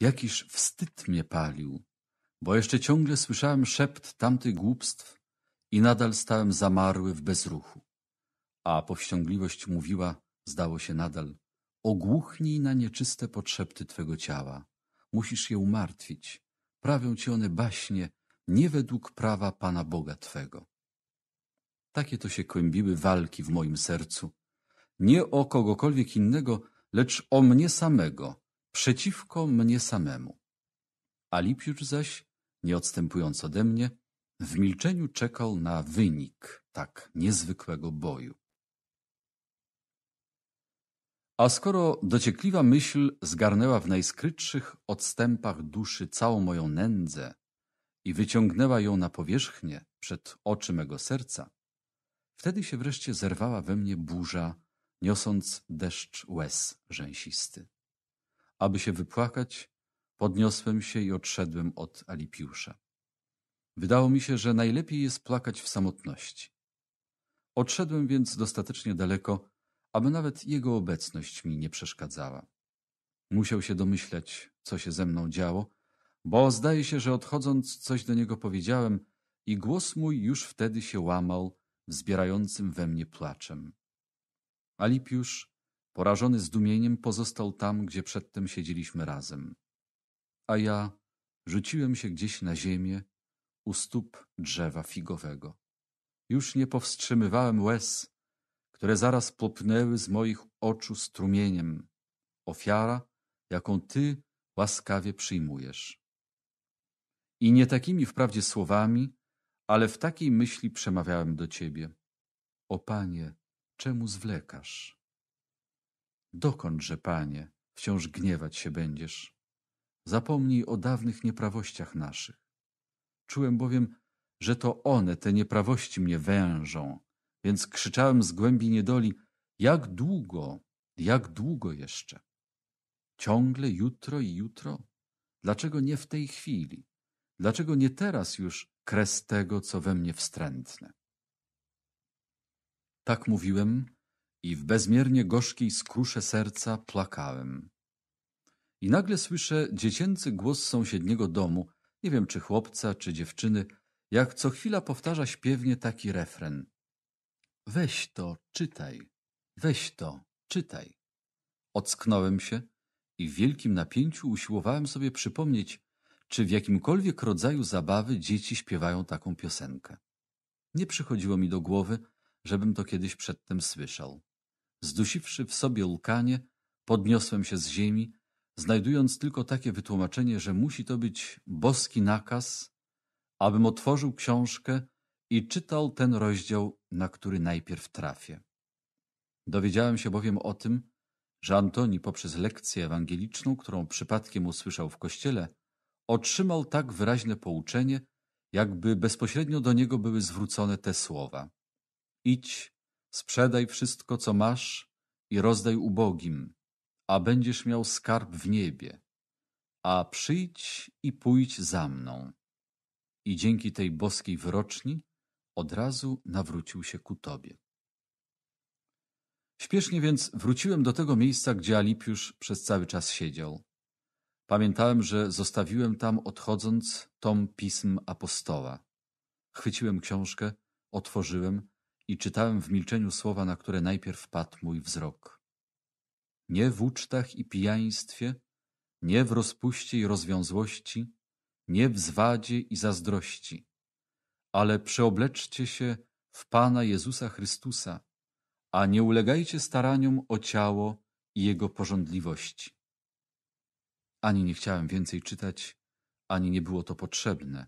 Jakiż wstyd mnie palił, bo jeszcze ciągle słyszałem szept tamtych głupstw i nadal stałem zamarły w bezruchu. A powściągliwość mówiła, zdało się nadal, ogłuchnij na nieczyste potrzepty twego ciała. Musisz je umartwić. Prawią ci one baśnie, nie według prawa Pana Boga Twego. Takie to się kłębiły walki w moim sercu. Nie o kogokolwiek innego, lecz o mnie samego, przeciwko mnie samemu. A Lipiusz zaś, nie odstępując ode mnie, w milczeniu czekał na wynik tak niezwykłego boju. A skoro dociekliwa myśl zgarnęła w najskrytszych odstępach duszy całą moją nędzę i wyciągnęła ją na powierzchnię przed oczy mego serca, wtedy się wreszcie zerwała we mnie burza, niosąc deszcz łez rzęsisty. Aby się wypłakać, podniosłem się i odszedłem od Alipiusza. Wydało mi się, że najlepiej jest płakać w samotności. Odszedłem więc dostatecznie daleko, aby nawet jego obecność mi nie przeszkadzała. Musiał się domyśleć, co się ze mną działo, bo zdaje się, że odchodząc coś do niego powiedziałem i głos mój już wtedy się łamał wzbierającym we mnie płaczem. Alipiusz Porażony zdumieniem pozostał tam, gdzie przedtem siedzieliśmy razem. A ja rzuciłem się gdzieś na ziemię u stóp drzewa figowego. Już nie powstrzymywałem łez, które zaraz popnęły z moich oczu strumieniem. Ofiara, jaką ty łaskawie przyjmujesz. I nie takimi wprawdzie słowami, ale w takiej myśli przemawiałem do ciebie. O Panie, czemu zwlekasz? Dokądże, Panie, wciąż gniewać się będziesz? Zapomnij o dawnych nieprawościach naszych. Czułem bowiem, że to one, te nieprawości mnie wężą, więc krzyczałem z głębi niedoli, jak długo, jak długo jeszcze? Ciągle jutro i jutro? Dlaczego nie w tej chwili? Dlaczego nie teraz już kres tego, co we mnie wstrętne? Tak mówiłem, i w bezmiernie gorzkiej skrusze serca płakałem. I nagle słyszę dziecięcy głos sąsiedniego domu, nie wiem czy chłopca, czy dziewczyny, jak co chwila powtarza śpiewnie taki refren. Weź to, czytaj, weź to, czytaj. Ocknąłem się i w wielkim napięciu usiłowałem sobie przypomnieć, czy w jakimkolwiek rodzaju zabawy dzieci śpiewają taką piosenkę. Nie przychodziło mi do głowy, żebym to kiedyś przedtem słyszał. Zdusiwszy w sobie łkanie, podniosłem się z ziemi, znajdując tylko takie wytłumaczenie, że musi to być boski nakaz, abym otworzył książkę i czytał ten rozdział, na który najpierw trafię. Dowiedziałem się bowiem o tym, że Antoni poprzez lekcję ewangeliczną, którą przypadkiem usłyszał w kościele, otrzymał tak wyraźne pouczenie, jakby bezpośrednio do niego były zwrócone te słowa. Idź Sprzedaj wszystko, co masz i rozdaj ubogim, a będziesz miał skarb w niebie. A przyjdź i pójdź za mną. I dzięki tej boskiej wyroczni od razu nawrócił się ku tobie. Śpiesznie więc wróciłem do tego miejsca, gdzie Alipiusz przez cały czas siedział. Pamiętałem, że zostawiłem tam odchodząc tom pism apostoła. Chwyciłem książkę, otworzyłem, i czytałem w milczeniu słowa, na które najpierw padł mój wzrok. Nie w ucztach i pijaństwie, nie w rozpuście i rozwiązłości, nie w zwadzie i zazdrości, ale przeobleczcie się w Pana Jezusa Chrystusa, a nie ulegajcie staraniom o ciało i jego porządliwości. Ani nie chciałem więcej czytać, ani nie było to potrzebne.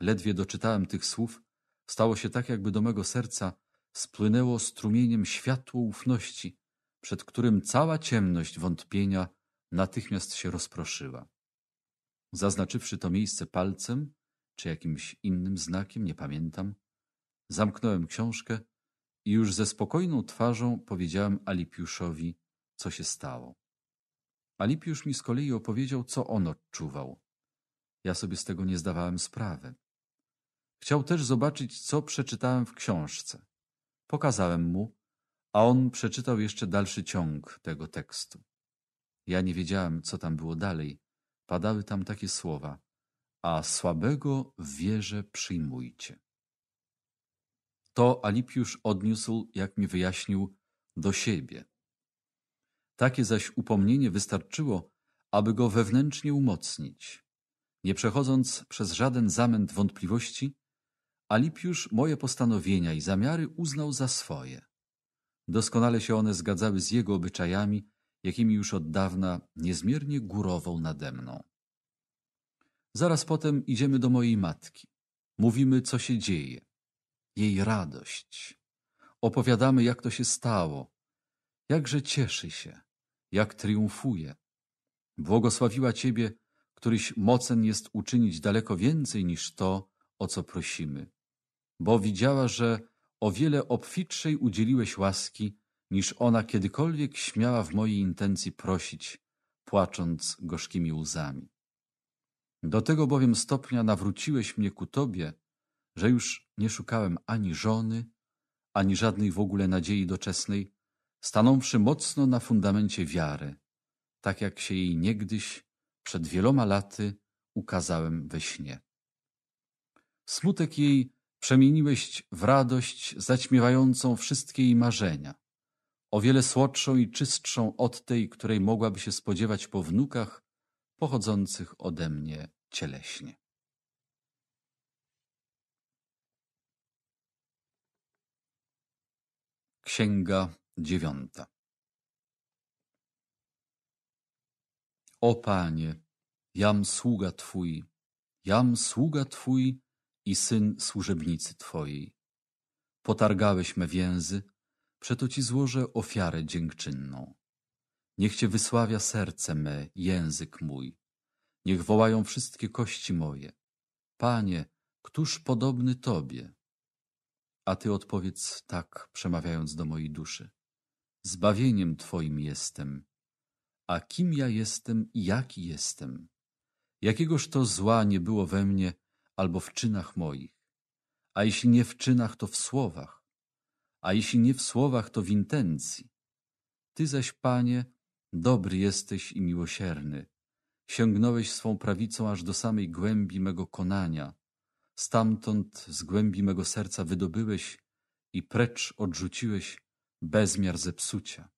Ledwie doczytałem tych słów, stało się tak, jakby do mego serca spłynęło strumieniem światło ufności, przed którym cała ciemność wątpienia natychmiast się rozproszyła. Zaznaczywszy to miejsce palcem, czy jakimś innym znakiem, nie pamiętam, zamknąłem książkę i już ze spokojną twarzą powiedziałem Alipiuszowi, co się stało. Alipiusz mi z kolei opowiedział, co on odczuwał. Ja sobie z tego nie zdawałem sprawy. Chciał też zobaczyć, co przeczytałem w książce. Pokazałem mu, a on przeczytał jeszcze dalszy ciąg tego tekstu. Ja nie wiedziałem, co tam było dalej. Padały tam takie słowa, a słabego wierze przyjmujcie. To Alipiusz odniósł, jak mi wyjaśnił, do siebie. Takie zaś upomnienie wystarczyło, aby go wewnętrznie umocnić. Nie przechodząc przez żaden zamęt wątpliwości, Alipiusz moje postanowienia i zamiary uznał za swoje. Doskonale się one zgadzały z jego obyczajami, jakimi już od dawna niezmiernie górował nade mną. Zaraz potem idziemy do mojej matki. Mówimy, co się dzieje. Jej radość. Opowiadamy, jak to się stało. Jakże cieszy się. Jak triumfuje. Błogosławiła Ciebie, któryś mocen jest uczynić daleko więcej niż to, o co prosimy bo widziała, że o wiele obfitszej udzieliłeś łaski, niż ona kiedykolwiek śmiała w mojej intencji prosić, płacząc gorzkimi łzami. Do tego bowiem stopnia nawróciłeś mnie ku Tobie, że już nie szukałem ani żony, ani żadnej w ogóle nadziei doczesnej, stanąwszy mocno na fundamencie wiary, tak jak się jej niegdyś przed wieloma laty ukazałem we śnie. Smutek jej Przemieniłeś w radość zaćmiewającą wszystkie jej marzenia, o wiele słodszą i czystszą od tej, której mogłaby się spodziewać po wnukach pochodzących ode mnie cieleśnie. Księga dziewiąta O Panie, jam sługa Twój, jam sługa Twój, i syn służebnicy Twojej. Potargałeś me więzy, przeto Ci złożę ofiarę dziękczynną. Niech Cię wysławia serce me, język mój. Niech wołają wszystkie kości moje. Panie, któż podobny Tobie? A Ty odpowiedz tak, przemawiając do mojej duszy. Zbawieniem Twoim jestem. A kim ja jestem i jaki jestem? Jakiegoż to zła nie było we mnie, albo w czynach moich, a jeśli nie w czynach, to w słowach, a jeśli nie w słowach, to w intencji. Ty zaś, Panie, dobry jesteś i miłosierny. Sięgnąłeś swą prawicą aż do samej głębi mego konania. Stamtąd z głębi mego serca wydobyłeś i precz odrzuciłeś bezmiar zepsucia.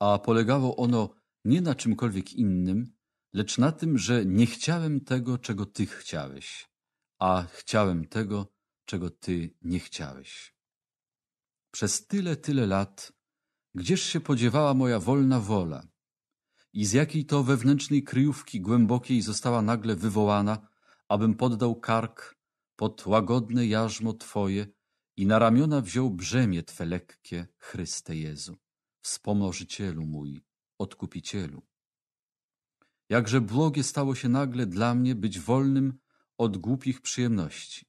A polegało ono nie na czymkolwiek innym, lecz na tym, że nie chciałem tego, czego Ty chciałeś, a chciałem tego, czego Ty nie chciałeś. Przez tyle, tyle lat, gdzież się podziewała moja wolna wola i z jakiej to wewnętrznej kryjówki głębokiej została nagle wywołana, abym poddał kark pod łagodne jarzmo Twoje i na ramiona wziął brzemię Twe lekkie, Chryste Jezu, wspomożycielu mój, odkupicielu. Jakże błogie stało się nagle dla mnie być wolnym od głupich przyjemności.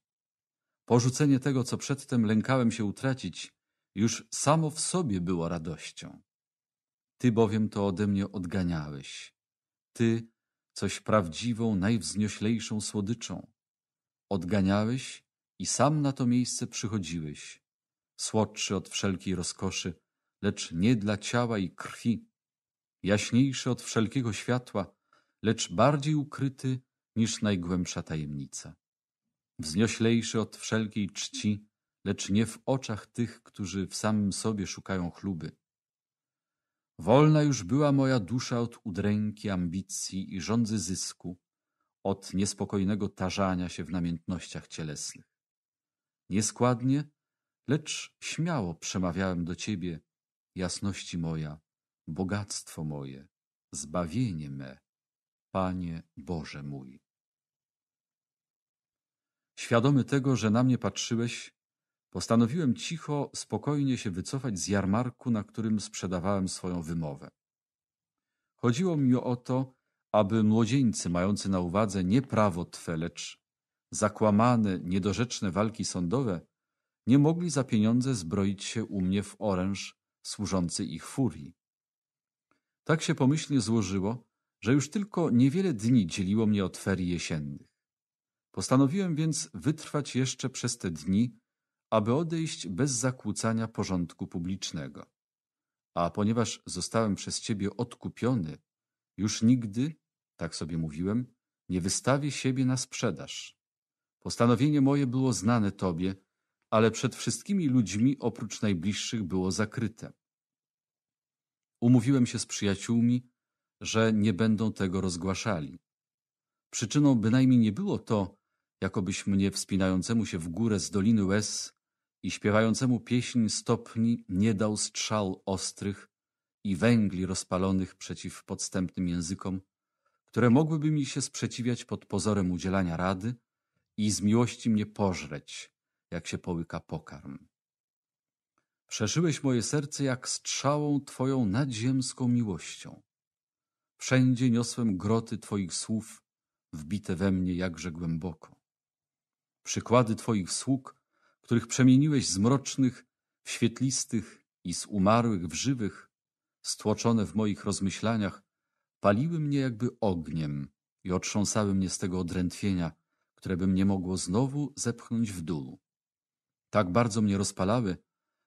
Porzucenie tego, co przedtem lękałem się utracić, już samo w sobie było radością. Ty bowiem to ode mnie odganiałeś. Ty, coś prawdziwą, najwznioślejszą słodyczą. Odganiałeś i sam na to miejsce przychodziłeś, słodszy od wszelkiej rozkoszy, lecz nie dla ciała i krwi, jaśniejszy od wszelkiego światła, lecz bardziej ukryty niż najgłębsza tajemnica. Wznioślejszy od wszelkiej czci, lecz nie w oczach tych, którzy w samym sobie szukają chluby. Wolna już była moja dusza od udręki, ambicji i rządzy zysku, od niespokojnego tarzania się w namiętnościach cielesnych. Nieskładnie, lecz śmiało przemawiałem do Ciebie, jasności moja, bogactwo moje, zbawienie me. Panie Boże mój. Świadomy tego, że na mnie patrzyłeś, postanowiłem cicho, spokojnie się wycofać z jarmarku, na którym sprzedawałem swoją wymowę. Chodziło mi o to, aby młodzieńcy mający na uwadze nie prawo twe, lecz zakłamane, niedorzeczne walki sądowe, nie mogli za pieniądze zbroić się u mnie w oręż służący ich furii. Tak się pomyślnie złożyło, że już tylko niewiele dni dzieliło mnie od ferii jesiennych. Postanowiłem więc wytrwać jeszcze przez te dni, aby odejść bez zakłócania porządku publicznego. A ponieważ zostałem przez ciebie odkupiony, już nigdy, tak sobie mówiłem, nie wystawię siebie na sprzedaż. Postanowienie moje było znane tobie, ale przed wszystkimi ludźmi oprócz najbliższych było zakryte. Umówiłem się z przyjaciółmi, że nie będą tego rozgłaszali. Przyczyną bynajmniej nie było to, jakobyś mnie wspinającemu się w górę z doliny łez i śpiewającemu pieśń stopni nie dał strzał ostrych i węgli rozpalonych przeciw podstępnym językom, które mogłyby mi się sprzeciwiać pod pozorem udzielania rady i z miłości mnie pożreć, jak się połyka pokarm. Przeszyłeś moje serce jak strzałą Twoją nadziemską miłością. Wszędzie niosłem groty Twoich słów, wbite we mnie jakże głęboko. Przykłady Twoich sług, których przemieniłeś z mrocznych w świetlistych i z umarłych w żywych, stłoczone w moich rozmyślaniach, paliły mnie jakby ogniem i otrząsały mnie z tego odrętwienia, które by mnie mogło znowu zepchnąć w dół. Tak bardzo mnie rozpalały,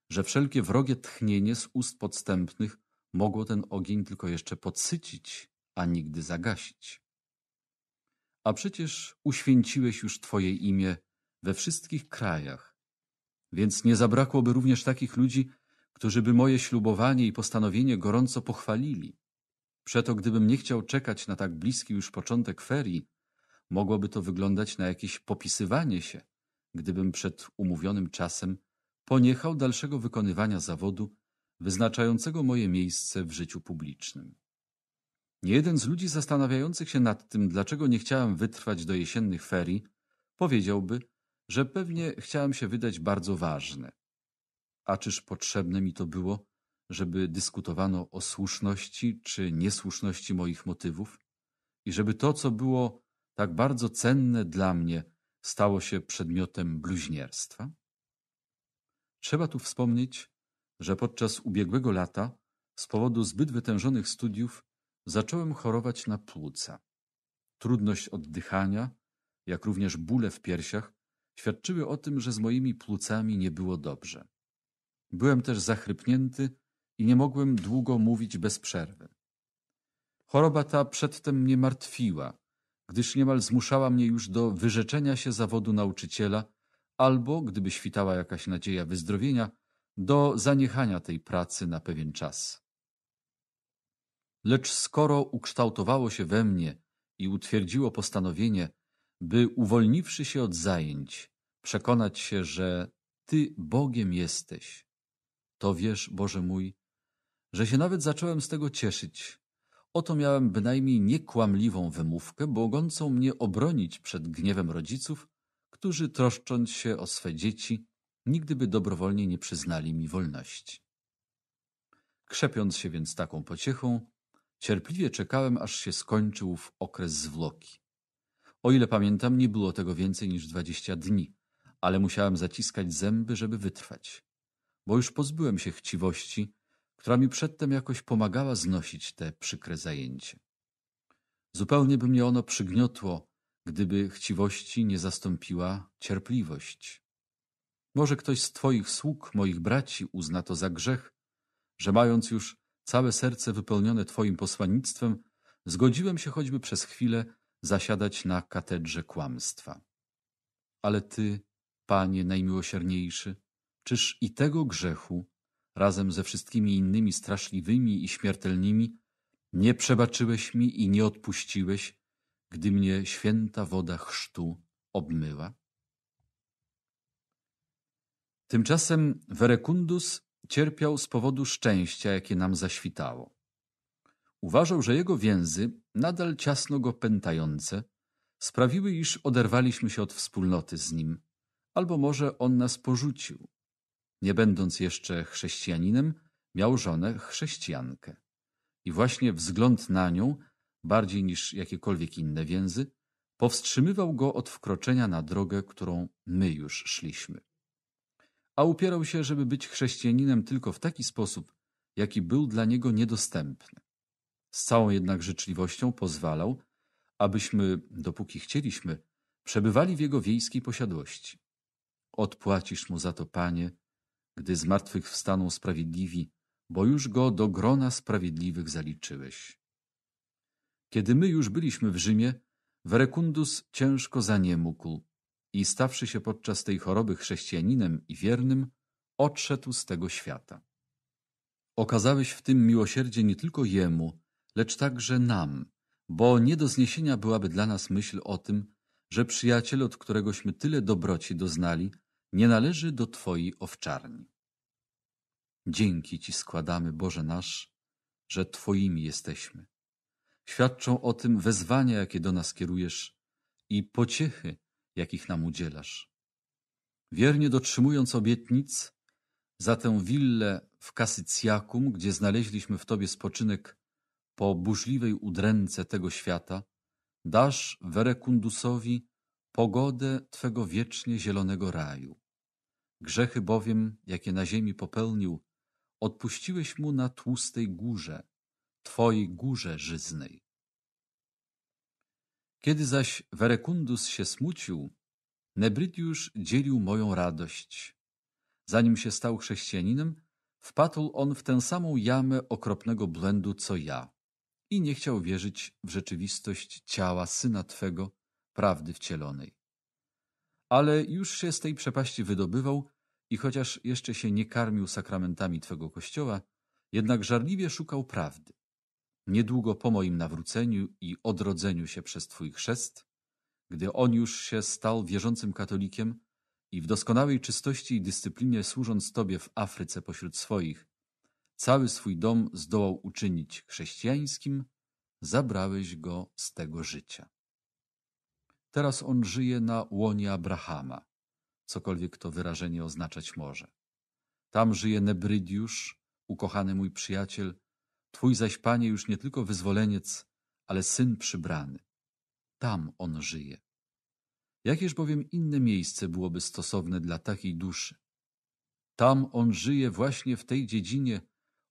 że wszelkie wrogie tchnienie z ust podstępnych mogło ten ogień tylko jeszcze podsycić, a nigdy zagasić. A przecież uświęciłeś już Twoje imię we wszystkich krajach, więc nie zabrakłoby również takich ludzi, którzy by moje ślubowanie i postanowienie gorąco pochwalili. Przeto gdybym nie chciał czekać na tak bliski już początek ferii, mogłoby to wyglądać na jakieś popisywanie się, gdybym przed umówionym czasem poniechał dalszego wykonywania zawodu wyznaczającego moje miejsce w życiu publicznym. Niejeden z ludzi zastanawiających się nad tym, dlaczego nie chciałem wytrwać do jesiennych ferii, powiedziałby, że pewnie chciałem się wydać bardzo ważny. A czyż potrzebne mi to było, żeby dyskutowano o słuszności czy niesłuszności moich motywów i żeby to, co było tak bardzo cenne dla mnie, stało się przedmiotem bluźnierstwa? Trzeba tu wspomnieć, że podczas ubiegłego lata z powodu zbyt wytężonych studiów zacząłem chorować na płuca. Trudność oddychania, jak również bóle w piersiach świadczyły o tym, że z moimi płucami nie było dobrze. Byłem też zachrypnięty i nie mogłem długo mówić bez przerwy. Choroba ta przedtem mnie martwiła, gdyż niemal zmuszała mnie już do wyrzeczenia się zawodu nauczyciela, albo, gdyby świtała jakaś nadzieja wyzdrowienia, do zaniechania tej pracy na pewien czas. Lecz skoro ukształtowało się we mnie i utwierdziło postanowienie, by uwolniwszy się od zajęć, przekonać się, że Ty Bogiem jesteś, to wiesz, Boże mój, że się nawet zacząłem z tego cieszyć. Oto miałem bynajmniej niekłamliwą wymówkę, błogącą mnie obronić przed gniewem rodziców, którzy troszcząc się o swe dzieci, nigdy by dobrowolnie nie przyznali mi wolności. Krzepiąc się więc taką pociechą, cierpliwie czekałem, aż się skończył w okres zwłoki. O ile pamiętam, nie było tego więcej niż dwadzieścia dni, ale musiałem zaciskać zęby, żeby wytrwać, bo już pozbyłem się chciwości, która mi przedtem jakoś pomagała znosić te przykre zajęcie. Zupełnie by mnie ono przygniotło, gdyby chciwości nie zastąpiła cierpliwość. Może ktoś z Twoich sług, moich braci, uzna to za grzech, że mając już całe serce wypełnione Twoim posłannictwem, zgodziłem się choćby przez chwilę zasiadać na katedrze kłamstwa. Ale Ty, Panie Najmiłosierniejszy, czyż i tego grzechu, razem ze wszystkimi innymi straszliwymi i śmiertelnymi, nie przebaczyłeś mi i nie odpuściłeś, gdy mnie święta woda chrztu obmyła? Tymczasem Verecundus cierpiał z powodu szczęścia, jakie nam zaświtało. Uważał, że jego więzy, nadal ciasno go pętające, sprawiły, iż oderwaliśmy się od wspólnoty z nim, albo może on nas porzucił. Nie będąc jeszcze chrześcijaninem, miał żonę chrześcijankę. I właśnie wzgląd na nią, bardziej niż jakiekolwiek inne więzy, powstrzymywał go od wkroczenia na drogę, którą my już szliśmy a upierał się, żeby być chrześcijaninem tylko w taki sposób, jaki był dla niego niedostępny. Z całą jednak życzliwością pozwalał, abyśmy, dopóki chcieliśmy, przebywali w jego wiejskiej posiadłości. Odpłacisz mu za to, Panie, gdy z martwych wstaną sprawiedliwi, bo już go do grona sprawiedliwych zaliczyłeś. Kiedy my już byliśmy w Rzymie, Verecundus ciężko zaniemógł i stawszy się podczas tej choroby chrześcijaninem i wiernym, odszedł z tego świata. Okazałeś w tym miłosierdzie nie tylko jemu, lecz także nam, bo nie do zniesienia byłaby dla nas myśl o tym, że przyjaciel, od któregośmy tyle dobroci doznali, nie należy do Twojej owczarni. Dzięki Ci składamy, Boże nasz, że Twoimi jesteśmy. Świadczą o tym wezwania, jakie do nas kierujesz i pociechy, jakich nam udzielasz. Wiernie dotrzymując obietnic, za tę willę w Kasycjakum, gdzie znaleźliśmy w Tobie spoczynek po burzliwej udręce tego świata, dasz Werekundusowi pogodę Twego wiecznie zielonego raju. Grzechy bowiem, jakie na ziemi popełnił, odpuściłeś mu na tłustej górze, Twojej górze żyznej. Kiedy zaś Werekundus się smucił, Nebrydiusz dzielił moją radość. Zanim się stał chrześcijaninem, wpadł on w tę samą jamę okropnego błędu, co ja i nie chciał wierzyć w rzeczywistość ciała Syna Twego, prawdy wcielonej. Ale już się z tej przepaści wydobywał i chociaż jeszcze się nie karmił sakramentami Twego Kościoła, jednak żarliwie szukał prawdy niedługo po moim nawróceniu i odrodzeniu się przez Twój chrzest, gdy on już się stał wierzącym katolikiem i w doskonałej czystości i dyscyplinie służąc Tobie w Afryce pośród swoich, cały swój dom zdołał uczynić chrześcijańskim, zabrałeś go z tego życia. Teraz on żyje na łonie Abrahama, cokolwiek to wyrażenie oznaczać może. Tam żyje Nebrydiusz, ukochany mój przyjaciel, Twój zaś, Panie, już nie tylko wyzwoleniec, ale syn przybrany. Tam on żyje. Jakież bowiem inne miejsce byłoby stosowne dla takiej duszy? Tam on żyje właśnie w tej dziedzinie,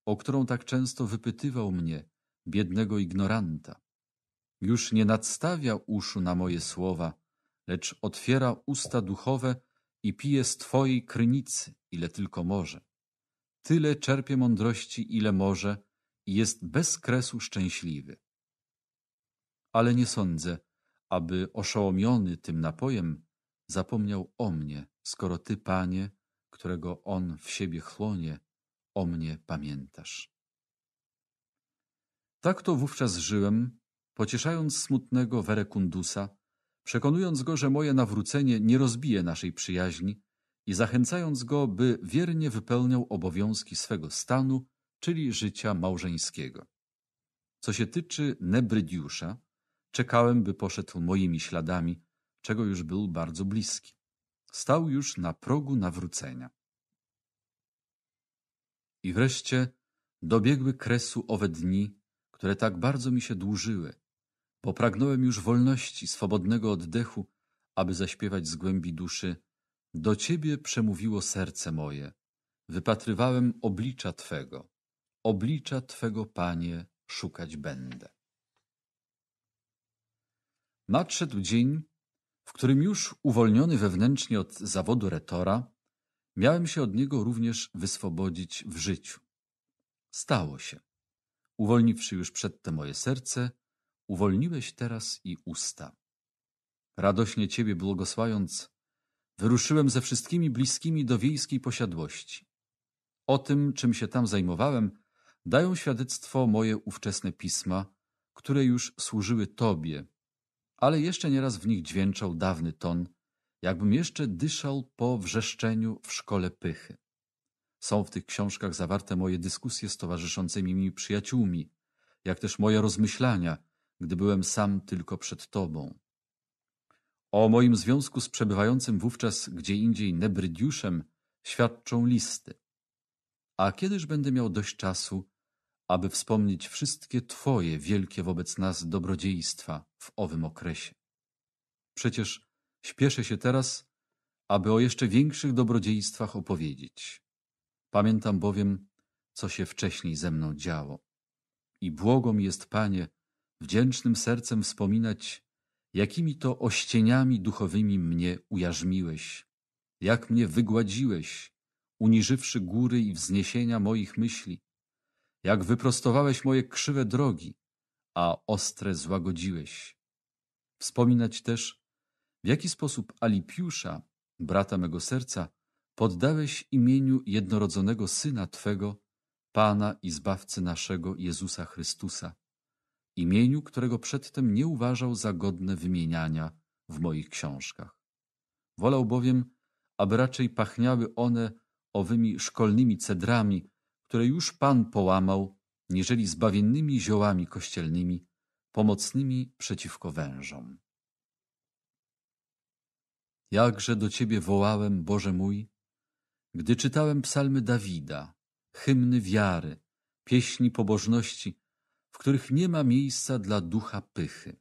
o którą tak często wypytywał mnie, biednego ignoranta. Już nie nadstawia uszu na moje słowa, lecz otwiera usta duchowe i pije z Twojej krynicy, ile tylko może. Tyle czerpie mądrości, ile może, i jest bez kresu szczęśliwy. Ale nie sądzę, aby oszołomiony tym napojem zapomniał o mnie, skoro Ty, Panie, którego on w siebie chłonie, o mnie pamiętasz. Tak to wówczas żyłem, pocieszając smutnego Werekundusa, przekonując go, że moje nawrócenie nie rozbije naszej przyjaźni i zachęcając go, by wiernie wypełniał obowiązki swego stanu czyli życia małżeńskiego. Co się tyczy Nebrydiusza, czekałem, by poszedł moimi śladami, czego już był bardzo bliski. Stał już na progu nawrócenia. I wreszcie dobiegły kresu owe dni, które tak bardzo mi się dłużyły, bo pragnąłem już wolności, swobodnego oddechu, aby zaśpiewać z głębi duszy Do Ciebie przemówiło serce moje, wypatrywałem oblicza Twego oblicza Twego Panie szukać będę. Nadszedł dzień, w którym już uwolniony wewnętrznie od zawodu retora, miałem się od niego również wyswobodzić w życiu. Stało się. Uwolniwszy już przedtem moje serce, uwolniłeś teraz i usta. Radośnie Ciebie błogosławiąc, wyruszyłem ze wszystkimi bliskimi do wiejskiej posiadłości. O tym, czym się tam zajmowałem, dają świadectwo moje ówczesne pisma, które już służyły Tobie, ale jeszcze nieraz w nich dźwięczał dawny ton, jakbym jeszcze dyszał po wrzeszczeniu w szkole pychy. Są w tych książkach zawarte moje dyskusje z towarzyszącymi mi przyjaciółmi, jak też moje rozmyślania, gdy byłem sam tylko przed Tobą. O moim związku z przebywającym wówczas gdzie indziej Nebrydiuszem świadczą listy. A kiedyż będę miał dość czasu, aby wspomnieć wszystkie Twoje wielkie wobec nas dobrodziejstwa w owym okresie. Przecież śpieszę się teraz, aby o jeszcze większych dobrodziejstwach opowiedzieć. Pamiętam bowiem, co się wcześniej ze mną działo. I mi jest, Panie, wdzięcznym sercem wspominać, jakimi to ościeniami duchowymi mnie ujarzmiłeś, jak mnie wygładziłeś, uniżywszy góry i wzniesienia moich myśli, jak wyprostowałeś moje krzywe drogi, a ostre złagodziłeś. Wspominać też, w jaki sposób Alipiusza, brata mego serca, poddałeś imieniu jednorodzonego Syna Twego, Pana i Zbawcy naszego Jezusa Chrystusa, imieniu, którego przedtem nie uważał za godne wymieniania w moich książkach. Wolał bowiem, aby raczej pachniały one owymi szkolnymi cedrami, które już Pan połamał, niżeli zbawiennymi ziołami kościelnymi, pomocnymi przeciwko wężom. Jakże do Ciebie wołałem, Boże mój, gdy czytałem psalmy Dawida, hymny wiary, pieśni pobożności, w których nie ma miejsca dla ducha pychy.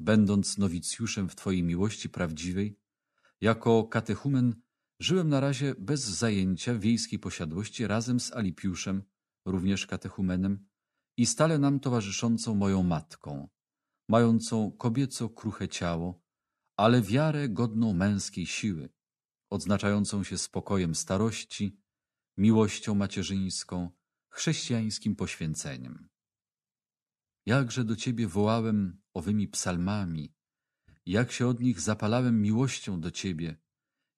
Będąc nowicjuszem w Twojej miłości prawdziwej, jako katechumen Żyłem na razie bez zajęcia wiejskiej posiadłości razem z Alipiuszem, również katechumenem, i stale nam towarzyszącą moją matką, mającą kobieco kruche ciało, ale wiarę godną męskiej siły, odznaczającą się spokojem starości, miłością macierzyńską, chrześcijańskim poświęceniem. Jakże do Ciebie wołałem owymi psalmami, jak się od nich zapalałem miłością do Ciebie,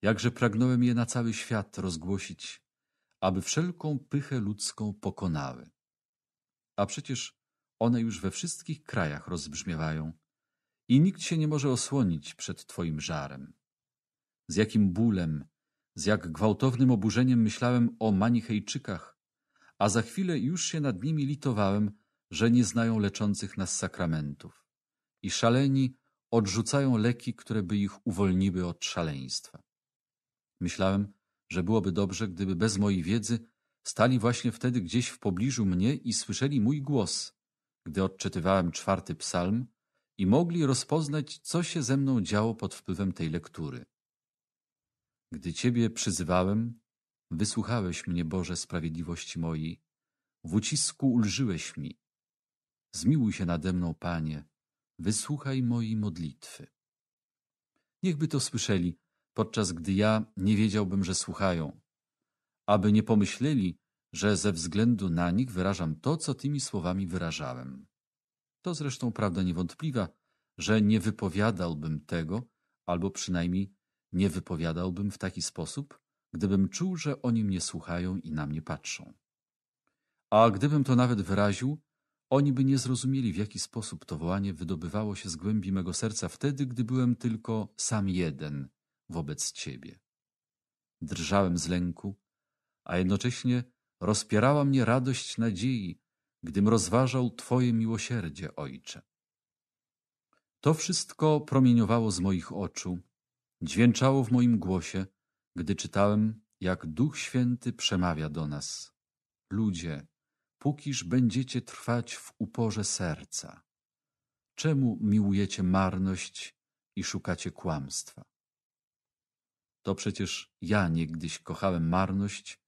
jakże pragnąłem je na cały świat rozgłosić, aby wszelką pychę ludzką pokonały. A przecież one już we wszystkich krajach rozbrzmiewają i nikt się nie może osłonić przed Twoim żarem. Z jakim bólem, z jak gwałtownym oburzeniem myślałem o Manichejczykach, a za chwilę już się nad nimi litowałem, że nie znają leczących nas sakramentów i szaleni odrzucają leki, które by ich uwolniły od szaleństwa. Myślałem, że byłoby dobrze, gdyby bez mojej wiedzy stali właśnie wtedy gdzieś w pobliżu mnie i słyszeli mój głos, gdy odczytywałem czwarty psalm i mogli rozpoznać, co się ze mną działo pod wpływem tej lektury. Gdy Ciebie przyzywałem, wysłuchałeś mnie, Boże, sprawiedliwości mojej, w ucisku ulżyłeś mi. Zmiłuj się nade mną, Panie, wysłuchaj mojej modlitwy. Niechby to słyszeli, podczas gdy ja nie wiedziałbym, że słuchają, aby nie pomyśleli, że ze względu na nich wyrażam to, co tymi słowami wyrażałem. To zresztą prawda niewątpliwa, że nie wypowiadałbym tego, albo przynajmniej nie wypowiadałbym w taki sposób, gdybym czuł, że oni mnie słuchają i na mnie patrzą. A gdybym to nawet wyraził, oni by nie zrozumieli, w jaki sposób to wołanie wydobywało się z głębi mego serca wtedy, gdy byłem tylko sam jeden, wobec Ciebie. Drżałem z lęku, a jednocześnie rozpierała mnie radość nadziei, gdym rozważał Twoje miłosierdzie, Ojcze. To wszystko promieniowało z moich oczu, dźwięczało w moim głosie, gdy czytałem, jak Duch Święty przemawia do nas. Ludzie, pókiż będziecie trwać w uporze serca, czemu miłujecie marność i szukacie kłamstwa? To przecież ja niegdyś kochałem marność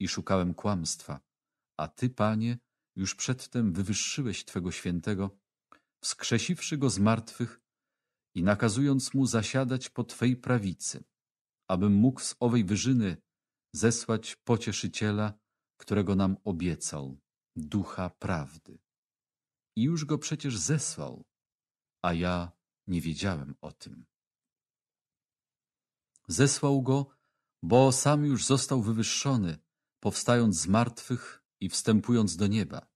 i szukałem kłamstwa, a Ty, Panie, już przedtem wywyższyłeś Twego świętego, wskrzesiwszy go z martwych i nakazując mu zasiadać po Twej prawicy, abym mógł z owej wyżyny zesłać pocieszyciela, którego nam obiecał, ducha prawdy. I już go przecież zesłał, a ja nie wiedziałem o tym. Zesłał go, bo sam już został wywyższony, powstając z martwych i wstępując do nieba.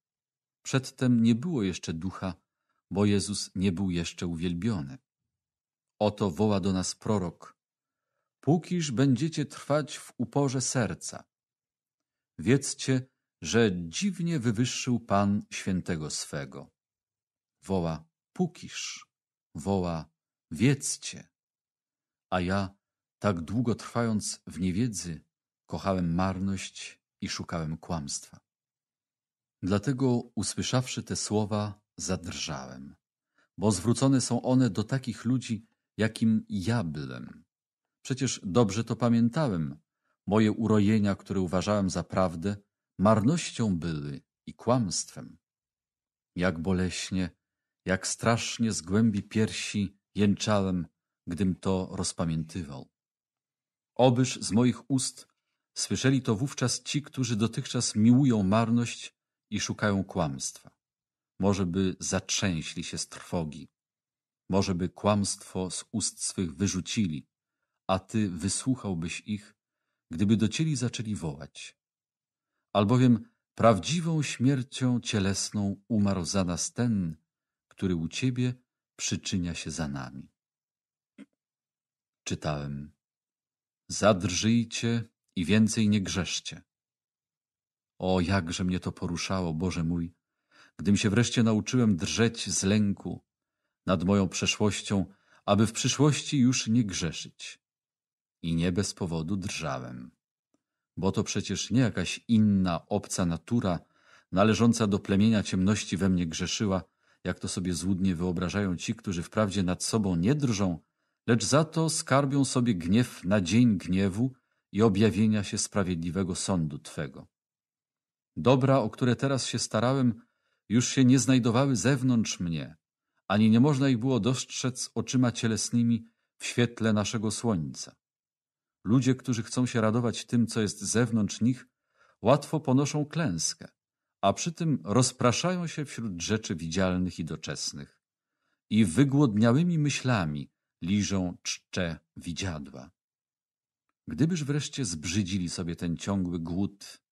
Przedtem nie było jeszcze ducha, bo Jezus nie był jeszcze uwielbiony. Oto woła do nas prorok. Pókiż będziecie trwać w uporze serca. Wiedzcie, że dziwnie wywyższył Pan świętego swego. Woła, pókiż, woła, wiedzcie. A ja tak długo trwając w niewiedzy, kochałem marność i szukałem kłamstwa. Dlatego usłyszawszy te słowa, zadrżałem, bo zwrócone są one do takich ludzi, jakim ja byłem. Przecież dobrze to pamiętałem. Moje urojenia, które uważałem za prawdę, marnością były i kłamstwem. Jak boleśnie, jak strasznie z głębi piersi jęczałem, gdym to rozpamiętywał. Obyż z moich ust słyszeli to wówczas ci, którzy dotychczas miłują marność i szukają kłamstwa. Może by zatrzęśli się z trwogi, może by kłamstwo z ust swych wyrzucili, a ty wysłuchałbyś ich, gdyby do zaczęli wołać. Albowiem prawdziwą śmiercią cielesną umarł za nas ten, który u ciebie przyczynia się za nami. Czytałem Zadrżyjcie i więcej nie grzeszcie. O, jakże mnie to poruszało, Boże mój, gdym się wreszcie nauczyłem drżeć z lęku nad moją przeszłością, aby w przyszłości już nie grzeszyć. I nie bez powodu drżałem, bo to przecież nie jakaś inna, obca natura, należąca do plemienia ciemności we mnie grzeszyła, jak to sobie złudnie wyobrażają ci, którzy wprawdzie nad sobą nie drżą, lecz za to skarbią sobie gniew na dzień gniewu i objawienia się sprawiedliwego sądu Twego. Dobra, o które teraz się starałem, już się nie znajdowały zewnątrz mnie, ani nie można ich było dostrzec oczyma cielesnymi w świetle naszego słońca. Ludzie, którzy chcą się radować tym, co jest zewnątrz nich, łatwo ponoszą klęskę, a przy tym rozpraszają się wśród rzeczy widzialnych i doczesnych. I wygłodniałymi myślami liżą czcze widziadła. Gdybyż wreszcie zbrzydzili sobie ten ciągły głód,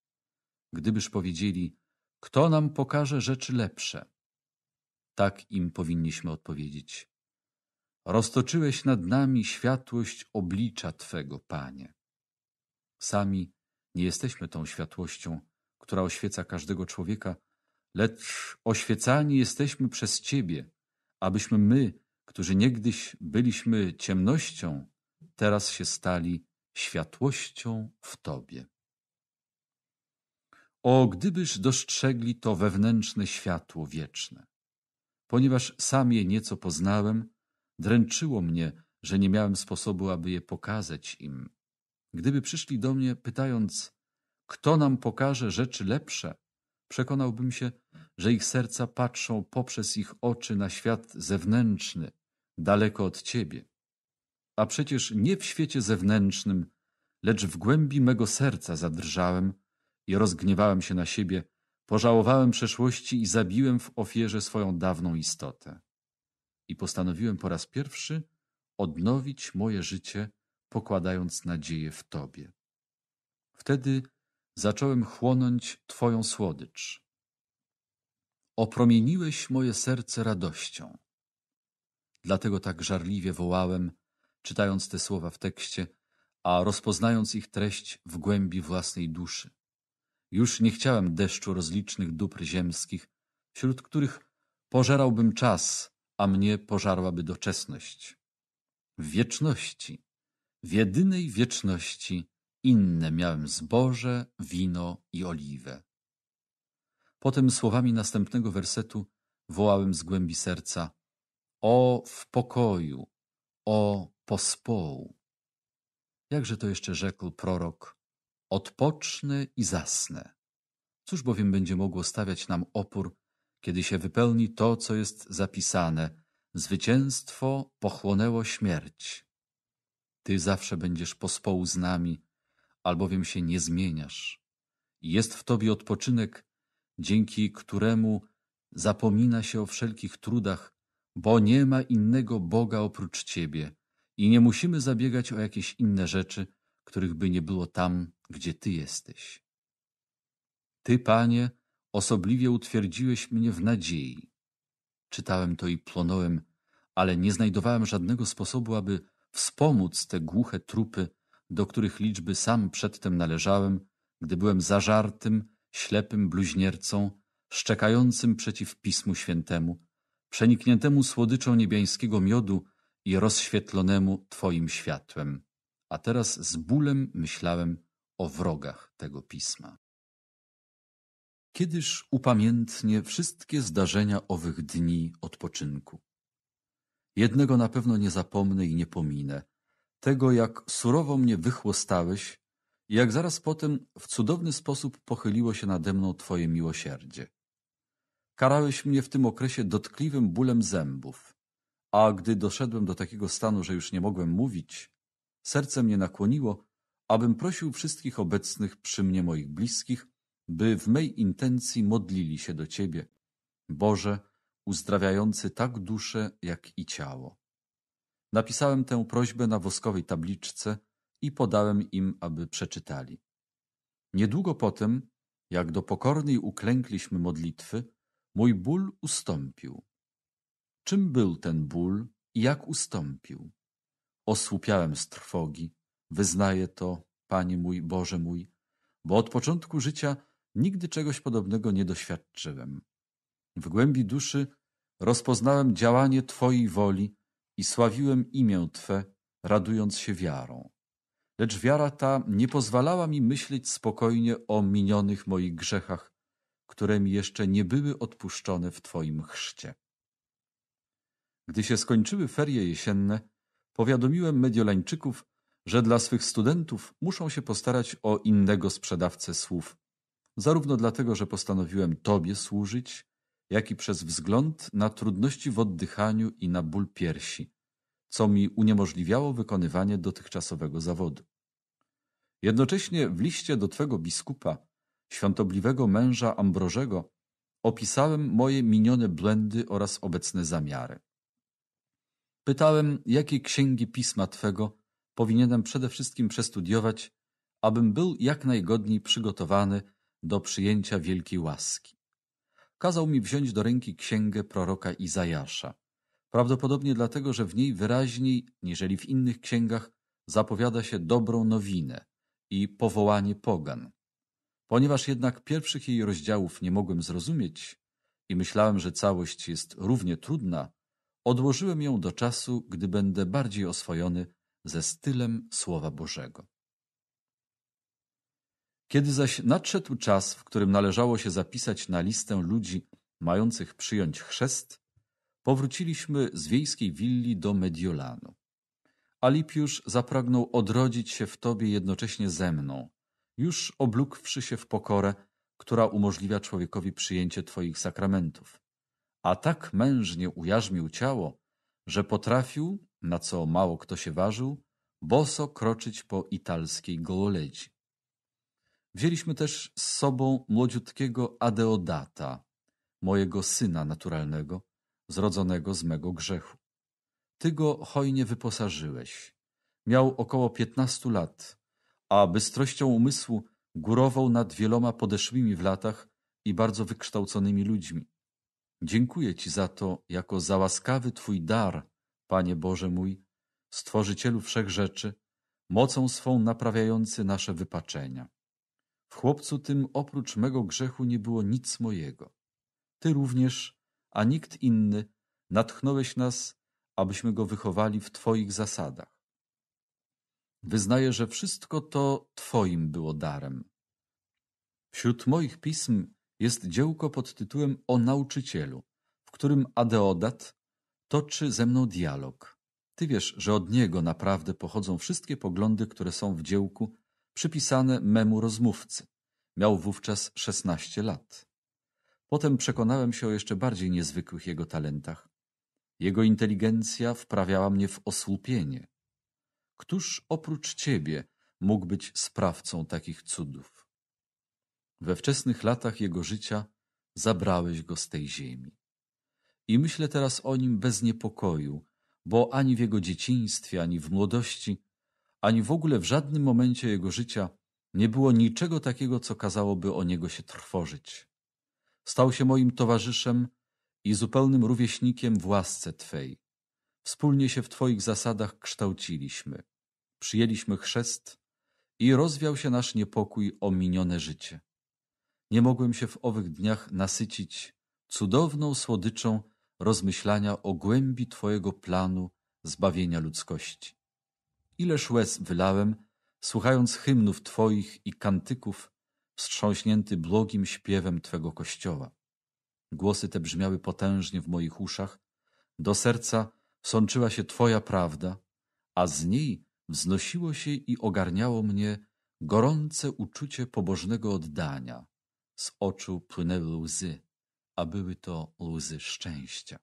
gdybyż powiedzieli, kto nam pokaże rzeczy lepsze. Tak im powinniśmy odpowiedzieć. Roztoczyłeś nad nami światłość oblicza Twego, Panie. Sami nie jesteśmy tą światłością, która oświeca każdego człowieka, lecz oświecani jesteśmy przez Ciebie, abyśmy my którzy niegdyś byliśmy ciemnością, teraz się stali światłością w Tobie. O, gdybyż dostrzegli to wewnętrzne światło wieczne. Ponieważ sam je nieco poznałem, dręczyło mnie, że nie miałem sposobu, aby je pokazać im. Gdyby przyszli do mnie pytając, kto nam pokaże rzeczy lepsze, Przekonałbym się, że ich serca patrzą poprzez ich oczy na świat zewnętrzny, daleko od Ciebie. A przecież nie w świecie zewnętrznym, lecz w głębi mego serca zadrżałem i rozgniewałem się na siebie, pożałowałem przeszłości i zabiłem w ofierze swoją dawną istotę. I postanowiłem po raz pierwszy odnowić moje życie, pokładając nadzieję w Tobie. Wtedy zacząłem chłonąć Twoją słodycz. Opromieniłeś moje serce radością. Dlatego tak żarliwie wołałem, czytając te słowa w tekście, a rozpoznając ich treść w głębi własnej duszy. Już nie chciałem deszczu rozlicznych dóbr ziemskich, wśród których pożerałbym czas, a mnie pożarłaby doczesność. W wieczności, w jedynej wieczności inne miałem zboże, wino i oliwę. Potem słowami następnego wersetu wołałem z głębi serca O w pokoju, o pospołu. Jakże to jeszcze rzekł prorok, odpocznę i zasnę. Cóż bowiem będzie mogło stawiać nam opór, kiedy się wypełni to, co jest zapisane, zwycięstwo pochłonęło śmierć. Ty zawsze będziesz pospołu z nami, albowiem się nie zmieniasz. Jest w Tobie odpoczynek, dzięki któremu zapomina się o wszelkich trudach, bo nie ma innego Boga oprócz Ciebie i nie musimy zabiegać o jakieś inne rzeczy, których by nie było tam, gdzie Ty jesteś. Ty, Panie, osobliwie utwierdziłeś mnie w nadziei. Czytałem to i plonąłem, ale nie znajdowałem żadnego sposobu, aby wspomóc te głuche trupy do których liczby sam przedtem należałem, gdy byłem zażartym, ślepym bluźniercą, szczekającym przeciw Pismu Świętemu, przenikniętemu słodyczą niebiańskiego miodu i rozświetlonemu Twoim światłem. A teraz z bólem myślałem o wrogach tego Pisma. Kiedyż upamiętnię wszystkie zdarzenia owych dni odpoczynku. Jednego na pewno nie zapomnę i nie pominę – tego, jak surowo mnie wychłostałeś i jak zaraz potem w cudowny sposób pochyliło się nade mną Twoje miłosierdzie. Karałeś mnie w tym okresie dotkliwym bólem zębów, a gdy doszedłem do takiego stanu, że już nie mogłem mówić, serce mnie nakłoniło, abym prosił wszystkich obecnych przy mnie moich bliskich, by w mej intencji modlili się do Ciebie, Boże, uzdrawiający tak duszę, jak i ciało. Napisałem tę prośbę na woskowej tabliczce i podałem im, aby przeczytali. Niedługo potem, jak do pokornej uklękliśmy modlitwy, mój ból ustąpił. Czym był ten ból i jak ustąpił? Osłupiałem z trwogi, wyznaję to, Panie mój, Boże mój, bo od początku życia nigdy czegoś podobnego nie doświadczyłem. W głębi duszy rozpoznałem działanie Twojej woli i sławiłem imię Twe, radując się wiarą. Lecz wiara ta nie pozwalała mi myśleć spokojnie o minionych moich grzechach, które mi jeszcze nie były odpuszczone w Twoim chrzcie. Gdy się skończyły ferie jesienne, powiadomiłem Mediolańczyków, że dla swych studentów muszą się postarać o innego sprzedawcę słów, zarówno dlatego, że postanowiłem Tobie służyć, jak i przez wzgląd na trudności w oddychaniu i na ból piersi, co mi uniemożliwiało wykonywanie dotychczasowego zawodu. Jednocześnie w liście do twego biskupa, świątobliwego męża Ambrożego, opisałem moje minione błędy oraz obecne zamiary. Pytałem, jakie księgi pisma twego powinienem przede wszystkim przestudiować, abym był jak najgodniej przygotowany do przyjęcia wielkiej łaski kazał mi wziąć do ręki księgę proroka Izajasza. Prawdopodobnie dlatego, że w niej wyraźniej, niżeli w innych księgach, zapowiada się dobrą nowinę i powołanie pogan. Ponieważ jednak pierwszych jej rozdziałów nie mogłem zrozumieć i myślałem, że całość jest równie trudna, odłożyłem ją do czasu, gdy będę bardziej oswojony ze stylem Słowa Bożego. Kiedy zaś nadszedł czas, w którym należało się zapisać na listę ludzi mających przyjąć chrzest, powróciliśmy z wiejskiej willi do Mediolanu. Alipiusz zapragnął odrodzić się w tobie jednocześnie ze mną, już oblókłszy się w pokorę, która umożliwia człowiekowi przyjęcie twoich sakramentów. A tak mężnie ujarzmił ciało, że potrafił, na co mało kto się ważył, boso kroczyć po italskiej gołoledzi. Wzięliśmy też z sobą młodziutkiego Adeodata, mojego syna naturalnego, zrodzonego z mego grzechu. Ty go hojnie wyposażyłeś. Miał około piętnastu lat, a bystrością umysłu górował nad wieloma podeszłymi w latach i bardzo wykształconymi ludźmi. Dziękuję Ci za to, jako za łaskawy Twój dar, Panie Boże mój, Stworzycielu wszech rzeczy, mocą swą naprawiający nasze wypaczenia. W chłopcu tym oprócz mego grzechu nie było nic mojego. Ty również, a nikt inny, natchnąłeś nas, abyśmy go wychowali w Twoich zasadach. Wyznaję, że wszystko to Twoim było darem. Wśród moich pism jest dziełko pod tytułem O nauczycielu, w którym Adeodat toczy ze mną dialog. Ty wiesz, że od niego naprawdę pochodzą wszystkie poglądy, które są w dziełku przypisane memu rozmówcy. Miał wówczas 16 lat. Potem przekonałem się o jeszcze bardziej niezwykłych jego talentach. Jego inteligencja wprawiała mnie w osłupienie. Któż oprócz ciebie mógł być sprawcą takich cudów? We wczesnych latach jego życia zabrałeś go z tej ziemi. I myślę teraz o nim bez niepokoju, bo ani w jego dzieciństwie, ani w młodości ani w ogóle w żadnym momencie jego życia nie było niczego takiego, co kazałoby o niego się trwożyć. Stał się moim towarzyszem i zupełnym rówieśnikiem w łasce Twej. Wspólnie się w Twoich zasadach kształciliśmy. Przyjęliśmy chrzest i rozwiał się nasz niepokój o minione życie. Nie mogłem się w owych dniach nasycić cudowną słodyczą rozmyślania o głębi Twojego planu zbawienia ludzkości. Ileż łez wylałem, słuchając hymnów Twoich i kantyków, wstrząśnięty błogim śpiewem Twego Kościoła. Głosy te brzmiały potężnie w moich uszach, do serca sączyła się Twoja prawda, a z niej wznosiło się i ogarniało mnie gorące uczucie pobożnego oddania. Z oczu płynęły łzy, a były to łzy szczęścia.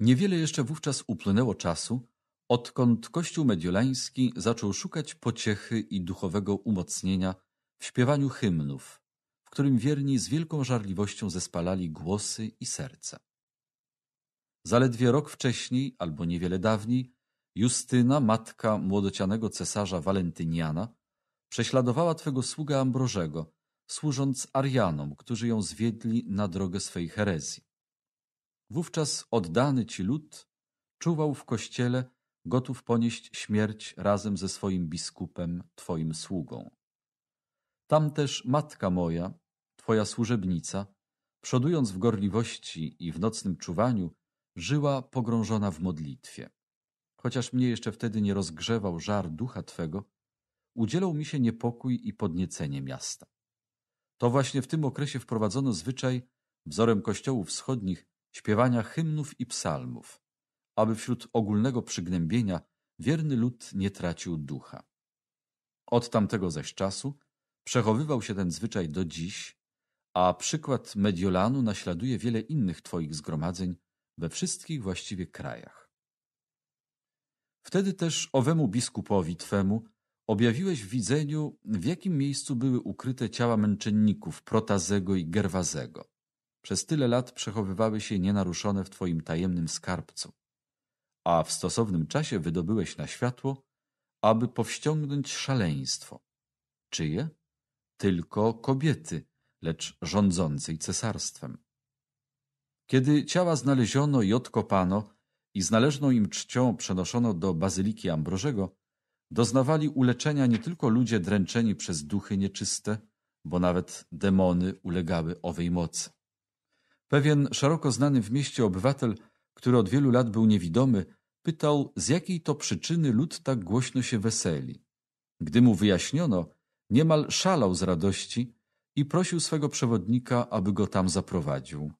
Niewiele jeszcze wówczas upłynęło czasu, odkąd Kościół Mediolański zaczął szukać pociechy i duchowego umocnienia w śpiewaniu hymnów, w którym wierni z wielką żarliwością zespalali głosy i serca. Zaledwie rok wcześniej, albo niewiele dawniej, Justyna, matka młodocianego cesarza Walentyniana, prześladowała twego sługa Ambrożego, służąc Arianom, którzy ją zwiedli na drogę swej herezji. Wówczas oddany ci lud czuwał w kościele, gotów ponieść śmierć razem ze swoim biskupem, twoim sługą. Tam też matka moja, twoja służebnica, przodując w gorliwości i w nocnym czuwaniu, żyła pogrążona w modlitwie. Chociaż mnie jeszcze wtedy nie rozgrzewał żar ducha twego, udzielał mi się niepokój i podniecenie miasta. To właśnie w tym okresie wprowadzono zwyczaj, wzorem kościołów wschodnich, śpiewania hymnów i psalmów, aby wśród ogólnego przygnębienia wierny lud nie tracił ducha. Od tamtego zaś czasu przechowywał się ten zwyczaj do dziś, a przykład Mediolanu naśladuje wiele innych Twoich zgromadzeń we wszystkich właściwie krajach. Wtedy też owemu biskupowi Twemu objawiłeś w widzeniu, w jakim miejscu były ukryte ciała męczenników Protazego i Gerwazego przez tyle lat przechowywały się nienaruszone w Twoim tajemnym skarbcu, a w stosownym czasie wydobyłeś na światło, aby powściągnąć szaleństwo. Czyje? Tylko kobiety, lecz rządzącej cesarstwem. Kiedy ciała znaleziono i odkopano i z należną im czcią przenoszono do Bazyliki Ambrożego, doznawali uleczenia nie tylko ludzie dręczeni przez duchy nieczyste, bo nawet demony ulegały owej mocy Pewien szeroko znany w mieście obywatel, który od wielu lat był niewidomy, pytał, z jakiej to przyczyny lud tak głośno się weseli. Gdy mu wyjaśniono, niemal szalał z radości i prosił swego przewodnika, aby go tam zaprowadził.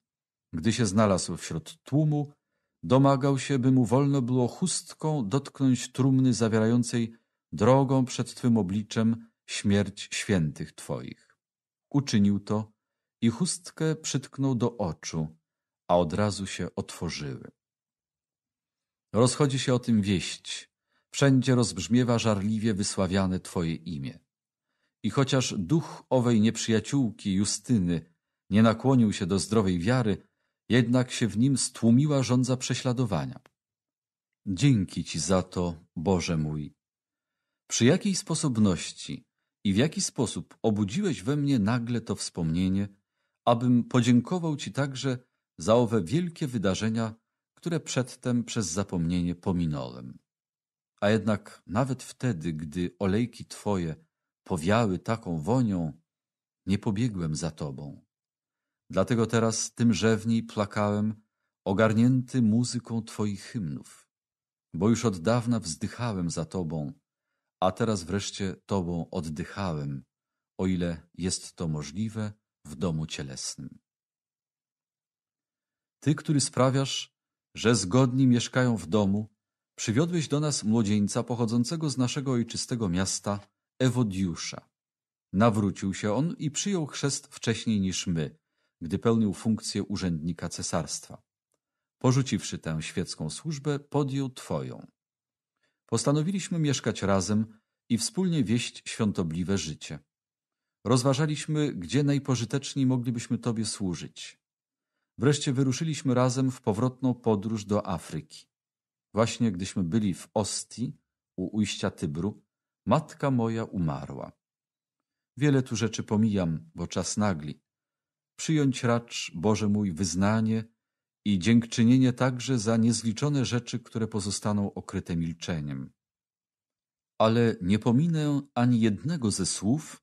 Gdy się znalazł wśród tłumu, domagał się, by mu wolno było chustką dotknąć trumny zawierającej drogą przed Twym obliczem śmierć świętych Twoich. Uczynił to i chustkę przytknął do oczu, a od razu się otworzyły. Rozchodzi się o tym wieść. Wszędzie rozbrzmiewa żarliwie wysławiane Twoje imię. I chociaż duch owej nieprzyjaciółki Justyny nie nakłonił się do zdrowej wiary, jednak się w nim stłumiła żądza prześladowania. Dzięki Ci za to, Boże mój. Przy jakiej sposobności i w jaki sposób obudziłeś we mnie nagle to wspomnienie, abym podziękował Ci także za owe wielkie wydarzenia, które przedtem przez zapomnienie pominąłem. A jednak nawet wtedy, gdy olejki Twoje powiały taką wonią, nie pobiegłem za Tobą. Dlatego teraz tym rzewniej plakałem, ogarnięty muzyką Twoich hymnów, bo już od dawna wzdychałem za Tobą, a teraz wreszcie Tobą oddychałem, o ile jest to możliwe, w domu cielesnym. Ty, który sprawiasz, że zgodni mieszkają w domu, przywiodłeś do nas młodzieńca pochodzącego z naszego ojczystego miasta, Ewodiusza. Nawrócił się on i przyjął chrzest wcześniej niż my, gdy pełnił funkcję urzędnika cesarstwa. Porzuciwszy tę świecką służbę, podjął Twoją. Postanowiliśmy mieszkać razem i wspólnie wieść świątobliwe życie. Rozważaliśmy, gdzie najpożyteczniej moglibyśmy Tobie służyć. Wreszcie wyruszyliśmy razem w powrotną podróż do Afryki. Właśnie gdyśmy byli w Ostii, u ujścia Tybru, matka moja umarła. Wiele tu rzeczy pomijam, bo czas nagli. Przyjąć racz, Boże mój, wyznanie i dziękczynienie także za niezliczone rzeczy, które pozostaną okryte milczeniem. Ale nie pominę ani jednego ze słów,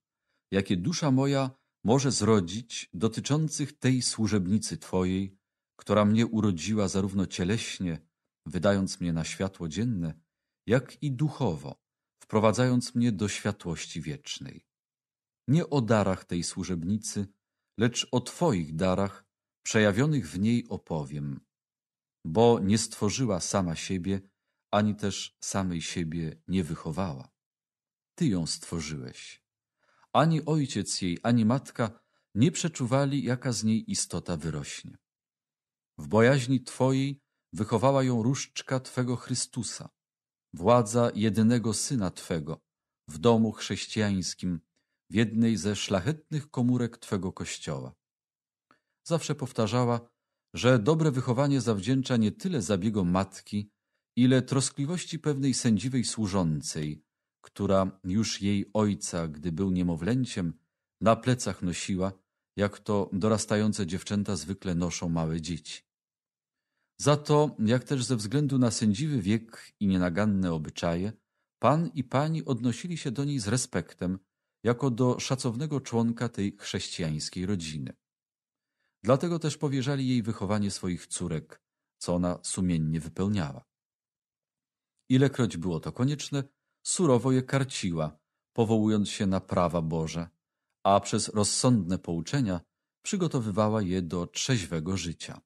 jakie dusza moja może zrodzić dotyczących tej służebnicy Twojej, która mnie urodziła zarówno cieleśnie, wydając mnie na światło dzienne, jak i duchowo, wprowadzając mnie do światłości wiecznej. Nie o darach tej służebnicy, lecz o Twoich darach, przejawionych w niej opowiem, bo nie stworzyła sama siebie, ani też samej siebie nie wychowała. Ty ją stworzyłeś ani ojciec jej, ani matka nie przeczuwali, jaka z niej istota wyrośnie. W bojaźni Twojej wychowała ją różdżka Twego Chrystusa, władza jedynego Syna Twego, w domu chrześcijańskim, w jednej ze szlachetnych komórek Twego Kościoła. Zawsze powtarzała, że dobre wychowanie zawdzięcza nie tyle zabiegom matki, ile troskliwości pewnej sędziwej służącej, która już jej ojca, gdy był niemowlęciem, na plecach nosiła, jak to dorastające dziewczęta zwykle noszą małe dzieci. Za to, jak też ze względu na sędziwy wiek i nienaganne obyczaje, pan i pani odnosili się do niej z respektem, jako do szacownego członka tej chrześcijańskiej rodziny. Dlatego też powierzali jej wychowanie swoich córek, co ona sumiennie wypełniała. Ilekroć było to konieczne, surowo je karciła, powołując się na prawa Boże, a przez rozsądne pouczenia przygotowywała je do trzeźwego życia.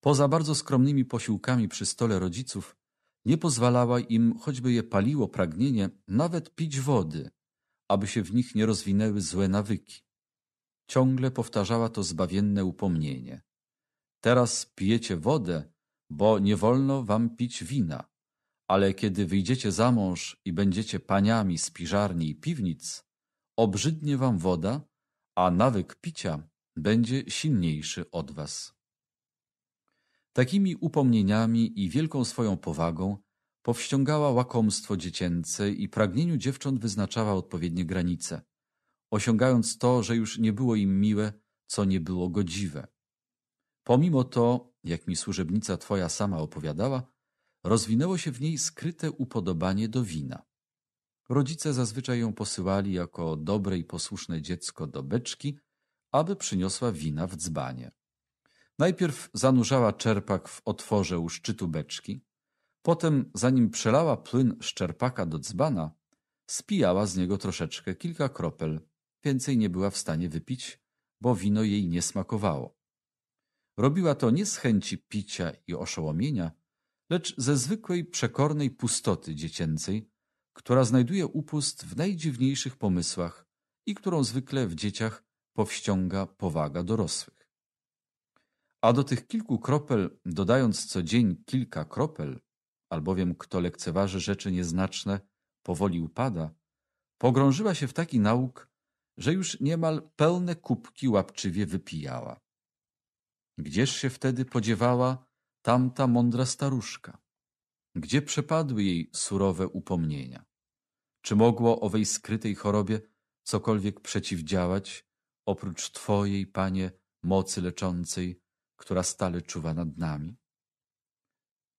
Poza bardzo skromnymi posiłkami przy stole rodziców, nie pozwalała im, choćby je paliło pragnienie, nawet pić wody, aby się w nich nie rozwinęły złe nawyki. Ciągle powtarzała to zbawienne upomnienie. Teraz pijecie wodę, bo nie wolno wam pić wina, ale kiedy wyjdziecie za mąż i będziecie paniami z piżarni i piwnic, obrzydnie wam woda, a nawyk picia będzie silniejszy od was. Takimi upomnieniami i wielką swoją powagą powściągała łakomstwo dziecięce i pragnieniu dziewcząt wyznaczała odpowiednie granice, osiągając to, że już nie było im miłe, co nie było godziwe. Pomimo to, jak mi służebnica twoja sama opowiadała, rozwinęło się w niej skryte upodobanie do wina. Rodzice zazwyczaj ją posyłali jako dobre i posłuszne dziecko do beczki, aby przyniosła wina w dzbanie. Najpierw zanurzała czerpak w otworze u szczytu beczki, potem, zanim przelała płyn z czerpaka do dzbana, spijała z niego troszeczkę, kilka kropel. Więcej nie była w stanie wypić, bo wino jej nie smakowało. Robiła to nie z chęci picia i oszołomienia, lecz ze zwykłej przekornej pustoty dziecięcej, która znajduje upust w najdziwniejszych pomysłach i którą zwykle w dzieciach powściąga powaga dorosłych. A do tych kilku kropel, dodając co dzień kilka kropel, albowiem kto lekceważy rzeczy nieznaczne, powoli upada, pogrążyła się w taki nauk, że już niemal pełne kubki łapczywie wypijała. Gdzież się wtedy podziewała tamta mądra staruszka? Gdzie przepadły jej surowe upomnienia? Czy mogło owej skrytej chorobie cokolwiek przeciwdziałać, oprócz Twojej, Panie, mocy leczącej, która stale czuwa nad nami?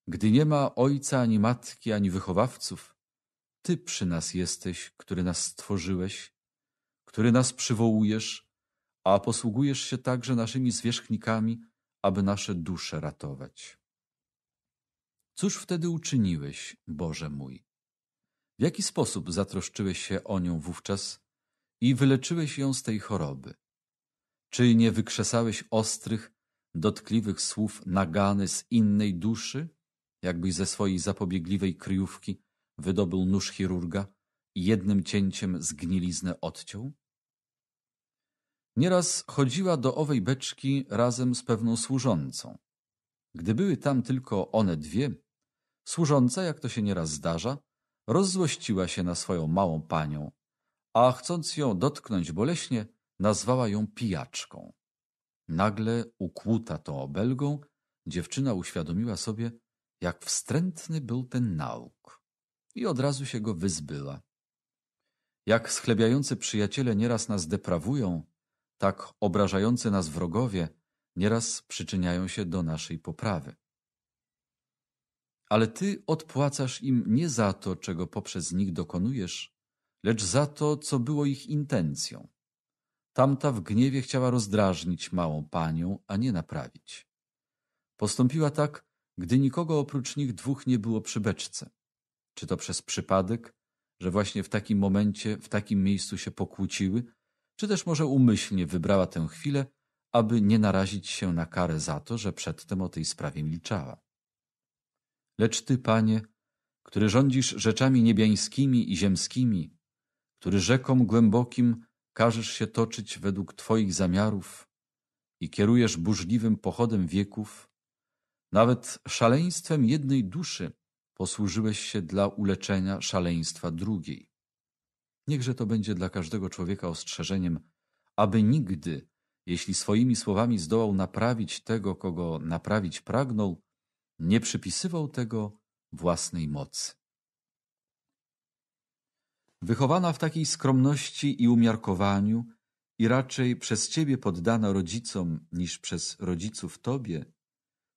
Gdy nie ma ojca ani matki, ani wychowawców, Ty przy nas jesteś, który nas stworzyłeś, który nas przywołujesz, a posługujesz się także naszymi zwierzchnikami, aby nasze dusze ratować. Cóż wtedy uczyniłeś, Boże mój? W jaki sposób zatroszczyłeś się o nią wówczas i wyleczyłeś ją z tej choroby? Czy nie wykrzesałeś ostrych, dotkliwych słów nagany z innej duszy, jakbyś ze swojej zapobiegliwej kryjówki wydobył nóż chirurga i jednym cięciem zgniliznę odciął? Nieraz chodziła do owej beczki razem z pewną służącą. Gdy były tam tylko one dwie, służąca, jak to się nieraz zdarza, rozzłościła się na swoją małą panią, a chcąc ją dotknąć boleśnie, nazwała ją pijaczką. Nagle ukłuta tą obelgą, dziewczyna uświadomiła sobie, jak wstrętny był ten nauk i od razu się go wyzbyła. Jak schlebiające przyjaciele nieraz nas deprawują, tak obrażający nas wrogowie nieraz przyczyniają się do naszej poprawy. Ale Ty odpłacasz im nie za to, czego poprzez nich dokonujesz, lecz za to, co było ich intencją. Tamta w gniewie chciała rozdrażnić małą panią, a nie naprawić. Postąpiła tak, gdy nikogo oprócz nich dwóch nie było przy beczce. Czy to przez przypadek, że właśnie w takim momencie, w takim miejscu się pokłóciły, czy też może umyślnie wybrała tę chwilę, aby nie narazić się na karę za to, że przedtem o tej sprawie milczała. Lecz ty, panie, który rządzisz rzeczami niebiańskimi i ziemskimi, który rzekom głębokim każesz się toczyć według twoich zamiarów i kierujesz burzliwym pochodem wieków, nawet szaleństwem jednej duszy posłużyłeś się dla uleczenia szaleństwa drugiej. Niechże to będzie dla każdego człowieka ostrzeżeniem, aby nigdy, jeśli swoimi słowami zdołał naprawić tego, kogo naprawić pragnął, nie przypisywał tego własnej mocy. Wychowana w takiej skromności i umiarkowaniu, i raczej przez ciebie poddana rodzicom niż przez rodziców tobie,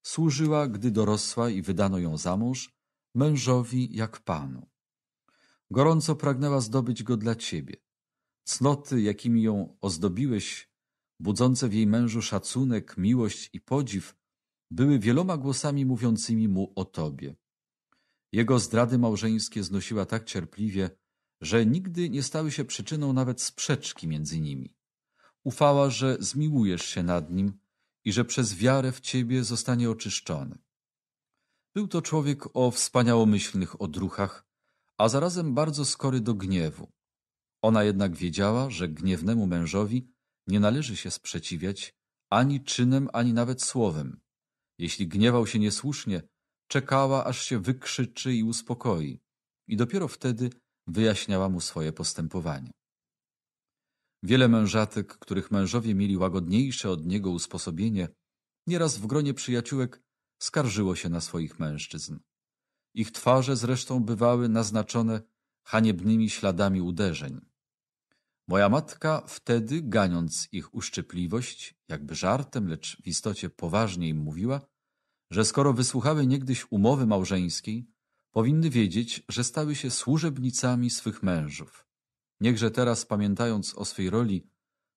służyła, gdy dorosła i wydano ją za mąż, mężowi jak panu. Gorąco pragnęła zdobyć go dla ciebie. Cnoty, jakimi ją ozdobiłeś, budzące w jej mężu szacunek, miłość i podziw, były wieloma głosami mówiącymi mu o tobie. Jego zdrady małżeńskie znosiła tak cierpliwie, że nigdy nie stały się przyczyną nawet sprzeczki między nimi. Ufała, że zmiłujesz się nad nim i że przez wiarę w ciebie zostanie oczyszczony. Był to człowiek o wspaniałomyślnych odruchach, a zarazem bardzo skory do gniewu. Ona jednak wiedziała, że gniewnemu mężowi nie należy się sprzeciwiać ani czynem, ani nawet słowem. Jeśli gniewał się niesłusznie, czekała, aż się wykrzyczy i uspokoi, i dopiero wtedy wyjaśniała mu swoje postępowanie. Wiele mężatek, których mężowie mieli łagodniejsze od niego usposobienie, nieraz w gronie przyjaciółek skarżyło się na swoich mężczyzn. Ich twarze zresztą bywały naznaczone haniebnymi śladami uderzeń. Moja matka wtedy, ganiąc ich uszczypliwość, jakby żartem, lecz w istocie poważnie im mówiła, że skoro wysłuchały niegdyś umowy małżeńskiej, powinny wiedzieć, że stały się służebnicami swych mężów. Niechże teraz, pamiętając o swej roli,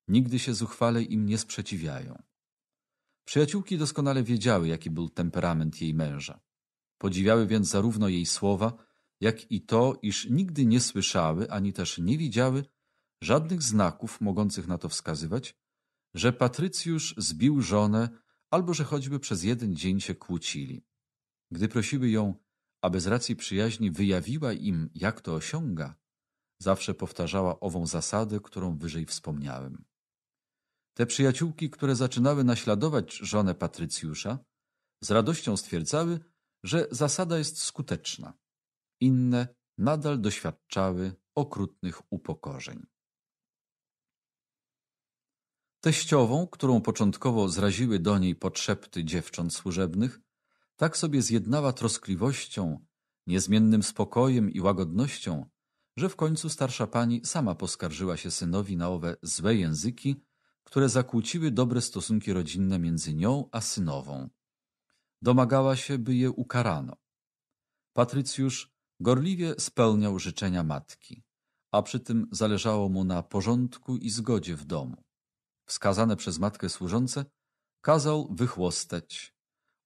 nigdy się zuchwale im nie sprzeciwiają. Przyjaciółki doskonale wiedziały, jaki był temperament jej męża. Podziwiały więc zarówno jej słowa, jak i to, iż nigdy nie słyszały ani też nie widziały żadnych znaków mogących na to wskazywać, że Patrycjusz zbił żonę albo że choćby przez jeden dzień się kłócili. Gdy prosiły ją, aby z racji przyjaźni wyjawiła im, jak to osiąga, zawsze powtarzała ową zasadę, którą wyżej wspomniałem. Te przyjaciółki, które zaczynały naśladować żonę Patrycjusza, z radością stwierdzały, że zasada jest skuteczna. Inne nadal doświadczały okrutnych upokorzeń. Teściową, którą początkowo zraziły do niej potrzepty dziewcząt służebnych, tak sobie zjednała troskliwością, niezmiennym spokojem i łagodnością, że w końcu starsza pani sama poskarżyła się synowi na owe złe języki, które zakłóciły dobre stosunki rodzinne między nią a synową. Domagała się, by je ukarano. Patrycjusz gorliwie spełniał życzenia matki, a przy tym zależało mu na porządku i zgodzie w domu. Wskazane przez matkę służące kazał wychłostać.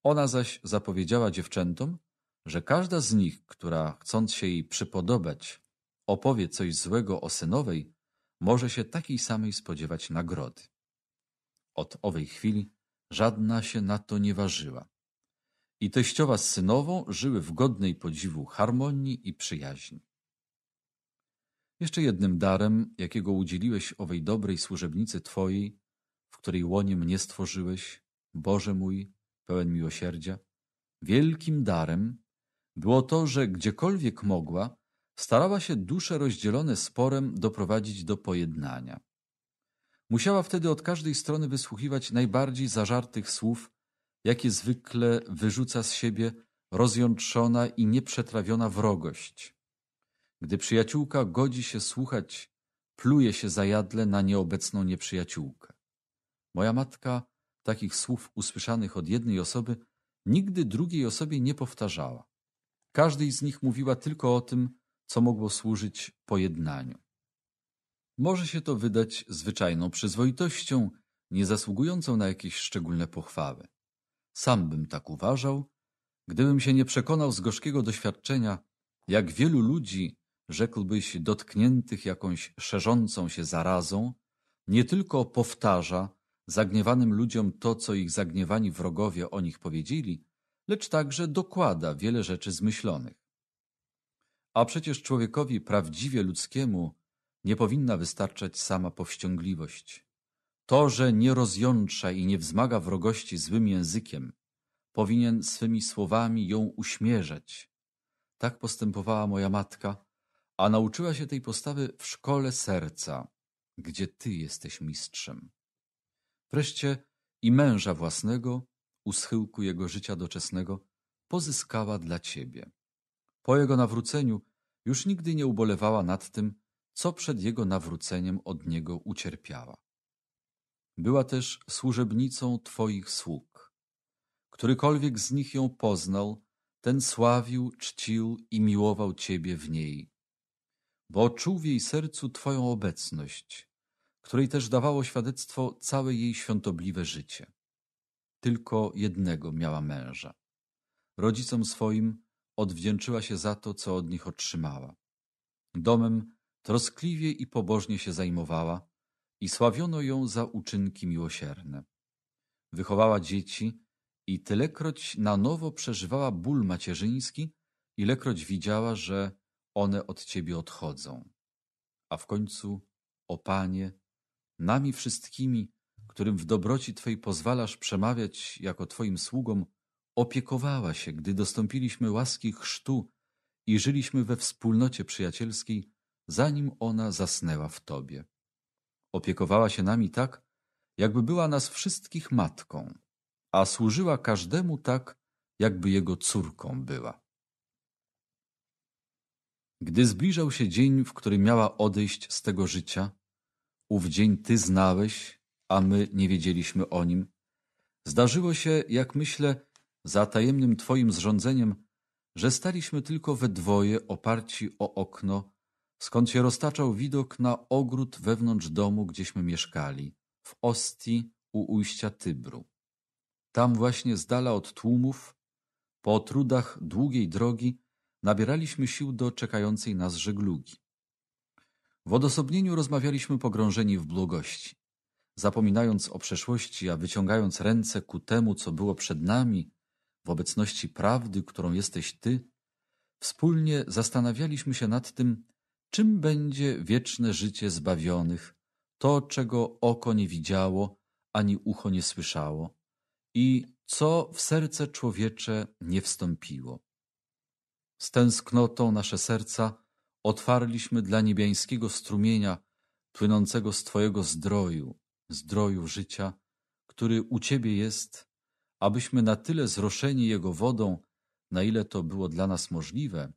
Ona zaś zapowiedziała dziewczętom, że każda z nich, która chcąc się jej przypodobać, opowie coś złego o synowej, może się takiej samej spodziewać nagrody. Od owej chwili żadna się na to nie ważyła i teściowa z synową żyły w godnej podziwu harmonii i przyjaźni. Jeszcze jednym darem, jakiego udzieliłeś owej dobrej służebnicy Twojej, w której łonie mnie stworzyłeś, Boże mój, pełen miłosierdzia, wielkim darem było to, że gdziekolwiek mogła, starała się dusze rozdzielone sporem doprowadzić do pojednania. Musiała wtedy od każdej strony wysłuchiwać najbardziej zażartych słów jakie zwykle wyrzuca z siebie rozjątrzona i nieprzetrawiona wrogość. Gdy przyjaciółka godzi się słuchać, pluje się zajadle na nieobecną nieprzyjaciółkę. Moja matka takich słów usłyszanych od jednej osoby nigdy drugiej osobie nie powtarzała. Każdej z nich mówiła tylko o tym, co mogło służyć pojednaniu. Może się to wydać zwyczajną przyzwoitością, nie zasługującą na jakieś szczególne pochwały. Sam bym tak uważał, gdybym się nie przekonał z gorzkiego doświadczenia, jak wielu ludzi, rzekłbyś, dotkniętych jakąś szerzącą się zarazą, nie tylko powtarza zagniewanym ludziom to, co ich zagniewani wrogowie o nich powiedzieli, lecz także dokłada wiele rzeczy zmyślonych. A przecież człowiekowi prawdziwie ludzkiemu nie powinna wystarczać sama powściągliwość. To, że nie rozjącza i nie wzmaga wrogości złym językiem, powinien swymi słowami ją uśmierzać. Tak postępowała moja matka, a nauczyła się tej postawy w szkole serca, gdzie ty jesteś mistrzem. Wreszcie i męża własnego, u schyłku jego życia doczesnego, pozyskała dla ciebie. Po jego nawróceniu już nigdy nie ubolewała nad tym, co przed jego nawróceniem od niego ucierpiała. Była też służebnicą Twoich sług. Którykolwiek z nich ją poznał, ten sławił, czcił i miłował Ciebie w niej. Bo czuł w jej sercu Twoją obecność, której też dawało świadectwo całe jej świątobliwe życie. Tylko jednego miała męża. Rodzicom swoim odwdzięczyła się za to, co od nich otrzymała. Domem troskliwie i pobożnie się zajmowała, i sławiono ją za uczynki miłosierne. Wychowała dzieci i tylekroć na nowo przeżywała ból macierzyński, ilekroć widziała, że one od ciebie odchodzą. A w końcu, o Panie, nami wszystkimi, którym w dobroci Twej pozwalasz przemawiać jako Twoim sługom, opiekowała się, gdy dostąpiliśmy łaski chrztu i żyliśmy we wspólnocie przyjacielskiej, zanim ona zasnęła w Tobie. Opiekowała się nami tak, jakby była nas wszystkich matką, a służyła każdemu tak, jakby jego córką była. Gdy zbliżał się dzień, w którym miała odejść z tego życia, ów dzień ty znałeś, a my nie wiedzieliśmy o nim, zdarzyło się, jak myślę, za tajemnym twoim zrządzeniem, że staliśmy tylko we dwoje oparci o okno skąd się roztaczał widok na ogród wewnątrz domu, gdzieśmy mieszkali, w Ostii u ujścia Tybru. Tam właśnie z dala od tłumów, po trudach długiej drogi, nabieraliśmy sił do czekającej nas żeglugi. W odosobnieniu rozmawialiśmy pogrążeni w błogości. Zapominając o przeszłości, a wyciągając ręce ku temu, co było przed nami, w obecności prawdy, którą jesteś Ty, wspólnie zastanawialiśmy się nad tym, Czym będzie wieczne życie zbawionych, to czego oko nie widziało, ani ucho nie słyszało, i co w serce człowiecze nie wstąpiło? Z tęsknotą nasze serca otwarliśmy dla niebiańskiego strumienia płynącego z Twojego zdroju, zdroju życia, który u Ciebie jest, abyśmy na tyle zroszeni Jego wodą, na ile to było dla nas możliwe,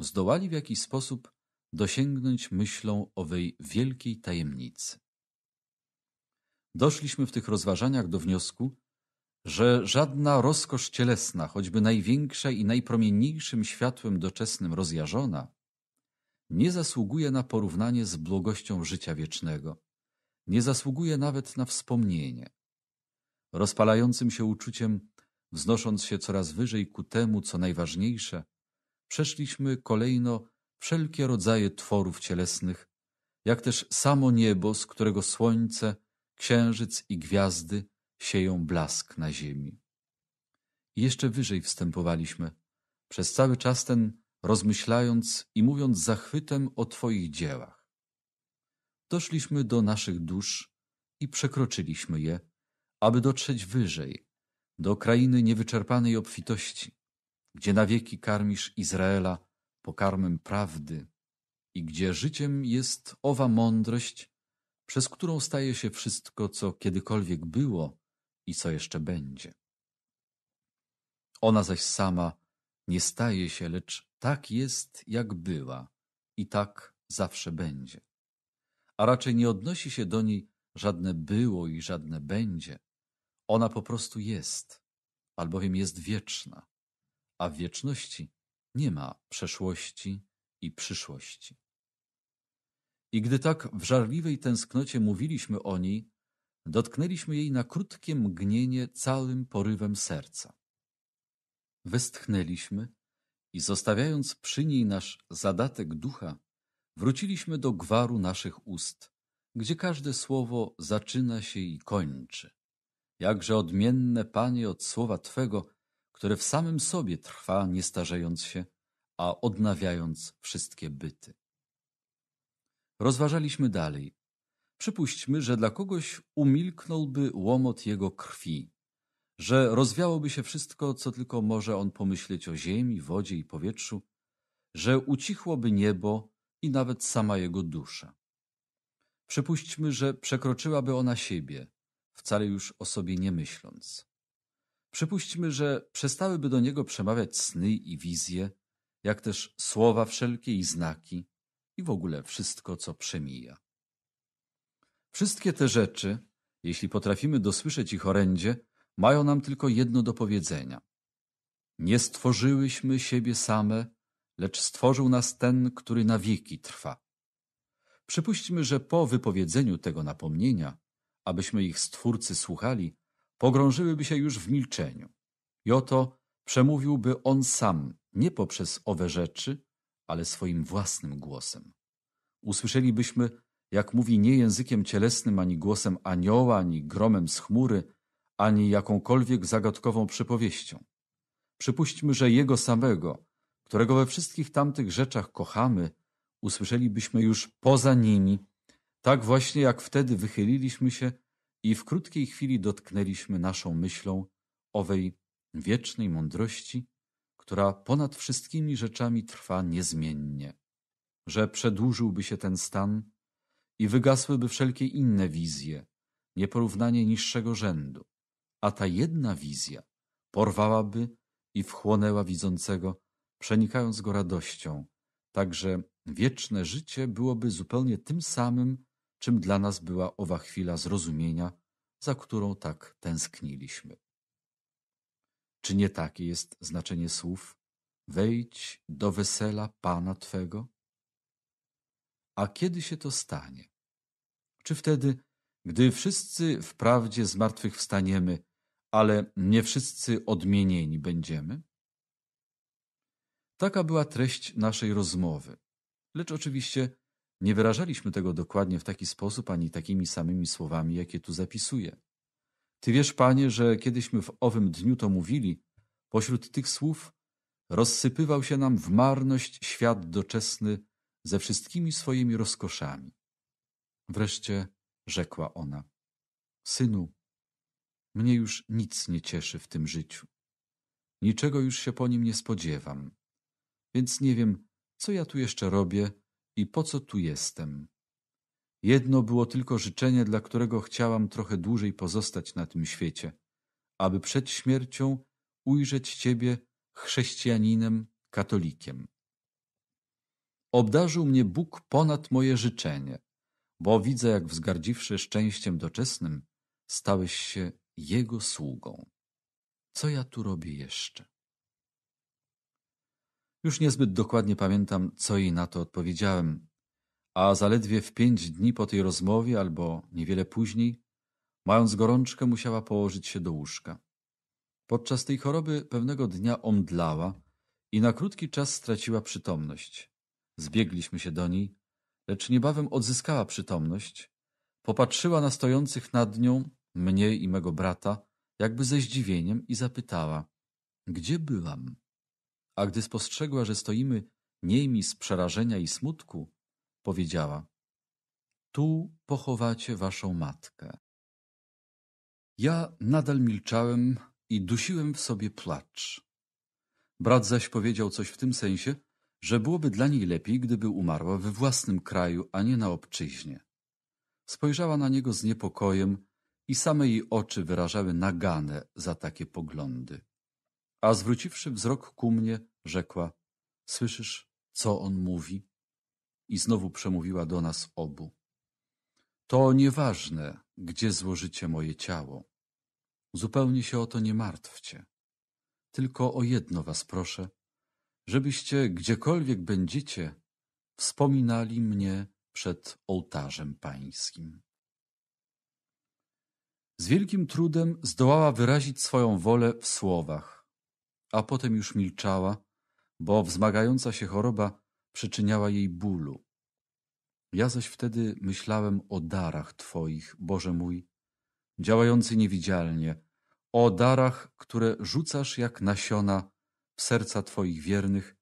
zdołali w jakiś sposób dosięgnąć myślą owej wielkiej tajemnicy. Doszliśmy w tych rozważaniach do wniosku, że żadna rozkosz cielesna, choćby największa i najpromienniejszym światłem doczesnym rozjarzona, nie zasługuje na porównanie z błogością życia wiecznego, nie zasługuje nawet na wspomnienie. Rozpalającym się uczuciem, wznosząc się coraz wyżej ku temu, co najważniejsze, przeszliśmy kolejno wszelkie rodzaje tworów cielesnych, jak też samo niebo, z którego słońce, księżyc i gwiazdy sieją blask na ziemi. I jeszcze wyżej wstępowaliśmy, przez cały czas ten rozmyślając i mówiąc zachwytem o Twoich dziełach. Doszliśmy do naszych dusz i przekroczyliśmy je, aby dotrzeć wyżej, do krainy niewyczerpanej obfitości, gdzie na wieki karmisz Izraela pokarmem prawdy i gdzie życiem jest owa mądrość, przez którą staje się wszystko, co kiedykolwiek było i co jeszcze będzie. Ona zaś sama nie staje się, lecz tak jest, jak była i tak zawsze będzie. A raczej nie odnosi się do niej żadne było i żadne będzie. Ona po prostu jest, albowiem jest wieczna, a w wieczności nie ma przeszłości i przyszłości. I gdy tak w żarliwej tęsknocie mówiliśmy o niej, dotknęliśmy jej na krótkie mgnienie całym porywem serca. Westchnęliśmy i zostawiając przy niej nasz zadatek ducha, wróciliśmy do gwaru naszych ust, gdzie każde słowo zaczyna się i kończy. Jakże odmienne, Panie, od słowa Twego, które w samym sobie trwa, nie starzejąc się, a odnawiając wszystkie byty. Rozważaliśmy dalej. Przypuśćmy, że dla kogoś umilknąłby łomot jego krwi, że rozwiałoby się wszystko, co tylko może on pomyśleć o ziemi, wodzie i powietrzu, że ucichłoby niebo i nawet sama jego dusza. Przypuśćmy, że przekroczyłaby ona siebie, wcale już o sobie nie myśląc. Przypuśćmy, że przestałyby do niego przemawiać sny i wizje, jak też słowa wszelkie i znaki i w ogóle wszystko, co przemija. Wszystkie te rzeczy, jeśli potrafimy dosłyszeć ich orędzie, mają nam tylko jedno do powiedzenia. Nie stworzyłyśmy siebie same, lecz stworzył nas ten, który na wieki trwa. Przypuśćmy, że po wypowiedzeniu tego napomnienia, abyśmy ich stwórcy słuchali, pogrążyłyby się już w milczeniu. I oto przemówiłby on sam, nie poprzez owe rzeczy, ale swoim własnym głosem. Usłyszelibyśmy, jak mówi nie językiem cielesnym, ani głosem anioła, ani gromem z chmury, ani jakąkolwiek zagadkową przypowieścią. Przypuśćmy, że jego samego, którego we wszystkich tamtych rzeczach kochamy, usłyszelibyśmy już poza nimi, tak właśnie jak wtedy wychyliliśmy się i w krótkiej chwili dotknęliśmy naszą myślą owej wiecznej mądrości, która ponad wszystkimi rzeczami trwa niezmiennie, że przedłużyłby się ten stan i wygasłyby wszelkie inne wizje, nieporównanie niższego rzędu, a ta jedna wizja porwałaby i wchłonęła widzącego, przenikając go radością, tak że wieczne życie byłoby zupełnie tym samym, czym dla nas była owa chwila zrozumienia, za którą tak tęskniliśmy. Czy nie takie jest znaczenie słów Wejdź do wesela Pana Twego? A kiedy się to stanie? Czy wtedy, gdy wszyscy wprawdzie zmartwychwstaniemy, ale nie wszyscy odmienieni będziemy? Taka była treść naszej rozmowy, lecz oczywiście nie wyrażaliśmy tego dokładnie w taki sposób ani takimi samymi słowami, jakie tu zapisuję. Ty wiesz, panie, że kiedyśmy w owym dniu to mówili, pośród tych słów rozsypywał się nam w marność świat doczesny ze wszystkimi swoimi rozkoszami. Wreszcie rzekła ona: Synu, mnie już nic nie cieszy w tym życiu. Niczego już się po nim nie spodziewam, więc nie wiem, co ja tu jeszcze robię i po co tu jestem? Jedno było tylko życzenie, dla którego chciałam trochę dłużej pozostać na tym świecie, aby przed śmiercią ujrzeć Ciebie chrześcijaninem, katolikiem. Obdarzył mnie Bóg ponad moje życzenie, bo widzę, jak wzgardziwszy szczęściem doczesnym, stałeś się Jego sługą. Co ja tu robię jeszcze? Już niezbyt dokładnie pamiętam, co jej na to odpowiedziałem, a zaledwie w pięć dni po tej rozmowie albo niewiele później, mając gorączkę, musiała położyć się do łóżka. Podczas tej choroby pewnego dnia omdlała i na krótki czas straciła przytomność. Zbiegliśmy się do niej, lecz niebawem odzyskała przytomność. Popatrzyła na stojących nad nią, mnie i mego brata, jakby ze zdziwieniem i zapytała, gdzie byłam? A gdy spostrzegła, że stoimy niemi z przerażenia i smutku, powiedziała: Tu pochowacie waszą matkę. Ja nadal milczałem i dusiłem w sobie płacz. Brat zaś powiedział coś w tym sensie, że byłoby dla niej lepiej, gdyby umarła we własnym kraju, a nie na obczyźnie. Spojrzała na niego z niepokojem i same jej oczy wyrażały nagane za takie poglądy a zwróciwszy wzrok ku mnie, rzekła: Słyszysz, co on mówi? I znowu przemówiła do nas obu. To nieważne, gdzie złożycie moje ciało. Zupełnie się o to nie martwcie. Tylko o jedno was proszę, żebyście gdziekolwiek będziecie, wspominali mnie przed ołtarzem pańskim. Z wielkim trudem zdołała wyrazić swoją wolę w słowach a potem już milczała, bo wzmagająca się choroba przyczyniała jej bólu. Ja zaś wtedy myślałem o darach Twoich, Boże mój, działający niewidzialnie, o darach, które rzucasz jak nasiona w serca Twoich wiernych,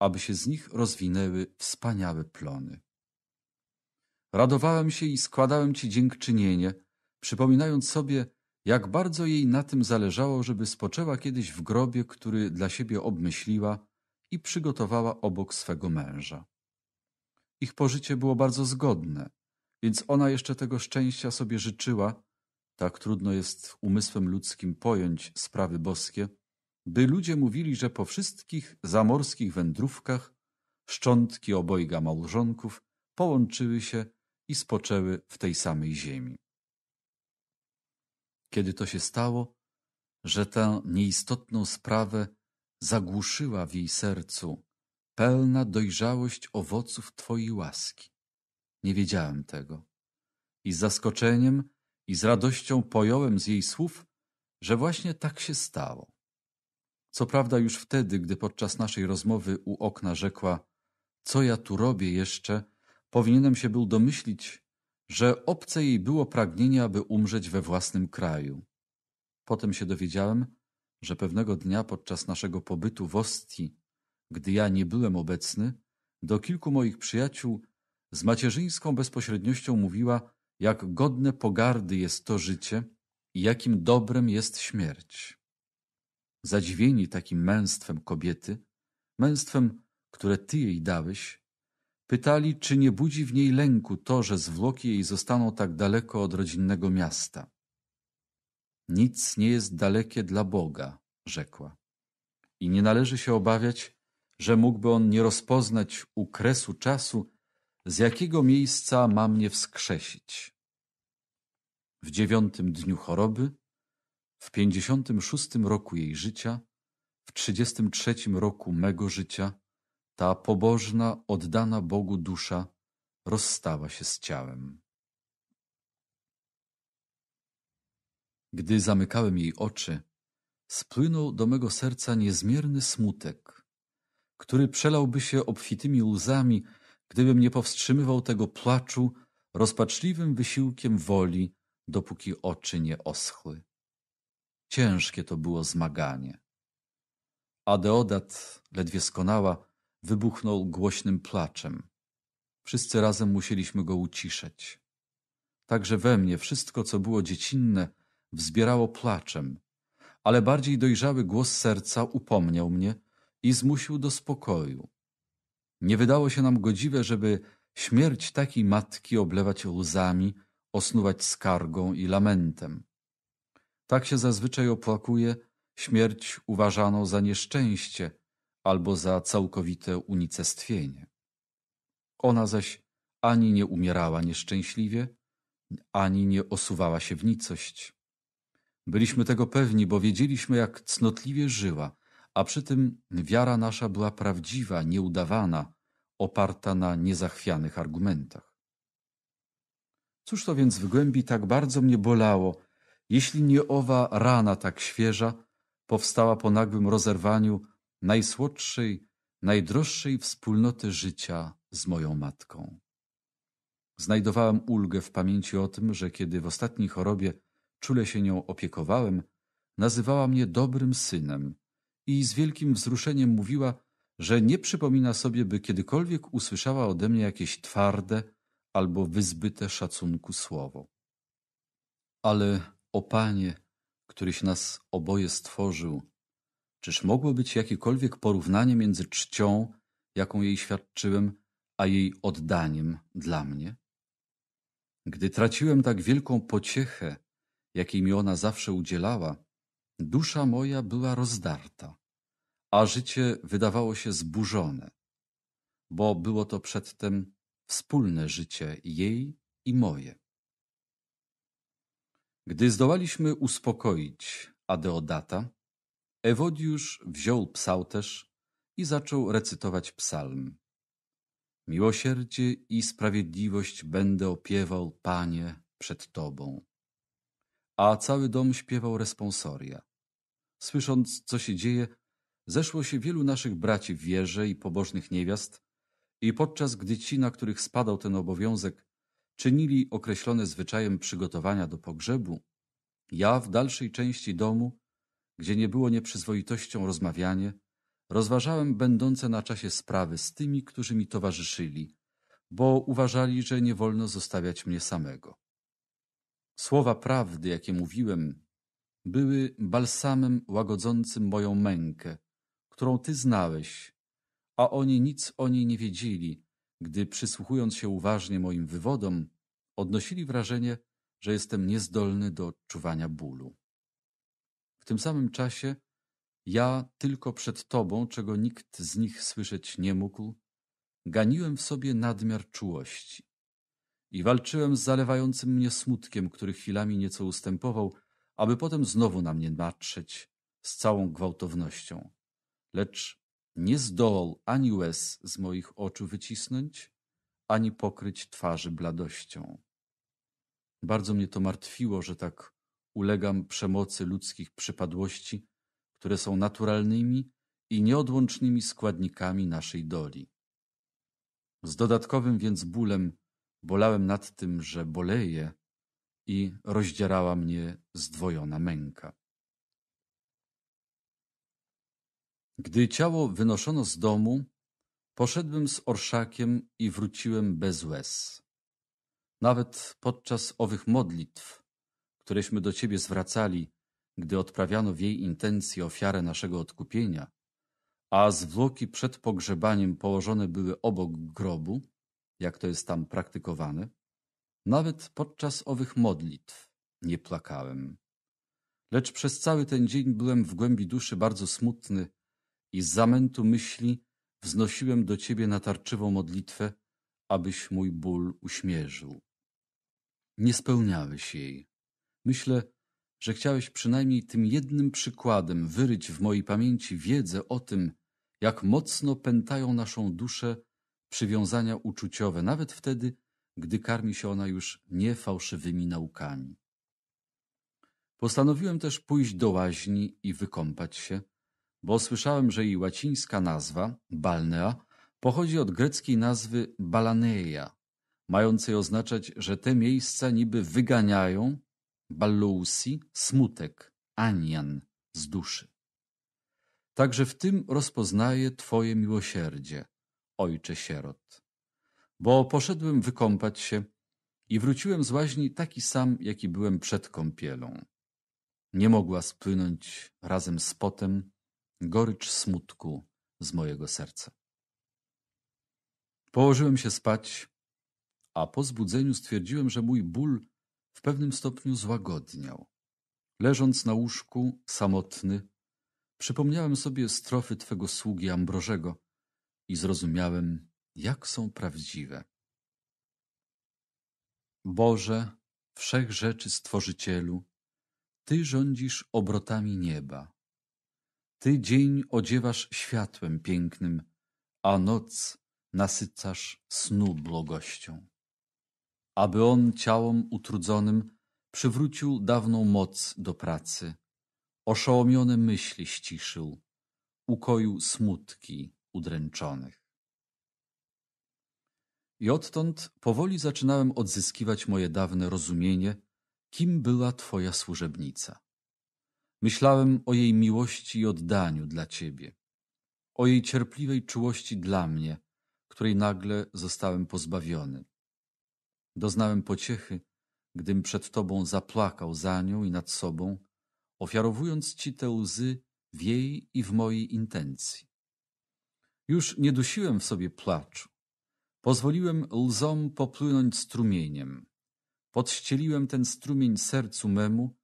aby się z nich rozwinęły wspaniałe plony. Radowałem się i składałem Ci dziękczynienie, przypominając sobie, jak bardzo jej na tym zależało, żeby spoczęła kiedyś w grobie, który dla siebie obmyśliła i przygotowała obok swego męża. Ich pożycie było bardzo zgodne, więc ona jeszcze tego szczęścia sobie życzyła, tak trudno jest umysłem ludzkim pojąć sprawy boskie, by ludzie mówili, że po wszystkich zamorskich wędrówkach szczątki obojga małżonków połączyły się i spoczęły w tej samej ziemi kiedy to się stało, że tę nieistotną sprawę zagłuszyła w jej sercu pełna dojrzałość owoców Twojej łaski. Nie wiedziałem tego. I z zaskoczeniem i z radością pojąłem z jej słów, że właśnie tak się stało. Co prawda już wtedy, gdy podczas naszej rozmowy u okna rzekła, co ja tu robię jeszcze, powinienem się był domyślić, że obce jej było pragnienie, aby umrzeć we własnym kraju. Potem się dowiedziałem, że pewnego dnia podczas naszego pobytu w Ostii, gdy ja nie byłem obecny, do kilku moich przyjaciół z macierzyńską bezpośredniością mówiła, jak godne pogardy jest to życie i jakim dobrem jest śmierć. Zadziwieni takim męstwem kobiety, męstwem, które ty jej dałeś, Pytali, czy nie budzi w niej lęku to, że zwłoki jej zostaną tak daleko od rodzinnego miasta. Nic nie jest dalekie dla Boga, rzekła. I nie należy się obawiać, że mógłby on nie rozpoznać u kresu czasu, z jakiego miejsca ma mnie wskrzesić. W dziewiątym dniu choroby, w pięćdziesiątym szóstym roku jej życia, w trzydziestym trzecim roku mego życia, ta pobożna, oddana Bogu dusza rozstała się z ciałem. Gdy zamykałem jej oczy, spłynął do mego serca niezmierny smutek, który przelałby się obfitymi łzami, gdybym nie powstrzymywał tego płaczu rozpaczliwym wysiłkiem woli, dopóki oczy nie oschły. Ciężkie to było zmaganie. Adeodat ledwie skonała, wybuchnął głośnym płaczem. Wszyscy razem musieliśmy go uciszyć. Także we mnie wszystko, co było dziecinne, wzbierało płaczem, ale bardziej dojrzały głos serca upomniał mnie i zmusił do spokoju. Nie wydało się nam godziwe, żeby śmierć takiej matki oblewać łzami, osnuwać skargą i lamentem. Tak się zazwyczaj opłakuje śmierć uważaną za nieszczęście, albo za całkowite unicestwienie. Ona zaś ani nie umierała nieszczęśliwie, ani nie osuwała się w nicość. Byliśmy tego pewni, bo wiedzieliśmy, jak cnotliwie żyła, a przy tym wiara nasza była prawdziwa, nieudawana, oparta na niezachwianych argumentach. Cóż to więc w głębi tak bardzo mnie bolało, jeśli nie owa rana tak świeża, powstała po nagłym rozerwaniu najsłodszej, najdroższej wspólnoty życia z moją matką. Znajdowałem ulgę w pamięci o tym, że kiedy w ostatniej chorobie czule się nią opiekowałem, nazywała mnie dobrym synem i z wielkim wzruszeniem mówiła, że nie przypomina sobie, by kiedykolwiek usłyszała ode mnie jakieś twarde albo wyzbyte szacunku słowo. Ale o Panie, któryś nas oboje stworzył, Czyż mogło być jakiekolwiek porównanie między czcią, jaką jej świadczyłem, a jej oddaniem dla mnie? Gdy traciłem tak wielką pociechę, jakiej mi ona zawsze udzielała, dusza moja była rozdarta, a życie wydawało się zburzone, bo było to przedtem wspólne życie jej i moje. Gdy zdołaliśmy uspokoić Adeodata, Ewodiusz wziął psałterz i zaczął recytować psalm. Miłosierdzie i sprawiedliwość będę opiewał, Panie, przed Tobą. A cały dom śpiewał responsoria. Słysząc, co się dzieje, zeszło się wielu naszych braci w wierze i pobożnych niewiast i podczas gdy ci, na których spadał ten obowiązek, czynili określone zwyczajem przygotowania do pogrzebu, ja w dalszej części domu gdzie nie było nieprzyzwoitością rozmawianie, rozważałem będące na czasie sprawy z tymi, którzy mi towarzyszyli, bo uważali, że nie wolno zostawiać mnie samego. Słowa prawdy, jakie mówiłem, były balsamem łagodzącym moją mękę, którą ty znałeś, a oni nic o niej nie wiedzieli, gdy przysłuchując się uważnie moim wywodom, odnosili wrażenie, że jestem niezdolny do odczuwania bólu. W tym samym czasie ja tylko przed Tobą, czego nikt z nich słyszeć nie mógł, ganiłem w sobie nadmiar czułości i walczyłem z zalewającym mnie smutkiem, który chwilami nieco ustępował, aby potem znowu na mnie natrzeć z całą gwałtownością. Lecz nie zdołał ani łez z moich oczu wycisnąć, ani pokryć twarzy bladością. Bardzo mnie to martwiło, że tak ulegam przemocy ludzkich przypadłości, które są naturalnymi i nieodłącznymi składnikami naszej doli. Z dodatkowym więc bólem bolałem nad tym, że boleję i rozdzierała mnie zdwojona męka. Gdy ciało wynoszono z domu, poszedłem z orszakiem i wróciłem bez łez. Nawet podczas owych modlitw któreśmy do Ciebie zwracali, gdy odprawiano w jej intencji ofiarę naszego odkupienia, a zwłoki przed pogrzebaniem położone były obok grobu, jak to jest tam praktykowane, nawet podczas owych modlitw nie płakałem. Lecz przez cały ten dzień byłem w głębi duszy bardzo smutny i z zamętu myśli wznosiłem do Ciebie natarczywą modlitwę, abyś mój ból uśmierzył. Nie spełniałeś jej. Myślę, że chciałeś przynajmniej tym jednym przykładem wyryć w mojej pamięci wiedzę o tym, jak mocno pętają naszą duszę przywiązania uczuciowe, nawet wtedy, gdy karmi się ona już niefałszywymi naukami. Postanowiłem też pójść do łaźni i wykąpać się, bo słyszałem, że jej łacińska nazwa, balnea, pochodzi od greckiej nazwy balaneia, mającej oznaczać, że te miejsca niby wyganiają Ballousi smutek, anian z duszy. Także w tym rozpoznaję Twoje miłosierdzie, Ojcze sierot. Bo poszedłem wykąpać się i wróciłem z łaźni taki sam, jaki byłem przed kąpielą. Nie mogła spłynąć razem z potem gorycz smutku z mojego serca. Położyłem się spać, a po zbudzeniu stwierdziłem, że mój ból w pewnym stopniu złagodniał. Leżąc na łóżku, samotny, przypomniałem sobie strofy twego sługi Ambrożego i zrozumiałem, jak są prawdziwe. Boże, wszech rzeczy stworzycielu, Ty rządzisz obrotami nieba. Ty dzień odziewasz światłem pięknym, a noc nasycasz snu błogością aby on ciałom utrudzonym przywrócił dawną moc do pracy, oszołomione myśli ściszył, ukoił smutki udręczonych. I odtąd powoli zaczynałem odzyskiwać moje dawne rozumienie, kim była Twoja służebnica. Myślałem o jej miłości i oddaniu dla Ciebie, o jej cierpliwej czułości dla mnie, której nagle zostałem pozbawiony Doznałem pociechy, gdym przed Tobą zapłakał za nią i nad sobą, ofiarowując Ci te łzy w jej i w mojej intencji. Już nie dusiłem w sobie płaczu. Pozwoliłem łzom popłynąć strumieniem. Podścieliłem ten strumień sercu memu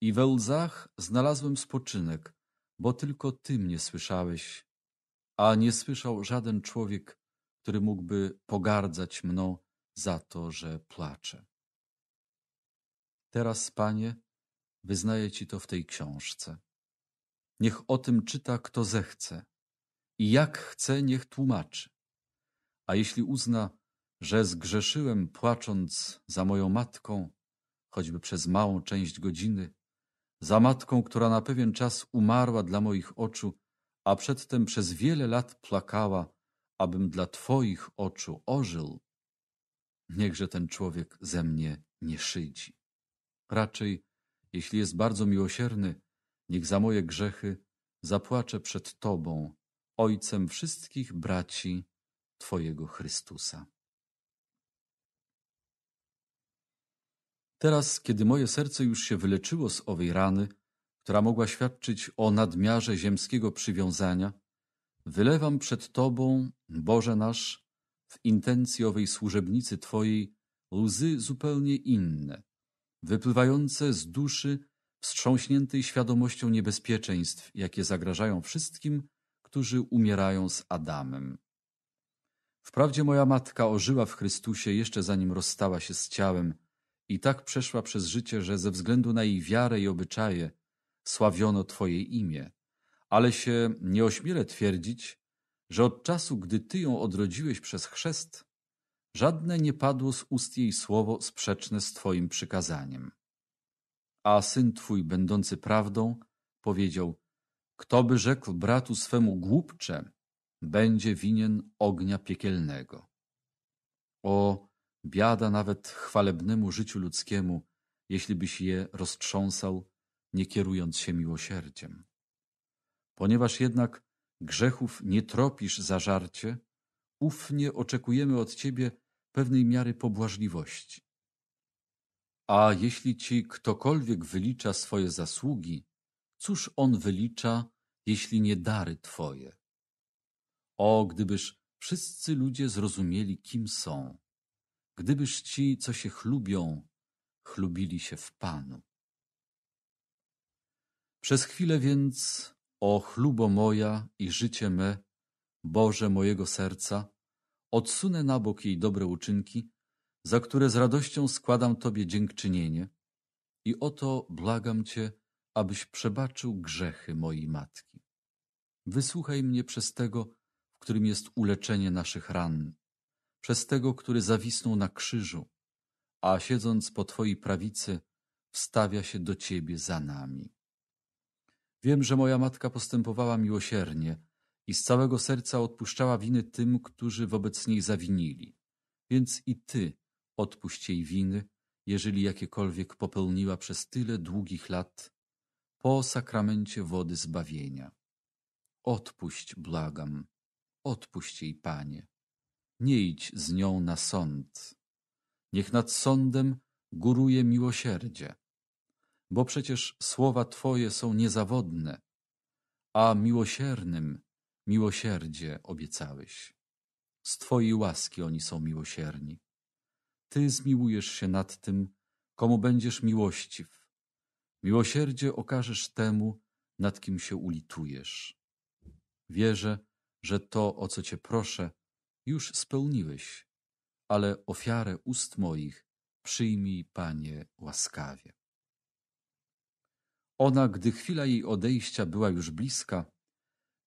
i we łzach znalazłem spoczynek, bo tylko Ty mnie słyszałeś, a nie słyszał żaden człowiek, który mógłby pogardzać mną za to, że płaczę. Teraz, Panie, wyznaję Ci to w tej książce. Niech o tym czyta kto zechce i jak chce, niech tłumaczy. A jeśli uzna, że zgrzeszyłem płacząc za moją matką, choćby przez małą część godziny, za matką, która na pewien czas umarła dla moich oczu, a przedtem przez wiele lat płakała, abym dla Twoich oczu ożył, Niechże ten człowiek ze mnie nie szydzi. Raczej, jeśli jest bardzo miłosierny, niech za moje grzechy zapłaczę przed Tobą, Ojcem wszystkich braci Twojego Chrystusa. Teraz, kiedy moje serce już się wyleczyło z owej rany, która mogła świadczyć o nadmiarze ziemskiego przywiązania, wylewam przed Tobą, Boże nasz, w intencji owej służebnicy Twojej łzy zupełnie inne, wypływające z duszy wstrząśniętej świadomością niebezpieczeństw, jakie zagrażają wszystkim, którzy umierają z Adamem. Wprawdzie moja matka ożyła w Chrystusie jeszcze zanim rozstała się z ciałem i tak przeszła przez życie, że ze względu na jej wiarę i obyczaje sławiono Twoje imię, ale się nie ośmielę twierdzić, że od czasu, gdy ty ją odrodziłeś przez chrzest, żadne nie padło z ust jej słowo sprzeczne z twoim przykazaniem. A syn twój, będący prawdą, powiedział, kto by rzekł bratu swemu głupcze, będzie winien ognia piekielnego. O, biada nawet chwalebnemu życiu ludzkiemu, jeśli byś je roztrząsał, nie kierując się miłosierdziem. Ponieważ jednak grzechów nie tropisz żarcie, ufnie oczekujemy od Ciebie pewnej miary pobłażliwości. A jeśli Ci ktokolwiek wylicza swoje zasługi, cóż on wylicza, jeśli nie dary Twoje? O, gdybyż wszyscy ludzie zrozumieli, kim są, gdybyż ci, co się chlubią, chlubili się w Panu. Przez chwilę więc o chlubo moja i życie me, Boże mojego serca, odsunę na bok jej dobre uczynki, za które z radością składam Tobie dziękczynienie i oto błagam Cię, abyś przebaczył grzechy mojej matki. Wysłuchaj mnie przez tego, w którym jest uleczenie naszych ran, przez tego, który zawisnął na krzyżu, a siedząc po Twojej prawicy, wstawia się do Ciebie za nami. Wiem, że moja matka postępowała miłosiernie i z całego serca odpuszczała winy tym, którzy wobec niej zawinili. Więc i ty odpuść jej winy, jeżeli jakiekolwiek popełniła przez tyle długich lat po sakramencie wody zbawienia. Odpuść, błagam, odpuść jej, Panie. Nie idź z nią na sąd. Niech nad sądem góruje miłosierdzie bo przecież słowa Twoje są niezawodne, a miłosiernym miłosierdzie obiecałeś. Z Twojej łaski oni są miłosierni. Ty zmiłujesz się nad tym, komu będziesz miłościw. Miłosierdzie okażesz temu, nad kim się ulitujesz. Wierzę, że to, o co Cię proszę, już spełniłeś, ale ofiarę ust moich przyjmij, Panie, łaskawie. Ona, gdy chwila jej odejścia była już bliska,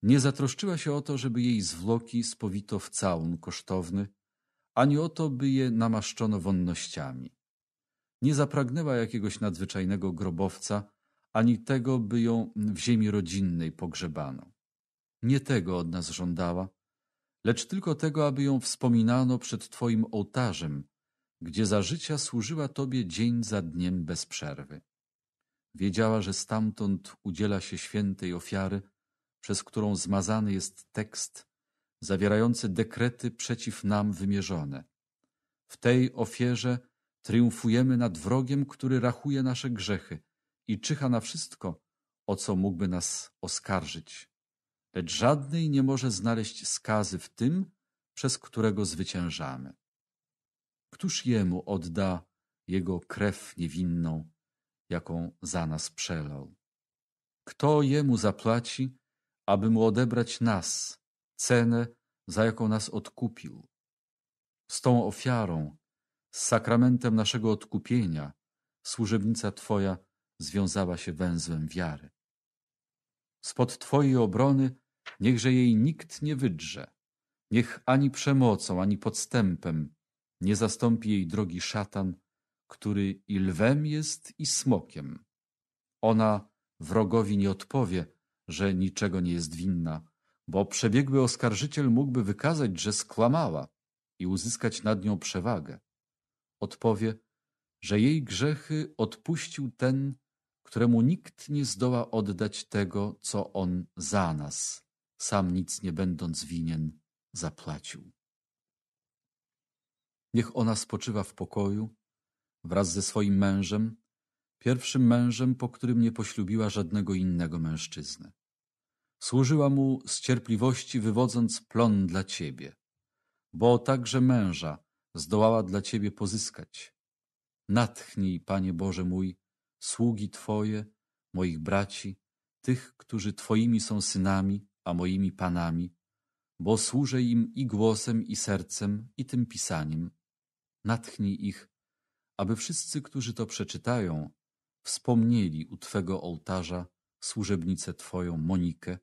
nie zatroszczyła się o to, żeby jej zwłoki spowito w całun kosztowny, ani o to, by je namaszczono wonnościami. Nie zapragnęła jakiegoś nadzwyczajnego grobowca, ani tego, by ją w ziemi rodzinnej pogrzebano. Nie tego od nas żądała, lecz tylko tego, aby ją wspominano przed Twoim ołtarzem, gdzie za życia służyła Tobie dzień za dniem bez przerwy. Wiedziała, że stamtąd udziela się świętej ofiary, przez którą zmazany jest tekst zawierający dekrety przeciw nam wymierzone. W tej ofierze triumfujemy nad wrogiem, który rachuje nasze grzechy i czyha na wszystko, o co mógłby nas oskarżyć. Lecz żadnej nie może znaleźć skazy w tym, przez którego zwyciężamy. Któż jemu odda jego krew niewinną, jaką za nas przelał. Kto jemu zapłaci, aby mu odebrać nas, cenę, za jaką nas odkupił? Z tą ofiarą, z sakramentem naszego odkupienia, służebnica Twoja związała się węzłem wiary. Spod Twojej obrony niechże jej nikt nie wydrze, niech ani przemocą, ani podstępem nie zastąpi jej drogi szatan, który i lwem jest i smokiem. Ona wrogowi nie odpowie, że niczego nie jest winna, bo przebiegły oskarżyciel mógłby wykazać, że skłamała i uzyskać nad nią przewagę. Odpowie, że jej grzechy odpuścił ten, któremu nikt nie zdoła oddać tego, co on za nas, sam nic nie będąc winien, zapłacił. Niech ona spoczywa w pokoju, wraz ze swoim mężem, pierwszym mężem, po którym nie poślubiła żadnego innego mężczyzny. Służyła mu z cierpliwości, wywodząc plon dla ciebie, bo także męża zdołała dla ciebie pozyskać. Natchnij, Panie Boże mój, sługi Twoje, moich braci, tych, którzy Twoimi są synami, a moimi panami, bo służę im i głosem, i sercem, i tym pisaniem. Natchnij ich aby wszyscy, którzy to przeczytają, wspomnieli u Twego ołtarza służebnicę Twoją Monikę,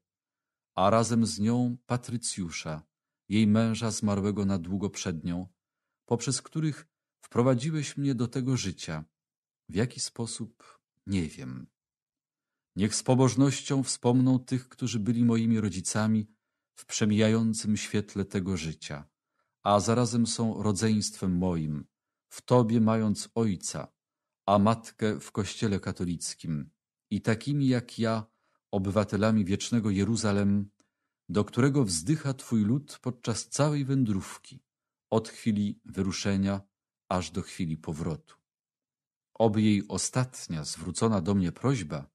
a razem z nią Patrycjusza, jej męża zmarłego na długo przed nią, poprzez których wprowadziłeś mnie do tego życia. W jaki sposób, nie wiem. Niech z pobożnością wspomną tych, którzy byli moimi rodzicami w przemijającym świetle tego życia, a zarazem są rodzeństwem moim, w Tobie mając ojca, a matkę w Kościele katolickim i takimi jak ja, obywatelami wiecznego Jeruzalem, do którego wzdycha Twój lud podczas całej wędrówki, od chwili wyruszenia aż do chwili powrotu. Oby jej ostatnia zwrócona do mnie prośba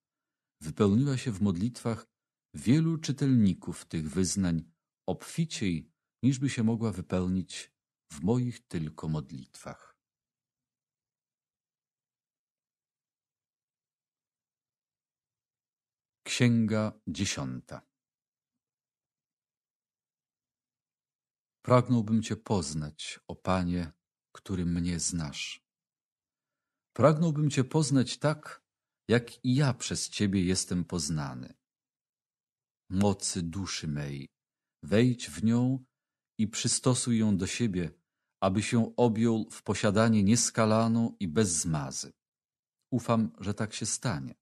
wypełniła się w modlitwach wielu czytelników tych wyznań obficiej, niż by się mogła wypełnić w moich tylko modlitwach. Księga dziesiąta. Pragnąłbym Cię poznać, o Panie, który mnie znasz. Pragnąłbym Cię poznać tak, jak i ja przez Ciebie jestem poznany. Mocy duszy mej, wejdź w nią i przystosuj ją do siebie, aby się objął w posiadanie nieskalaną i bez zmazy. Ufam, że tak się stanie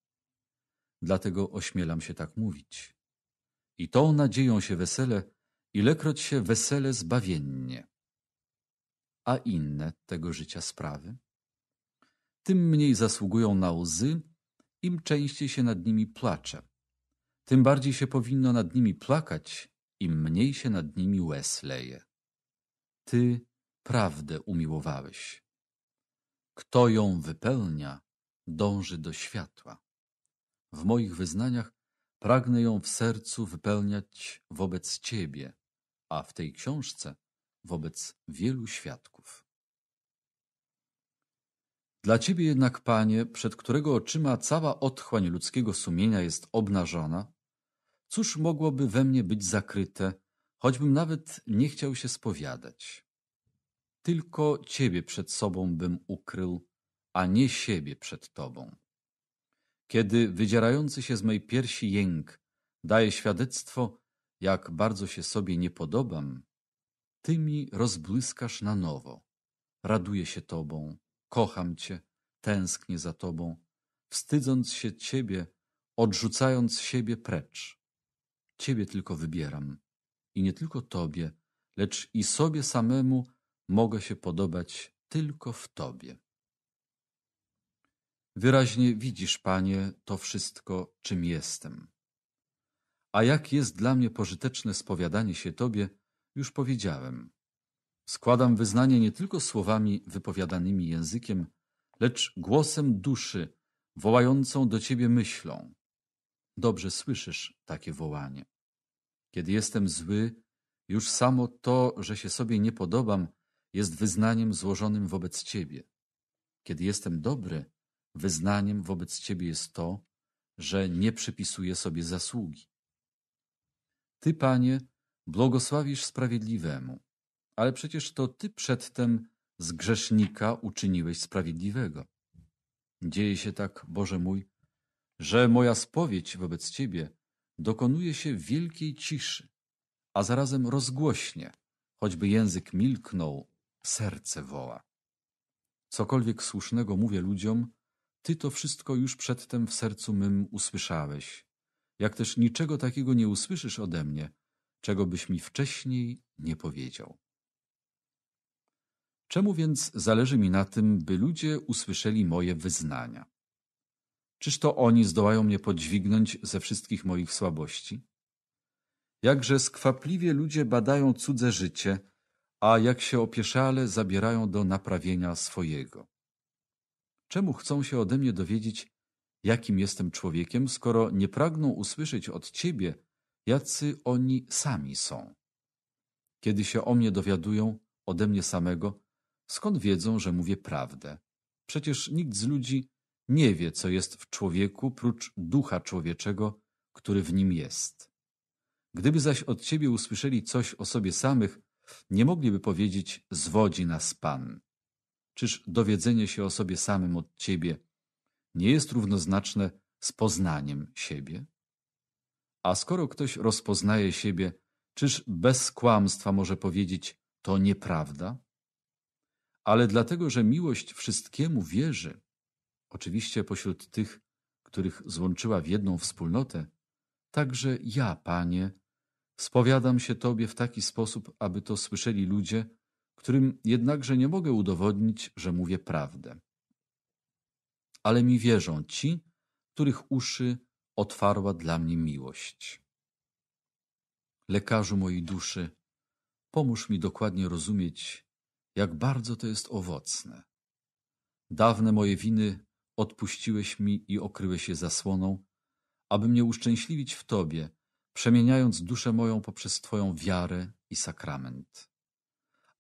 dlatego ośmielam się tak mówić. I tą nadzieją się wesele, ilekroć się wesele zbawiennie. A inne tego życia sprawy? Tym mniej zasługują na łzy, im częściej się nad nimi płacze. Tym bardziej się powinno nad nimi płakać, im mniej się nad nimi łez leje. Ty prawdę umiłowałeś. Kto ją wypełnia, dąży do światła w moich wyznaniach pragnę ją w sercu wypełniać wobec Ciebie, a w tej książce wobec wielu świadków. Dla Ciebie jednak, Panie, przed którego oczyma cała otchłań ludzkiego sumienia jest obnażona, cóż mogłoby we mnie być zakryte, choćbym nawet nie chciał się spowiadać? Tylko Ciebie przed sobą bym ukrył, a nie siebie przed Tobą kiedy wydzierający się z mej piersi jęk daje świadectwo, jak bardzo się sobie nie podobam, ty mi rozbłyskasz na nowo. Raduję się tobą, kocham cię, tęsknię za tobą, wstydząc się ciebie, odrzucając siebie precz. Ciebie tylko wybieram i nie tylko tobie, lecz i sobie samemu mogę się podobać tylko w tobie. Wyraźnie widzisz, Panie, to wszystko, czym jestem. A jak jest dla mnie pożyteczne spowiadanie się Tobie, już powiedziałem. Składam wyznanie nie tylko słowami wypowiadanymi językiem, lecz głosem duszy, wołającą do Ciebie myślą. Dobrze słyszysz takie wołanie. Kiedy jestem zły, już samo to, że się sobie nie podobam, jest wyznaniem złożonym wobec Ciebie. Kiedy jestem dobry, Wyznaniem wobec Ciebie jest to, że nie przypisuje sobie zasługi. Ty, Panie, błogosławisz sprawiedliwemu, ale przecież to Ty przedtem z grzesznika uczyniłeś sprawiedliwego. Dzieje się tak, Boże mój, że moja spowiedź wobec Ciebie dokonuje się w wielkiej ciszy, a zarazem rozgłośnie, choćby język milknął, serce woła. Cokolwiek słusznego mówię ludziom, ty to wszystko już przedtem w sercu mym usłyszałeś, jak też niczego takiego nie usłyszysz ode mnie, czego byś mi wcześniej nie powiedział. Czemu więc zależy mi na tym, by ludzie usłyszeli moje wyznania? Czyż to oni zdołają mnie podźwignąć ze wszystkich moich słabości? Jakże skwapliwie ludzie badają cudze życie, a jak się opieszale zabierają do naprawienia swojego. Czemu chcą się ode mnie dowiedzieć, jakim jestem człowiekiem, skoro nie pragną usłyszeć od Ciebie, jacy oni sami są? Kiedy się o mnie dowiadują, ode mnie samego, skąd wiedzą, że mówię prawdę? Przecież nikt z ludzi nie wie, co jest w człowieku, prócz ducha człowieczego, który w nim jest. Gdyby zaś od Ciebie usłyszeli coś o sobie samych, nie mogliby powiedzieć, zwodzi nas Pan. Czyż dowiedzenie się o sobie samym od ciebie nie jest równoznaczne z poznaniem siebie? A skoro ktoś rozpoznaje siebie, czyż bez kłamstwa może powiedzieć, to nieprawda? Ale dlatego, że miłość wszystkiemu wierzy, oczywiście pośród tych, których złączyła w jedną wspólnotę, także ja, Panie, spowiadam się Tobie w taki sposób, aby to słyszeli ludzie, którym jednakże nie mogę udowodnić, że mówię prawdę. Ale mi wierzą ci, których uszy otwarła dla mnie miłość. Lekarzu mojej duszy, pomóż mi dokładnie rozumieć, jak bardzo to jest owocne. Dawne moje winy odpuściłeś mi i okryłeś je zasłoną, aby mnie uszczęśliwić w Tobie, przemieniając duszę moją poprzez Twoją wiarę i sakrament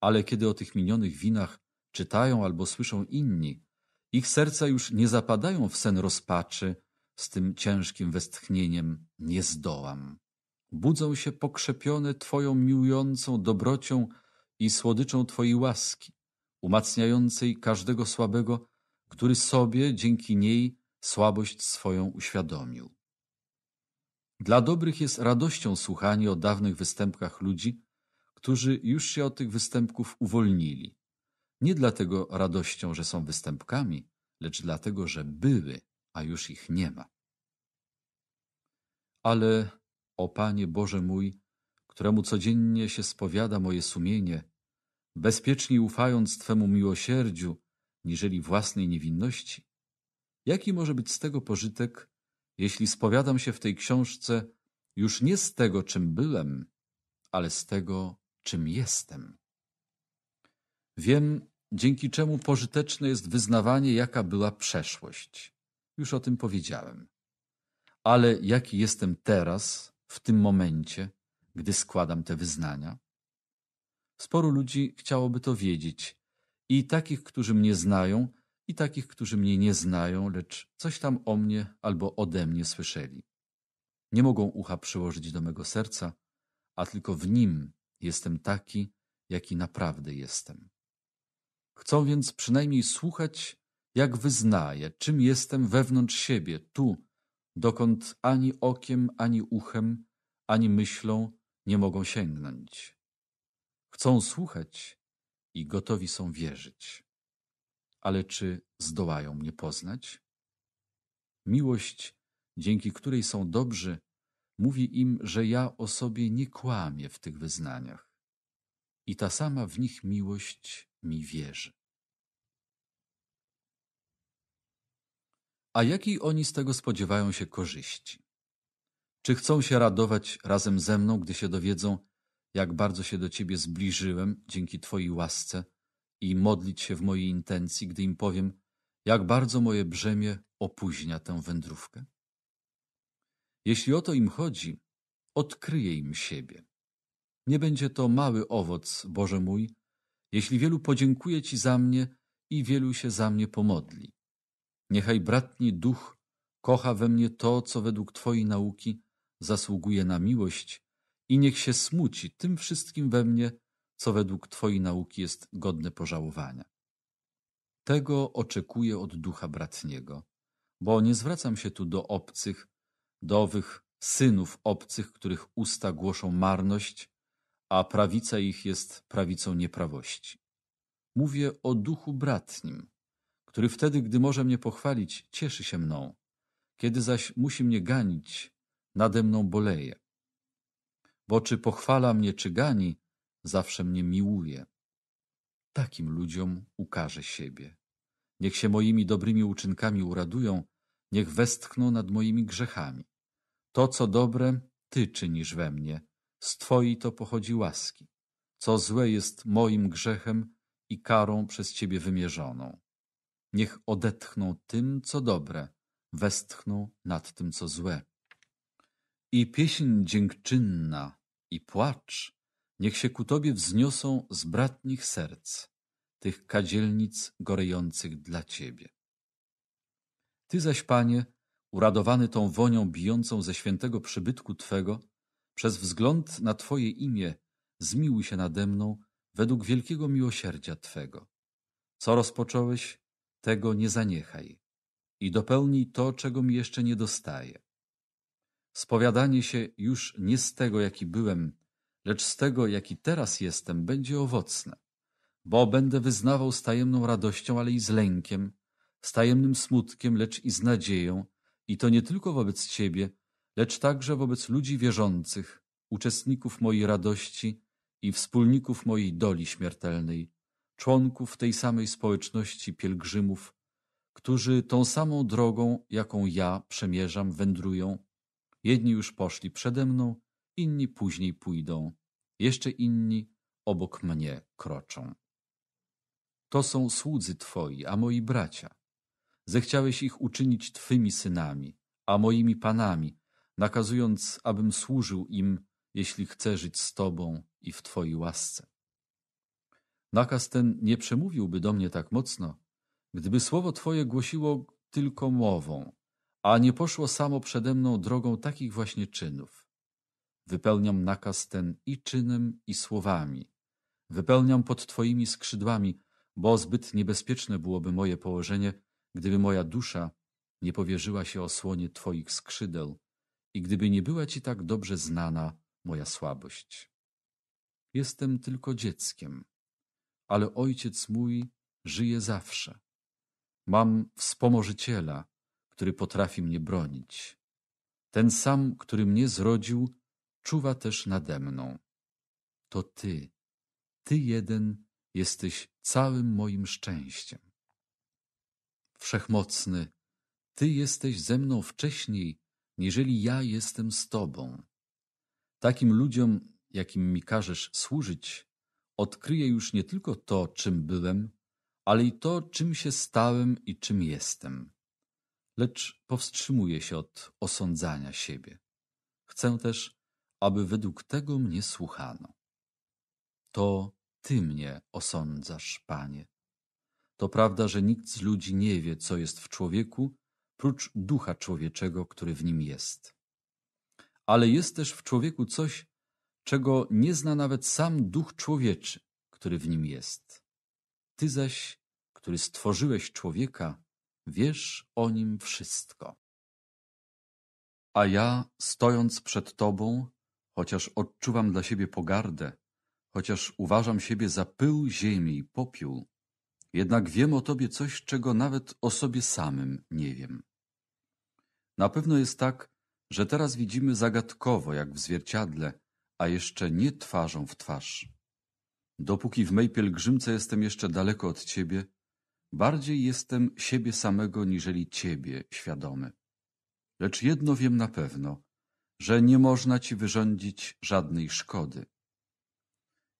ale kiedy o tych minionych winach czytają albo słyszą inni, ich serca już nie zapadają w sen rozpaczy z tym ciężkim westchnieniem nie zdołam. Budzą się pokrzepione Twoją miłującą dobrocią i słodyczą Twojej łaski, umacniającej każdego słabego, który sobie dzięki niej słabość swoją uświadomił. Dla dobrych jest radością słuchanie o dawnych występkach ludzi, którzy już się od tych występków uwolnili. Nie dlatego radością, że są występkami, lecz dlatego, że były, a już ich nie ma. Ale, o Panie Boże mój, któremu codziennie się spowiada moje sumienie, bezpieczniej ufając Twemu miłosierdziu, niżeli własnej niewinności, jaki może być z tego pożytek, jeśli spowiadam się w tej książce już nie z tego, czym byłem, ale z tego, czym jestem. Wiem, dzięki czemu pożyteczne jest wyznawanie, jaka była przeszłość. Już o tym powiedziałem. Ale jaki jestem teraz, w tym momencie, gdy składam te wyznania? Sporo ludzi chciałoby to wiedzieć. I takich, którzy mnie znają, i takich, którzy mnie nie znają, lecz coś tam o mnie albo ode mnie słyszeli. Nie mogą ucha przyłożyć do mego serca, a tylko w nim Jestem taki, jaki naprawdę jestem. Chcą więc przynajmniej słuchać, jak wyznaję, czym jestem wewnątrz siebie, tu, dokąd ani okiem, ani uchem, ani myślą nie mogą sięgnąć. Chcą słuchać i gotowi są wierzyć. Ale czy zdołają mnie poznać? Miłość, dzięki której są dobrzy, mówi im, że ja o sobie nie kłamię w tych wyznaniach i ta sama w nich miłość mi wierzy. A jakiej oni z tego spodziewają się korzyści? Czy chcą się radować razem ze mną, gdy się dowiedzą, jak bardzo się do Ciebie zbliżyłem dzięki Twojej łasce i modlić się w mojej intencji, gdy im powiem, jak bardzo moje brzemię opóźnia tę wędrówkę? Jeśli o to im chodzi, odkryje im siebie. Nie będzie to mały owoc, Boże mój, jeśli wielu podziękuje Ci za mnie i wielu się za mnie pomodli. Niechaj bratni duch kocha we mnie to, co według Twojej nauki zasługuje na miłość i niech się smuci tym wszystkim we mnie, co według Twojej nauki jest godne pożałowania. Tego oczekuję od ducha bratniego, bo nie zwracam się tu do obcych, dowych synów obcych, których usta głoszą marność, a prawica ich jest prawicą nieprawości. Mówię o duchu bratnim, który wtedy, gdy może mnie pochwalić, cieszy się mną, kiedy zaś musi mnie ganić, nade mną boleje. Bo czy pochwala mnie, czy gani, zawsze mnie miłuje. Takim ludziom ukaże siebie. Niech się moimi dobrymi uczynkami uradują, niech westchną nad moimi grzechami. To, co dobre, Ty czynisz we mnie, z Twojej to pochodzi łaski. Co złe jest moim grzechem i karą przez Ciebie wymierzoną. Niech odetchną tym, co dobre, westchną nad tym, co złe. I pieśń dziękczynna, i płacz, niech się ku Tobie wzniosą z bratnich serc, tych kadzielnic gorejących dla Ciebie. Ty zaś, Panie, uradowany tą wonią bijącą ze świętego przybytku Twego, przez wzgląd na Twoje imię zmiłuj się nade mną według wielkiego miłosierdzia Twego. Co rozpocząłeś, tego nie zaniechaj i dopełnij to, czego mi jeszcze nie dostaje. Spowiadanie się już nie z tego, jaki byłem, lecz z tego, jaki teraz jestem, będzie owocne, bo będę wyznawał z tajemną radością, ale i z lękiem, z tajemnym smutkiem, lecz i z nadzieją, i to nie tylko wobec Ciebie, lecz także wobec ludzi wierzących, uczestników mojej radości i wspólników mojej doli śmiertelnej, członków tej samej społeczności pielgrzymów, którzy tą samą drogą, jaką ja przemierzam, wędrują. Jedni już poszli przede mną, inni później pójdą, jeszcze inni obok mnie kroczą. To są słudzy Twoi, a moi bracia, Zechciałeś ich uczynić Twymi synami, a moimi panami, nakazując, abym służył im, jeśli chcę żyć z Tobą i w Twojej łasce. Nakaz ten nie przemówiłby do mnie tak mocno, gdyby słowo Twoje głosiło tylko mową, a nie poszło samo przede mną drogą takich właśnie czynów. Wypełniam nakaz ten i czynem, i słowami. Wypełniam pod Twoimi skrzydłami, bo zbyt niebezpieczne byłoby moje położenie, gdyby moja dusza nie powierzyła się osłonie Twoich skrzydeł i gdyby nie była Ci tak dobrze znana moja słabość. Jestem tylko dzieckiem, ale Ojciec mój żyje zawsze. Mam wspomożyciela, który potrafi mnie bronić. Ten sam, który mnie zrodził, czuwa też nade mną. To Ty, Ty jeden jesteś całym moim szczęściem. Wszechmocny, Ty jesteś ze mną wcześniej, niżeli ja jestem z Tobą. Takim ludziom, jakim mi każesz służyć, odkryję już nie tylko to, czym byłem, ale i to, czym się stałem i czym jestem. Lecz powstrzymuję się od osądzania siebie. Chcę też, aby według tego mnie słuchano. To Ty mnie osądzasz, Panie. To prawda, że nikt z ludzi nie wie, co jest w człowieku, prócz ducha człowieczego, który w nim jest. Ale jest też w człowieku coś, czego nie zna nawet sam duch człowieczy, który w nim jest. Ty zaś, który stworzyłeś człowieka, wiesz o nim wszystko. A ja, stojąc przed Tobą, chociaż odczuwam dla siebie pogardę, chociaż uważam siebie za pył ziemi i popiół, jednak wiem o Tobie coś, czego nawet o sobie samym nie wiem. Na pewno jest tak, że teraz widzimy zagadkowo, jak w zwierciadle, a jeszcze nie twarzą w twarz. Dopóki w mej pielgrzymce jestem jeszcze daleko od Ciebie, bardziej jestem siebie samego niżeli Ciebie świadomy. Lecz jedno wiem na pewno, że nie można Ci wyrządzić żadnej szkody.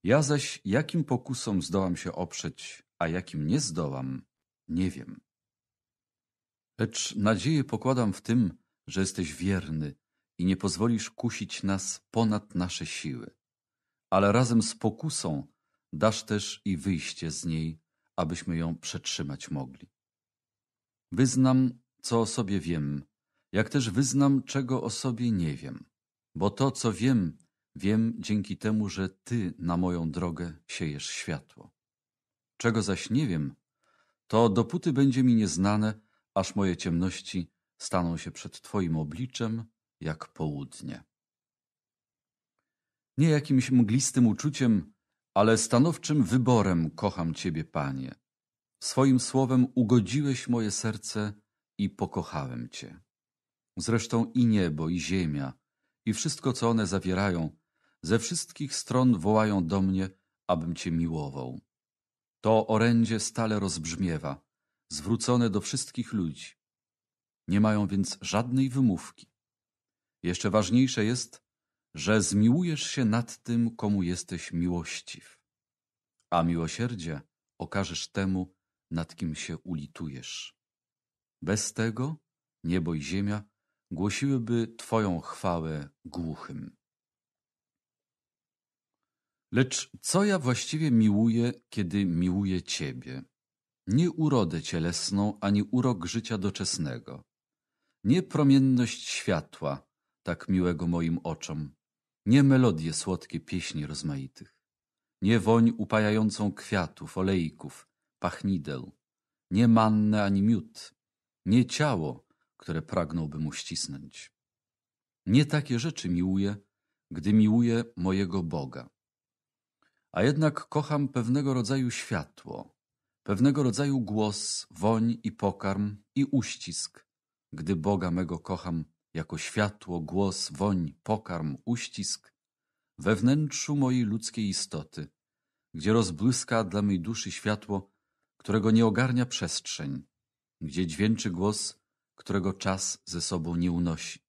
Ja zaś jakim pokusom zdołam się oprzeć, a jakim nie zdołam, nie wiem. Lecz nadzieję pokładam w tym, że jesteś wierny i nie pozwolisz kusić nas ponad nasze siły, ale razem z pokusą dasz też i wyjście z niej, abyśmy ją przetrzymać mogli. Wyznam, co o sobie wiem, jak też wyznam, czego o sobie nie wiem, bo to, co wiem, wiem dzięki temu, że Ty na moją drogę siejesz światło. Czego zaś nie wiem, to dopóty będzie mi nieznane, aż moje ciemności staną się przed Twoim obliczem jak południe. Nie jakimś mglistym uczuciem, ale stanowczym wyborem kocham Ciebie, Panie. Swoim słowem ugodziłeś moje serce i pokochałem Cię. Zresztą i niebo, i ziemia, i wszystko, co one zawierają, ze wszystkich stron wołają do mnie, abym Cię miłował. To orędzie stale rozbrzmiewa, zwrócone do wszystkich ludzi. Nie mają więc żadnej wymówki. Jeszcze ważniejsze jest, że zmiłujesz się nad tym, komu jesteś miłościw, a miłosierdzie okażesz temu, nad kim się ulitujesz. Bez tego niebo i ziemia głosiłyby Twoją chwałę głuchym. Lecz co ja właściwie miłuję, kiedy miłuję Ciebie? Nie urodę cielesną, ani urok życia doczesnego. Nie promienność światła, tak miłego moim oczom. Nie melodie słodkie pieśni rozmaitych. Nie woń upajającą kwiatów, olejków, pachnideł. Nie mannę ani miód. Nie ciało, które pragnąłbym uścisnąć. Nie takie rzeczy miłuję, gdy miłuję mojego Boga a jednak kocham pewnego rodzaju światło, pewnego rodzaju głos, woń i pokarm i uścisk, gdy Boga mego kocham jako światło, głos, woń, pokarm, uścisk, we wnętrzu mojej ludzkiej istoty, gdzie rozbłyska dla mej duszy światło, którego nie ogarnia przestrzeń, gdzie dźwięczy głos, którego czas ze sobą nie unosi,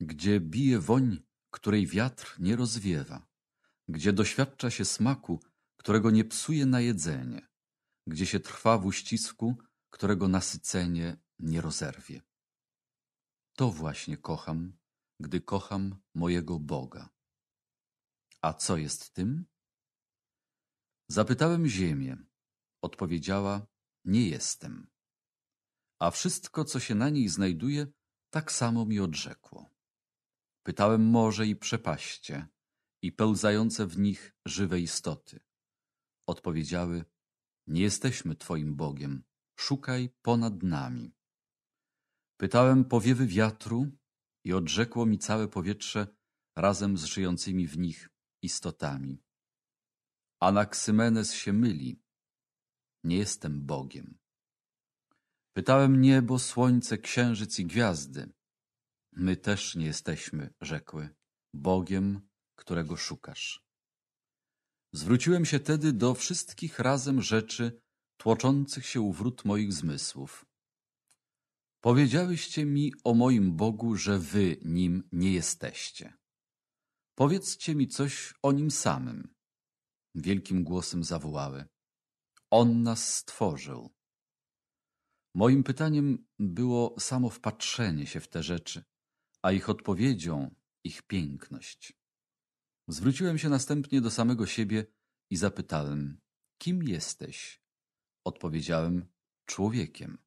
gdzie bije woń, której wiatr nie rozwiewa, gdzie doświadcza się smaku, którego nie psuje na jedzenie, gdzie się trwa w uścisku, którego nasycenie nie rozerwie. To właśnie kocham, gdy kocham mojego Boga. A co jest tym? Zapytałem ziemię. Odpowiedziała: Nie jestem. A wszystko, co się na niej znajduje, tak samo mi odrzekło. Pytałem morze i przepaście, i pełzające w nich żywe istoty. Odpowiedziały, nie jesteśmy Twoim Bogiem, szukaj ponad nami. Pytałem powiewy wiatru i odrzekło mi całe powietrze razem z żyjącymi w nich istotami. Anaksymenes się myli, nie jestem Bogiem. Pytałem niebo, słońce, księżyc i gwiazdy. My też nie jesteśmy, rzekły, Bogiem którego szukasz. Zwróciłem się tedy do wszystkich razem rzeczy tłoczących się u wrót moich zmysłów. Powiedziałyście mi o moim Bogu, że wy nim nie jesteście. Powiedzcie mi coś o nim samym. Wielkim głosem zawołały. On nas stworzył. Moim pytaniem było samo wpatrzenie się w te rzeczy, a ich odpowiedzią ich piękność. Zwróciłem się następnie do samego siebie i zapytałem, kim jesteś? Odpowiedziałem, człowiekiem.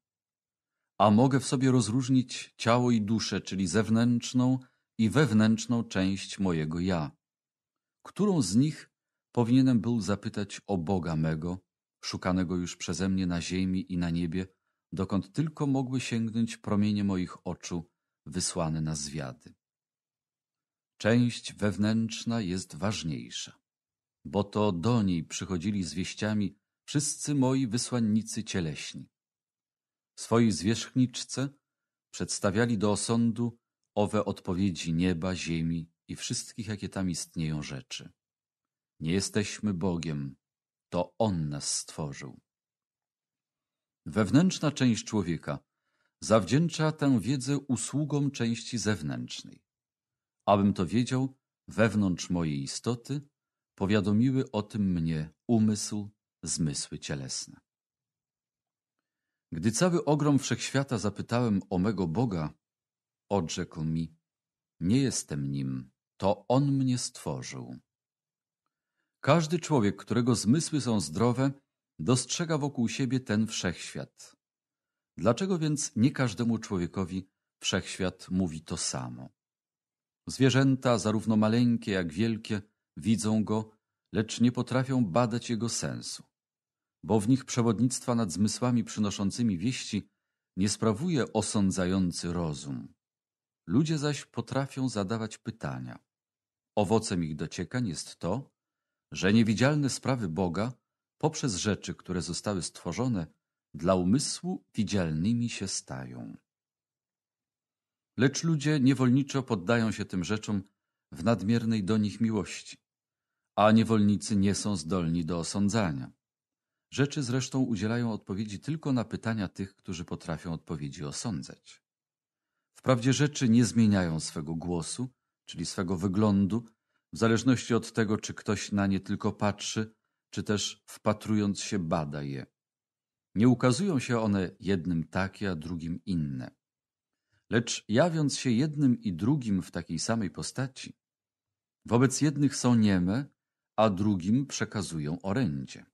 A mogę w sobie rozróżnić ciało i duszę, czyli zewnętrzną i wewnętrzną część mojego ja. Którą z nich powinienem był zapytać o Boga mego, szukanego już przeze mnie na ziemi i na niebie, dokąd tylko mogły sięgnąć promienie moich oczu wysłane na zwiady. Część wewnętrzna jest ważniejsza, bo to do niej przychodzili z wieściami wszyscy moi wysłannicy cieleśni. Swojej zwierzchniczce przedstawiali do osądu owe odpowiedzi nieba, ziemi i wszystkich, jakie tam istnieją rzeczy. Nie jesteśmy Bogiem, to On nas stworzył. Wewnętrzna część człowieka zawdzięcza tę wiedzę usługom części zewnętrznej. Abym to wiedział, wewnątrz mojej istoty powiadomiły o tym mnie umysł, zmysły cielesne. Gdy cały ogrom wszechświata zapytałem o mego Boga, odrzekł mi: Nie jestem nim, to on mnie stworzył. Każdy człowiek, którego zmysły są zdrowe, dostrzega wokół siebie ten wszechświat. Dlaczego więc nie każdemu człowiekowi wszechświat mówi to samo? Zwierzęta, zarówno maleńkie jak wielkie, widzą go, lecz nie potrafią badać jego sensu, bo w nich przewodnictwa nad zmysłami przynoszącymi wieści nie sprawuje osądzający rozum. Ludzie zaś potrafią zadawać pytania. Owocem ich dociekań jest to, że niewidzialne sprawy Boga poprzez rzeczy, które zostały stworzone, dla umysłu widzialnymi się stają. Lecz ludzie niewolniczo poddają się tym rzeczom w nadmiernej do nich miłości, a niewolnicy nie są zdolni do osądzania. Rzeczy zresztą udzielają odpowiedzi tylko na pytania tych, którzy potrafią odpowiedzi osądzać. Wprawdzie rzeczy nie zmieniają swego głosu, czyli swego wyglądu, w zależności od tego, czy ktoś na nie tylko patrzy, czy też wpatrując się bada je. Nie ukazują się one jednym takie, a drugim inne lecz jawiąc się jednym i drugim w takiej samej postaci, wobec jednych są nieme, a drugim przekazują orędzie.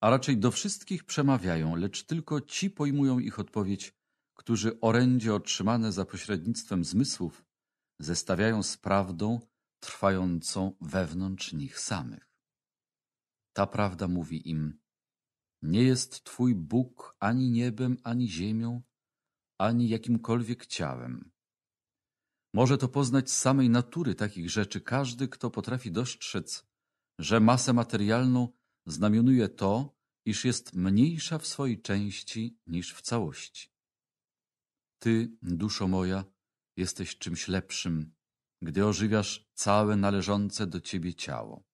A raczej do wszystkich przemawiają, lecz tylko ci pojmują ich odpowiedź, którzy orędzie otrzymane za pośrednictwem zmysłów zestawiają z prawdą trwającą wewnątrz nich samych. Ta prawda mówi im, nie jest Twój Bóg ani niebem, ani ziemią, ani jakimkolwiek ciałem. Może to poznać z samej natury takich rzeczy każdy, kto potrafi dostrzec, że masę materialną znamionuje to, iż jest mniejsza w swojej części niż w całości. Ty, duszo moja, jesteś czymś lepszym, gdy ożywiasz całe należące do ciebie ciało.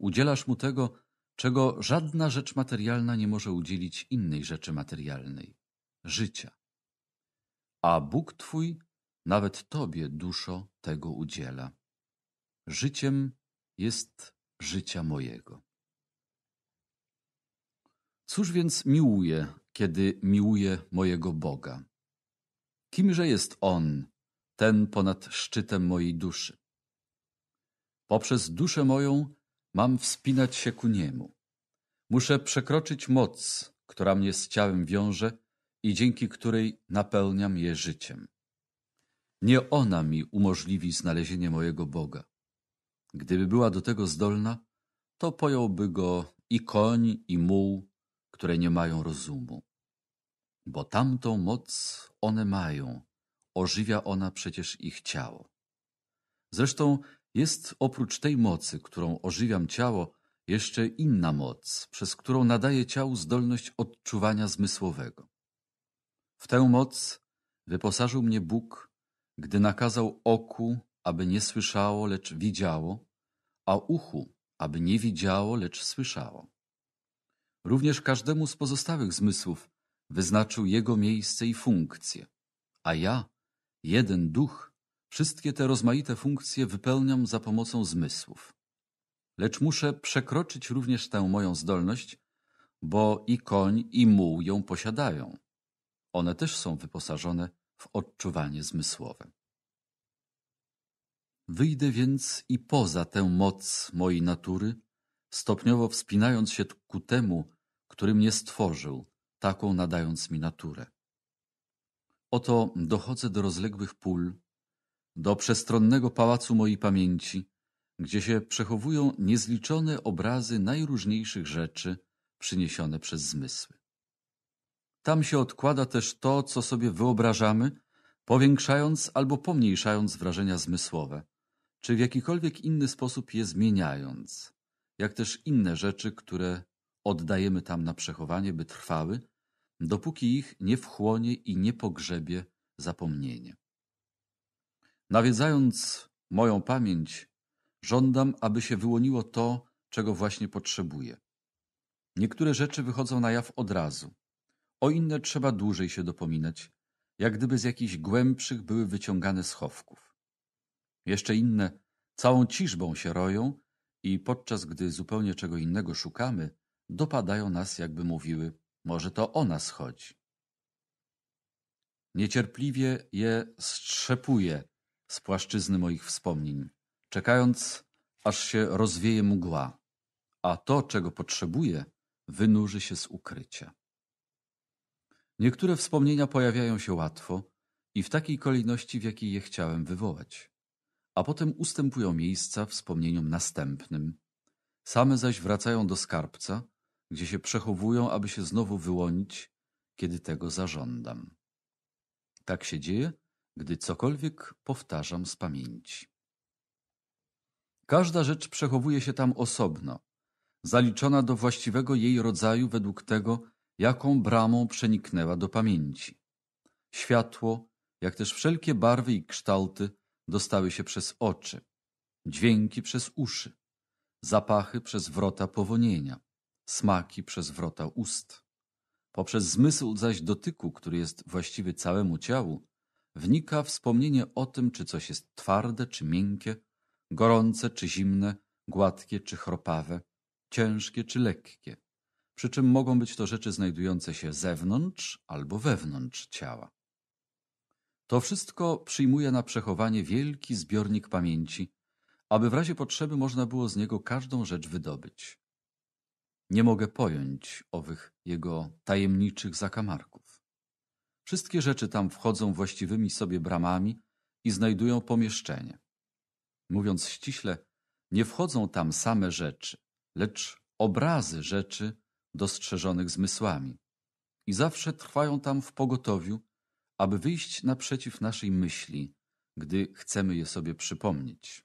Udzielasz mu tego, czego żadna rzecz materialna nie może udzielić innej rzeczy materialnej życia a Bóg Twój nawet Tobie, duszo, tego udziela. Życiem jest życia mojego. Cóż więc miłuje, kiedy miłuje mojego Boga? Kimże jest On, ten ponad szczytem mojej duszy? Poprzez duszę moją mam wspinać się ku Niemu. Muszę przekroczyć moc, która mnie z ciałem wiąże, i dzięki której napełniam je życiem. Nie ona mi umożliwi znalezienie mojego Boga. Gdyby była do tego zdolna, to pojąłby go i koń, i muł, które nie mają rozumu. Bo tamtą moc one mają, ożywia ona przecież ich ciało. Zresztą jest oprócz tej mocy, którą ożywiam ciało, jeszcze inna moc, przez którą nadaje ciału zdolność odczuwania zmysłowego. W tę moc wyposażył mnie Bóg, gdy nakazał oku, aby nie słyszało, lecz widziało, a uchu, aby nie widziało, lecz słyszało. Również każdemu z pozostałych zmysłów wyznaczył jego miejsce i funkcję, a ja, jeden duch, wszystkie te rozmaite funkcje wypełniam za pomocą zmysłów. Lecz muszę przekroczyć również tę moją zdolność, bo i koń, i muł ją posiadają. One też są wyposażone w odczuwanie zmysłowe. Wyjdę więc i poza tę moc mojej natury, stopniowo wspinając się ku temu, który mnie stworzył, taką nadając mi naturę. Oto dochodzę do rozległych pól, do przestronnego pałacu mojej pamięci, gdzie się przechowują niezliczone obrazy najróżniejszych rzeczy przyniesione przez zmysły. Tam się odkłada też to, co sobie wyobrażamy, powiększając albo pomniejszając wrażenia zmysłowe, czy w jakikolwiek inny sposób je zmieniając, jak też inne rzeczy, które oddajemy tam na przechowanie, by trwały, dopóki ich nie wchłonie i nie pogrzebie zapomnienie. Nawiedzając moją pamięć, żądam, aby się wyłoniło to, czego właśnie potrzebuję. Niektóre rzeczy wychodzą na jaw od razu, o inne trzeba dłużej się dopominać, jak gdyby z jakichś głębszych były wyciągane schowków. Jeszcze inne całą ciżbą się roją i podczas gdy zupełnie czego innego szukamy, dopadają nas, jakby mówiły, może to o nas chodzi. Niecierpliwie je strzepuję z płaszczyzny moich wspomnień, czekając, aż się rozwieje mgła, a to, czego potrzebuję, wynurzy się z ukrycia. Niektóre wspomnienia pojawiają się łatwo i w takiej kolejności, w jakiej je chciałem wywołać, a potem ustępują miejsca wspomnieniom następnym. Same zaś wracają do skarbca, gdzie się przechowują, aby się znowu wyłonić, kiedy tego zażądam. Tak się dzieje, gdy cokolwiek powtarzam z pamięci. Każda rzecz przechowuje się tam osobno, zaliczona do właściwego jej rodzaju według tego, jaką bramą przeniknęła do pamięci. Światło, jak też wszelkie barwy i kształty dostały się przez oczy, dźwięki przez uszy, zapachy przez wrota powonienia, smaki przez wrota ust. Poprzez zmysł zaś dotyku, który jest właściwy całemu ciału, wnika wspomnienie o tym, czy coś jest twarde czy miękkie, gorące czy zimne, gładkie czy chropawe, ciężkie czy lekkie przy czym mogą być to rzeczy znajdujące się zewnątrz albo wewnątrz ciała. To wszystko przyjmuje na przechowanie wielki zbiornik pamięci, aby w razie potrzeby można było z niego każdą rzecz wydobyć. Nie mogę pojąć owych jego tajemniczych zakamarków. Wszystkie rzeczy tam wchodzą właściwymi sobie bramami i znajdują pomieszczenie. Mówiąc ściśle, nie wchodzą tam same rzeczy, lecz obrazy rzeczy dostrzeżonych zmysłami i zawsze trwają tam w pogotowiu, aby wyjść naprzeciw naszej myśli, gdy chcemy je sobie przypomnieć.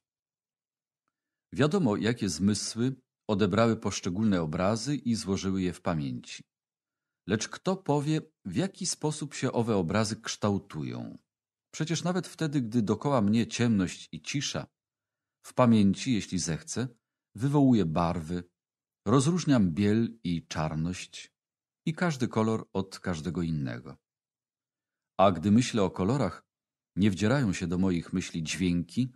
Wiadomo, jakie zmysły odebrały poszczególne obrazy i złożyły je w pamięci. Lecz kto powie, w jaki sposób się owe obrazy kształtują? Przecież nawet wtedy, gdy dokoła mnie ciemność i cisza, w pamięci, jeśli zechcę, wywołuje barwy, Rozróżniam biel i czarność i każdy kolor od każdego innego. A gdy myślę o kolorach, nie wdzierają się do moich myśli dźwięki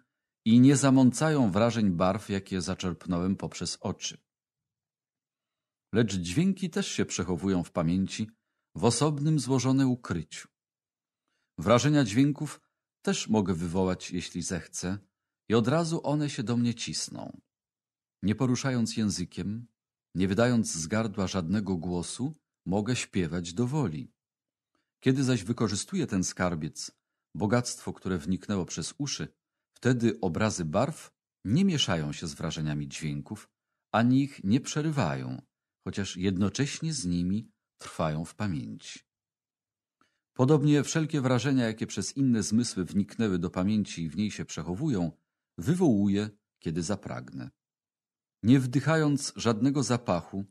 i nie zamącają wrażeń barw, jakie zaczerpnąłem poprzez oczy. Lecz dźwięki też się przechowują w pamięci w osobnym złożone ukryciu. Wrażenia dźwięków też mogę wywołać, jeśli zechcę, i od razu one się do mnie cisną. Nie poruszając językiem, nie wydając z gardła żadnego głosu, mogę śpiewać do woli. Kiedy zaś wykorzystuję ten skarbiec, bogactwo, które wniknęło przez uszy, wtedy obrazy barw nie mieszają się z wrażeniami dźwięków, ani ich nie przerywają, chociaż jednocześnie z nimi trwają w pamięci. Podobnie wszelkie wrażenia, jakie przez inne zmysły wniknęły do pamięci i w niej się przechowują, wywołuje, kiedy zapragnę. Nie wdychając żadnego zapachu,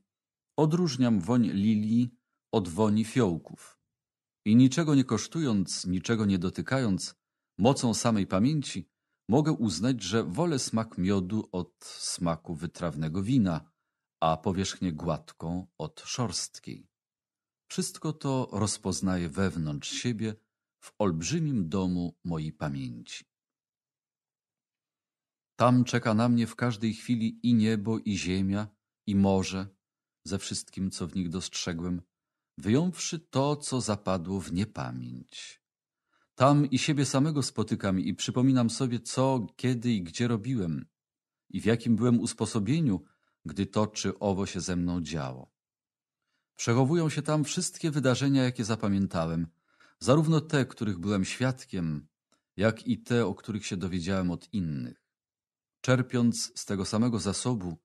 odróżniam woń lilii od woni fiołków. I niczego nie kosztując, niczego nie dotykając, mocą samej pamięci, mogę uznać, że wolę smak miodu od smaku wytrawnego wina, a powierzchnię gładką od szorstkiej. Wszystko to rozpoznaję wewnątrz siebie w olbrzymim domu mojej pamięci. Tam czeka na mnie w każdej chwili i niebo, i ziemia, i morze, ze wszystkim, co w nich dostrzegłem, wyjąwszy to, co zapadło w niepamięć. Tam i siebie samego spotykam i przypominam sobie, co, kiedy i gdzie robiłem i w jakim byłem usposobieniu, gdy to czy owo się ze mną działo. Przechowują się tam wszystkie wydarzenia, jakie zapamiętałem, zarówno te, których byłem świadkiem, jak i te, o których się dowiedziałem od innych. Czerpiąc z tego samego zasobu,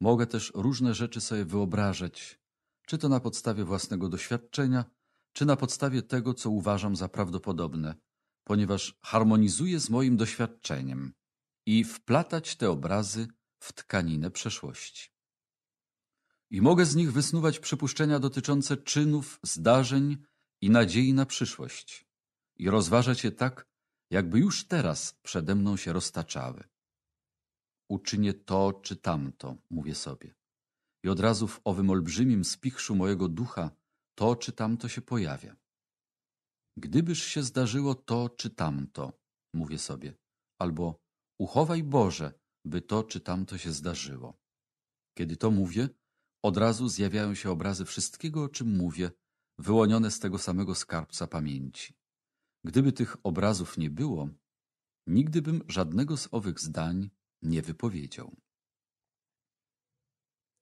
mogę też różne rzeczy sobie wyobrażać, czy to na podstawie własnego doświadczenia, czy na podstawie tego, co uważam za prawdopodobne, ponieważ harmonizuję z moim doświadczeniem i wplatać te obrazy w tkaninę przeszłości. I mogę z nich wysnuwać przypuszczenia dotyczące czynów, zdarzeń i nadziei na przyszłość i rozważać je tak, jakby już teraz przede mną się roztaczały uczynię to czy tamto, mówię sobie. I od razu w owym olbrzymim spichrzu mojego ducha to czy tamto się pojawia. Gdybyż się zdarzyło to czy tamto, mówię sobie, albo uchowaj Boże, by to czy tamto się zdarzyło. Kiedy to mówię, od razu zjawiają się obrazy wszystkiego, o czym mówię, wyłonione z tego samego skarbca pamięci. Gdyby tych obrazów nie było, nigdy bym żadnego z owych zdań nie wypowiedział.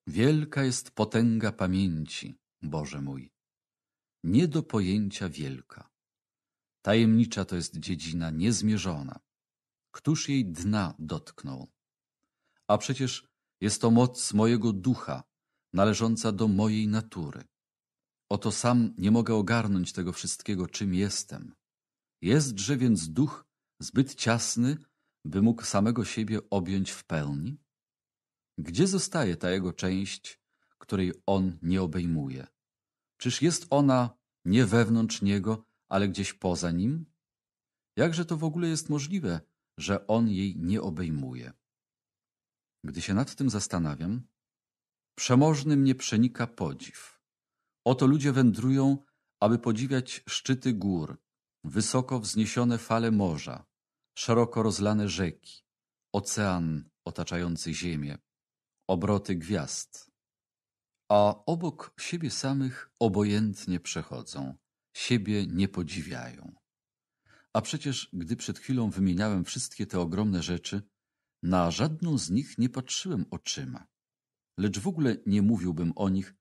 Wielka jest potęga pamięci, Boże mój, nie do pojęcia wielka. Tajemnicza to jest dziedzina niezmierzona. Któż jej dna dotknął? A przecież jest to moc mojego ducha, należąca do mojej natury. Oto sam nie mogę ogarnąć tego wszystkiego, czym jestem. Jestże więc duch zbyt ciasny, by mógł samego siebie objąć w pełni? Gdzie zostaje ta jego część, której on nie obejmuje? Czyż jest ona nie wewnątrz niego, ale gdzieś poza nim? Jakże to w ogóle jest możliwe, że on jej nie obejmuje? Gdy się nad tym zastanawiam, przemożny mnie przenika podziw. Oto ludzie wędrują, aby podziwiać szczyty gór, wysoko wzniesione fale morza, szeroko rozlane rzeki, ocean otaczający Ziemię, obroty gwiazd. A obok siebie samych obojętnie przechodzą, siebie nie podziwiają. A przecież, gdy przed chwilą wymieniałem wszystkie te ogromne rzeczy, na żadną z nich nie patrzyłem oczyma, lecz w ogóle nie mówiłbym o nich,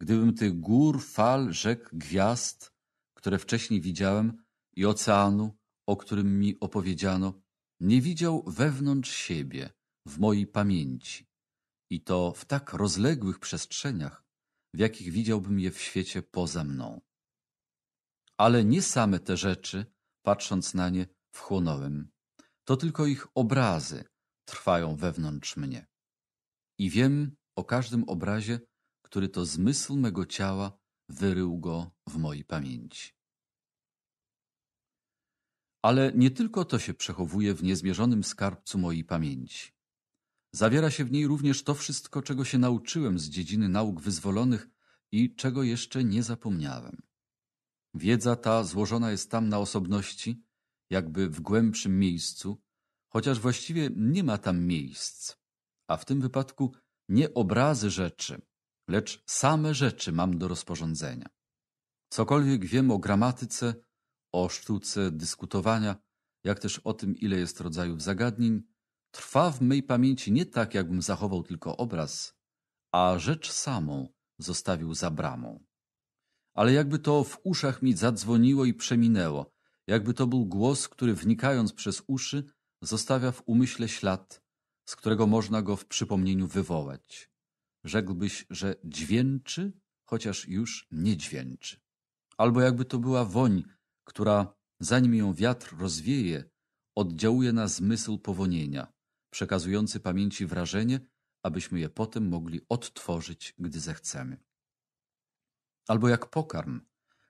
gdybym tych gór, fal, rzek, gwiazd, które wcześniej widziałem, i oceanu, o którym mi opowiedziano, nie widział wewnątrz siebie, w mojej pamięci. I to w tak rozległych przestrzeniach, w jakich widziałbym je w świecie poza mną. Ale nie same te rzeczy, patrząc na nie, wchłonąłem. To tylko ich obrazy trwają wewnątrz mnie. I wiem o każdym obrazie, który to zmysł mego ciała wyrył go w mojej pamięci. Ale nie tylko to się przechowuje w niezmierzonym skarbcu mojej pamięci. Zawiera się w niej również to wszystko, czego się nauczyłem z dziedziny nauk wyzwolonych i czego jeszcze nie zapomniałem. Wiedza ta złożona jest tam na osobności, jakby w głębszym miejscu, chociaż właściwie nie ma tam miejsc, a w tym wypadku nie obrazy rzeczy, lecz same rzeczy mam do rozporządzenia. Cokolwiek wiem o gramatyce, o sztuce dyskutowania, jak też o tym, ile jest rodzajów zagadnień, trwa w mej pamięci nie tak, jakbym zachował tylko obraz, a rzecz samą zostawił za bramą. Ale jakby to w uszach mi zadzwoniło i przeminęło, jakby to był głos, który wnikając przez uszy, zostawia w umyśle ślad, z którego można go w przypomnieniu wywołać. Rzekłbyś, że dźwięczy, chociaż już nie dźwięczy. Albo jakby to była woń, która, zanim ją wiatr rozwieje, oddziałuje na zmysł powonienia, przekazujący pamięci wrażenie, abyśmy je potem mogli odtworzyć, gdy zechcemy. Albo jak pokarm,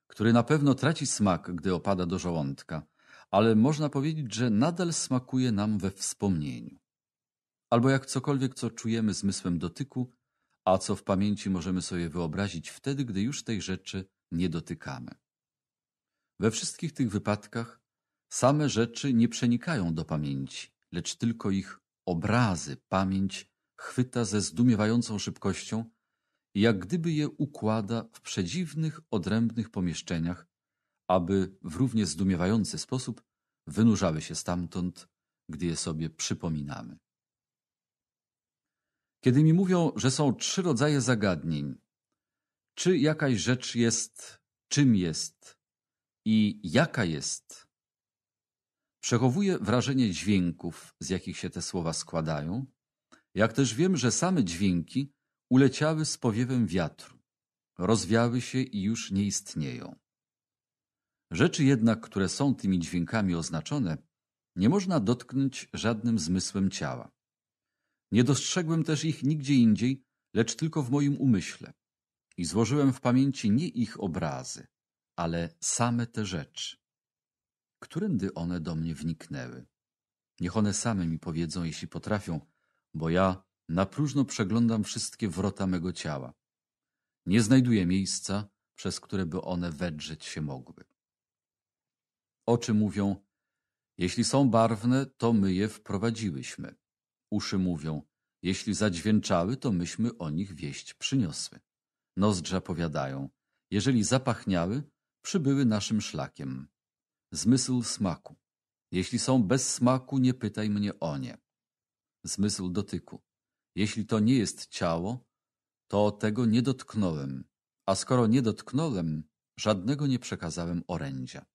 który na pewno traci smak, gdy opada do żołądka, ale można powiedzieć, że nadal smakuje nam we wspomnieniu. Albo jak cokolwiek, co czujemy zmysłem dotyku, a co w pamięci możemy sobie wyobrazić wtedy, gdy już tej rzeczy nie dotykamy. We wszystkich tych wypadkach same rzeczy nie przenikają do pamięci, lecz tylko ich obrazy pamięć chwyta ze zdumiewającą szybkością, jak gdyby je układa w przedziwnych, odrębnych pomieszczeniach, aby w równie zdumiewający sposób wynurzały się stamtąd, gdy je sobie przypominamy. Kiedy mi mówią, że są trzy rodzaje zagadnień, czy jakaś rzecz jest, czym jest, i jaka jest. Przechowuję wrażenie dźwięków, z jakich się te słowa składają, jak też wiem, że same dźwięki uleciały z powiewem wiatru, rozwiały się i już nie istnieją. Rzeczy jednak, które są tymi dźwiękami oznaczone, nie można dotknąć żadnym zmysłem ciała. Nie dostrzegłem też ich nigdzie indziej, lecz tylko w moim umyśle i złożyłem w pamięci nie ich obrazy, ale same te rzeczy. Którędy one do mnie wniknęły? Niech one same mi powiedzą, jeśli potrafią, bo ja na próżno przeglądam wszystkie wrota mego ciała. Nie znajduję miejsca, przez które by one wedrzeć się mogły. Oczy mówią, jeśli są barwne, to my je wprowadziłyśmy. Uszy mówią, jeśli zadźwięczały, to myśmy o nich wieść przyniosły. Nozdrza powiadają, jeżeli zapachniały, przybyły naszym szlakiem. Zmysł smaku. Jeśli są bez smaku, nie pytaj mnie o nie. Zmysł dotyku. Jeśli to nie jest ciało, to tego nie dotknąłem, a skoro nie dotknąłem, żadnego nie przekazałem orędzia.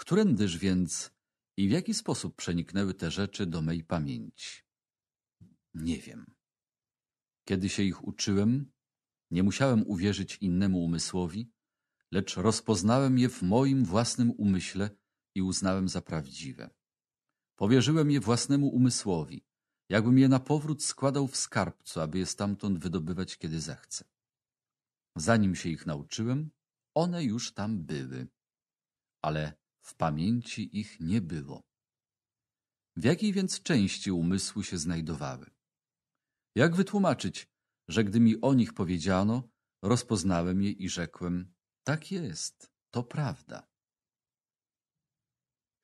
Którędyż więc i w jaki sposób przeniknęły te rzeczy do mej pamięci? Nie wiem. Kiedy się ich uczyłem, nie musiałem uwierzyć innemu umysłowi, lecz rozpoznałem je w moim własnym umyśle i uznałem za prawdziwe. Powierzyłem je własnemu umysłowi, jakbym je na powrót składał w skarbcu, aby je stamtąd wydobywać, kiedy zechce. Zanim się ich nauczyłem, one już tam były, ale w pamięci ich nie było. W jakiej więc części umysłu się znajdowały? Jak wytłumaczyć, że gdy mi o nich powiedziano, rozpoznałem je i rzekłem, tak jest, to prawda.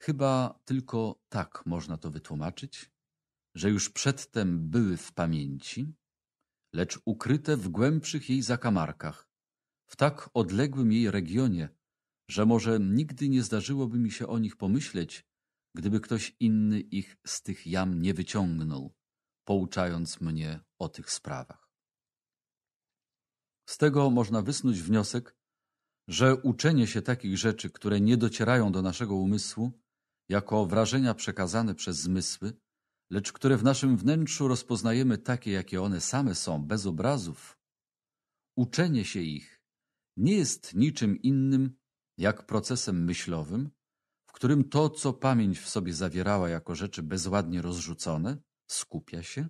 Chyba tylko tak można to wytłumaczyć, że już przedtem były w pamięci, lecz ukryte w głębszych jej zakamarkach, w tak odległym jej regionie, że może nigdy nie zdarzyłoby mi się o nich pomyśleć, gdyby ktoś inny ich z tych jam nie wyciągnął, pouczając mnie o tych sprawach. Z tego można wysnuć wniosek, że uczenie się takich rzeczy, które nie docierają do naszego umysłu, jako wrażenia przekazane przez zmysły, lecz które w naszym wnętrzu rozpoznajemy takie, jakie one same są, bez obrazów, uczenie się ich nie jest niczym innym jak procesem myślowym, w którym to, co pamięć w sobie zawierała jako rzeczy bezładnie rozrzucone, skupia się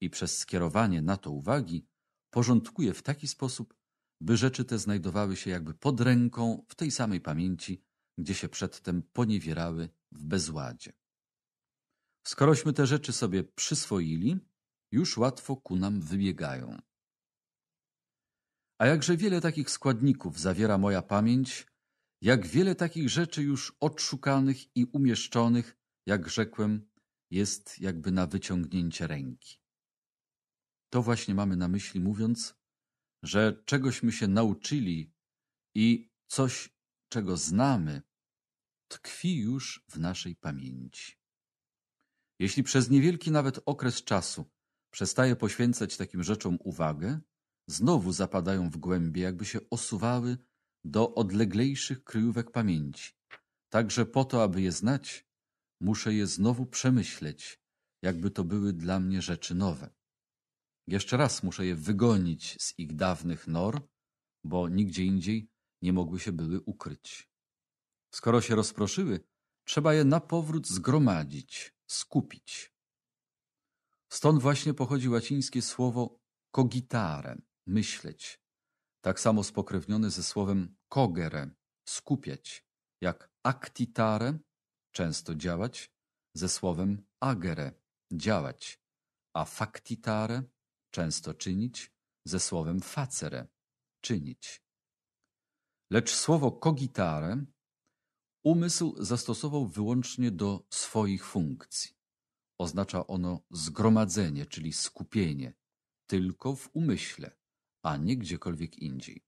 i przez skierowanie na to uwagi porządkuje w taki sposób, by rzeczy te znajdowały się jakby pod ręką w tej samej pamięci, gdzie się przedtem poniewierały w bezładzie. Skorośmy te rzeczy sobie przyswoili, już łatwo ku nam wybiegają. A jakże wiele takich składników zawiera moja pamięć, jak wiele takich rzeczy już odszukanych i umieszczonych, jak rzekłem, jest jakby na wyciągnięcie ręki. To właśnie mamy na myśli, mówiąc, że czegośmy się nauczyli i coś, czego znamy, tkwi już w naszej pamięci. Jeśli przez niewielki nawet okres czasu przestaje poświęcać takim rzeczom uwagę, znowu zapadają w głębie, jakby się osuwały do odleglejszych kryjówek pamięci. Także po to, aby je znać, muszę je znowu przemyśleć, jakby to były dla mnie rzeczy nowe. Jeszcze raz muszę je wygonić z ich dawnych nor, bo nigdzie indziej nie mogły się były ukryć. Skoro się rozproszyły, trzeba je na powrót zgromadzić, skupić. Stąd właśnie pochodzi łacińskie słowo cogitare, myśleć, tak samo spokrewnione ze słowem cogere, skupiać, jak actitare, często działać, ze słowem agere, działać, a factitare, często czynić, ze słowem facere, czynić. Lecz słowo cogitare umysł zastosował wyłącznie do swoich funkcji. Oznacza ono zgromadzenie, czyli skupienie, tylko w umyśle, a nie gdziekolwiek indziej.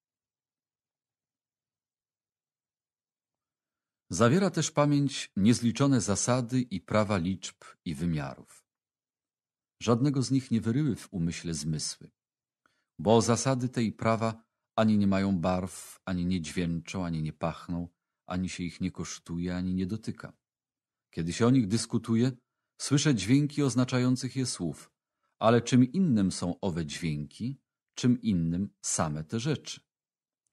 Zawiera też pamięć niezliczone zasady i prawa liczb i wymiarów. Żadnego z nich nie wyryły w umyśle zmysły, bo zasady te i prawa ani nie mają barw, ani nie dźwięczą, ani nie pachną, ani się ich nie kosztuje, ani nie dotyka. Kiedy się o nich dyskutuje, słyszę dźwięki oznaczających je słów, ale czym innym są owe dźwięki, czym innym same te rzeczy.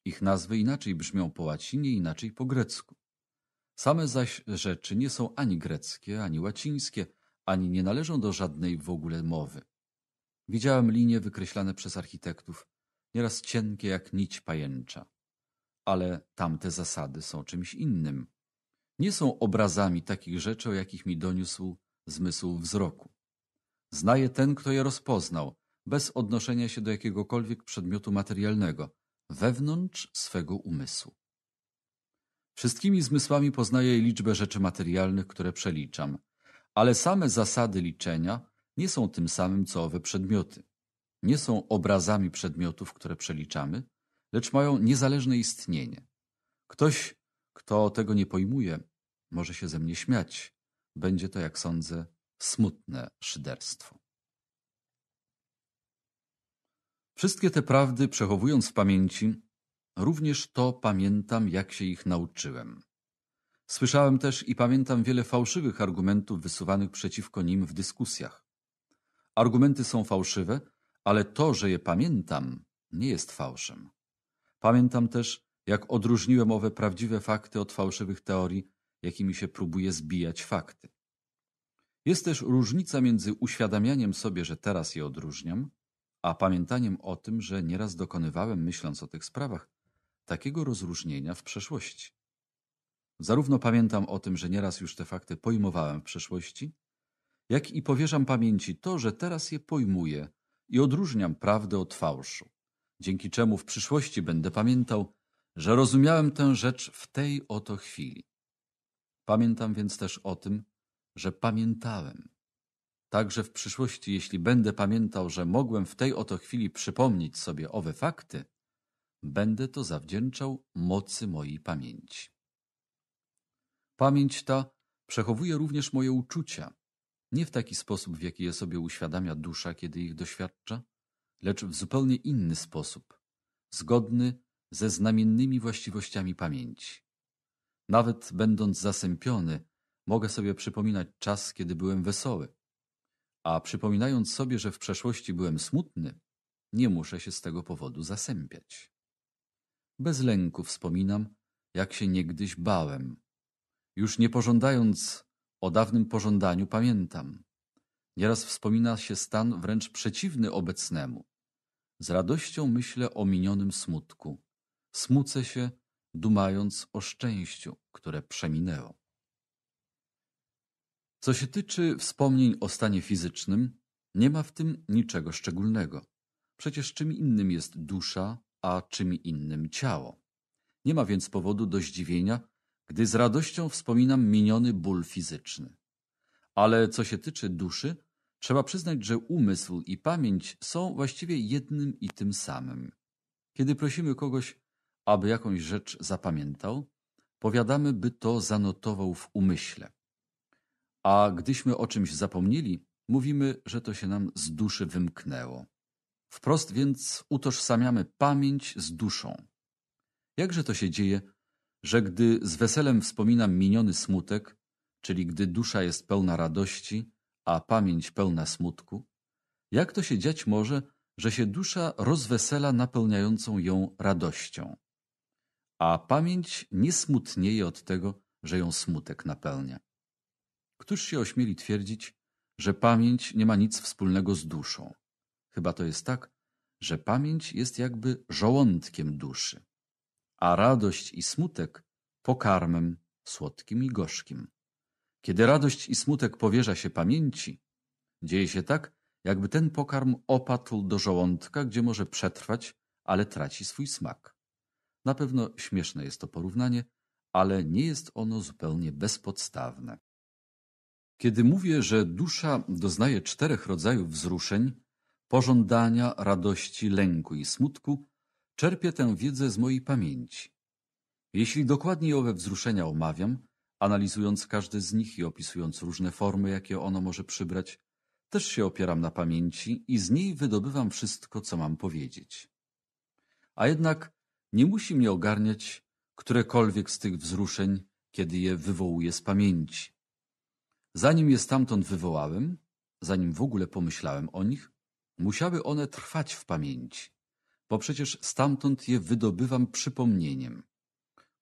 Ich nazwy inaczej brzmią po łacinie, inaczej po grecku. Same zaś rzeczy nie są ani greckie, ani łacińskie, ani nie należą do żadnej w ogóle mowy. Widziałem linie wykreślane przez architektów, nieraz cienkie jak nić pajęcza. Ale tamte zasady są czymś innym. Nie są obrazami takich rzeczy, o jakich mi doniósł zmysł wzroku. Znaje ten, kto je rozpoznał, bez odnoszenia się do jakiegokolwiek przedmiotu materialnego, wewnątrz swego umysłu. Wszystkimi zmysłami poznaję liczbę rzeczy materialnych, które przeliczam, ale same zasady liczenia nie są tym samym co owe przedmioty. Nie są obrazami przedmiotów, które przeliczamy, lecz mają niezależne istnienie. Ktoś, kto tego nie pojmuje, może się ze mnie śmiać. Będzie to, jak sądzę, smutne szyderstwo. Wszystkie te prawdy przechowując w pamięci, również to pamiętam, jak się ich nauczyłem. Słyszałem też i pamiętam wiele fałszywych argumentów wysuwanych przeciwko nim w dyskusjach. Argumenty są fałszywe, ale to, że je pamiętam, nie jest fałszem. Pamiętam też, jak odróżniłem owe prawdziwe fakty od fałszywych teorii, jakimi się próbuje zbijać fakty. Jest też różnica między uświadamianiem sobie, że teraz je odróżniam, a pamiętaniem o tym, że nieraz dokonywałem, myśląc o tych sprawach, takiego rozróżnienia w przeszłości. Zarówno pamiętam o tym, że nieraz już te fakty pojmowałem w przeszłości, jak i powierzam pamięci to, że teraz je pojmuję i odróżniam prawdę od fałszu, dzięki czemu w przyszłości będę pamiętał, że rozumiałem tę rzecz w tej oto chwili. Pamiętam więc też o tym, że pamiętałem. Także w przyszłości, jeśli będę pamiętał, że mogłem w tej oto chwili przypomnieć sobie owe fakty, będę to zawdzięczał mocy mojej pamięci. Pamięć ta przechowuje również moje uczucia, nie w taki sposób, w jaki je sobie uświadamia dusza, kiedy ich doświadcza, lecz w zupełnie inny sposób, zgodny ze znamiennymi właściwościami pamięci. Nawet będąc zasępiony, mogę sobie przypominać czas, kiedy byłem wesoły, a przypominając sobie, że w przeszłości byłem smutny, nie muszę się z tego powodu zasępiać. Bez lęku wspominam, jak się niegdyś bałem, już nie pożądając o dawnym pożądaniu, pamiętam. Nieraz wspomina się stan wręcz przeciwny obecnemu. Z radością myślę o minionym smutku. Smucę się, dumając o szczęściu, które przeminęło. Co się tyczy wspomnień o stanie fizycznym, nie ma w tym niczego szczególnego. Przecież czym innym jest dusza, a czym innym ciało. Nie ma więc powodu do zdziwienia, gdy z radością wspominam miniony ból fizyczny. Ale co się tyczy duszy, trzeba przyznać, że umysł i pamięć są właściwie jednym i tym samym. Kiedy prosimy kogoś, aby jakąś rzecz zapamiętał, powiadamy, by to zanotował w umyśle. A gdyśmy o czymś zapomnieli, mówimy, że to się nam z duszy wymknęło. Wprost więc utożsamiamy pamięć z duszą. Jakże to się dzieje że gdy z weselem wspominam miniony smutek, czyli gdy dusza jest pełna radości, a pamięć pełna smutku, jak to się dziać może, że się dusza rozwesela napełniającą ją radością, a pamięć nie smutnieje od tego, że ją smutek napełnia? Któż się ośmieli twierdzić, że pamięć nie ma nic wspólnego z duszą? Chyba to jest tak, że pamięć jest jakby żołądkiem duszy a radość i smutek pokarmem słodkim i gorzkim. Kiedy radość i smutek powierza się pamięci, dzieje się tak, jakby ten pokarm opadł do żołądka, gdzie może przetrwać, ale traci swój smak. Na pewno śmieszne jest to porównanie, ale nie jest ono zupełnie bezpodstawne. Kiedy mówię, że dusza doznaje czterech rodzajów wzruszeń, pożądania, radości, lęku i smutku, Czerpię tę wiedzę z mojej pamięci. Jeśli dokładnie owe wzruszenia omawiam, analizując każde z nich i opisując różne formy, jakie ono może przybrać, też się opieram na pamięci i z niej wydobywam wszystko, co mam powiedzieć. A jednak nie musi mnie ogarniać którekolwiek z tych wzruszeń, kiedy je wywołuję z pamięci. Zanim je stamtąd wywołałem, zanim w ogóle pomyślałem o nich, musiały one trwać w pamięci bo przecież stamtąd je wydobywam przypomnieniem.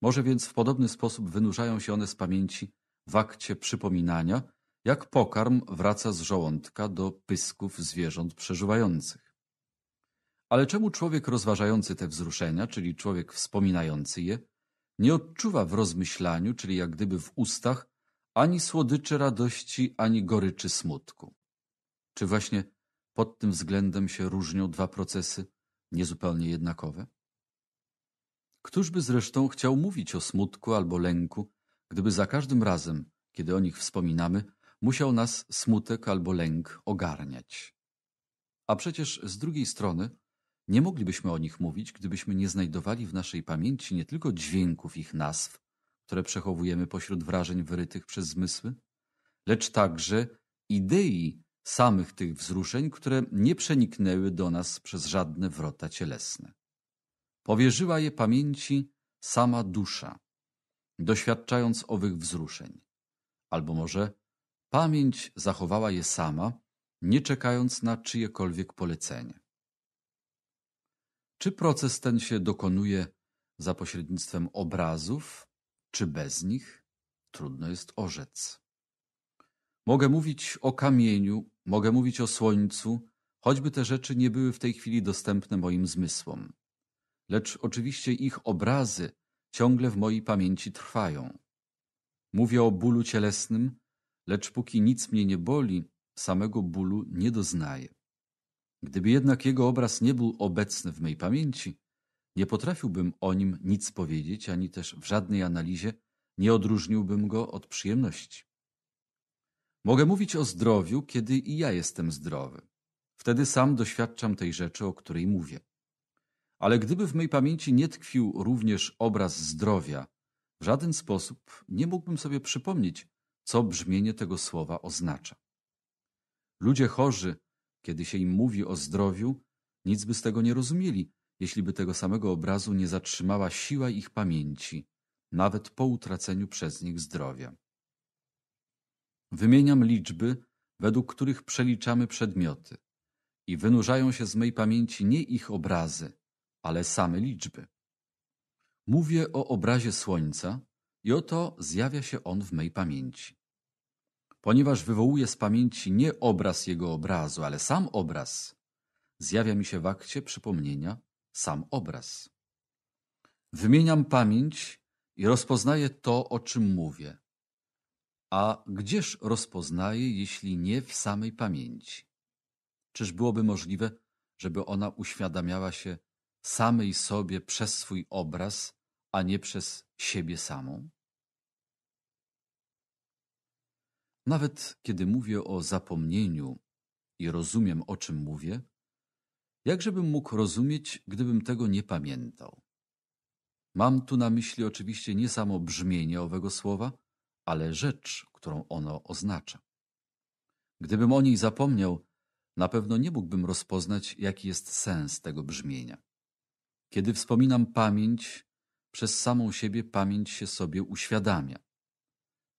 Może więc w podobny sposób wynurzają się one z pamięci w akcie przypominania, jak pokarm wraca z żołądka do pysków zwierząt przeżywających. Ale czemu człowiek rozważający te wzruszenia, czyli człowiek wspominający je, nie odczuwa w rozmyślaniu, czyli jak gdyby w ustach, ani słodyczy radości, ani goryczy smutku? Czy właśnie pod tym względem się różnią dwa procesy, niezupełnie jednakowe? Któżby zresztą chciał mówić o smutku albo lęku, gdyby za każdym razem, kiedy o nich wspominamy, musiał nas smutek albo lęk ogarniać? A przecież z drugiej strony nie moglibyśmy o nich mówić, gdybyśmy nie znajdowali w naszej pamięci nie tylko dźwięków ich nazw, które przechowujemy pośród wrażeń wyrytych przez zmysły, lecz także idei samych tych wzruszeń, które nie przeniknęły do nas przez żadne wrota cielesne. Powierzyła je pamięci sama dusza, doświadczając owych wzruszeń. Albo może pamięć zachowała je sama, nie czekając na czyjekolwiek polecenie. Czy proces ten się dokonuje za pośrednictwem obrazów, czy bez nich? Trudno jest orzec. Mogę mówić o kamieniu Mogę mówić o słońcu, choćby te rzeczy nie były w tej chwili dostępne moim zmysłom. Lecz oczywiście ich obrazy ciągle w mojej pamięci trwają. Mówię o bólu cielesnym, lecz póki nic mnie nie boli, samego bólu nie doznaję. Gdyby jednak jego obraz nie był obecny w mej pamięci, nie potrafiłbym o nim nic powiedzieć, ani też w żadnej analizie nie odróżniłbym go od przyjemności. Mogę mówić o zdrowiu, kiedy i ja jestem zdrowy. Wtedy sam doświadczam tej rzeczy, o której mówię. Ale gdyby w mej pamięci nie tkwił również obraz zdrowia, w żaden sposób nie mógłbym sobie przypomnieć, co brzmienie tego słowa oznacza. Ludzie chorzy, kiedy się im mówi o zdrowiu, nic by z tego nie rozumieli, jeśli by tego samego obrazu nie zatrzymała siła ich pamięci, nawet po utraceniu przez nich zdrowia. Wymieniam liczby, według których przeliczamy przedmioty i wynurzają się z mej pamięci nie ich obrazy, ale same liczby. Mówię o obrazie słońca i oto zjawia się on w mej pamięci. Ponieważ wywołuje z pamięci nie obraz jego obrazu, ale sam obraz, zjawia mi się w akcie przypomnienia sam obraz. Wymieniam pamięć i rozpoznaję to, o czym mówię, a gdzież rozpoznaje, jeśli nie w samej pamięci? Czyż byłoby możliwe, żeby ona uświadamiała się samej sobie przez swój obraz, a nie przez siebie samą? Nawet kiedy mówię o zapomnieniu i rozumiem, o czym mówię, jakżebym mógł rozumieć, gdybym tego nie pamiętał? Mam tu na myśli oczywiście nie samo brzmienie owego słowa, ale rzecz, którą ono oznacza. Gdybym o niej zapomniał, na pewno nie mógłbym rozpoznać, jaki jest sens tego brzmienia. Kiedy wspominam pamięć, przez samą siebie pamięć się sobie uświadamia.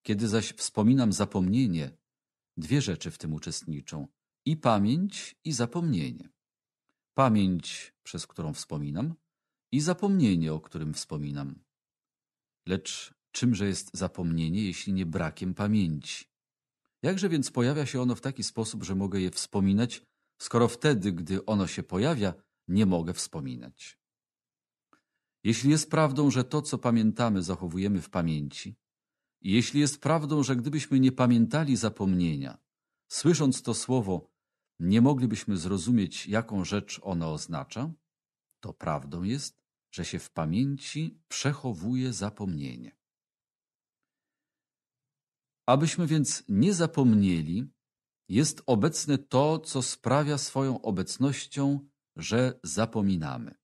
Kiedy zaś wspominam zapomnienie, dwie rzeczy w tym uczestniczą i pamięć, i zapomnienie. Pamięć, przez którą wspominam, i zapomnienie, o którym wspominam. Lecz Czymże jest zapomnienie, jeśli nie brakiem pamięci? Jakże więc pojawia się ono w taki sposób, że mogę je wspominać, skoro wtedy, gdy ono się pojawia, nie mogę wspominać? Jeśli jest prawdą, że to, co pamiętamy, zachowujemy w pamięci, i jeśli jest prawdą, że gdybyśmy nie pamiętali zapomnienia, słysząc to słowo, nie moglibyśmy zrozumieć, jaką rzecz ono oznacza, to prawdą jest, że się w pamięci przechowuje zapomnienie. Abyśmy więc nie zapomnieli, jest obecne to, co sprawia swoją obecnością, że zapominamy.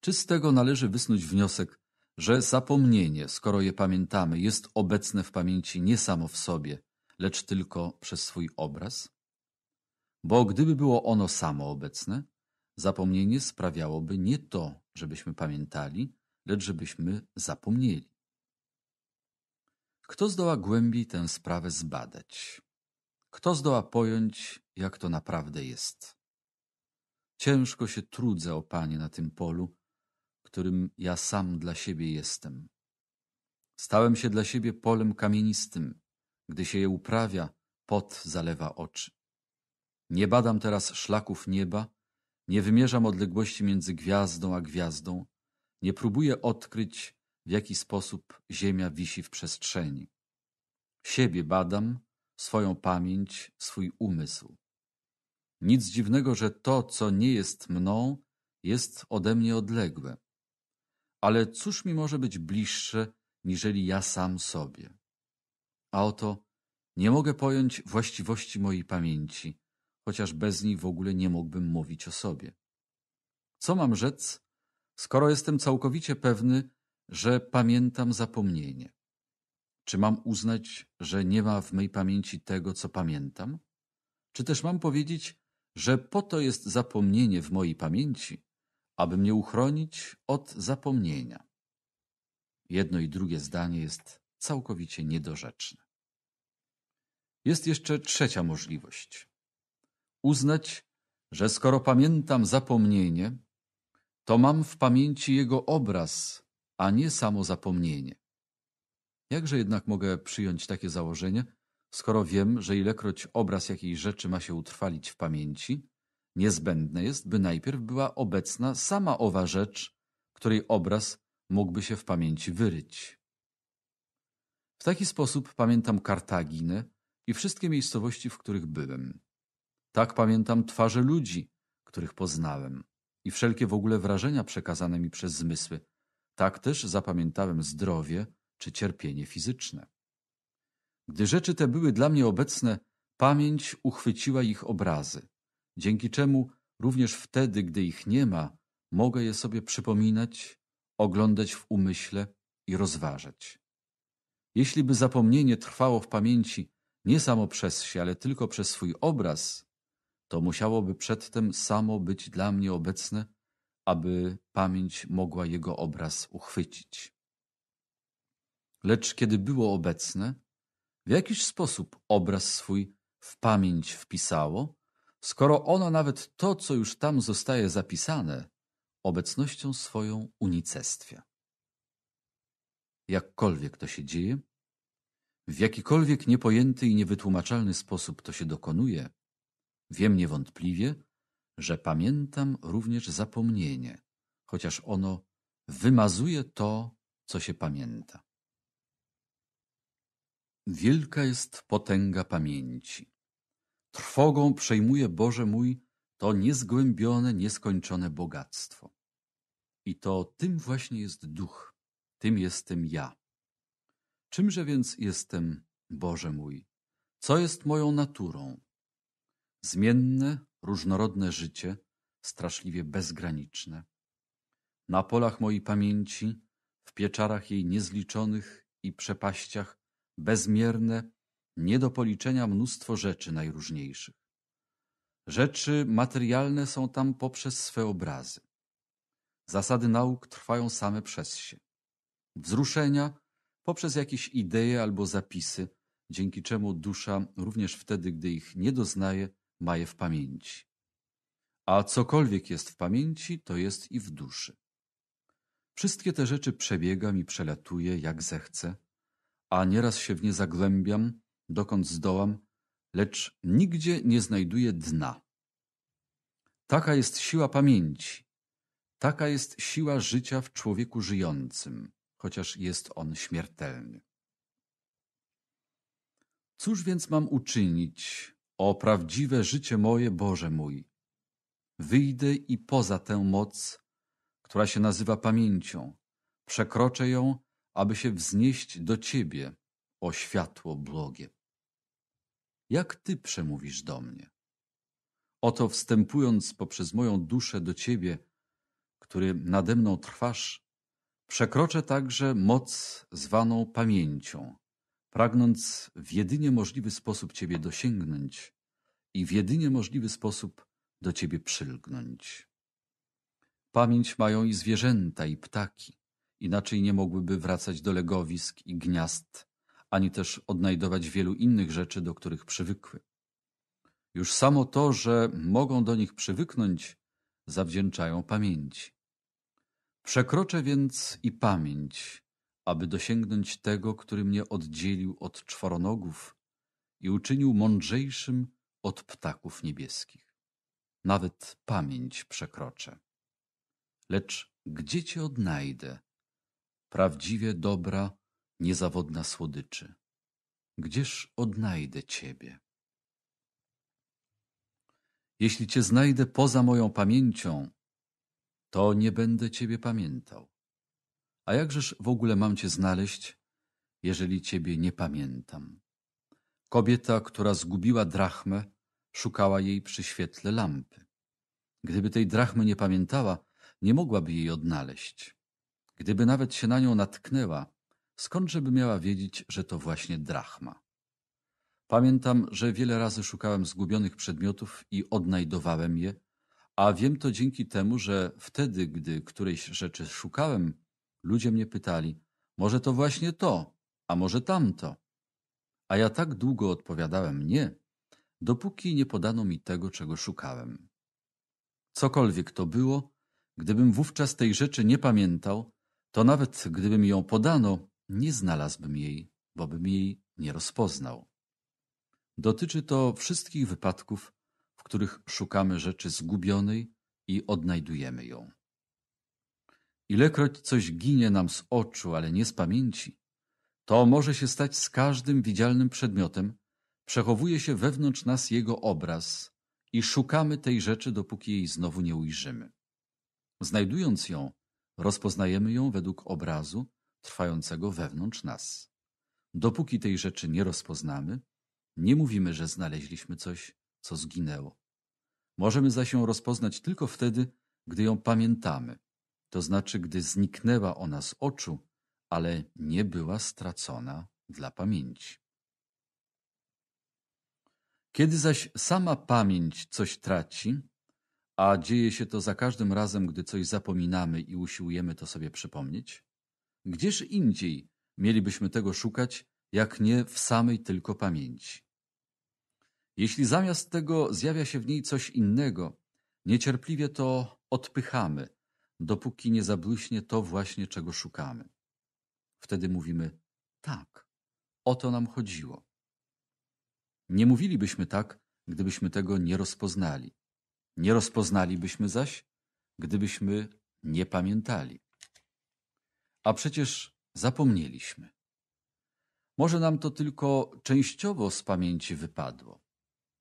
Czy z tego należy wysnuć wniosek, że zapomnienie, skoro je pamiętamy, jest obecne w pamięci nie samo w sobie, lecz tylko przez swój obraz? Bo gdyby było ono samo obecne, zapomnienie sprawiałoby nie to, żebyśmy pamiętali, lecz żebyśmy zapomnieli. Kto zdoła głębiej tę sprawę zbadać? Kto zdoła pojąć, jak to naprawdę jest? Ciężko się trudzę, o Panie, na tym polu, którym ja sam dla siebie jestem. Stałem się dla siebie polem kamienistym. Gdy się je uprawia, pot zalewa oczy. Nie badam teraz szlaków nieba, nie wymierzam odległości między gwiazdą a gwiazdą, nie próbuję odkryć, w jaki sposób Ziemia wisi w przestrzeni. Siebie badam, swoją pamięć, swój umysł. Nic dziwnego, że to, co nie jest mną, jest ode mnie odległe. Ale cóż mi może być bliższe, niżeli ja sam sobie? A oto nie mogę pojąć właściwości mojej pamięci, chociaż bez niej w ogóle nie mógłbym mówić o sobie. Co mam rzec, skoro jestem całkowicie pewny, że pamiętam zapomnienie. Czy mam uznać, że nie ma w mej pamięci tego, co pamiętam? Czy też mam powiedzieć, że po to jest zapomnienie w mojej pamięci, aby mnie uchronić od zapomnienia? Jedno i drugie zdanie jest całkowicie niedorzeczne. Jest jeszcze trzecia możliwość. Uznać, że skoro pamiętam zapomnienie, to mam w pamięci jego obraz a nie samo zapomnienie. Jakże jednak mogę przyjąć takie założenie, skoro wiem, że ilekroć obraz jakiejś rzeczy ma się utrwalić w pamięci, niezbędne jest, by najpierw była obecna sama owa rzecz, której obraz mógłby się w pamięci wyryć. W taki sposób pamiętam Kartaginę i wszystkie miejscowości, w których byłem. Tak pamiętam twarze ludzi, których poznałem i wszelkie w ogóle wrażenia przekazane mi przez zmysły, tak też zapamiętałem zdrowie czy cierpienie fizyczne. Gdy rzeczy te były dla mnie obecne, pamięć uchwyciła ich obrazy, dzięki czemu również wtedy, gdy ich nie ma, mogę je sobie przypominać, oglądać w umyśle i rozważać. Jeśli by zapomnienie trwało w pamięci nie samo przez się, ale tylko przez swój obraz, to musiałoby przedtem samo być dla mnie obecne aby pamięć mogła jego obraz uchwycić. Lecz kiedy było obecne, w jakiś sposób obraz swój w pamięć wpisało, skoro ono nawet to, co już tam zostaje zapisane, obecnością swoją unicestwia. Jakkolwiek to się dzieje, w jakikolwiek niepojęty i niewytłumaczalny sposób to się dokonuje, wiem niewątpliwie, że pamiętam również zapomnienie, chociaż ono wymazuje to, co się pamięta. Wielka jest potęga pamięci. Trwogą przejmuje, Boże mój, to niezgłębione, nieskończone bogactwo. I to tym właśnie jest duch, tym jestem ja. Czymże więc jestem, Boże mój? Co jest moją naturą? Zmienne, różnorodne życie, straszliwie bezgraniczne. Na polach mojej pamięci, w pieczarach jej niezliczonych i przepaściach, bezmierne, nie do policzenia mnóstwo rzeczy najróżniejszych. Rzeczy materialne są tam poprzez swe obrazy. Zasady nauk trwają same przez się. Wzruszenia poprzez jakieś idee albo zapisy, dzięki czemu dusza, również wtedy, gdy ich nie doznaje, ma je w pamięci. A cokolwiek jest w pamięci, to jest i w duszy. Wszystkie te rzeczy przebiegam i przelatuję, jak zechcę, a nieraz się w nie zagłębiam, dokąd zdołam, lecz nigdzie nie znajduję dna. Taka jest siła pamięci, taka jest siła życia w człowieku żyjącym, chociaż jest on śmiertelny. Cóż więc mam uczynić, o prawdziwe życie moje, Boże mój, wyjdę i poza tę moc, która się nazywa pamięcią, przekroczę ją, aby się wznieść do Ciebie, o światło błogie. Jak Ty przemówisz do mnie? Oto wstępując poprzez moją duszę do Ciebie, który nade mną trwasz, przekroczę także moc zwaną pamięcią, pragnąc w jedynie możliwy sposób Ciebie dosięgnąć i w jedynie możliwy sposób do Ciebie przylgnąć. Pamięć mają i zwierzęta, i ptaki, inaczej nie mogłyby wracać do legowisk i gniazd, ani też odnajdować wielu innych rzeczy, do których przywykły. Już samo to, że mogą do nich przywyknąć, zawdzięczają pamięci. Przekroczę więc i pamięć, aby dosięgnąć tego, który mnie oddzielił od czworonogów i uczynił mądrzejszym od ptaków niebieskich. Nawet pamięć przekroczę. Lecz gdzie cię odnajdę? Prawdziwie dobra, niezawodna słodyczy. Gdzież odnajdę ciebie? Jeśli cię znajdę poza moją pamięcią, to nie będę ciebie pamiętał. A jakżeż w ogóle mam cię znaleźć, jeżeli ciebie nie pamiętam? Kobieta, która zgubiła drachmę, szukała jej przy świetle lampy. Gdyby tej drachmy nie pamiętała, nie mogłaby jej odnaleźć. Gdyby nawet się na nią natknęła, by miała wiedzieć, że to właśnie drachma? Pamiętam, że wiele razy szukałem zgubionych przedmiotów i odnajdowałem je, a wiem to dzięki temu, że wtedy, gdy którejś rzeczy szukałem, Ludzie mnie pytali, może to właśnie to, a może tamto. A ja tak długo odpowiadałem nie, dopóki nie podano mi tego, czego szukałem. Cokolwiek to było, gdybym wówczas tej rzeczy nie pamiętał, to nawet gdybym ją podano, nie znalazłbym jej, bo bym jej nie rozpoznał. Dotyczy to wszystkich wypadków, w których szukamy rzeczy zgubionej i odnajdujemy ją. Ilekroć coś ginie nam z oczu, ale nie z pamięci, to może się stać z każdym widzialnym przedmiotem, przechowuje się wewnątrz nas jego obraz i szukamy tej rzeczy, dopóki jej znowu nie ujrzymy. Znajdując ją, rozpoznajemy ją według obrazu trwającego wewnątrz nas. Dopóki tej rzeczy nie rozpoznamy, nie mówimy, że znaleźliśmy coś, co zginęło. Możemy zaś ją rozpoznać tylko wtedy, gdy ją pamiętamy, to znaczy gdy zniknęła ona z oczu, ale nie była stracona dla pamięci. Kiedy zaś sama pamięć coś traci, a dzieje się to za każdym razem, gdy coś zapominamy i usiłujemy to sobie przypomnieć, gdzież indziej mielibyśmy tego szukać, jak nie w samej tylko pamięci? Jeśli zamiast tego zjawia się w niej coś innego, niecierpliwie to odpychamy, dopóki nie zabłyśnie to właśnie, czego szukamy. Wtedy mówimy: tak, o to nam chodziło. Nie mówilibyśmy tak, gdybyśmy tego nie rozpoznali. Nie rozpoznalibyśmy zaś, gdybyśmy nie pamiętali. A przecież zapomnieliśmy. Może nam to tylko częściowo z pamięci wypadło.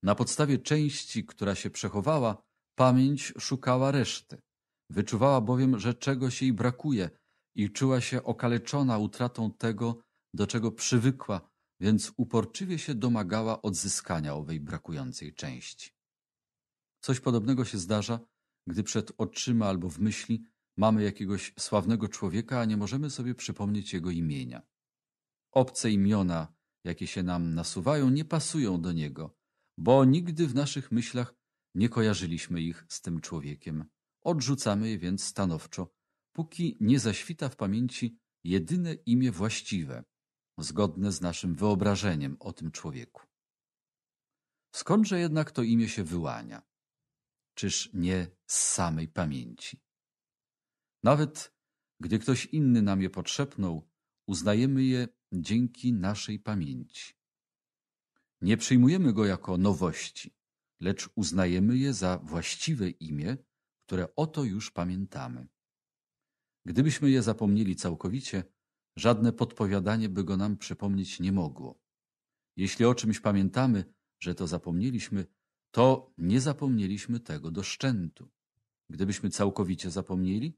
Na podstawie części, która się przechowała, pamięć szukała reszty. Wyczuwała bowiem, że czegoś jej brakuje i czuła się okaleczona utratą tego, do czego przywykła, więc uporczywie się domagała odzyskania owej brakującej części. Coś podobnego się zdarza, gdy przed oczyma albo w myśli mamy jakiegoś sławnego człowieka, a nie możemy sobie przypomnieć jego imienia. Obce imiona, jakie się nam nasuwają, nie pasują do niego, bo nigdy w naszych myślach nie kojarzyliśmy ich z tym człowiekiem. Odrzucamy je więc stanowczo, póki nie zaświta w pamięci jedyne imię właściwe, zgodne z naszym wyobrażeniem o tym człowieku. Skądże jednak to imię się wyłania? Czyż nie z samej pamięci? Nawet gdy ktoś inny nam je podszepnął, uznajemy je dzięki naszej pamięci. Nie przyjmujemy go jako nowości, lecz uznajemy je za właściwe imię, które oto już pamiętamy. Gdybyśmy je zapomnieli całkowicie, żadne podpowiadanie by go nam przypomnieć nie mogło. Jeśli o czymś pamiętamy, że to zapomnieliśmy, to nie zapomnieliśmy tego do szczętu. Gdybyśmy całkowicie zapomnieli,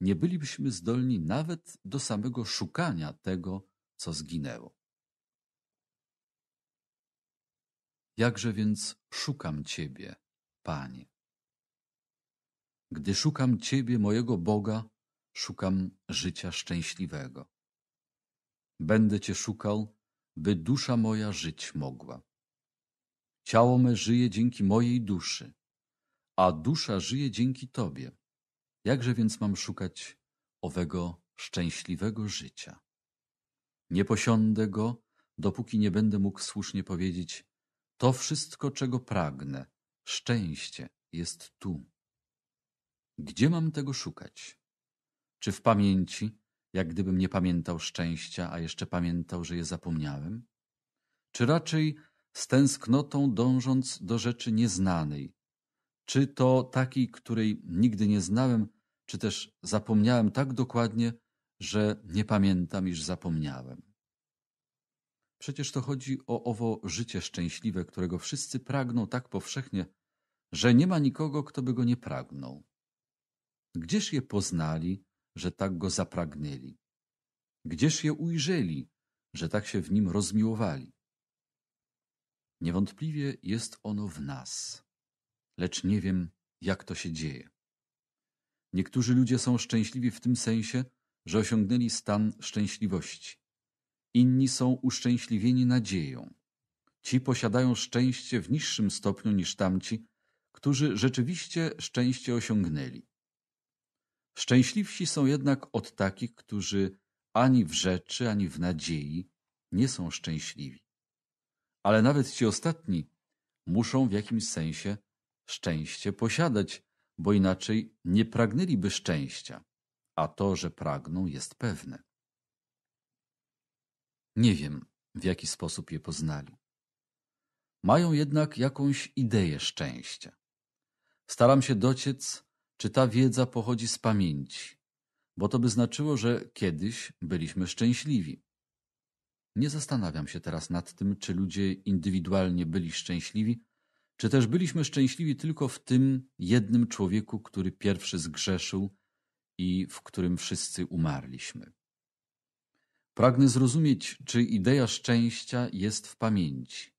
nie bylibyśmy zdolni nawet do samego szukania tego, co zginęło. Jakże więc szukam Ciebie, Panie? Gdy szukam Ciebie, mojego Boga, szukam życia szczęśliwego. Będę Cię szukał, by dusza moja żyć mogła. Ciało me żyje dzięki mojej duszy, a dusza żyje dzięki Tobie. Jakże więc mam szukać owego szczęśliwego życia? Nie posiądę go, dopóki nie będę mógł słusznie powiedzieć: To wszystko, czego pragnę, szczęście jest tu. Gdzie mam tego szukać? Czy w pamięci, jak gdybym nie pamiętał szczęścia, a jeszcze pamiętał, że je zapomniałem? Czy raczej z tęsknotą dążąc do rzeczy nieznanej? Czy to takiej, której nigdy nie znałem, czy też zapomniałem tak dokładnie, że nie pamiętam, iż zapomniałem? Przecież to chodzi o owo życie szczęśliwe, którego wszyscy pragną tak powszechnie, że nie ma nikogo, kto by go nie pragnął. Gdzież je poznali, że tak go zapragnęli? Gdzież je ujrzeli, że tak się w nim rozmiłowali? Niewątpliwie jest ono w nas, lecz nie wiem, jak to się dzieje. Niektórzy ludzie są szczęśliwi w tym sensie, że osiągnęli stan szczęśliwości. Inni są uszczęśliwieni nadzieją. Ci posiadają szczęście w niższym stopniu niż tamci, którzy rzeczywiście szczęście osiągnęli. Szczęśliwsi są jednak od takich, którzy ani w rzeczy, ani w nadziei nie są szczęśliwi. Ale nawet ci ostatni muszą w jakimś sensie szczęście posiadać, bo inaczej nie pragnęliby szczęścia, a to, że pragną, jest pewne. Nie wiem, w jaki sposób je poznali. Mają jednak jakąś ideę szczęścia. Staram się dociec, czy ta wiedza pochodzi z pamięci, bo to by znaczyło, że kiedyś byliśmy szczęśliwi. Nie zastanawiam się teraz nad tym, czy ludzie indywidualnie byli szczęśliwi, czy też byliśmy szczęśliwi tylko w tym jednym człowieku, który pierwszy zgrzeszył i w którym wszyscy umarliśmy. Pragnę zrozumieć, czy idea szczęścia jest w pamięci.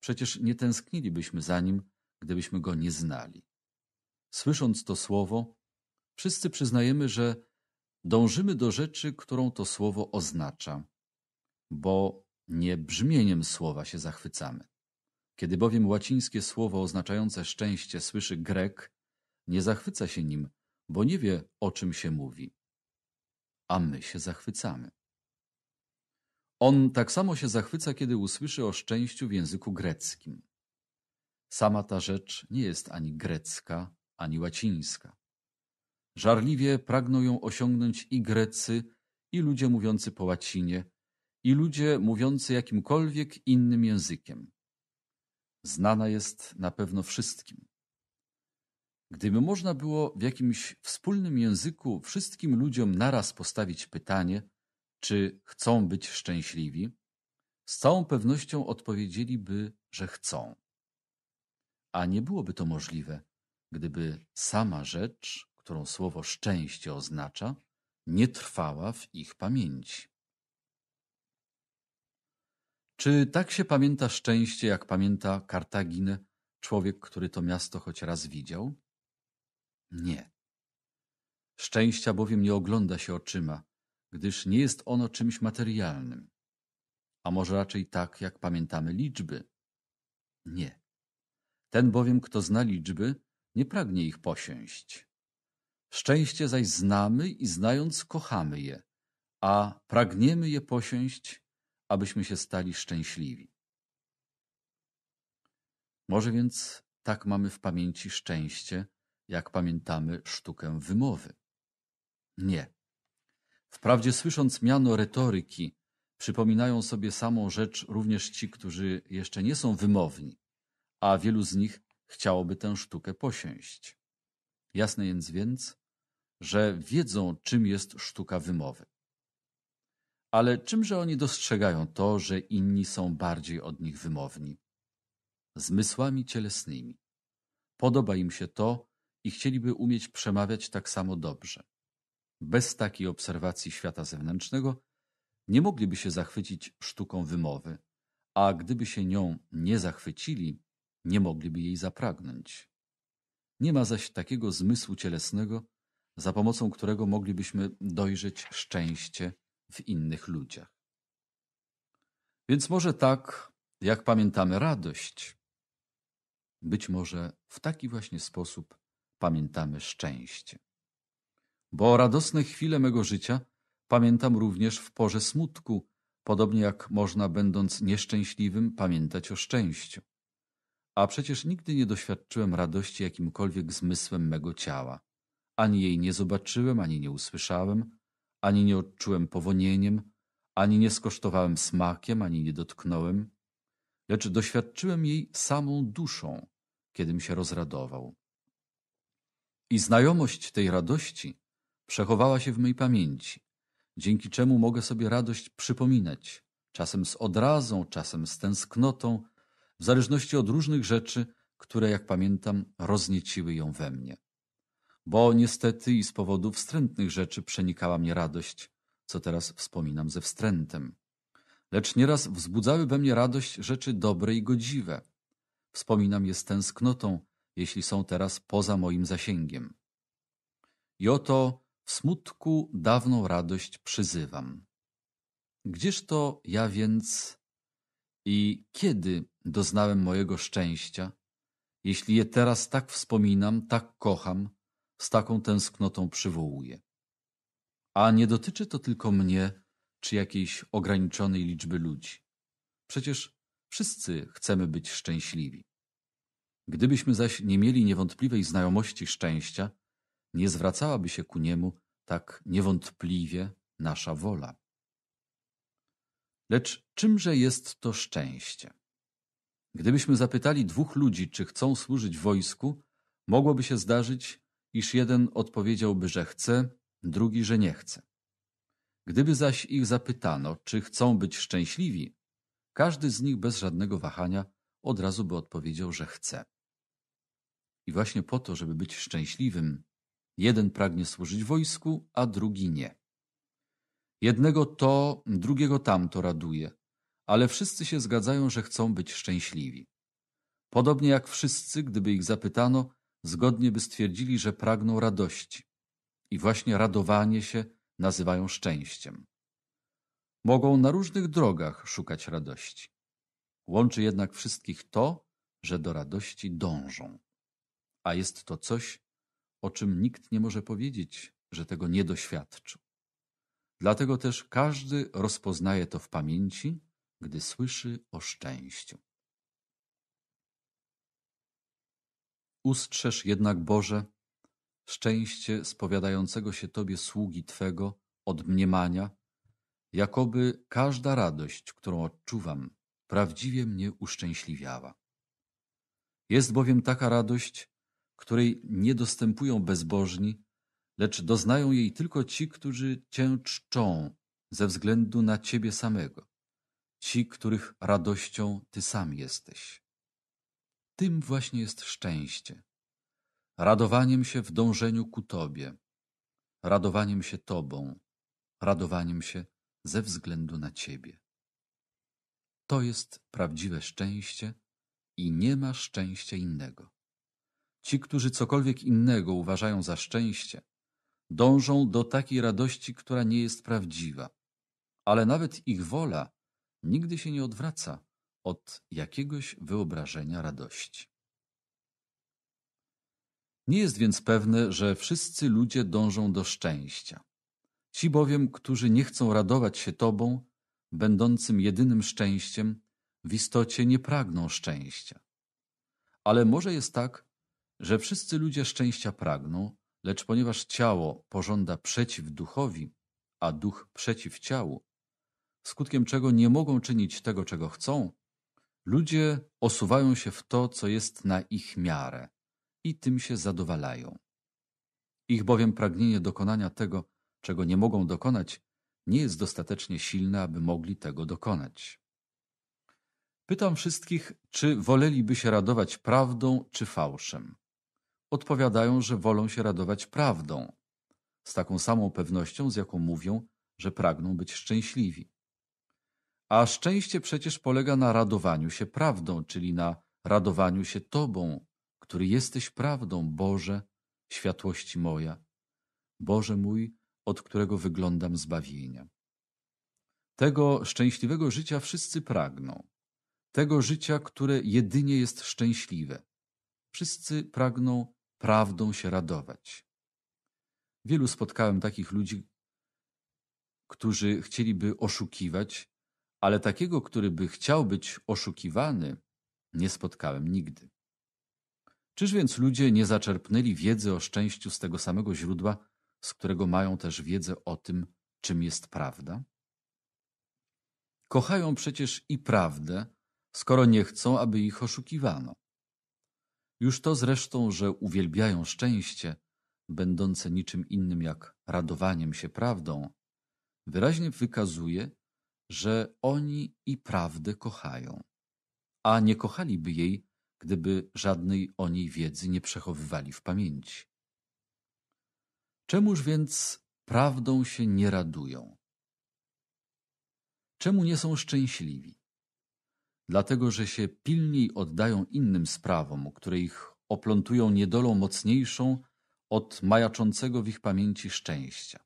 Przecież nie tęsknilibyśmy za nim, gdybyśmy go nie znali. Słysząc to słowo, wszyscy przyznajemy, że dążymy do rzeczy, którą to słowo oznacza, bo nie brzmieniem słowa się zachwycamy. Kiedy bowiem łacińskie słowo oznaczające szczęście słyszy Grek, nie zachwyca się nim, bo nie wie, o czym się mówi. A my się zachwycamy. On tak samo się zachwyca, kiedy usłyszy o szczęściu w języku greckim. Sama ta rzecz nie jest ani grecka, ani łacińska. Żarliwie pragną ją osiągnąć i Grecy, i ludzie mówiący po łacinie, i ludzie mówiący jakimkolwiek innym językiem. Znana jest na pewno wszystkim. Gdyby można było w jakimś wspólnym języku wszystkim ludziom naraz postawić pytanie, czy chcą być szczęśliwi, z całą pewnością odpowiedzieliby, że chcą. A nie byłoby to możliwe, gdyby sama rzecz, którą słowo szczęście oznacza, nie trwała w ich pamięci. Czy tak się pamięta szczęście, jak pamięta Kartaginę człowiek, który to miasto choć raz widział? Nie. Szczęścia bowiem nie ogląda się oczyma, gdyż nie jest ono czymś materialnym. A może raczej tak, jak pamiętamy liczby? Nie. Ten bowiem, kto zna liczby, nie pragnie ich posiąść. Szczęście zaś znamy i znając kochamy je, a pragniemy je posiąść, abyśmy się stali szczęśliwi. Może więc tak mamy w pamięci szczęście, jak pamiętamy sztukę wymowy. Nie. Wprawdzie słysząc miano retoryki, przypominają sobie samą rzecz również ci, którzy jeszcze nie są wymowni, a wielu z nich chciałoby tę sztukę posiąść. Jasne jest więc, że wiedzą, czym jest sztuka wymowy. Ale czymże oni dostrzegają to, że inni są bardziej od nich wymowni? Zmysłami cielesnymi. Podoba im się to i chcieliby umieć przemawiać tak samo dobrze. Bez takiej obserwacji świata zewnętrznego nie mogliby się zachwycić sztuką wymowy, a gdyby się nią nie zachwycili, nie mogliby jej zapragnąć. Nie ma zaś takiego zmysłu cielesnego, za pomocą którego moglibyśmy dojrzeć szczęście w innych ludziach. Więc może tak, jak pamiętamy radość, być może w taki właśnie sposób pamiętamy szczęście. Bo radosne chwile mego życia pamiętam również w porze smutku, podobnie jak można, będąc nieszczęśliwym, pamiętać o szczęściu. A przecież nigdy nie doświadczyłem radości jakimkolwiek zmysłem mego ciała. Ani jej nie zobaczyłem, ani nie usłyszałem, ani nie odczułem powonieniem, ani nie skosztowałem smakiem, ani nie dotknąłem, lecz doświadczyłem jej samą duszą, kiedym się rozradował. I znajomość tej radości przechowała się w mej pamięci, dzięki czemu mogę sobie radość przypominać, czasem z odrazą, czasem z tęsknotą, w zależności od różnych rzeczy, które, jak pamiętam, roznieciły ją we mnie. Bo niestety i z powodu wstrętnych rzeczy przenikała mnie radość, co teraz wspominam ze wstrętem. Lecz nieraz wzbudzały we mnie radość rzeczy dobre i godziwe. Wspominam je z tęsknotą, jeśli są teraz poza moim zasięgiem. I oto w smutku dawną radość przyzywam. Gdzież to ja więc i kiedy doznałem mojego szczęścia, jeśli je teraz tak wspominam, tak kocham, z taką tęsknotą przywołuję. A nie dotyczy to tylko mnie czy jakiejś ograniczonej liczby ludzi. Przecież wszyscy chcemy być szczęśliwi. Gdybyśmy zaś nie mieli niewątpliwej znajomości szczęścia, nie zwracałaby się ku niemu tak niewątpliwie nasza wola. Lecz czymże jest to szczęście? Gdybyśmy zapytali dwóch ludzi, czy chcą służyć wojsku, mogłoby się zdarzyć, iż jeden odpowiedziałby, że chce, drugi, że nie chce. Gdyby zaś ich zapytano, czy chcą być szczęśliwi, każdy z nich bez żadnego wahania od razu by odpowiedział, że chce. I właśnie po to, żeby być szczęśliwym, jeden pragnie służyć wojsku, a drugi nie. Jednego to, drugiego tamto raduje, ale wszyscy się zgadzają, że chcą być szczęśliwi. Podobnie jak wszyscy, gdyby ich zapytano, zgodnie by stwierdzili, że pragną radości. I właśnie radowanie się nazywają szczęściem. Mogą na różnych drogach szukać radości. Łączy jednak wszystkich to, że do radości dążą. A jest to coś, o czym nikt nie może powiedzieć, że tego nie doświadczył. Dlatego też każdy rozpoznaje to w pamięci, gdy słyszy o szczęściu. Ustrzeż jednak, Boże, szczęście spowiadającego się Tobie sługi Twego od mniemania, jakoby każda radość, którą odczuwam, prawdziwie mnie uszczęśliwiała. Jest bowiem taka radość, której nie dostępują bezbożni, lecz doznają jej tylko ci, którzy Cię czczą ze względu na Ciebie samego, ci, których radością Ty sam jesteś. Tym właśnie jest szczęście, radowaniem się w dążeniu ku Tobie, radowaniem się Tobą, radowaniem się ze względu na Ciebie. To jest prawdziwe szczęście i nie ma szczęścia innego. Ci, którzy cokolwiek innego uważają za szczęście, dążą do takiej radości, która nie jest prawdziwa. Ale nawet ich wola nigdy się nie odwraca od jakiegoś wyobrażenia radości. Nie jest więc pewne, że wszyscy ludzie dążą do szczęścia. Ci bowiem, którzy nie chcą radować się Tobą, będącym jedynym szczęściem, w istocie nie pragną szczęścia. Ale może jest tak, że wszyscy ludzie szczęścia pragną, Lecz ponieważ ciało pożąda przeciw duchowi, a duch przeciw ciału, skutkiem czego nie mogą czynić tego, czego chcą, ludzie osuwają się w to, co jest na ich miarę i tym się zadowalają. Ich bowiem pragnienie dokonania tego, czego nie mogą dokonać, nie jest dostatecznie silne, aby mogli tego dokonać. Pytam wszystkich, czy woleliby się radować prawdą czy fałszem odpowiadają, że wolą się radować prawdą, z taką samą pewnością, z jaką mówią, że pragną być szczęśliwi. A szczęście przecież polega na radowaniu się prawdą, czyli na radowaniu się Tobą, który jesteś prawdą, Boże, światłości moja, Boże mój, od którego wyglądam zbawienia. Tego szczęśliwego życia wszyscy pragną, tego życia, które jedynie jest szczęśliwe. Wszyscy pragną prawdą się radować. Wielu spotkałem takich ludzi, którzy chcieliby oszukiwać, ale takiego, który by chciał być oszukiwany, nie spotkałem nigdy. Czyż więc ludzie nie zaczerpnęli wiedzy o szczęściu z tego samego źródła, z którego mają też wiedzę o tym, czym jest prawda? Kochają przecież i prawdę, skoro nie chcą, aby ich oszukiwano. Już to zresztą, że uwielbiają szczęście, będące niczym innym jak radowaniem się prawdą, wyraźnie wykazuje, że oni i prawdę kochają, a nie kochaliby jej, gdyby żadnej o niej wiedzy nie przechowywali w pamięci. Czemuż więc prawdą się nie radują? Czemu nie są szczęśliwi? dlatego że się pilniej oddają innym sprawom, które ich oplątują niedolą mocniejszą od majaczącego w ich pamięci szczęścia.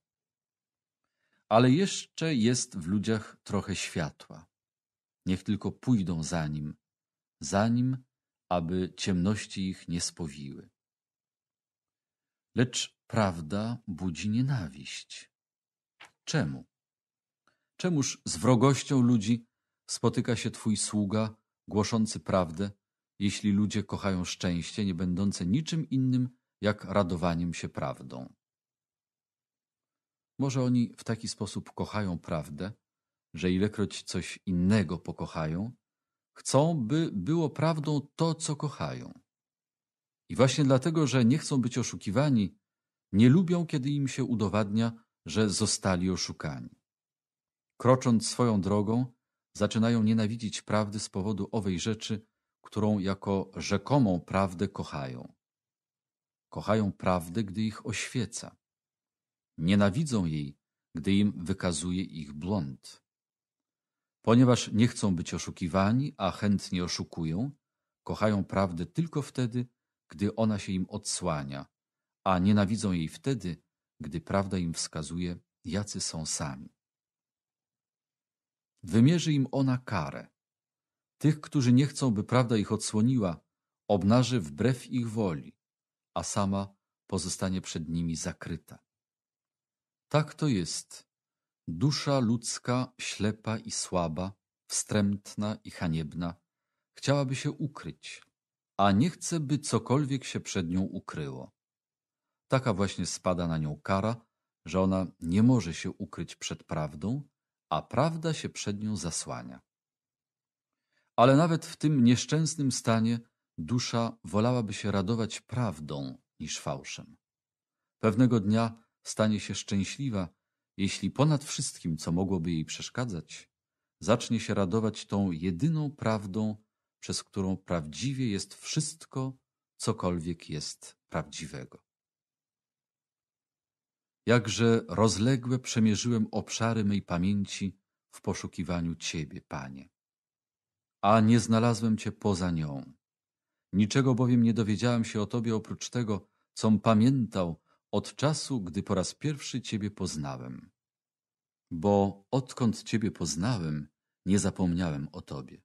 Ale jeszcze jest w ludziach trochę światła. Niech tylko pójdą za nim, za nim, aby ciemności ich nie spowiły. Lecz prawda budzi nienawiść. Czemu? Czemuż z wrogością ludzi spotyka się Twój sługa, głoszący prawdę, jeśli ludzie kochają szczęście, nie będące niczym innym jak radowaniem się prawdą. Może oni w taki sposób kochają prawdę, że ilekroć coś innego pokochają, chcą, by było prawdą to, co kochają. I właśnie dlatego, że nie chcą być oszukiwani, nie lubią, kiedy im się udowadnia, że zostali oszukani. Krocząc swoją drogą, zaczynają nienawidzić prawdy z powodu owej rzeczy, którą jako rzekomą prawdę kochają. Kochają prawdę, gdy ich oświeca. Nienawidzą jej, gdy im wykazuje ich blond. Ponieważ nie chcą być oszukiwani, a chętnie oszukują, kochają prawdę tylko wtedy, gdy ona się im odsłania, a nienawidzą jej wtedy, gdy prawda im wskazuje, jacy są sami. Wymierzy im ona karę. Tych, którzy nie chcą, by prawda ich odsłoniła, obnaży wbrew ich woli, a sama pozostanie przed nimi zakryta. Tak to jest. Dusza ludzka, ślepa i słaba, wstrętna i haniebna, chciałaby się ukryć, a nie chce, by cokolwiek się przed nią ukryło. Taka właśnie spada na nią kara, że ona nie może się ukryć przed prawdą, a prawda się przed nią zasłania. Ale nawet w tym nieszczęsnym stanie dusza wolałaby się radować prawdą niż fałszem. Pewnego dnia stanie się szczęśliwa, jeśli ponad wszystkim, co mogłoby jej przeszkadzać, zacznie się radować tą jedyną prawdą, przez którą prawdziwie jest wszystko, cokolwiek jest prawdziwego jakże rozległe przemierzyłem obszary mej pamięci w poszukiwaniu Ciebie, Panie. A nie znalazłem Cię poza nią. Niczego bowiem nie dowiedziałem się o Tobie oprócz tego, com pamiętał od czasu, gdy po raz pierwszy Ciebie poznałem. Bo odkąd Ciebie poznałem, nie zapomniałem o Tobie.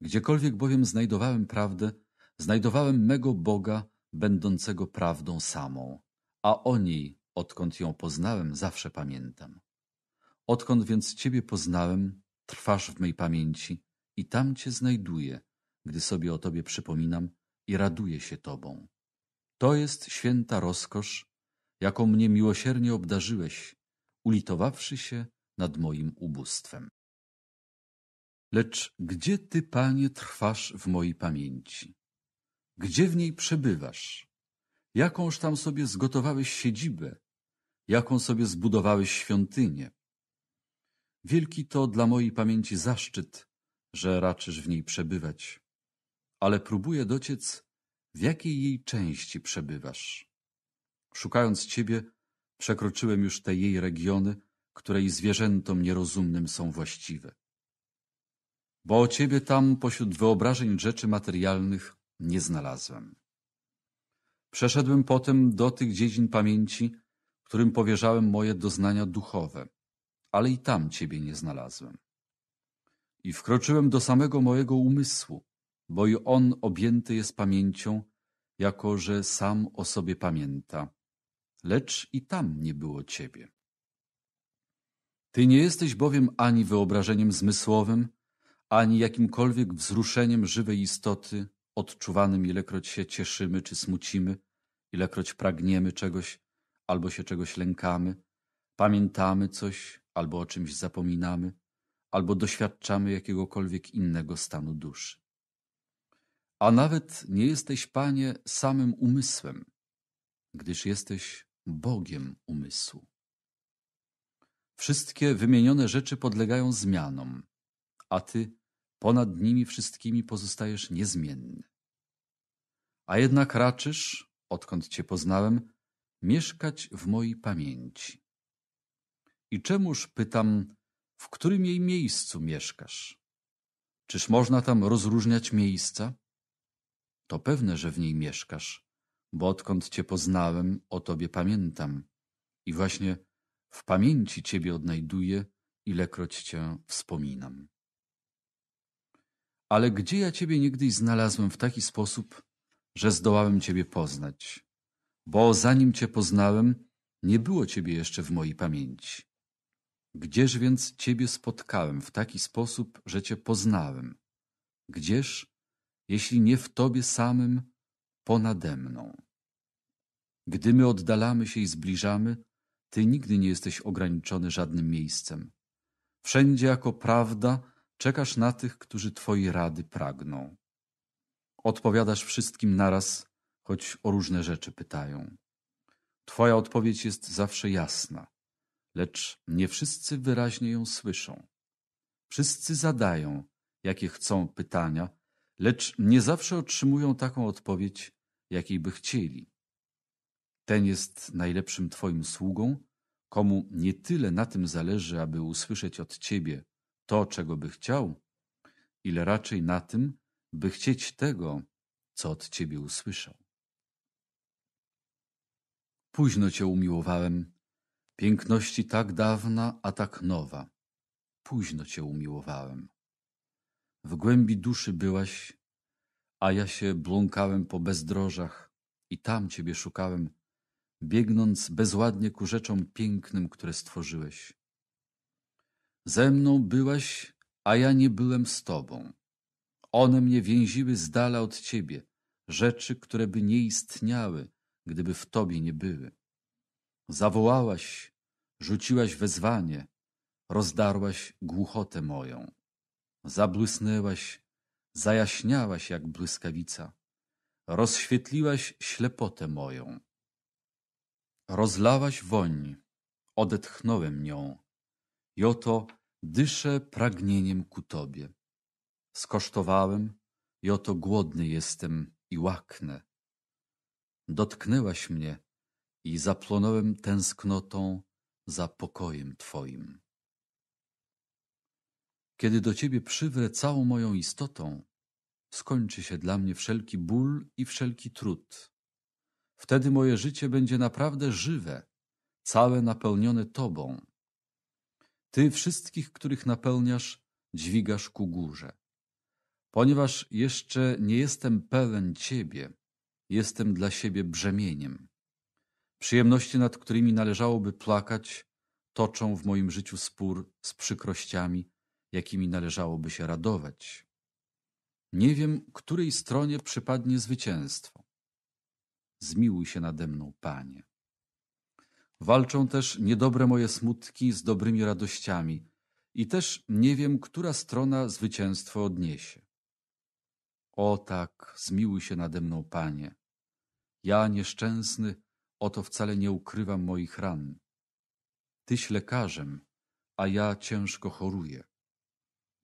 Gdziekolwiek bowiem znajdowałem prawdę, znajdowałem mego Boga, będącego prawdą samą, a o niej Odkąd ją poznałem, zawsze pamiętam. Odkąd więc Ciebie poznałem, trwasz w mej pamięci i tam Cię znajduję, gdy sobie o Tobie przypominam i raduję się Tobą. To jest święta rozkosz, jaką mnie miłosiernie obdarzyłeś, ulitowawszy się nad moim ubóstwem. Lecz gdzie Ty, Panie, trwasz w mojej pamięci? Gdzie w niej przebywasz? Jakąż tam sobie zgotowałeś siedzibę, jaką sobie zbudowałeś świątynię. Wielki to dla mojej pamięci zaszczyt, że raczysz w niej przebywać, ale próbuję dociec, w jakiej jej części przebywasz. Szukając Ciebie, przekroczyłem już te jej regiony, której zwierzętom nierozumnym są właściwe. Bo o Ciebie tam pośród wyobrażeń rzeczy materialnych nie znalazłem. Przeszedłem potem do tych dziedzin pamięci, którym powierzałem moje doznania duchowe, ale i tam Ciebie nie znalazłem. I wkroczyłem do samego mojego umysłu, bo i on objęty jest pamięcią, jako że sam o sobie pamięta, lecz i tam nie było Ciebie. Ty nie jesteś bowiem ani wyobrażeniem zmysłowym, ani jakimkolwiek wzruszeniem żywej istoty, odczuwanym ilekroć się cieszymy czy smucimy, ilekroć pragniemy czegoś, albo się czegoś lękamy, pamiętamy coś, albo o czymś zapominamy, albo doświadczamy jakiegokolwiek innego stanu duszy. A nawet nie jesteś, Panie, samym umysłem, gdyż jesteś Bogiem umysłu. Wszystkie wymienione rzeczy podlegają zmianom, a Ty ponad nimi wszystkimi pozostajesz niezmienny. A jednak raczysz, odkąd Cię poznałem, mieszkać w mojej pamięci. I czemuż pytam, w którym jej miejscu mieszkasz? Czyż można tam rozróżniać miejsca? To pewne, że w niej mieszkasz, bo odkąd cię poznałem, o tobie pamiętam. I właśnie w pamięci ciebie odnajduję, ilekroć cię wspominam. Ale gdzie ja ciebie niegdyś znalazłem w taki sposób, że zdołałem ciebie poznać? bo zanim Cię poznałem, nie było Ciebie jeszcze w mojej pamięci. Gdzież więc Ciebie spotkałem w taki sposób, że Cię poznałem? Gdzież, jeśli nie w Tobie samym, ponade mną? Gdy my oddalamy się i zbliżamy, Ty nigdy nie jesteś ograniczony żadnym miejscem. Wszędzie jako prawda czekasz na tych, którzy Twojej rady pragną. Odpowiadasz wszystkim naraz choć o różne rzeczy pytają. Twoja odpowiedź jest zawsze jasna, lecz nie wszyscy wyraźnie ją słyszą. Wszyscy zadają, jakie chcą pytania, lecz nie zawsze otrzymują taką odpowiedź, jakiej by chcieli. Ten jest najlepszym Twoim sługą, komu nie tyle na tym zależy, aby usłyszeć od Ciebie to, czego by chciał, ile raczej na tym, by chcieć tego, co od Ciebie usłyszał. Późno cię umiłowałem, piękności tak dawna, a tak nowa. Późno cię umiłowałem. W głębi duszy byłaś, a ja się błąkałem po bezdrożach i tam ciebie szukałem, biegnąc bezładnie ku rzeczom pięknym, które stworzyłeś. Ze mną byłaś, a ja nie byłem z tobą. One mnie więziły z dala od ciebie, rzeczy, które by nie istniały, gdyby w Tobie nie były. Zawołałaś, rzuciłaś wezwanie, rozdarłaś głuchotę moją. Zabłysnęłaś, zajaśniałaś jak błyskawica, rozświetliłaś ślepotę moją. Rozlałaś woń, odetchnąłem nią, i oto dyszę pragnieniem ku Tobie. Skosztowałem, i oto głodny jestem i łaknę dotknęłaś mnie i zapłonąłem tęsknotą za pokojem Twoim. Kiedy do Ciebie przywrę całą moją istotą, skończy się dla mnie wszelki ból i wszelki trud. Wtedy moje życie będzie naprawdę żywe, całe napełnione Tobą. Ty wszystkich, których napełniasz, dźwigasz ku górze. Ponieważ jeszcze nie jestem pełen Ciebie, jestem dla siebie brzemieniem. Przyjemności, nad którymi należałoby płakać, toczą w moim życiu spór z przykrościami, jakimi należałoby się radować. Nie wiem, której stronie przypadnie zwycięstwo. Zmiłuj się nade mną, Panie. Walczą też niedobre moje smutki z dobrymi radościami i też nie wiem, która strona zwycięstwo odniesie. O tak, zmiłuj się nade mną, Panie. Ja, nieszczęsny, oto wcale nie ukrywam moich ran. Tyś lekarzem, a ja ciężko choruję.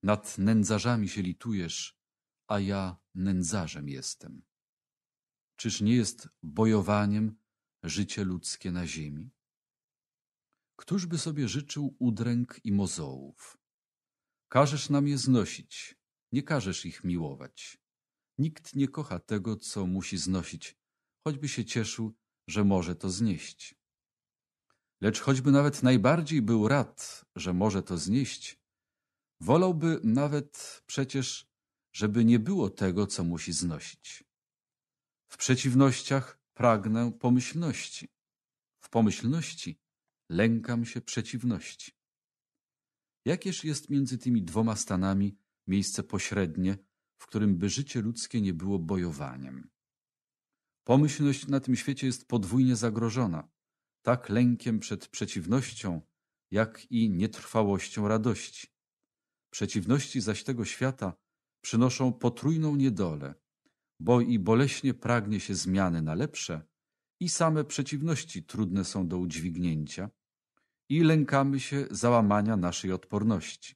Nad nędzarzami się litujesz, a ja nędzarzem jestem. Czyż nie jest bojowaniem życie ludzkie na ziemi? Któż by sobie życzył udręk i mozołów? Każesz nam je znosić, nie każesz ich miłować. Nikt nie kocha tego, co musi znosić, choćby się cieszył, że może to znieść. Lecz choćby nawet najbardziej był rad, że może to znieść, wolałby nawet przecież, żeby nie było tego, co musi znosić. W przeciwnościach pragnę pomyślności, w pomyślności lękam się przeciwności. Jakież jest między tymi dwoma stanami miejsce pośrednie, w którym by życie ludzkie nie było bojowaniem. Pomyślność na tym świecie jest podwójnie zagrożona, tak lękiem przed przeciwnością, jak i nietrwałością radości. Przeciwności zaś tego świata przynoszą potrójną niedolę, bo i boleśnie pragnie się zmiany na lepsze, i same przeciwności trudne są do udźwignięcia, i lękamy się załamania naszej odporności.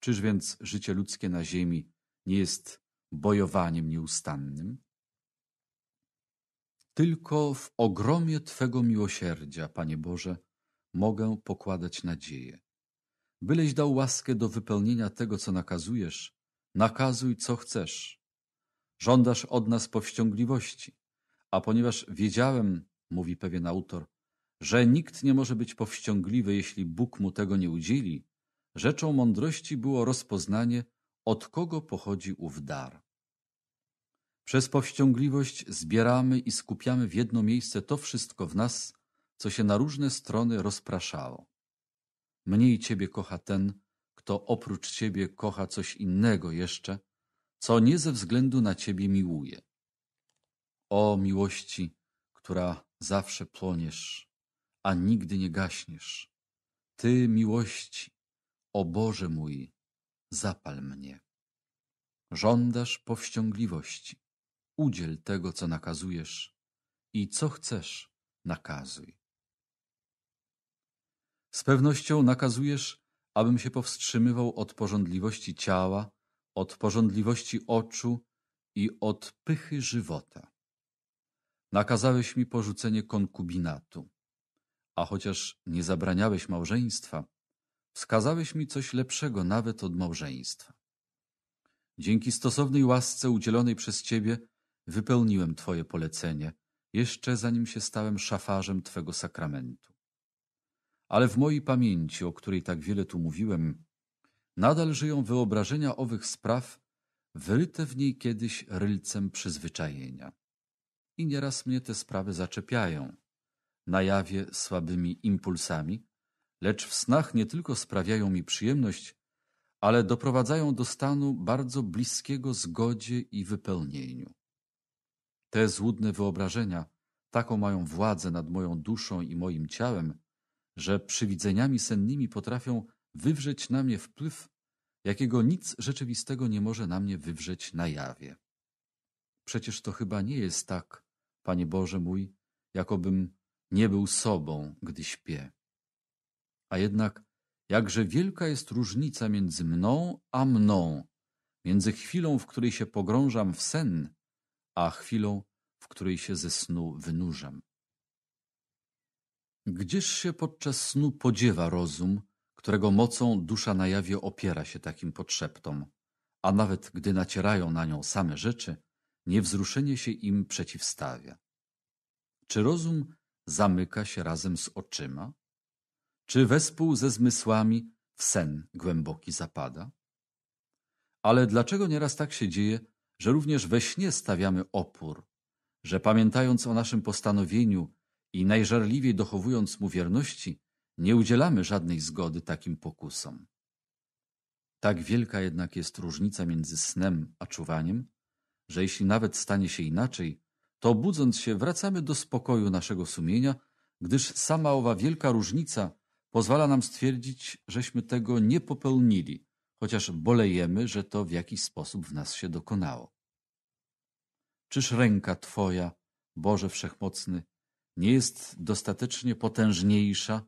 Czyż więc życie ludzkie na ziemi nie jest bojowaniem nieustannym? Tylko w ogromie Twego miłosierdzia, Panie Boże, mogę pokładać nadzieję. Byleś dał łaskę do wypełnienia tego, co nakazujesz, nakazuj, co chcesz. Żądasz od nas powściągliwości, a ponieważ wiedziałem, mówi pewien autor, że nikt nie może być powściągliwy, jeśli Bóg mu tego nie udzieli, rzeczą mądrości było rozpoznanie od kogo pochodzi ów dar. Przez powściągliwość zbieramy i skupiamy w jedno miejsce to wszystko w nas, co się na różne strony rozpraszało. Mniej Ciebie kocha ten, kto oprócz Ciebie kocha coś innego jeszcze, co nie ze względu na Ciebie miłuje. O miłości, która zawsze płoniesz, a nigdy nie gaśniesz. Ty miłości, o Boże mój, zapal mnie. Żądasz powściągliwości, udziel tego, co nakazujesz i co chcesz, nakazuj. Z pewnością nakazujesz, abym się powstrzymywał od porządliwości ciała, od porządliwości oczu i od pychy żywota. Nakazałeś mi porzucenie konkubinatu, a chociaż nie zabraniałeś małżeństwa, wskazałeś mi coś lepszego nawet od małżeństwa. Dzięki stosownej łasce udzielonej przez Ciebie wypełniłem Twoje polecenie, jeszcze zanim się stałem szafarzem Twego sakramentu. Ale w mojej pamięci, o której tak wiele tu mówiłem, nadal żyją wyobrażenia owych spraw, wyryte w niej kiedyś rylcem przyzwyczajenia. I nieraz mnie te sprawy zaczepiają, na jawie słabymi impulsami, lecz w snach nie tylko sprawiają mi przyjemność, ale doprowadzają do stanu bardzo bliskiego zgodzie i wypełnieniu. Te złudne wyobrażenia taką mają władzę nad moją duszą i moim ciałem, że przywidzeniami sennymi potrafią wywrzeć na mnie wpływ, jakiego nic rzeczywistego nie może na mnie wywrzeć na jawie. Przecież to chyba nie jest tak, Panie Boże mój, jakobym nie był sobą, gdy śpię. A jednak jakże wielka jest różnica między mną a mną, między chwilą, w której się pogrążam w sen, a chwilą, w której się ze snu wynurzam. Gdzież się podczas snu podziewa rozum, którego mocą dusza na jawie opiera się takim podszeptom, a nawet gdy nacierają na nią same rzeczy, niewzruszenie się im przeciwstawia. Czy rozum zamyka się razem z oczyma? czy wespół ze zmysłami w sen głęboki zapada? Ale dlaczego nieraz tak się dzieje, że również we śnie stawiamy opór, że pamiętając o naszym postanowieniu i najżarliwiej dochowując mu wierności, nie udzielamy żadnej zgody takim pokusom? Tak wielka jednak jest różnica między snem a czuwaniem, że jeśli nawet stanie się inaczej, to budząc się wracamy do spokoju naszego sumienia, gdyż sama owa wielka różnica pozwala nam stwierdzić, żeśmy tego nie popełnili, chociaż bolejemy, że to w jakiś sposób w nas się dokonało. Czyż ręka Twoja, Boże Wszechmocny, nie jest dostatecznie potężniejsza,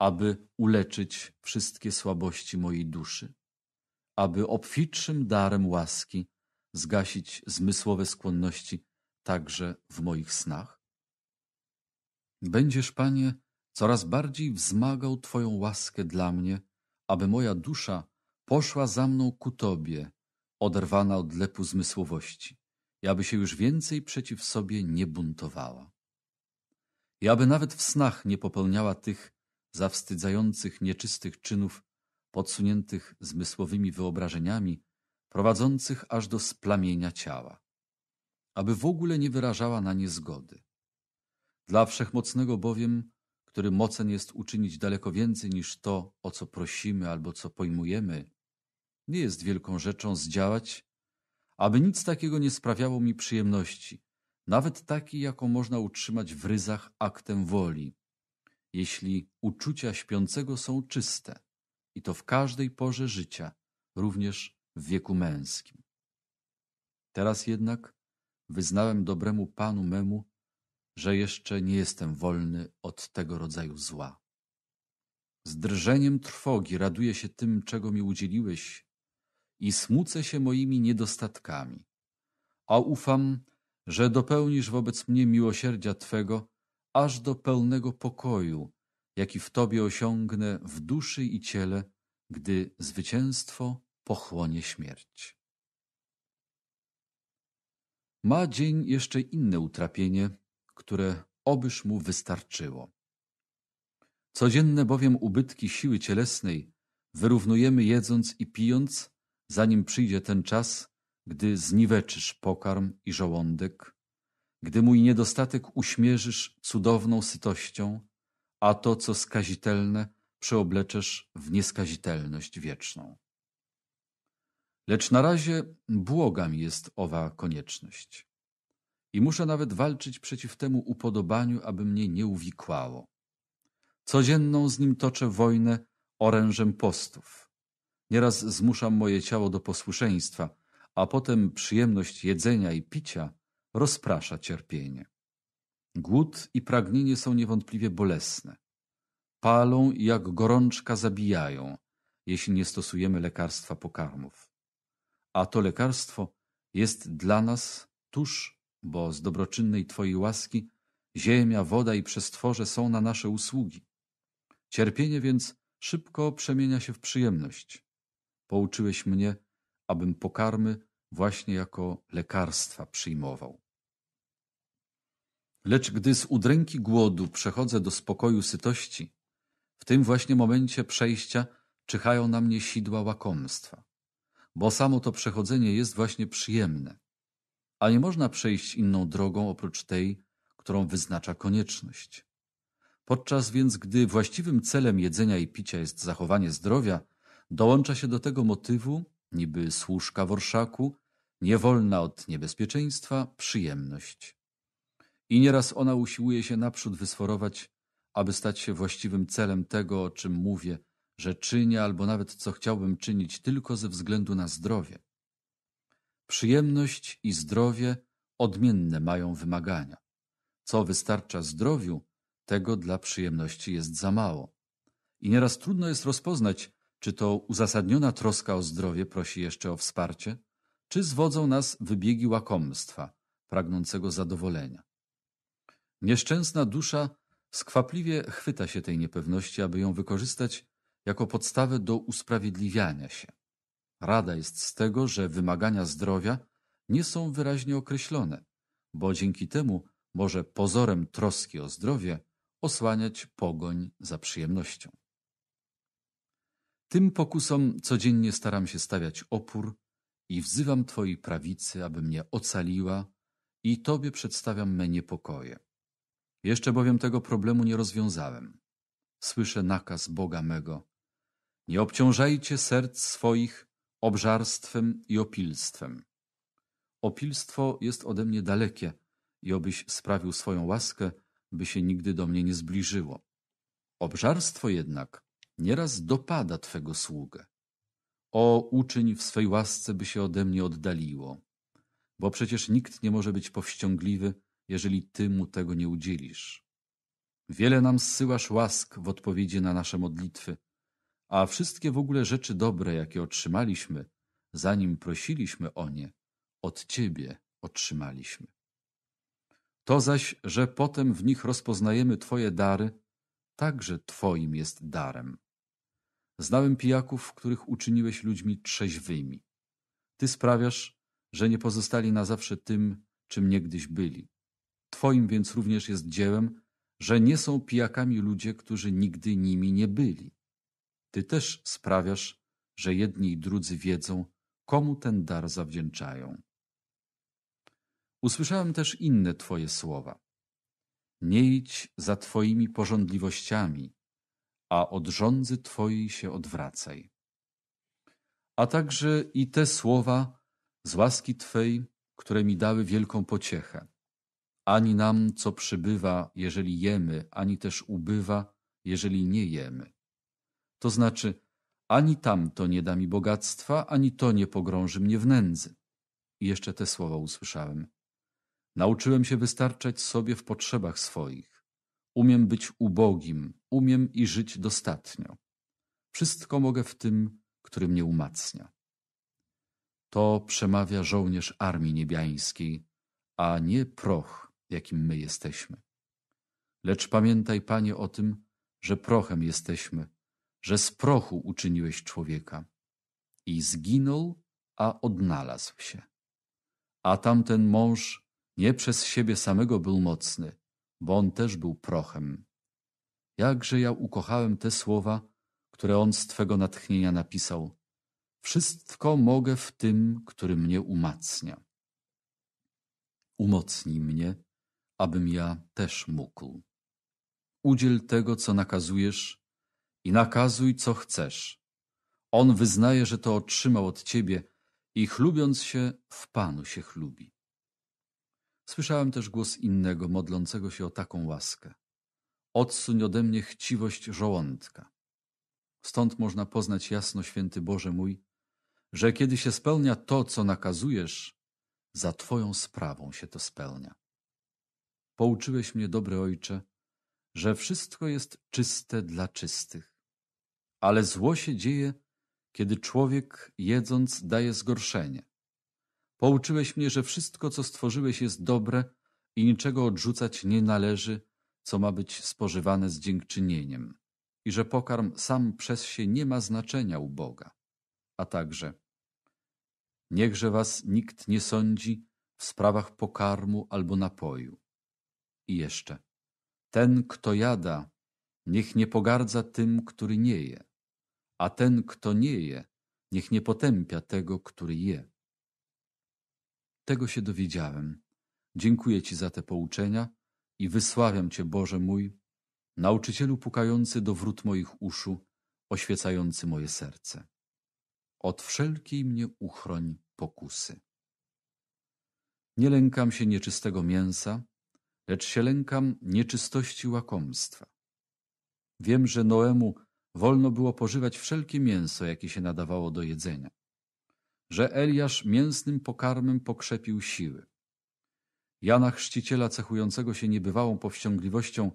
aby uleczyć wszystkie słabości mojej duszy, aby obfitszym darem łaski zgasić zmysłowe skłonności także w moich snach? Będziesz, Panie, coraz bardziej wzmagał Twoją łaskę dla mnie, aby moja dusza poszła za mną ku Tobie, oderwana od lepu zmysłowości, i aby się już więcej przeciw sobie nie buntowała. I aby nawet w snach nie popełniała tych zawstydzających nieczystych czynów podsuniętych zmysłowymi wyobrażeniami, prowadzących aż do splamienia ciała, aby w ogóle nie wyrażała na nie zgody. Dla Wszechmocnego bowiem który mocen jest uczynić daleko więcej niż to, o co prosimy albo co pojmujemy, nie jest wielką rzeczą zdziałać, aby nic takiego nie sprawiało mi przyjemności, nawet takiej, jaką można utrzymać w ryzach aktem woli, jeśli uczucia śpiącego są czyste i to w każdej porze życia, również w wieku męskim. Teraz jednak wyznałem dobremu Panu memu że jeszcze nie jestem wolny od tego rodzaju zła. Z drżeniem trwogi raduję się tym, czego mi udzieliłeś i smucę się moimi niedostatkami, a ufam, że dopełnisz wobec mnie miłosierdzia Twego aż do pełnego pokoju, jaki w Tobie osiągnę w duszy i ciele, gdy zwycięstwo pochłonie śmierć. Ma dzień jeszcze inne utrapienie, które obyż mu wystarczyło. Codzienne bowiem ubytki siły cielesnej wyrównujemy jedząc i pijąc, zanim przyjdzie ten czas, gdy zniweczysz pokarm i żołądek, gdy mój niedostatek uśmierzysz cudowną sytością, a to, co skazitelne, przeobleczesz w nieskazitelność wieczną. Lecz na razie błogam jest owa konieczność i muszę nawet walczyć przeciw temu upodobaniu, aby mnie nie uwikłało. Codzienną z nim toczę wojnę orężem postów. Nieraz zmuszam moje ciało do posłuszeństwa, a potem przyjemność jedzenia i picia rozprasza cierpienie. Głód i pragnienie są niewątpliwie bolesne. Palą i jak gorączka zabijają, jeśli nie stosujemy lekarstwa pokarmów. A to lekarstwo jest dla nas tuż bo z dobroczynnej Twojej łaski ziemia, woda i przestworze są na nasze usługi. Cierpienie więc szybko przemienia się w przyjemność. Pouczyłeś mnie, abym pokarmy właśnie jako lekarstwa przyjmował. Lecz gdy z udręki głodu przechodzę do spokoju sytości, w tym właśnie momencie przejścia czyhają na mnie sidła łakomstwa, bo samo to przechodzenie jest właśnie przyjemne a nie można przejść inną drogą oprócz tej, którą wyznacza konieczność. Podczas więc, gdy właściwym celem jedzenia i picia jest zachowanie zdrowia, dołącza się do tego motywu, niby służka w orszaku, niewolna od niebezpieczeństwa, przyjemność. I nieraz ona usiłuje się naprzód wysforować, aby stać się właściwym celem tego, o czym mówię, że czynię albo nawet co chciałbym czynić tylko ze względu na zdrowie. Przyjemność i zdrowie odmienne mają wymagania. Co wystarcza zdrowiu, tego dla przyjemności jest za mało. I nieraz trudno jest rozpoznać, czy to uzasadniona troska o zdrowie prosi jeszcze o wsparcie, czy zwodzą nas wybiegi łakomstwa, pragnącego zadowolenia. Nieszczęsna dusza skwapliwie chwyta się tej niepewności, aby ją wykorzystać jako podstawę do usprawiedliwiania się. Rada jest z tego, że wymagania zdrowia nie są wyraźnie określone, bo dzięki temu może pozorem troski o zdrowie osłaniać pogoń za przyjemnością. Tym pokusom codziennie staram się stawiać opór i wzywam Twojej prawicy, aby mnie ocaliła i Tobie przedstawiam me niepokoje. Jeszcze bowiem tego problemu nie rozwiązałem. Słyszę nakaz Boga mego. Nie obciążajcie serc swoich obżarstwem i opilstwem. Opilstwo jest ode mnie dalekie i obyś sprawił swoją łaskę, by się nigdy do mnie nie zbliżyło. Obżarstwo jednak nieraz dopada Twego sługę. O, uczyń w swej łasce, by się ode mnie oddaliło, bo przecież nikt nie może być powściągliwy, jeżeli Ty mu tego nie udzielisz. Wiele nam zsyłasz łask w odpowiedzi na nasze modlitwy, a wszystkie w ogóle rzeczy dobre, jakie otrzymaliśmy, zanim prosiliśmy o nie, od Ciebie otrzymaliśmy. To zaś, że potem w nich rozpoznajemy Twoje dary, także Twoim jest darem. Znałem pijaków, których uczyniłeś ludźmi trzeźwymi. Ty sprawiasz, że nie pozostali na zawsze tym, czym niegdyś byli. Twoim więc również jest dziełem, że nie są pijakami ludzie, którzy nigdy nimi nie byli. Ty też sprawiasz, że jedni i drudzy wiedzą, komu ten dar zawdzięczają. Usłyszałem też inne Twoje słowa. Nie idź za Twoimi porządliwościami, a od rządzy Twojej się odwracaj. A także i te słowa z łaski Twej, które mi dały wielką pociechę. Ani nam, co przybywa, jeżeli jemy, ani też ubywa, jeżeli nie jemy. To znaczy, ani tamto nie da mi bogactwa, ani to nie pogrąży mnie w nędzy. I jeszcze te słowa usłyszałem. Nauczyłem się wystarczać sobie w potrzebach swoich. Umiem być ubogim, umiem i żyć dostatnio. Wszystko mogę w tym, który mnie umacnia. To przemawia żołnierz armii niebiańskiej, a nie proch, jakim my jesteśmy. Lecz pamiętaj, Panie, o tym, że prochem jesteśmy że z prochu uczyniłeś człowieka. I zginął, a odnalazł się. A tamten mąż nie przez siebie samego był mocny, bo on też był prochem. Jakże ja ukochałem te słowa, które on z twego natchnienia napisał. Wszystko mogę w tym, który mnie umacnia. Umocnij mnie, abym ja też mógł. Udziel tego, co nakazujesz, i nakazuj, co chcesz. On wyznaje, że to otrzymał od ciebie i chlubiąc się, w Panu się chlubi. Słyszałem też głos innego, modlącego się o taką łaskę. Odsuń ode mnie chciwość żołądka. Stąd można poznać jasno, święty Boże mój, że kiedy się spełnia to, co nakazujesz, za Twoją sprawą się to spełnia. Pouczyłeś mnie, dobry Ojcze, że wszystko jest czyste dla czystych ale zło się dzieje, kiedy człowiek jedząc daje zgorszenie. Pouczyłeś mnie, że wszystko, co stworzyłeś, jest dobre i niczego odrzucać nie należy, co ma być spożywane z dziękczynieniem, i że pokarm sam przez się nie ma znaczenia u Boga. A także niechże was nikt nie sądzi w sprawach pokarmu albo napoju. I jeszcze ten, kto jada, Niech nie pogardza tym, który nie je, a ten, kto nie je, niech nie potępia tego, który je. Tego się dowiedziałem. Dziękuję Ci za te pouczenia i wysławiam Cię, Boże mój, nauczycielu pukający do wrót moich uszu, oświecający moje serce. Od wszelkiej mnie uchroń pokusy. Nie lękam się nieczystego mięsa, lecz się lękam nieczystości łakomstwa. Wiem, że Noemu wolno było pożywać wszelkie mięso, jakie się nadawało do jedzenia, że Eliasz mięsnym pokarmem pokrzepił siły. Jana Chrzciciela cechującego się niebywałą powściągliwością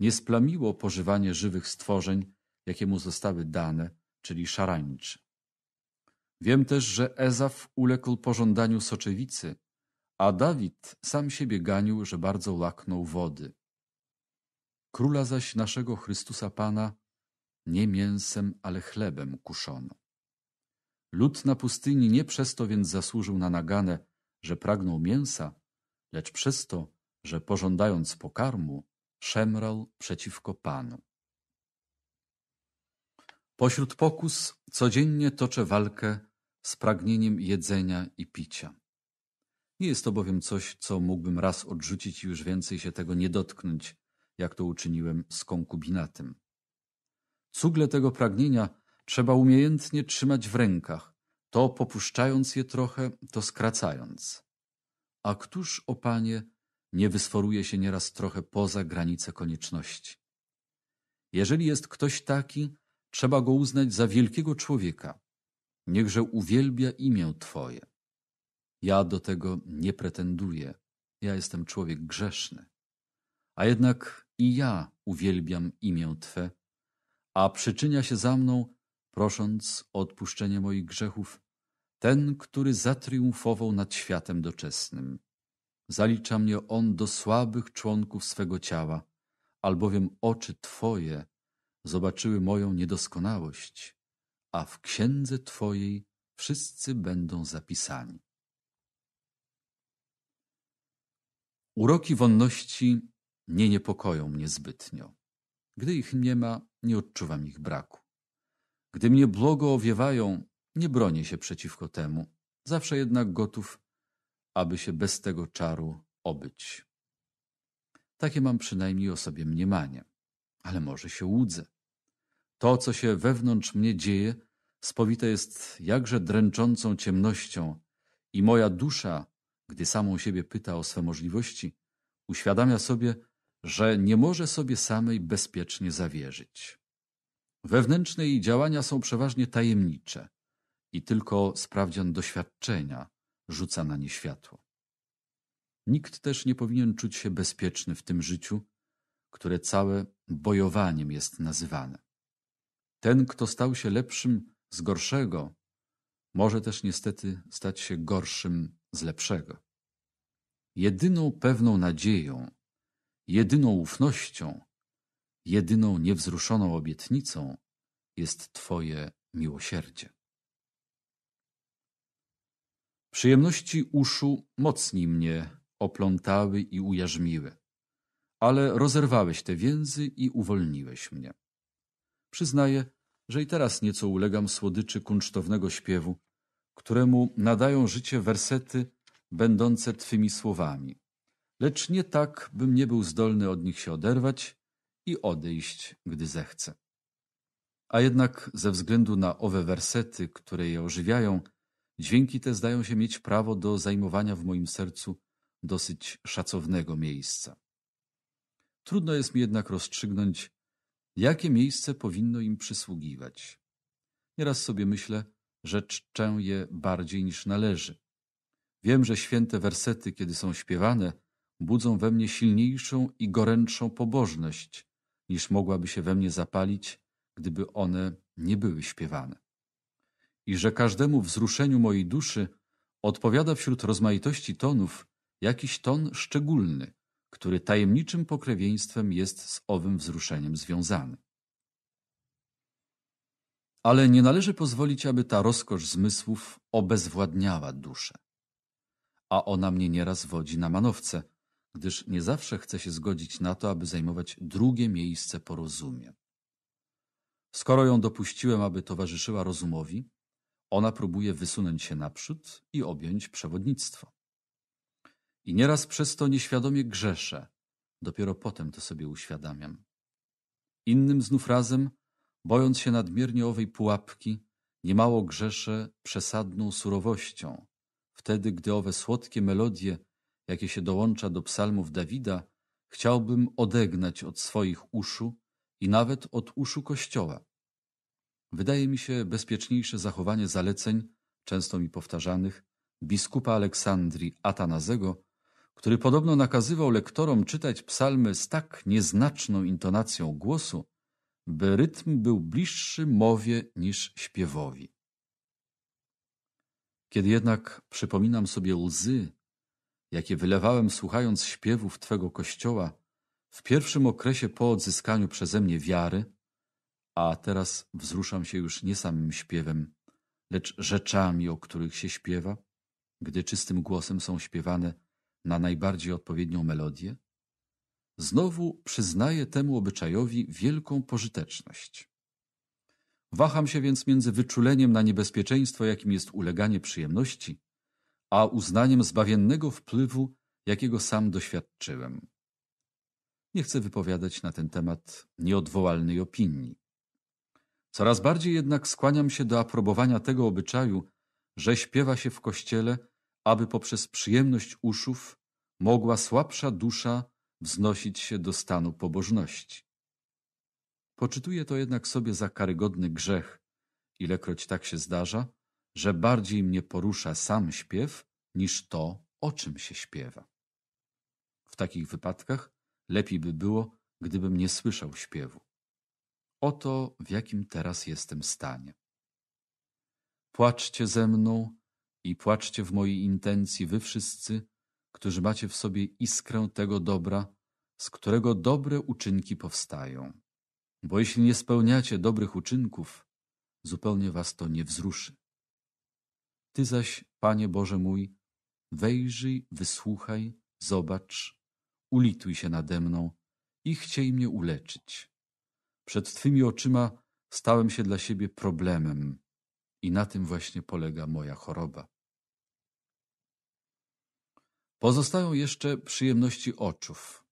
nie splamiło pożywanie żywych stworzeń, jakie mu zostały dane, czyli szarańczy. Wiem też, że Ezaf uległ pożądaniu soczewicy, a Dawid sam siebie ganił, że bardzo łaknął wody. Króla zaś naszego Chrystusa Pana nie mięsem, ale chlebem kuszono. Lud na pustyni nie przez to więc zasłużył na nagane, że pragnął mięsa, lecz przez to, że pożądając pokarmu, szemrał przeciwko Panu. Pośród pokus codziennie toczę walkę z pragnieniem jedzenia i picia. Nie jest to bowiem coś, co mógłbym raz odrzucić i już więcej się tego nie dotknąć, jak to uczyniłem z konkubinatem. Cugle tego pragnienia trzeba umiejętnie trzymać w rękach, to popuszczając je trochę, to skracając. A któż, o panie, nie wysforuje się nieraz trochę poza granice konieczności? Jeżeli jest ktoś taki, trzeba go uznać za wielkiego człowieka. Niechże uwielbia imię Twoje. Ja do tego nie pretenduję. Ja jestem człowiek grzeszny. A jednak i ja uwielbiam imię Twe, a przyczynia się za mną, prosząc o odpuszczenie moich grzechów, ten, który zatriumfował nad światem doczesnym. Zalicza mnie on do słabych członków swego ciała, albowiem oczy Twoje zobaczyły moją niedoskonałość, a w księdze Twojej wszyscy będą zapisani. Uroki wonności nie niepokoją mnie zbytnio. Gdy ich nie ma, nie odczuwam ich braku. Gdy mnie błogo owiewają, nie bronię się przeciwko temu, zawsze jednak gotów, aby się bez tego czaru obyć. Takie mam przynajmniej o sobie mniemanie, ale może się łudzę. To, co się wewnątrz mnie dzieje, spowite jest jakże dręczącą ciemnością i moja dusza, gdy samą siebie pyta o swe możliwości, uświadamia sobie, że nie może sobie samej bezpiecznie zawierzyć. Wewnętrzne jej działania są przeważnie tajemnicze i tylko sprawdzian doświadczenia rzuca na nie światło. Nikt też nie powinien czuć się bezpieczny w tym życiu, które całe bojowaniem jest nazywane. Ten, kto stał się lepszym z gorszego, może też niestety stać się gorszym z lepszego. Jedyną pewną nadzieją jedyną ufnością, jedyną niewzruszoną obietnicą jest Twoje miłosierdzie. Przyjemności uszu mocniej mnie oplątały i ujarzmiły, ale rozerwałeś te więzy i uwolniłeś mnie. Przyznaję, że i teraz nieco ulegam słodyczy kunsztownego śpiewu, któremu nadają życie wersety będące Twymi słowami lecz nie tak, bym nie był zdolny od nich się oderwać i odejść, gdy zechce. A jednak ze względu na owe wersety, które je ożywiają, dźwięki te zdają się mieć prawo do zajmowania w moim sercu dosyć szacownego miejsca. Trudno jest mi jednak rozstrzygnąć, jakie miejsce powinno im przysługiwać. Nieraz sobie myślę, że czczę je bardziej niż należy. Wiem, że święte wersety, kiedy są śpiewane, budzą we mnie silniejszą i gorętszą pobożność, niż mogłaby się we mnie zapalić, gdyby one nie były śpiewane. I że każdemu wzruszeniu mojej duszy odpowiada wśród rozmaitości tonów jakiś ton szczególny, który tajemniczym pokrewieństwem jest z owym wzruszeniem związany. Ale nie należy pozwolić, aby ta rozkosz zmysłów obezwładniała duszę. A ona mnie nieraz wodzi na manowce, gdyż nie zawsze chce się zgodzić na to, aby zajmować drugie miejsce po rozumie. Skoro ją dopuściłem, aby towarzyszyła rozumowi, ona próbuje wysunąć się naprzód i objąć przewodnictwo. I nieraz przez to nieświadomie grzeszę, dopiero potem to sobie uświadamiam. Innym znów razem, bojąc się nadmiernie owej pułapki, niemało grzeszę przesadną surowością, wtedy gdy owe słodkie melodie jakie się dołącza do psalmów Dawida, chciałbym odegnać od swoich uszu i nawet od uszu Kościoła. Wydaje mi się bezpieczniejsze zachowanie zaleceń, często mi powtarzanych, biskupa Aleksandrii Atanazego, który podobno nakazywał lektorom czytać psalmy z tak nieznaczną intonacją głosu, by rytm był bliższy mowie niż śpiewowi. Kiedy jednak przypominam sobie łzy, jakie wylewałem słuchając śpiewów Twego Kościoła w pierwszym okresie po odzyskaniu przeze mnie wiary, a teraz wzruszam się już nie samym śpiewem, lecz rzeczami, o których się śpiewa, gdy czystym głosem są śpiewane na najbardziej odpowiednią melodię? Znowu przyznaję temu obyczajowi wielką pożyteczność. Waham się więc między wyczuleniem na niebezpieczeństwo, jakim jest uleganie przyjemności, a uznaniem zbawiennego wpływu, jakiego sam doświadczyłem. Nie chcę wypowiadać na ten temat nieodwołalnej opinii. Coraz bardziej jednak skłaniam się do aprobowania tego obyczaju, że śpiewa się w kościele, aby poprzez przyjemność uszów mogła słabsza dusza wznosić się do stanu pobożności. Poczytuję to jednak sobie za karygodny grzech, ilekroć tak się zdarza, że bardziej mnie porusza sam śpiew niż to, o czym się śpiewa. W takich wypadkach lepiej by było, gdybym nie słyszał śpiewu. Oto w jakim teraz jestem stanie. Płaczcie ze mną i płaczcie w mojej intencji wy wszyscy, którzy macie w sobie iskrę tego dobra, z którego dobre uczynki powstają. Bo jeśli nie spełniacie dobrych uczynków, zupełnie was to nie wzruszy. Ty zaś, Panie Boże mój, wejrzyj, wysłuchaj, zobacz, ulituj się nade mną i chciej mnie uleczyć. Przed Twymi oczyma stałem się dla siebie problemem i na tym właśnie polega moja choroba. Pozostają jeszcze przyjemności oczów.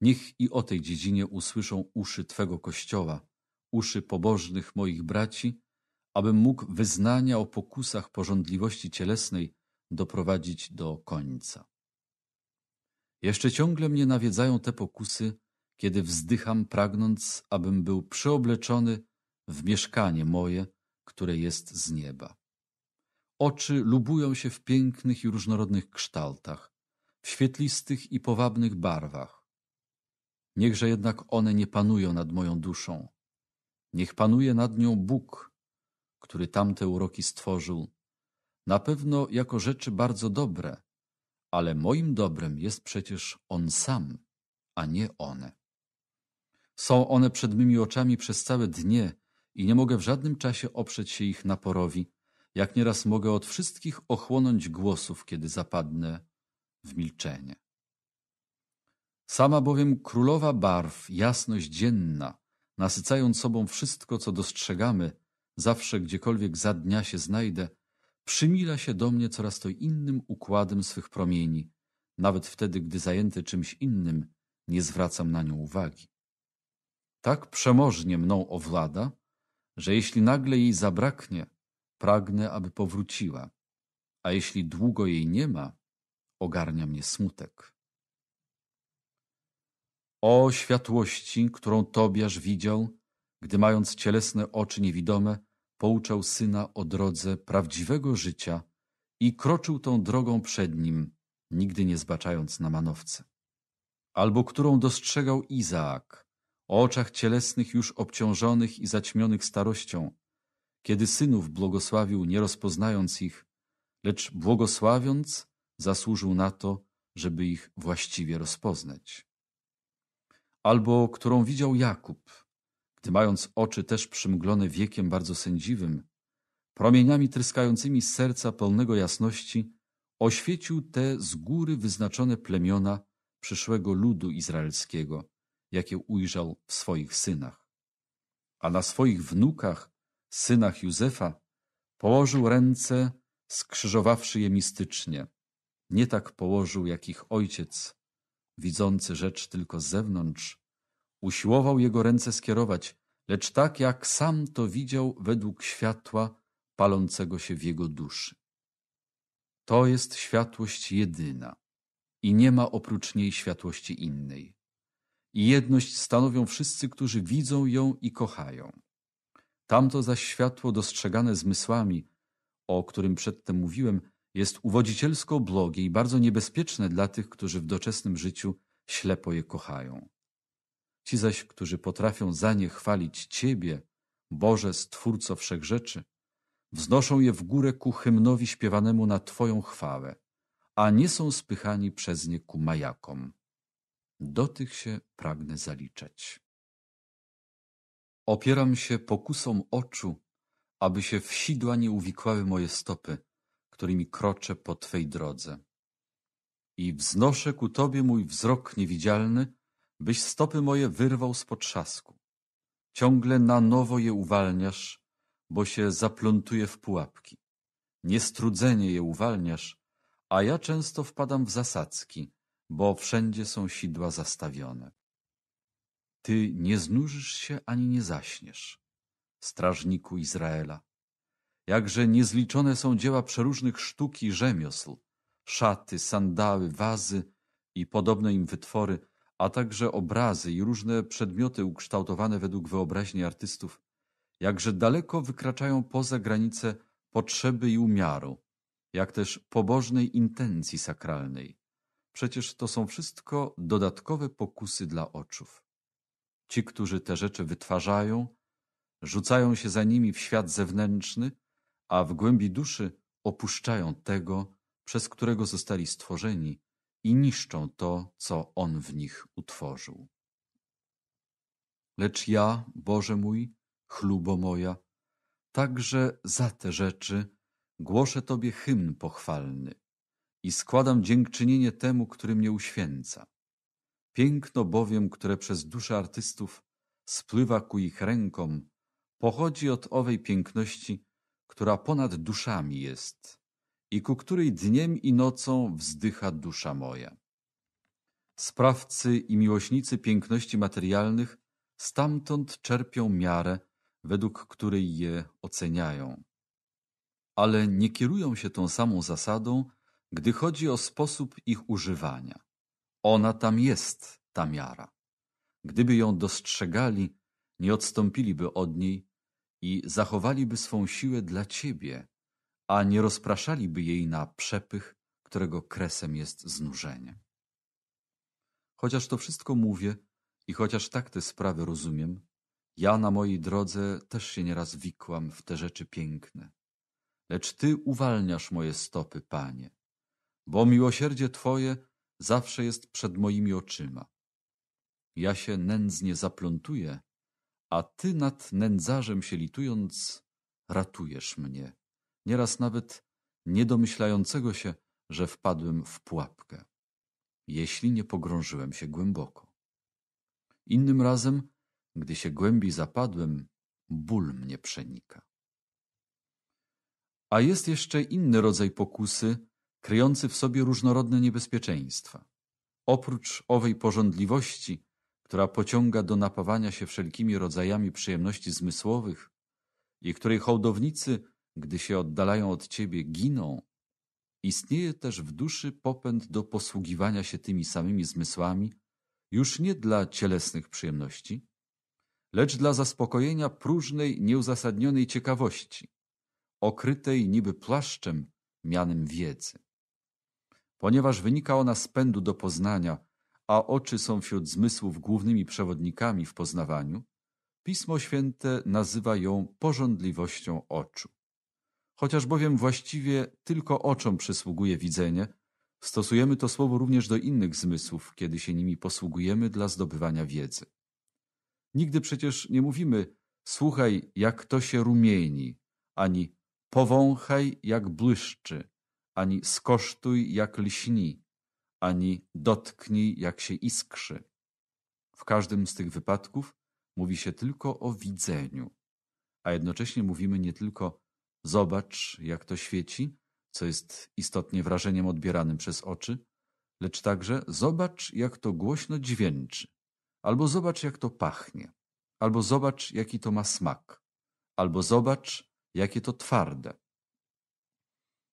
Niech i o tej dziedzinie usłyszą uszy Twego Kościoła, uszy pobożnych moich braci, abym mógł wyznania o pokusach porządliwości cielesnej doprowadzić do końca. Jeszcze ciągle mnie nawiedzają te pokusy, kiedy wzdycham, pragnąc, abym był przeobleczony w mieszkanie moje, które jest z nieba. Oczy lubują się w pięknych i różnorodnych kształtach, w świetlistych i powabnych barwach. Niechże jednak one nie panują nad moją duszą. Niech panuje nad nią Bóg, który tamte uroki stworzył, na pewno jako rzeczy bardzo dobre, ale moim dobrem jest przecież On sam, a nie one. Są one przed mymi oczami przez całe dnie i nie mogę w żadnym czasie oprzeć się ich naporowi, jak nieraz mogę od wszystkich ochłonąć głosów, kiedy zapadnę w milczenie. Sama bowiem królowa barw, jasność dzienna, nasycając sobą wszystko, co dostrzegamy, Zawsze gdziekolwiek za dnia się znajdę, przymila się do mnie coraz to innym układem swych promieni, nawet wtedy, gdy zajęty czymś innym, nie zwracam na nią uwagi. Tak przemożnie mną owlada, że jeśli nagle jej zabraknie, pragnę, aby powróciła, a jeśli długo jej nie ma, ogarnia mnie smutek. O światłości, którą Tobiasz widział, gdy mając cielesne oczy niewidome, pouczał syna o drodze prawdziwego życia i kroczył tą drogą przed nim, nigdy nie zbaczając na manowce. Albo którą dostrzegał Izaak, o oczach cielesnych już obciążonych i zaćmionych starością, kiedy synów błogosławił nie rozpoznając ich, lecz błogosławiąc zasłużył na to, żeby ich właściwie rozpoznać. Albo którą widział Jakub, gdy mając oczy też przymglone wiekiem bardzo sędziwym, promieniami tryskającymi z serca pełnego jasności, oświecił te z góry wyznaczone plemiona przyszłego ludu izraelskiego, jakie ujrzał w swoich synach. A na swoich wnukach, synach Józefa, położył ręce, skrzyżowawszy je mistycznie. Nie tak położył, jak ich ojciec, widzący rzecz tylko z zewnątrz, Usiłował jego ręce skierować, lecz tak jak sam to widział według światła palącego się w jego duszy. To jest światłość jedyna i nie ma oprócz niej światłości innej. I jedność stanowią wszyscy, którzy widzą ją i kochają. Tamto zaś światło dostrzegane zmysłami, o którym przedtem mówiłem, jest uwodzicielsko blogie i bardzo niebezpieczne dla tych, którzy w doczesnym życiu ślepo je kochają. Ci zaś, którzy potrafią za nie chwalić Ciebie, Boże, Stwórco Wszechrzeczy, wznoszą je w górę ku hymnowi śpiewanemu na Twoją chwałę, a nie są spychani przez nie ku majakom. Do tych się pragnę zaliczać. Opieram się pokusom oczu, aby się w sidła nie uwikłały moje stopy, którymi kroczę po Twej drodze. I wznoszę ku Tobie mój wzrok niewidzialny, byś stopy moje wyrwał z potrzasku. Ciągle na nowo je uwalniasz, bo się zaplątuje w pułapki. Niestrudzenie je uwalniasz, a ja często wpadam w zasadzki, bo wszędzie są sidła zastawione. Ty nie znużysz się ani nie zaśniesz, strażniku Izraela. Jakże niezliczone są dzieła przeróżnych sztuki i rzemiosł, szaty, sandały, wazy i podobne im wytwory, a także obrazy i różne przedmioty ukształtowane według wyobraźni artystów, jakże daleko wykraczają poza granice potrzeby i umiaru, jak też pobożnej intencji sakralnej. Przecież to są wszystko dodatkowe pokusy dla oczów. Ci, którzy te rzeczy wytwarzają, rzucają się za nimi w świat zewnętrzny, a w głębi duszy opuszczają tego, przez którego zostali stworzeni i niszczą to, co On w nich utworzył. Lecz ja, Boże mój, chlubo moja, także za te rzeczy głoszę Tobie hymn pochwalny i składam dziękczynienie temu, który mnie uświęca. Piękno bowiem, które przez duszę artystów spływa ku ich rękom, pochodzi od owej piękności, która ponad duszami jest i ku której dniem i nocą wzdycha dusza moja. Sprawcy i miłośnicy piękności materialnych stamtąd czerpią miarę, według której je oceniają. Ale nie kierują się tą samą zasadą, gdy chodzi o sposób ich używania. Ona tam jest, ta miara. Gdyby ją dostrzegali, nie odstąpiliby od niej i zachowaliby swą siłę dla Ciebie, a nie rozpraszaliby jej na przepych, którego kresem jest znużenie. Chociaż to wszystko mówię i chociaż tak te sprawy rozumiem, ja na mojej drodze też się nieraz wikłam w te rzeczy piękne. Lecz Ty uwalniasz moje stopy, Panie, bo miłosierdzie Twoje zawsze jest przed moimi oczyma. Ja się nędznie zaplątuję, a Ty nad nędzarzem się litując ratujesz mnie nieraz nawet niedomyślającego się, że wpadłem w pułapkę, jeśli nie pogrążyłem się głęboko. Innym razem, gdy się głębiej zapadłem, ból mnie przenika. A jest jeszcze inny rodzaj pokusy, kryjący w sobie różnorodne niebezpieczeństwa. Oprócz owej porządliwości, która pociąga do napawania się wszelkimi rodzajami przyjemności zmysłowych i której hołdownicy gdy się oddalają od Ciebie, giną, istnieje też w duszy popęd do posługiwania się tymi samymi zmysłami, już nie dla cielesnych przyjemności, lecz dla zaspokojenia próżnej, nieuzasadnionej ciekawości, okrytej niby płaszczem, mianem wiedzy. Ponieważ wynika ona z pędu do poznania, a oczy są wśród zmysłów głównymi przewodnikami w poznawaniu, Pismo Święte nazywa ją pożądliwością oczu. Chociaż bowiem właściwie tylko oczom przysługuje widzenie, stosujemy to słowo również do innych zmysłów, kiedy się nimi posługujemy dla zdobywania wiedzy. Nigdy przecież nie mówimy słuchaj, jak to się rumieni, ani powąchaj, jak błyszczy, ani skosztuj, jak lśni, ani dotknij, jak się iskrzy. W każdym z tych wypadków mówi się tylko o widzeniu, a jednocześnie mówimy nie tylko Zobacz, jak to świeci, co jest istotnie wrażeniem odbieranym przez oczy, lecz także zobacz, jak to głośno dźwięczy, albo zobacz, jak to pachnie, albo zobacz, jaki to ma smak, albo zobacz, jakie to twarde.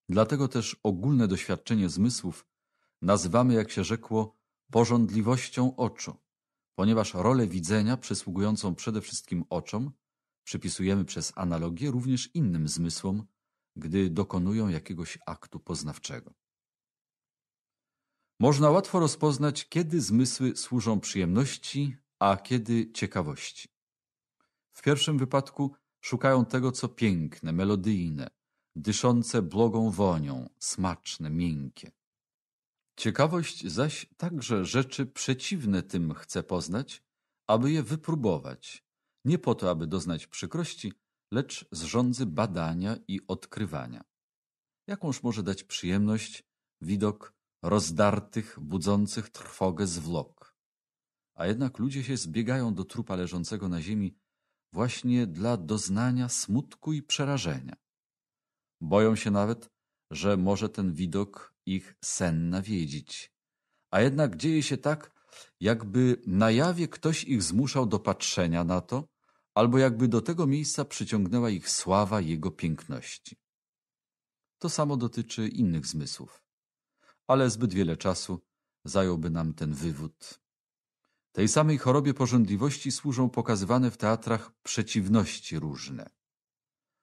Dlatego też ogólne doświadczenie zmysłów nazywamy, jak się rzekło, porządliwością oczu, ponieważ rolę widzenia przysługującą przede wszystkim oczom przypisujemy przez analogię również innym zmysłom, gdy dokonują jakiegoś aktu poznawczego. Można łatwo rozpoznać, kiedy zmysły służą przyjemności, a kiedy ciekawości. W pierwszym wypadku szukają tego, co piękne, melodyjne, dyszące błogą wonią, smaczne, miękkie. Ciekawość zaś także rzeczy przeciwne tym chce poznać, aby je wypróbować, nie po to, aby doznać przykrości, lecz z rządzy badania i odkrywania. Jakąż może dać przyjemność widok rozdartych, budzących trwogę zwłok? A jednak ludzie się zbiegają do trupa leżącego na ziemi właśnie dla doznania smutku i przerażenia. Boją się nawet, że może ten widok ich sen nawiedzić. A jednak dzieje się tak, jakby na jawie ktoś ich zmuszał do patrzenia na to, albo jakby do tego miejsca przyciągnęła ich sława jego piękności. To samo dotyczy innych zmysłów, ale zbyt wiele czasu zająłby nam ten wywód. Tej samej chorobie porządliwości służą pokazywane w teatrach przeciwności różne.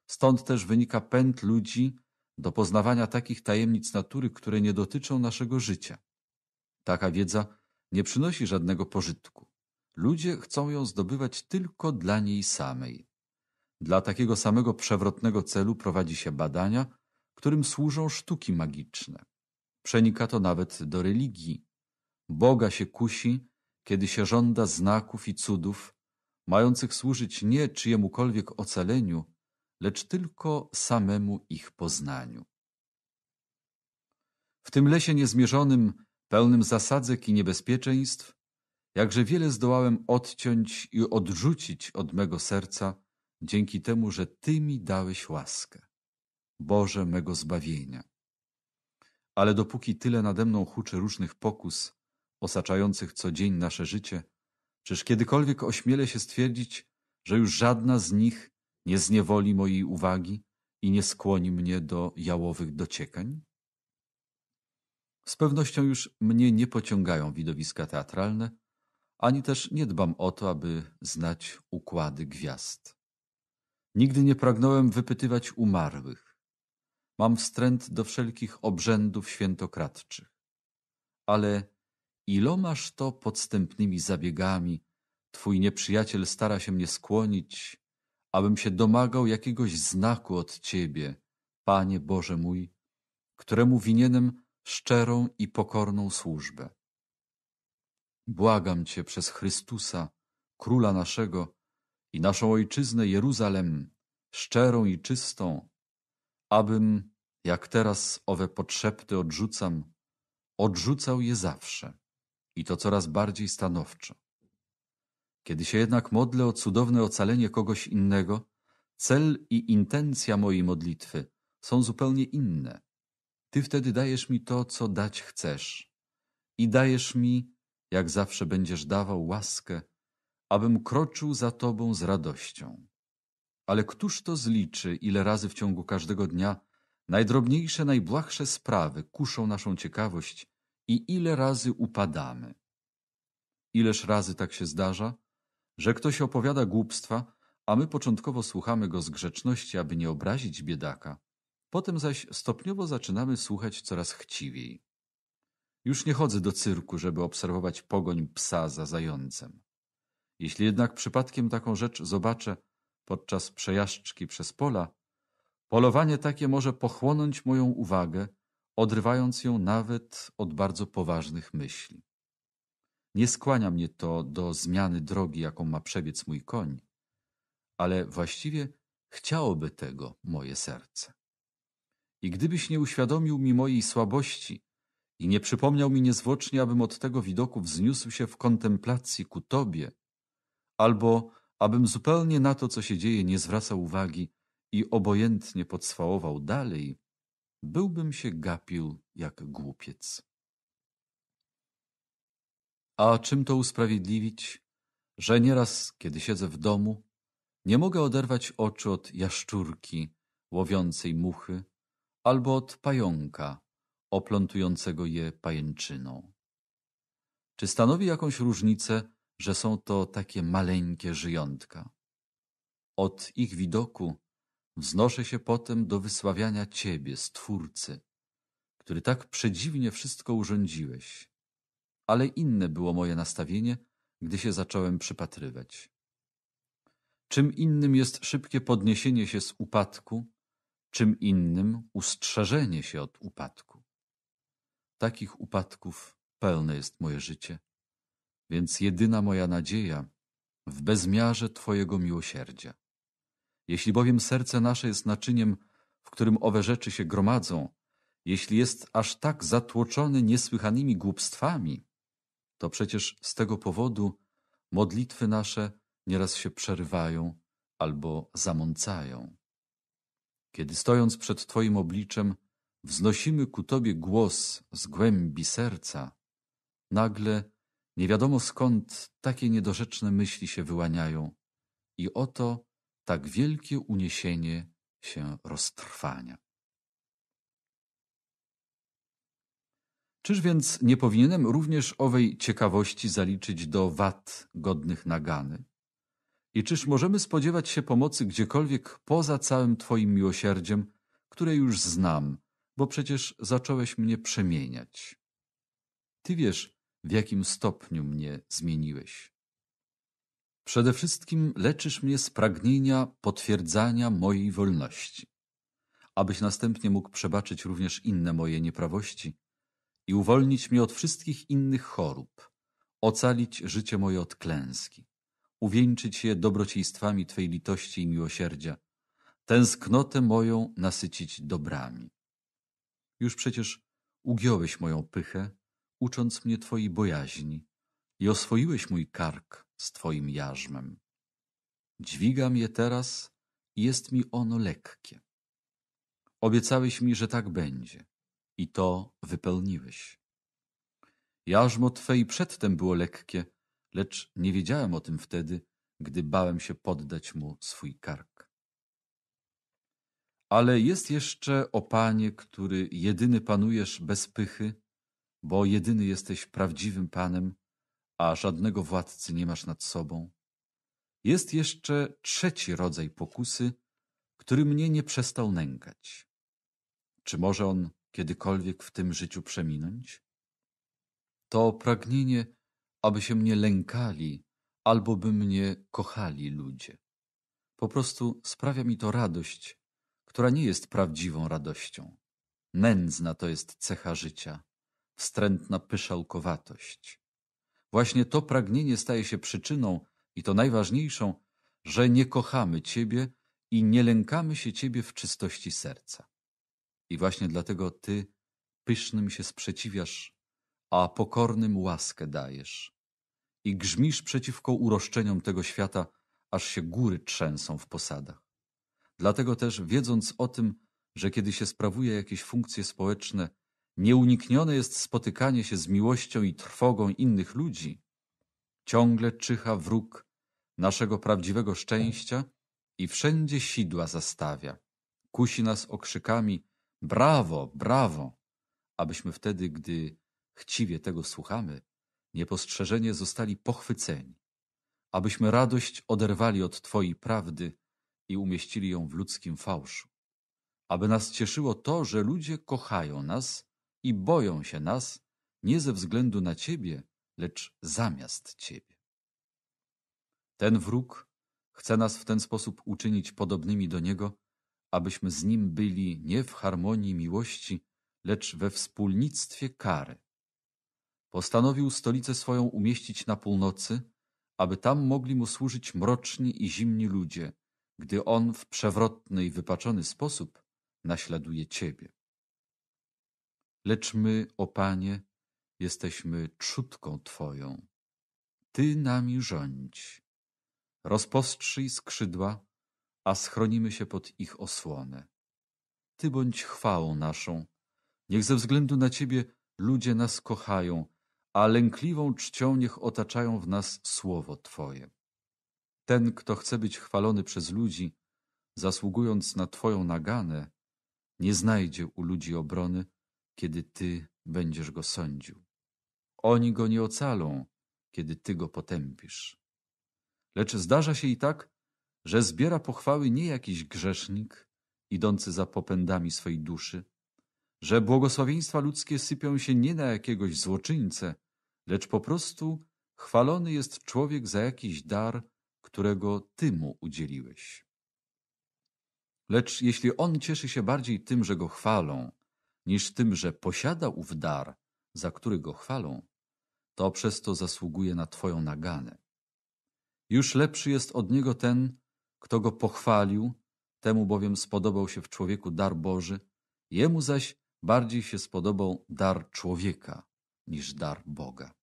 Stąd też wynika pęd ludzi do poznawania takich tajemnic natury, które nie dotyczą naszego życia. Taka wiedza nie przynosi żadnego pożytku. Ludzie chcą ją zdobywać tylko dla niej samej. Dla takiego samego przewrotnego celu prowadzi się badania, którym służą sztuki magiczne. Przenika to nawet do religii. Boga się kusi, kiedy się żąda znaków i cudów, mających służyć nie czyjemukolwiek ocaleniu, lecz tylko samemu ich poznaniu. W tym lesie niezmierzonym, pełnym zasadzek i niebezpieczeństw, Jakże wiele zdołałem odciąć i odrzucić od mego serca dzięki temu, że Ty mi dałeś łaskę, Boże mego zbawienia. Ale dopóki tyle nade mną huczy różnych pokus, osaczających co dzień nasze życie, czyż kiedykolwiek ośmielę się stwierdzić, że już żadna z nich nie zniewoli mojej uwagi i nie skłoni mnie do jałowych dociekań? Z pewnością już mnie nie pociągają widowiska teatralne, ani też nie dbam o to, aby znać układy gwiazd. Nigdy nie pragnąłem wypytywać umarłych. Mam wstręt do wszelkich obrzędów świętokradczych. Ale ilomaż to podstępnymi zabiegami twój nieprzyjaciel stara się mnie skłonić, abym się domagał jakiegoś znaku od ciebie, Panie Boże mój, któremu winienem szczerą i pokorną służbę. Błagam Cię przez Chrystusa, Króla naszego i naszą Ojczyznę Jeruzalem, szczerą i czystą, abym, jak teraz owe potrzepty odrzucam, odrzucał je zawsze i to coraz bardziej stanowczo. Kiedy się jednak modlę o cudowne ocalenie kogoś innego, cel i intencja mojej modlitwy są zupełnie inne. Ty wtedy dajesz mi to, co dać chcesz i dajesz mi jak zawsze będziesz dawał łaskę, abym kroczył za Tobą z radością. Ale któż to zliczy, ile razy w ciągu każdego dnia najdrobniejsze, najbłahsze sprawy kuszą naszą ciekawość i ile razy upadamy? Ileż razy tak się zdarza, że ktoś opowiada głupstwa, a my początkowo słuchamy go z grzeczności, aby nie obrazić biedaka, potem zaś stopniowo zaczynamy słuchać coraz chciwiej. Już nie chodzę do cyrku, żeby obserwować pogoń psa za zającem. Jeśli jednak przypadkiem taką rzecz zobaczę podczas przejażdżki przez pola, polowanie takie może pochłonąć moją uwagę, odrywając ją nawet od bardzo poważnych myśli. Nie skłania mnie to do zmiany drogi, jaką ma przebiec mój koń, ale właściwie chciałoby tego moje serce. I gdybyś nie uświadomił mi mojej słabości, i nie przypomniał mi niezwłocznie, abym od tego widoku wzniósł się w kontemplacji ku Tobie, albo abym zupełnie na to, co się dzieje, nie zwracał uwagi i obojętnie podswałował dalej, byłbym się gapił jak głupiec. A czym to usprawiedliwić, że nieraz, kiedy siedzę w domu, nie mogę oderwać oczu od jaszczurki łowiącej muchy albo od pająka oplątującego je pajęczyną. Czy stanowi jakąś różnicę, że są to takie maleńkie żyjątka? Od ich widoku wznoszę się potem do wysławiania Ciebie, Stwórcy, który tak przedziwnie wszystko urządziłeś. Ale inne było moje nastawienie, gdy się zacząłem przypatrywać. Czym innym jest szybkie podniesienie się z upadku, czym innym ustrzeżenie się od upadku. Takich upadków pełne jest moje życie, więc jedyna moja nadzieja w bezmiarze Twojego miłosierdzia. Jeśli bowiem serce nasze jest naczyniem, w którym owe rzeczy się gromadzą, jeśli jest aż tak zatłoczony niesłychanymi głupstwami, to przecież z tego powodu modlitwy nasze nieraz się przerywają albo zamącają. Kiedy stojąc przed Twoim obliczem, wznosimy ku Tobie głos z głębi serca, nagle nie wiadomo skąd takie niedorzeczne myśli się wyłaniają i oto tak wielkie uniesienie się roztrwania. Czyż więc nie powinienem również owej ciekawości zaliczyć do wad godnych nagany? I czyż możemy spodziewać się pomocy gdziekolwiek poza całym Twoim miłosierdziem, które już znam, bo przecież zacząłeś mnie przemieniać. Ty wiesz, w jakim stopniu mnie zmieniłeś. Przede wszystkim leczysz mnie z pragnienia potwierdzania mojej wolności, abyś następnie mógł przebaczyć również inne moje nieprawości i uwolnić mnie od wszystkich innych chorób, ocalić życie moje od klęski, uwieńczyć je dobrociejstwami Twej litości i miłosierdzia, tęsknotę moją nasycić dobrami. Już przecież ugiąłeś moją pychę, ucząc mnie Twojej bojaźni i oswoiłeś mój kark z Twoim jarzmem. Dźwigam je teraz i jest mi ono lekkie. Obiecałeś mi, że tak będzie i to wypełniłeś. Jarzmo Twe i przedtem było lekkie, lecz nie wiedziałem o tym wtedy, gdy bałem się poddać mu swój kark. Ale jest jeszcze, o Panie, który jedyny panujesz bez pychy, bo jedyny jesteś prawdziwym Panem, a żadnego władcy nie masz nad sobą. Jest jeszcze trzeci rodzaj pokusy, który mnie nie przestał nękać. Czy może on kiedykolwiek w tym życiu przeminąć? To pragnienie, aby się mnie lękali, albo by mnie kochali ludzie. Po prostu sprawia mi to radość, która nie jest prawdziwą radością. Nędzna to jest cecha życia, wstrętna pyszałkowatość. Właśnie to pragnienie staje się przyczyną, i to najważniejszą, że nie kochamy Ciebie i nie lękamy się Ciebie w czystości serca. I właśnie dlatego Ty pysznym się sprzeciwiasz, a pokornym łaskę dajesz. I grzmisz przeciwko uroszczeniom tego świata, aż się góry trzęsą w posadach. Dlatego też, wiedząc o tym, że kiedy się sprawuje jakieś funkcje społeczne, nieuniknione jest spotykanie się z miłością i trwogą innych ludzi, ciągle czyha wróg naszego prawdziwego szczęścia i wszędzie sidła zastawia. Kusi nas okrzykami brawo, brawo, abyśmy wtedy, gdy chciwie tego słuchamy, niepostrzeżenie zostali pochwyceni, abyśmy radość oderwali od Twojej prawdy i umieścili ją w ludzkim fałszu. Aby nas cieszyło to, że ludzie kochają nas i boją się nas nie ze względu na Ciebie, lecz zamiast Ciebie. Ten wróg chce nas w ten sposób uczynić podobnymi do Niego, abyśmy z Nim byli nie w harmonii miłości, lecz we wspólnictwie kary. Postanowił stolicę swoją umieścić na północy, aby tam mogli mu służyć mroczni i zimni ludzie, gdy on w przewrotny i wypaczony sposób naśladuje Ciebie. Lecz my, o Panie, jesteśmy trzutką Twoją. Ty nami rządź. Rozpostrzyj skrzydła, a schronimy się pod ich osłonę. Ty bądź chwałą naszą. Niech ze względu na Ciebie ludzie nas kochają, a lękliwą czcią niech otaczają w nas słowo Twoje. Ten, kto chce być chwalony przez ludzi, zasługując na Twoją naganę, nie znajdzie u ludzi obrony, kiedy Ty będziesz go sądził. Oni go nie ocalą, kiedy Ty go potępisz. Lecz zdarza się i tak, że zbiera pochwały nie jakiś grzesznik, idący za popędami swej duszy, że błogosławieństwa ludzkie sypią się nie na jakiegoś złoczyńcę, lecz po prostu chwalony jest człowiek za jakiś dar, którego Ty mu udzieliłeś. Lecz jeśli on cieszy się bardziej tym, że go chwalą, niż tym, że posiada ów dar, za który go chwalą, to przez to zasługuje na Twoją naganę. Już lepszy jest od niego ten, kto go pochwalił, temu bowiem spodobał się w człowieku dar Boży, jemu zaś bardziej się spodobał dar człowieka niż dar Boga.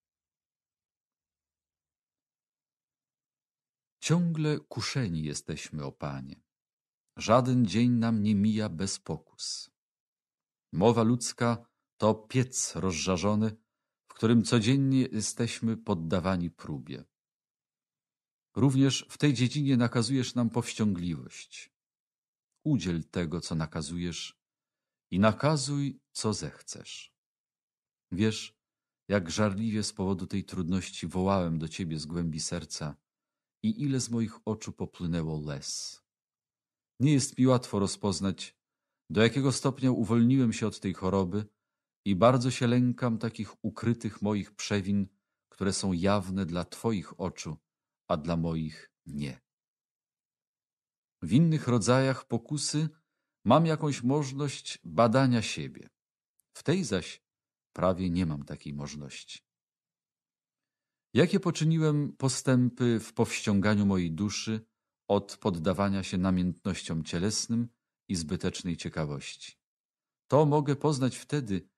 Ciągle kuszeni jesteśmy, o Panie. Żaden dzień nam nie mija bez pokus. Mowa ludzka to piec rozżarzony, w którym codziennie jesteśmy poddawani próbie. Również w tej dziedzinie nakazujesz nam powściągliwość. Udziel tego, co nakazujesz i nakazuj, co zechcesz. Wiesz, jak żarliwie z powodu tej trudności wołałem do Ciebie z głębi serca – i ile z moich oczu popłynęło les. Nie jest mi łatwo rozpoznać, do jakiego stopnia uwolniłem się od tej choroby i bardzo się lękam takich ukrytych moich przewin, które są jawne dla Twoich oczu, a dla moich nie. W innych rodzajach pokusy mam jakąś możliwość badania siebie. W tej zaś prawie nie mam takiej możliwości. Jakie poczyniłem postępy w powściąganiu mojej duszy od poddawania się namiętnościom cielesnym i zbytecznej ciekawości? To mogę poznać wtedy,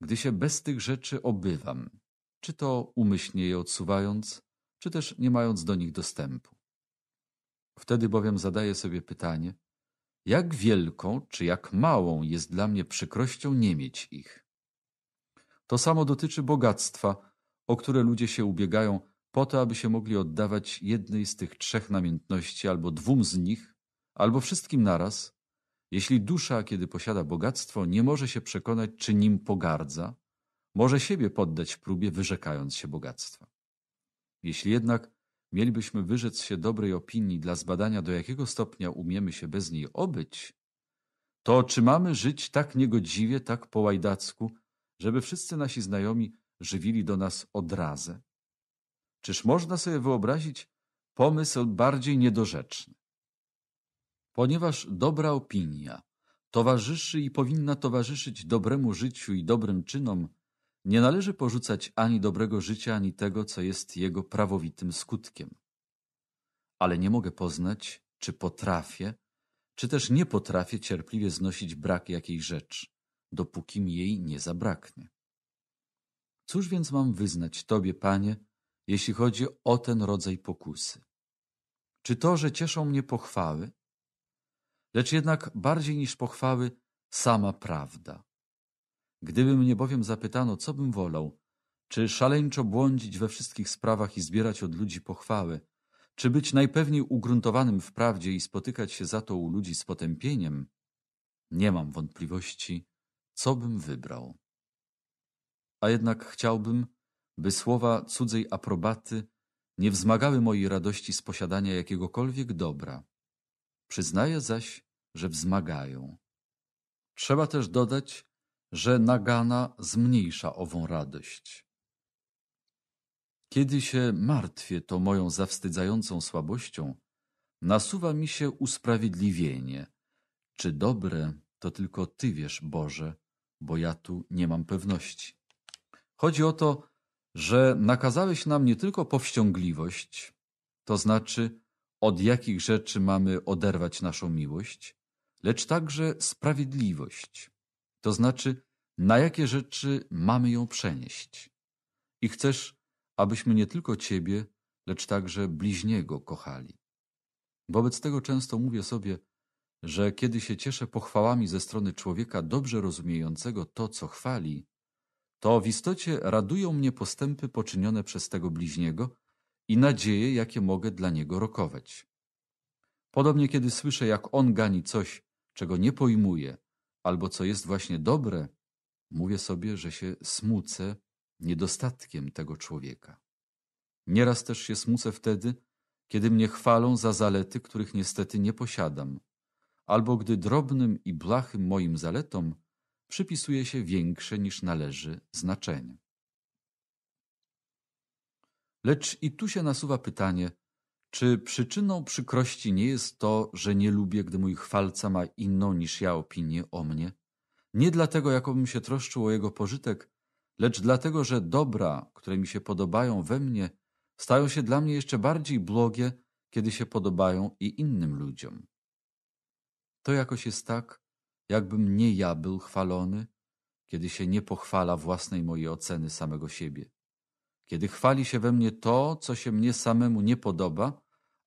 gdy się bez tych rzeczy obywam, czy to umyślnie je odsuwając, czy też nie mając do nich dostępu. Wtedy bowiem zadaję sobie pytanie, jak wielką czy jak małą jest dla mnie przykrością nie mieć ich. To samo dotyczy bogactwa, o które ludzie się ubiegają po to, aby się mogli oddawać jednej z tych trzech namiętności, albo dwóm z nich, albo wszystkim naraz, jeśli dusza, kiedy posiada bogactwo, nie może się przekonać, czy nim pogardza, może siebie poddać próbie, wyrzekając się bogactwa. Jeśli jednak mielibyśmy wyrzec się dobrej opinii dla zbadania, do jakiego stopnia umiemy się bez niej obyć, to czy mamy żyć tak niegodziwie, tak po łajdacku, żeby wszyscy nasi znajomi żywili do nas odrazę. Czyż można sobie wyobrazić pomysł bardziej niedorzeczny? Ponieważ dobra opinia towarzyszy i powinna towarzyszyć dobremu życiu i dobrym czynom, nie należy porzucać ani dobrego życia, ani tego, co jest jego prawowitym skutkiem. Ale nie mogę poznać, czy potrafię, czy też nie potrafię cierpliwie znosić brak jakiejś rzeczy, dopóki mi jej nie zabraknie. Cóż więc mam wyznać Tobie, Panie, jeśli chodzi o ten rodzaj pokusy? Czy to, że cieszą mnie pochwały? Lecz jednak bardziej niż pochwały sama prawda. Gdyby mnie bowiem zapytano, co bym wolał, czy szaleńczo błądzić we wszystkich sprawach i zbierać od ludzi pochwały, czy być najpewniej ugruntowanym w prawdzie i spotykać się za to u ludzi z potępieniem, nie mam wątpliwości, co bym wybrał a jednak chciałbym, by słowa cudzej aprobaty nie wzmagały mojej radości z posiadania jakiegokolwiek dobra. Przyznaję zaś, że wzmagają. Trzeba też dodać, że nagana zmniejsza ową radość. Kiedy się martwię to moją zawstydzającą słabością, nasuwa mi się usprawiedliwienie. Czy dobre, to tylko Ty wiesz, Boże, bo ja tu nie mam pewności. Chodzi o to, że nakazałeś nam nie tylko powściągliwość, to znaczy od jakich rzeczy mamy oderwać naszą miłość, lecz także sprawiedliwość, to znaczy na jakie rzeczy mamy ją przenieść. I chcesz, abyśmy nie tylko Ciebie, lecz także bliźniego kochali. Wobec tego często mówię sobie, że kiedy się cieszę pochwałami ze strony człowieka dobrze rozumiejącego to, co chwali, to w istocie radują mnie postępy poczynione przez tego bliźniego i nadzieje, jakie mogę dla niego rokować. Podobnie kiedy słyszę, jak on gani coś, czego nie pojmuje, albo co jest właśnie dobre, mówię sobie, że się smucę niedostatkiem tego człowieka. Nieraz też się smucę wtedy, kiedy mnie chwalą za zalety, których niestety nie posiadam, albo gdy drobnym i blachym moim zaletom przypisuje się większe niż należy znaczenie. Lecz i tu się nasuwa pytanie, czy przyczyną przykrości nie jest to, że nie lubię, gdy mój chwalca ma inną niż ja opinię o mnie? Nie dlatego, jakobym się troszczył o jego pożytek, lecz dlatego, że dobra, które mi się podobają we mnie, stają się dla mnie jeszcze bardziej błogie, kiedy się podobają i innym ludziom. To jakoś jest tak, Jakbym nie ja był chwalony, kiedy się nie pochwala własnej mojej oceny samego siebie. Kiedy chwali się we mnie to, co się mnie samemu nie podoba,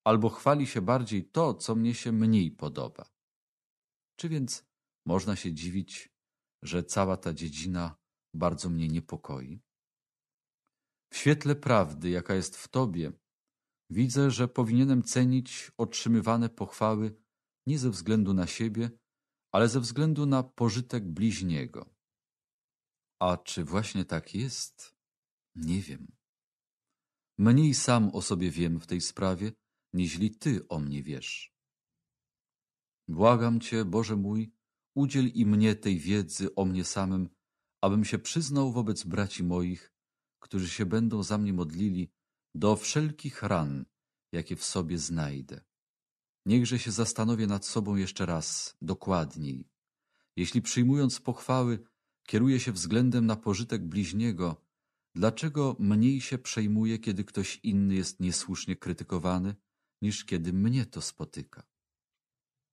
albo chwali się bardziej to, co mnie się mniej podoba. Czy więc można się dziwić, że cała ta dziedzina bardzo mnie niepokoi? W świetle prawdy, jaka jest w Tobie, widzę, że powinienem cenić otrzymywane pochwały nie ze względu na siebie, ale ze względu na pożytek bliźniego. A czy właśnie tak jest? Nie wiem. Mniej sam o sobie wiem w tej sprawie, niźli Ty o mnie wiesz. Błagam Cię, Boże mój, udziel i mnie tej wiedzy o mnie samym, abym się przyznał wobec braci moich, którzy się będą za mnie modlili, do wszelkich ran, jakie w sobie znajdę. Niechże się zastanowię nad sobą jeszcze raz, dokładniej. Jeśli przyjmując pochwały, kieruje się względem na pożytek bliźniego, dlaczego mniej się przejmuje, kiedy ktoś inny jest niesłusznie krytykowany, niż kiedy mnie to spotyka?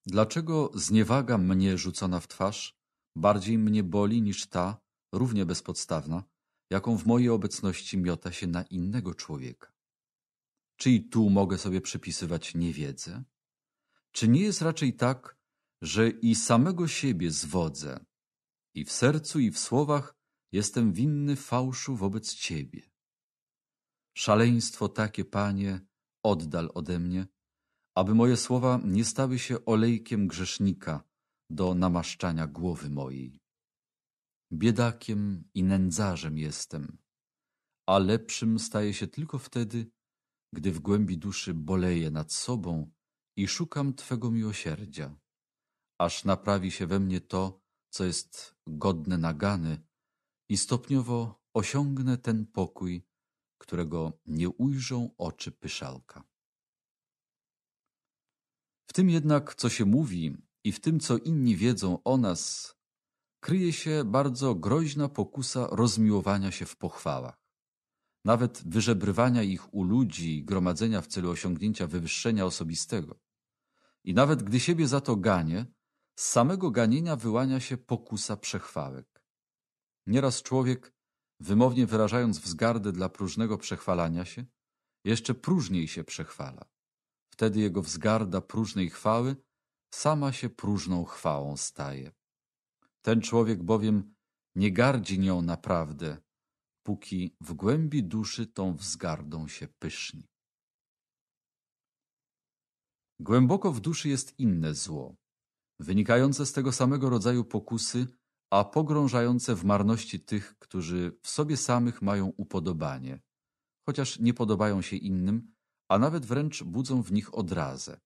Dlaczego zniewaga mnie rzucona w twarz bardziej mnie boli niż ta, równie bezpodstawna, jaką w mojej obecności miota się na innego człowieka? Czy i tu mogę sobie przypisywać niewiedzę? Czy nie jest raczej tak, że i samego siebie zwodzę i w sercu i w słowach jestem winny fałszu wobec Ciebie? Szaleństwo takie, Panie, oddal ode mnie, aby moje słowa nie stały się olejkiem grzesznika do namaszczania głowy mojej. Biedakiem i nędzarzem jestem, a lepszym staje się tylko wtedy, gdy w głębi duszy boleje nad sobą i szukam Twego miłosierdzia, aż naprawi się we mnie to, co jest godne nagany i stopniowo osiągnę ten pokój, którego nie ujrzą oczy pyszalka. W tym jednak, co się mówi i w tym, co inni wiedzą o nas, kryje się bardzo groźna pokusa rozmiłowania się w pochwałach nawet wyżebrywania ich u ludzi, gromadzenia w celu osiągnięcia wywyższenia osobistego. I nawet gdy siebie za to ganie, z samego ganienia wyłania się pokusa przechwałek. Nieraz człowiek, wymownie wyrażając wzgardę dla próżnego przechwalania się, jeszcze próżniej się przechwala. Wtedy jego wzgarda próżnej chwały sama się próżną chwałą staje. Ten człowiek bowiem nie gardzi nią naprawdę, póki w głębi duszy tą wzgardą się pyszni. Głęboko w duszy jest inne zło, wynikające z tego samego rodzaju pokusy, a pogrążające w marności tych, którzy w sobie samych mają upodobanie, chociaż nie podobają się innym, a nawet wręcz budzą w nich odrazę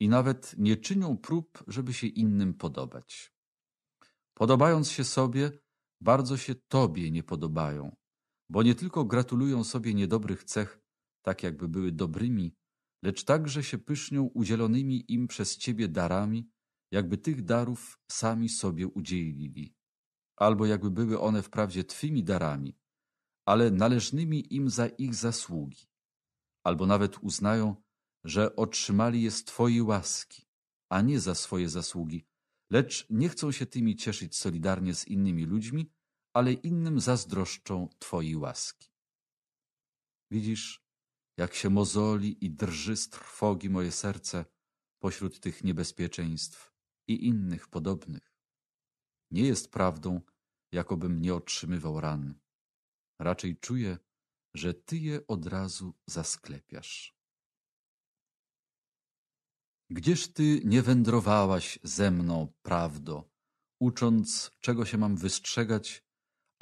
i nawet nie czynią prób, żeby się innym podobać. Podobając się sobie, bardzo się Tobie nie podobają, bo nie tylko gratulują sobie niedobrych cech, tak jakby były dobrymi, lecz także się pysznią udzielonymi im przez Ciebie darami, jakby tych darów sami sobie udzielili, albo jakby były one wprawdzie Twymi darami, ale należnymi im za ich zasługi, albo nawet uznają, że otrzymali je z Twojej łaski, a nie za swoje zasługi, lecz nie chcą się tymi cieszyć solidarnie z innymi ludźmi, ale innym zazdroszczą Twojej łaski. Widzisz, jak się mozoli i drży z trwogi moje serce pośród tych niebezpieczeństw i innych podobnych. Nie jest prawdą, jakobym nie otrzymywał ran. Raczej czuję, że Ty je od razu zasklepiasz. Gdzież Ty nie wędrowałaś ze mną, prawdo, ucząc, czego się mam wystrzegać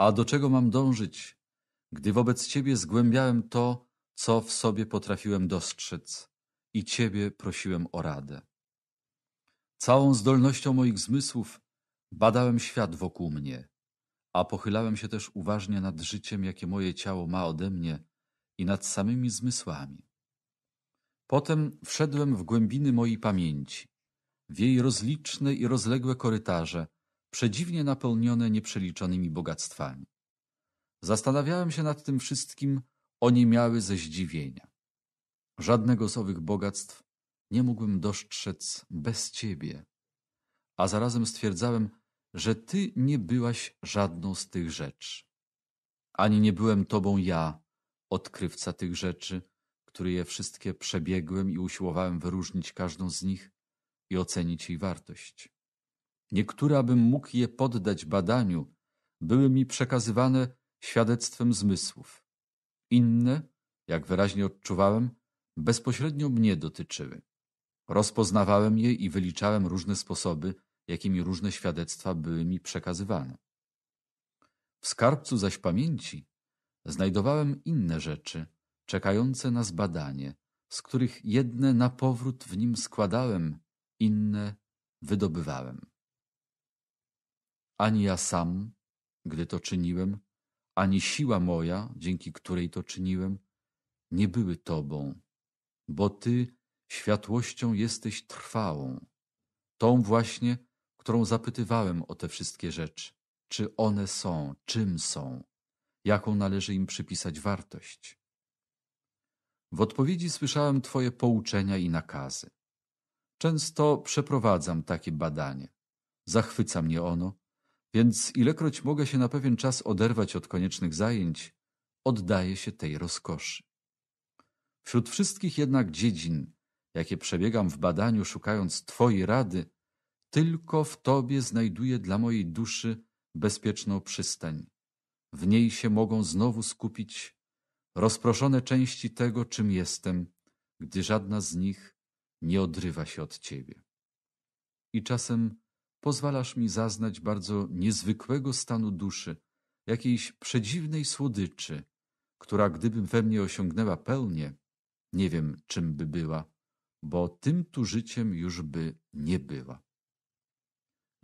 a do czego mam dążyć, gdy wobec Ciebie zgłębiałem to, co w sobie potrafiłem dostrzec i Ciebie prosiłem o radę? Całą zdolnością moich zmysłów badałem świat wokół mnie, a pochylałem się też uważnie nad życiem, jakie moje ciało ma ode mnie i nad samymi zmysłami. Potem wszedłem w głębiny mojej pamięci, w jej rozliczne i rozległe korytarze, przedziwnie napełnione nieprzeliczonymi bogactwami. Zastanawiałem się nad tym wszystkim, oni miały ze zdziwienia. Żadnego z owych bogactw nie mógłbym dostrzec bez ciebie, a zarazem stwierdzałem, że ty nie byłaś żadną z tych rzeczy. Ani nie byłem tobą ja, odkrywca tych rzeczy, który je wszystkie przebiegłem i usiłowałem wyróżnić każdą z nich i ocenić jej wartość niektóre abym mógł je poddać badaniu, były mi przekazywane świadectwem zmysłów. Inne, jak wyraźnie odczuwałem, bezpośrednio mnie dotyczyły. Rozpoznawałem je i wyliczałem różne sposoby, jakimi różne świadectwa były mi przekazywane. W skarbcu zaś pamięci znajdowałem inne rzeczy, czekające na zbadanie, z których jedne na powrót w nim składałem, inne wydobywałem. Ani ja sam, gdy to czyniłem, ani siła moja, dzięki której to czyniłem, nie były Tobą, bo Ty światłością jesteś trwałą, tą właśnie, którą zapytywałem o te wszystkie rzeczy, czy one są, czym są, jaką należy im przypisać wartość. W odpowiedzi słyszałem Twoje pouczenia i nakazy. Często przeprowadzam takie badanie. Zachwyca mnie ono więc ilekroć mogę się na pewien czas oderwać od koniecznych zajęć, oddaję się tej rozkoszy. Wśród wszystkich jednak dziedzin, jakie przebiegam w badaniu, szukając Twojej rady, tylko w Tobie znajduję dla mojej duszy bezpieczną przystań. W niej się mogą znowu skupić rozproszone części tego, czym jestem, gdy żadna z nich nie odrywa się od Ciebie. I czasem pozwalasz mi zaznać bardzo niezwykłego stanu duszy, jakiejś przedziwnej słodyczy, która gdybym we mnie osiągnęła pełnię, nie wiem czym by była, bo tym tu życiem już by nie była.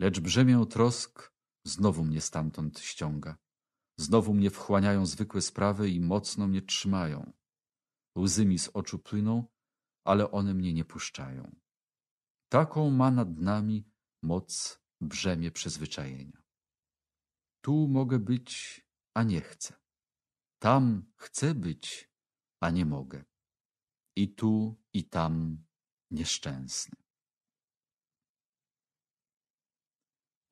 Lecz brzemię trosk znowu mnie stamtąd ściąga. Znowu mnie wchłaniają zwykłe sprawy i mocno mnie trzymają. Łzy mi z oczu płyną, ale one mnie nie puszczają. Taką ma nad nami moc brzemię przyzwyczajenia. Tu mogę być, a nie chcę. Tam chcę być, a nie mogę. I tu, i tam nieszczęsny.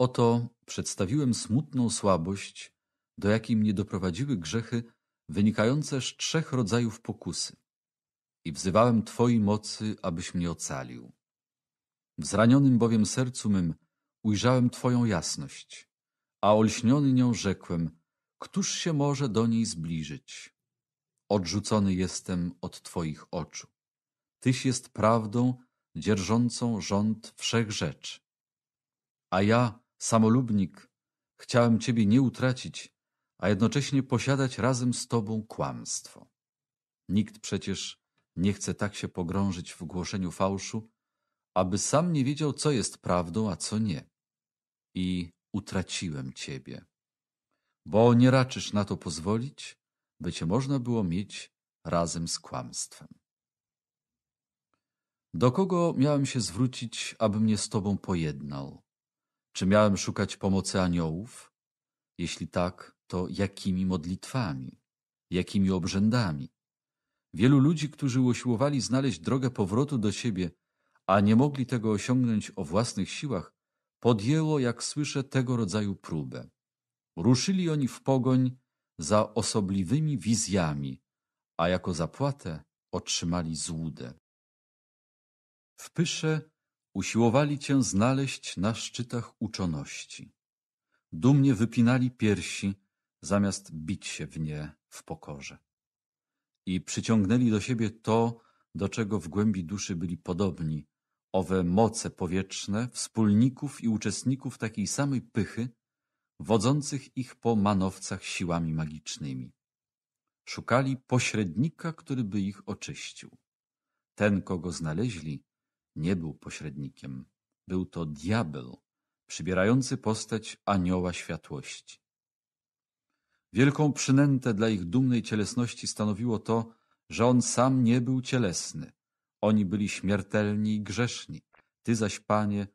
Oto przedstawiłem smutną słabość, do jakiej mnie doprowadziły grzechy wynikające z trzech rodzajów pokusy i wzywałem Twojej mocy, abyś mnie ocalił. W zranionym bowiem sercu mym ujrzałem Twoją jasność, a olśniony nią rzekłem, któż się może do niej zbliżyć? Odrzucony jestem od Twoich oczu. Tyś jest prawdą dzierżącą rząd wszech rzeczy. A ja, samolubnik, chciałem Ciebie nie utracić, a jednocześnie posiadać razem z Tobą kłamstwo. Nikt przecież nie chce tak się pogrążyć w głoszeniu fałszu, aby sam nie wiedział, co jest prawdą, a co nie. I utraciłem Ciebie, bo nie raczysz na to pozwolić, by Cię można było mieć razem z kłamstwem. Do kogo miałem się zwrócić, aby mnie z Tobą pojednał? Czy miałem szukać pomocy aniołów? Jeśli tak, to jakimi modlitwami? Jakimi obrzędami? Wielu ludzi, którzy usiłowali znaleźć drogę powrotu do siebie, a nie mogli tego osiągnąć o własnych siłach, podjęło, jak słyszę, tego rodzaju próbę. Ruszyli oni w pogoń za osobliwymi wizjami, a jako zapłatę otrzymali złudę. W pysze usiłowali cię znaleźć na szczytach uczoności. Dumnie wypinali piersi, zamiast bić się w nie w pokorze. I przyciągnęli do siebie to, do czego w głębi duszy byli podobni, Owe moce powietrzne, wspólników i uczestników takiej samej pychy, wodzących ich po manowcach siłami magicznymi. Szukali pośrednika, który by ich oczyścił. Ten, kogo znaleźli, nie był pośrednikiem. Był to diabeł, przybierający postać anioła światłości. Wielką przynętę dla ich dumnej cielesności stanowiło to, że on sam nie był cielesny, oni byli śmiertelni i grzeszni. Ty zaś, Panie,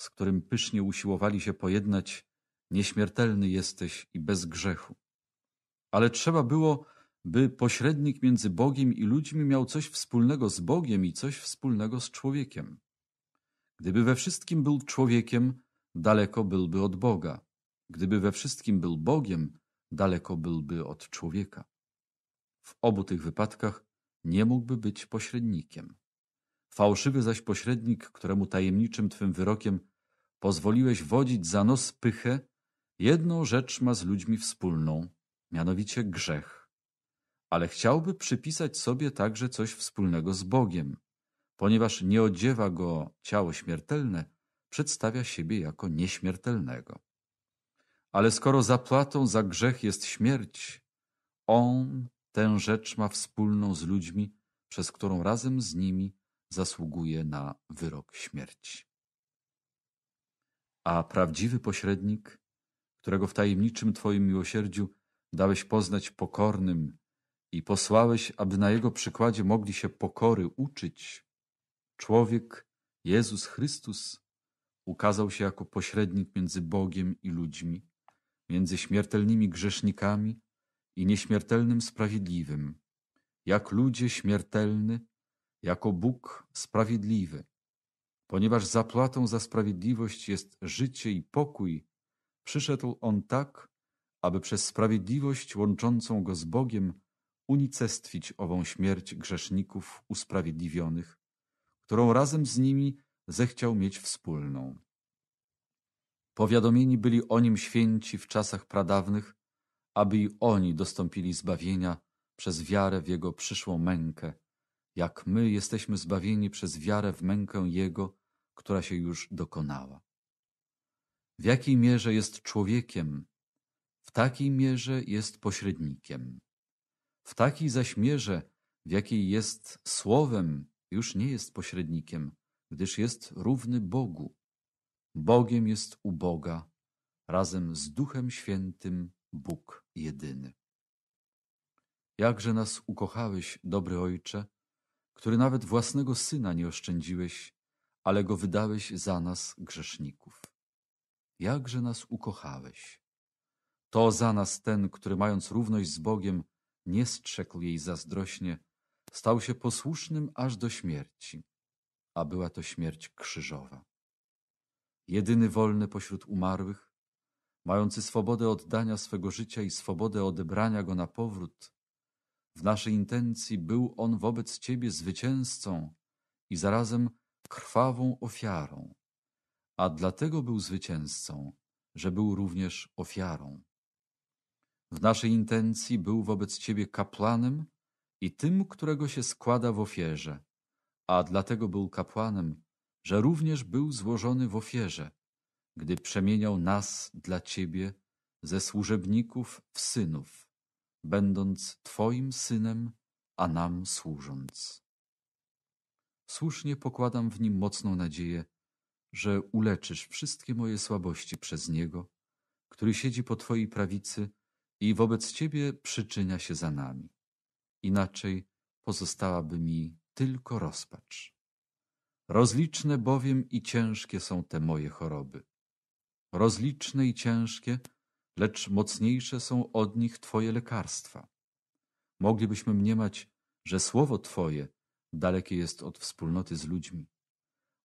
z którym pysznie usiłowali się pojednać, nieśmiertelny jesteś i bez grzechu. Ale trzeba było, by pośrednik między Bogiem i ludźmi miał coś wspólnego z Bogiem i coś wspólnego z człowiekiem. Gdyby we wszystkim był człowiekiem, daleko byłby od Boga. Gdyby we wszystkim był Bogiem, daleko byłby od człowieka. W obu tych wypadkach nie mógłby być pośrednikiem. Fałszywy zaś pośrednik, któremu tajemniczym twym wyrokiem pozwoliłeś wodzić za nos pychę, jedną rzecz ma z ludźmi wspólną, mianowicie grzech. Ale chciałby przypisać sobie także coś wspólnego z Bogiem, ponieważ nie odziewa go ciało śmiertelne, przedstawia siebie jako nieśmiertelnego. Ale skoro zapłatą za grzech jest śmierć, on tę rzecz ma wspólną z ludźmi, przez którą razem z nimi zasługuje na wyrok śmierci. A prawdziwy pośrednik, którego w tajemniczym Twoim miłosierdziu dałeś poznać pokornym i posłałeś, aby na jego przykładzie mogli się pokory uczyć, człowiek, Jezus Chrystus, ukazał się jako pośrednik między Bogiem i ludźmi, między śmiertelnymi grzesznikami i nieśmiertelnym sprawiedliwym, jak ludzie śmiertelny jako Bóg sprawiedliwy. Ponieważ zapłatą za sprawiedliwość jest życie i pokój, przyszedł On tak, aby przez sprawiedliwość łączącą Go z Bogiem unicestwić ową śmierć grzeszników usprawiedliwionych, którą razem z nimi zechciał mieć wspólną. Powiadomieni byli o Nim święci w czasach pradawnych, aby i oni dostąpili zbawienia przez wiarę w Jego przyszłą mękę, jak my jesteśmy zbawieni przez wiarę w mękę Jego, która się już dokonała. W jakiej mierze jest człowiekiem, w takiej mierze jest pośrednikiem. W takiej zaś mierze, w jakiej jest słowem, już nie jest pośrednikiem, gdyż jest równy Bogu. Bogiem jest u Boga, razem z Duchem Świętym Bóg jedyny. Jakże nas ukochałeś, dobry Ojcze, który nawet własnego syna nie oszczędziłeś, ale go wydałeś za nas, grzeszników. Jakże nas ukochałeś! To za nas ten, który mając równość z Bogiem, nie strzekł jej zazdrośnie, stał się posłusznym aż do śmierci, a była to śmierć krzyżowa. Jedyny wolny pośród umarłych, mający swobodę oddania swego życia i swobodę odebrania go na powrót, w naszej intencji był on wobec Ciebie zwycięzcą i zarazem krwawą ofiarą, a dlatego był zwycięzcą, że był również ofiarą. W naszej intencji był wobec Ciebie kapłanem i tym, którego się składa w ofierze, a dlatego był kapłanem, że również był złożony w ofierze, gdy przemieniał nas dla Ciebie ze służebników w synów będąc Twoim synem, a nam służąc. Słusznie pokładam w nim mocną nadzieję, że uleczysz wszystkie moje słabości przez niego, który siedzi po Twojej prawicy i wobec Ciebie przyczynia się za nami. Inaczej pozostałaby mi tylko rozpacz. Rozliczne bowiem i ciężkie są te moje choroby. Rozliczne i ciężkie lecz mocniejsze są od nich Twoje lekarstwa. Moglibyśmy mniemać, że słowo Twoje dalekie jest od wspólnoty z ludźmi.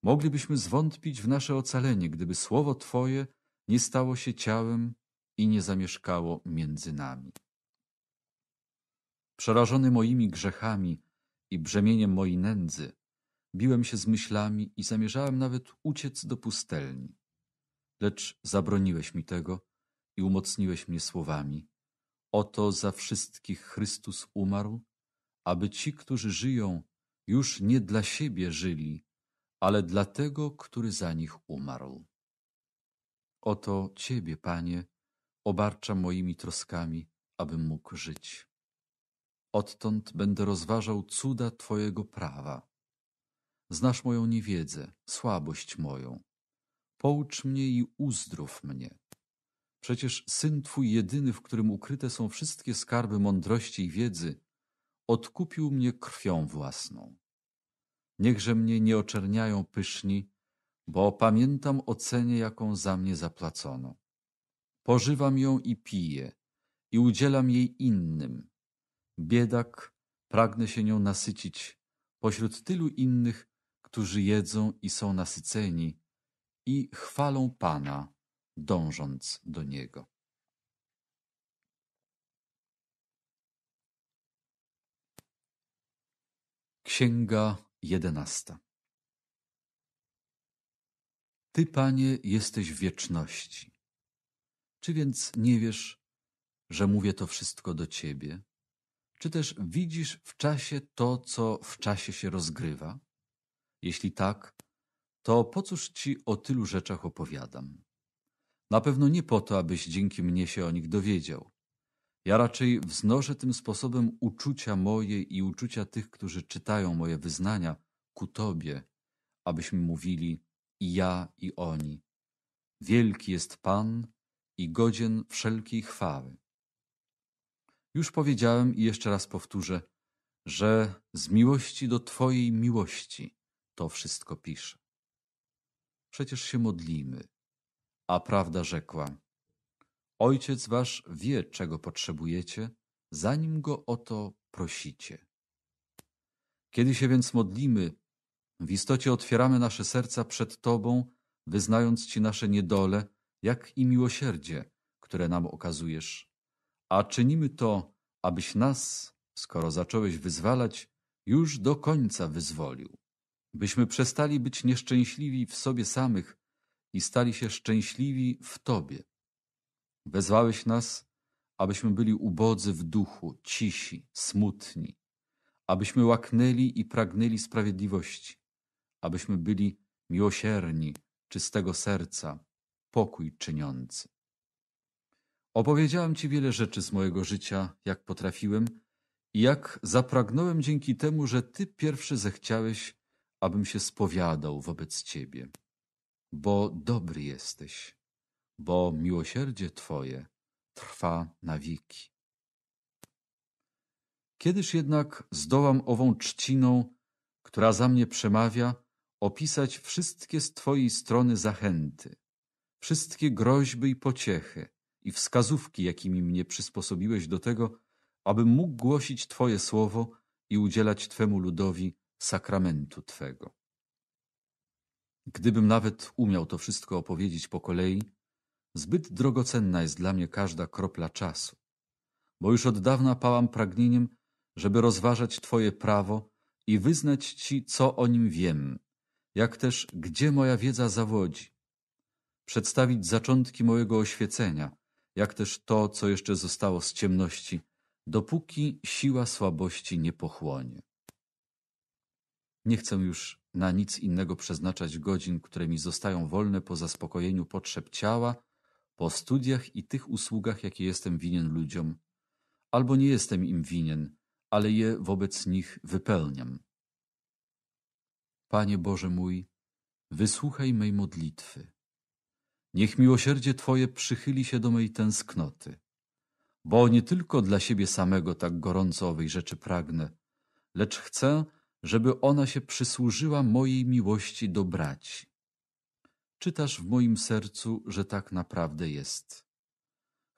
Moglibyśmy zwątpić w nasze ocalenie, gdyby słowo Twoje nie stało się ciałem i nie zamieszkało między nami. Przerażony moimi grzechami i brzemieniem mojej nędzy, biłem się z myślami i zamierzałem nawet uciec do pustelni. Lecz zabroniłeś mi tego i umocniłeś mnie słowami. Oto za wszystkich Chrystus umarł, aby ci, którzy żyją, już nie dla siebie żyli, ale dla tego, który za nich umarł. Oto Ciebie, Panie, obarczam moimi troskami, abym mógł żyć. Odtąd będę rozważał cuda Twojego prawa. Znasz moją niewiedzę, słabość moją. Poucz mnie i uzdrów mnie. Przecież Syn Twój jedyny, w którym ukryte są wszystkie skarby mądrości i wiedzy, odkupił mnie krwią własną. Niechże mnie nie oczerniają pyszni, bo pamiętam o cenie, jaką za mnie zapłacono. Pożywam ją i piję, i udzielam jej innym. Biedak, pragnę się nią nasycić, pośród tylu innych, którzy jedzą i są nasyceni, i chwalą Pana, dążąc do niego. Księga jedenasta. Ty, Panie, jesteś w wieczności. Czy więc nie wiesz, że mówię to wszystko do Ciebie? Czy też widzisz w czasie to, co w czasie się rozgrywa? Jeśli tak, to po cóż Ci o tylu rzeczach opowiadam? Na pewno nie po to, abyś dzięki mnie się o nich dowiedział. Ja raczej wznoszę tym sposobem uczucia moje i uczucia tych, którzy czytają moje wyznania ku Tobie, abyśmy mówili i ja, i oni. Wielki jest Pan i godzien wszelkiej chwały. Już powiedziałem i jeszcze raz powtórzę, że z miłości do Twojej miłości to wszystko pisze. Przecież się modlimy, a prawda rzekła: Ojciec wasz wie, czego potrzebujecie, zanim go o to prosicie. Kiedy się więc modlimy, w istocie otwieramy nasze serca przed Tobą, wyznając Ci nasze niedole, jak i miłosierdzie, które nam okazujesz. A czynimy to, abyś nas, skoro zacząłeś wyzwalać, już do końca wyzwolił. Byśmy przestali być nieszczęśliwi w sobie samych i stali się szczęśliwi w Tobie. Wezwałeś nas, abyśmy byli ubodzy w duchu, cisi, smutni, abyśmy łaknęli i pragnęli sprawiedliwości, abyśmy byli miłosierni, czystego serca, pokój czyniący. Opowiedziałem Ci wiele rzeczy z mojego życia, jak potrafiłem i jak zapragnąłem dzięki temu, że Ty pierwszy zechciałeś, abym się spowiadał wobec Ciebie bo dobry jesteś, bo miłosierdzie Twoje trwa na wieki. Kiedyż jednak zdołam ową czciną, która za mnie przemawia, opisać wszystkie z Twojej strony zachęty, wszystkie groźby i pociechy i wskazówki, jakimi mnie przysposobiłeś do tego, abym mógł głosić Twoje słowo i udzielać Twemu ludowi sakramentu Twego. Gdybym nawet umiał to wszystko opowiedzieć po kolei, zbyt drogocenna jest dla mnie każda kropla czasu, bo już od dawna pałam pragnieniem, żeby rozważać Twoje prawo i wyznać Ci, co o nim wiem, jak też gdzie moja wiedza zawodzi, przedstawić zaczątki mojego oświecenia, jak też to, co jeszcze zostało z ciemności, dopóki siła słabości nie pochłonie. Nie chcę już na nic innego przeznaczać godzin, które mi zostają wolne po zaspokojeniu potrzeb ciała, po studiach i tych usługach, jakie jestem winien ludziom. Albo nie jestem im winien, ale je wobec nich wypełniam. Panie Boże mój, wysłuchaj mej modlitwy. Niech miłosierdzie Twoje przychyli się do mej tęsknoty, bo nie tylko dla siebie samego tak gorąco owej rzeczy pragnę, lecz chcę, żeby ona się przysłużyła mojej miłości do braci. Czytasz w moim sercu, że tak naprawdę jest.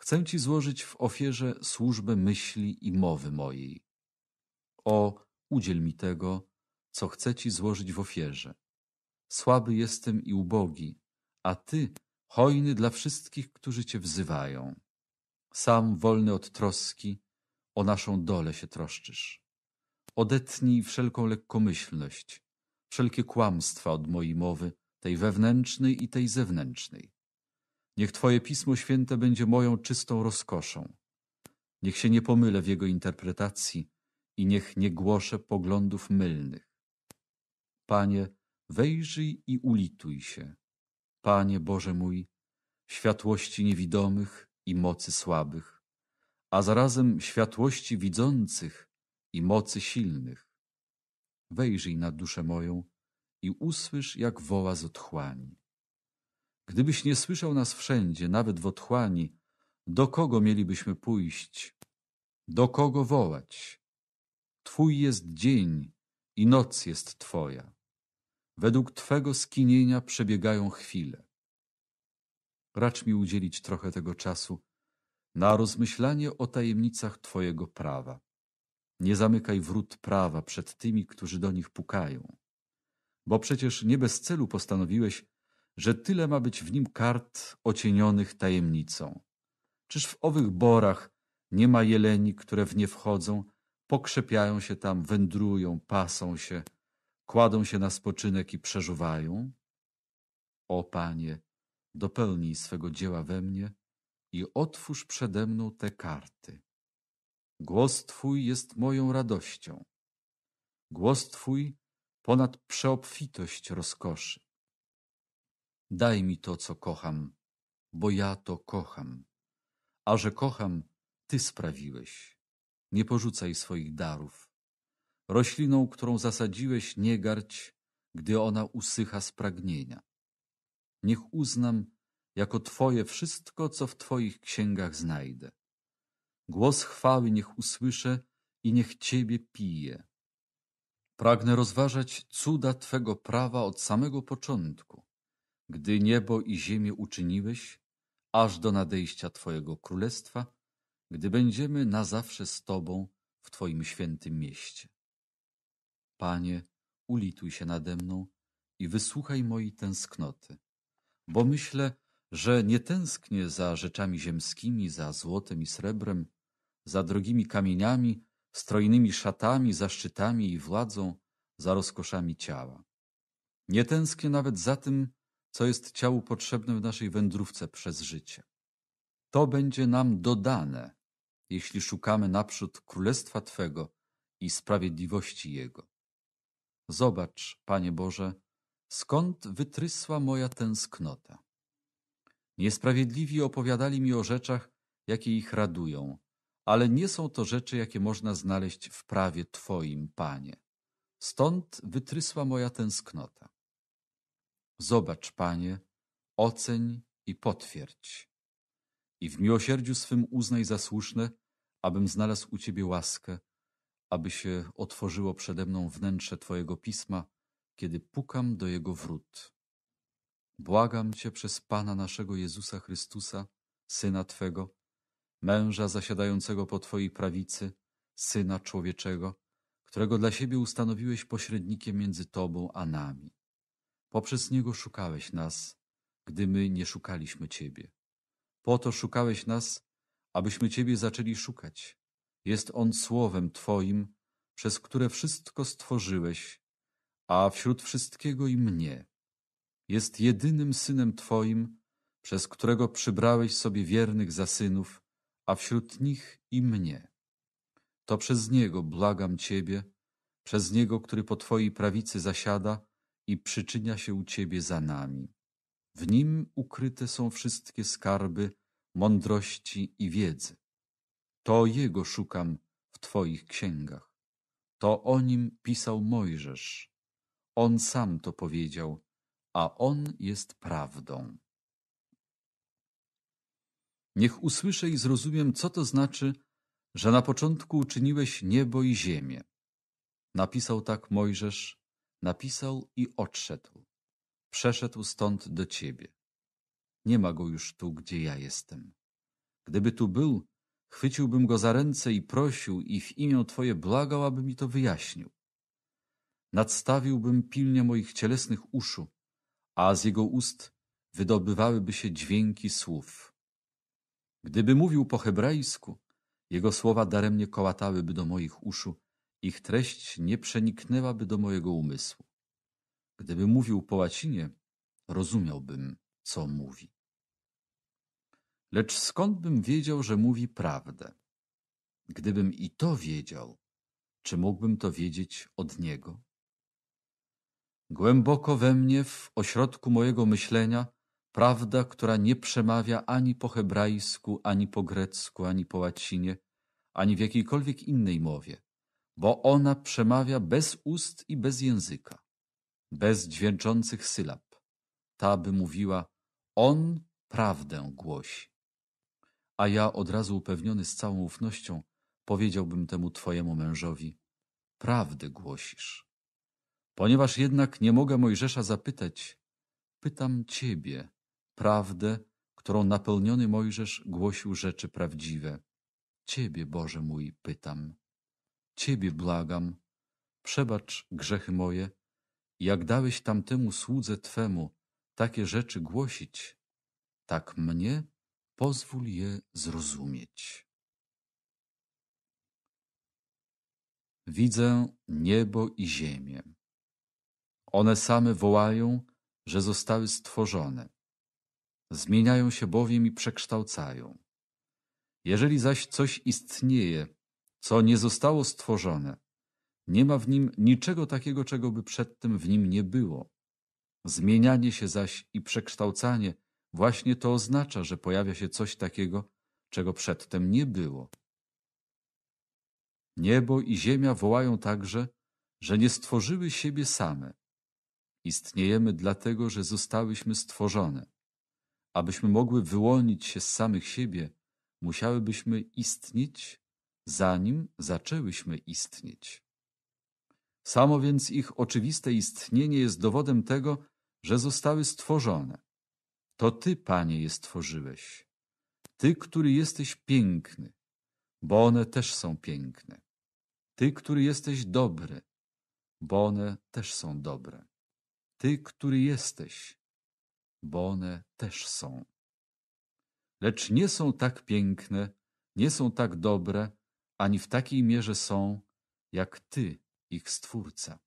Chcę Ci złożyć w ofierze służbę myśli i mowy mojej. O, udziel mi tego, co chcę Ci złożyć w ofierze. Słaby jestem i ubogi, a Ty hojny dla wszystkich, którzy Cię wzywają. Sam wolny od troski, o naszą dole się troszczysz odetnij wszelką lekkomyślność, wszelkie kłamstwa od mojej mowy, tej wewnętrznej i tej zewnętrznej. Niech Twoje Pismo Święte będzie moją czystą rozkoszą. Niech się nie pomylę w jego interpretacji i niech nie głoszę poglądów mylnych. Panie, wejrzyj i ulituj się. Panie Boże mój, światłości niewidomych i mocy słabych, a zarazem światłości widzących i mocy silnych. Wejrzyj na duszę moją i usłysz, jak woła z otchłani. Gdybyś nie słyszał nas wszędzie, nawet w otchłani, do kogo mielibyśmy pójść? Do kogo wołać? Twój jest dzień i noc jest Twoja. Według Twego skinienia przebiegają chwile. Racz mi udzielić trochę tego czasu na rozmyślanie o tajemnicach Twojego prawa. Nie zamykaj wrót prawa przed tymi, którzy do nich pukają. Bo przecież nie bez celu postanowiłeś, że tyle ma być w nim kart ocienionych tajemnicą. Czyż w owych borach nie ma jeleni, które w nie wchodzą, pokrzepiają się tam, wędrują, pasą się, kładą się na spoczynek i przeżuwają? O Panie, dopełnij swego dzieła we mnie i otwórz przede mną te karty. Głos Twój jest moją radością. Głos Twój ponad przeobfitość rozkoszy. Daj mi to, co kocham, bo ja to kocham. A że kocham, Ty sprawiłeś. Nie porzucaj swoich darów. Rośliną, którą zasadziłeś, nie garć, gdy ona usycha z pragnienia. Niech uznam jako Twoje wszystko, co w Twoich księgach znajdę. Głos chwały niech usłyszę i niech Ciebie pije. Pragnę rozważać cuda Twego prawa od samego początku, gdy niebo i ziemię uczyniłeś, aż do nadejścia Twojego królestwa, gdy będziemy na zawsze z Tobą w Twoim świętym mieście. Panie, ulituj się nade mną i wysłuchaj mojej tęsknoty, bo myślę, że nie tęsknię za rzeczami ziemskimi, za złotem i srebrem, za drogimi kamieniami, strojnymi szatami, zaszczytami i władzą, za rozkoszami ciała. Nie tęsknię nawet za tym, co jest ciału potrzebne w naszej wędrówce przez życie. To będzie nam dodane, jeśli szukamy naprzód Królestwa Twego i sprawiedliwości Jego. Zobacz, Panie Boże, skąd wytrysła moja tęsknota. Niesprawiedliwi opowiadali mi o rzeczach, jakie ich radują, ale nie są to rzeczy, jakie można znaleźć w prawie Twoim, Panie. Stąd wytrysła moja tęsknota. Zobacz, Panie, oceń i potwierdź. I w miłosierdziu swym uznaj za słuszne, abym znalazł u Ciebie łaskę, aby się otworzyło przede mną wnętrze Twojego pisma, kiedy pukam do Jego wrót. Błagam Cię przez Pana naszego Jezusa Chrystusa, Syna Twego, męża zasiadającego po Twojej prawicy, Syna Człowieczego, którego dla siebie ustanowiłeś pośrednikiem między Tobą a nami. Poprzez Niego szukałeś nas, gdy my nie szukaliśmy Ciebie. Po to szukałeś nas, abyśmy Ciebie zaczęli szukać. Jest On Słowem Twoim, przez które wszystko stworzyłeś, a wśród wszystkiego i mnie. Jest jedynym Synem Twoim, przez którego przybrałeś sobie wiernych za synów a wśród nich i mnie. To przez Niego błagam Ciebie, przez Niego, który po Twojej prawicy zasiada i przyczynia się u Ciebie za nami. W Nim ukryte są wszystkie skarby mądrości i wiedzy. To Jego szukam w Twoich księgach. To o Nim pisał Mojżesz. On sam to powiedział, a On jest prawdą. Niech usłyszę i zrozumiem, co to znaczy, że na początku uczyniłeś niebo i ziemię. Napisał tak Mojżesz, napisał i odszedł. Przeszedł stąd do ciebie. Nie ma go już tu, gdzie ja jestem. Gdyby tu był, chwyciłbym go za ręce i prosił i w imię Twoje błagał, aby mi to wyjaśnił. Nadstawiłbym pilnie moich cielesnych uszu, a z jego ust wydobywałyby się dźwięki słów. Gdyby mówił po hebrajsku, jego słowa daremnie kołatałyby do moich uszu, ich treść nie przeniknęłaby do mojego umysłu. Gdyby mówił po łacinie, rozumiałbym, co mówi. Lecz skąd bym wiedział, że mówi prawdę? Gdybym i to wiedział, czy mógłbym to wiedzieć od niego? Głęboko we mnie, w ośrodku mojego myślenia, Prawda, która nie przemawia ani po hebrajsku, ani po grecku, ani po łacinie, ani w jakiejkolwiek innej mowie, bo ona przemawia bez ust i bez języka, bez dźwięczących sylab. Ta by mówiła, on prawdę głosi. A ja od razu upewniony z całą ufnością powiedziałbym temu twojemu mężowi, prawdę głosisz. Ponieważ jednak nie mogę Mojżesza zapytać, pytam ciebie, prawdę, którą napełniony Mojżesz głosił rzeczy prawdziwe. Ciebie, Boże mój, pytam. Ciebie błagam. Przebacz grzechy moje. Jak dałeś tamtemu słudze Twemu takie rzeczy głosić, tak mnie pozwól je zrozumieć. Widzę niebo i ziemię. One same wołają, że zostały stworzone. Zmieniają się bowiem i przekształcają. Jeżeli zaś coś istnieje, co nie zostało stworzone, nie ma w nim niczego takiego, czego by przedtem w nim nie było. Zmienianie się zaś i przekształcanie właśnie to oznacza, że pojawia się coś takiego, czego przedtem nie było. Niebo i ziemia wołają także, że nie stworzyły siebie same. Istniejemy dlatego, że zostałyśmy stworzone. Abyśmy mogły wyłonić się z samych siebie, musiałybyśmy istnieć, zanim zaczęłyśmy istnieć. Samo więc ich oczywiste istnienie jest dowodem tego, że zostały stworzone. To Ty, Panie, je stworzyłeś. Ty, który jesteś piękny, bo one też są piękne. Ty, który jesteś dobry, bo one też są dobre. Ty, który jesteś, bo one też są. Lecz nie są tak piękne, nie są tak dobre, ani w takiej mierze są, jak Ty, ich Stwórca.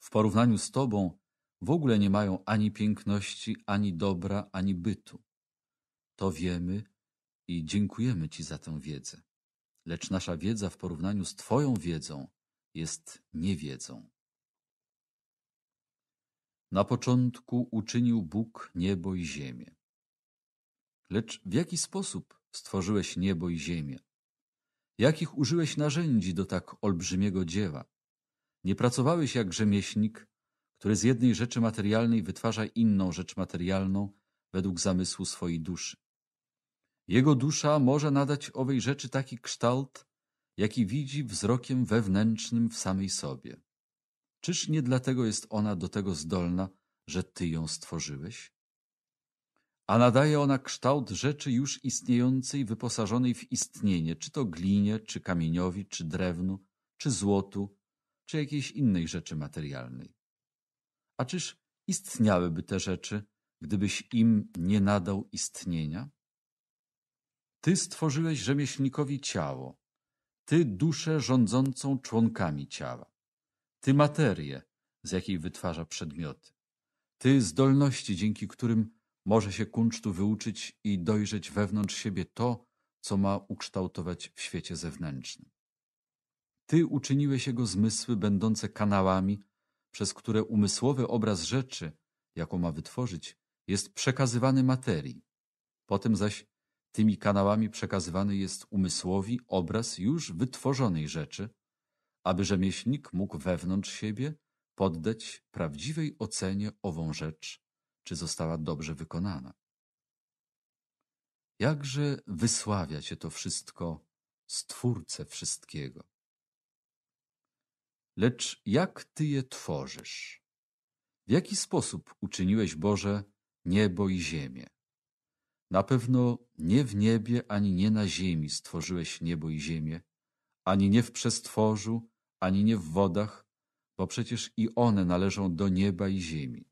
W porównaniu z Tobą w ogóle nie mają ani piękności, ani dobra, ani bytu. To wiemy i dziękujemy Ci za tę wiedzę. Lecz nasza wiedza w porównaniu z Twoją wiedzą jest niewiedzą. Na początku uczynił Bóg niebo i ziemię. Lecz w jaki sposób stworzyłeś niebo i ziemię? Jakich użyłeś narzędzi do tak olbrzymiego dzieła? Nie pracowałeś jak rzemieślnik, który z jednej rzeczy materialnej wytwarza inną rzecz materialną według zamysłu swojej duszy. Jego dusza może nadać owej rzeczy taki kształt, jaki widzi wzrokiem wewnętrznym w samej sobie. Czyż nie dlatego jest ona do tego zdolna, że Ty ją stworzyłeś? A nadaje ona kształt rzeczy już istniejącej, wyposażonej w istnienie, czy to glinie, czy kamieniowi, czy drewnu, czy złotu, czy jakiejś innej rzeczy materialnej. A czyż istniałyby te rzeczy, gdybyś im nie nadał istnienia? Ty stworzyłeś rzemieślnikowi ciało, ty duszę rządzącą członkami ciała. Ty materię, z jakiej wytwarza przedmioty. Ty zdolności, dzięki którym może się kunsztu wyuczyć i dojrzeć wewnątrz siebie to, co ma ukształtować w świecie zewnętrznym. Ty uczyniłeś jego zmysły będące kanałami, przez które umysłowy obraz rzeczy, jaką ma wytworzyć, jest przekazywany materii. Potem zaś tymi kanałami przekazywany jest umysłowi obraz już wytworzonej rzeczy, aby rzemieślnik mógł wewnątrz siebie poddać prawdziwej ocenie ową rzecz, czy została dobrze wykonana. Jakże wysławia cię to wszystko, Stwórcę wszystkiego. Lecz jak Ty je tworzysz? W jaki sposób uczyniłeś, Boże, niebo i ziemię? Na pewno nie w niebie, ani nie na ziemi stworzyłeś niebo i ziemię, ani nie w przestworzu, ani nie w wodach, bo przecież i one należą do nieba i ziemi.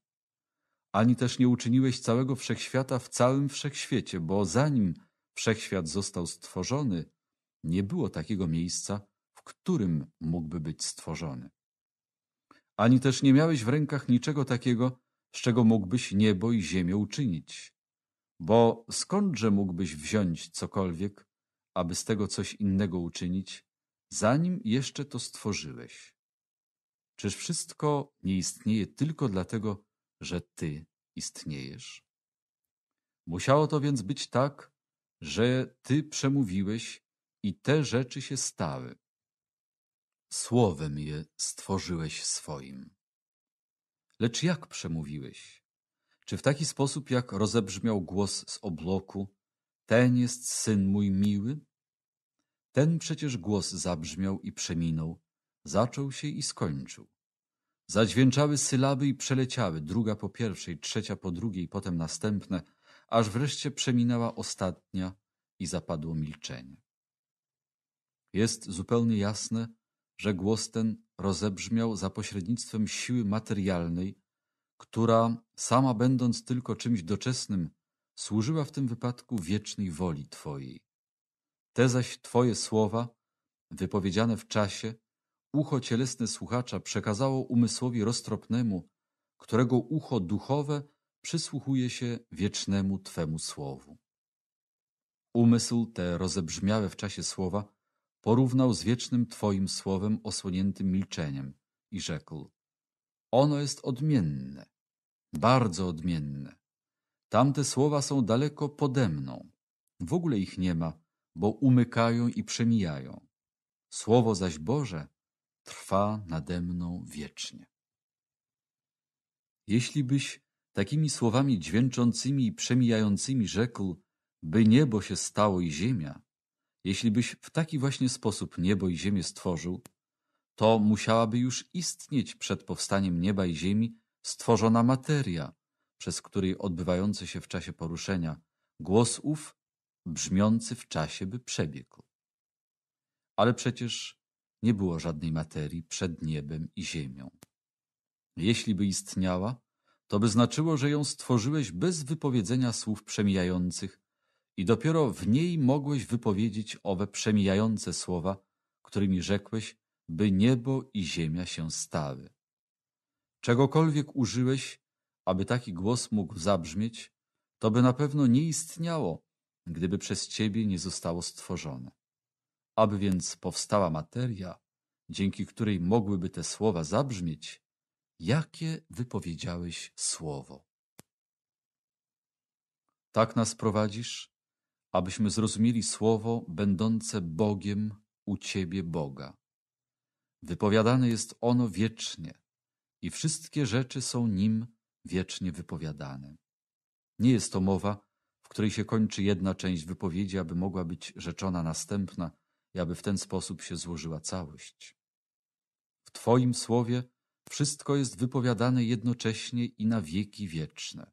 Ani też nie uczyniłeś całego wszechświata w całym wszechświecie, bo zanim wszechświat został stworzony, nie było takiego miejsca, w którym mógłby być stworzony. Ani też nie miałeś w rękach niczego takiego, z czego mógłbyś niebo i ziemię uczynić. Bo skądże mógłbyś wziąć cokolwiek, aby z tego coś innego uczynić, zanim jeszcze to stworzyłeś. Czyż wszystko nie istnieje tylko dlatego, że Ty istniejesz? Musiało to więc być tak, że Ty przemówiłeś i te rzeczy się stały. Słowem je stworzyłeś swoim. Lecz jak przemówiłeś? Czy w taki sposób, jak rozebrzmiał głos z obłoku, ten jest syn mój miły? Ten przecież głos zabrzmiał i przeminął, zaczął się i skończył. Zadźwięczały sylaby i przeleciały, druga po pierwszej, trzecia po drugiej, potem następne, aż wreszcie przeminęła ostatnia i zapadło milczenie. Jest zupełnie jasne, że głos ten rozebrzmiał za pośrednictwem siły materialnej, która, sama będąc tylko czymś doczesnym, służyła w tym wypadku wiecznej woli Twojej. Te zaś Twoje słowa, wypowiedziane w czasie, ucho cielesne słuchacza przekazało umysłowi roztropnemu, którego ucho duchowe przysłuchuje się wiecznemu Twemu słowu. Umysł te rozebrzmiałe w czasie słowa porównał z wiecznym Twoim słowem osłoniętym milczeniem i rzekł: Ono jest odmienne, bardzo odmienne. Tamte słowa są daleko pode mną. W ogóle ich nie ma bo umykają i przemijają. Słowo zaś Boże trwa nade mną wiecznie. Jeśli byś takimi słowami dźwięczącymi i przemijającymi rzekł, by niebo się stało i ziemia, jeśli byś w taki właśnie sposób niebo i ziemię stworzył, to musiałaby już istnieć przed powstaniem nieba i ziemi stworzona materia, przez której odbywający się w czasie poruszenia głos ów brzmiący w czasie, by przebiegł. Ale przecież nie było żadnej materii przed niebem i ziemią. Jeśli by istniała, to by znaczyło, że ją stworzyłeś bez wypowiedzenia słów przemijających i dopiero w niej mogłeś wypowiedzieć owe przemijające słowa, którymi rzekłeś, by niebo i ziemia się stały. Czegokolwiek użyłeś, aby taki głos mógł zabrzmieć, to by na pewno nie istniało, gdyby przez Ciebie nie zostało stworzone. Aby więc powstała materia, dzięki której mogłyby te słowa zabrzmieć, jakie wypowiedziałeś słowo. Tak nas prowadzisz, abyśmy zrozumieli słowo będące Bogiem u Ciebie Boga. Wypowiadane jest ono wiecznie i wszystkie rzeczy są nim wiecznie wypowiadane. Nie jest to mowa w której się kończy jedna część wypowiedzi, aby mogła być rzeczona następna i aby w ten sposób się złożyła całość. W Twoim słowie wszystko jest wypowiadane jednocześnie i na wieki wieczne.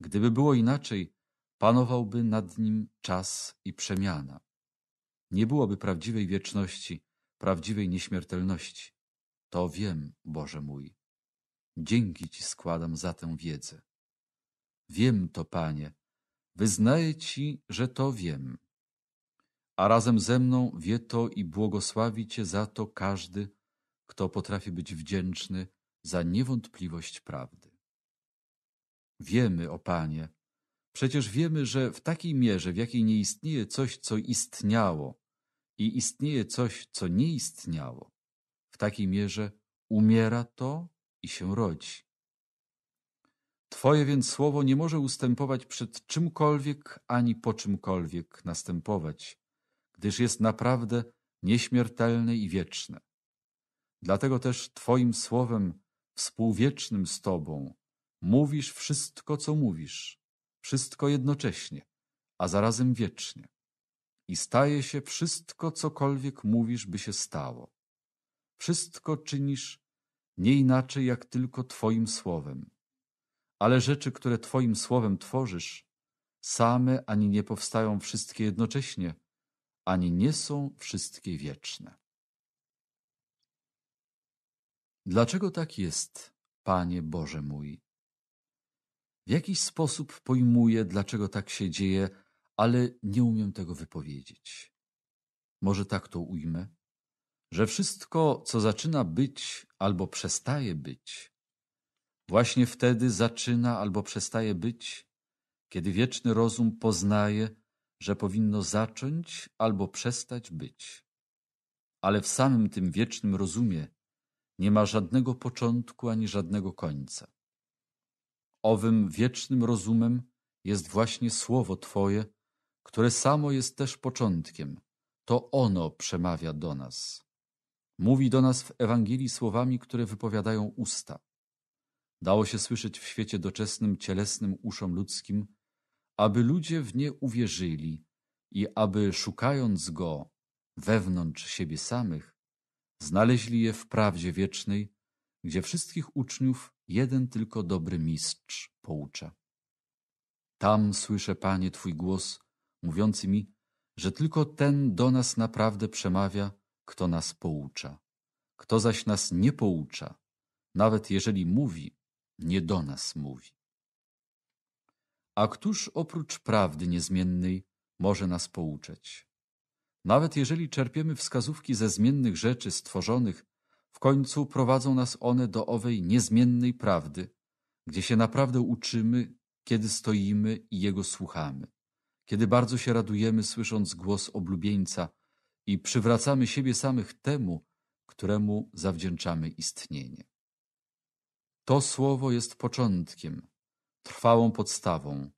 Gdyby było inaczej, panowałby nad nim czas i przemiana. Nie byłoby prawdziwej wieczności, prawdziwej nieśmiertelności. To wiem, Boże mój. Dzięki Ci składam za tę wiedzę. Wiem to, Panie, Wyznaję Ci, że to wiem. A razem ze mną wie to i błogosławi Cię za to każdy, kto potrafi być wdzięczny za niewątpliwość prawdy. Wiemy, o Panie, przecież wiemy, że w takiej mierze, w jakiej nie istnieje coś, co istniało i istnieje coś, co nie istniało, w takiej mierze umiera to i się rodzi. Twoje więc słowo nie może ustępować przed czymkolwiek ani po czymkolwiek następować, gdyż jest naprawdę nieśmiertelne i wieczne. Dlatego też Twoim słowem współwiecznym z Tobą mówisz wszystko, co mówisz, wszystko jednocześnie, a zarazem wiecznie. I staje się wszystko, cokolwiek mówisz, by się stało. Wszystko czynisz nie inaczej, jak tylko Twoim słowem ale rzeczy, które Twoim słowem tworzysz, same ani nie powstają wszystkie jednocześnie, ani nie są wszystkie wieczne. Dlaczego tak jest, Panie Boże mój? W jakiś sposób pojmuję, dlaczego tak się dzieje, ale nie umiem tego wypowiedzieć. Może tak to ujmę, że wszystko, co zaczyna być albo przestaje być, Właśnie wtedy zaczyna albo przestaje być, kiedy wieczny rozum poznaje, że powinno zacząć albo przestać być. Ale w samym tym wiecznym rozumie nie ma żadnego początku ani żadnego końca. Owym wiecznym rozumem jest właśnie Słowo Twoje, które samo jest też początkiem. To ono przemawia do nas. Mówi do nas w Ewangelii słowami, które wypowiadają usta dało się słyszeć w świecie doczesnym cielesnym uszom ludzkim, aby ludzie w nie uwierzyli i aby szukając go wewnątrz siebie samych, znaleźli je w prawdzie wiecznej, gdzie wszystkich uczniów jeden tylko dobry mistrz poucza. Tam słyszę, Panie, Twój głos, mówiący mi, że tylko ten do nas naprawdę przemawia, kto nas poucza. Kto zaś nas nie poucza, nawet jeżeli mówi, nie do nas mówi. A któż oprócz prawdy niezmiennej może nas pouczać? Nawet jeżeli czerpiemy wskazówki ze zmiennych rzeczy stworzonych, w końcu prowadzą nas one do owej niezmiennej prawdy, gdzie się naprawdę uczymy, kiedy stoimy i Jego słuchamy, kiedy bardzo się radujemy słysząc głos oblubieńca i przywracamy siebie samych temu, któremu zawdzięczamy istnienie. To słowo jest początkiem, trwałą podstawą.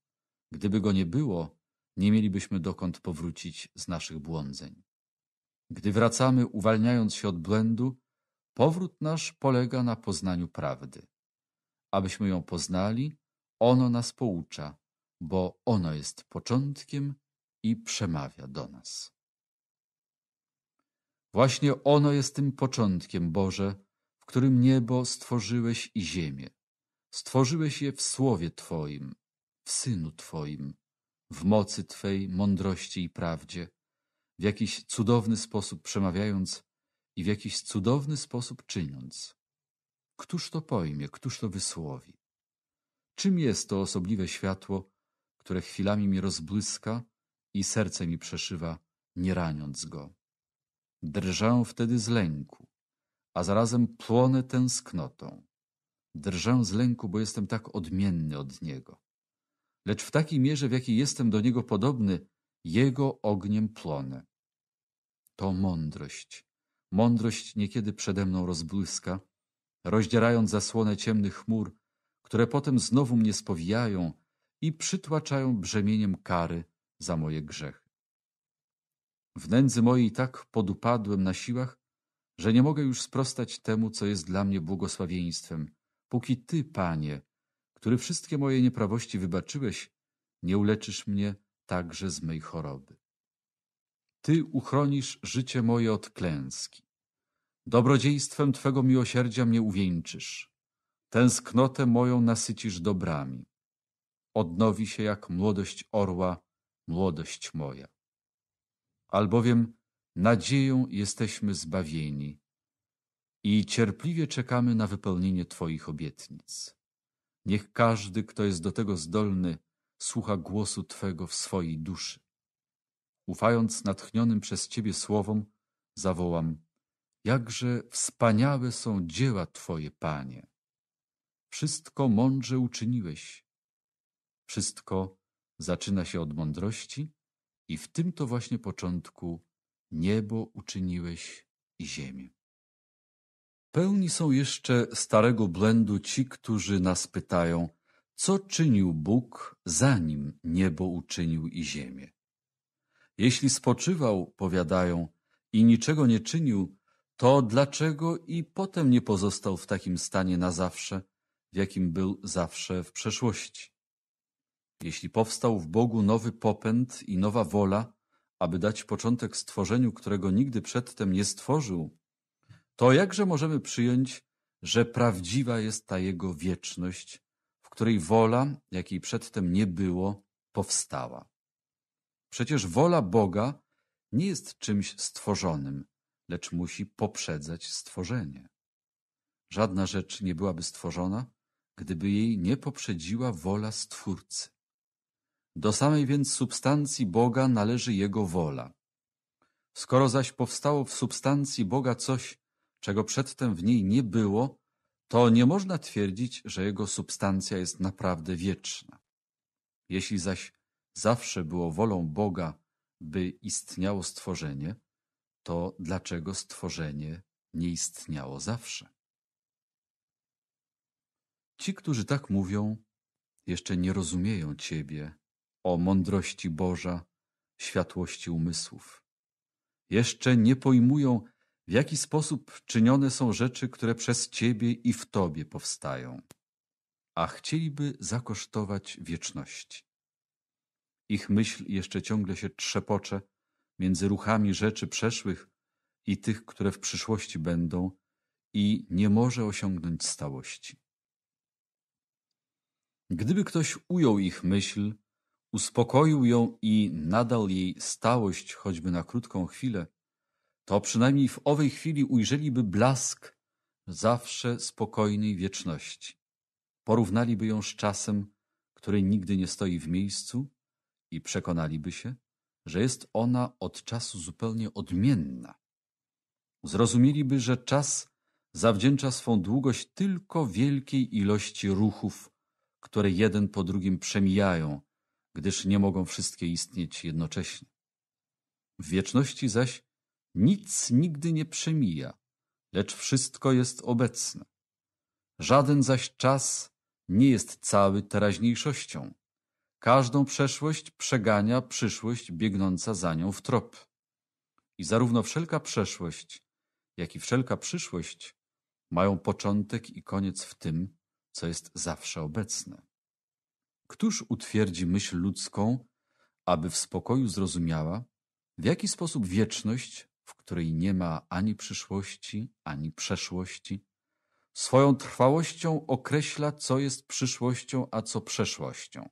Gdyby go nie było, nie mielibyśmy dokąd powrócić z naszych błądzeń. Gdy wracamy, uwalniając się od błędu, powrót nasz polega na poznaniu prawdy. Abyśmy ją poznali, ono nas poucza, bo ono jest początkiem i przemawia do nas. Właśnie ono jest tym początkiem, Boże, w którym niebo stworzyłeś i ziemię. Stworzyłeś je w słowie Twoim, w synu Twoim, w mocy Twej mądrości i prawdzie, w jakiś cudowny sposób przemawiając i w jakiś cudowny sposób czyniąc. Któż to pojmie, któż to wysłowi? Czym jest to osobliwe światło, które chwilami mi rozbłyska i serce mi przeszywa, nie raniąc go? Drżę wtedy z lęku, a zarazem płonę tęsknotą. Drżę z lęku, bo jestem tak odmienny od niego. Lecz w takiej mierze, w jakiej jestem do niego podobny, jego ogniem płonę. To mądrość. Mądrość niekiedy przede mną rozbłyska, rozdzierając zasłonę ciemnych chmur, które potem znowu mnie spowijają i przytłaczają brzemieniem kary za moje grzechy. W nędzy mojej tak podupadłem na siłach, że nie mogę już sprostać temu, co jest dla mnie błogosławieństwem, póki Ty, Panie, który wszystkie moje nieprawości wybaczyłeś, nie uleczysz mnie także z mej choroby. Ty uchronisz życie moje od klęski. Dobrodziejstwem Twego miłosierdzia mnie uwieńczysz. Tęsknotę moją nasycisz dobrami. Odnowi się jak młodość orła, młodość moja. Albowiem Nadzieją jesteśmy zbawieni i cierpliwie czekamy na wypełnienie Twoich obietnic. Niech każdy, kto jest do tego zdolny, słucha głosu Twego w swojej duszy. Ufając natchnionym przez Ciebie słowom, zawołam: Jakże wspaniałe są dzieła Twoje, Panie! Wszystko mądrze uczyniłeś. Wszystko zaczyna się od mądrości i w tym to właśnie początku niebo uczyniłeś i ziemię. Pełni są jeszcze starego błędu ci, którzy nas pytają, co czynił Bóg, zanim niebo uczynił i ziemię. Jeśli spoczywał, powiadają, i niczego nie czynił, to dlaczego i potem nie pozostał w takim stanie na zawsze, w jakim był zawsze w przeszłości? Jeśli powstał w Bogu nowy popęd i nowa wola, aby dać początek stworzeniu, którego nigdy przedtem nie stworzył, to jakże możemy przyjąć, że prawdziwa jest ta jego wieczność, w której wola, jakiej przedtem nie było, powstała? Przecież wola Boga nie jest czymś stworzonym, lecz musi poprzedzać stworzenie. Żadna rzecz nie byłaby stworzona, gdyby jej nie poprzedziła wola Stwórcy. Do samej więc substancji Boga należy Jego wola. Skoro zaś powstało w substancji Boga coś, czego przedtem w niej nie było, to nie można twierdzić, że Jego substancja jest naprawdę wieczna. Jeśli zaś zawsze było wolą Boga, by istniało stworzenie, to dlaczego stworzenie nie istniało zawsze? Ci, którzy tak mówią, jeszcze nie rozumieją Ciebie, o mądrości Boża, światłości umysłów. Jeszcze nie pojmują, w jaki sposób czynione są rzeczy, które przez Ciebie i w Tobie powstają, a chcieliby zakosztować wieczności. Ich myśl jeszcze ciągle się trzepocze między ruchami rzeczy przeszłych i tych, które w przyszłości będą i nie może osiągnąć stałości. Gdyby ktoś ujął ich myśl, Uspokoił ją i nadał jej stałość, choćby na krótką chwilę, to przynajmniej w owej chwili ujrzeliby blask zawsze spokojnej wieczności. Porównaliby ją z czasem, który nigdy nie stoi w miejscu i przekonaliby się, że jest ona od czasu zupełnie odmienna. Zrozumieliby, że czas zawdzięcza swą długość tylko wielkiej ilości ruchów, które jeden po drugim przemijają, gdyż nie mogą wszystkie istnieć jednocześnie. W wieczności zaś nic nigdy nie przemija, lecz wszystko jest obecne. Żaden zaś czas nie jest cały teraźniejszością. Każdą przeszłość przegania przyszłość biegnąca za nią w trop. I zarówno wszelka przeszłość, jak i wszelka przyszłość mają początek i koniec w tym, co jest zawsze obecne. Któż utwierdzi myśl ludzką, aby w spokoju zrozumiała, w jaki sposób wieczność, w której nie ma ani przyszłości, ani przeszłości, swoją trwałością określa, co jest przyszłością, a co przeszłością.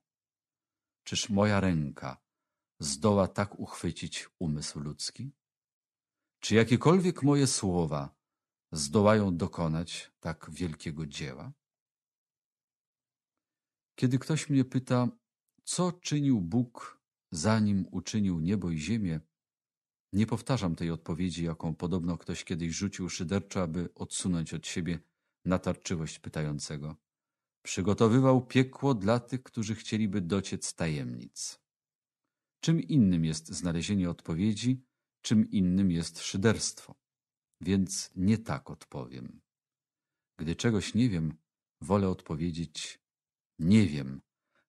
Czyż moja ręka zdoła tak uchwycić umysł ludzki? Czy jakiekolwiek moje słowa zdołają dokonać tak wielkiego dzieła? Kiedy ktoś mnie pyta, co czynił Bóg, zanim uczynił niebo i ziemię, nie powtarzam tej odpowiedzi, jaką podobno ktoś kiedyś rzucił szyderczo, aby odsunąć od siebie natarczywość pytającego. Przygotowywał piekło dla tych, którzy chcieliby dociec tajemnic. Czym innym jest znalezienie odpowiedzi, czym innym jest szyderstwo. Więc nie tak odpowiem. Gdy czegoś nie wiem, wolę odpowiedzieć nie wiem,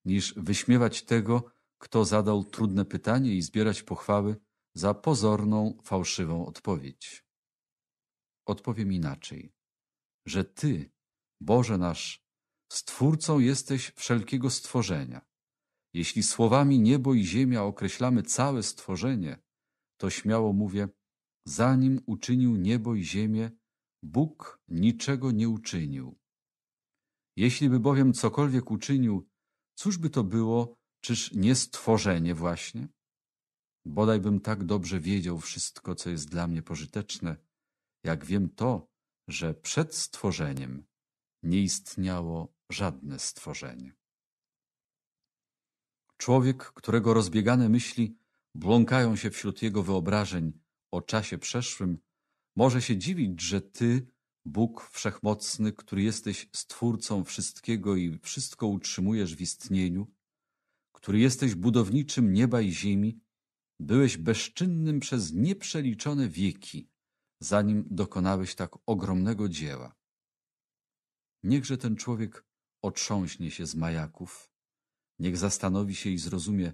niż wyśmiewać tego, kto zadał trudne pytanie i zbierać pochwały za pozorną, fałszywą odpowiedź. Odpowiem inaczej, że Ty, Boże nasz, Stwórcą jesteś wszelkiego stworzenia. Jeśli słowami niebo i ziemia określamy całe stworzenie, to śmiało mówię, zanim uczynił niebo i ziemię, Bóg niczego nie uczynił. Jeśli by bowiem cokolwiek uczynił, cóż by to było, czyż nie stworzenie właśnie? Bodajbym tak dobrze wiedział wszystko, co jest dla mnie pożyteczne, jak wiem to, że przed stworzeniem nie istniało żadne stworzenie. Człowiek, którego rozbiegane myśli błąkają się wśród jego wyobrażeń o czasie przeszłym, może się dziwić, że ty Bóg Wszechmocny, który jesteś Stwórcą wszystkiego i wszystko utrzymujesz w istnieniu, który jesteś budowniczym nieba i ziemi, byłeś bezczynnym przez nieprzeliczone wieki, zanim dokonałeś tak ogromnego dzieła. Niechże ten człowiek otrząśnie się z majaków, niech zastanowi się i zrozumie,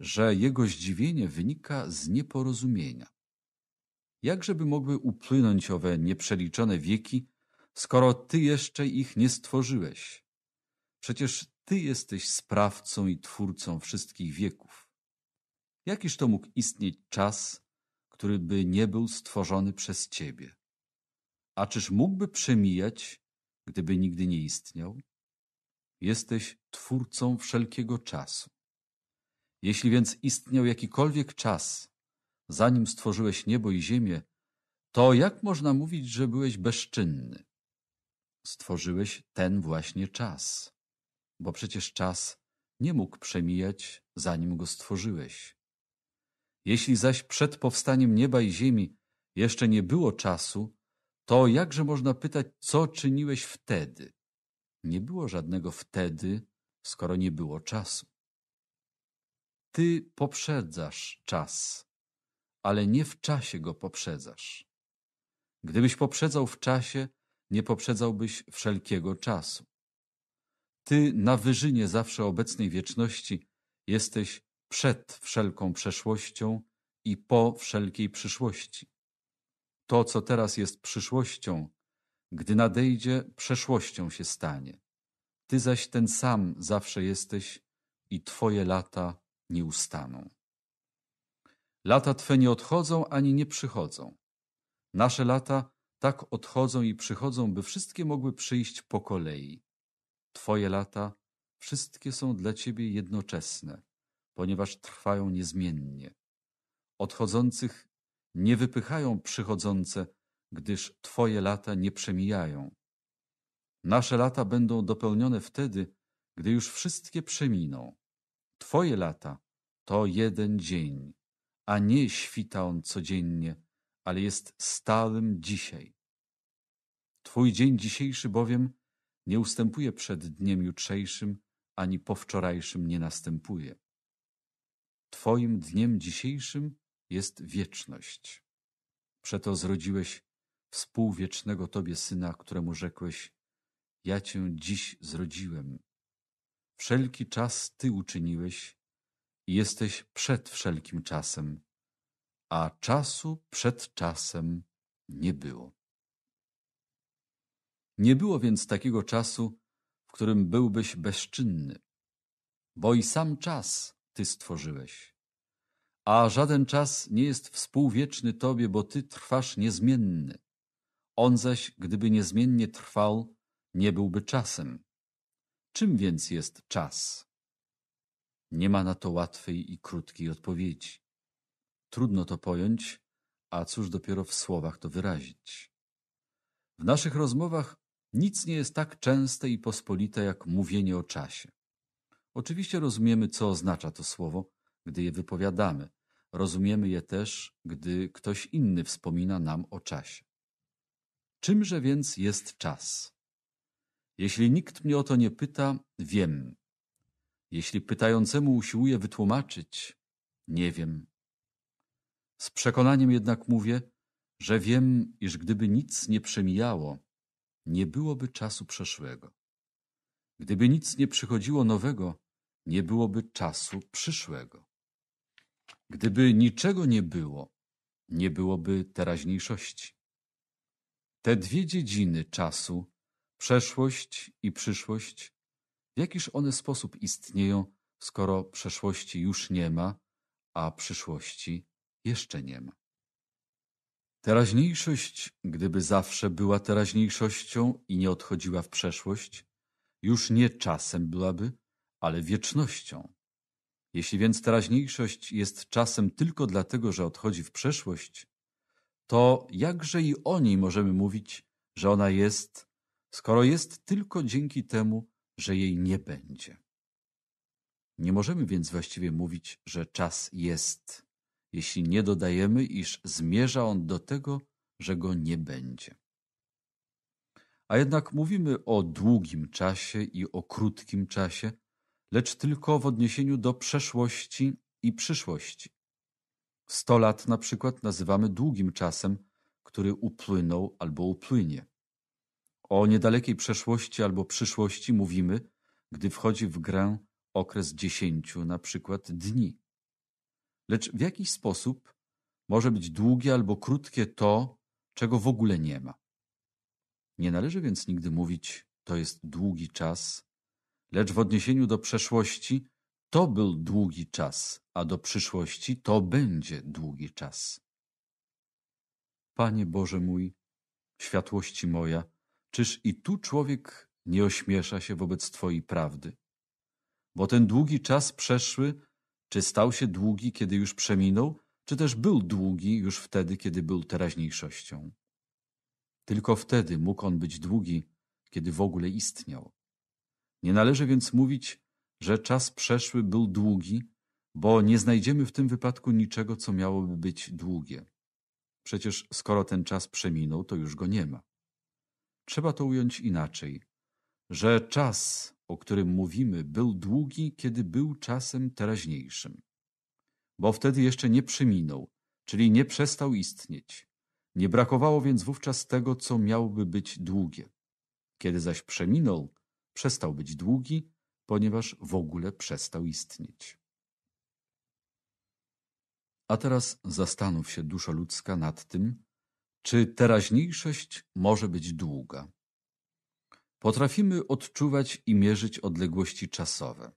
że jego zdziwienie wynika z nieporozumienia. Jakżeby mogły upłynąć owe nieprzeliczone wieki, skoro Ty jeszcze ich nie stworzyłeś? Przecież Ty jesteś sprawcą i twórcą wszystkich wieków. Jakiż to mógł istnieć czas, który by nie był stworzony przez Ciebie? A czyż mógłby przemijać, gdyby nigdy nie istniał? Jesteś twórcą wszelkiego czasu. Jeśli więc istniał jakikolwiek czas, zanim stworzyłeś niebo i ziemię, to jak można mówić, że byłeś bezczynny? Stworzyłeś ten właśnie czas, bo przecież czas nie mógł przemijać, zanim go stworzyłeś. Jeśli zaś przed powstaniem nieba i ziemi jeszcze nie było czasu, to jakże można pytać, co czyniłeś wtedy? Nie było żadnego wtedy, skoro nie było czasu. Ty poprzedzasz czas, ale nie w czasie go poprzedzasz. Gdybyś poprzedzał w czasie, nie poprzedzałbyś wszelkiego czasu. Ty na wyżynie zawsze obecnej wieczności jesteś przed wszelką przeszłością i po wszelkiej przyszłości. To, co teraz jest przyszłością, gdy nadejdzie, przeszłością się stanie. Ty zaś ten sam zawsze jesteś i twoje lata nie ustaną. Lata Twe nie odchodzą ani nie przychodzą. Nasze lata tak odchodzą i przychodzą, by wszystkie mogły przyjść po kolei. Twoje lata wszystkie są dla Ciebie jednoczesne, ponieważ trwają niezmiennie. Odchodzących nie wypychają przychodzące, gdyż Twoje lata nie przemijają. Nasze lata będą dopełnione wtedy, gdy już wszystkie przeminą. Twoje lata to jeden dzień a nie świta on codziennie, ale jest stałym dzisiaj. Twój dzień dzisiejszy bowiem nie ustępuje przed dniem jutrzejszym, ani po wczorajszym nie następuje. Twoim dniem dzisiejszym jest wieczność. Przeto zrodziłeś współwiecznego Tobie Syna, któremu rzekłeś, ja Cię dziś zrodziłem. Wszelki czas Ty uczyniłeś jesteś przed wszelkim czasem, a czasu przed czasem nie było. Nie było więc takiego czasu, w którym byłbyś bezczynny, bo i sam czas Ty stworzyłeś. A żaden czas nie jest współwieczny Tobie, bo Ty trwasz niezmienny. On zaś, gdyby niezmiennie trwał, nie byłby czasem. Czym więc jest czas? Nie ma na to łatwej i krótkiej odpowiedzi. Trudno to pojąć, a cóż dopiero w słowach to wyrazić. W naszych rozmowach nic nie jest tak częste i pospolite jak mówienie o czasie. Oczywiście rozumiemy, co oznacza to słowo, gdy je wypowiadamy. Rozumiemy je też, gdy ktoś inny wspomina nam o czasie. Czymże więc jest czas? Jeśli nikt mnie o to nie pyta, wiem, jeśli pytającemu usiłuję wytłumaczyć, nie wiem. Z przekonaniem jednak mówię, że wiem, iż gdyby nic nie przemijało, nie byłoby czasu przeszłego. Gdyby nic nie przychodziło nowego, nie byłoby czasu przyszłego. Gdyby niczego nie było, nie byłoby teraźniejszości. Te dwie dziedziny czasu, przeszłość i przyszłość, w jakiż one sposób istnieją, skoro przeszłości już nie ma, a przyszłości jeszcze nie ma? Teraźniejszość, gdyby zawsze była teraźniejszością i nie odchodziła w przeszłość, już nie czasem byłaby, ale wiecznością. Jeśli więc teraźniejszość jest czasem tylko dlatego, że odchodzi w przeszłość, to jakże i o niej możemy mówić, że ona jest, skoro jest tylko dzięki temu, że jej nie będzie. Nie możemy więc właściwie mówić, że czas jest, jeśli nie dodajemy, iż zmierza on do tego, że go nie będzie. A jednak mówimy o długim czasie i o krótkim czasie, lecz tylko w odniesieniu do przeszłości i przyszłości. Sto lat na przykład nazywamy długim czasem, który upłynął albo upłynie. O niedalekiej przeszłości albo przyszłości mówimy, gdy wchodzi w grę okres dziesięciu na przykład dni. Lecz w jaki sposób może być długie albo krótkie to, czego w ogóle nie ma? Nie należy więc nigdy mówić, to jest długi czas, lecz w odniesieniu do przeszłości to był długi czas, a do przyszłości to będzie długi czas. Panie Boże mój, światłości moja, Czyż i tu człowiek nie ośmiesza się wobec Twojej prawdy? Bo ten długi czas przeszły, czy stał się długi, kiedy już przeminął, czy też był długi już wtedy, kiedy był teraźniejszością? Tylko wtedy mógł on być długi, kiedy w ogóle istniał. Nie należy więc mówić, że czas przeszły był długi, bo nie znajdziemy w tym wypadku niczego, co miałoby być długie. Przecież skoro ten czas przeminął, to już go nie ma. Trzeba to ująć inaczej, że czas, o którym mówimy, był długi, kiedy był czasem teraźniejszym. Bo wtedy jeszcze nie przyminął, czyli nie przestał istnieć. Nie brakowało więc wówczas tego, co miałby być długie. Kiedy zaś przeminął, przestał być długi, ponieważ w ogóle przestał istnieć. A teraz zastanów się, dusza ludzka, nad tym, czy teraźniejszość może być długa. Potrafimy odczuwać i mierzyć odległości czasowe.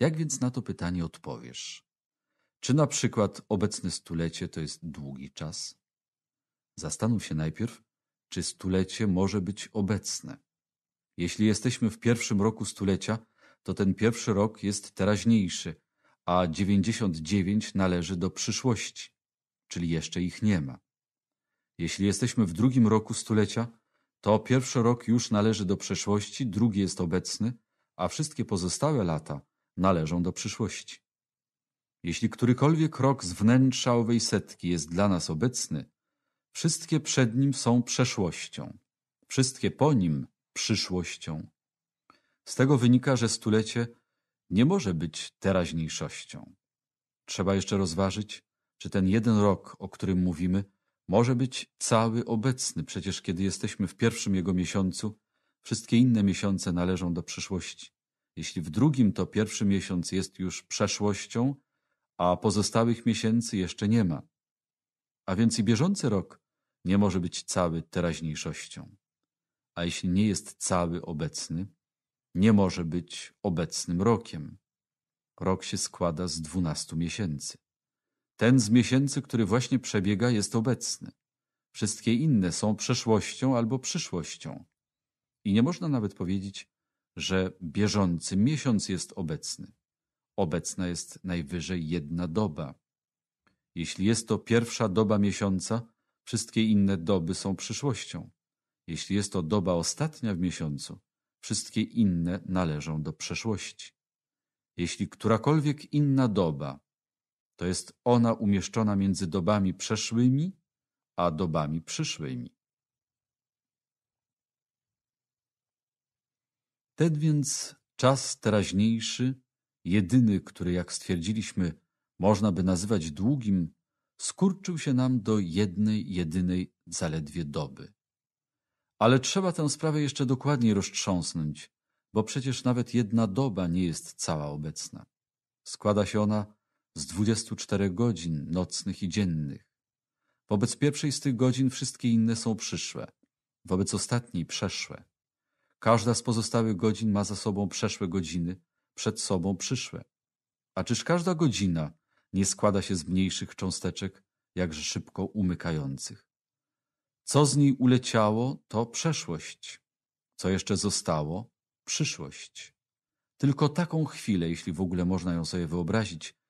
Jak więc na to pytanie odpowiesz? Czy na przykład obecne stulecie to jest długi czas? Zastanów się najpierw, czy stulecie może być obecne. Jeśli jesteśmy w pierwszym roku stulecia, to ten pierwszy rok jest teraźniejszy, a 99 należy do przyszłości, czyli jeszcze ich nie ma. Jeśli jesteśmy w drugim roku stulecia, to pierwszy rok już należy do przeszłości, drugi jest obecny, a wszystkie pozostałe lata należą do przyszłości. Jeśli którykolwiek rok z wnętrza owej setki jest dla nas obecny, wszystkie przed nim są przeszłością, wszystkie po nim przyszłością. Z tego wynika, że stulecie nie może być teraźniejszością. Trzeba jeszcze rozważyć, czy ten jeden rok, o którym mówimy, może być cały obecny, przecież kiedy jesteśmy w pierwszym jego miesiącu, wszystkie inne miesiące należą do przyszłości. Jeśli w drugim, to pierwszy miesiąc jest już przeszłością, a pozostałych miesięcy jeszcze nie ma. A więc i bieżący rok nie może być cały teraźniejszością. A jeśli nie jest cały obecny, nie może być obecnym rokiem. Rok się składa z dwunastu miesięcy. Ten z miesięcy, który właśnie przebiega, jest obecny. Wszystkie inne są przeszłością albo przyszłością. I nie można nawet powiedzieć, że bieżący miesiąc jest obecny. Obecna jest najwyżej jedna doba. Jeśli jest to pierwsza doba miesiąca, wszystkie inne doby są przyszłością. Jeśli jest to doba ostatnia w miesiącu, wszystkie inne należą do przeszłości. Jeśli którakolwiek inna doba to jest ona umieszczona między dobami przeszłymi a dobami przyszłymi. Ten więc czas teraźniejszy, jedyny, który, jak stwierdziliśmy, można by nazywać długim, skurczył się nam do jednej, jedynej zaledwie doby. Ale trzeba tę sprawę jeszcze dokładniej roztrząsnąć, bo przecież nawet jedna doba nie jest cała obecna. Składa się ona z 24 godzin nocnych i dziennych. Wobec pierwszej z tych godzin wszystkie inne są przyszłe, wobec ostatniej przeszłe. Każda z pozostałych godzin ma za sobą przeszłe godziny, przed sobą przyszłe. A czyż każda godzina nie składa się z mniejszych cząsteczek, jakże szybko umykających? Co z niej uleciało, to przeszłość. Co jeszcze zostało, przyszłość. Tylko taką chwilę, jeśli w ogóle można ją sobie wyobrazić,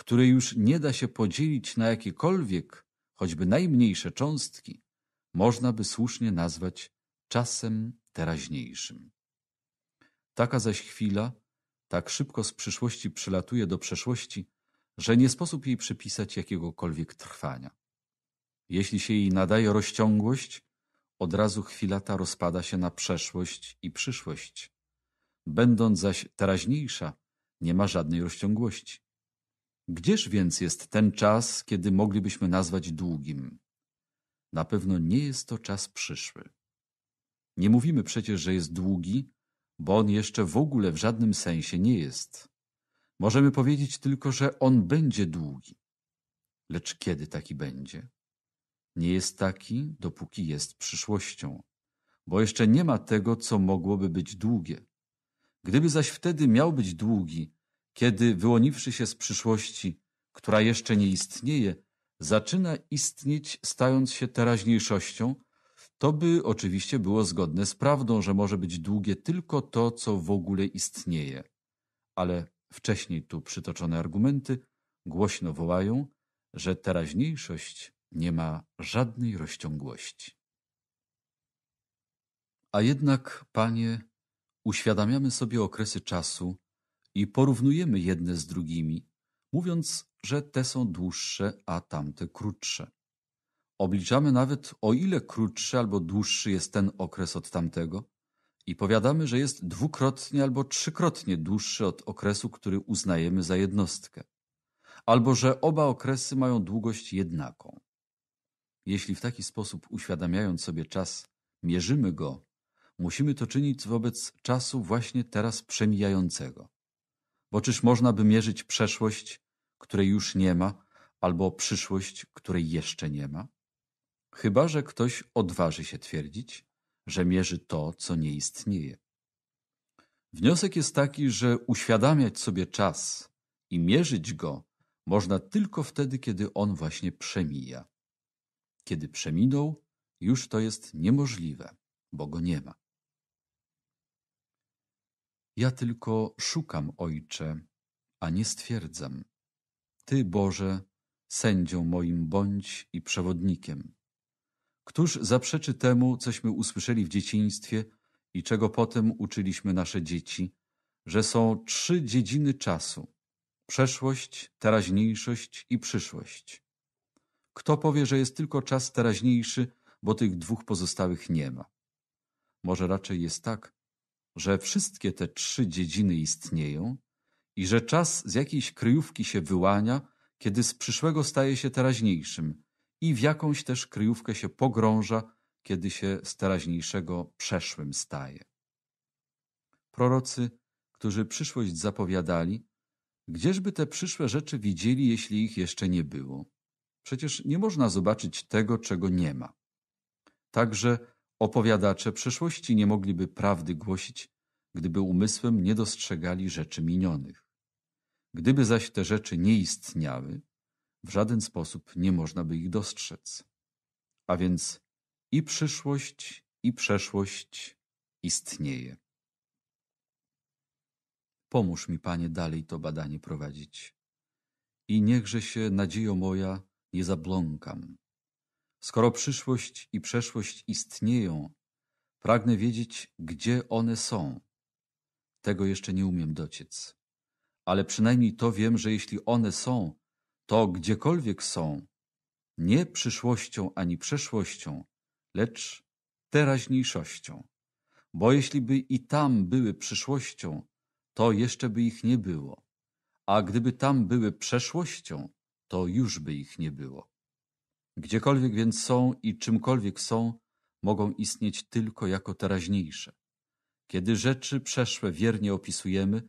której już nie da się podzielić na jakiekolwiek, choćby najmniejsze cząstki, można by słusznie nazwać czasem teraźniejszym. Taka zaś chwila tak szybko z przyszłości przylatuje do przeszłości, że nie sposób jej przypisać jakiegokolwiek trwania. Jeśli się jej nadaje rozciągłość, od razu chwila ta rozpada się na przeszłość i przyszłość. Będąc zaś teraźniejsza, nie ma żadnej rozciągłości. Gdzież więc jest ten czas, kiedy moglibyśmy nazwać długim? Na pewno nie jest to czas przyszły. Nie mówimy przecież, że jest długi, bo on jeszcze w ogóle w żadnym sensie nie jest. Możemy powiedzieć tylko, że on będzie długi. Lecz kiedy taki będzie? Nie jest taki, dopóki jest przyszłością, bo jeszcze nie ma tego, co mogłoby być długie. Gdyby zaś wtedy miał być długi, kiedy wyłoniwszy się z przyszłości, która jeszcze nie istnieje, zaczyna istnieć stając się teraźniejszością, to by oczywiście było zgodne z prawdą, że może być długie tylko to, co w ogóle istnieje. Ale wcześniej tu przytoczone argumenty głośno wołają, że teraźniejszość nie ma żadnej rozciągłości. A jednak, panie, uświadamiamy sobie okresy czasu, i porównujemy jedne z drugimi, mówiąc, że te są dłuższe, a tamte krótsze. Obliczamy nawet, o ile krótszy albo dłuższy jest ten okres od tamtego i powiadamy, że jest dwukrotnie albo trzykrotnie dłuższy od okresu, który uznajemy za jednostkę, albo że oba okresy mają długość jednaką. Jeśli w taki sposób uświadamiając sobie czas, mierzymy go, musimy to czynić wobec czasu właśnie teraz przemijającego. Bo czyż można by mierzyć przeszłość, której już nie ma, albo przyszłość, której jeszcze nie ma? Chyba, że ktoś odważy się twierdzić, że mierzy to, co nie istnieje. Wniosek jest taki, że uświadamiać sobie czas i mierzyć go można tylko wtedy, kiedy on właśnie przemija. Kiedy przeminął, już to jest niemożliwe, bo go nie ma. Ja tylko szukam, Ojcze, a nie stwierdzam. Ty, Boże, sędzią moim bądź i przewodnikiem. Któż zaprzeczy temu, cośmy usłyszeli w dzieciństwie i czego potem uczyliśmy nasze dzieci, że są trzy dziedziny czasu: przeszłość, teraźniejszość i przyszłość. Kto powie, że jest tylko czas teraźniejszy, bo tych dwóch pozostałych nie ma? Może raczej jest tak, że wszystkie te trzy dziedziny istnieją i że czas z jakiejś kryjówki się wyłania, kiedy z przyszłego staje się teraźniejszym i w jakąś też kryjówkę się pogrąża, kiedy się z teraźniejszego przeszłym staje. Prorocy, którzy przyszłość zapowiadali, gdzieżby te przyszłe rzeczy widzieli, jeśli ich jeszcze nie było? Przecież nie można zobaczyć tego, czego nie ma. Także Opowiadacze przyszłości nie mogliby prawdy głosić, gdyby umysłem nie dostrzegali rzeczy minionych. Gdyby zaś te rzeczy nie istniały, w żaden sposób nie można by ich dostrzec. A więc i przyszłość, i przeszłość istnieje. Pomóż mi, Panie, dalej to badanie prowadzić. I niechże się nadziejo moja nie zabląkam Skoro przyszłość i przeszłość istnieją, pragnę wiedzieć, gdzie one są. Tego jeszcze nie umiem dociec. Ale przynajmniej to wiem, że jeśli one są, to gdziekolwiek są, nie przyszłością ani przeszłością, lecz teraźniejszością. Bo jeśli by i tam były przyszłością, to jeszcze by ich nie było, a gdyby tam były przeszłością, to już by ich nie było. Gdziekolwiek więc są i czymkolwiek są, mogą istnieć tylko jako teraźniejsze. Kiedy rzeczy przeszłe wiernie opisujemy,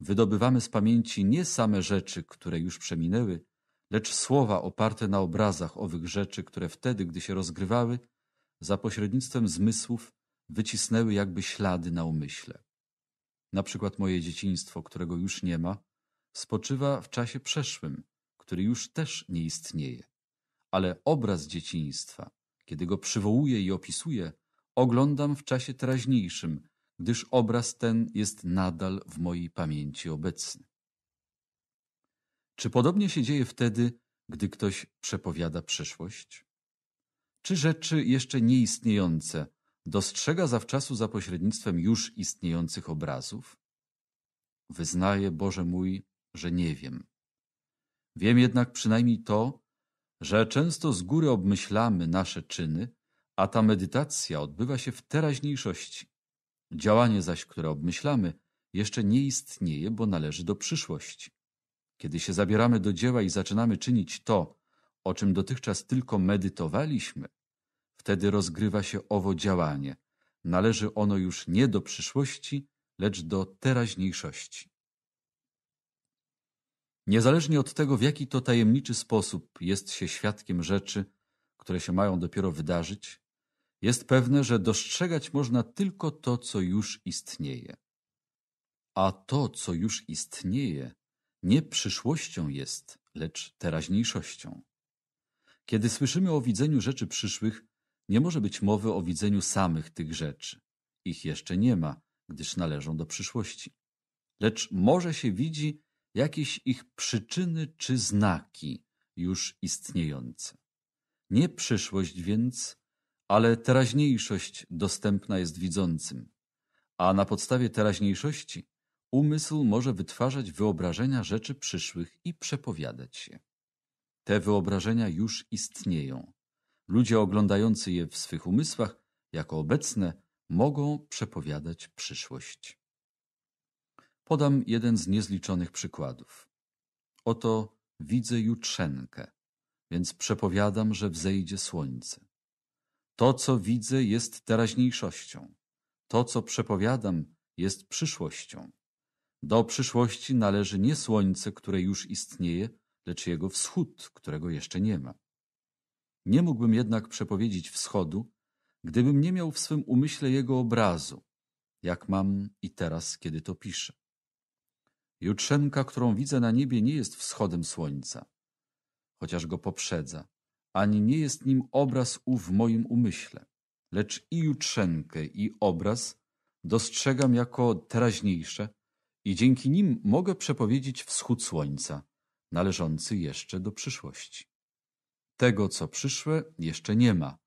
wydobywamy z pamięci nie same rzeczy, które już przeminęły, lecz słowa oparte na obrazach owych rzeczy, które wtedy, gdy się rozgrywały, za pośrednictwem zmysłów wycisnęły jakby ślady na umyśle. Na przykład moje dzieciństwo, którego już nie ma, spoczywa w czasie przeszłym, który już też nie istnieje ale obraz dzieciństwa, kiedy go przywołuję i opisuję, oglądam w czasie teraźniejszym, gdyż obraz ten jest nadal w mojej pamięci obecny. Czy podobnie się dzieje wtedy, gdy ktoś przepowiada przyszłość? Czy rzeczy jeszcze nieistniejące dostrzega zawczasu za pośrednictwem już istniejących obrazów? Wyznaję, Boże mój, że nie wiem. Wiem jednak przynajmniej to, że często z góry obmyślamy nasze czyny, a ta medytacja odbywa się w teraźniejszości. Działanie zaś, które obmyślamy, jeszcze nie istnieje, bo należy do przyszłości. Kiedy się zabieramy do dzieła i zaczynamy czynić to, o czym dotychczas tylko medytowaliśmy, wtedy rozgrywa się owo działanie. Należy ono już nie do przyszłości, lecz do teraźniejszości. Niezależnie od tego, w jaki to tajemniczy sposób jest się świadkiem rzeczy, które się mają dopiero wydarzyć, jest pewne, że dostrzegać można tylko to, co już istnieje. A to, co już istnieje, nie przyszłością jest, lecz teraźniejszością. Kiedy słyszymy o widzeniu rzeczy przyszłych, nie może być mowy o widzeniu samych tych rzeczy. Ich jeszcze nie ma, gdyż należą do przyszłości. Lecz może się widzi jakieś ich przyczyny czy znaki już istniejące. Nie przyszłość więc, ale teraźniejszość dostępna jest widzącym, a na podstawie teraźniejszości umysł może wytwarzać wyobrażenia rzeczy przyszłych i przepowiadać je. Te wyobrażenia już istnieją. Ludzie oglądający je w swych umysłach, jako obecne, mogą przepowiadać przyszłość. Podam jeden z niezliczonych przykładów. Oto widzę jutrzenkę, więc przepowiadam, że wzejdzie słońce. To, co widzę, jest teraźniejszością. To, co przepowiadam, jest przyszłością. Do przyszłości należy nie słońce, które już istnieje, lecz jego wschód, którego jeszcze nie ma. Nie mógłbym jednak przepowiedzieć wschodu, gdybym nie miał w swym umyśle jego obrazu, jak mam i teraz, kiedy to piszę. Jutrzenka, którą widzę na niebie, nie jest wschodem słońca, chociaż go poprzedza, ani nie jest nim obraz ów w moim umyśle, lecz i jutrzenkę, i obraz dostrzegam jako teraźniejsze i dzięki nim mogę przepowiedzieć wschód słońca, należący jeszcze do przyszłości. Tego, co przyszłe, jeszcze nie ma,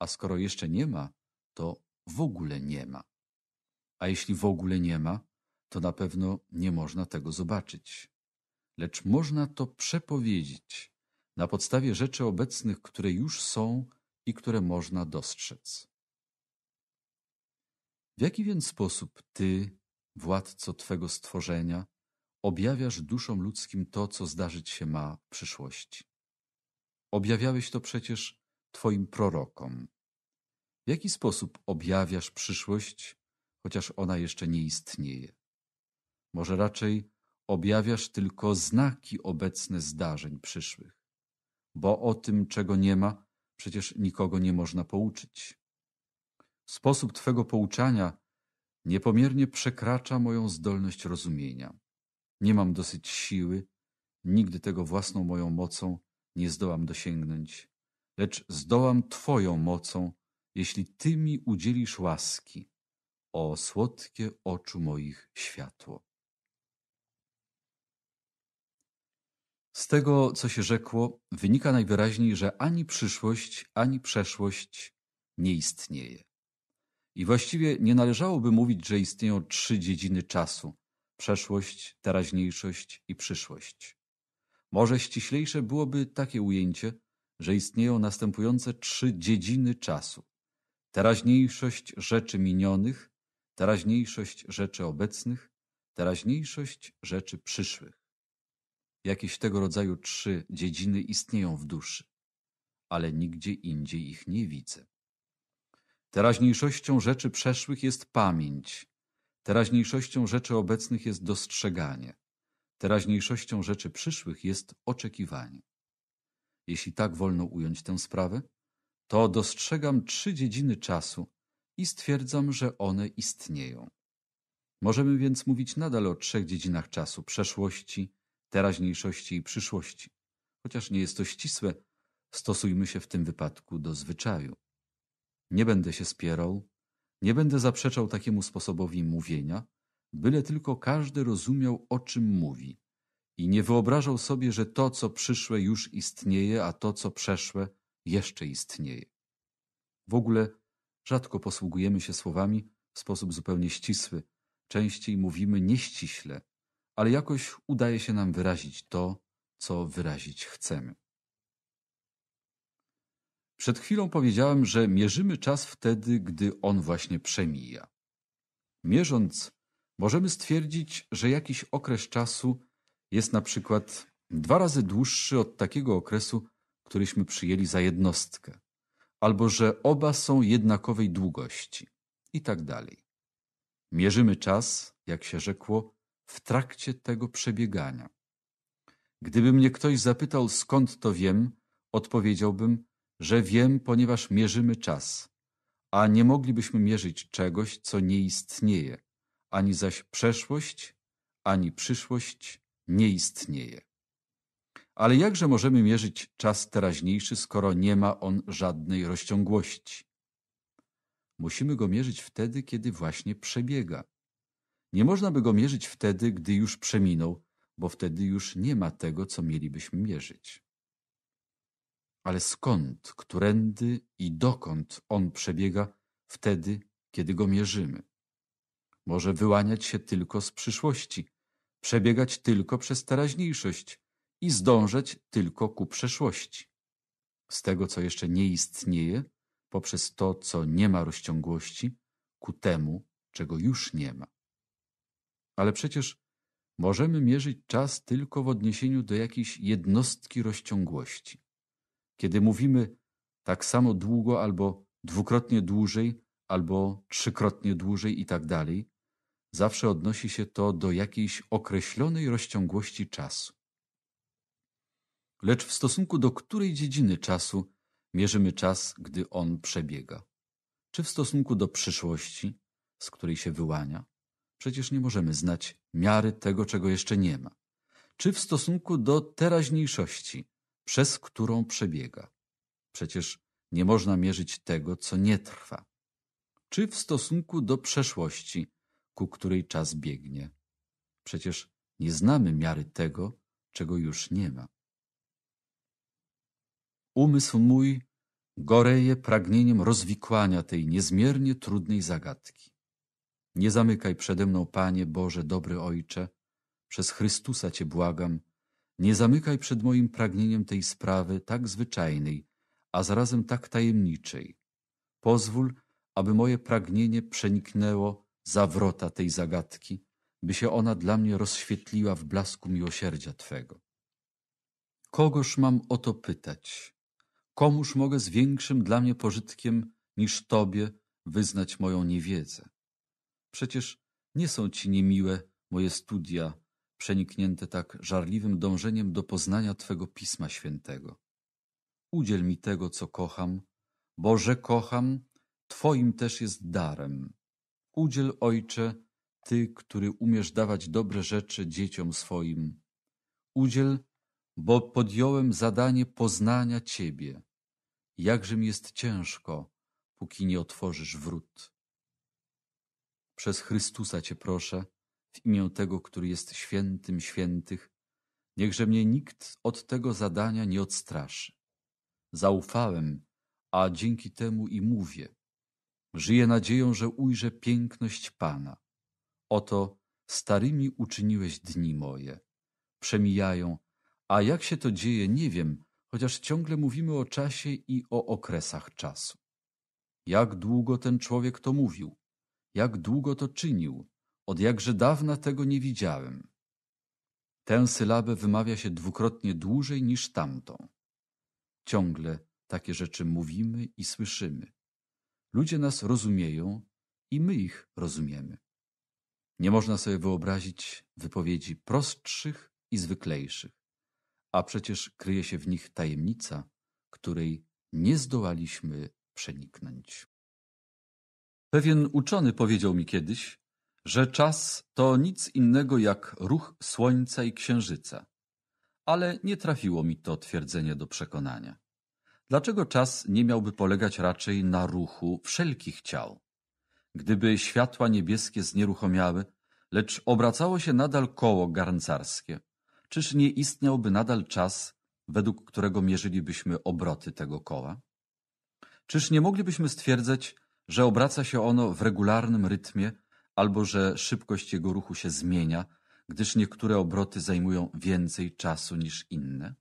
a skoro jeszcze nie ma, to w ogóle nie ma. A jeśli w ogóle nie ma, to na pewno nie można tego zobaczyć. Lecz można to przepowiedzieć na podstawie rzeczy obecnych, które już są i które można dostrzec. W jaki więc sposób Ty, władco Twego stworzenia, objawiasz duszom ludzkim to, co zdarzyć się ma w przyszłości? Objawiałeś to przecież Twoim prorokom. W jaki sposób objawiasz przyszłość, chociaż ona jeszcze nie istnieje? Może raczej objawiasz tylko znaki obecne zdarzeń przyszłych, bo o tym, czego nie ma, przecież nikogo nie można pouczyć. Sposób Twego pouczania niepomiernie przekracza moją zdolność rozumienia. Nie mam dosyć siły, nigdy tego własną moją mocą nie zdołam dosięgnąć, lecz zdołam Twoją mocą, jeśli Ty mi udzielisz łaski. O słodkie oczu moich światło. Z tego, co się rzekło, wynika najwyraźniej, że ani przyszłość, ani przeszłość nie istnieje. I właściwie nie należałoby mówić, że istnieją trzy dziedziny czasu: przeszłość, teraźniejszość i przyszłość. Może ściślejsze byłoby takie ujęcie, że istnieją następujące trzy dziedziny czasu: teraźniejszość rzeczy minionych, teraźniejszość rzeczy obecnych, teraźniejszość rzeczy przyszłych. Jakieś tego rodzaju trzy dziedziny istnieją w duszy, ale nigdzie indziej ich nie widzę. Teraźniejszością rzeczy przeszłych jest pamięć, teraźniejszością rzeczy obecnych jest dostrzeganie, teraźniejszością rzeczy przyszłych jest oczekiwanie. Jeśli tak wolno ująć tę sprawę, to dostrzegam trzy dziedziny czasu i stwierdzam, że one istnieją. Możemy więc mówić nadal o trzech dziedzinach czasu: przeszłości, teraźniejszości i przyszłości. Chociaż nie jest to ścisłe, stosujmy się w tym wypadku do zwyczaju. Nie będę się spierał, nie będę zaprzeczał takiemu sposobowi mówienia, byle tylko każdy rozumiał, o czym mówi i nie wyobrażał sobie, że to, co przyszłe już istnieje, a to, co przeszłe jeszcze istnieje. W ogóle rzadko posługujemy się słowami w sposób zupełnie ścisły. Częściej mówimy nieściśle, ale jakoś udaje się nam wyrazić to, co wyrazić chcemy. Przed chwilą powiedziałem, że mierzymy czas wtedy, gdy on właśnie przemija. Mierząc, możemy stwierdzić, że jakiś okres czasu jest na przykład dwa razy dłuższy od takiego okresu, któryśmy przyjęli za jednostkę, albo że oba są jednakowej długości, i tak dalej. Mierzymy czas, jak się rzekło, w trakcie tego przebiegania. Gdyby mnie ktoś zapytał, skąd to wiem, odpowiedziałbym, że wiem, ponieważ mierzymy czas, a nie moglibyśmy mierzyć czegoś, co nie istnieje, ani zaś przeszłość, ani przyszłość nie istnieje. Ale jakże możemy mierzyć czas teraźniejszy, skoro nie ma on żadnej rozciągłości? Musimy go mierzyć wtedy, kiedy właśnie przebiega. Nie można by go mierzyć wtedy, gdy już przeminął, bo wtedy już nie ma tego, co mielibyśmy mierzyć. Ale skąd, którędy i dokąd on przebiega wtedy, kiedy go mierzymy? Może wyłaniać się tylko z przyszłości, przebiegać tylko przez teraźniejszość i zdążać tylko ku przeszłości. Z tego, co jeszcze nie istnieje, poprzez to, co nie ma rozciągłości, ku temu, czego już nie ma. Ale przecież możemy mierzyć czas tylko w odniesieniu do jakiejś jednostki rozciągłości. Kiedy mówimy tak samo długo albo dwukrotnie dłużej, albo trzykrotnie dłużej i tak dalej, zawsze odnosi się to do jakiejś określonej rozciągłości czasu. Lecz w stosunku do której dziedziny czasu mierzymy czas, gdy on przebiega? Czy w stosunku do przyszłości, z której się wyłania? Przecież nie możemy znać miary tego, czego jeszcze nie ma, czy w stosunku do teraźniejszości, przez którą przebiega. Przecież nie można mierzyć tego, co nie trwa, czy w stosunku do przeszłości, ku której czas biegnie. Przecież nie znamy miary tego, czego już nie ma. Umysł mój goreje pragnieniem rozwikłania tej niezmiernie trudnej zagadki. Nie zamykaj przede mną, Panie Boże, dobry Ojcze, przez Chrystusa Cię błagam, nie zamykaj przed moim pragnieniem tej sprawy tak zwyczajnej, a zarazem tak tajemniczej. Pozwól, aby moje pragnienie przeniknęło zawrota tej zagadki, by się ona dla mnie rozświetliła w blasku miłosierdzia Twego. Kogoż mam o to pytać? Komuż mogę z większym dla mnie pożytkiem niż Tobie wyznać moją niewiedzę? Przecież nie są ci niemiłe moje studia, przeniknięte tak żarliwym dążeniem do poznania Twego Pisma Świętego. Udziel mi tego, co kocham, Boże kocham, Twoim też jest darem. Udziel, Ojcze, Ty, który umiesz dawać dobre rzeczy dzieciom swoim. Udziel, bo podjąłem zadanie poznania Ciebie. Jakże mi jest ciężko, póki nie otworzysz wrót. Przez Chrystusa Cię proszę, w imię Tego, który jest świętym świętych, niechże mnie nikt od tego zadania nie odstraszy. Zaufałem, a dzięki temu i mówię. Żyję nadzieją, że ujrzę piękność Pana. Oto starymi uczyniłeś dni moje. Przemijają, a jak się to dzieje, nie wiem, chociaż ciągle mówimy o czasie i o okresach czasu. Jak długo ten człowiek to mówił? jak długo to czynił, od jakże dawna tego nie widziałem. Tę sylabę wymawia się dwukrotnie dłużej niż tamtą. Ciągle takie rzeczy mówimy i słyszymy. Ludzie nas rozumieją i my ich rozumiemy. Nie można sobie wyobrazić wypowiedzi prostszych i zwyklejszych, a przecież kryje się w nich tajemnica, której nie zdołaliśmy przeniknąć. Pewien uczony powiedział mi kiedyś, że czas to nic innego jak ruch słońca i księżyca. Ale nie trafiło mi to twierdzenie do przekonania. Dlaczego czas nie miałby polegać raczej na ruchu wszelkich ciał? Gdyby światła niebieskie znieruchomiały, lecz obracało się nadal koło garncarskie, czyż nie istniałby nadal czas, według którego mierzylibyśmy obroty tego koła? Czyż nie moglibyśmy stwierdzać, że obraca się ono w regularnym rytmie albo że szybkość jego ruchu się zmienia, gdyż niektóre obroty zajmują więcej czasu niż inne?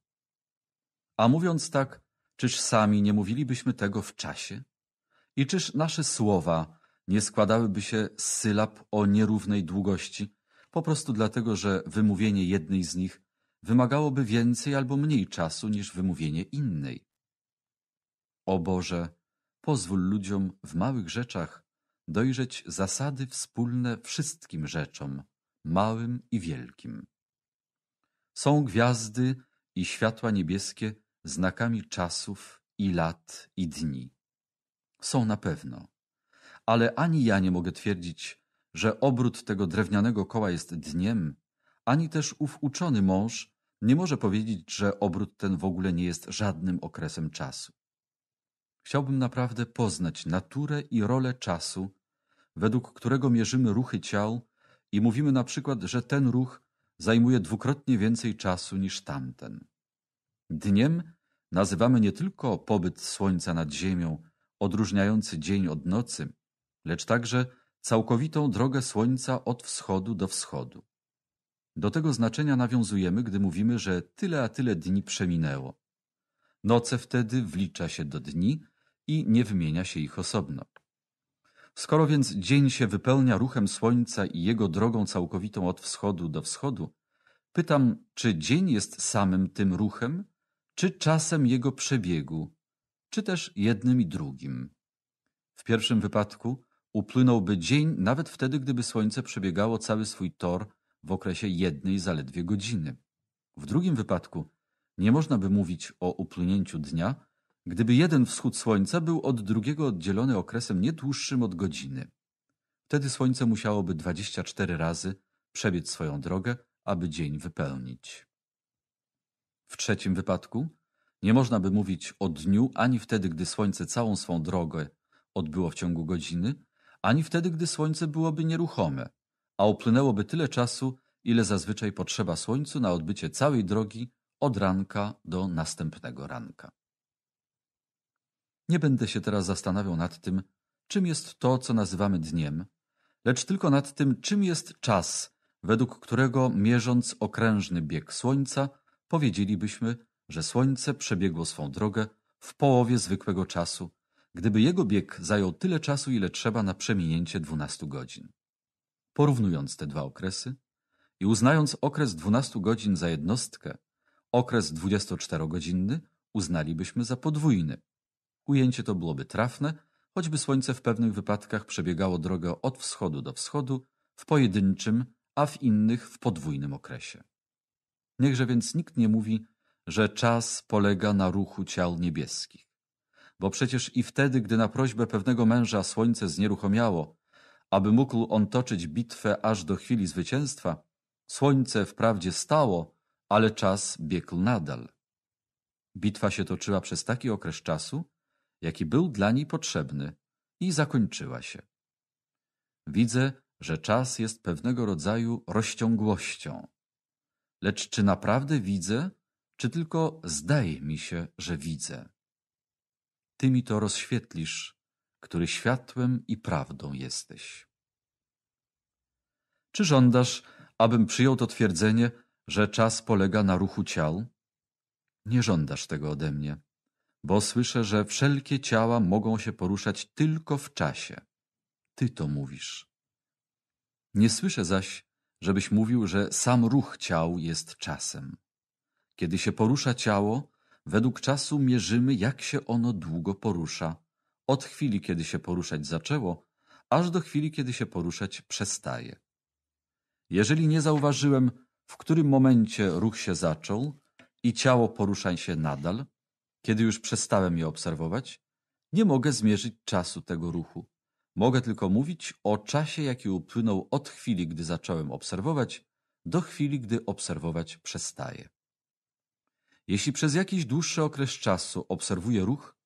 A mówiąc tak, czyż sami nie mówilibyśmy tego w czasie? I czyż nasze słowa nie składałyby się z sylab o nierównej długości, po prostu dlatego, że wymówienie jednej z nich wymagałoby więcej albo mniej czasu niż wymówienie innej? O Boże, Pozwól ludziom w małych rzeczach dojrzeć zasady wspólne wszystkim rzeczom, małym i wielkim. Są gwiazdy i światła niebieskie znakami czasów i lat i dni. Są na pewno, ale ani ja nie mogę twierdzić, że obrót tego drewnianego koła jest dniem, ani też ów uczony mąż nie może powiedzieć, że obrót ten w ogóle nie jest żadnym okresem czasu. Chciałbym naprawdę poznać naturę i rolę czasu, według którego mierzymy ruchy ciał i mówimy na przykład, że ten ruch zajmuje dwukrotnie więcej czasu niż tamten. Dniem nazywamy nie tylko pobyt Słońca nad Ziemią, odróżniający dzień od nocy, lecz także całkowitą drogę Słońca od wschodu do wschodu. Do tego znaczenia nawiązujemy, gdy mówimy, że tyle a tyle dni przeminęło. Noce wtedy wlicza się do dni, i nie wymienia się ich osobno. Skoro więc dzień się wypełnia ruchem słońca i jego drogą całkowitą od wschodu do wschodu, pytam, czy dzień jest samym tym ruchem, czy czasem jego przebiegu, czy też jednym i drugim. W pierwszym wypadku upłynąłby dzień nawet wtedy, gdyby słońce przebiegało cały swój tor w okresie jednej zaledwie godziny. W drugim wypadku nie można by mówić o upłynięciu dnia, gdyby jeden wschód słońca był od drugiego oddzielony okresem nie dłuższym od godziny. Wtedy słońce musiałoby 24 razy przebiec swoją drogę, aby dzień wypełnić. W trzecim wypadku nie można by mówić o dniu ani wtedy, gdy słońce całą swą drogę odbyło w ciągu godziny, ani wtedy, gdy słońce byłoby nieruchome, a upłynęłoby tyle czasu, ile zazwyczaj potrzeba słońcu na odbycie całej drogi od ranka do następnego ranka. Nie będę się teraz zastanawiał nad tym, czym jest to, co nazywamy dniem, lecz tylko nad tym, czym jest czas, według którego mierząc okrężny bieg Słońca, powiedzielibyśmy, że Słońce przebiegło swą drogę w połowie zwykłego czasu, gdyby jego bieg zajął tyle czasu, ile trzeba na przeminięcie 12 godzin. Porównując te dwa okresy i uznając okres 12 godzin za jednostkę, okres 24-godzinny uznalibyśmy za podwójny, Ujęcie to byłoby trafne, choćby słońce w pewnych wypadkach przebiegało drogę od wschodu do wschodu, w pojedynczym, a w innych w podwójnym okresie. Niechże więc nikt nie mówi, że czas polega na ruchu ciał niebieskich. Bo przecież i wtedy, gdy na prośbę pewnego męża słońce znieruchomiało, aby mógł on toczyć bitwę aż do chwili zwycięstwa, słońce wprawdzie stało, ale czas biegł nadal. Bitwa się toczyła przez taki okres czasu, jaki był dla niej potrzebny i zakończyła się. Widzę, że czas jest pewnego rodzaju rozciągłością. Lecz czy naprawdę widzę, czy tylko zdaje mi się, że widzę? Ty mi to rozświetlisz, który światłem i prawdą jesteś. Czy żądasz, abym przyjął to twierdzenie, że czas polega na ruchu ciał? Nie żądasz tego ode mnie bo słyszę, że wszelkie ciała mogą się poruszać tylko w czasie. Ty to mówisz. Nie słyszę zaś, żebyś mówił, że sam ruch ciał jest czasem. Kiedy się porusza ciało, według czasu mierzymy, jak się ono długo porusza, od chwili, kiedy się poruszać zaczęło, aż do chwili, kiedy się poruszać przestaje. Jeżeli nie zauważyłem, w którym momencie ruch się zaczął i ciało porusza się nadal, kiedy już przestałem je obserwować, nie mogę zmierzyć czasu tego ruchu. Mogę tylko mówić o czasie, jaki upłynął od chwili, gdy zacząłem obserwować, do chwili, gdy obserwować przestaje. Jeśli przez jakiś dłuższy okres czasu obserwuję ruch,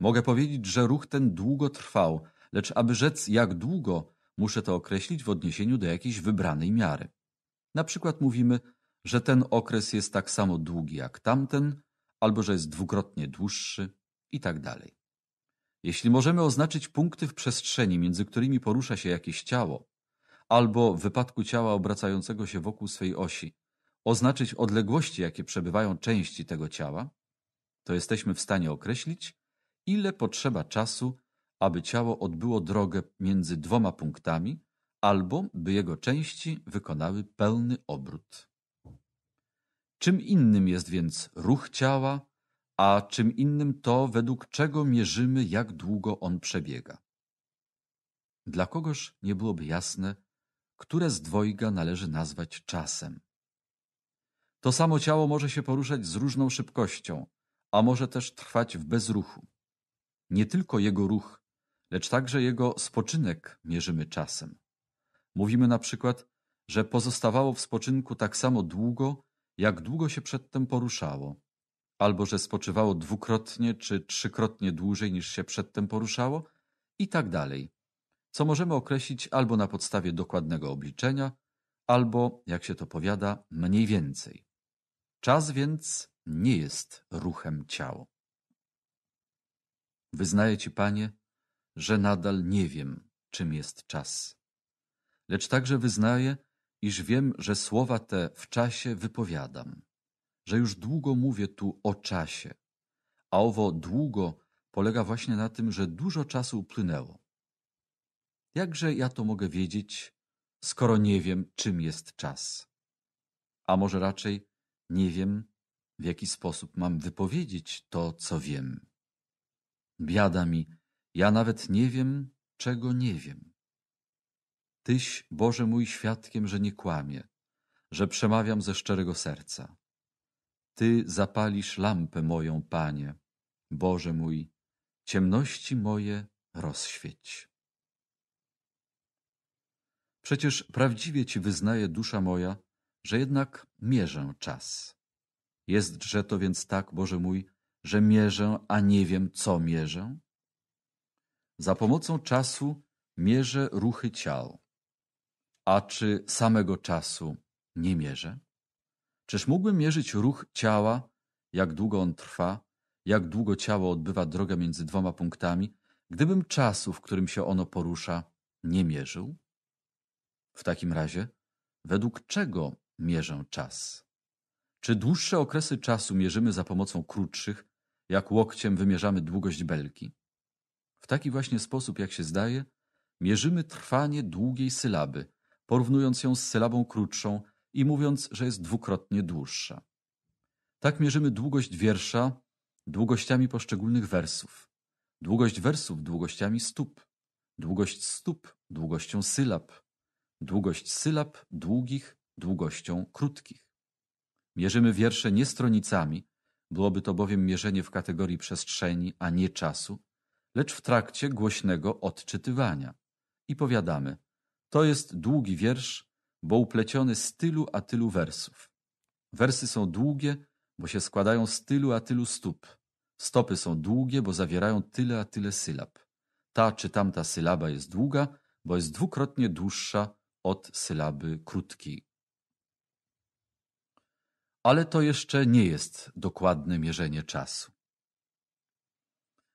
mogę powiedzieć, że ruch ten długo trwał, lecz aby rzec jak długo, muszę to określić w odniesieniu do jakiejś wybranej miary. Na przykład mówimy, że ten okres jest tak samo długi jak tamten, albo że jest dwukrotnie dłuższy i tak dalej. Jeśli możemy oznaczyć punkty w przestrzeni, między którymi porusza się jakieś ciało, albo w wypadku ciała obracającego się wokół swej osi, oznaczyć odległości, jakie przebywają części tego ciała, to jesteśmy w stanie określić, ile potrzeba czasu, aby ciało odbyło drogę między dwoma punktami, albo by jego części wykonały pełny obrót. Czym innym jest więc ruch ciała, a czym innym to, według czego mierzymy, jak długo on przebiega. Dla kogoś nie byłoby jasne, które z dwojga należy nazwać czasem. To samo ciało może się poruszać z różną szybkością, a może też trwać w bezruchu. Nie tylko jego ruch, lecz także jego spoczynek mierzymy czasem. Mówimy na przykład, że pozostawało w spoczynku tak samo długo, jak długo się przedtem poruszało, albo że spoczywało dwukrotnie czy trzykrotnie dłużej niż się przedtem poruszało i tak dalej, co możemy określić albo na podstawie dokładnego obliczenia, albo, jak się to powiada, mniej więcej. Czas więc nie jest ruchem ciała. Wyznaję Ci, Panie, że nadal nie wiem, czym jest czas. Lecz także wyznaję, iż wiem, że słowa te w czasie wypowiadam, że już długo mówię tu o czasie, a owo długo polega właśnie na tym, że dużo czasu upłynęło. Jakże ja to mogę wiedzieć, skoro nie wiem, czym jest czas? A może raczej nie wiem, w jaki sposób mam wypowiedzieć to, co wiem. Biada mi, ja nawet nie wiem, czego nie wiem. Tyś, Boże mój, świadkiem, że nie kłamie, że przemawiam ze szczerego serca. Ty zapalisz lampę moją, Panie, Boże mój, ciemności moje rozświeć. Przecież prawdziwie Ci wyznaje dusza moja, że jednak mierzę czas. Jestże to więc tak, Boże mój, że mierzę, a nie wiem, co mierzę? Za pomocą czasu mierzę ruchy ciał a czy samego czasu nie mierzę? Czyż mógłbym mierzyć ruch ciała, jak długo on trwa, jak długo ciało odbywa drogę między dwoma punktami, gdybym czasu, w którym się ono porusza, nie mierzył? W takim razie, według czego mierzę czas? Czy dłuższe okresy czasu mierzymy za pomocą krótszych, jak łokciem wymierzamy długość belki? W taki właśnie sposób, jak się zdaje, mierzymy trwanie długiej sylaby – porównując ją z sylabą krótszą i mówiąc, że jest dwukrotnie dłuższa. Tak mierzymy długość wiersza długościami poszczególnych wersów, długość wersów długościami stóp, długość stóp długością sylab, długość sylab długich długością krótkich. Mierzymy wiersze nie stronicami, byłoby to bowiem mierzenie w kategorii przestrzeni, a nie czasu, lecz w trakcie głośnego odczytywania. I powiadamy – to jest długi wiersz, bo upleciony z tylu a tylu wersów. Wersy są długie, bo się składają z tylu a tylu stóp. Stopy są długie, bo zawierają tyle a tyle sylab. Ta czy tamta sylaba jest długa, bo jest dwukrotnie dłuższa od sylaby krótkiej. Ale to jeszcze nie jest dokładne mierzenie czasu.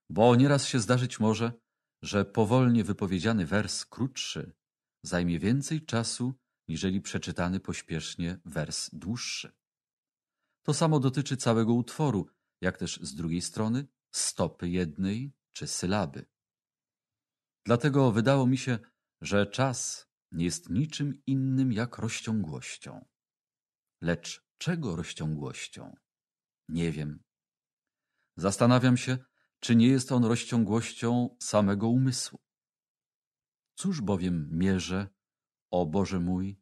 Bo nieraz się zdarzyć może, że powolnie wypowiedziany wers krótszy zajmie więcej czasu, niżeli przeczytany pośpiesznie wers dłuższy. To samo dotyczy całego utworu, jak też z drugiej strony stopy jednej czy sylaby. Dlatego wydało mi się, że czas nie jest niczym innym jak rozciągłością. Lecz czego rozciągłością? Nie wiem. Zastanawiam się, czy nie jest on rozciągłością samego umysłu. Cóż bowiem mierzę, o Boże mój,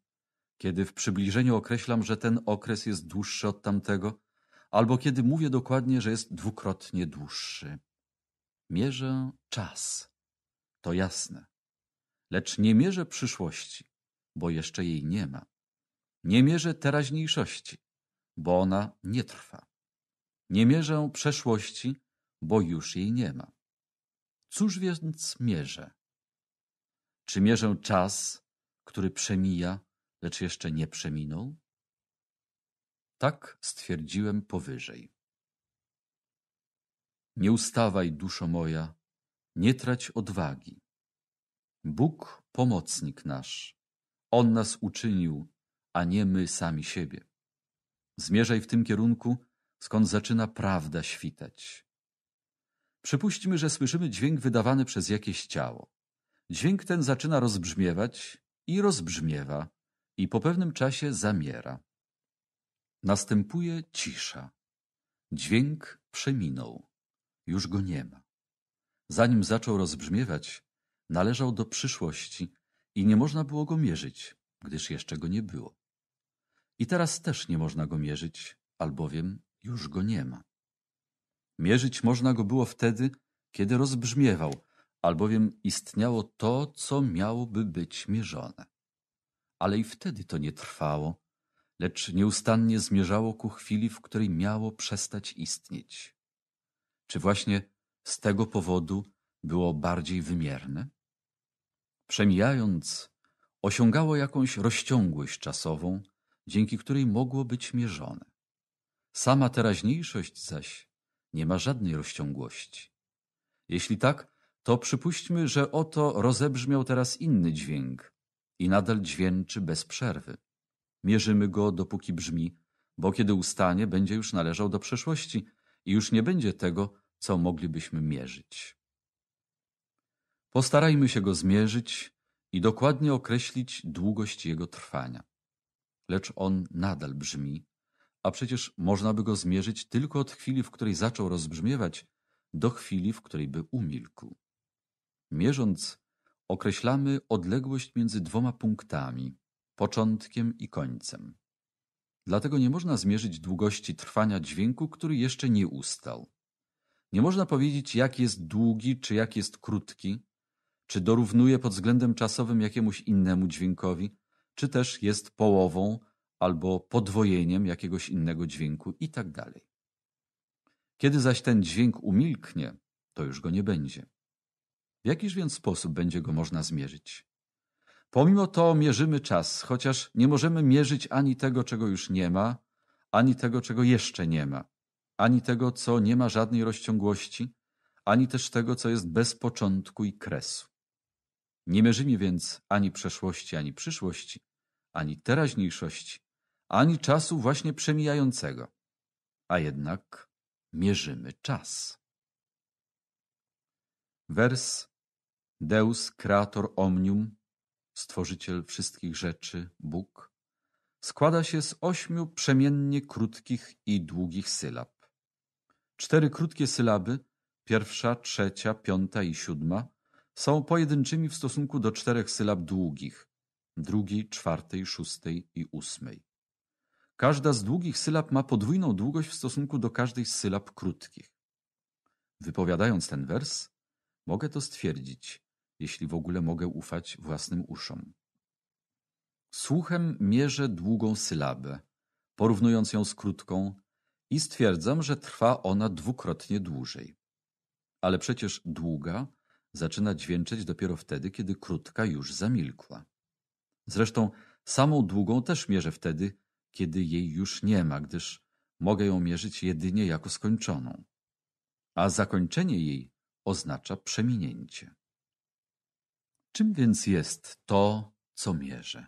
kiedy w przybliżeniu określam, że ten okres jest dłuższy od tamtego, albo kiedy mówię dokładnie, że jest dwukrotnie dłuższy. Mierzę czas, to jasne, lecz nie mierzę przyszłości, bo jeszcze jej nie ma. Nie mierzę teraźniejszości, bo ona nie trwa. Nie mierzę przeszłości, bo już jej nie ma. Cóż więc mierzę? Czy mierzę czas, który przemija, lecz jeszcze nie przeminął? Tak stwierdziłem powyżej. Nie ustawaj, duszo moja, nie trać odwagi. Bóg pomocnik nasz, On nas uczynił, a nie my sami siebie. Zmierzaj w tym kierunku, skąd zaczyna prawda świtać. Przypuśćmy, że słyszymy dźwięk wydawany przez jakieś ciało. Dźwięk ten zaczyna rozbrzmiewać i rozbrzmiewa i po pewnym czasie zamiera. Następuje cisza. Dźwięk przeminął. Już go nie ma. Zanim zaczął rozbrzmiewać, należał do przyszłości i nie można było go mierzyć, gdyż jeszcze go nie było. I teraz też nie można go mierzyć, albowiem już go nie ma. Mierzyć można go było wtedy, kiedy rozbrzmiewał, albowiem istniało to, co miałoby być mierzone. Ale i wtedy to nie trwało, lecz nieustannie zmierzało ku chwili, w której miało przestać istnieć. Czy właśnie z tego powodu było bardziej wymierne? Przemijając, osiągało jakąś rozciągłość czasową, dzięki której mogło być mierzone. Sama teraźniejszość zaś nie ma żadnej rozciągłości. Jeśli tak, to przypuśćmy, że oto rozebrzmiał teraz inny dźwięk i nadal dźwięczy bez przerwy. Mierzymy go, dopóki brzmi, bo kiedy ustanie, będzie już należał do przeszłości i już nie będzie tego, co moglibyśmy mierzyć. Postarajmy się go zmierzyć i dokładnie określić długość jego trwania. Lecz on nadal brzmi, a przecież można by go zmierzyć tylko od chwili, w której zaczął rozbrzmiewać, do chwili, w której by umilkł. Mierząc, określamy odległość między dwoma punktami, początkiem i końcem. Dlatego nie można zmierzyć długości trwania dźwięku, który jeszcze nie ustał. Nie można powiedzieć, jak jest długi, czy jak jest krótki, czy dorównuje pod względem czasowym jakiemuś innemu dźwiękowi, czy też jest połową albo podwojeniem jakiegoś innego dźwięku i tak dalej. Kiedy zaś ten dźwięk umilknie, to już go nie będzie. W jakiż więc sposób będzie go można zmierzyć? Pomimo to mierzymy czas, chociaż nie możemy mierzyć ani tego, czego już nie ma, ani tego, czego jeszcze nie ma, ani tego, co nie ma żadnej rozciągłości, ani też tego, co jest bez początku i kresu. Nie mierzymy więc ani przeszłości, ani przyszłości, ani teraźniejszości, ani czasu właśnie przemijającego, a jednak mierzymy czas. Wers Deus, kreator omnium, stworzyciel wszystkich rzeczy, Bóg, składa się z ośmiu przemiennie krótkich i długich sylab. Cztery krótkie sylaby, pierwsza, trzecia, piąta i siódma, są pojedynczymi w stosunku do czterech sylab długich, drugiej, czwartej, szóstej i ósmej. Każda z długich sylab ma podwójną długość w stosunku do każdej z sylab krótkich. Wypowiadając ten wers, mogę to stwierdzić jeśli w ogóle mogę ufać własnym uszom. Słuchem mierzę długą sylabę, porównując ją z krótką i stwierdzam, że trwa ona dwukrotnie dłużej. Ale przecież długa zaczyna dźwięczeć dopiero wtedy, kiedy krótka już zamilkła. Zresztą samą długą też mierzę wtedy, kiedy jej już nie ma, gdyż mogę ją mierzyć jedynie jako skończoną. A zakończenie jej oznacza przeminięcie. Czym więc jest to, co mierzę?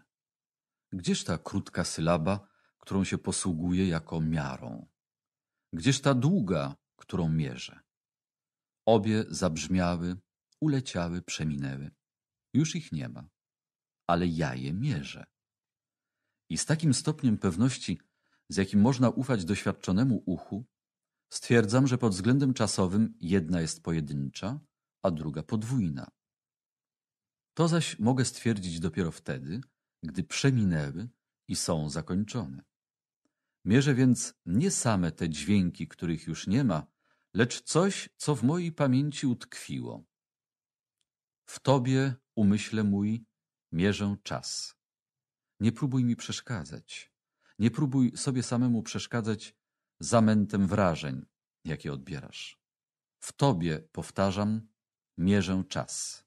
Gdzież ta krótka sylaba, którą się posługuje jako miarą? Gdzież ta długa, którą mierzę? Obie zabrzmiały, uleciały, przeminęły. Już ich nie ma, ale ja je mierzę. I z takim stopniem pewności, z jakim można ufać doświadczonemu uchu, stwierdzam, że pod względem czasowym jedna jest pojedyncza, a druga podwójna. To zaś mogę stwierdzić dopiero wtedy, gdy przeminęły i są zakończone. Mierzę więc nie same te dźwięki, których już nie ma, lecz coś, co w mojej pamięci utkwiło. W tobie, umyśle mój, mierzę czas. Nie próbuj mi przeszkadzać. Nie próbuj sobie samemu przeszkadzać zamętem wrażeń, jakie odbierasz. W tobie, powtarzam, mierzę czas.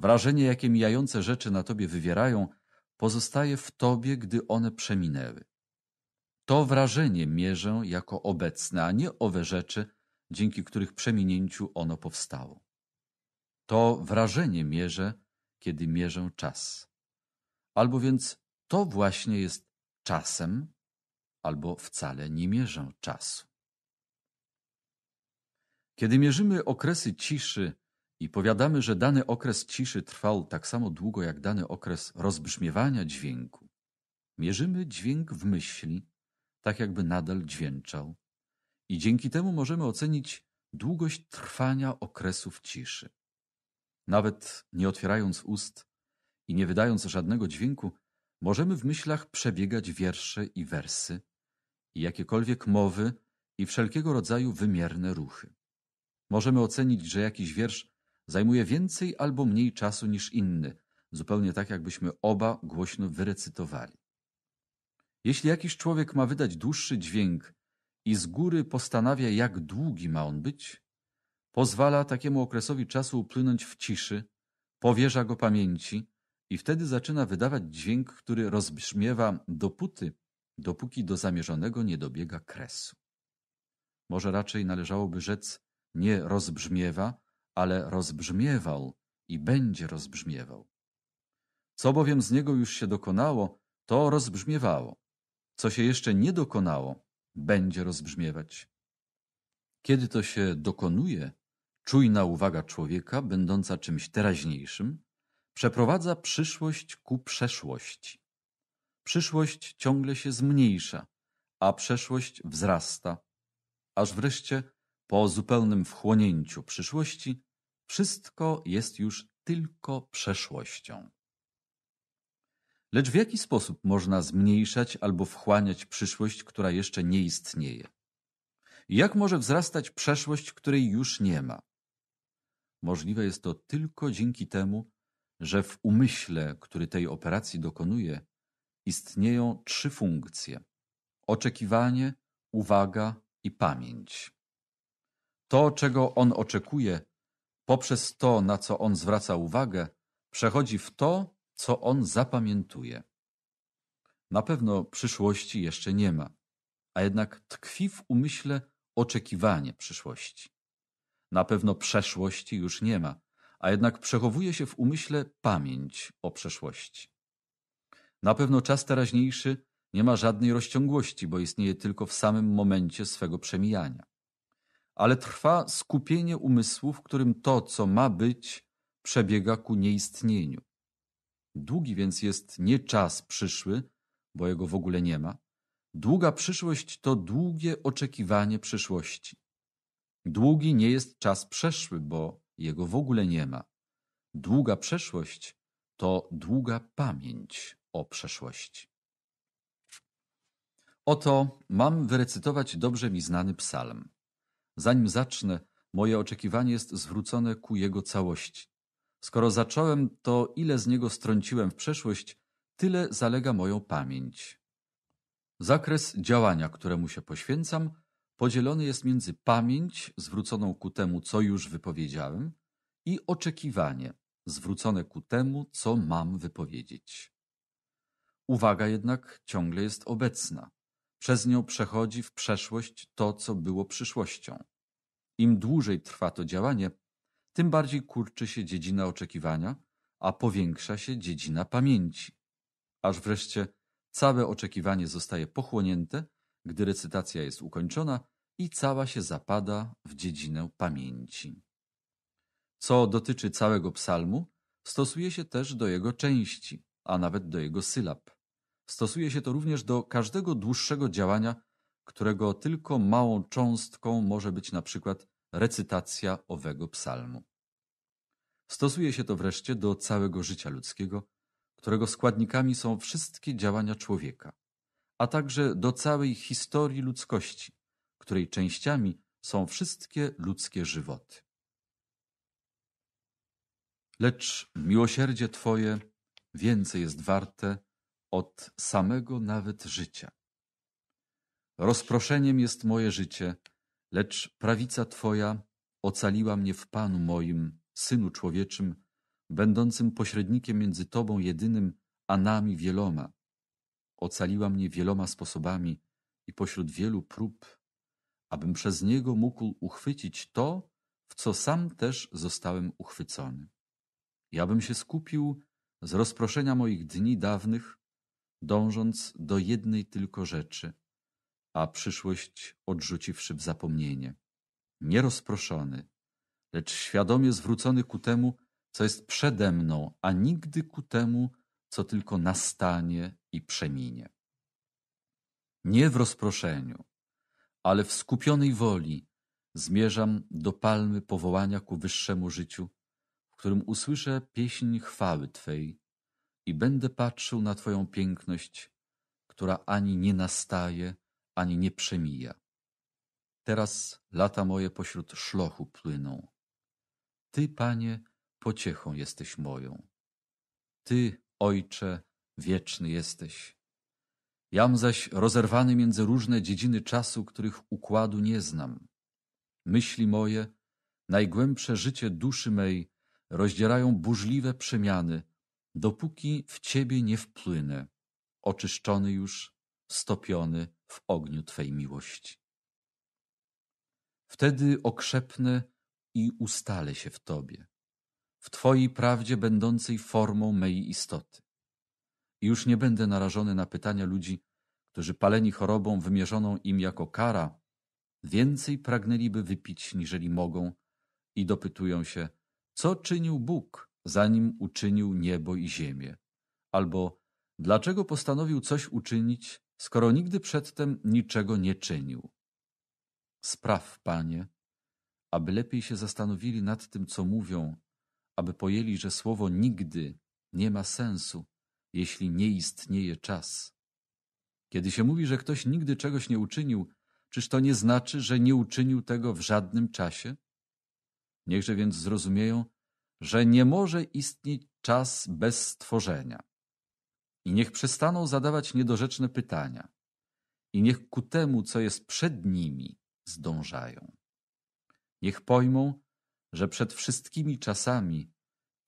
Wrażenie, jakie mijające rzeczy na tobie wywierają, pozostaje w tobie, gdy one przeminęły. To wrażenie mierzę jako obecne, a nie owe rzeczy, dzięki których przeminięciu ono powstało. To wrażenie mierzę, kiedy mierzę czas. Albo więc to właśnie jest czasem, albo wcale nie mierzę czasu. Kiedy mierzymy okresy ciszy i powiadamy, że dany okres ciszy trwał tak samo długo jak dany okres rozbrzmiewania dźwięku, mierzymy dźwięk w myśli, tak jakby nadal dźwięczał, i dzięki temu możemy ocenić długość trwania okresów ciszy. Nawet nie otwierając ust i nie wydając żadnego dźwięku, możemy w myślach przebiegać wiersze i wersy, i jakiekolwiek mowy i wszelkiego rodzaju wymierne ruchy. Możemy ocenić, że jakiś wiersz zajmuje więcej albo mniej czasu niż inny, zupełnie tak jakbyśmy oba głośno wyrecytowali. Jeśli jakiś człowiek ma wydać dłuższy dźwięk i z góry postanawia, jak długi ma on być, pozwala takiemu okresowi czasu upłynąć w ciszy, powierza go pamięci i wtedy zaczyna wydawać dźwięk, który rozbrzmiewa dopóty, dopóki do zamierzonego nie dobiega kresu. Może raczej należałoby rzec nie rozbrzmiewa, ale rozbrzmiewał i będzie rozbrzmiewał. Co bowiem z niego już się dokonało, to rozbrzmiewało. Co się jeszcze nie dokonało, będzie rozbrzmiewać. Kiedy to się dokonuje, czujna uwaga człowieka, będąca czymś teraźniejszym, przeprowadza przyszłość ku przeszłości. Przyszłość ciągle się zmniejsza, a przeszłość wzrasta, aż wreszcie po zupełnym wchłonięciu przyszłości wszystko jest już tylko przeszłością. Lecz w jaki sposób można zmniejszać albo wchłaniać przyszłość, która jeszcze nie istnieje? Jak może wzrastać przeszłość, której już nie ma? Możliwe jest to tylko dzięki temu, że w umyśle, który tej operacji dokonuje, istnieją trzy funkcje: oczekiwanie, uwaga i pamięć. To, czego on oczekuje, poprzez to, na co on zwraca uwagę, przechodzi w to, co on zapamiętuje. Na pewno przyszłości jeszcze nie ma, a jednak tkwi w umyśle oczekiwanie przyszłości. Na pewno przeszłości już nie ma, a jednak przechowuje się w umyśle pamięć o przeszłości. Na pewno czas teraźniejszy nie ma żadnej rozciągłości, bo istnieje tylko w samym momencie swego przemijania ale trwa skupienie umysłu, w którym to, co ma być, przebiega ku nieistnieniu. Długi więc jest nie czas przyszły, bo jego w ogóle nie ma. Długa przyszłość to długie oczekiwanie przyszłości. Długi nie jest czas przeszły, bo jego w ogóle nie ma. Długa przeszłość to długa pamięć o przeszłości. Oto mam wyrecytować dobrze mi znany psalm. Zanim zacznę, moje oczekiwanie jest zwrócone ku jego całości. Skoro zacząłem, to ile z niego strąciłem w przeszłość, tyle zalega moją pamięć. Zakres działania, któremu się poświęcam, podzielony jest między pamięć zwróconą ku temu, co już wypowiedziałem, i oczekiwanie zwrócone ku temu, co mam wypowiedzieć. Uwaga jednak ciągle jest obecna. Przez nią przechodzi w przeszłość to, co było przyszłością. Im dłużej trwa to działanie, tym bardziej kurczy się dziedzina oczekiwania, a powiększa się dziedzina pamięci. Aż wreszcie całe oczekiwanie zostaje pochłonięte, gdy recytacja jest ukończona i cała się zapada w dziedzinę pamięci. Co dotyczy całego psalmu, stosuje się też do jego części, a nawet do jego sylab. Stosuje się to również do każdego dłuższego działania którego tylko małą cząstką może być na przykład recytacja owego psalmu. Stosuje się to wreszcie do całego życia ludzkiego, którego składnikami są wszystkie działania człowieka, a także do całej historii ludzkości, której częściami są wszystkie ludzkie żywoty. Lecz miłosierdzie Twoje więcej jest warte od samego nawet życia. Rozproszeniem jest moje życie, lecz prawica Twoja ocaliła mnie w Panu moim, Synu Człowieczym, będącym pośrednikiem między Tobą jedynym, a nami wieloma. Ocaliła mnie wieloma sposobami i pośród wielu prób, abym przez Niego mógł uchwycić to, w co sam też zostałem uchwycony. Ja bym się skupił z rozproszenia moich dni dawnych, dążąc do jednej tylko rzeczy – a przyszłość odrzuciwszy w zapomnienie. Nierozproszony, lecz świadomie zwrócony ku temu, co jest przede mną, a nigdy ku temu, co tylko nastanie i przeminie. Nie w rozproszeniu, ale w skupionej woli zmierzam do palmy powołania ku wyższemu życiu, w którym usłyszę pieśń chwały Twej i będę patrzył na Twoją piękność, która ani nie nastaje, ani nie przemija. Teraz lata moje pośród szlochu płyną. Ty, Panie, pociechą jesteś moją. Ty, Ojcze, wieczny jesteś. Jam zaś rozerwany między różne dziedziny czasu, których układu nie znam. Myśli moje, najgłębsze życie duszy mej rozdzierają burzliwe przemiany, dopóki w Ciebie nie wpłynę, oczyszczony już stopiony w ogniu Twej miłości. Wtedy okrzepnę i ustalę się w Tobie, w Twojej prawdzie będącej formą mej istoty. I już nie będę narażony na pytania ludzi, którzy paleni chorobą wymierzoną im jako kara, więcej pragnęliby wypić, niżeli mogą, i dopytują się, co czynił Bóg, zanim uczynił niebo i ziemię, albo dlaczego postanowił coś uczynić, skoro nigdy przedtem niczego nie czynił. Spraw, Panie, aby lepiej się zastanowili nad tym, co mówią, aby pojęli, że słowo nigdy nie ma sensu, jeśli nie istnieje czas. Kiedy się mówi, że ktoś nigdy czegoś nie uczynił, czyż to nie znaczy, że nie uczynił tego w żadnym czasie? Niechże więc zrozumieją, że nie może istnieć czas bez stworzenia. I niech przestaną zadawać niedorzeczne pytania. I niech ku temu, co jest przed nimi, zdążają. Niech pojmą, że przed wszystkimi czasami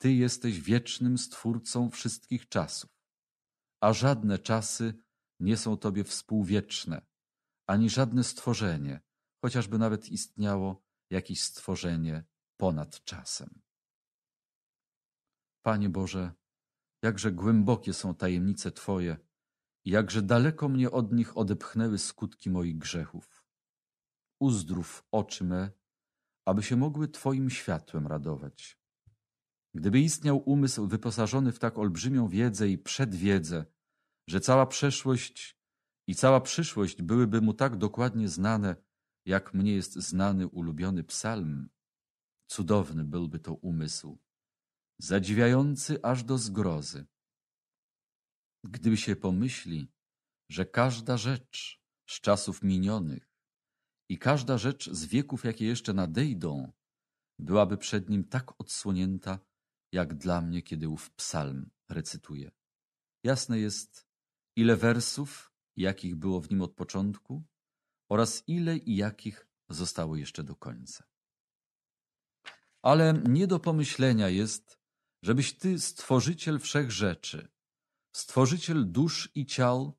Ty jesteś wiecznym Stwórcą wszystkich czasów, a żadne czasy nie są Tobie współwieczne, ani żadne stworzenie, chociażby nawet istniało jakieś stworzenie ponad czasem. Panie Boże, Jakże głębokie są tajemnice Twoje, jakże daleko mnie od nich odepchnęły skutki moich grzechów. Uzdrów oczy me, aby się mogły Twoim światłem radować. Gdyby istniał umysł wyposażony w tak olbrzymią wiedzę i przedwiedzę, że cała przeszłość i cała przyszłość byłyby mu tak dokładnie znane, jak mnie jest znany ulubiony psalm, cudowny byłby to umysł zadziwiający aż do zgrozy. Gdyby się pomyśli, że każda rzecz z czasów minionych i każda rzecz z wieków, jakie jeszcze nadejdą, byłaby przed nim tak odsłonięta, jak dla mnie, kiedy ów psalm recytuję. Jasne jest, ile wersów, jakich było w nim od początku oraz ile i jakich zostało jeszcze do końca. Ale nie do pomyślenia jest, żebyś Ty, Stworzyciel wszech rzeczy, Stworzyciel dusz i ciał,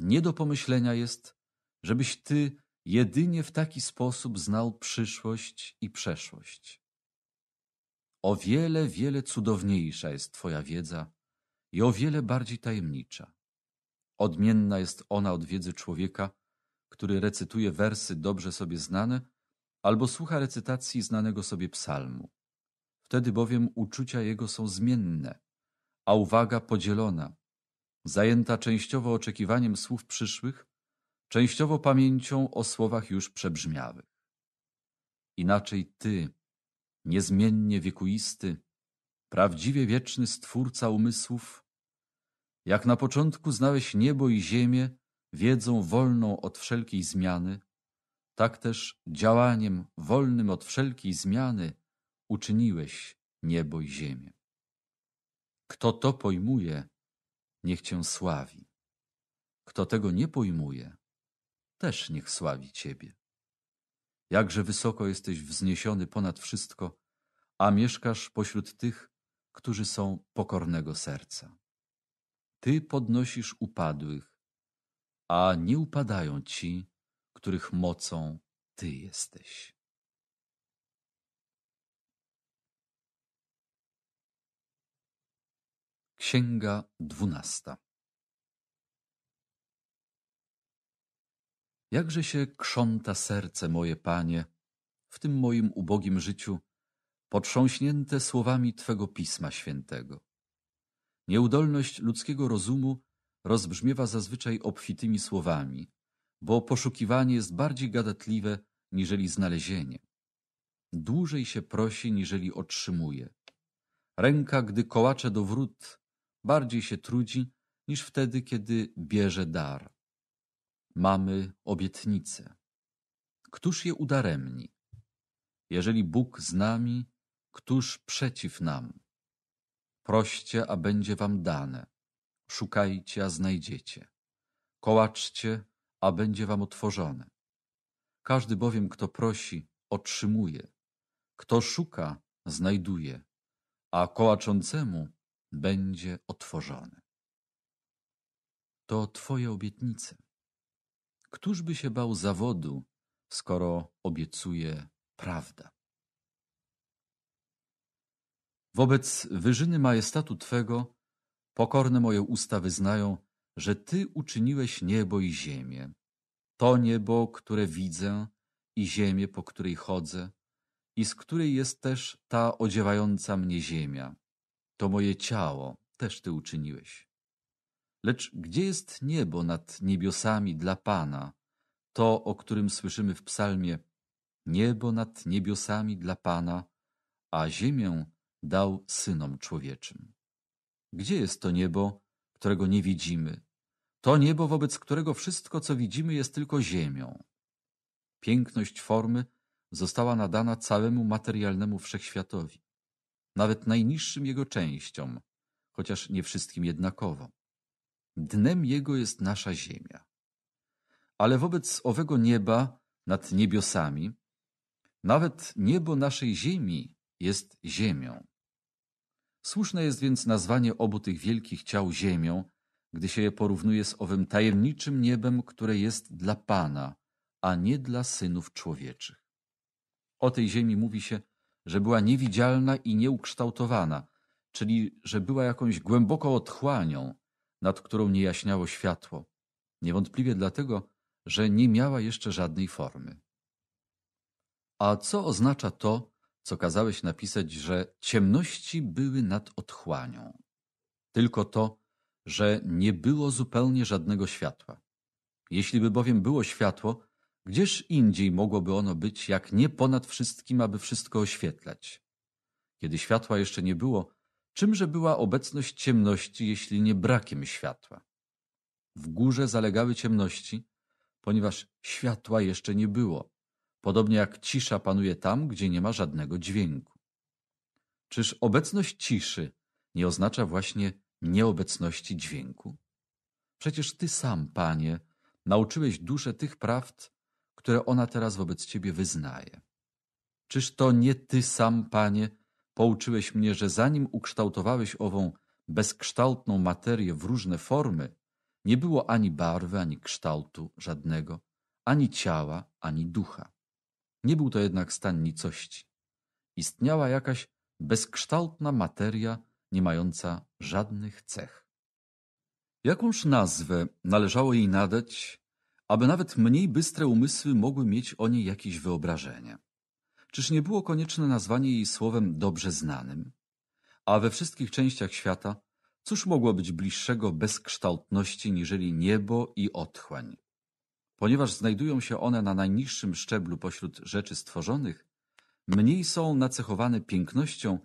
nie do pomyślenia jest, żebyś Ty jedynie w taki sposób znał przyszłość i przeszłość. O wiele, wiele cudowniejsza jest Twoja wiedza i o wiele bardziej tajemnicza. Odmienna jest ona od wiedzy człowieka, który recytuje wersy dobrze sobie znane albo słucha recytacji znanego sobie psalmu. Wtedy bowiem uczucia jego są zmienne, a uwaga podzielona, zajęta częściowo oczekiwaniem słów przyszłych, częściowo pamięcią o słowach już przebrzmiałych. Inaczej Ty, niezmiennie wiekuisty, prawdziwie wieczny Stwórca umysłów, jak na początku znałeś niebo i ziemię, wiedzą wolną od wszelkiej zmiany, tak też działaniem wolnym od wszelkiej zmiany uczyniłeś niebo i ziemię. Kto to pojmuje, niech cię sławi. Kto tego nie pojmuje, też niech sławi ciebie. Jakże wysoko jesteś wzniesiony ponad wszystko, a mieszkasz pośród tych, którzy są pokornego serca. Ty podnosisz upadłych, a nie upadają ci, których mocą Ty jesteś. Księga dwunasta Jakże się krząta serce moje, Panie, w tym moim ubogim życiu, potrząśnięte słowami Twego Pisma Świętego. Nieudolność ludzkiego rozumu rozbrzmiewa zazwyczaj obfitymi słowami, bo poszukiwanie jest bardziej gadatliwe niżeli znalezienie. Dłużej się prosi, niżeli otrzymuje. Ręka, gdy kołacze do wrót, bardziej się trudzi niż wtedy, kiedy bierze dar. Mamy obietnice. Któż je udaremni? Jeżeli Bóg z nami, któż przeciw nam? Proście, a będzie wam dane. Szukajcie, a znajdziecie. Kołaczcie, a będzie wam otworzone. Każdy bowiem, kto prosi, otrzymuje. Kto szuka, znajduje. A kołaczącemu będzie otworzony. To Twoje obietnice. Któż by się bał zawodu, skoro obiecuje prawda? Wobec wyżyny majestatu Twego pokorne moje usta wyznają, że Ty uczyniłeś niebo i ziemię. To niebo, które widzę i ziemię, po której chodzę i z której jest też ta odziewająca mnie ziemia, to moje ciało też Ty uczyniłeś. Lecz gdzie jest niebo nad niebiosami dla Pana, to, o którym słyszymy w psalmie, niebo nad niebiosami dla Pana, a ziemię dał synom człowieczym. Gdzie jest to niebo, którego nie widzimy? To niebo, wobec którego wszystko, co widzimy, jest tylko ziemią. Piękność formy została nadana całemu materialnemu wszechświatowi nawet najniższym jego częściom, chociaż nie wszystkim jednakowo. Dnem jego jest nasza ziemia. Ale wobec owego nieba nad niebiosami, nawet niebo naszej ziemi jest ziemią. Słuszne jest więc nazwanie obu tych wielkich ciał ziemią, gdy się je porównuje z owym tajemniczym niebem, które jest dla Pana, a nie dla synów człowieczych. O tej ziemi mówi się że była niewidzialna i nieukształtowana, czyli że była jakąś głęboką otchłanią, nad którą nie jaśniało światło, niewątpliwie dlatego, że nie miała jeszcze żadnej formy. A co oznacza to, co kazałeś napisać, że ciemności były nad otchłanią? Tylko to, że nie było zupełnie żadnego światła. Jeśli by bowiem było światło, Gdzież indziej mogłoby ono być, jak nie ponad wszystkim, aby wszystko oświetlać? Kiedy światła jeszcze nie było, czymże była obecność ciemności, jeśli nie brakiem światła? W górze zalegały ciemności, ponieważ światła jeszcze nie było, podobnie jak cisza panuje tam, gdzie nie ma żadnego dźwięku. Czyż obecność ciszy nie oznacza właśnie nieobecności dźwięku? Przecież Ty sam, Panie, nauczyłeś duszę tych prawd, które ona teraz wobec ciebie wyznaje. Czyż to nie ty sam, panie, pouczyłeś mnie, że zanim ukształtowałeś ową bezkształtną materię w różne formy, nie było ani barwy, ani kształtu żadnego, ani ciała, ani ducha. Nie był to jednak stan nicości. Istniała jakaś bezkształtna materia, nie mająca żadnych cech. Jakąż nazwę należało jej nadać, aby nawet mniej bystre umysły mogły mieć o niej jakieś wyobrażenie. Czyż nie było konieczne nazwanie jej słowem dobrze znanym? A we wszystkich częściach świata, cóż mogło być bliższego bezkształtności niżeli niebo i otchłań? Ponieważ znajdują się one na najniższym szczeblu pośród rzeczy stworzonych, mniej są nacechowane pięknością,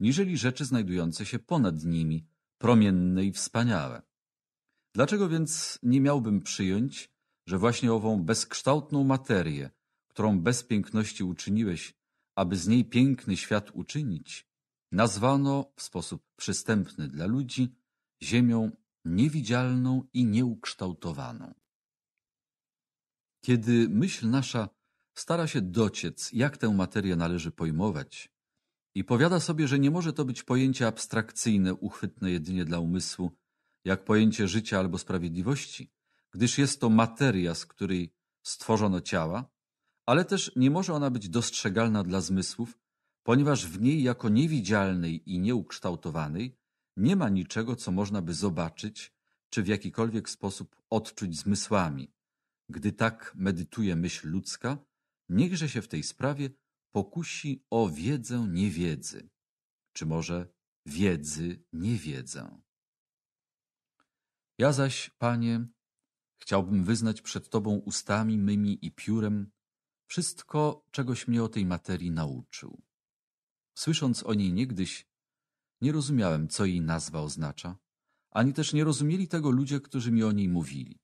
niżeli rzeczy znajdujące się ponad nimi, promienne i wspaniałe. Dlaczego więc nie miałbym przyjąć, że właśnie ową bezkształtną materię, którą bez piękności uczyniłeś, aby z niej piękny świat uczynić, nazwano w sposób przystępny dla ludzi ziemią niewidzialną i nieukształtowaną. Kiedy myśl nasza stara się dociec, jak tę materię należy pojmować, i powiada sobie, że nie może to być pojęcie abstrakcyjne, uchwytne jedynie dla umysłu, jak pojęcie życia albo sprawiedliwości, gdyż jest to materia, z której stworzono ciała, ale też nie może ona być dostrzegalna dla zmysłów, ponieważ w niej jako niewidzialnej i nieukształtowanej nie ma niczego, co można by zobaczyć czy w jakikolwiek sposób odczuć zmysłami. Gdy tak medytuje myśl ludzka, niechże się w tej sprawie pokusi o wiedzę niewiedzy, czy może wiedzy niewiedzę. Ja zaś, Panie, Chciałbym wyznać przed Tobą ustami mymi i piórem wszystko, czegoś mnie o tej materii nauczył. Słysząc o niej niegdyś, nie rozumiałem, co jej nazwa oznacza, ani też nie rozumieli tego ludzie, którzy mi o niej mówili.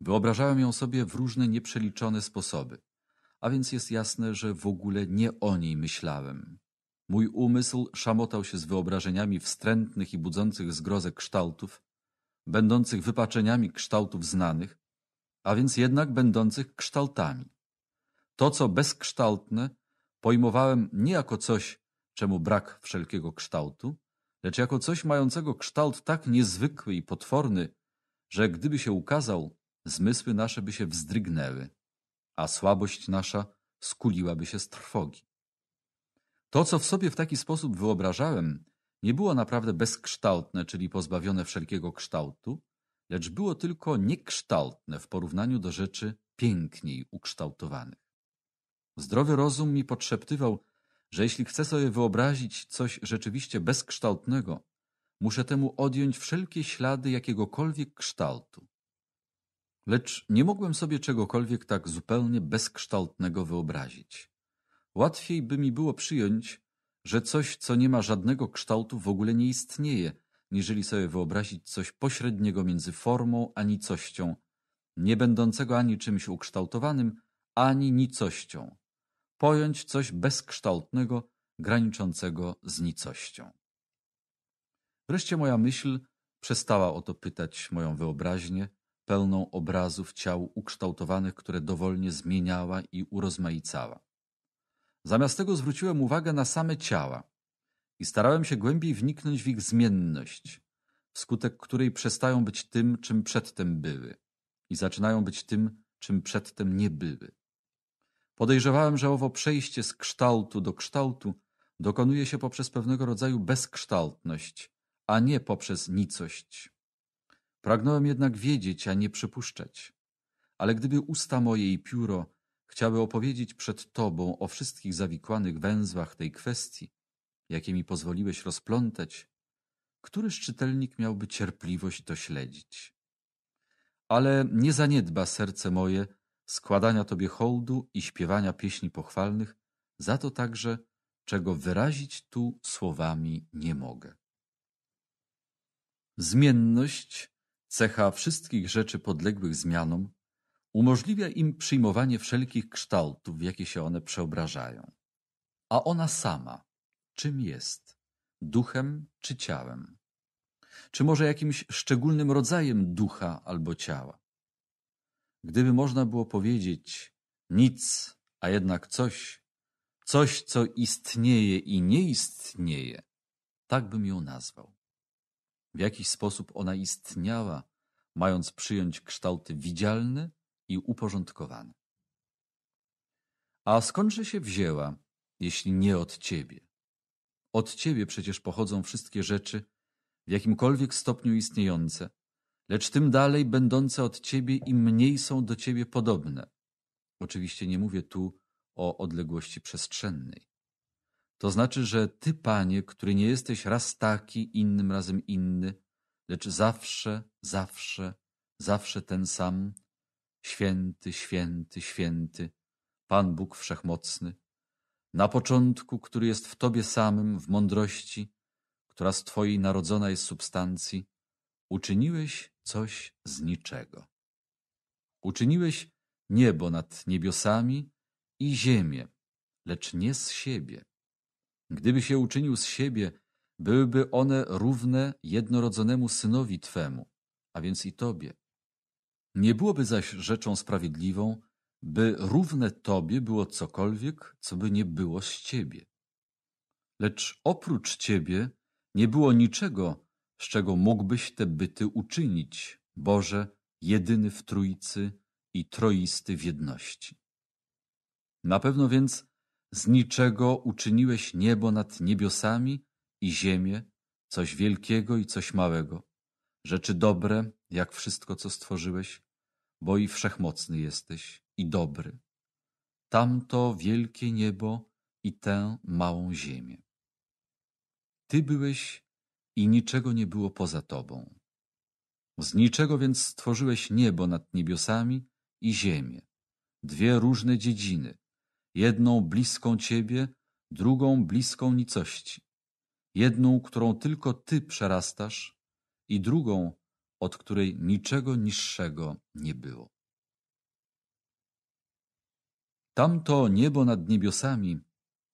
Wyobrażałem ją sobie w różne nieprzeliczone sposoby, a więc jest jasne, że w ogóle nie o niej myślałem. Mój umysł szamotał się z wyobrażeniami wstrętnych i budzących zgrozę kształtów, będących wypaczeniami kształtów znanych, a więc jednak będących kształtami. To, co bezkształtne, pojmowałem nie jako coś, czemu brak wszelkiego kształtu, lecz jako coś mającego kształt tak niezwykły i potworny, że gdyby się ukazał, zmysły nasze by się wzdrygnęły, a słabość nasza skuliłaby się z trwogi. To, co w sobie w taki sposób wyobrażałem, nie było naprawdę bezkształtne, czyli pozbawione wszelkiego kształtu, lecz było tylko niekształtne w porównaniu do rzeczy piękniej ukształtowanych. Zdrowy rozum mi podszeptywał, że jeśli chcę sobie wyobrazić coś rzeczywiście bezkształtnego, muszę temu odjąć wszelkie ślady jakiegokolwiek kształtu. Lecz nie mogłem sobie czegokolwiek tak zupełnie bezkształtnego wyobrazić. Łatwiej by mi było przyjąć, że coś, co nie ma żadnego kształtu, w ogóle nie istnieje, niżeli sobie wyobrazić coś pośredniego między formą a nicością, nie będącego ani czymś ukształtowanym, ani nicością. Pojąć coś bezkształtnego, graniczącego z nicością. Wreszcie moja myśl przestała o to pytać moją wyobraźnię, pełną obrazów ciał ukształtowanych, które dowolnie zmieniała i urozmaicała. Zamiast tego zwróciłem uwagę na same ciała i starałem się głębiej wniknąć w ich zmienność, wskutek której przestają być tym, czym przedtem były i zaczynają być tym, czym przedtem nie były. Podejrzewałem, że owo przejście z kształtu do kształtu dokonuje się poprzez pewnego rodzaju bezkształtność, a nie poprzez nicość. Pragnąłem jednak wiedzieć, a nie przypuszczać. Ale gdyby usta moje i pióro chciałby opowiedzieć przed Tobą o wszystkich zawikłanych węzłach tej kwestii, jakie mi pozwoliłeś rozplątać. który czytelnik miałby cierpliwość to śledzić? Ale nie zaniedba serce moje składania Tobie hołdu i śpiewania pieśni pochwalnych, za to także, czego wyrazić tu słowami nie mogę. Zmienność, cecha wszystkich rzeczy podległych zmianom, Umożliwia im przyjmowanie wszelkich kształtów, w jakie się one przeobrażają. A ona sama, czym jest? Duchem czy ciałem? Czy może jakimś szczególnym rodzajem ducha albo ciała? Gdyby można było powiedzieć nic, a jednak coś, coś, co istnieje i nie istnieje, tak bym ją nazwał. W jakiś sposób ona istniała, mając przyjąć kształty widzialne? i uporządkowany. A skądże się wzięła, jeśli nie od Ciebie? Od Ciebie przecież pochodzą wszystkie rzeczy, w jakimkolwiek stopniu istniejące, lecz tym dalej będące od Ciebie i mniej są do Ciebie podobne. Oczywiście nie mówię tu o odległości przestrzennej. To znaczy, że Ty, Panie, który nie jesteś raz taki, innym razem inny, lecz zawsze, zawsze, zawsze ten sam, Święty, święty, święty, Pan Bóg Wszechmocny, na początku, który jest w Tobie samym, w mądrości, która z Twojej narodzona jest substancji, uczyniłeś coś z niczego. Uczyniłeś niebo nad niebiosami i ziemię, lecz nie z siebie. Gdyby się uczynił z siebie, byłyby one równe jednorodzonemu synowi Twemu, a więc i Tobie. Nie byłoby zaś rzeczą sprawiedliwą, by równe Tobie było cokolwiek, co by nie było z Ciebie. Lecz oprócz Ciebie nie było niczego, z czego mógłbyś te byty uczynić, Boże, jedyny w Trójcy i Troisty w jedności. Na pewno więc z niczego uczyniłeś niebo nad niebiosami i ziemię, coś wielkiego i coś małego, rzeczy dobre jak wszystko, co stworzyłeś, bo i wszechmocny jesteś i dobry. Tamto wielkie niebo i tę małą ziemię. Ty byłeś i niczego nie było poza Tobą. Z niczego więc stworzyłeś niebo nad niebiosami i ziemię, dwie różne dziedziny, jedną bliską Ciebie, drugą bliską nicości, jedną, którą tylko Ty przerastasz i drugą, od której niczego niższego nie było. Tamto niebo nad niebiosami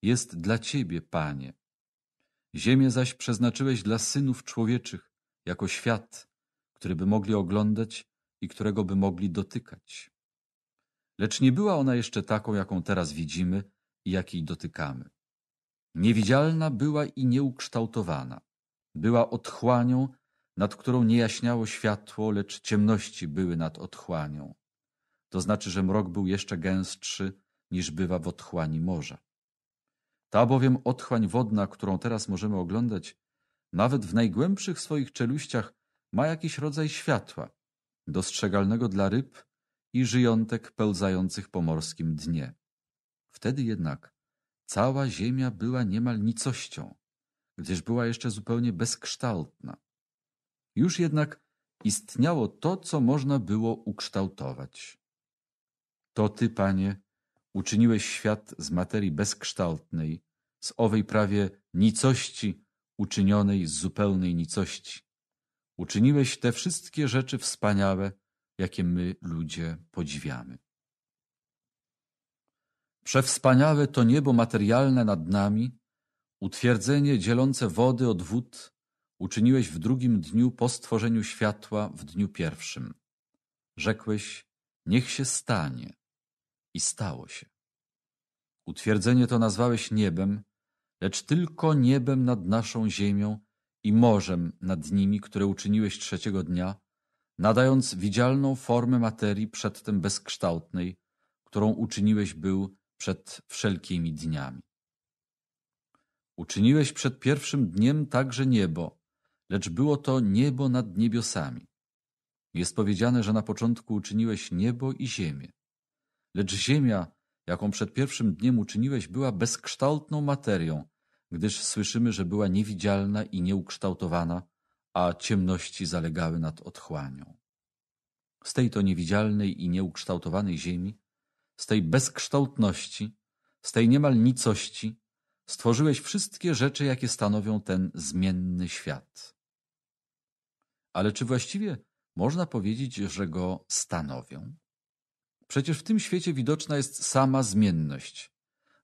jest dla Ciebie, Panie. Ziemię zaś przeznaczyłeś dla synów człowieczych, jako świat, który by mogli oglądać i którego by mogli dotykać. Lecz nie była ona jeszcze taką, jaką teraz widzimy i jakiej dotykamy. Niewidzialna była i nieukształtowana. Była otchłanią nad którą nie jaśniało światło, lecz ciemności były nad otchłanią. To znaczy, że mrok był jeszcze gęstszy niż bywa w otchłani morza. Ta bowiem otchłań wodna, którą teraz możemy oglądać, nawet w najgłębszych swoich czeluściach ma jakiś rodzaj światła, dostrzegalnego dla ryb i żyjątek pełzających po morskim dnie. Wtedy jednak cała ziemia była niemal nicością, gdyż była jeszcze zupełnie bezkształtna. Już jednak istniało to, co można było ukształtować. To Ty, Panie, uczyniłeś świat z materii bezkształtnej, z owej prawie nicości uczynionej z zupełnej nicości. Uczyniłeś te wszystkie rzeczy wspaniałe, jakie my, ludzie, podziwiamy. Przewspaniałe to niebo materialne nad nami, utwierdzenie dzielące wody od wód, uczyniłeś w drugim dniu po stworzeniu światła w dniu pierwszym. Rzekłeś, niech się stanie. I stało się. Utwierdzenie to nazwałeś niebem, lecz tylko niebem nad naszą ziemią i morzem nad nimi, które uczyniłeś trzeciego dnia, nadając widzialną formę materii przedtem bezkształtnej, którą uczyniłeś był przed wszelkimi dniami. Uczyniłeś przed pierwszym dniem także niebo, lecz było to niebo nad niebiosami. Jest powiedziane, że na początku uczyniłeś niebo i ziemię. Lecz ziemia, jaką przed pierwszym dniem uczyniłeś, była bezkształtną materią, gdyż słyszymy, że była niewidzialna i nieukształtowana, a ciemności zalegały nad otchłanią. Z tej to niewidzialnej i nieukształtowanej ziemi, z tej bezkształtności, z tej niemal nicości, stworzyłeś wszystkie rzeczy, jakie stanowią ten zmienny świat. Ale czy właściwie można powiedzieć, że go stanowią? Przecież w tym świecie widoczna jest sama zmienność.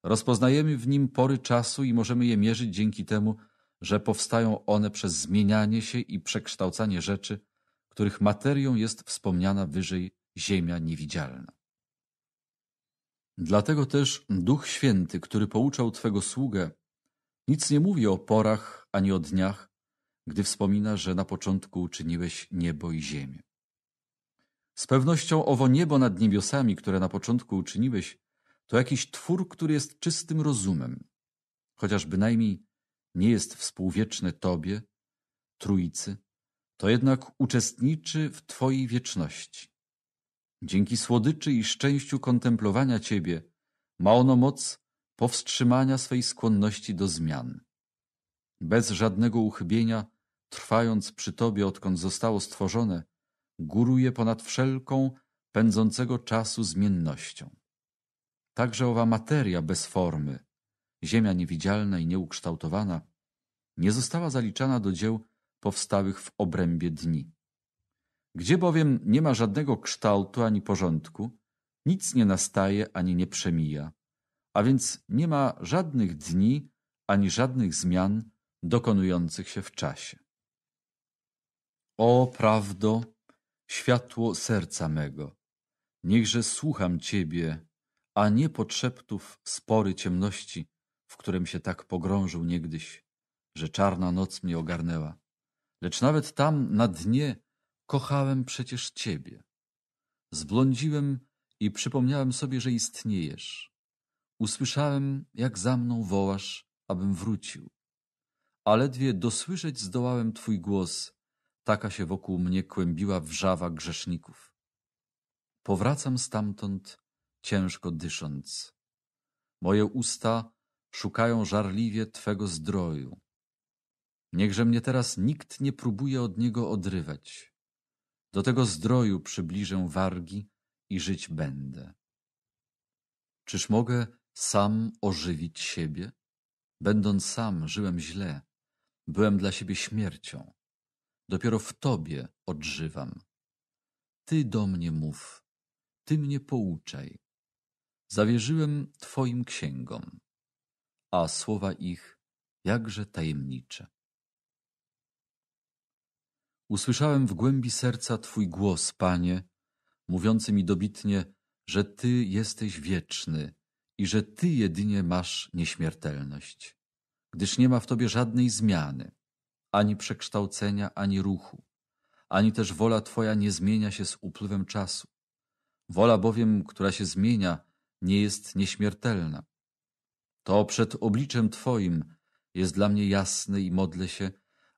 Rozpoznajemy w nim pory czasu i możemy je mierzyć dzięki temu, że powstają one przez zmienianie się i przekształcanie rzeczy, których materią jest wspomniana wyżej ziemia niewidzialna. Dlatego też Duch Święty, który pouczał Twego sługę, nic nie mówi o porach ani o dniach, gdy wspomina, że na początku uczyniłeś niebo i ziemię. Z pewnością owo niebo nad niebiosami, które na początku uczyniłeś, to jakiś twór, który jest czystym rozumem, chociaż bynajmniej nie jest współwieczny Tobie, Trójcy, to jednak uczestniczy w Twojej wieczności. Dzięki słodyczy i szczęściu kontemplowania Ciebie ma ono moc powstrzymania swej skłonności do zmian. Bez żadnego uchybienia, trwając przy Tobie, odkąd zostało stworzone, góruje ponad wszelką pędzącego czasu zmiennością. Także owa materia bez formy, ziemia niewidzialna i nieukształtowana, nie została zaliczana do dzieł powstałych w obrębie dni. Gdzie bowiem nie ma żadnego kształtu ani porządku, nic nie nastaje ani nie przemija, a więc nie ma żadnych dni ani żadnych zmian, dokonujących się w czasie. O prawdo, światło serca mego, niechże słucham Ciebie, a nie podszeptów spory ciemności, w którym się tak pogrążył niegdyś, że czarna noc mnie ogarnęła. Lecz nawet tam, na dnie, kochałem przecież Ciebie. Zblądziłem i przypomniałem sobie, że istniejesz. Usłyszałem, jak za mną wołasz, abym wrócił a ledwie dosłyszeć zdołałem Twój głos, taka się wokół mnie kłębiła wrzawa grzeszników. Powracam stamtąd, ciężko dysząc. Moje usta szukają żarliwie Twego zdroju. Niechże mnie teraz nikt nie próbuje od niego odrywać. Do tego zdroju przybliżę wargi i żyć będę. Czyż mogę sam ożywić siebie? Będąc sam, żyłem źle. Byłem dla siebie śmiercią. Dopiero w Tobie odżywam. Ty do mnie mów, Ty mnie pouczaj. Zawierzyłem Twoim księgom, a słowa ich jakże tajemnicze. Usłyszałem w głębi serca Twój głos, Panie, mówiący mi dobitnie, że Ty jesteś wieczny i że Ty jedynie masz nieśmiertelność gdyż nie ma w tobie żadnej zmiany, ani przekształcenia, ani ruchu, ani też wola twoja nie zmienia się z upływem czasu. Wola bowiem, która się zmienia, nie jest nieśmiertelna. To przed obliczem Twoim jest dla mnie jasne i modlę się,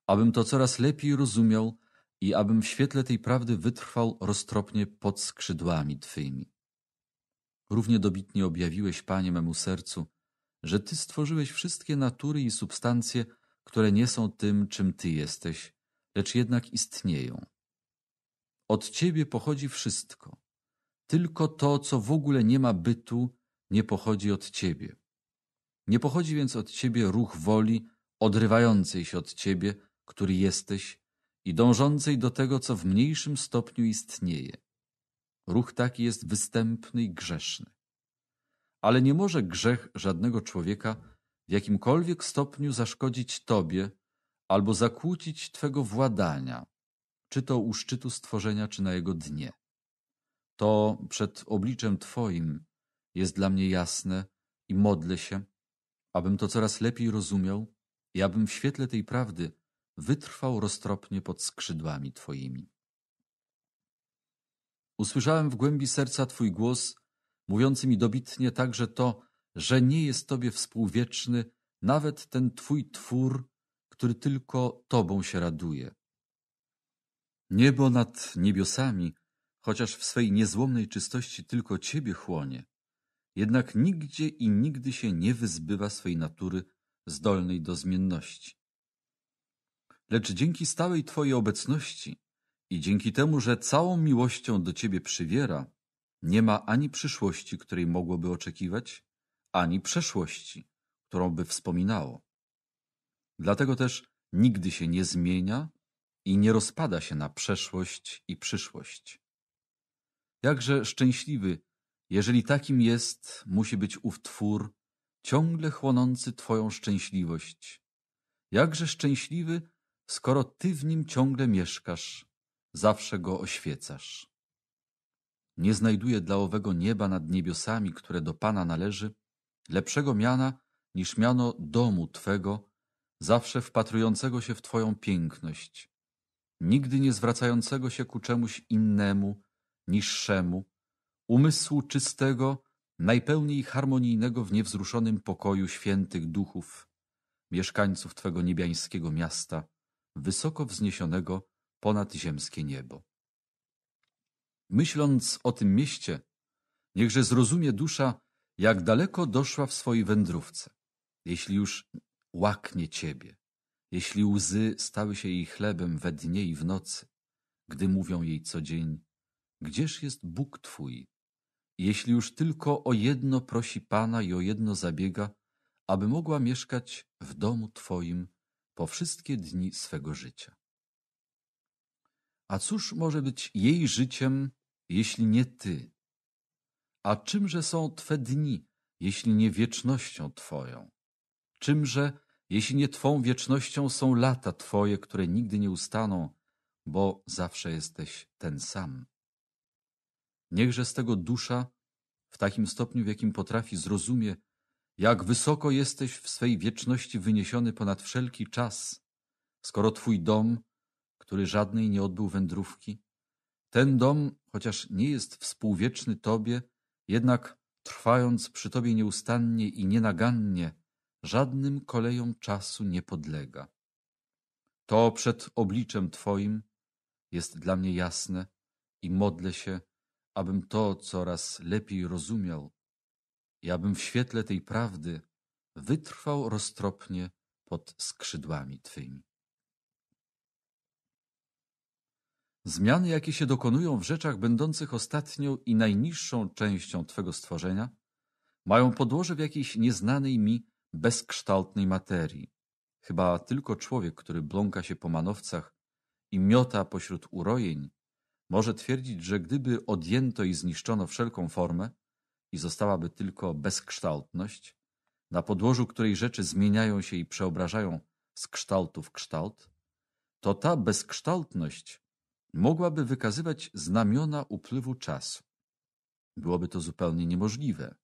abym to coraz lepiej rozumiał i abym w świetle tej prawdy wytrwał roztropnie pod skrzydłami Twymi. Równie dobitnie objawiłeś, Panie, memu sercu że Ty stworzyłeś wszystkie natury i substancje, które nie są tym, czym Ty jesteś, lecz jednak istnieją. Od Ciebie pochodzi wszystko. Tylko to, co w ogóle nie ma bytu, nie pochodzi od Ciebie. Nie pochodzi więc od Ciebie ruch woli odrywającej się od Ciebie, który jesteś i dążącej do tego, co w mniejszym stopniu istnieje. Ruch taki jest występny i grzeszny ale nie może grzech żadnego człowieka w jakimkolwiek stopniu zaszkodzić Tobie albo zakłócić Twego władania, czy to u szczytu stworzenia, czy na jego dnie. To przed obliczem Twoim jest dla mnie jasne i modlę się, abym to coraz lepiej rozumiał i abym w świetle tej prawdy wytrwał roztropnie pod skrzydłami Twoimi. Usłyszałem w głębi serca Twój głos – mówiący mi dobitnie także to, że nie jest Tobie współwieczny nawet ten Twój twór, który tylko Tobą się raduje. Niebo nad niebiosami, chociaż w swej niezłomnej czystości tylko Ciebie chłonie, jednak nigdzie i nigdy się nie wyzbywa swej natury zdolnej do zmienności. Lecz dzięki stałej Twojej obecności i dzięki temu, że całą miłością do Ciebie przywiera, nie ma ani przyszłości, której mogłoby oczekiwać, ani przeszłości, którą by wspominało. Dlatego też nigdy się nie zmienia i nie rozpada się na przeszłość i przyszłość. Jakże szczęśliwy, jeżeli takim jest, musi być ów twór, ciągle chłonący Twoją szczęśliwość. Jakże szczęśliwy, skoro Ty w nim ciągle mieszkasz, zawsze go oświecasz nie znajduje dla owego nieba nad niebiosami, które do Pana należy, lepszego miana niż miano domu Twego, zawsze wpatrującego się w Twoją piękność, nigdy nie zwracającego się ku czemuś innemu, niższemu, umysłu czystego, najpełniej harmonijnego w niewzruszonym pokoju świętych duchów, mieszkańców Twego niebiańskiego miasta, wysoko wzniesionego ponad ziemskie niebo. Myśląc o tym mieście, niechże zrozumie dusza, jak daleko doszła w swojej wędrówce. Jeśli już łaknie ciebie, jeśli łzy stały się jej chlebem we dnie i w nocy, gdy mówią jej co dzień, gdzież jest Bóg Twój? Jeśli już tylko o jedno prosi Pana i o jedno zabiega, aby mogła mieszkać w domu Twoim po wszystkie dni swego życia. A cóż może być jej życiem, jeśli nie ty? A czymże są twe dni, jeśli nie wiecznością twoją? Czymże, jeśli nie twą wiecznością są lata twoje, które nigdy nie ustaną, bo zawsze jesteś ten sam? Niechże z tego dusza, w takim stopniu, w jakim potrafi, zrozumie, jak wysoko jesteś w swej wieczności wyniesiony ponad wszelki czas, skoro twój dom który żadnej nie odbył wędrówki. Ten dom, chociaż nie jest współwieczny Tobie, jednak trwając przy Tobie nieustannie i nienagannie, żadnym kolejom czasu nie podlega. To przed obliczem Twoim jest dla mnie jasne i modlę się, abym to coraz lepiej rozumiał i abym w świetle tej prawdy wytrwał roztropnie pod skrzydłami Twymi. Zmiany, jakie się dokonują w rzeczach będących ostatnią i najniższą częścią Twego stworzenia, mają podłoże w jakiejś nieznanej mi, bezkształtnej materii. Chyba tylko człowiek, który bląka się po manowcach i miota pośród urojeń, może twierdzić, że gdyby odjęto i zniszczono wszelką formę i zostałaby tylko bezkształtność, na podłożu której rzeczy zmieniają się i przeobrażają z kształtu w kształt, to ta bezkształtność mogłaby wykazywać znamiona upływu czasu. Byłoby to zupełnie niemożliwe.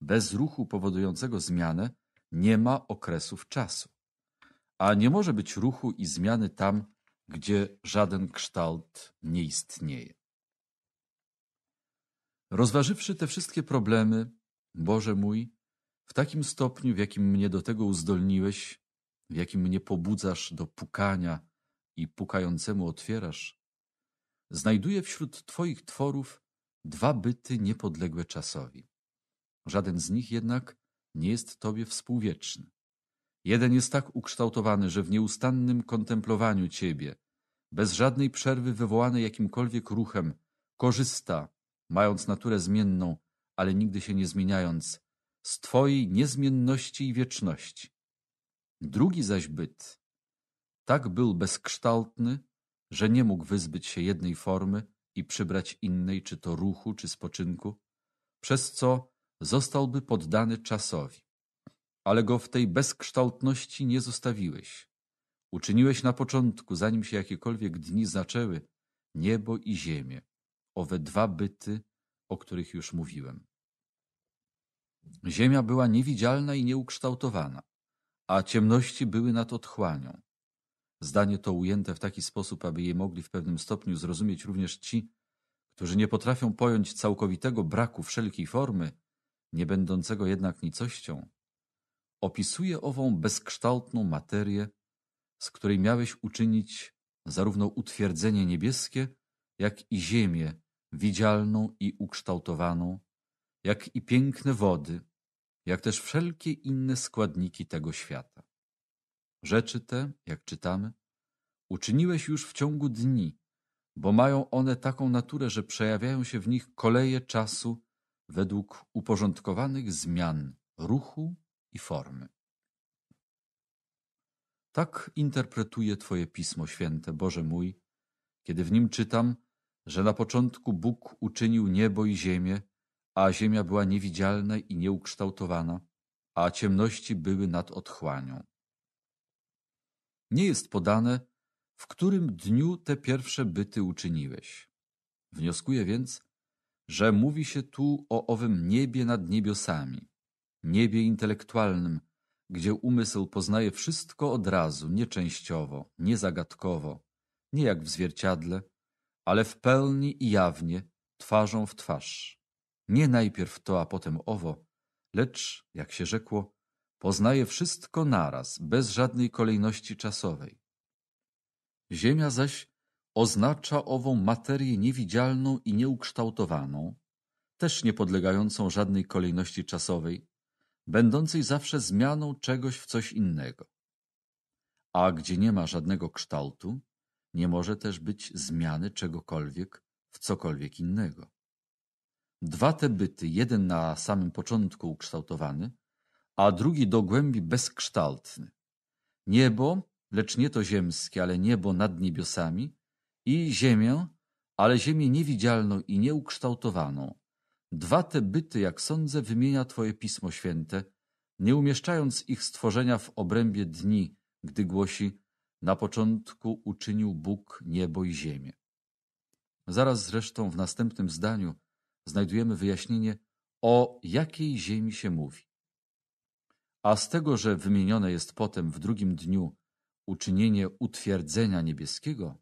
Bez ruchu powodującego zmianę nie ma okresów czasu. A nie może być ruchu i zmiany tam, gdzie żaden kształt nie istnieje. Rozważywszy te wszystkie problemy, Boże mój, w takim stopniu, w jakim mnie do tego uzdolniłeś, w jakim mnie pobudzasz do pukania i pukającemu otwierasz, znajduję wśród Twoich tworów dwa byty niepodległe czasowi. Żaden z nich jednak nie jest Tobie współwieczny. Jeden jest tak ukształtowany, że w nieustannym kontemplowaniu Ciebie, bez żadnej przerwy wywołanej jakimkolwiek ruchem, korzysta, mając naturę zmienną, ale nigdy się nie zmieniając, z Twojej niezmienności i wieczności. Drugi zaś byt tak był bezkształtny, że nie mógł wyzbyć się jednej formy i przybrać innej, czy to ruchu, czy spoczynku, przez co zostałby poddany czasowi. Ale go w tej bezkształtności nie zostawiłeś. Uczyniłeś na początku, zanim się jakiekolwiek dni zaczęły, niebo i ziemię, owe dwa byty, o których już mówiłem. Ziemia była niewidzialna i nieukształtowana, a ciemności były nad otchłanią. Zdanie to ujęte w taki sposób, aby je mogli w pewnym stopniu zrozumieć również ci, którzy nie potrafią pojąć całkowitego braku wszelkiej formy, nie będącego jednak nicością, opisuje ową bezkształtną materię, z której miałeś uczynić zarówno utwierdzenie niebieskie, jak i ziemię widzialną i ukształtowaną, jak i piękne wody, jak też wszelkie inne składniki tego świata. Rzeczy te, jak czytamy, uczyniłeś już w ciągu dni, bo mają one taką naturę, że przejawiają się w nich koleje czasu według uporządkowanych zmian ruchu i formy. Tak interpretuję Twoje Pismo Święte, Boże mój, kiedy w nim czytam, że na początku Bóg uczynił niebo i ziemię, a ziemia była niewidzialna i nieukształtowana, a ciemności były nad otchłanią. Nie jest podane, w którym dniu te pierwsze byty uczyniłeś. Wnioskuję więc, że mówi się tu o owym niebie nad niebiosami, niebie intelektualnym, gdzie umysł poznaje wszystko od razu, nie częściowo, nie zagadkowo, nie jak w zwierciadle, ale w pełni i jawnie, twarzą w twarz. Nie najpierw to, a potem owo, lecz, jak się rzekło, Poznaje wszystko naraz, bez żadnej kolejności czasowej. Ziemia zaś oznacza ową materię niewidzialną i nieukształtowaną, też nie podlegającą żadnej kolejności czasowej, będącej zawsze zmianą czegoś w coś innego. A gdzie nie ma żadnego kształtu, nie może też być zmiany czegokolwiek w cokolwiek innego. Dwa te byty, jeden na samym początku ukształtowany, a drugi do głębi bezkształtny. Niebo, lecz nie to ziemskie, ale niebo nad niebiosami, i ziemię, ale ziemię niewidzialną i nieukształtowaną. Dwa te byty, jak sądzę, wymienia Twoje Pismo Święte, nie umieszczając ich stworzenia w obrębie dni, gdy głosi na początku uczynił Bóg niebo i ziemię. Zaraz zresztą w następnym zdaniu znajdujemy wyjaśnienie, o jakiej ziemi się mówi a z tego, że wymienione jest potem w drugim dniu uczynienie utwierdzenia niebieskiego,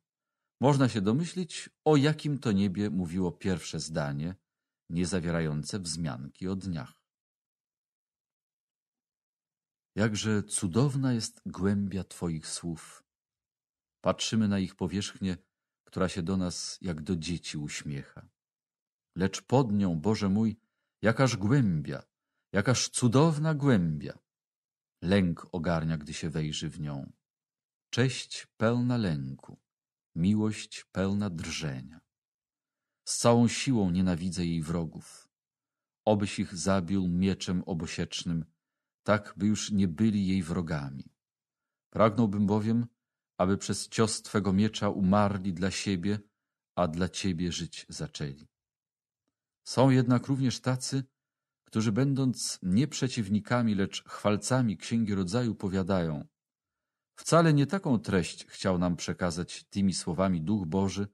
można się domyślić, o jakim to niebie mówiło pierwsze zdanie, nie zawierające wzmianki o dniach. Jakże cudowna jest głębia Twoich słów. Patrzymy na ich powierzchnię, która się do nas jak do dzieci uśmiecha. Lecz pod nią, Boże mój, jakaż głębia, jakaż cudowna głębia. Lęk ogarnia, gdy się wejrzy w nią. Cześć pełna lęku, miłość pełna drżenia. Z całą siłą nienawidzę jej wrogów. Obyś ich zabił mieczem obosiecznym, tak by już nie byli jej wrogami. Pragnąłbym bowiem, aby przez cios Twego miecza umarli dla siebie, a dla Ciebie żyć zaczęli. Są jednak również tacy, którzy będąc nie przeciwnikami, lecz chwalcami Księgi Rodzaju powiadają Wcale nie taką treść chciał nam przekazać tymi słowami Duch Boży,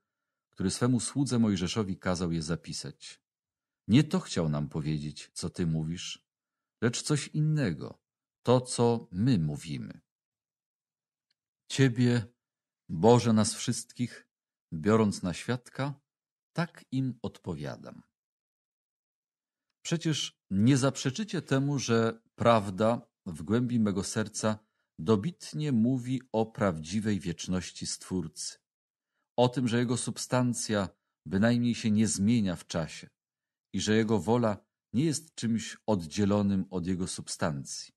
który swemu słudze Mojżeszowi kazał je zapisać. Nie to chciał nam powiedzieć, co ty mówisz, lecz coś innego, to, co my mówimy. Ciebie, Boże nas wszystkich, biorąc na świadka, tak im odpowiadam. Przecież nie zaprzeczycie temu, że prawda w głębi mego serca dobitnie mówi o prawdziwej wieczności Stwórcy, o tym, że Jego substancja bynajmniej się nie zmienia w czasie i że Jego wola nie jest czymś oddzielonym od Jego substancji.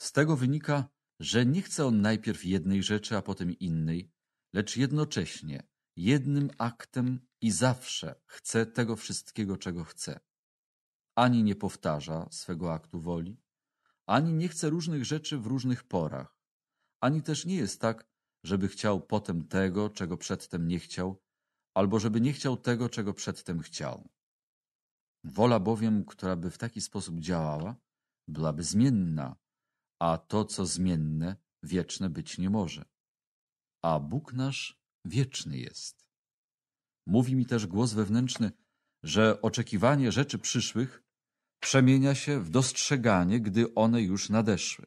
Z tego wynika, że nie chce On najpierw jednej rzeczy, a potem innej, lecz jednocześnie, jednym aktem i zawsze chce tego wszystkiego, czego chce ani nie powtarza swego aktu woli, ani nie chce różnych rzeczy w różnych porach, ani też nie jest tak, żeby chciał potem tego, czego przedtem nie chciał, albo żeby nie chciał tego, czego przedtem chciał. Wola bowiem, która by w taki sposób działała, byłaby zmienna, a to, co zmienne, wieczne być nie może. A Bóg nasz wieczny jest. Mówi mi też głos wewnętrzny, że oczekiwanie rzeczy przyszłych przemienia się w dostrzeganie, gdy one już nadeszły.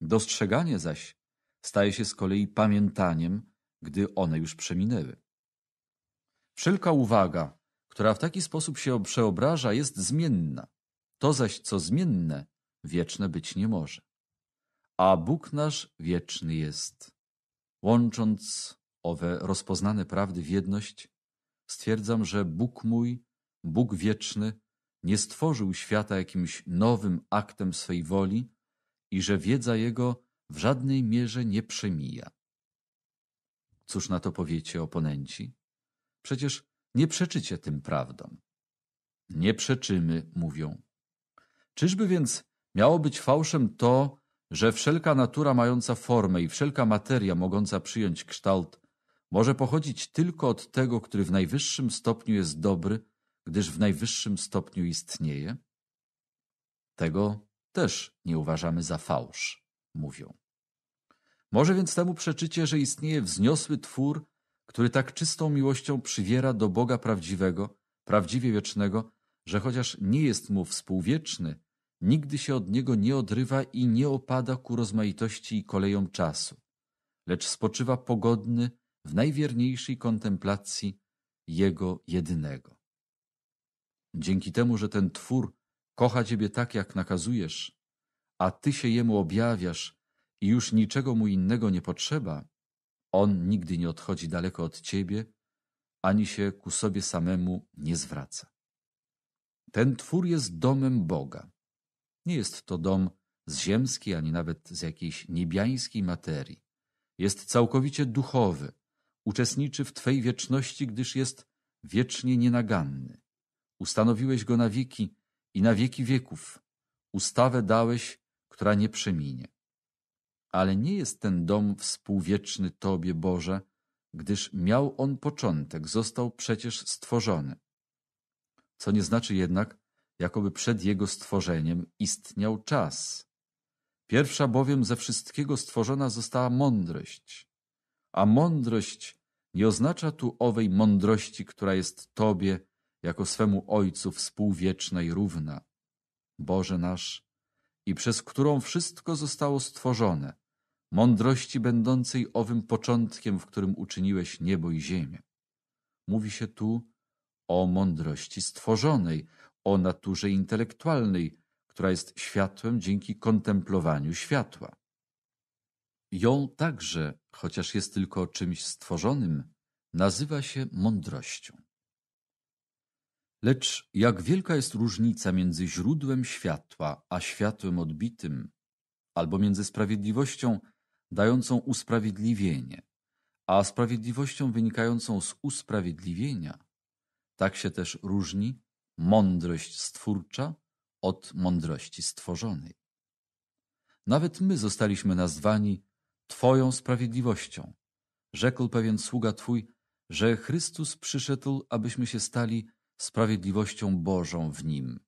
Dostrzeganie zaś staje się z kolei pamiętaniem, gdy one już przeminęły. Wszelka uwaga, która w taki sposób się przeobraża, jest zmienna. To zaś, co zmienne, wieczne być nie może. A Bóg nasz wieczny jest. Łącząc owe rozpoznane prawdy w jedność, stwierdzam, że Bóg mój, Bóg wieczny, nie stworzył świata jakimś nowym aktem swej woli i że wiedza jego w żadnej mierze nie przemija. Cóż na to powiecie oponenci? Przecież nie przeczycie tym prawdom. Nie przeczymy, mówią. Czyżby więc miało być fałszem to, że wszelka natura mająca formę i wszelka materia mogąca przyjąć kształt może pochodzić tylko od tego, który w najwyższym stopniu jest dobry gdyż w najwyższym stopniu istnieje? Tego też nie uważamy za fałsz, mówią. Może więc temu przeczycie, że istnieje wzniosły twór, który tak czystą miłością przywiera do Boga prawdziwego, prawdziwie wiecznego, że chociaż nie jest mu współwieczny, nigdy się od niego nie odrywa i nie opada ku rozmaitości i kolejom czasu, lecz spoczywa pogodny w najwierniejszej kontemplacji Jego jedynego. Dzięki temu, że ten Twór kocha Ciebie tak, jak nakazujesz, a Ty się Jemu objawiasz i już niczego Mu innego nie potrzeba, On nigdy nie odchodzi daleko od Ciebie, ani się ku sobie samemu nie zwraca. Ten Twór jest domem Boga. Nie jest to dom z ziemskiej, ani nawet z jakiejś niebiańskiej materii. Jest całkowicie duchowy, uczestniczy w Twej wieczności, gdyż jest wiecznie nienaganny. Ustanowiłeś go na wieki i na wieki wieków. Ustawę dałeś, która nie przeminie. Ale nie jest ten dom współwieczny Tobie, Boże, gdyż miał on początek, został przecież stworzony. Co nie znaczy jednak, jakoby przed jego stworzeniem istniał czas. Pierwsza bowiem ze wszystkiego stworzona została mądrość, a mądrość nie oznacza tu owej mądrości, która jest Tobie jako swemu Ojcu współwiecznej równa, Boże nasz, i przez którą wszystko zostało stworzone, mądrości będącej owym początkiem, w którym uczyniłeś niebo i ziemię. Mówi się tu o mądrości stworzonej, o naturze intelektualnej, która jest światłem dzięki kontemplowaniu światła. Ją także, chociaż jest tylko czymś stworzonym, nazywa się mądrością. Lecz jak wielka jest różnica między źródłem światła a światłem odbitym, albo między sprawiedliwością dającą usprawiedliwienie, a sprawiedliwością wynikającą z usprawiedliwienia, tak się też różni mądrość stwórcza od mądrości stworzonej. Nawet my zostaliśmy nazwani Twoją sprawiedliwością. Rzekł pewien sługa Twój, że Chrystus przyszedł, abyśmy się stali sprawiedliwością Bożą w nim.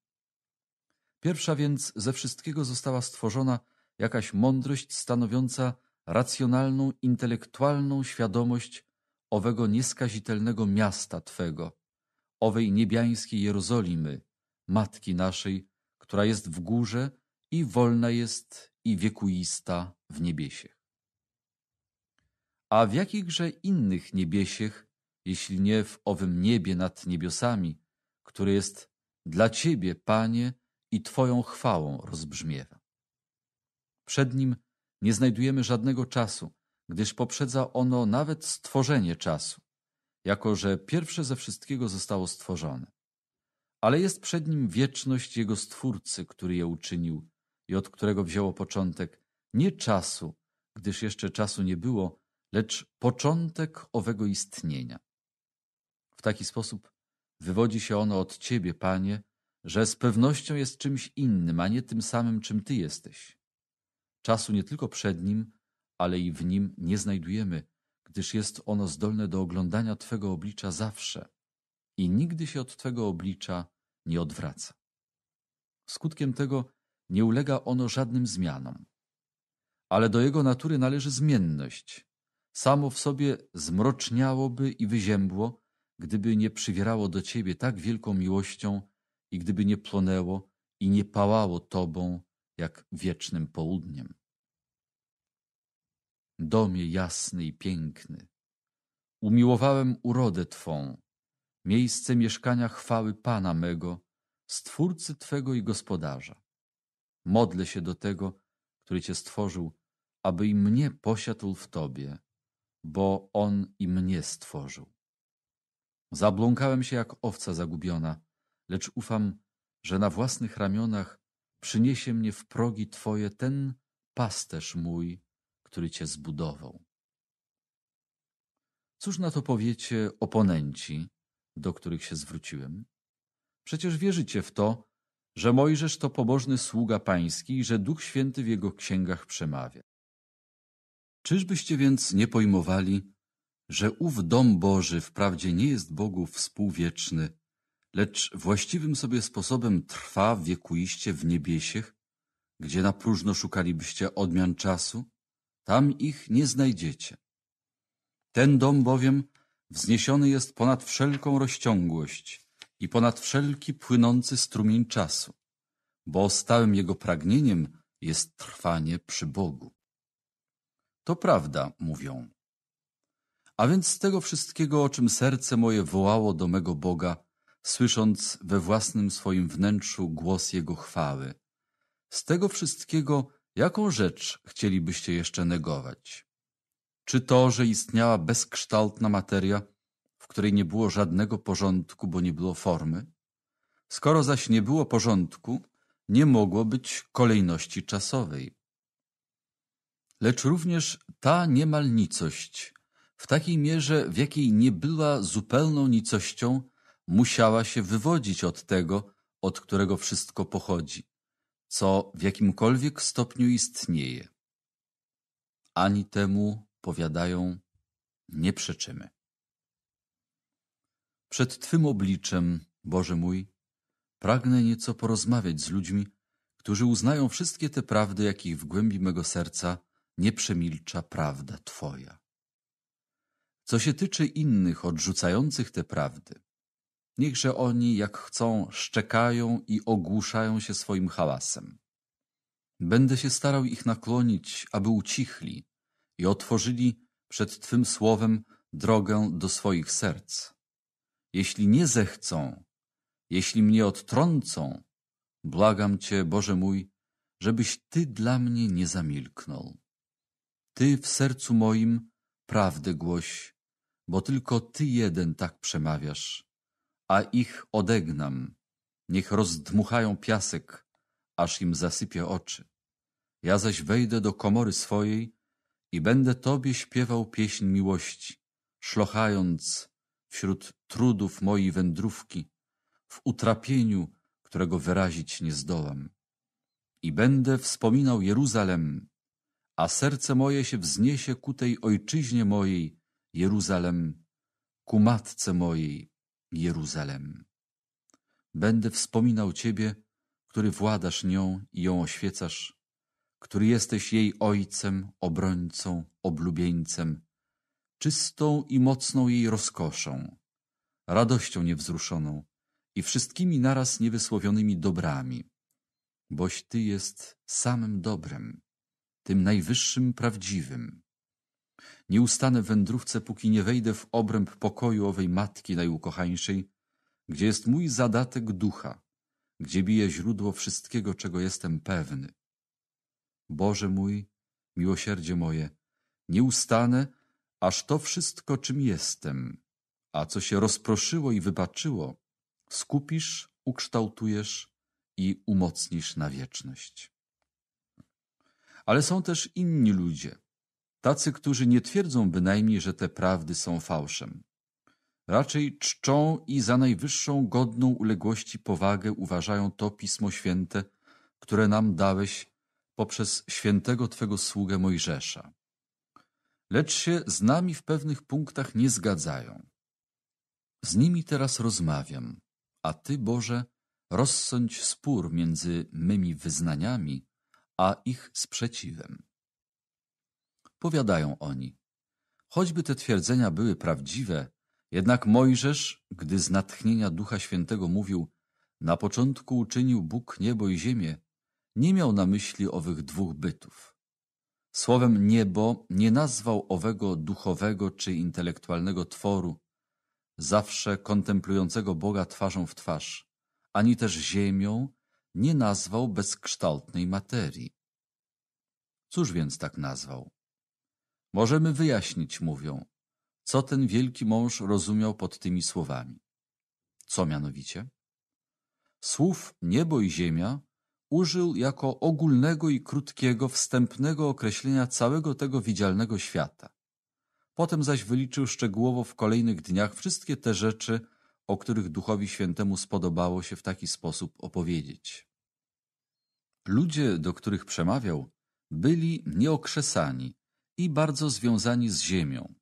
Pierwsza więc ze wszystkiego została stworzona jakaś mądrość stanowiąca racjonalną, intelektualną świadomość owego nieskazitelnego miasta Twego, owej niebiańskiej Jerozolimy, Matki naszej, która jest w górze i wolna jest i wiekuista w niebiesiech. A w jakichże innych niebiesiech jeśli nie w owym niebie nad niebiosami, które jest dla Ciebie, Panie, i Twoją chwałą rozbrzmiewa. Przed Nim nie znajdujemy żadnego czasu, gdyż poprzedza ono nawet stworzenie czasu, jako że pierwsze ze wszystkiego zostało stworzone. Ale jest przed Nim wieczność Jego Stwórcy, który je uczynił i od którego wzięło początek, nie czasu, gdyż jeszcze czasu nie było, lecz początek owego istnienia. W taki sposób wywodzi się ono od Ciebie, Panie, że z pewnością jest czymś innym, a nie tym samym, czym Ty jesteś. Czasu nie tylko przed Nim, ale i w Nim nie znajdujemy, gdyż jest ono zdolne do oglądania Twego oblicza zawsze i nigdy się od Twego oblicza nie odwraca. Skutkiem tego nie ulega ono żadnym zmianom. Ale do jego natury należy zmienność. Samo w sobie zmroczniałoby i wyziębło, gdyby nie przywierało do Ciebie tak wielką miłością i gdyby nie płonęło i nie pałało Tobą jak wiecznym południem. Domie jasny i piękny, umiłowałem urodę Twą, miejsce mieszkania chwały Pana mego, Stwórcy Twego i Gospodarza. Modlę się do Tego, który Cię stworzył, aby i mnie posiadł w Tobie, bo On i mnie stworzył. Zabląkałem się jak owca zagubiona, lecz ufam, że na własnych ramionach przyniesie mnie w progi Twoje ten pasterz mój, który Cię zbudował. Cóż na to powiecie oponenci, do których się zwróciłem? Przecież wierzycie w to, że Mojżesz to pobożny sługa pański i że Duch Święty w jego księgach przemawia. Czyżbyście więc nie pojmowali, że ów dom Boży wprawdzie nie jest Bogu współwieczny, lecz właściwym sobie sposobem trwa wiekuiście w niebiesiech, gdzie na próżno szukalibyście odmian czasu, tam ich nie znajdziecie. Ten dom bowiem wzniesiony jest ponad wszelką rozciągłość i ponad wszelki płynący strumień czasu, bo stałym jego pragnieniem jest trwanie przy Bogu. To prawda, mówią, a więc z tego wszystkiego, o czym serce moje wołało do mego Boga, słysząc we własnym swoim wnętrzu głos Jego chwały. Z tego wszystkiego, jaką rzecz chcielibyście jeszcze negować? Czy to, że istniała bezkształtna materia, w której nie było żadnego porządku, bo nie było formy? Skoro zaś nie było porządku, nie mogło być kolejności czasowej. Lecz również ta niemal nicość w takiej mierze, w jakiej nie była zupełną nicością, musiała się wywodzić od tego, od którego wszystko pochodzi, co w jakimkolwiek stopniu istnieje. Ani temu, powiadają, nie przeczymy. Przed Twym obliczem, Boże mój, pragnę nieco porozmawiać z ludźmi, którzy uznają wszystkie te prawdy, jakich w głębi mego serca nie przemilcza prawda Twoja. Co się tyczy innych odrzucających te prawdy, niechże oni, jak chcą, szczekają i ogłuszają się swoim hałasem. Będę się starał ich nakłonić, aby ucichli i otworzyli przed Twym słowem drogę do swoich serc. Jeśli nie zechcą, jeśli mnie odtrącą, błagam Cię, Boże mój, żebyś Ty dla mnie nie zamilknął. Ty w sercu moim prawdę głoś bo tylko Ty jeden tak przemawiasz, a ich odegnam. Niech rozdmuchają piasek, aż im zasypię oczy. Ja zaś wejdę do komory swojej i będę Tobie śpiewał pieśń miłości, szlochając wśród trudów mojej wędrówki, w utrapieniu, którego wyrazić nie zdołam. I będę wspominał Jeruzalem, a serce moje się wzniesie ku tej ojczyźnie mojej, Jeruzalem, ku matce mojej, Jeruzalem. Będę wspominał Ciebie, który władasz nią i ją oświecasz, który jesteś jej ojcem, obrońcą, oblubieńcem, czystą i mocną jej rozkoszą, radością niewzruszoną i wszystkimi naraz niewysłowionymi dobrami, boś Ty jest samym dobrem, tym najwyższym prawdziwym. Nie ustanę wędrówce, póki nie wejdę w obręb pokoju owej matki najukochańszej, gdzie jest mój zadatek ducha, gdzie bije źródło wszystkiego, czego jestem pewny. Boże mój, miłosierdzie moje, nie ustanę, aż to wszystko, czym jestem, a co się rozproszyło i wybaczyło, skupisz, ukształtujesz i umocnisz na wieczność. Ale są też inni ludzie, tacy, którzy nie twierdzą bynajmniej, że te prawdy są fałszem. Raczej czczą i za najwyższą godną uległości powagę uważają to Pismo Święte, które nam dałeś poprzez świętego Twego sługę Mojżesza. Lecz się z nami w pewnych punktach nie zgadzają. Z nimi teraz rozmawiam, a Ty, Boże, rozsądź spór między mymi wyznaniami, a ich sprzeciwem. Powiadają oni. Choćby te twierdzenia były prawdziwe, jednak Mojżesz, gdy z natchnienia Ducha Świętego mówił na początku uczynił Bóg niebo i ziemię, nie miał na myśli owych dwóch bytów. Słowem niebo nie nazwał owego duchowego czy intelektualnego tworu, zawsze kontemplującego Boga twarzą w twarz, ani też ziemią nie nazwał bezkształtnej materii. Cóż więc tak nazwał? Możemy wyjaśnić, mówią, co ten wielki mąż rozumiał pod tymi słowami. Co mianowicie? Słów niebo i ziemia użył jako ogólnego i krótkiego, wstępnego określenia całego tego widzialnego świata. Potem zaś wyliczył szczegółowo w kolejnych dniach wszystkie te rzeczy, o których Duchowi Świętemu spodobało się w taki sposób opowiedzieć. Ludzie, do których przemawiał, byli nieokrzesani, i bardzo związani z ziemią.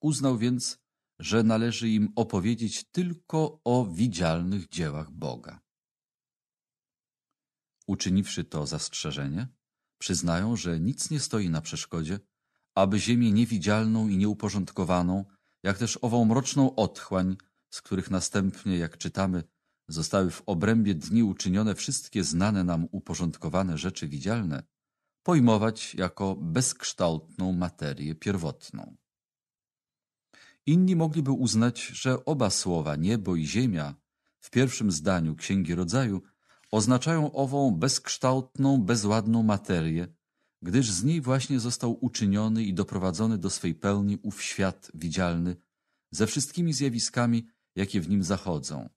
Uznał więc, że należy im opowiedzieć tylko o widzialnych dziełach Boga. Uczyniwszy to zastrzeżenie, przyznają, że nic nie stoi na przeszkodzie, aby ziemię niewidzialną i nieuporządkowaną, jak też ową mroczną otchłań, z których następnie, jak czytamy, zostały w obrębie dni uczynione wszystkie znane nam uporządkowane rzeczy widzialne, pojmować jako bezkształtną materię pierwotną. Inni mogliby uznać, że oba słowa niebo i ziemia w pierwszym zdaniu Księgi Rodzaju oznaczają ową bezkształtną, bezładną materię, gdyż z niej właśnie został uczyniony i doprowadzony do swej pełni ów świat widzialny ze wszystkimi zjawiskami, jakie w nim zachodzą.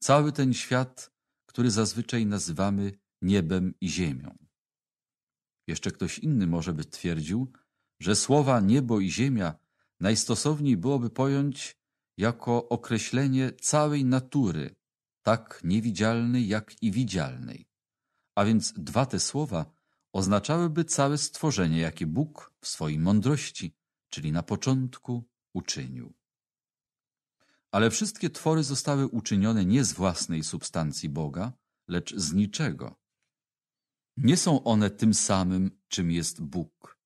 Cały ten świat, który zazwyczaj nazywamy niebem i ziemią. Jeszcze ktoś inny może by twierdził, że słowa niebo i ziemia najstosowniej byłoby pojąć jako określenie całej natury, tak niewidzialnej jak i widzialnej. A więc dwa te słowa oznaczałyby całe stworzenie, jakie Bóg w swojej mądrości, czyli na początku, uczynił. Ale wszystkie twory zostały uczynione nie z własnej substancji Boga, lecz z niczego, nie są one tym samym, czym jest Bóg.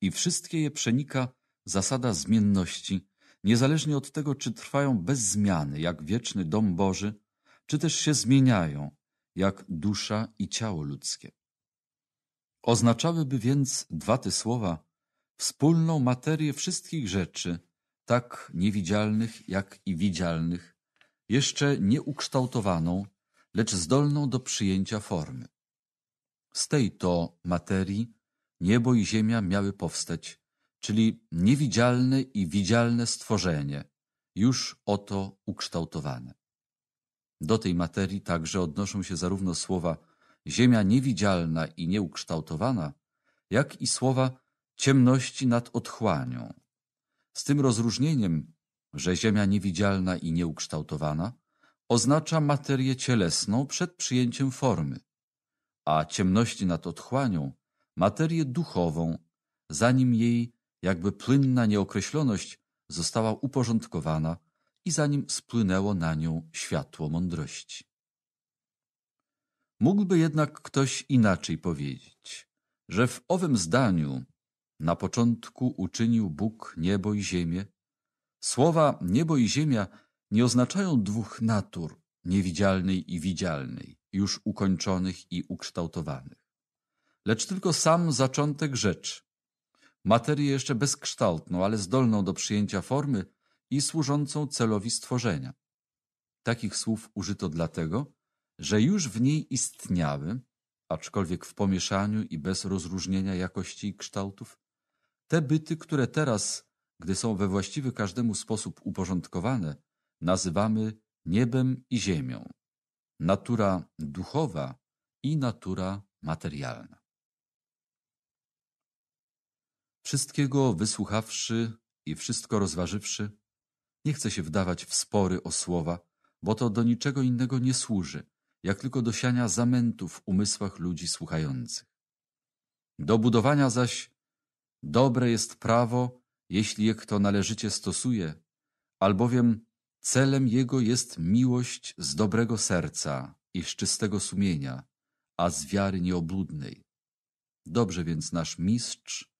I wszystkie je przenika zasada zmienności, niezależnie od tego, czy trwają bez zmiany, jak wieczny dom Boży, czy też się zmieniają, jak dusza i ciało ludzkie. Oznaczałyby więc dwa te słowa wspólną materię wszystkich rzeczy, tak niewidzialnych, jak i widzialnych, jeszcze nieukształtowaną, lecz zdolną do przyjęcia formy. Z tej to materii niebo i ziemia miały powstać, czyli niewidzialne i widzialne stworzenie, już oto ukształtowane. Do tej materii także odnoszą się zarówno słowa ziemia niewidzialna i nieukształtowana, jak i słowa ciemności nad otchłanią. Z tym rozróżnieniem, że ziemia niewidzialna i nieukształtowana oznacza materię cielesną przed przyjęciem formy, a ciemności nad otchłanią, materię duchową, zanim jej jakby płynna nieokreśloność została uporządkowana i zanim spłynęło na nią światło mądrości. Mógłby jednak ktoś inaczej powiedzieć, że w owym zdaniu na początku uczynił Bóg niebo i ziemię. Słowa niebo i ziemia nie oznaczają dwóch natur, niewidzialnej i widzialnej już ukończonych i ukształtowanych, lecz tylko sam zaczątek rzeczy, materię jeszcze bezkształtną, ale zdolną do przyjęcia formy i służącą celowi stworzenia. Takich słów użyto dlatego, że już w niej istniały, aczkolwiek w pomieszaniu i bez rozróżnienia jakości i kształtów, te byty, które teraz, gdy są we właściwy każdemu sposób uporządkowane, nazywamy niebem i ziemią natura duchowa i natura materialna. Wszystkiego wysłuchawszy i wszystko rozważywszy, nie chcę się wdawać w spory o słowa, bo to do niczego innego nie służy, jak tylko do siania zamętów w umysłach ludzi słuchających. Do budowania zaś dobre jest prawo, jeśli je kto należycie stosuje, albowiem Celem jego jest miłość z dobrego serca i z czystego sumienia, a z wiary nieobłudnej. Dobrze więc nasz mistrz,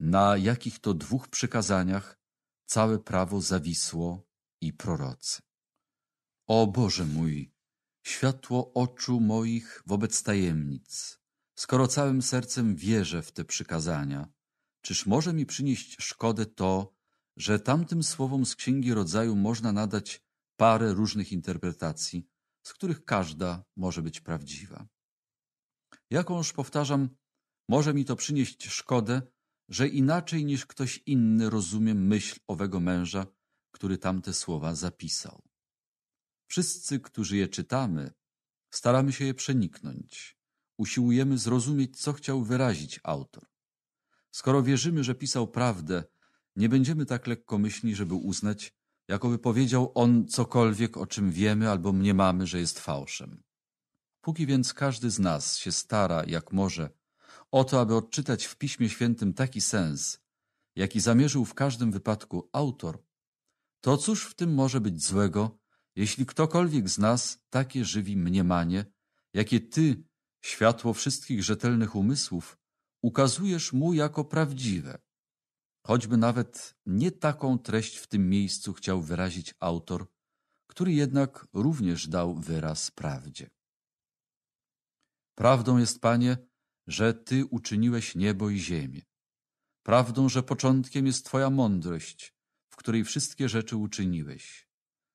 na jakich to dwóch przykazaniach całe prawo zawisło i prorocy. O Boże mój, światło oczu moich wobec tajemnic, skoro całym sercem wierzę w te przykazania, czyż może mi przynieść szkodę to, że tamtym słowom z Księgi Rodzaju można nadać parę różnych interpretacji, z których każda może być prawdziwa. Jakąż, powtarzam, może mi to przynieść szkodę, że inaczej niż ktoś inny rozumiem myśl owego męża, który tamte słowa zapisał. Wszyscy, którzy je czytamy, staramy się je przeniknąć, usiłujemy zrozumieć, co chciał wyrazić autor. Skoro wierzymy, że pisał prawdę, nie będziemy tak lekkomyślni, żeby uznać, jakoby powiedział on cokolwiek, o czym wiemy albo mniemamy, że jest fałszem. Póki więc każdy z nas się stara, jak może, o to, aby odczytać w Piśmie Świętym taki sens, jaki zamierzył w każdym wypadku autor, to cóż w tym może być złego, jeśli ktokolwiek z nas takie żywi mniemanie, jakie ty, światło wszystkich rzetelnych umysłów, ukazujesz mu jako prawdziwe? Choćby nawet nie taką treść w tym miejscu chciał wyrazić autor, który jednak również dał wyraz prawdzie. Prawdą jest, Panie, że Ty uczyniłeś niebo i ziemię. Prawdą, że początkiem jest Twoja mądrość, w której wszystkie rzeczy uczyniłeś.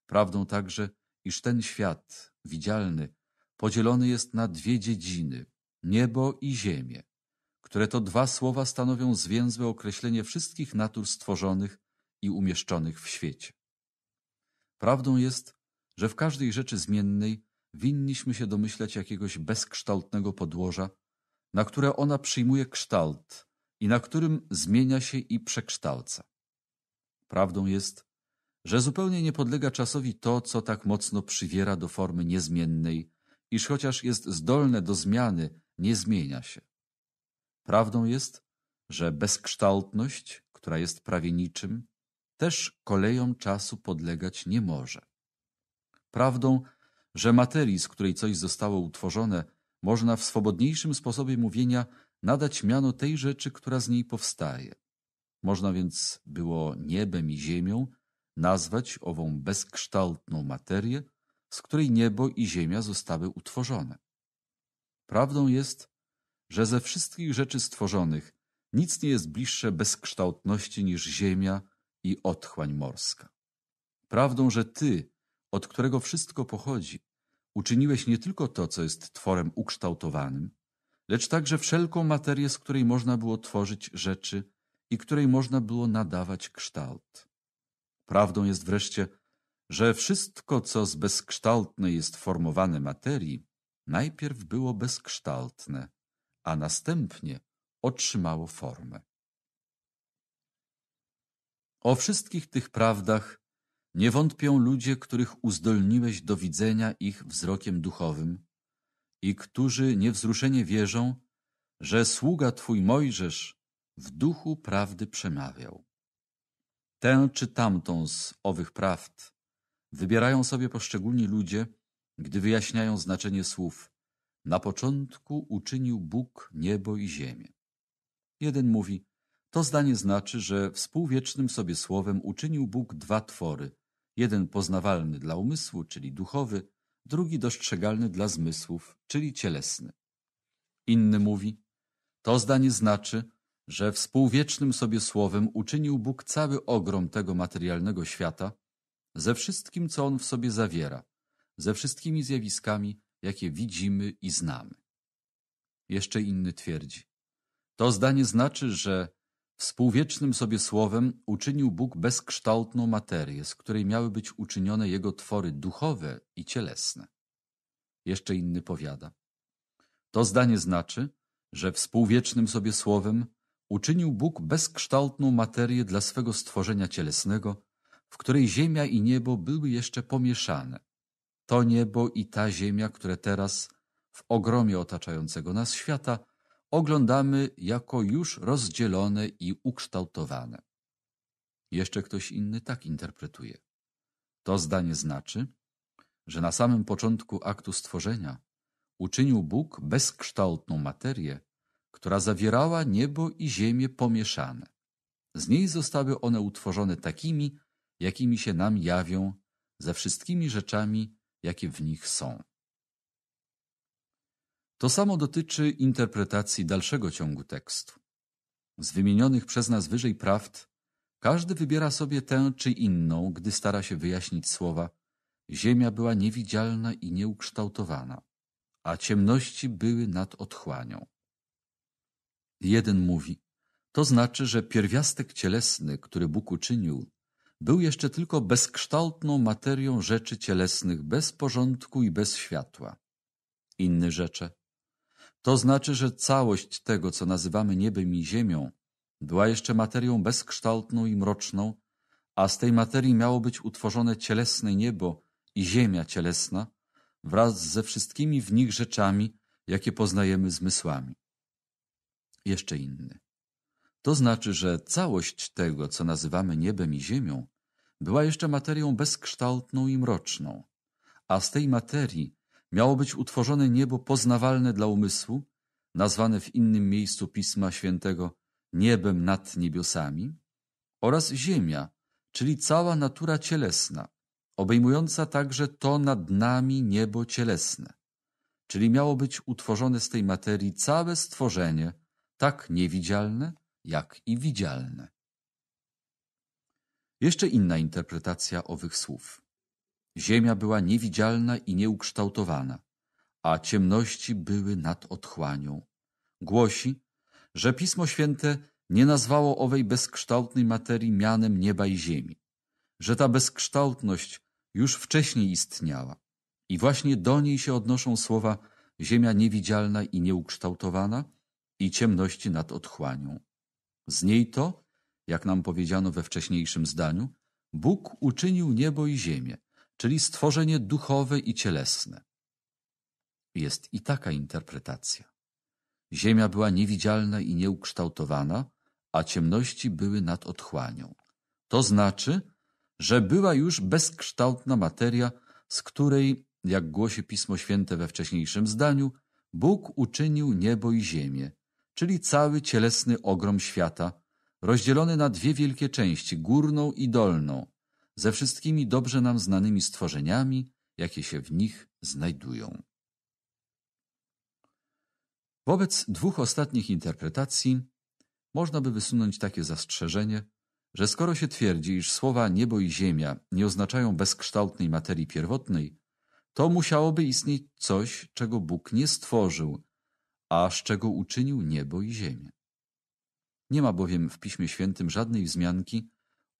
Prawdą także, iż ten świat, widzialny, podzielony jest na dwie dziedziny, niebo i ziemię które to dwa słowa stanowią zwięzłe określenie wszystkich natur stworzonych i umieszczonych w świecie. Prawdą jest, że w każdej rzeczy zmiennej winniśmy się domyślać jakiegoś bezkształtnego podłoża, na które ona przyjmuje kształt i na którym zmienia się i przekształca. Prawdą jest, że zupełnie nie podlega czasowi to, co tak mocno przywiera do formy niezmiennej, iż chociaż jest zdolne do zmiany, nie zmienia się. Prawdą jest, że bezkształtność, która jest prawie niczym, też kolejom czasu podlegać nie może. Prawdą, że materii, z której coś zostało utworzone, można w swobodniejszym sposobie mówienia nadać miano tej rzeczy, która z niej powstaje. Można więc było niebem i ziemią nazwać ową bezkształtną materię, z której niebo i ziemia zostały utworzone. Prawdą jest, że ze wszystkich rzeczy stworzonych nic nie jest bliższe bezkształtności niż ziemia i otchłań morska. Prawdą, że Ty, od którego wszystko pochodzi, uczyniłeś nie tylko to, co jest tworem ukształtowanym, lecz także wszelką materię, z której można było tworzyć rzeczy i której można było nadawać kształt. Prawdą jest wreszcie, że wszystko, co z bezkształtnej jest formowane materii, najpierw było bezkształtne, a następnie otrzymało formę. O wszystkich tych prawdach nie wątpią ludzie, których uzdolniłeś do widzenia ich wzrokiem duchowym i którzy niewzruszenie wierzą, że sługa Twój Mojżesz w duchu prawdy przemawiał. Tę czy tamtą z owych prawd wybierają sobie poszczególni ludzie, gdy wyjaśniają znaczenie słów na początku uczynił Bóg niebo i ziemię. Jeden mówi, to zdanie znaczy, że współwiecznym sobie słowem uczynił Bóg dwa twory, jeden poznawalny dla umysłu, czyli duchowy, drugi dostrzegalny dla zmysłów, czyli cielesny. Inny mówi, to zdanie znaczy, że współwiecznym sobie słowem uczynił Bóg cały ogrom tego materialnego świata, ze wszystkim, co on w sobie zawiera, ze wszystkimi zjawiskami, jakie widzimy i znamy. Jeszcze inny twierdzi. To zdanie znaczy, że współwiecznym sobie słowem uczynił Bóg bezkształtną materię, z której miały być uczynione jego twory duchowe i cielesne. Jeszcze inny powiada. To zdanie znaczy, że współwiecznym sobie słowem uczynił Bóg bezkształtną materię dla swego stworzenia cielesnego, w której ziemia i niebo były jeszcze pomieszane, to niebo i ta ziemia, które teraz w ogromie otaczającego nas świata oglądamy jako już rozdzielone i ukształtowane. Jeszcze ktoś inny tak interpretuje. To zdanie znaczy, że na samym początku aktu stworzenia uczynił Bóg bezkształtną materię, która zawierała niebo i ziemię pomieszane. Z niej zostały one utworzone takimi, jakimi się nam jawią, ze wszystkimi rzeczami jakie w nich są. To samo dotyczy interpretacji dalszego ciągu tekstu. Z wymienionych przez nas wyżej prawd, każdy wybiera sobie tę czy inną, gdy stara się wyjaśnić słowa Ziemia była niewidzialna i nieukształtowana, a ciemności były nad otchłanią. Jeden mówi, to znaczy, że pierwiastek cielesny, który Bóg uczynił, był jeszcze tylko bezkształtną materią rzeczy cielesnych, bez porządku i bez światła. Inny rzecze. To znaczy, że całość tego, co nazywamy niebem i ziemią, była jeszcze materią bezkształtną i mroczną, a z tej materii miało być utworzone cielesne niebo i ziemia cielesna, wraz ze wszystkimi w nich rzeczami, jakie poznajemy zmysłami. Jeszcze inny. To znaczy, że całość tego, co nazywamy niebem i ziemią, była jeszcze materią bezkształtną i mroczną, a z tej materii miało być utworzone niebo poznawalne dla umysłu, nazwane w innym miejscu Pisma Świętego niebem nad niebiosami, oraz ziemia, czyli cała natura cielesna, obejmująca także to nad nami niebo cielesne. Czyli miało być utworzone z tej materii całe stworzenie, tak niewidzialne, jak i widzialne. Jeszcze inna interpretacja owych słów. Ziemia była niewidzialna i nieukształtowana, a ciemności były nad otchłanią. Głosi, że Pismo Święte nie nazwało owej bezkształtnej materii mianem nieba i ziemi, że ta bezkształtność już wcześniej istniała i właśnie do niej się odnoszą słowa ziemia niewidzialna i nieukształtowana i ciemności nad otchłanią. Z niej to, jak nam powiedziano we wcześniejszym zdaniu, Bóg uczynił niebo i ziemię, czyli stworzenie duchowe i cielesne. Jest i taka interpretacja. Ziemia była niewidzialna i nieukształtowana, a ciemności były nad otchłanią. To znaczy, że była już bezkształtna materia, z której, jak głosi Pismo Święte we wcześniejszym zdaniu, Bóg uczynił niebo i ziemię, czyli cały cielesny ogrom świata, rozdzielony na dwie wielkie części, górną i dolną, ze wszystkimi dobrze nam znanymi stworzeniami, jakie się w nich znajdują. Wobec dwóch ostatnich interpretacji można by wysunąć takie zastrzeżenie, że skoro się twierdzi, iż słowa niebo i ziemia nie oznaczają bezkształtnej materii pierwotnej, to musiałoby istnieć coś, czego Bóg nie stworzył a z czego uczynił niebo i ziemię. Nie ma bowiem w Piśmie Świętym żadnej wzmianki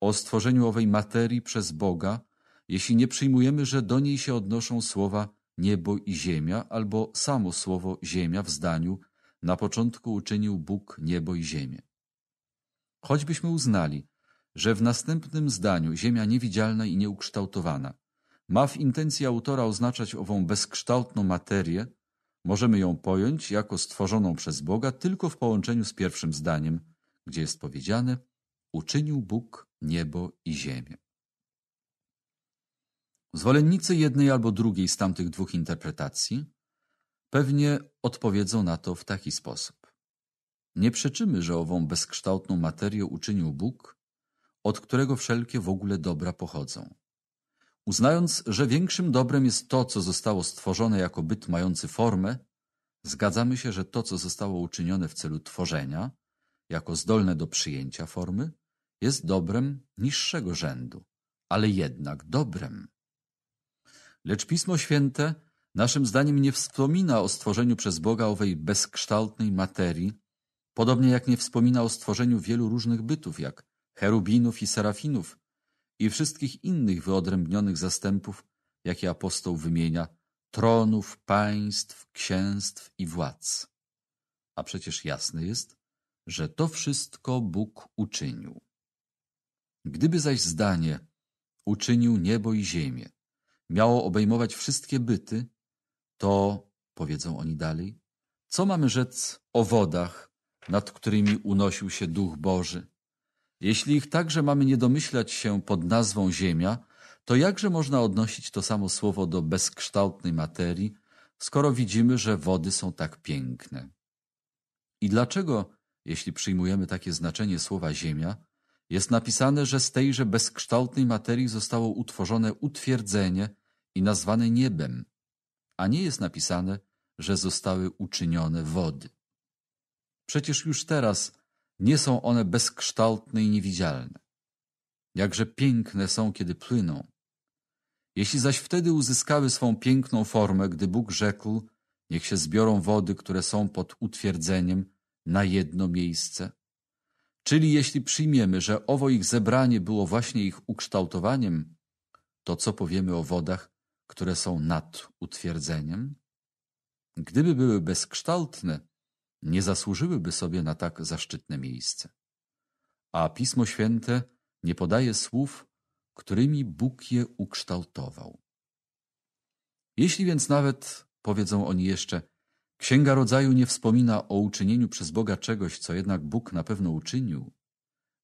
o stworzeniu owej materii przez Boga, jeśli nie przyjmujemy, że do niej się odnoszą słowa niebo i ziemia, albo samo słowo ziemia w zdaniu na początku uczynił Bóg niebo i ziemię. Choćbyśmy uznali, że w następnym zdaniu ziemia niewidzialna i nieukształtowana ma w intencji autora oznaczać ową bezkształtną materię, Możemy ją pojąć jako stworzoną przez Boga tylko w połączeniu z pierwszym zdaniem, gdzie jest powiedziane: Uczynił Bóg niebo i ziemię. Zwolennicy jednej albo drugiej z tamtych dwóch interpretacji pewnie odpowiedzą na to w taki sposób. Nie przeczymy, że ową bezkształtną materię uczynił Bóg, od którego wszelkie w ogóle dobra pochodzą. Uznając, że większym dobrem jest to, co zostało stworzone jako byt mający formę, zgadzamy się, że to, co zostało uczynione w celu tworzenia, jako zdolne do przyjęcia formy, jest dobrem niższego rzędu, ale jednak dobrem. Lecz Pismo Święte naszym zdaniem nie wspomina o stworzeniu przez Boga owej bezkształtnej materii, podobnie jak nie wspomina o stworzeniu wielu różnych bytów, jak cherubinów i serafinów, i wszystkich innych wyodrębnionych zastępów, jakie apostoł wymienia, tronów, państw, księstw i władz. A przecież jasne jest, że to wszystko Bóg uczynił. Gdyby zaś zdanie uczynił niebo i ziemię, miało obejmować wszystkie byty, to, powiedzą oni dalej, co mamy rzec o wodach, nad którymi unosił się Duch Boży, jeśli ich także mamy nie domyślać się pod nazwą Ziemia, to jakże można odnosić to samo słowo do bezkształtnej materii, skoro widzimy, że wody są tak piękne? I dlaczego, jeśli przyjmujemy takie znaczenie słowa Ziemia, jest napisane, że z tejże bezkształtnej materii zostało utworzone utwierdzenie i nazwane niebem, a nie jest napisane, że zostały uczynione wody? Przecież już teraz nie są one bezkształtne i niewidzialne. Jakże piękne są, kiedy płyną. Jeśli zaś wtedy uzyskały swą piękną formę, gdy Bóg rzekł, niech się zbiorą wody, które są pod utwierdzeniem, na jedno miejsce. Czyli jeśli przyjmiemy, że owo ich zebranie było właśnie ich ukształtowaniem, to co powiemy o wodach, które są nad utwierdzeniem? Gdyby były bezkształtne, nie zasłużyłyby sobie na tak zaszczytne miejsce. A Pismo Święte nie podaje słów, którymi Bóg je ukształtował. Jeśli więc nawet, powiedzą oni jeszcze, Księga Rodzaju nie wspomina o uczynieniu przez Boga czegoś, co jednak Bóg na pewno uczynił,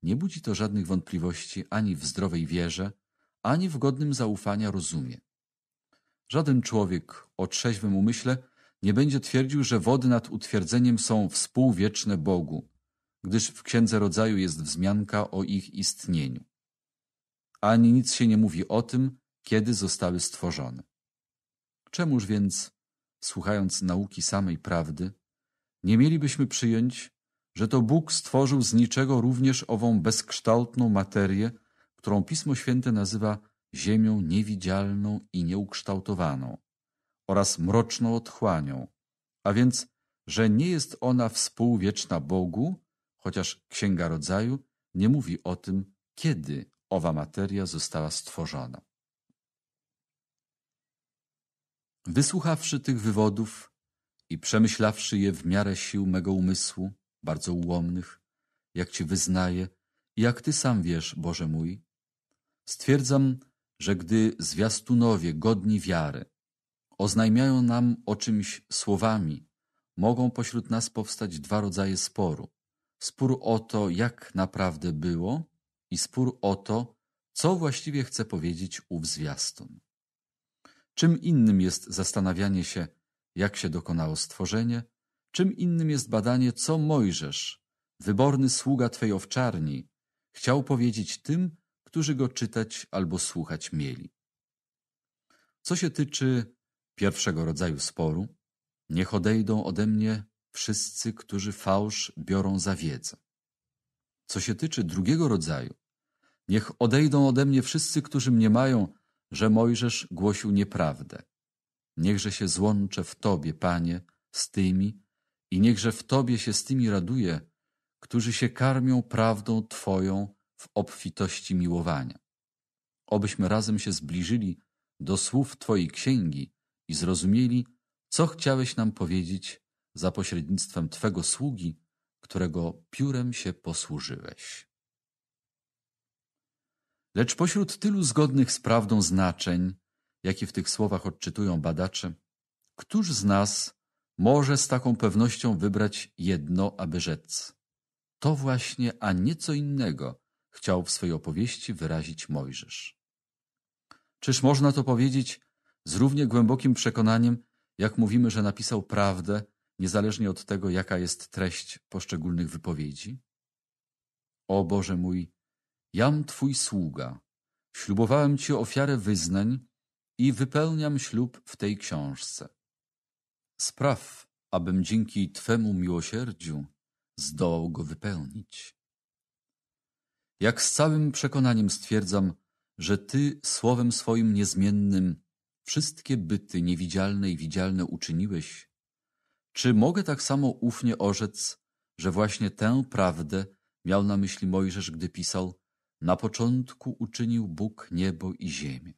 nie budzi to żadnych wątpliwości ani w zdrowej wierze, ani w godnym zaufania rozumie. Żaden człowiek o trzeźwym umyśle nie będzie twierdził, że wody nad utwierdzeniem są współwieczne Bogu, gdyż w Księdze Rodzaju jest wzmianka o ich istnieniu. Ani nic się nie mówi o tym, kiedy zostały stworzone. Czemuż więc, słuchając nauki samej prawdy, nie mielibyśmy przyjąć, że to Bóg stworzył z niczego również ową bezkształtną materię, którą Pismo Święte nazywa ziemią niewidzialną i nieukształtowaną, oraz mroczną otchłanią, a więc, że nie jest ona współwieczna Bogu, chociaż Księga Rodzaju nie mówi o tym, kiedy owa materia została stworzona. Wysłuchawszy tych wywodów i przemyślawszy je w miarę sił mego umysłu, bardzo ułomnych, jak Ci wyznaję i jak Ty sam wiesz, Boże mój, stwierdzam, że gdy zwiastunowie godni wiary oznajmiają nam o czymś słowami, mogą pośród nas powstać dwa rodzaje sporu. Spór o to, jak naprawdę było i spór o to, co właściwie chce powiedzieć ów zwiastun. Czym innym jest zastanawianie się, jak się dokonało stworzenie, czym innym jest badanie, co Mojżesz, wyborny sługa Twej owczarni, chciał powiedzieć tym, którzy go czytać albo słuchać mieli. Co się tyczy pierwszego rodzaju sporu, niech odejdą ode mnie wszyscy, którzy fałsz biorą za wiedzę. Co się tyczy drugiego rodzaju, niech odejdą ode mnie wszyscy, którzy mnie mają, że Mojżesz głosił nieprawdę. Niechże się złączę w Tobie, Panie, z tymi i niechże w Tobie się z tymi raduję, którzy się karmią prawdą Twoją w obfitości miłowania. Obyśmy razem się zbliżyli do słów Twojej księgi i zrozumieli, co chciałeś nam powiedzieć za pośrednictwem Twego sługi, którego piórem się posłużyłeś. Lecz pośród tylu zgodnych z prawdą znaczeń, jakie w tych słowach odczytują badacze, któż z nas może z taką pewnością wybrać jedno, aby rzec? To właśnie, a nie co innego, chciał w swojej opowieści wyrazić Mojżesz. Czyż można to powiedzieć z równie głębokim przekonaniem, jak mówimy, że napisał prawdę, niezależnie od tego, jaka jest treść poszczególnych wypowiedzi? O Boże mój, jam Twój sługa, ślubowałem Ci ofiarę wyznań i wypełniam ślub w tej książce. Spraw, abym dzięki Twemu miłosierdziu zdołał go wypełnić. Jak z całym przekonaniem stwierdzam, że Ty słowem swoim niezmiennym wszystkie byty niewidzialne i widzialne uczyniłeś, czy mogę tak samo ufnie orzec, że właśnie tę prawdę miał na myśli Mojżesz, gdy pisał Na początku uczynił Bóg niebo i ziemię.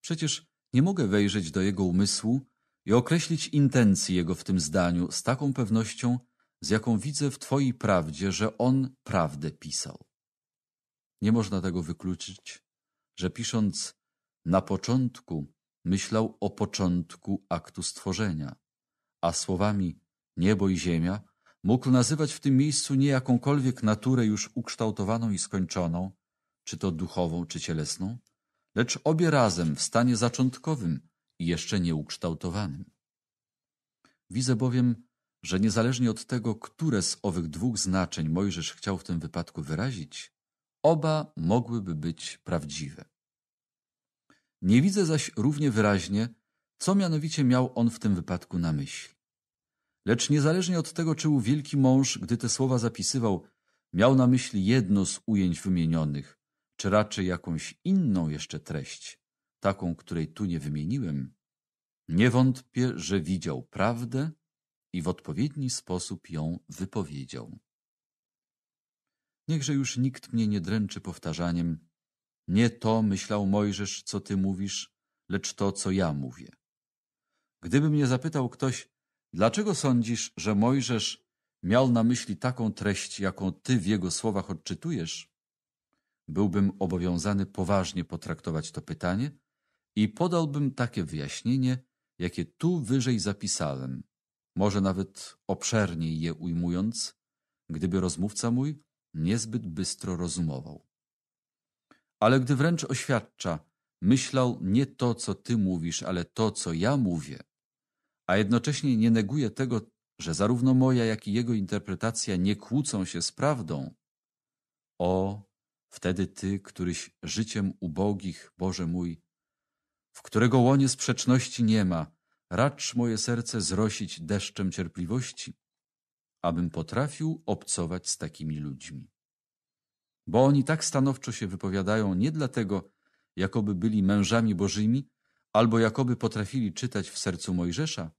Przecież nie mogę wejrzeć do jego umysłu i określić intencji jego w tym zdaniu z taką pewnością, z jaką widzę w Twojej prawdzie, że on prawdę pisał. Nie można tego wykluczyć, że pisząc na początku myślał o początku aktu stworzenia, a słowami niebo i ziemia mógł nazywać w tym miejscu nie jakąkolwiek naturę już ukształtowaną i skończoną, czy to duchową, czy cielesną, lecz obie razem w stanie zaczątkowym i jeszcze nieukształtowanym. Widzę bowiem, że niezależnie od tego, które z owych dwóch znaczeń Mojżesz chciał w tym wypadku wyrazić, oba mogłyby być prawdziwe. Nie widzę zaś równie wyraźnie, co mianowicie miał on w tym wypadku na myśli. Lecz niezależnie od tego, czy wielki mąż, gdy te słowa zapisywał, miał na myśli jedno z ujęć wymienionych, czy raczej jakąś inną jeszcze treść, taką, której tu nie wymieniłem, nie wątpię, że widział prawdę i w odpowiedni sposób ją wypowiedział. Niechże już nikt mnie nie dręczy powtarzaniem, nie to, myślał Mojżesz, co ty mówisz, lecz to, co ja mówię. Gdyby mnie zapytał ktoś, dlaczego sądzisz, że Mojżesz miał na myśli taką treść, jaką ty w jego słowach odczytujesz, byłbym obowiązany poważnie potraktować to pytanie i podałbym takie wyjaśnienie, jakie tu wyżej zapisałem, może nawet obszerniej je ujmując, gdyby rozmówca mój niezbyt bystro rozumował ale gdy wręcz oświadcza, myślał nie to, co ty mówisz, ale to, co ja mówię, a jednocześnie nie neguje tego, że zarówno moja, jak i jego interpretacja nie kłócą się z prawdą, o, wtedy ty, któryś życiem ubogich, Boże mój, w którego łonie sprzeczności nie ma, racz moje serce zrosić deszczem cierpliwości, abym potrafił obcować z takimi ludźmi bo oni tak stanowczo się wypowiadają nie dlatego, jakoby byli mężami bożymi, albo jakoby potrafili czytać w sercu Mojżesza,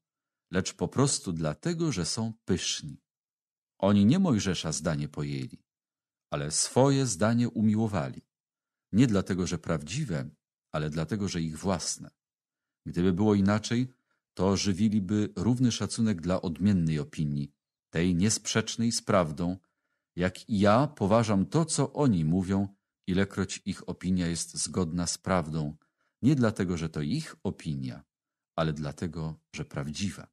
lecz po prostu dlatego, że są pyszni. Oni nie Mojżesza zdanie pojęli, ale swoje zdanie umiłowali. Nie dlatego, że prawdziwe, ale dlatego, że ich własne. Gdyby było inaczej, to żywiliby równy szacunek dla odmiennej opinii, tej niesprzecznej z prawdą, jak i ja poważam to, co oni mówią, ilekroć ich opinia jest zgodna z prawdą, nie dlatego, że to ich opinia, ale dlatego, że prawdziwa.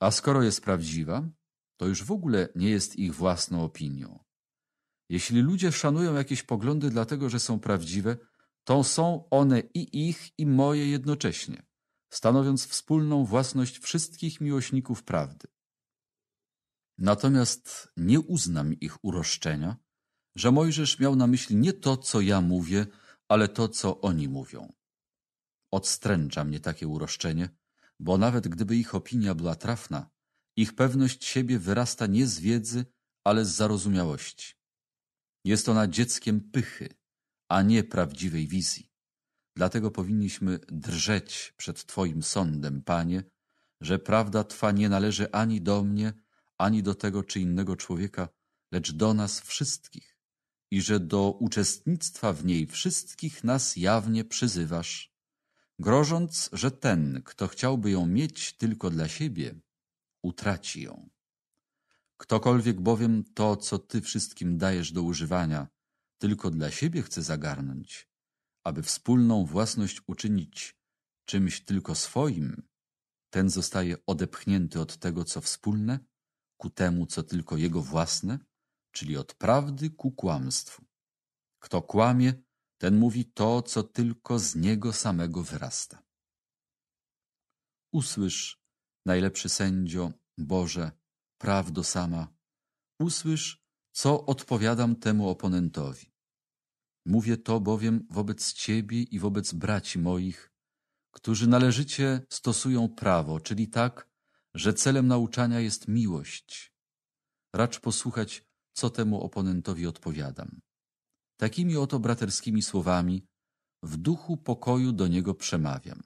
A skoro jest prawdziwa, to już w ogóle nie jest ich własną opinią. Jeśli ludzie szanują jakieś poglądy dlatego, że są prawdziwe, to są one i ich, i moje jednocześnie, stanowiąc wspólną własność wszystkich miłośników prawdy. Natomiast nie uznam ich uroszczenia, że Mojżesz miał na myśli nie to, co ja mówię, ale to, co oni mówią. Odstręcza mnie takie uroszczenie, bo nawet gdyby ich opinia była trafna, ich pewność siebie wyrasta nie z wiedzy, ale z zarozumiałości. Jest ona dzieckiem pychy, a nie prawdziwej wizji. Dlatego powinniśmy drżeć przed Twoim sądem, Panie, że prawda Twa nie należy ani do mnie, ani do tego czy innego człowieka, lecz do nas wszystkich, i że do uczestnictwa w niej wszystkich nas jawnie przyzywasz, grożąc, że ten, kto chciałby ją mieć tylko dla siebie, utraci ją. Ktokolwiek bowiem to, co Ty wszystkim dajesz do używania, tylko dla siebie chce zagarnąć, aby wspólną własność uczynić czymś tylko swoim, ten zostaje odepchnięty od tego, co wspólne ku temu, co tylko jego własne, czyli od prawdy ku kłamstwu. Kto kłamie, ten mówi to, co tylko z niego samego wyrasta. Usłysz, najlepszy sędzio, Boże, prawdo sama, usłysz, co odpowiadam temu oponentowi. Mówię to bowiem wobec Ciebie i wobec braci moich, którzy należycie stosują prawo, czyli tak, że celem nauczania jest miłość. Racz posłuchać, co temu oponentowi odpowiadam. Takimi oto braterskimi słowami w duchu pokoju do niego przemawiam.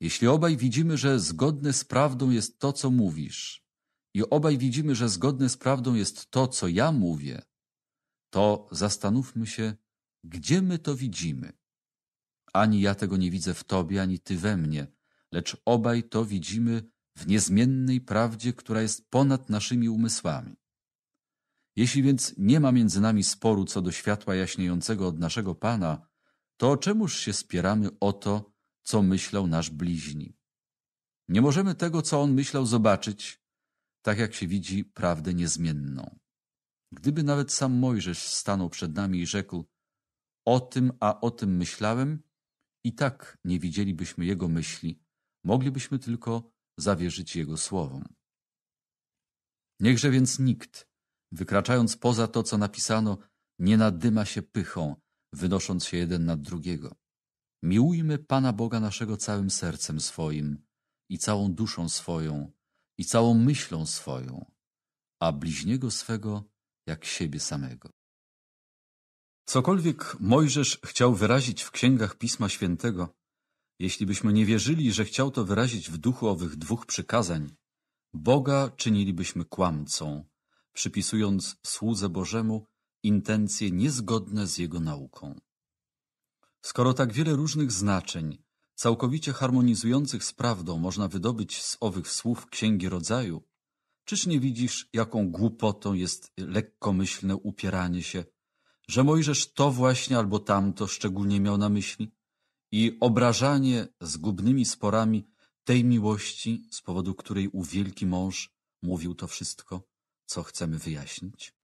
Jeśli obaj widzimy, że zgodne z prawdą jest to, co mówisz, i obaj widzimy, że zgodne z prawdą jest to, co ja mówię, to zastanówmy się, gdzie my to widzimy. Ani ja tego nie widzę w tobie, ani ty we mnie, lecz obaj to widzimy w niezmiennej prawdzie, która jest ponad naszymi umysłami. Jeśli więc nie ma między nami sporu co do światła jaśniejącego od naszego Pana, to czemuż się spieramy o to, co myślał nasz bliźni? Nie możemy tego, co on myślał, zobaczyć, tak jak się widzi prawdę niezmienną. Gdyby nawet sam Mojżesz stanął przed nami i rzekł: O tym, a o tym myślałem, i tak nie widzielibyśmy jego myśli, moglibyśmy tylko zawierzyć Jego słowom. Niechże więc nikt, wykraczając poza to, co napisano, nie nadyma się pychą, wynosząc się jeden nad drugiego. Miłujmy Pana Boga naszego całym sercem swoim i całą duszą swoją i całą myślą swoją, a bliźniego swego jak siebie samego. Cokolwiek Mojżesz chciał wyrazić w księgach Pisma Świętego, Jeślibyśmy nie wierzyli, że chciał to wyrazić w duchu owych dwóch przykazań, Boga czynilibyśmy kłamcą, przypisując słudze Bożemu intencje niezgodne z Jego nauką. Skoro tak wiele różnych znaczeń, całkowicie harmonizujących z prawdą, można wydobyć z owych słów Księgi Rodzaju, czyż nie widzisz, jaką głupotą jest lekkomyślne upieranie się, że Mojżesz to właśnie albo tamto szczególnie miał na myśli? i obrażanie zgubnymi sporami tej miłości, z powodu której u wielki mąż mówił to wszystko, co chcemy wyjaśnić?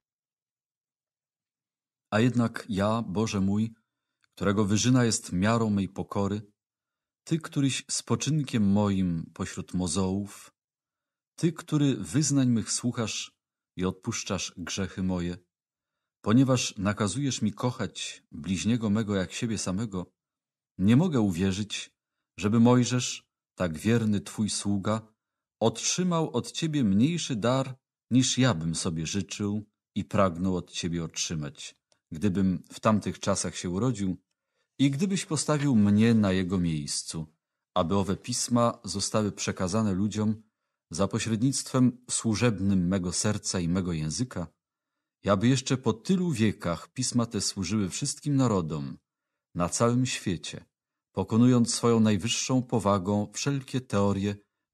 A jednak ja, Boże mój, którego wyżyna jest miarą mej pokory, Ty, któryś spoczynkiem moim pośród mozołów, Ty, który wyznań mych słuchasz i odpuszczasz grzechy moje, ponieważ nakazujesz mi kochać bliźniego mego jak siebie samego, nie mogę uwierzyć, żeby Mojżesz, tak wierny Twój sługa, otrzymał od Ciebie mniejszy dar, niż ja bym sobie życzył i pragnął od Ciebie otrzymać, gdybym w tamtych czasach się urodził i gdybyś postawił mnie na jego miejscu, aby owe pisma zostały przekazane ludziom za pośrednictwem służebnym mego serca i mego języka, i aby jeszcze po tylu wiekach pisma te służyły wszystkim narodom, na całym świecie, pokonując swoją najwyższą powagą wszelkie teorie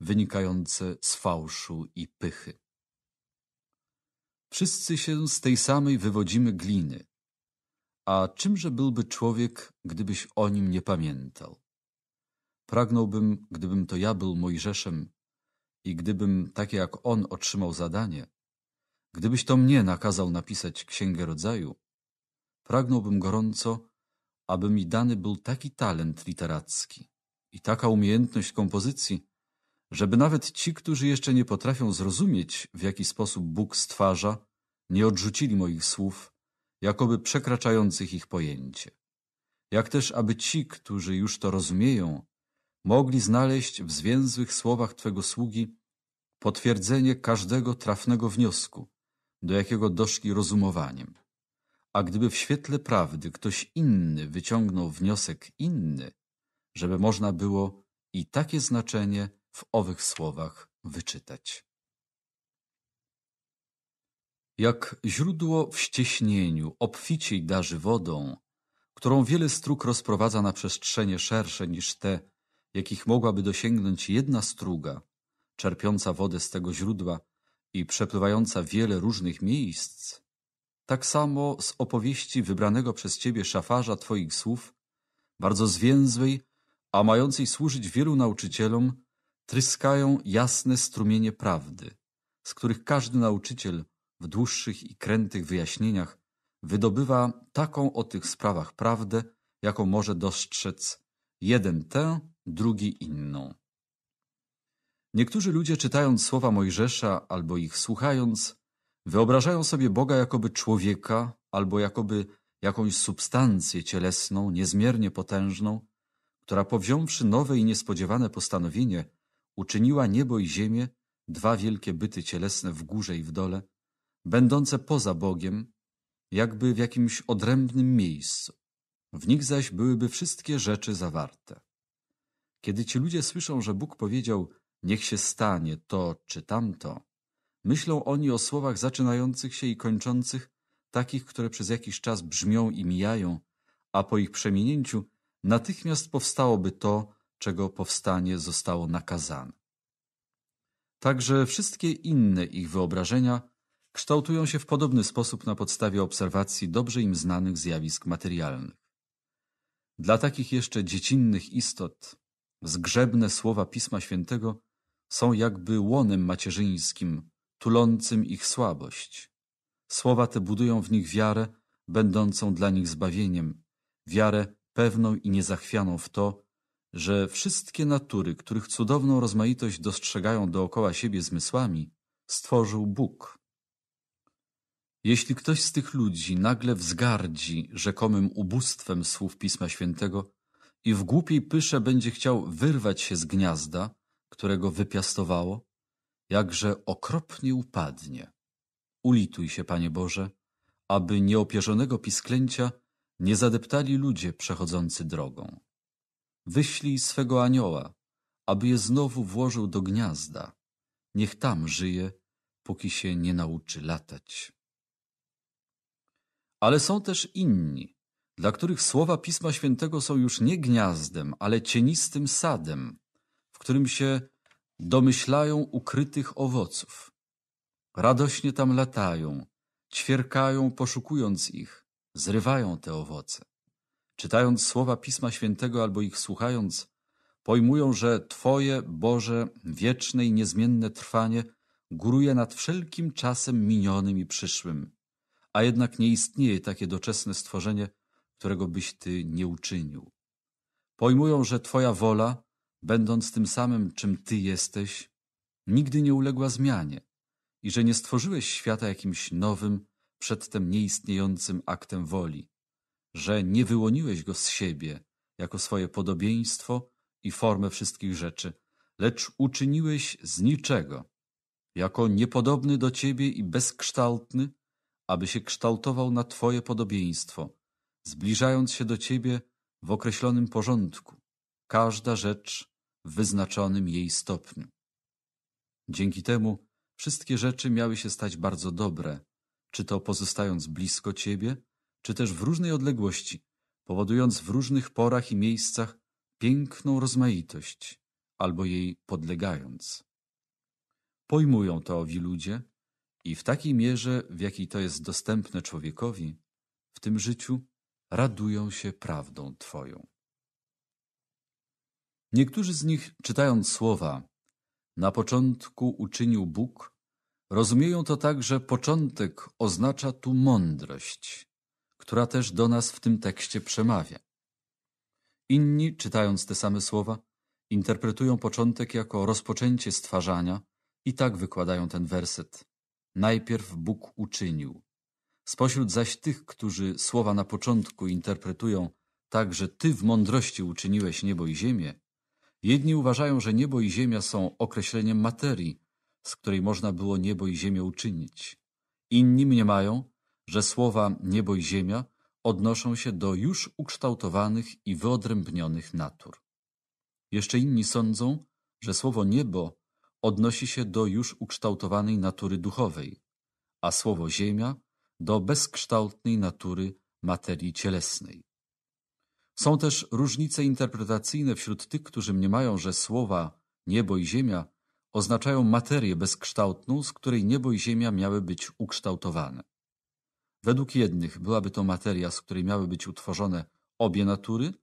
wynikające z fałszu i pychy. Wszyscy się z tej samej wywodzimy gliny. A czymże byłby człowiek, gdybyś o nim nie pamiętał? Pragnąłbym, gdybym to ja był Mojżeszem i gdybym, takie jak on, otrzymał zadanie, gdybyś to mnie nakazał napisać Księgę Rodzaju, pragnąłbym gorąco, aby mi dany był taki talent literacki i taka umiejętność kompozycji, żeby nawet ci, którzy jeszcze nie potrafią zrozumieć, w jaki sposób Bóg stwarza, nie odrzucili moich słów, jakoby przekraczających ich pojęcie. Jak też, aby ci, którzy już to rozumieją, mogli znaleźć w zwięzłych słowach Twego sługi potwierdzenie każdego trafnego wniosku, do jakiego doszli rozumowaniem. A gdyby w świetle prawdy ktoś inny wyciągnął wniosek inny, żeby można było i takie znaczenie w owych słowach wyczytać. Jak źródło w ścieśnieniu obficiej darzy wodą, którą wiele strug rozprowadza na przestrzenie szersze niż te, jakich mogłaby dosięgnąć jedna struga, czerpiąca wodę z tego źródła i przepływająca wiele różnych miejsc, tak samo z opowieści wybranego przez Ciebie szafarza Twoich słów, bardzo zwięzłej, a mającej służyć wielu nauczycielom, tryskają jasne strumienie prawdy, z których każdy nauczyciel w dłuższych i krętych wyjaśnieniach wydobywa taką o tych sprawach prawdę, jaką może dostrzec jeden tę, drugi inną. Niektórzy ludzie czytając słowa Mojżesza albo ich słuchając, Wyobrażają sobie Boga jakoby człowieka albo jakoby jakąś substancję cielesną, niezmiernie potężną, która powziąwszy nowe i niespodziewane postanowienie, uczyniła niebo i ziemię, dwa wielkie byty cielesne w górze i w dole, będące poza Bogiem, jakby w jakimś odrębnym miejscu. W nich zaś byłyby wszystkie rzeczy zawarte. Kiedy ci ludzie słyszą, że Bóg powiedział, niech się stanie to czy tamto, Myślą oni o słowach zaczynających się i kończących, takich, które przez jakiś czas brzmią i mijają, a po ich przemienięciu natychmiast powstałoby to, czego powstanie zostało nakazane. Także wszystkie inne ich wyobrażenia kształtują się w podobny sposób na podstawie obserwacji dobrze im znanych zjawisk materialnych. Dla takich jeszcze dziecinnych istot zgrzebne słowa Pisma Świętego są jakby łonem macierzyńskim, tulącym ich słabość. Słowa te budują w nich wiarę, będącą dla nich zbawieniem, wiarę pewną i niezachwianą w to, że wszystkie natury, których cudowną rozmaitość dostrzegają dookoła siebie zmysłami, stworzył Bóg. Jeśli ktoś z tych ludzi nagle wzgardzi rzekomym ubóstwem słów Pisma Świętego i w głupiej pysze będzie chciał wyrwać się z gniazda, którego wypiastowało, jakże okropnie upadnie. Ulituj się, Panie Boże, aby nieopierzonego pisklęcia nie zadeptali ludzie przechodzący drogą. Wyślij swego anioła, aby je znowu włożył do gniazda. Niech tam żyje, póki się nie nauczy latać. Ale są też inni, dla których słowa Pisma Świętego są już nie gniazdem, ale cienistym sadem, w którym się domyślają ukrytych owoców. Radośnie tam latają, ćwierkają, poszukując ich, zrywają te owoce. Czytając słowa Pisma Świętego albo ich słuchając, pojmują, że Twoje, Boże, wieczne i niezmienne trwanie góruje nad wszelkim czasem minionym i przyszłym, a jednak nie istnieje takie doczesne stworzenie, którego byś Ty nie uczynił. Pojmują, że Twoja wola będąc tym samym, czym Ty jesteś, nigdy nie uległa zmianie i że nie stworzyłeś świata jakimś nowym, przedtem nieistniejącym aktem woli, że nie wyłoniłeś go z siebie jako swoje podobieństwo i formę wszystkich rzeczy, lecz uczyniłeś z niczego, jako niepodobny do Ciebie i bezkształtny, aby się kształtował na Twoje podobieństwo, zbliżając się do Ciebie w określonym porządku. Każda rzecz w wyznaczonym jej stopniu. Dzięki temu wszystkie rzeczy miały się stać bardzo dobre, czy to pozostając blisko Ciebie, czy też w różnej odległości, powodując w różnych porach i miejscach piękną rozmaitość, albo jej podlegając. Pojmują to owi ludzie i w takiej mierze, w jakiej to jest dostępne człowiekowi, w tym życiu radują się prawdą Twoją. Niektórzy z nich, czytając słowa, na początku uczynił Bóg, rozumieją to tak, że początek oznacza tu mądrość, która też do nas w tym tekście przemawia. Inni, czytając te same słowa, interpretują początek jako rozpoczęcie stwarzania i tak wykładają ten werset. Najpierw Bóg uczynił. Spośród zaś tych, którzy słowa na początku interpretują tak, że Ty w mądrości uczyniłeś niebo i ziemię, Jedni uważają, że niebo i ziemia są określeniem materii, z której można było niebo i ziemię uczynić. Inni mniemają, że słowa niebo i ziemia odnoszą się do już ukształtowanych i wyodrębnionych natur. Jeszcze inni sądzą, że słowo niebo odnosi się do już ukształtowanej natury duchowej, a słowo ziemia do bezkształtnej natury materii cielesnej. Są też różnice interpretacyjne wśród tych, którzy mniemają, że słowa niebo i ziemia oznaczają materię bezkształtną, z której niebo i ziemia miały być ukształtowane. Według jednych byłaby to materia, z której miały być utworzone obie natury,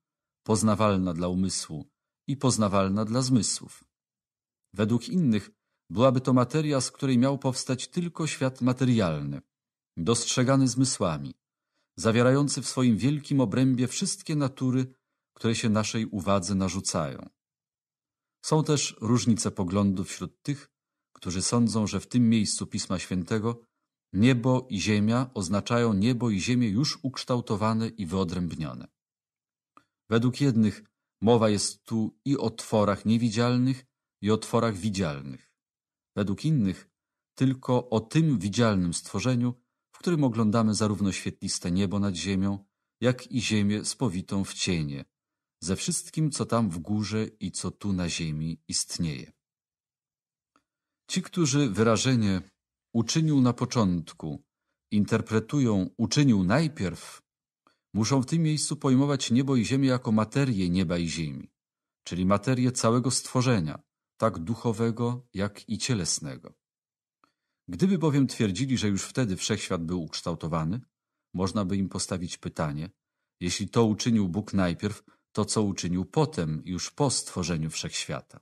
poznawalna dla umysłu i poznawalna dla zmysłów. Według innych byłaby to materia, z której miał powstać tylko świat materialny, dostrzegany zmysłami, zawierający w swoim wielkim obrębie wszystkie natury, które się naszej uwadze narzucają. Są też różnice poglądów wśród tych, którzy sądzą, że w tym miejscu Pisma Świętego niebo i ziemia oznaczają niebo i ziemię już ukształtowane i wyodrębnione. Według jednych mowa jest tu i o tworach niewidzialnych, i o tworach widzialnych. Według innych tylko o tym widzialnym stworzeniu, którym oglądamy zarówno świetliste niebo nad ziemią, jak i ziemię spowitą w cienie, ze wszystkim, co tam w górze i co tu na ziemi istnieje. Ci, którzy wyrażenie uczynił na początku interpretują uczynił najpierw, muszą w tym miejscu pojmować niebo i ziemię jako materię nieba i ziemi, czyli materię całego stworzenia, tak duchowego jak i cielesnego. Gdyby bowiem twierdzili, że już wtedy wszechświat był ukształtowany, można by im postawić pytanie, jeśli to uczynił Bóg najpierw, to co uczynił potem, już po stworzeniu wszechświata?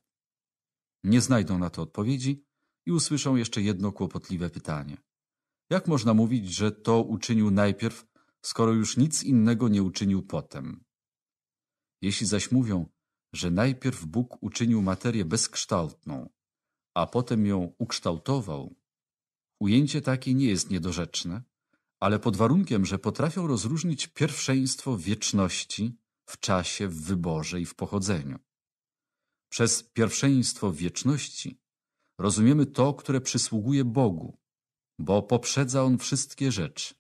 Nie znajdą na to odpowiedzi i usłyszą jeszcze jedno kłopotliwe pytanie. Jak można mówić, że to uczynił najpierw, skoro już nic innego nie uczynił potem? Jeśli zaś mówią, że najpierw Bóg uczynił materię bezkształtną, a potem ją ukształtował, Ujęcie takie nie jest niedorzeczne, ale pod warunkiem, że potrafią rozróżnić pierwszeństwo wieczności w czasie, w wyborze i w pochodzeniu. Przez pierwszeństwo wieczności rozumiemy to, które przysługuje Bogu, bo poprzedza On wszystkie rzeczy.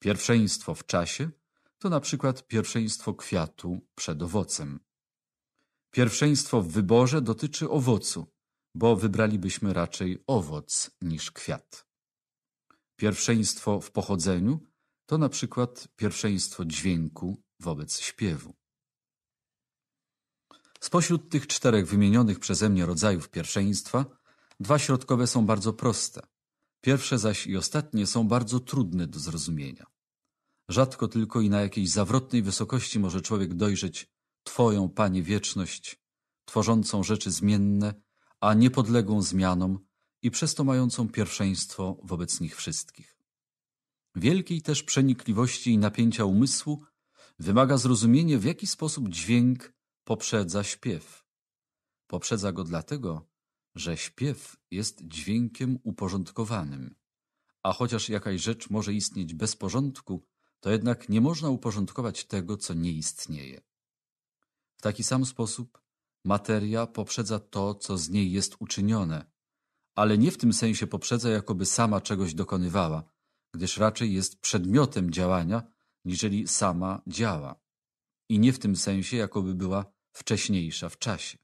Pierwszeństwo w czasie to na przykład pierwszeństwo kwiatu przed owocem. Pierwszeństwo w wyborze dotyczy owocu, bo wybralibyśmy raczej owoc niż kwiat. Pierwszeństwo w pochodzeniu to na przykład pierwszeństwo dźwięku wobec śpiewu. Spośród tych czterech wymienionych przeze mnie rodzajów pierwszeństwa, dwa środkowe są bardzo proste, pierwsze zaś i ostatnie są bardzo trudne do zrozumienia. Rzadko tylko i na jakiejś zawrotnej wysokości może człowiek dojrzeć Twoją, Panie, wieczność, tworzącą rzeczy zmienne a niepodległą zmianom i przez to mającą pierwszeństwo wobec nich wszystkich. Wielkiej też przenikliwości i napięcia umysłu wymaga zrozumienie, w jaki sposób dźwięk poprzedza śpiew. Poprzedza go dlatego, że śpiew jest dźwiękiem uporządkowanym, a chociaż jakaś rzecz może istnieć bez porządku, to jednak nie można uporządkować tego, co nie istnieje. W taki sam sposób Materia poprzedza to, co z niej jest uczynione, ale nie w tym sensie poprzedza, jakoby sama czegoś dokonywała, gdyż raczej jest przedmiotem działania, niżeli sama działa. I nie w tym sensie, jakoby była wcześniejsza w czasie.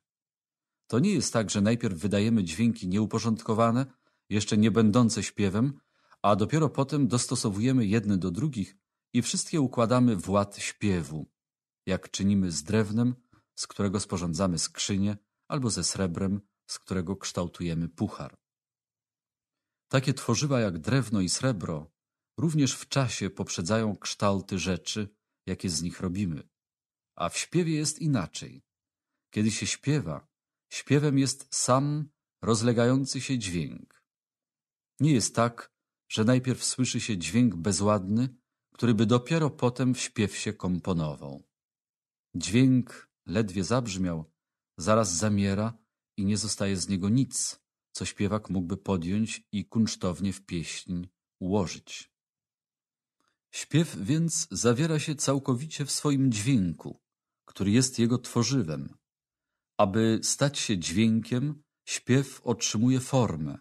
To nie jest tak, że najpierw wydajemy dźwięki nieuporządkowane, jeszcze nie będące śpiewem, a dopiero potem dostosowujemy jedne do drugich i wszystkie układamy w ład śpiewu, jak czynimy z drewnem z którego sporządzamy skrzynię, albo ze srebrem, z którego kształtujemy puchar. Takie tworzywa jak drewno i srebro również w czasie poprzedzają kształty rzeczy, jakie z nich robimy. A w śpiewie jest inaczej. Kiedy się śpiewa, śpiewem jest sam rozlegający się dźwięk. Nie jest tak, że najpierw słyszy się dźwięk bezładny, który by dopiero potem w śpiew się komponował. Dźwięk ledwie zabrzmiał, zaraz zamiera i nie zostaje z niego nic, co śpiewak mógłby podjąć i kunsztownie w pieśń ułożyć. Śpiew więc zawiera się całkowicie w swoim dźwięku, który jest jego tworzywem. Aby stać się dźwiękiem, śpiew otrzymuje formę.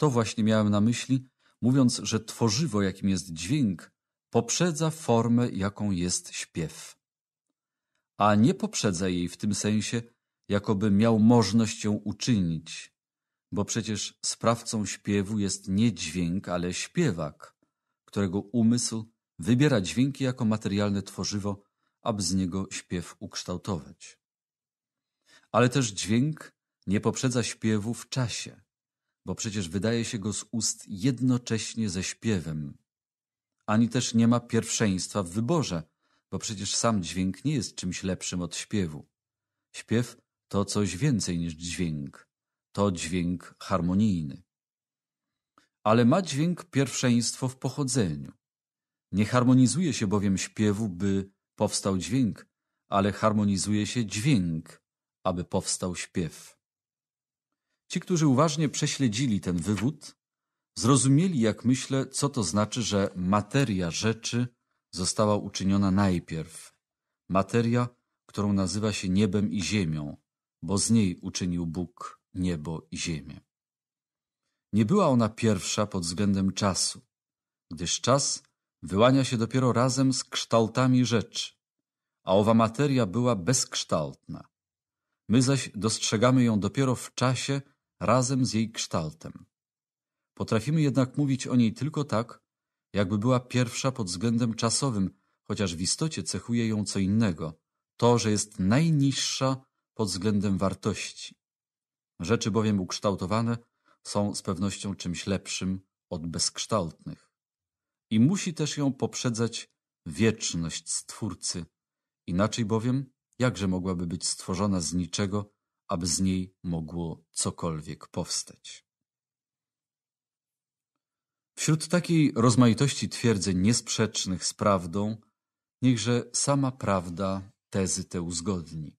To właśnie miałem na myśli, mówiąc, że tworzywo, jakim jest dźwięk, poprzedza formę, jaką jest śpiew a nie poprzedza jej w tym sensie, jakoby miał możność ją uczynić, bo przecież sprawcą śpiewu jest nie dźwięk, ale śpiewak, którego umysł wybiera dźwięki jako materialne tworzywo, aby z niego śpiew ukształtować. Ale też dźwięk nie poprzedza śpiewu w czasie, bo przecież wydaje się go z ust jednocześnie ze śpiewem. Ani też nie ma pierwszeństwa w wyborze, bo przecież sam dźwięk nie jest czymś lepszym od śpiewu. Śpiew to coś więcej niż dźwięk. To dźwięk harmonijny. Ale ma dźwięk pierwszeństwo w pochodzeniu. Nie harmonizuje się bowiem śpiewu, by powstał dźwięk, ale harmonizuje się dźwięk, aby powstał śpiew. Ci, którzy uważnie prześledzili ten wywód, zrozumieli, jak myślę, co to znaczy, że materia rzeczy została uczyniona najpierw, materia, którą nazywa się niebem i ziemią, bo z niej uczynił Bóg niebo i ziemię. Nie była ona pierwsza pod względem czasu, gdyż czas wyłania się dopiero razem z kształtami rzeczy, a owa materia była bezkształtna. My zaś dostrzegamy ją dopiero w czasie razem z jej kształtem. Potrafimy jednak mówić o niej tylko tak, jakby była pierwsza pod względem czasowym, chociaż w istocie cechuje ją co innego to, że jest najniższa pod względem wartości. Rzeczy bowiem ukształtowane są z pewnością czymś lepszym od bezkształtnych. I musi też ją poprzedzać wieczność Stwórcy, inaczej bowiem jakże mogłaby być stworzona z niczego, aby z niej mogło cokolwiek powstać. Wśród takiej rozmaitości twierdzeń niesprzecznych z prawdą, niechże sama prawda tezy te uzgodni.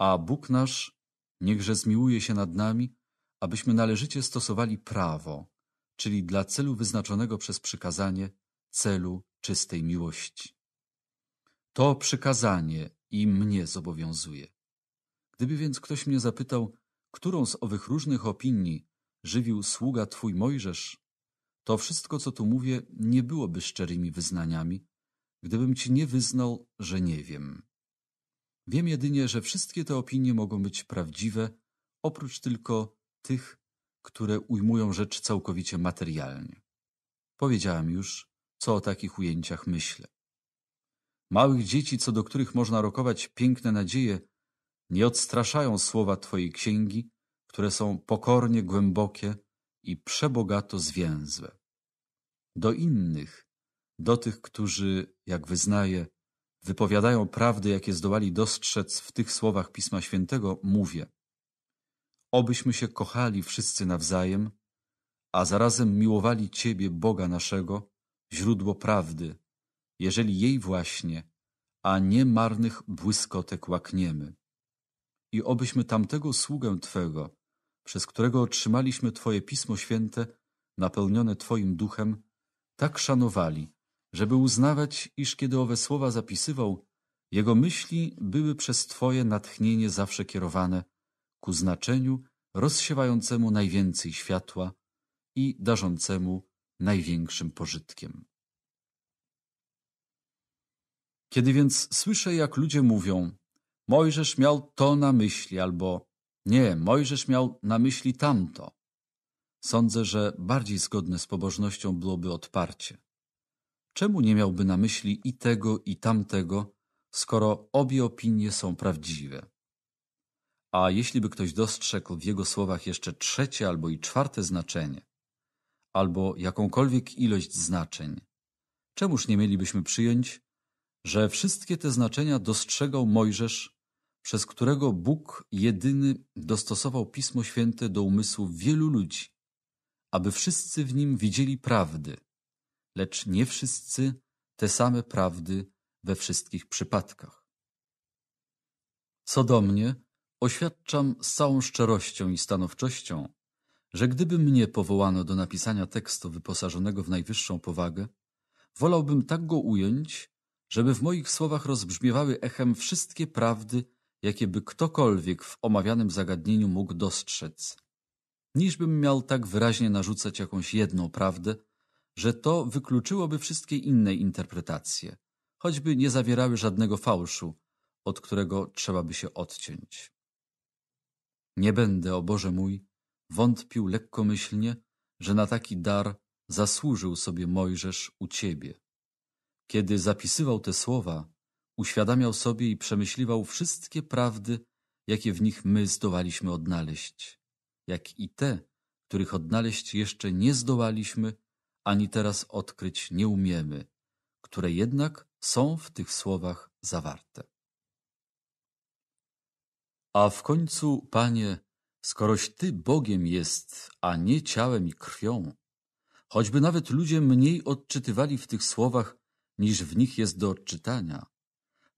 A Bóg nasz niechże zmiłuje się nad nami, abyśmy należycie stosowali prawo, czyli dla celu wyznaczonego przez przykazanie, celu czystej miłości. To przykazanie i mnie zobowiązuje. Gdyby więc ktoś mnie zapytał, którą z owych różnych opinii żywił sługa Twój Mojżesz, to wszystko, co tu mówię, nie byłoby szczerymi wyznaniami, gdybym ci nie wyznał, że nie wiem. Wiem jedynie, że wszystkie te opinie mogą być prawdziwe, oprócz tylko tych, które ujmują rzecz całkowicie materialnie. Powiedziałem już, co o takich ujęciach myślę. Małych dzieci, co do których można rokować piękne nadzieje, nie odstraszają słowa Twojej księgi, które są pokornie głębokie, i przebogato zwięzłe. Do innych, do tych, którzy, jak wyznaję, wypowiadają prawdy, jakie zdołali dostrzec w tych słowach Pisma Świętego, mówię Obyśmy się kochali wszyscy nawzajem, a zarazem miłowali Ciebie, Boga naszego, źródło prawdy, jeżeli jej właśnie, a nie marnych błyskotek łakniemy. I obyśmy tamtego sługę Twego, przez którego otrzymaliśmy Twoje Pismo Święte, napełnione Twoim duchem, tak szanowali, żeby uznawać, iż kiedy owe słowa zapisywał, jego myśli były przez Twoje natchnienie zawsze kierowane ku znaczeniu rozsiewającemu najwięcej światła i darzącemu największym pożytkiem. Kiedy więc słyszę, jak ludzie mówią, Mojżesz miał to na myśli, albo nie, Mojżesz miał na myśli tamto. Sądzę, że bardziej zgodne z pobożnością byłoby odparcie. Czemu nie miałby na myśli i tego, i tamtego, skoro obie opinie są prawdziwe? A jeśli by ktoś dostrzegł w jego słowach jeszcze trzecie albo i czwarte znaczenie, albo jakąkolwiek ilość znaczeń, czemuż nie mielibyśmy przyjąć, że wszystkie te znaczenia dostrzegał Mojżesz przez którego Bóg jedyny dostosował Pismo Święte do umysłu wielu ludzi, aby wszyscy w nim widzieli prawdy, lecz nie wszyscy te same prawdy we wszystkich przypadkach. Co do mnie, oświadczam z całą szczerością i stanowczością, że gdyby mnie powołano do napisania tekstu wyposażonego w najwyższą powagę, wolałbym tak go ująć, żeby w moich słowach rozbrzmiewały echem wszystkie prawdy jakie by ktokolwiek w omawianym zagadnieniu mógł dostrzec. Niżbym miał tak wyraźnie narzucać jakąś jedną prawdę, że to wykluczyłoby wszystkie inne interpretacje, choćby nie zawierały żadnego fałszu, od którego trzeba by się odciąć. Nie będę, o Boże mój, wątpił lekkomyślnie, że na taki dar zasłużył sobie Mojżesz u Ciebie. Kiedy zapisywał te słowa, Uświadamiał sobie i przemyśliwał wszystkie prawdy, jakie w nich my zdołaliśmy odnaleźć, jak i te, których odnaleźć jeszcze nie zdołaliśmy, ani teraz odkryć nie umiemy, które jednak są w tych słowach zawarte. A w końcu, Panie, skoroś Ty Bogiem jest, a nie ciałem i krwią, choćby nawet ludzie mniej odczytywali w tych słowach, niż w nich jest do odczytania,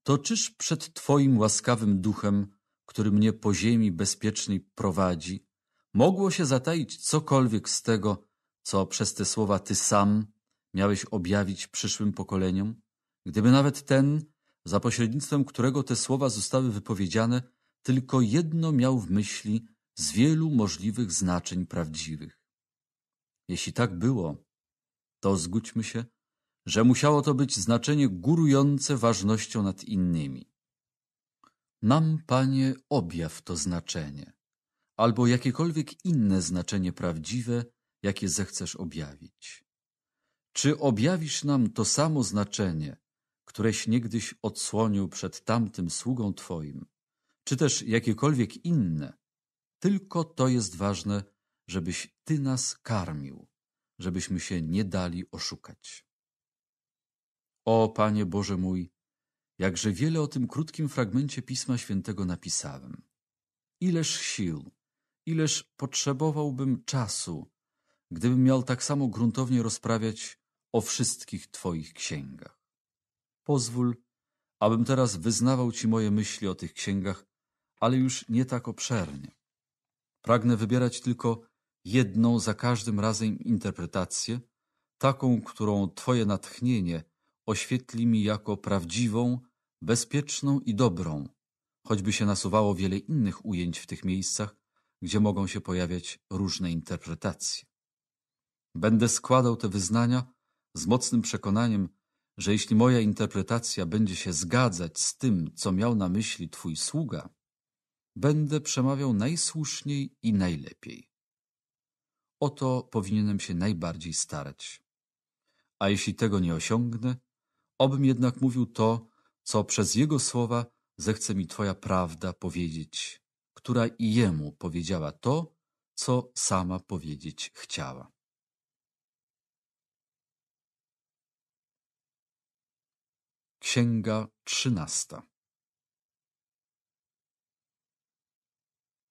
to czyż przed Twoim łaskawym duchem, który mnie po ziemi bezpiecznej prowadzi, mogło się zataić cokolwiek z tego, co przez te słowa Ty sam miałeś objawić przyszłym pokoleniom? Gdyby nawet ten, za pośrednictwem którego te słowa zostały wypowiedziane, tylko jedno miał w myśli z wielu możliwych znaczeń prawdziwych. Jeśli tak było, to zgódźmy się, że musiało to być znaczenie górujące ważnością nad innymi. Nam, Panie, objaw to znaczenie, albo jakiekolwiek inne znaczenie prawdziwe, jakie zechcesz objawić. Czy objawisz nam to samo znaczenie, któreś niegdyś odsłonił przed tamtym sługą Twoim, czy też jakiekolwiek inne, tylko to jest ważne, żebyś Ty nas karmił, żebyśmy się nie dali oszukać. O Panie Boże mój, jakże wiele o tym krótkim fragmencie Pisma Świętego napisałem. Ileż sił, ileż potrzebowałbym czasu, gdybym miał tak samo gruntownie rozprawiać o wszystkich Twoich księgach. Pozwól, abym teraz wyznawał Ci moje myśli o tych księgach, ale już nie tak obszernie. Pragnę wybierać tylko jedną za każdym razem interpretację, taką, którą Twoje natchnienie – oświetli mi jako prawdziwą, bezpieczną i dobrą, choćby się nasuwało wiele innych ujęć w tych miejscach, gdzie mogą się pojawiać różne interpretacje. Będę składał te wyznania z mocnym przekonaniem, że jeśli moja interpretacja będzie się zgadzać z tym, co miał na myśli Twój sługa, będę przemawiał najsłuszniej i najlepiej. O to powinienem się najbardziej starać. A jeśli tego nie osiągnę, Obym jednak mówił to, co przez Jego słowa zechce mi Twoja prawda powiedzieć, która i Jemu powiedziała to, co sama powiedzieć chciała. Księga trzynasta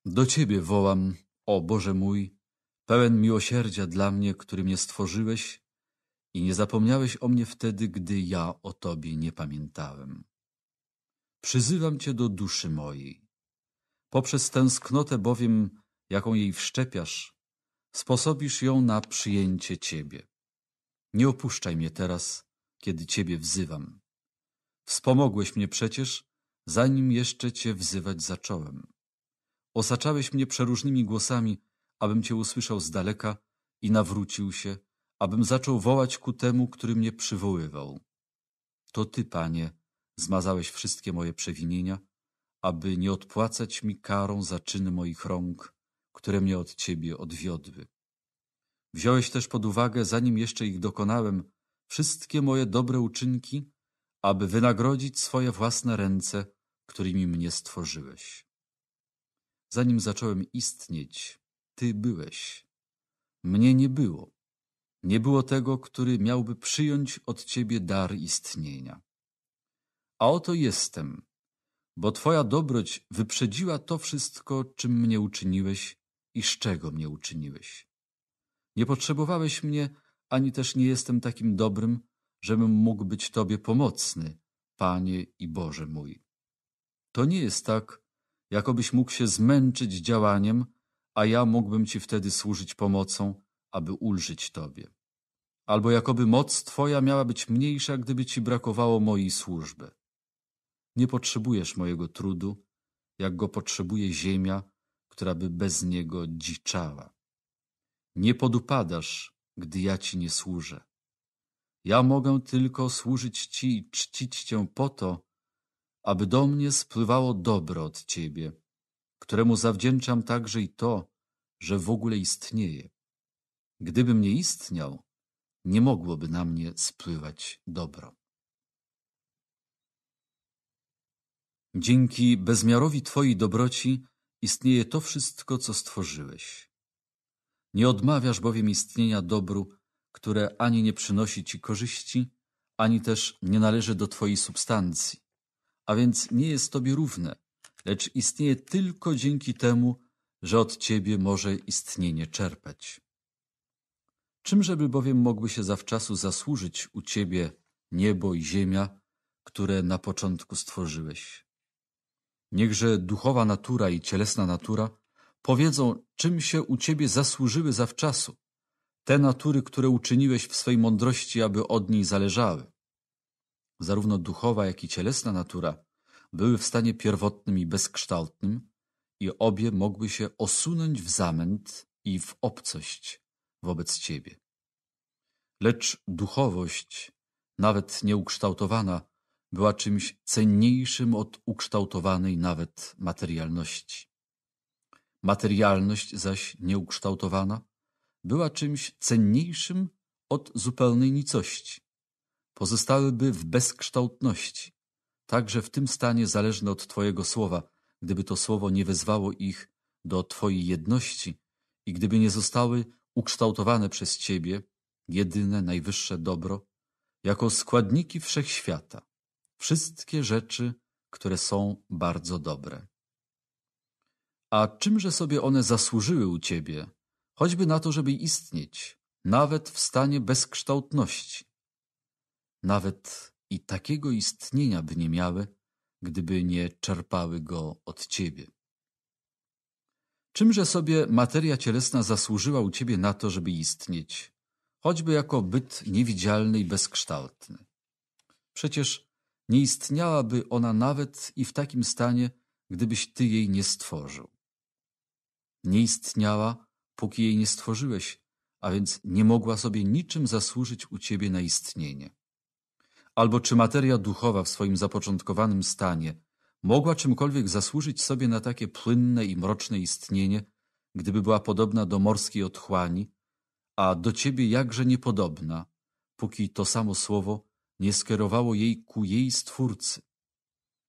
Do Ciebie wołam, o Boże mój, pełen miłosierdzia dla mnie, który mnie stworzyłeś i nie zapomniałeś o mnie wtedy, gdy ja o Tobie nie pamiętałem. Przyzywam Cię do duszy mojej. Poprzez tęsknotę bowiem, jaką jej wszczepiasz, sposobisz ją na przyjęcie Ciebie. Nie opuszczaj mnie teraz, kiedy Ciebie wzywam. Wspomogłeś mnie przecież, zanim jeszcze Cię wzywać zacząłem. Osaczałeś mnie przeróżnymi głosami, abym Cię usłyszał z daleka i nawrócił się, abym zaczął wołać ku temu, który mnie przywoływał. To Ty, Panie, zmazałeś wszystkie moje przewinienia, aby nie odpłacać mi karą za czyny moich rąk, które mnie od Ciebie odwiodły. Wziąłeś też pod uwagę, zanim jeszcze ich dokonałem, wszystkie moje dobre uczynki, aby wynagrodzić swoje własne ręce, którymi mnie stworzyłeś. Zanim zacząłem istnieć, Ty byłeś. Mnie nie było. Nie było tego, który miałby przyjąć od Ciebie dar istnienia. A oto jestem, bo Twoja dobroć wyprzedziła to wszystko, czym mnie uczyniłeś i z czego mnie uczyniłeś. Nie potrzebowałeś mnie, ani też nie jestem takim dobrym, żebym mógł być Tobie pomocny, Panie i Boże mój. To nie jest tak, jakobyś mógł się zmęczyć działaniem, a ja mógłbym Ci wtedy służyć pomocą, aby ulżyć Tobie. Albo jakoby moc Twoja miała być mniejsza, gdyby Ci brakowało mojej służby. Nie potrzebujesz mojego trudu, jak go potrzebuje ziemia, która by bez niego dziczała. Nie podupadasz, gdy ja Ci nie służę. Ja mogę tylko służyć Ci i czcić Cię po to, aby do mnie spływało dobro od Ciebie, któremu zawdzięczam także i to, że w ogóle istnieje. Gdybym nie istniał, nie mogłoby na mnie spływać dobro. Dzięki bezmiarowi Twojej dobroci istnieje to wszystko, co stworzyłeś. Nie odmawiasz bowiem istnienia dobru, które ani nie przynosi Ci korzyści, ani też nie należy do Twojej substancji, a więc nie jest Tobie równe, lecz istnieje tylko dzięki temu, że od Ciebie może istnienie czerpać. Czymżeby bowiem mogły się zawczasu zasłużyć u Ciebie niebo i ziemia, które na początku stworzyłeś? Niechże duchowa natura i cielesna natura powiedzą, czym się u Ciebie zasłużyły zawczasu, te natury, które uczyniłeś w swej mądrości, aby od niej zależały. Zarówno duchowa, jak i cielesna natura były w stanie pierwotnym i bezkształtnym i obie mogły się osunąć w zamęt i w obcość, wobec Ciebie. Lecz duchowość, nawet nieukształtowana, była czymś cenniejszym od ukształtowanej nawet materialności. Materialność zaś nieukształtowana była czymś cenniejszym od zupełnej nicości. Pozostałyby w bezkształtności, także w tym stanie zależne od Twojego słowa, gdyby to słowo nie wezwało ich do Twojej jedności i gdyby nie zostały ukształtowane przez Ciebie, jedyne, najwyższe dobro, jako składniki wszechświata, wszystkie rzeczy, które są bardzo dobre. A czymże sobie one zasłużyły u Ciebie, choćby na to, żeby istnieć, nawet w stanie bezkształtności? Nawet i takiego istnienia by nie miały, gdyby nie czerpały go od Ciebie. Czymże sobie materia cielesna zasłużyła u ciebie na to, żeby istnieć, choćby jako byt niewidzialny i bezkształtny? Przecież nie istniałaby ona nawet i w takim stanie, gdybyś ty jej nie stworzył. Nie istniała, póki jej nie stworzyłeś, a więc nie mogła sobie niczym zasłużyć u ciebie na istnienie. Albo czy materia duchowa w swoim zapoczątkowanym stanie Mogła czymkolwiek zasłużyć sobie na takie płynne i mroczne istnienie, gdyby była podobna do morskiej otchłani, a do ciebie jakże niepodobna, póki to samo słowo nie skierowało jej ku jej Stwórcy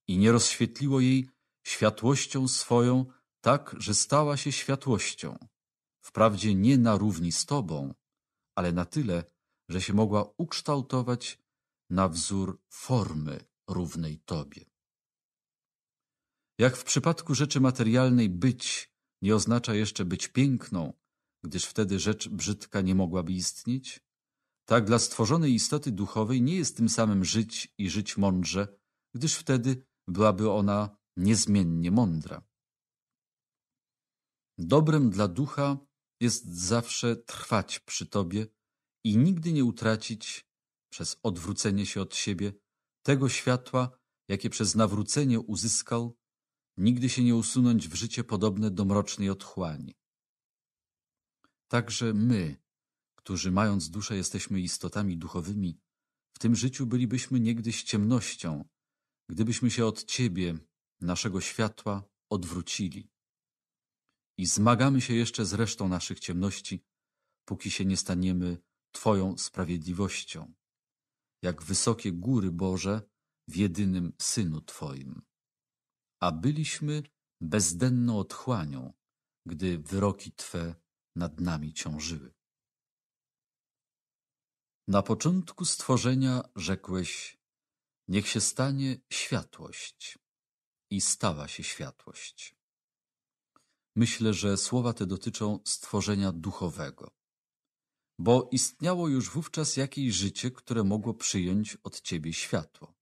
i nie rozświetliło jej światłością swoją tak, że stała się światłością. Wprawdzie nie na równi z tobą, ale na tyle, że się mogła ukształtować na wzór formy równej tobie. Jak w przypadku rzeczy materialnej być nie oznacza jeszcze być piękną, gdyż wtedy rzecz brzydka nie mogłaby istnieć, tak dla stworzonej istoty duchowej nie jest tym samym żyć i żyć mądrze, gdyż wtedy byłaby ona niezmiennie mądra. Dobrem dla ducha jest zawsze trwać przy Tobie i nigdy nie utracić, przez odwrócenie się od siebie, tego światła, jakie przez nawrócenie uzyskał nigdy się nie usunąć w życie podobne do mrocznej otchłani. Także my, którzy mając duszę jesteśmy istotami duchowymi, w tym życiu bylibyśmy niegdyś ciemnością, gdybyśmy się od Ciebie, naszego światła, odwrócili. I zmagamy się jeszcze z resztą naszych ciemności, póki się nie staniemy Twoją sprawiedliwością, jak wysokie góry Boże w jedynym Synu Twoim a byliśmy bezdenną otchłanią, gdy wyroki Twe nad nami ciążyły. Na początku stworzenia rzekłeś, niech się stanie światłość i stała się światłość. Myślę, że słowa te dotyczą stworzenia duchowego, bo istniało już wówczas jakieś życie, które mogło przyjąć od Ciebie światło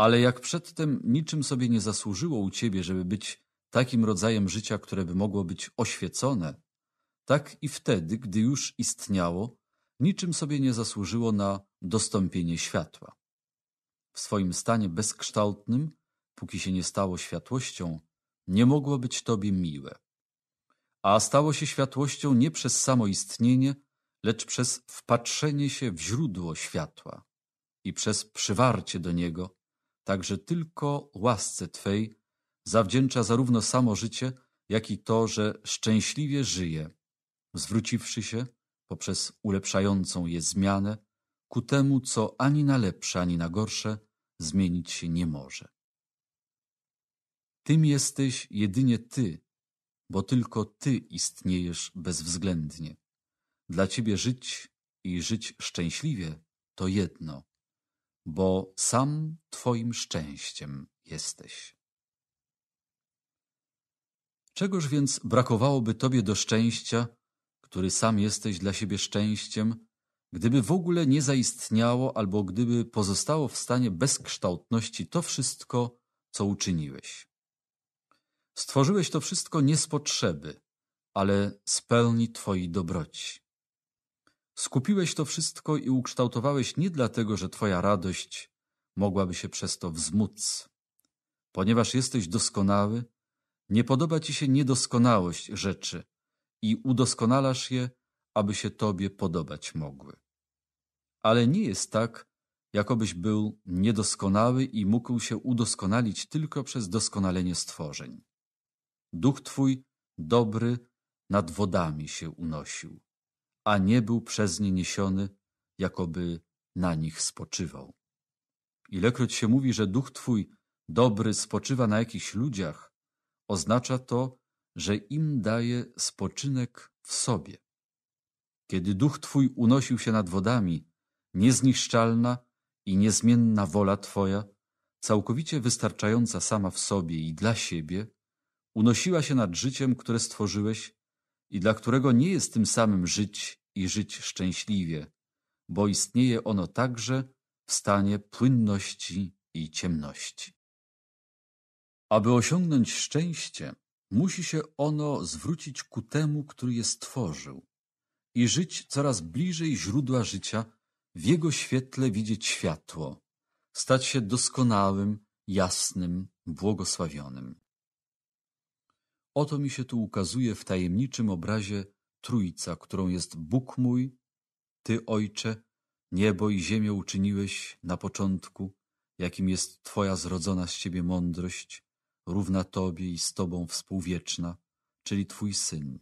ale jak przedtem niczym sobie nie zasłużyło u ciebie, żeby być takim rodzajem życia, które by mogło być oświecone, tak i wtedy, gdy już istniało, niczym sobie nie zasłużyło na dostąpienie światła. W swoim stanie bezkształtnym, póki się nie stało światłością, nie mogło być tobie miłe. A stało się światłością nie przez samo istnienie, lecz przez wpatrzenie się w źródło światła i przez przywarcie do niego, także tylko łasce Twej zawdzięcza zarówno samo życie, jak i to, że szczęśliwie żyje, zwróciwszy się poprzez ulepszającą je zmianę ku temu, co ani na lepsze, ani na gorsze zmienić się nie może. Tym jesteś jedynie Ty, bo tylko Ty istniejesz bezwzględnie. Dla Ciebie żyć i żyć szczęśliwie to jedno bo sam Twoim szczęściem jesteś. Czegoż więc brakowałoby Tobie do szczęścia, który sam jesteś dla siebie szczęściem, gdyby w ogóle nie zaistniało albo gdyby pozostało w stanie bezkształtności to wszystko, co uczyniłeś? Stworzyłeś to wszystko nie z potrzeby, ale z pełni Twojej dobroci. Skupiłeś to wszystko i ukształtowałeś nie dlatego, że Twoja radość mogłaby się przez to wzmóc. Ponieważ jesteś doskonały, nie podoba Ci się niedoskonałość rzeczy i udoskonalasz je, aby się Tobie podobać mogły. Ale nie jest tak, jakobyś był niedoskonały i mógł się udoskonalić tylko przez doskonalenie stworzeń. Duch Twój dobry nad wodami się unosił a nie był przez nie niesiony, jakoby na nich spoczywał. Ilekroć się mówi, że duch Twój dobry spoczywa na jakichś ludziach, oznacza to, że im daje spoczynek w sobie. Kiedy duch Twój unosił się nad wodami, niezniszczalna i niezmienna wola Twoja, całkowicie wystarczająca sama w sobie i dla siebie, unosiła się nad życiem, które stworzyłeś i dla którego nie jest tym samym żyć i żyć szczęśliwie, bo istnieje ono także w stanie płynności i ciemności. Aby osiągnąć szczęście, musi się ono zwrócić ku temu, który je stworzył i żyć coraz bliżej źródła życia, w jego świetle widzieć światło, stać się doskonałym, jasnym, błogosławionym. Oto mi się tu ukazuje w tajemniczym obrazie Trójca, którą jest Bóg mój, Ty, Ojcze, niebo i ziemię uczyniłeś na początku, jakim jest Twoja zrodzona z Ciebie mądrość, równa Tobie i z Tobą współwieczna, czyli Twój Syn.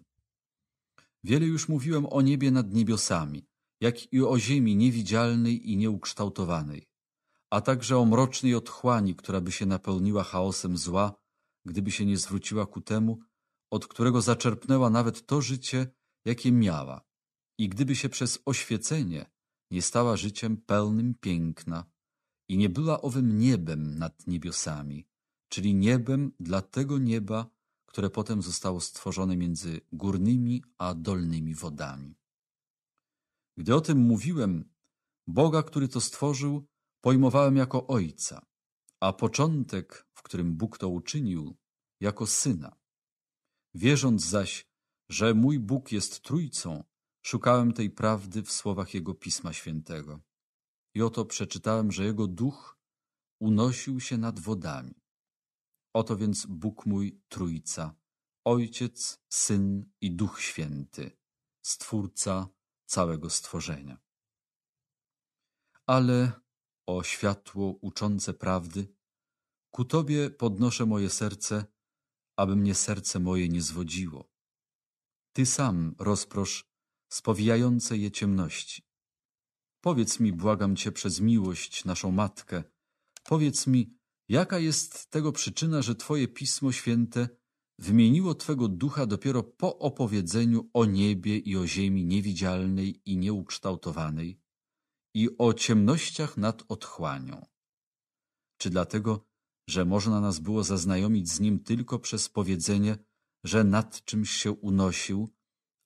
Wiele już mówiłem o niebie nad niebiosami, jak i o ziemi niewidzialnej i nieukształtowanej, a także o mrocznej otchłani, która by się napełniła chaosem zła, gdyby się nie zwróciła ku temu, od którego zaczerpnęła nawet to życie, jakie miała, i gdyby się przez oświecenie nie stała życiem pełnym piękna i nie była owym niebem nad niebiosami, czyli niebem dla tego nieba, które potem zostało stworzone między górnymi a dolnymi wodami. Gdy o tym mówiłem, Boga, który to stworzył, pojmowałem jako Ojca, a początek, w którym Bóg to uczynił, jako syna. Wierząc zaś, że mój Bóg jest trójcą, szukałem tej prawdy w słowach Jego Pisma Świętego. I oto przeczytałem, że Jego duch unosił się nad wodami. Oto więc Bóg mój trójca, Ojciec, Syn i Duch Święty, Stwórca całego stworzenia. Ale o światło uczące prawdy, ku Tobie podnoszę moje serce, aby mnie serce moje nie zwodziło. Ty sam rozprosz spowijające je ciemności. Powiedz mi, błagam Cię przez miłość, naszą Matkę, powiedz mi, jaka jest tego przyczyna, że Twoje Pismo Święte wymieniło Twego ducha dopiero po opowiedzeniu o niebie i o ziemi niewidzialnej i nieukształtowanej, i o ciemnościach nad otchłanią. Czy dlatego, że można nas było zaznajomić z nim tylko przez powiedzenie, że nad czymś się unosił,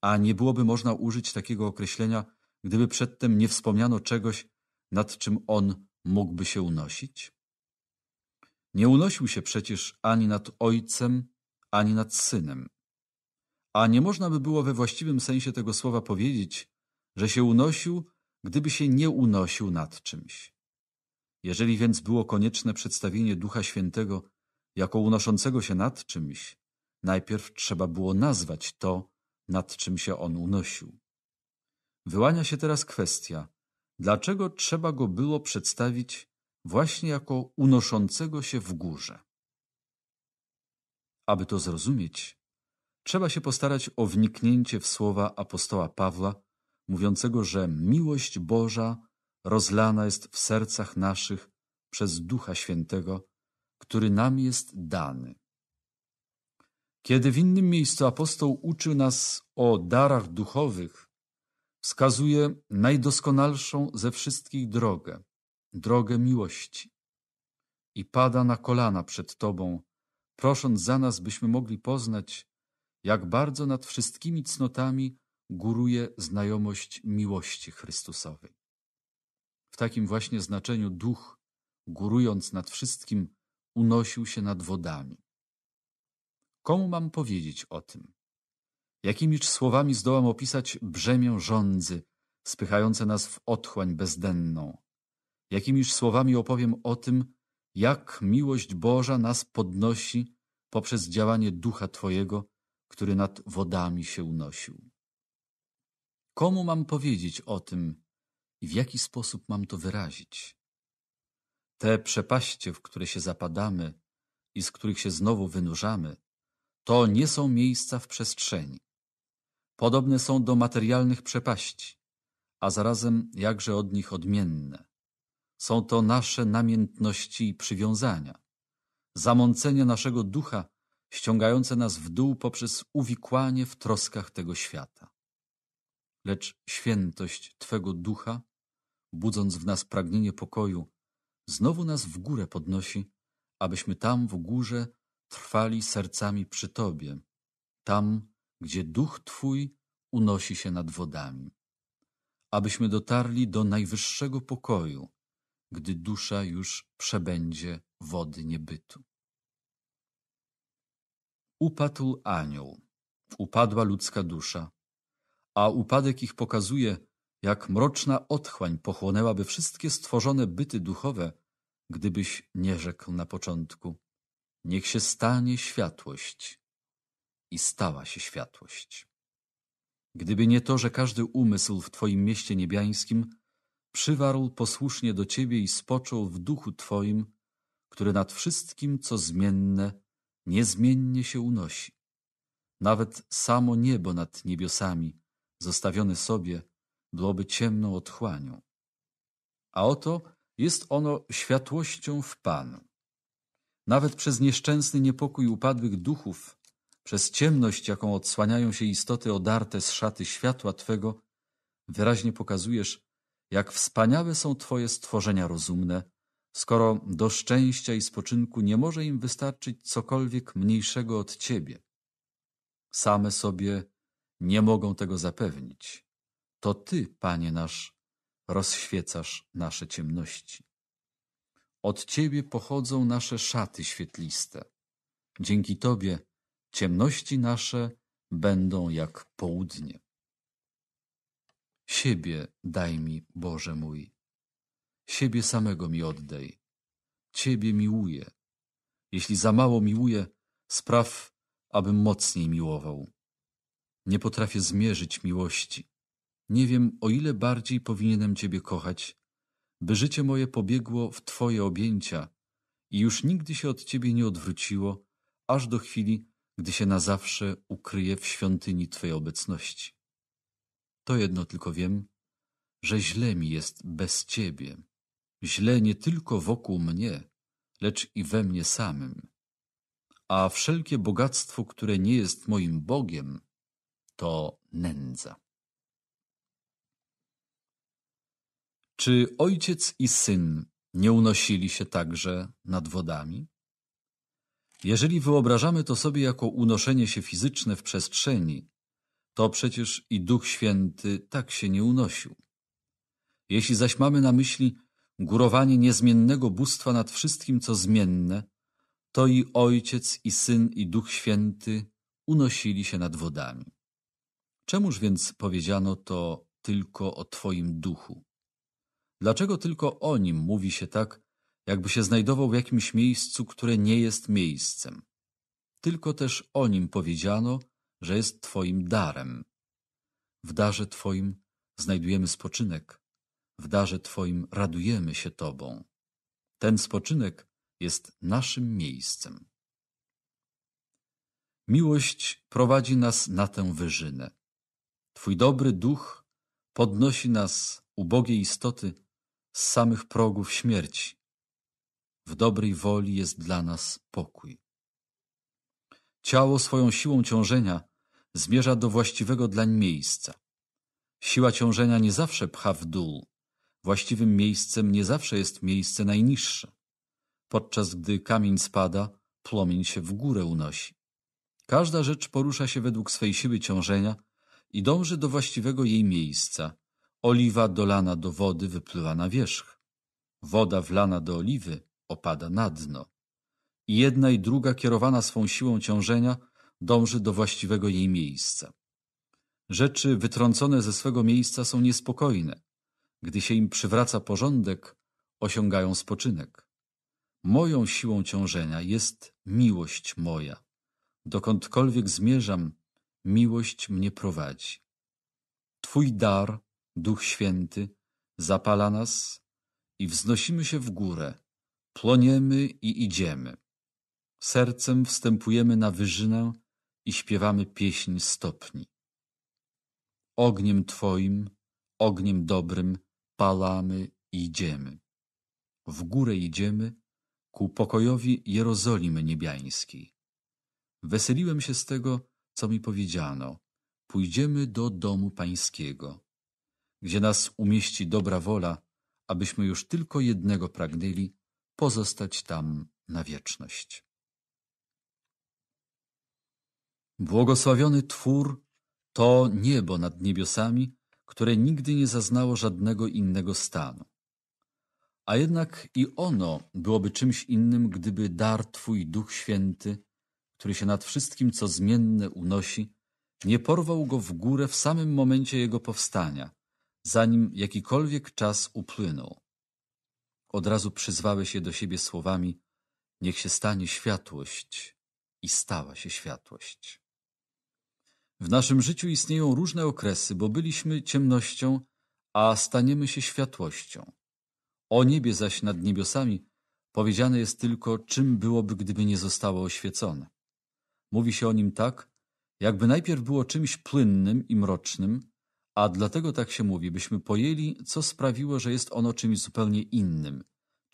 a nie byłoby można użyć takiego określenia, gdyby przedtem nie wspomniano czegoś, nad czym on mógłby się unosić? Nie unosił się przecież ani nad ojcem, ani nad synem. A nie można by było we właściwym sensie tego słowa powiedzieć, że się unosił gdyby się nie unosił nad czymś. Jeżeli więc było konieczne przedstawienie Ducha Świętego jako unoszącego się nad czymś, najpierw trzeba było nazwać to, nad czym się on unosił. Wyłania się teraz kwestia, dlaczego trzeba go było przedstawić właśnie jako unoszącego się w górze. Aby to zrozumieć, trzeba się postarać o wniknięcie w słowa apostoła Pawła mówiącego, że miłość Boża rozlana jest w sercach naszych przez Ducha Świętego, który nam jest dany. Kiedy w innym miejscu apostoł uczy nas o darach duchowych, wskazuje najdoskonalszą ze wszystkich drogę, drogę miłości. I pada na kolana przed Tobą, prosząc za nas, byśmy mogli poznać, jak bardzo nad wszystkimi cnotami góruje znajomość miłości Chrystusowej. W takim właśnie znaczeniu duch, górując nad wszystkim, unosił się nad wodami. Komu mam powiedzieć o tym? Jakimiż słowami zdołam opisać brzemię rządzy, spychające nas w otchłań bezdenną? Jakimiż słowami opowiem o tym, jak miłość Boża nas podnosi poprzez działanie Ducha Twojego, który nad wodami się unosił? Komu mam powiedzieć o tym i w jaki sposób mam to wyrazić? Te przepaście, w które się zapadamy i z których się znowu wynurzamy, to nie są miejsca w przestrzeni. Podobne są do materialnych przepaści, a zarazem jakże od nich odmienne. Są to nasze namiętności i przywiązania, zamącenia naszego ducha ściągające nas w dół poprzez uwikłanie w troskach tego świata lecz świętość Twego ducha, budząc w nas pragnienie pokoju, znowu nas w górę podnosi, abyśmy tam w górze trwali sercami przy Tobie, tam, gdzie duch Twój unosi się nad wodami, abyśmy dotarli do najwyższego pokoju, gdy dusza już przebędzie wody niebytu. Upadł anioł, upadła ludzka dusza, a upadek ich pokazuje, jak mroczna otchłań pochłonęłaby wszystkie stworzone byty duchowe, gdybyś nie rzekł na początku. Niech się stanie światłość. I stała się światłość. Gdyby nie to, że każdy umysł w Twoim mieście niebiańskim przywarł posłusznie do Ciebie i spoczął w duchu Twoim, który nad wszystkim, co zmienne, niezmiennie się unosi. Nawet samo niebo nad niebiosami zostawiony sobie, byłoby ciemną otchłanią. A oto jest ono światłością w Panu. Nawet przez nieszczęsny niepokój upadłych duchów, przez ciemność, jaką odsłaniają się istoty odarte z szaty światła Twego, wyraźnie pokazujesz, jak wspaniałe są Twoje stworzenia rozumne, skoro do szczęścia i spoczynku nie może im wystarczyć cokolwiek mniejszego od Ciebie. Same sobie nie mogą tego zapewnić. To Ty, Panie nasz, rozświecasz nasze ciemności. Od Ciebie pochodzą nasze szaty świetliste. Dzięki Tobie ciemności nasze będą jak południe. Siebie daj mi, Boże mój. Siebie samego mi oddaj. Ciebie miłuję. Jeśli za mało miłuję, spraw, abym mocniej miłował. Nie potrafię zmierzyć miłości. Nie wiem, o ile bardziej powinienem Ciebie kochać, by życie moje pobiegło w Twoje objęcia i już nigdy się od Ciebie nie odwróciło, aż do chwili, gdy się na zawsze ukryje w świątyni Twojej obecności. To jedno tylko wiem, że źle mi jest bez Ciebie. Źle nie tylko wokół mnie, lecz i we mnie samym. A wszelkie bogactwo, które nie jest moim Bogiem, to nędza. Czy ojciec i syn nie unosili się także nad wodami? Jeżeli wyobrażamy to sobie jako unoszenie się fizyczne w przestrzeni, to przecież i Duch Święty tak się nie unosił. Jeśli zaś mamy na myśli górowanie niezmiennego bóstwa nad wszystkim, co zmienne, to i Ojciec, i Syn, i Duch Święty unosili się nad wodami. Czemuż więc powiedziano to tylko o Twoim duchu? Dlaczego tylko o nim mówi się tak, jakby się znajdował w jakimś miejscu, które nie jest miejscem? Tylko też o nim powiedziano, że jest Twoim darem. W darze Twoim znajdujemy spoczynek, w darze Twoim radujemy się Tobą. Ten spoczynek jest naszym miejscem. Miłość prowadzi nas na tę wyżynę. Twój dobry duch podnosi nas, ubogie istoty, z samych progów śmierci. W dobrej woli jest dla nas pokój. Ciało swoją siłą ciążenia zmierza do właściwego dlań miejsca. Siła ciążenia nie zawsze pcha w dół. Właściwym miejscem nie zawsze jest miejsce najniższe. Podczas gdy kamień spada, płomień się w górę unosi. Każda rzecz porusza się według swej siły ciążenia i dąży do właściwego jej miejsca. Oliwa dolana do wody wypływa na wierzch. Woda wlana do oliwy opada na dno. I jedna i druga kierowana swą siłą ciążenia dąży do właściwego jej miejsca. Rzeczy wytrącone ze swego miejsca są niespokojne. Gdy się im przywraca porządek, osiągają spoczynek. Moją siłą ciążenia jest miłość moja. Dokądkolwiek zmierzam, miłość mnie prowadzi. Twój dar, Duch Święty, zapala nas i wznosimy się w górę, płoniemy i idziemy. Sercem wstępujemy na wyżynę i śpiewamy pieśń stopni. Ogniem Twoim, ogniem dobrym, palamy i idziemy. W górę idziemy ku pokojowi Jerozolimy niebiańskiej. Weseliłem się z tego, co mi powiedziano, pójdziemy do domu pańskiego, gdzie nas umieści dobra wola, abyśmy już tylko jednego pragnęli, pozostać tam na wieczność. Błogosławiony Twór to niebo nad niebiosami, które nigdy nie zaznało żadnego innego stanu. A jednak i ono byłoby czymś innym, gdyby dar Twój Duch Święty który się nad wszystkim, co zmienne unosi, nie porwał go w górę w samym momencie jego powstania, zanim jakikolwiek czas upłynął. Od razu przyzwały się do siebie słowami Niech się stanie światłość i stała się światłość. W naszym życiu istnieją różne okresy, bo byliśmy ciemnością, a staniemy się światłością. O niebie zaś nad niebiosami powiedziane jest tylko, czym byłoby, gdyby nie zostało oświecone. Mówi się o nim tak, jakby najpierw było czymś płynnym i mrocznym, a dlatego tak się mówi, byśmy pojęli, co sprawiło, że jest ono czymś zupełnie innym,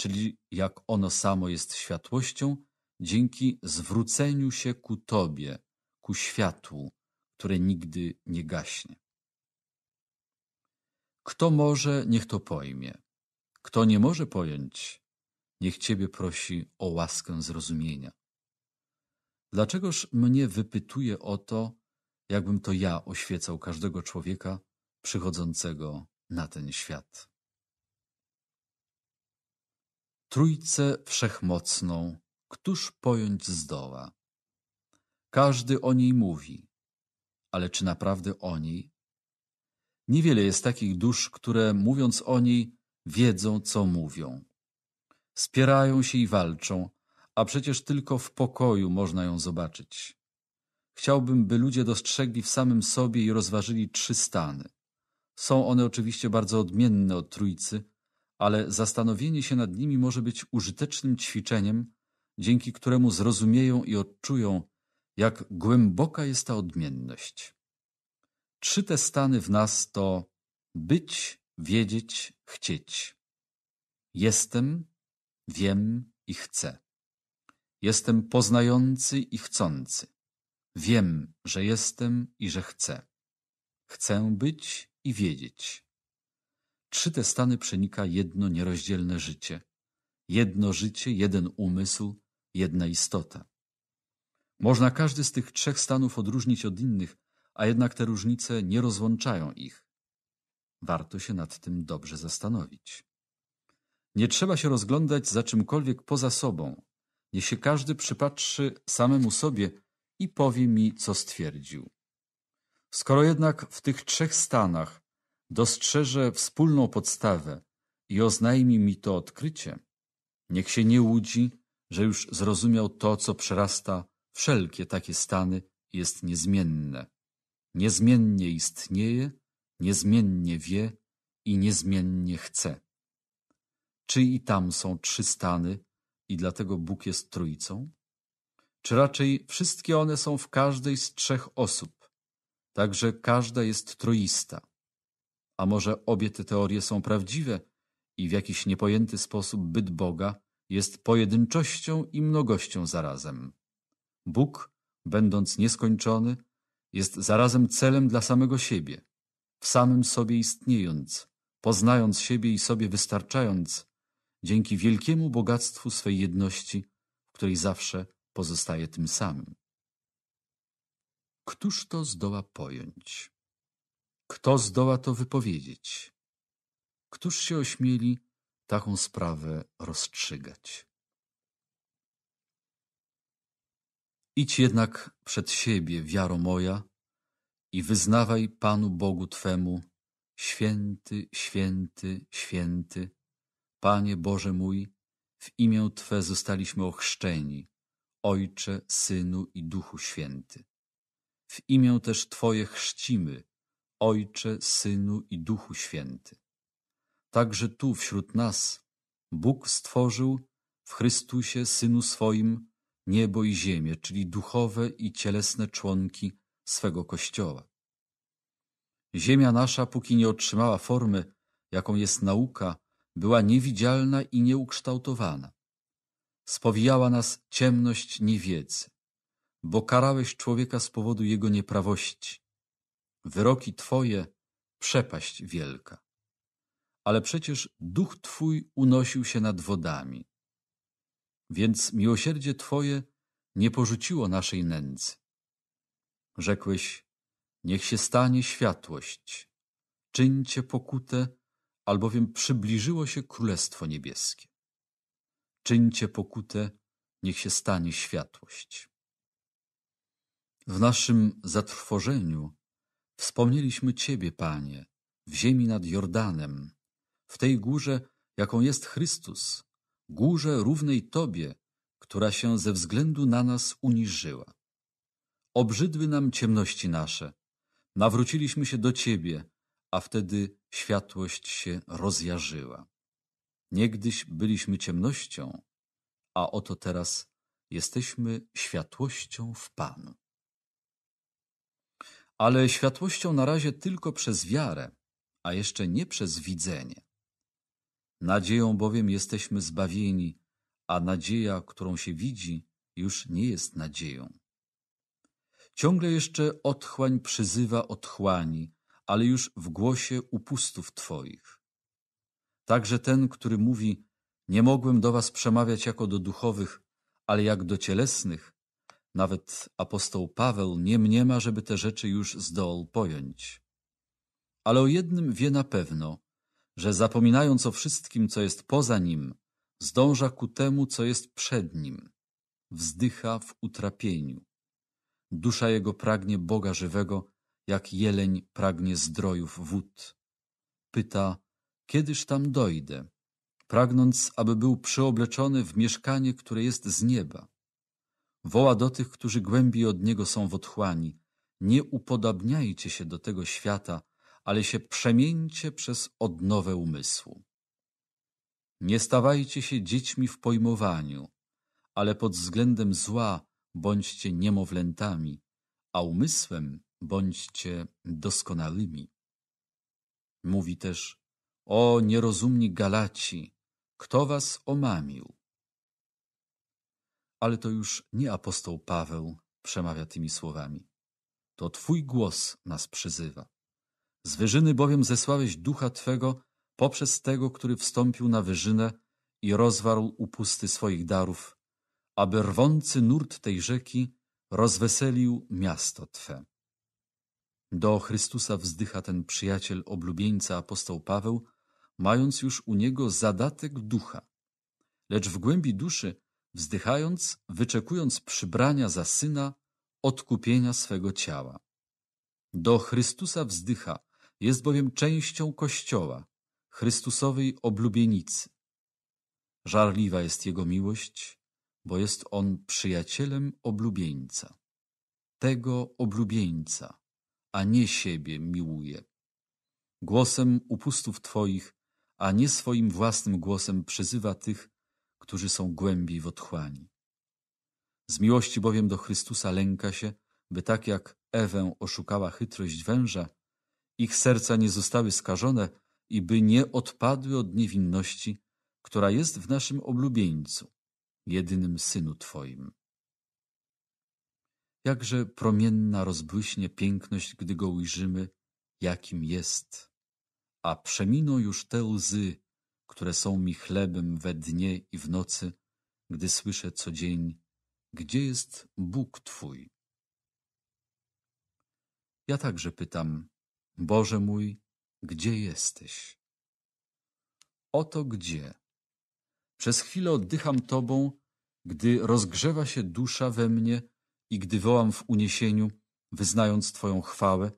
czyli jak ono samo jest światłością, dzięki zwróceniu się ku Tobie, ku światłu, które nigdy nie gaśnie. Kto może, niech to pojmie. Kto nie może pojąć, niech Ciebie prosi o łaskę zrozumienia. Dlaczegoż mnie wypytuje o to, jakbym to ja oświecał każdego człowieka przychodzącego na ten świat? Trójce wszechmocną, któż pojąć zdoła? Każdy o niej mówi, ale czy naprawdę o niej? Niewiele jest takich dusz, które mówiąc o niej, wiedzą, co mówią. Spierają się i walczą, a przecież tylko w pokoju można ją zobaczyć. Chciałbym, by ludzie dostrzegli w samym sobie i rozważyli trzy stany. Są one oczywiście bardzo odmienne od trójcy, ale zastanowienie się nad nimi może być użytecznym ćwiczeniem, dzięki któremu zrozumieją i odczują, jak głęboka jest ta odmienność. Trzy te stany w nas to być, wiedzieć, chcieć. Jestem, wiem i chcę. Jestem poznający i chcący. Wiem, że jestem i że chcę. Chcę być i wiedzieć. Trzy te stany przenika jedno nierozdzielne życie. Jedno życie, jeden umysł, jedna istota. Można każdy z tych trzech stanów odróżnić od innych, a jednak te różnice nie rozłączają ich. Warto się nad tym dobrze zastanowić. Nie trzeba się rozglądać za czymkolwiek poza sobą, Niech się każdy przypatrzy samemu sobie i powie mi, co stwierdził. Skoro jednak w tych trzech stanach dostrzeże wspólną podstawę i oznajmi mi to odkrycie, niech się nie łudzi, że już zrozumiał to, co przerasta wszelkie takie stany jest niezmienne. Niezmiennie istnieje, niezmiennie wie i niezmiennie chce. Czy i tam są trzy stany, i dlatego Bóg jest trójcą? Czy raczej wszystkie one są w każdej z trzech osób, także każda jest trójista? A może obie te teorie są prawdziwe i w jakiś niepojęty sposób byt Boga jest pojedynczością i mnogością zarazem? Bóg, będąc nieskończony, jest zarazem celem dla samego siebie, w samym sobie istniejąc, poznając siebie i sobie wystarczając, dzięki wielkiemu bogactwu swej jedności, w której zawsze pozostaje tym samym. Któż to zdoła pojąć? Kto zdoła to wypowiedzieć? Któż się ośmieli taką sprawę rozstrzygać? Idź jednak przed siebie, wiaro moja, i wyznawaj Panu Bogu Twemu, święty, święty, święty, Panie Boże mój, w imię Twe zostaliśmy ochrzczeni, Ojcze, Synu i Duchu Święty. W imię też Twoje chrzcimy, Ojcze, Synu i Duchu Święty. Także tu wśród nas Bóg stworzył w Chrystusie, Synu swoim, niebo i ziemię, czyli duchowe i cielesne członki swego Kościoła. Ziemia nasza, póki nie otrzymała formy, jaką jest nauka, była niewidzialna i nieukształtowana. Spowijała nas ciemność niewiedzy, bo karałeś człowieka z powodu jego nieprawości. Wyroki Twoje przepaść wielka. Ale przecież duch Twój unosił się nad wodami. Więc miłosierdzie Twoje nie porzuciło naszej nędzy. Rzekłeś, niech się stanie światłość, czyńcie pokutę albowiem przybliżyło się Królestwo Niebieskie. Czyńcie pokutę, niech się stanie światłość. W naszym zatrwożeniu wspomnieliśmy Ciebie, Panie, w ziemi nad Jordanem, w tej górze, jaką jest Chrystus, górze równej Tobie, która się ze względu na nas uniżyła. Obrzydły nam ciemności nasze, nawróciliśmy się do Ciebie, a wtedy światłość się rozjarzyła. Niegdyś byliśmy ciemnością, a oto teraz jesteśmy światłością w Panu. Ale światłością na razie tylko przez wiarę, a jeszcze nie przez widzenie. Nadzieją bowiem jesteśmy zbawieni, a nadzieja, którą się widzi, już nie jest nadzieją. Ciągle jeszcze otchłań przyzywa otchłani, ale już w głosie upustów Twoich. Także ten, który mówi, nie mogłem do Was przemawiać jako do duchowych, ale jak do cielesnych, nawet apostoł Paweł nie mniema, żeby te rzeczy już zdołał pojąć. Ale o jednym wie na pewno, że zapominając o wszystkim, co jest poza nim, zdąża ku temu, co jest przed nim. Wzdycha w utrapieniu. Dusza jego pragnie Boga żywego, jak jeleń pragnie zdrojów wód. Pyta, kiedyż tam dojdę, pragnąc, aby był przeobleczony w mieszkanie, które jest z nieba. Woła do tych, którzy głębiej od niego są w otchłani. Nie upodabniajcie się do tego świata, ale się przemieńcie przez odnowę umysłu. Nie stawajcie się dziećmi w pojmowaniu, ale pod względem zła bądźcie niemowlętami, a umysłem bądźcie doskonałymi. Mówi też, o nierozumni Galaci, kto was omamił? Ale to już nie apostoł Paweł przemawia tymi słowami. To Twój głos nas przyzywa. Z wyżyny bowiem zesłałeś ducha Twego poprzez tego, który wstąpił na wyżynę i rozwarł upusty swoich darów, aby rwący nurt tej rzeki rozweselił miasto Twe. Do Chrystusa wzdycha ten przyjaciel oblubieńca apostoł Paweł, mając już u niego zadatek ducha. Lecz w głębi duszy, wzdychając, wyczekując przybrania za syna, odkupienia swego ciała. Do Chrystusa wzdycha, jest bowiem częścią Kościoła, Chrystusowej oblubienicy. Żarliwa jest Jego miłość, bo jest On przyjacielem oblubieńca. Tego oblubieńca, a nie siebie miłuje. Głosem upustów Twoich, a nie swoim własnym głosem przyzywa tych, którzy są głębiej w otchłani. Z miłości bowiem do Chrystusa lęka się, by tak jak Ewę oszukała chytrość węża, ich serca nie zostały skażone i by nie odpadły od niewinności, która jest w naszym oblubieńcu, jedynym Synu Twoim. Jakże promienna rozbłyśnie piękność, gdy go ujrzymy, jakim jest. A przeminą już te łzy, które są mi chlebem we dnie i w nocy, gdy słyszę co dzień, gdzie jest Bóg Twój? Ja także pytam, Boże mój, gdzie jesteś? Oto gdzie. Przez chwilę oddycham Tobą, gdy rozgrzewa się dusza we mnie, i gdy wołam w uniesieniu, wyznając Twoją chwałę,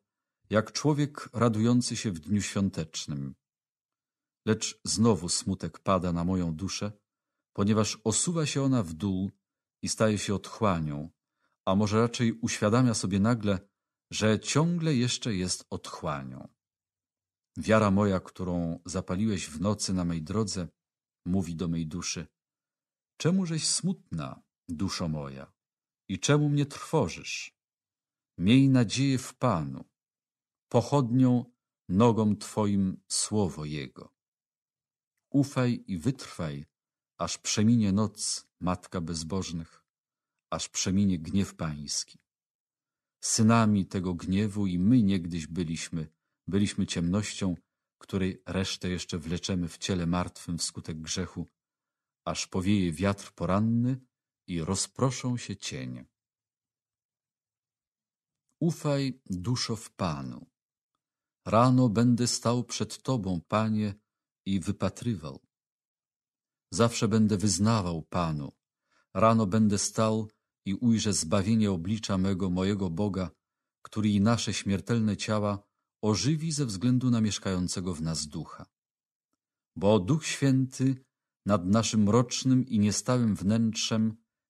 jak człowiek radujący się w dniu świątecznym. Lecz znowu smutek pada na moją duszę, ponieważ osuwa się ona w dół i staje się otchłanią, a może raczej uświadamia sobie nagle, że ciągle jeszcze jest otchłanią. Wiara moja, którą zapaliłeś w nocy na mej drodze, mówi do mej duszy, czemużeś smutna, duszo moja? i czemu mnie trwożysz? Miej nadzieję w Panu, pochodnią nogą Twoim słowo Jego. Ufaj i wytrwaj, aż przeminie noc Matka Bezbożnych, aż przeminie gniew Pański. Synami tego gniewu i my niegdyś byliśmy, byliśmy ciemnością, której resztę jeszcze wleczemy w ciele martwym wskutek grzechu, aż powieje wiatr poranny, i rozproszą się cienie. Ufaj, duszo, w Panu. Rano będę stał przed Tobą, Panie, i wypatrywał. Zawsze będę wyznawał Panu. Rano będę stał i ujrzę zbawienie oblicza mego, mojego Boga, który i nasze śmiertelne ciała ożywi ze względu na mieszkającego w nas ducha. Bo Duch Święty nad naszym rocznym i niestałym wnętrzem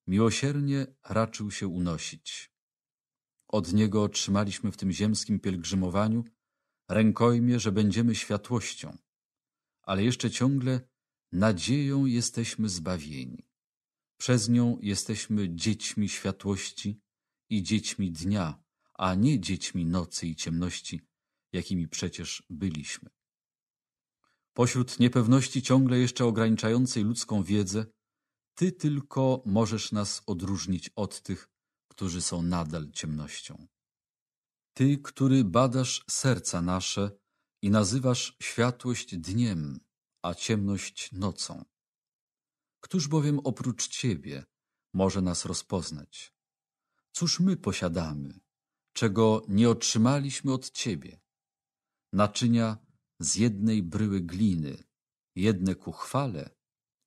miłosiernie raczył się unosić. Od Niego otrzymaliśmy w tym ziemskim pielgrzymowaniu rękojmie, że będziemy światłością, ale jeszcze ciągle nadzieją jesteśmy zbawieni. Przez nią jesteśmy dziećmi światłości i dziećmi dnia, a nie dziećmi nocy i ciemności, jakimi przecież byliśmy. Pośród niepewności ciągle jeszcze ograniczającej ludzką wiedzę, ty tylko możesz nas odróżnić od tych, którzy są nadal ciemnością. Ty, który badasz serca nasze i nazywasz światłość dniem, a ciemność nocą. Któż bowiem oprócz Ciebie może nas rozpoznać? Cóż my posiadamy, czego nie otrzymaliśmy od Ciebie? Naczynia z jednej bryły gliny, jedne ku chwale,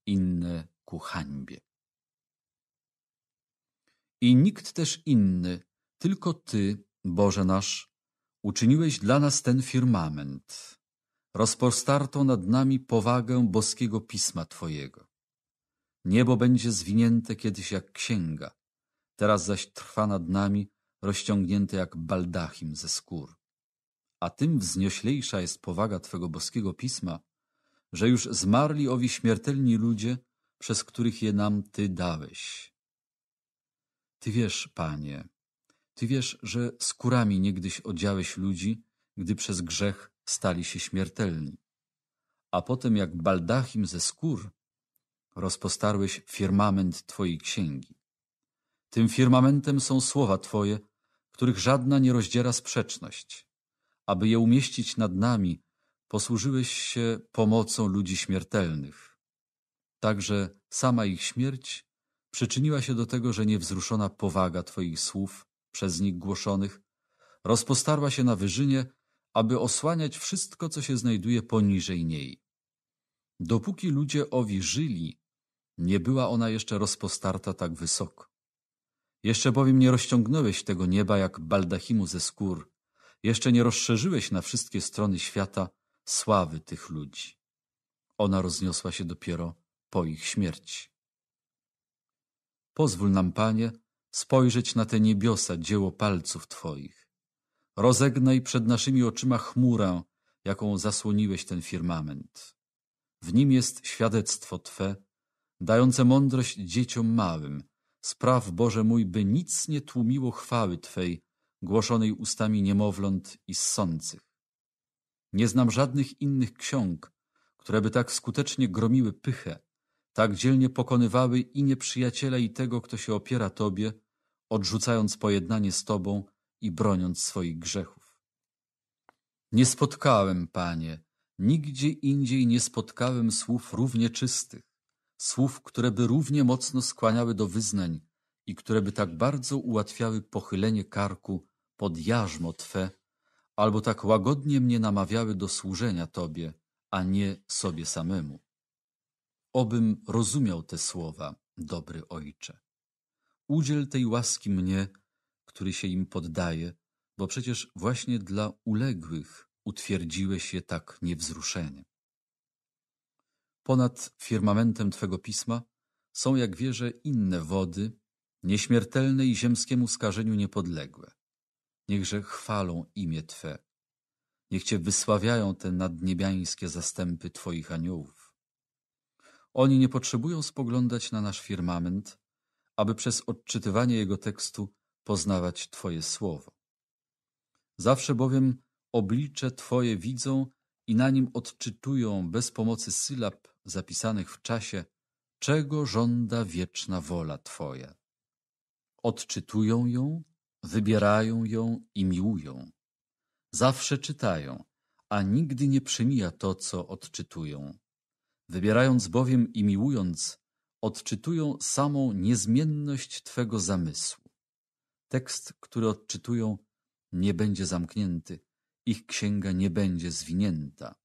inne ku hańbie. I nikt też inny, tylko Ty, Boże nasz, uczyniłeś dla nas ten firmament, rozpostartą nad nami powagę boskiego pisma Twojego. Niebo będzie zwinięte kiedyś jak księga, teraz zaś trwa nad nami rozciągnięte jak baldachim ze skór. A tym wznioślejsza jest powaga Twego boskiego pisma, że już zmarli owi śmiertelni ludzie przez których je nam Ty dałeś. Ty wiesz, Panie, Ty wiesz, że skórami niegdyś odziałeś ludzi, gdy przez grzech stali się śmiertelni. A potem jak baldachim ze skór rozpostarłeś firmament Twojej księgi. Tym firmamentem są słowa Twoje, których żadna nie rozdziera sprzeczność. Aby je umieścić nad nami, posłużyłeś się pomocą ludzi śmiertelnych Także sama ich śmierć przyczyniła się do tego, że niewzruszona powaga Twoich słów, przez nich głoszonych, rozpostarła się na wyżynie, aby osłaniać wszystko, co się znajduje poniżej niej. Dopóki ludzie owi żyli, nie była ona jeszcze rozpostarta tak wysoko. Jeszcze bowiem nie rozciągnąłeś tego nieba jak baldachimu ze skór, jeszcze nie rozszerzyłeś na wszystkie strony świata sławy tych ludzi. Ona rozniosła się dopiero po ich śmierci. Pozwól nam, Panie, spojrzeć na te niebiosa, dzieło palców Twoich. Rozegnaj przed naszymi oczyma chmurę, jaką zasłoniłeś ten firmament. W nim jest świadectwo Twe, dające mądrość dzieciom małym. Spraw, Boże mój, by nic nie tłumiło chwały Twej, głoszonej ustami niemowląt i ssących. Nie znam żadnych innych ksiąg, które by tak skutecznie gromiły pychę, tak dzielnie pokonywały i nieprzyjaciela i tego, kto się opiera Tobie, odrzucając pojednanie z Tobą i broniąc swoich grzechów. Nie spotkałem, Panie, nigdzie indziej nie spotkałem słów równie czystych, słów, które by równie mocno skłaniały do wyznań i które by tak bardzo ułatwiały pochylenie karku pod jarzmo Twe, albo tak łagodnie mnie namawiały do służenia Tobie, a nie sobie samemu. Obym rozumiał te słowa, dobry Ojcze. Udziel tej łaski mnie, który się im poddaje, bo przecież właśnie dla uległych utwierdziłeś je tak niewzruszenie. Ponad firmamentem Twego pisma są, jak wierzę, inne wody, nieśmiertelne i ziemskiemu skażeniu niepodległe. Niechże chwalą imię Twe. Niech Cię wysławiają te nadniebiańskie zastępy Twoich aniołów. Oni nie potrzebują spoglądać na nasz firmament, aby przez odczytywanie jego tekstu poznawać Twoje słowo. Zawsze bowiem oblicze Twoje widzą i na nim odczytują bez pomocy sylab zapisanych w czasie, czego żąda wieczna wola Twoja. Odczytują ją, wybierają ją i miłują. Zawsze czytają, a nigdy nie przemija to, co odczytują. Wybierając bowiem i miłując, odczytują samą niezmienność Twego zamysłu. Tekst, który odczytują, nie będzie zamknięty, ich księga nie będzie zwinięta,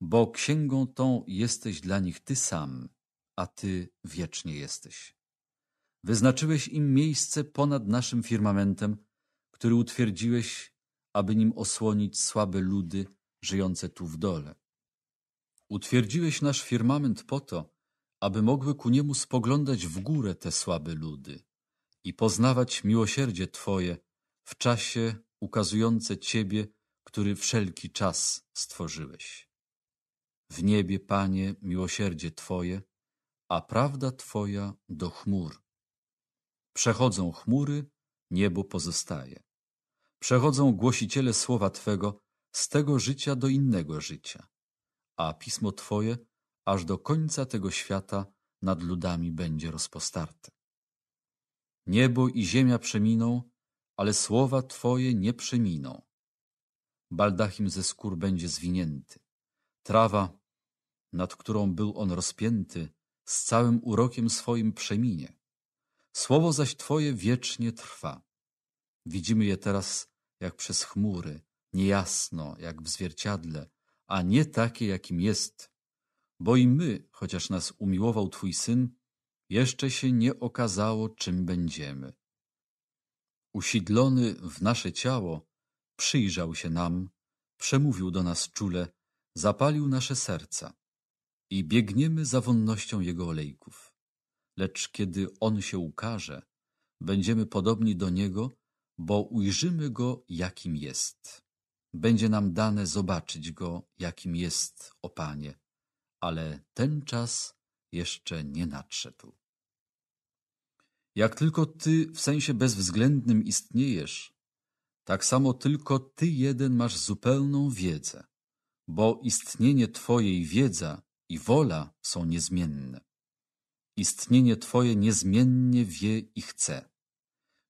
bo księgą tą jesteś dla nich Ty sam, a Ty wiecznie jesteś. Wyznaczyłeś im miejsce ponad naszym firmamentem, który utwierdziłeś, aby nim osłonić słabe ludy żyjące tu w dole. Utwierdziłeś nasz firmament po to, aby mogły ku niemu spoglądać w górę te słabe ludy i poznawać miłosierdzie Twoje w czasie ukazujące Ciebie, który wszelki czas stworzyłeś. W niebie, Panie, miłosierdzie Twoje, a prawda Twoja do chmur. Przechodzą chmury, niebo pozostaje. Przechodzą głosiciele słowa Twego z tego życia do innego życia a pismo Twoje aż do końca tego świata nad ludami będzie rozpostarte. Niebo i ziemia przeminą, ale słowa Twoje nie przeminą. Baldachim ze skór będzie zwinięty. Trawa, nad którą był on rozpięty, z całym urokiem swoim przeminie. Słowo zaś Twoje wiecznie trwa. Widzimy je teraz jak przez chmury, niejasno, jak w zwierciadle, a nie takie, jakim jest. Bo i my, chociaż nas umiłował Twój Syn, jeszcze się nie okazało, czym będziemy. Usidlony w nasze ciało, przyjrzał się nam, przemówił do nas czule, zapalił nasze serca i biegniemy za wonnością Jego olejków. Lecz kiedy On się ukaże, będziemy podobni do Niego, bo ujrzymy Go, jakim jest będzie nam dane zobaczyć go, jakim jest, o Panie, ale ten czas jeszcze nie nadszedł. Jak tylko Ty w sensie bezwzględnym istniejesz, tak samo tylko Ty jeden masz zupełną wiedzę, bo istnienie Twojej wiedza i wola są niezmienne. Istnienie Twoje niezmiennie wie i chce.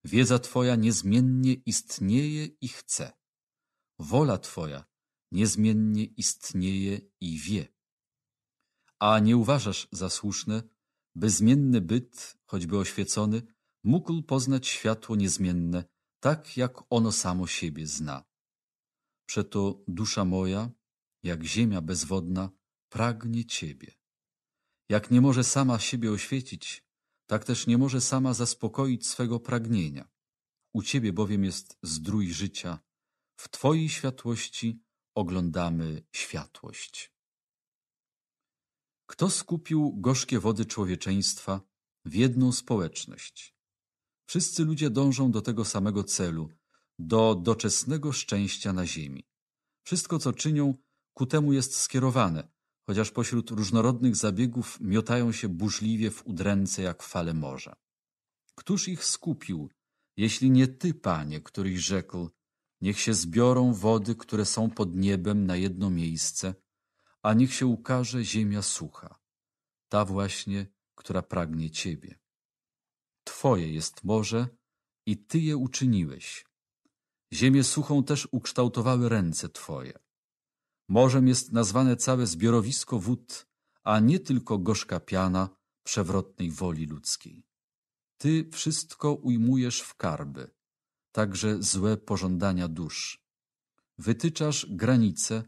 Wiedza Twoja niezmiennie istnieje i chce wola Twoja niezmiennie istnieje i wie. A nie uważasz za słuszne, by zmienny byt, choćby oświecony, mógł poznać światło niezmienne, tak jak ono samo siebie zna. Przeto dusza moja, jak ziemia bezwodna, pragnie Ciebie. Jak nie może sama siebie oświecić, tak też nie może sama zaspokoić swego pragnienia. U Ciebie bowiem jest zdrój życia w Twojej światłości oglądamy światłość. Kto skupił gorzkie wody człowieczeństwa w jedną społeczność? Wszyscy ludzie dążą do tego samego celu, do doczesnego szczęścia na ziemi. Wszystko, co czynią, ku temu jest skierowane, chociaż pośród różnorodnych zabiegów miotają się burzliwie w udręce jak fale morza. Któż ich skupił, jeśli nie Ty, Panie, któryś rzekł, Niech się zbiorą wody, które są pod niebem na jedno miejsce, a niech się ukaże ziemia sucha, ta właśnie, która pragnie Ciebie. Twoje jest morze i Ty je uczyniłeś. Ziemię suchą też ukształtowały ręce Twoje. Morzem jest nazwane całe zbiorowisko wód, a nie tylko gorzka piana przewrotnej woli ludzkiej. Ty wszystko ujmujesz w karby, także złe pożądania dusz. Wytyczasz granice,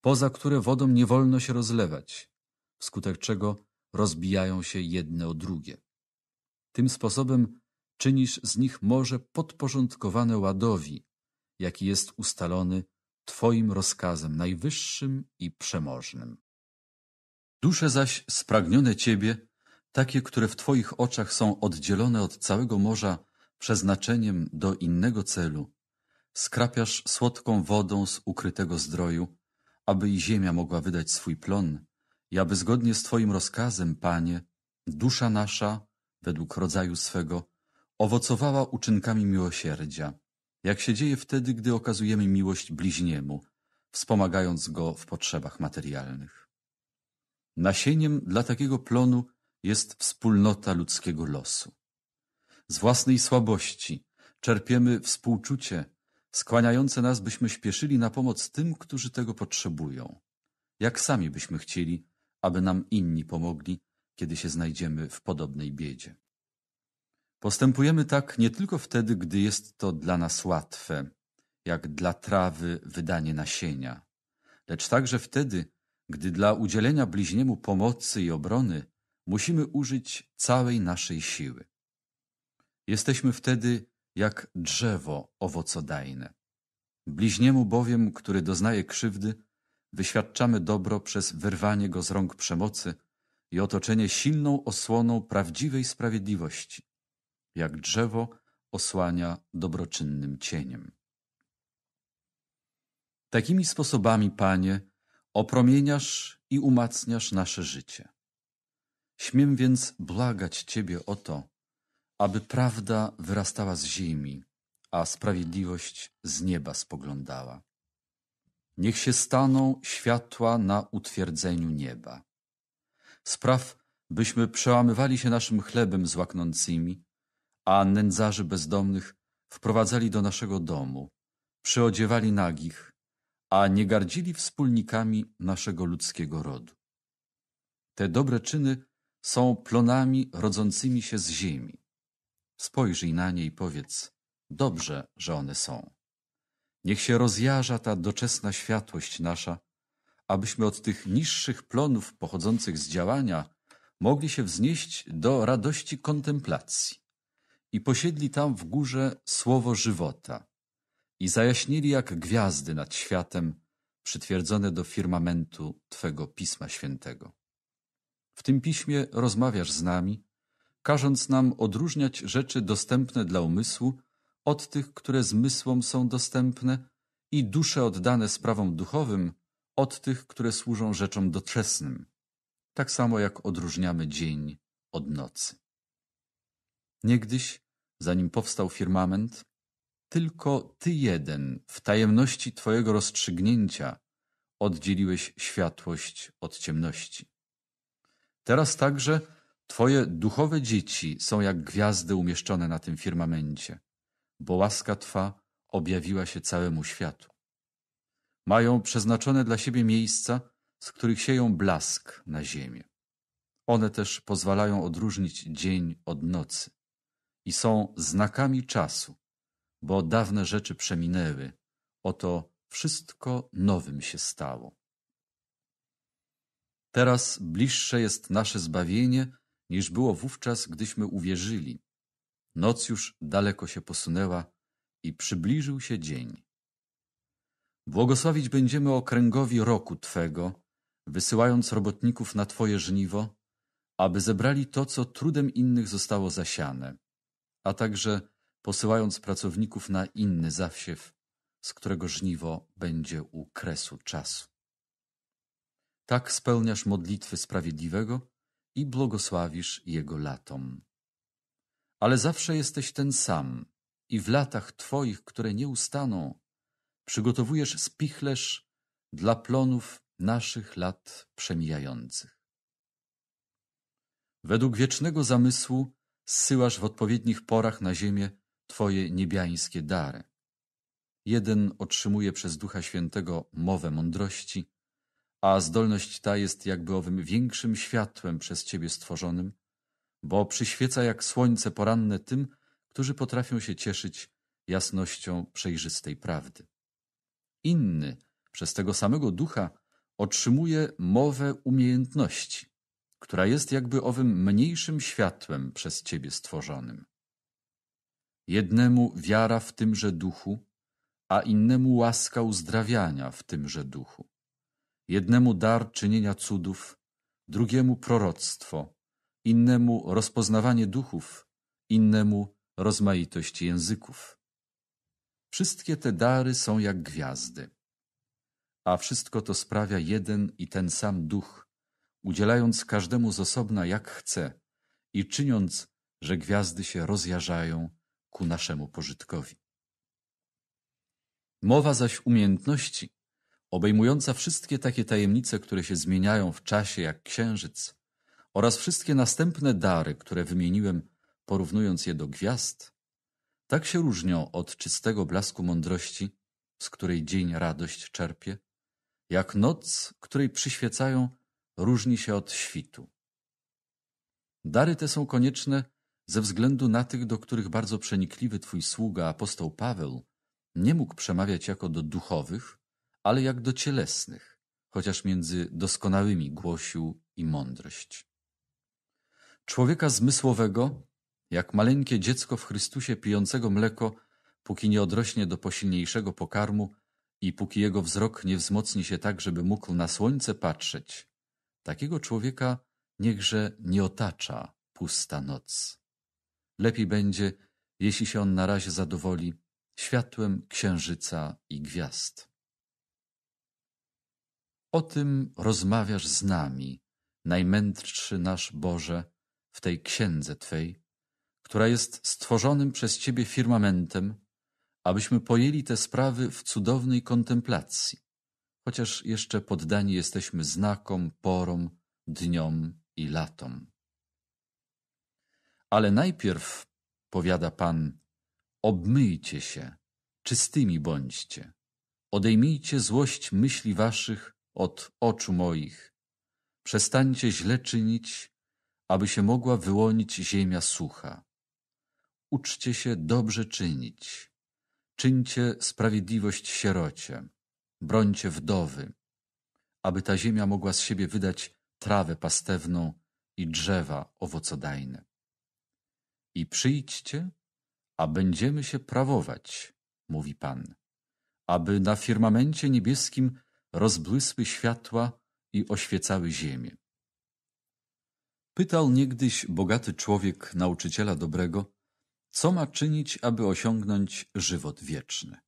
poza które wodom nie wolno się rozlewać, wskutek czego rozbijają się jedne o drugie. Tym sposobem czynisz z nich morze podporządkowane ładowi, jaki jest ustalony Twoim rozkazem najwyższym i przemożnym. Dusze zaś spragnione Ciebie, takie, które w Twoich oczach są oddzielone od całego morza przeznaczeniem do innego celu, skrapiasz słodką wodą z ukrytego zdroju, aby i ziemia mogła wydać swój plon, i aby zgodnie z Twoim rozkazem, Panie, dusza nasza, według rodzaju swego, owocowała uczynkami miłosierdzia, jak się dzieje wtedy, gdy okazujemy miłość bliźniemu, wspomagając go w potrzebach materialnych. Nasieniem dla takiego plonu jest wspólnota ludzkiego losu z własnej słabości, czerpiemy współczucie, skłaniające nas, byśmy śpieszyli na pomoc tym, którzy tego potrzebują. Jak sami byśmy chcieli, aby nam inni pomogli, kiedy się znajdziemy w podobnej biedzie. Postępujemy tak nie tylko wtedy, gdy jest to dla nas łatwe, jak dla trawy wydanie nasienia, lecz także wtedy, gdy dla udzielenia bliźniemu pomocy i obrony musimy użyć całej naszej siły. Jesteśmy wtedy jak drzewo owocodajne. Bliźniemu bowiem, który doznaje krzywdy, wyświadczamy dobro przez wyrwanie go z rąk przemocy i otoczenie silną osłoną prawdziwej sprawiedliwości, jak drzewo osłania dobroczynnym cieniem. Takimi sposobami, Panie, opromieniasz i umacniasz nasze życie. Śmiem więc błagać Ciebie o to, aby prawda wyrastała z ziemi, a sprawiedliwość z nieba spoglądała. Niech się staną światła na utwierdzeniu nieba. Spraw, byśmy przełamywali się naszym chlebem z łaknącymi, a nędzarzy bezdomnych wprowadzali do naszego domu, przyodziewali nagich, a nie gardzili wspólnikami naszego ludzkiego rodu. Te dobre czyny są plonami rodzącymi się z ziemi. Spojrzyj na nie i powiedz, dobrze, że one są. Niech się rozjarza ta doczesna światłość nasza, abyśmy od tych niższych plonów pochodzących z działania mogli się wznieść do radości kontemplacji i posiedli tam w górze słowo żywota i zajaśnili jak gwiazdy nad światem przytwierdzone do firmamentu Twego Pisma Świętego. W tym piśmie rozmawiasz z nami, każąc nam odróżniać rzeczy dostępne dla umysłu od tych, które zmysłom są dostępne i dusze oddane sprawom duchowym od tych, które służą rzeczom doczesnym, tak samo jak odróżniamy dzień od nocy. Niegdyś, zanim powstał firmament, tylko Ty jeden w tajemności Twojego rozstrzygnięcia oddzieliłeś światłość od ciemności. Teraz także Twoje duchowe dzieci są jak gwiazdy umieszczone na tym firmamencie, bo łaska Twa objawiła się całemu światu. Mają przeznaczone dla siebie miejsca, z których sieją blask na ziemię. One też pozwalają odróżnić dzień od nocy i są znakami czasu, bo dawne rzeczy przeminęły, oto wszystko nowym się stało. Teraz bliższe jest nasze zbawienie niż było wówczas, gdyśmy uwierzyli. Noc już daleko się posunęła i przybliżył się dzień. Błogosławić będziemy okręgowi roku Twego, wysyłając robotników na Twoje żniwo, aby zebrali to, co trudem innych zostało zasiane, a także posyłając pracowników na inny zawsiew, z którego żniwo będzie u kresu czasu. Tak spełniasz modlitwy sprawiedliwego, i błogosławisz jego latom. Ale zawsze jesteś ten sam i w latach Twoich, które nie ustaną, przygotowujesz spichlerz dla plonów naszych lat przemijających. Według wiecznego zamysłu zsyłasz w odpowiednich porach na ziemię Twoje niebiańskie dary. Jeden otrzymuje przez Ducha Świętego mowę mądrości, a zdolność ta jest jakby owym większym światłem przez Ciebie stworzonym, bo przyświeca jak słońce poranne tym, którzy potrafią się cieszyć jasnością przejrzystej prawdy. Inny, przez tego samego ducha, otrzymuje mowę umiejętności, która jest jakby owym mniejszym światłem przez Ciebie stworzonym. Jednemu wiara w tymże duchu, a innemu łaska uzdrawiania w tymże duchu jednemu dar czynienia cudów, drugiemu proroctwo, innemu rozpoznawanie duchów, innemu rozmaitość języków. Wszystkie te dary są jak gwiazdy, a wszystko to sprawia jeden i ten sam duch, udzielając każdemu z osobna jak chce i czyniąc, że gwiazdy się rozjarzają ku naszemu pożytkowi. Mowa zaś umiejętności obejmująca wszystkie takie tajemnice, które się zmieniają w czasie jak księżyc, oraz wszystkie następne dary, które wymieniłem, porównując je do gwiazd, tak się różnią od czystego blasku mądrości, z której dzień radość czerpie, jak noc, której przyświecają, różni się od świtu. Dary te są konieczne ze względu na tych, do których bardzo przenikliwy Twój sługa apostoł Paweł nie mógł przemawiać jako do duchowych, ale jak do cielesnych, chociaż między doskonałymi głosił i mądrość. Człowieka zmysłowego, jak maleńkie dziecko w Chrystusie pijącego mleko, póki nie odrośnie do posilniejszego pokarmu i póki jego wzrok nie wzmocni się tak, żeby mógł na słońce patrzeć, takiego człowieka niechże nie otacza pusta noc. Lepiej będzie, jeśli się on na razie zadowoli światłem księżyca i gwiazd. O tym rozmawiasz z nami, najmędrszy nasz Boże, w tej księdze Twej, która jest stworzonym przez Ciebie firmamentem, abyśmy pojęli te sprawy w cudownej kontemplacji, chociaż jeszcze poddani jesteśmy znakom, porom, dniom i latom. Ale najpierw, powiada Pan, obmyjcie się, czystymi bądźcie, odejmijcie złość myśli waszych od oczu moich. Przestańcie źle czynić, aby się mogła wyłonić ziemia sucha. Uczcie się dobrze czynić. Czyńcie sprawiedliwość sierocie. Brońcie wdowy, aby ta ziemia mogła z siebie wydać trawę pastewną i drzewa owocodajne. I przyjdźcie, a będziemy się prawować, mówi Pan, aby na firmamencie niebieskim rozbłysły światła i oświecały ziemię. Pytał niegdyś bogaty człowiek nauczyciela dobrego, co ma czynić, aby osiągnąć żywot wieczny.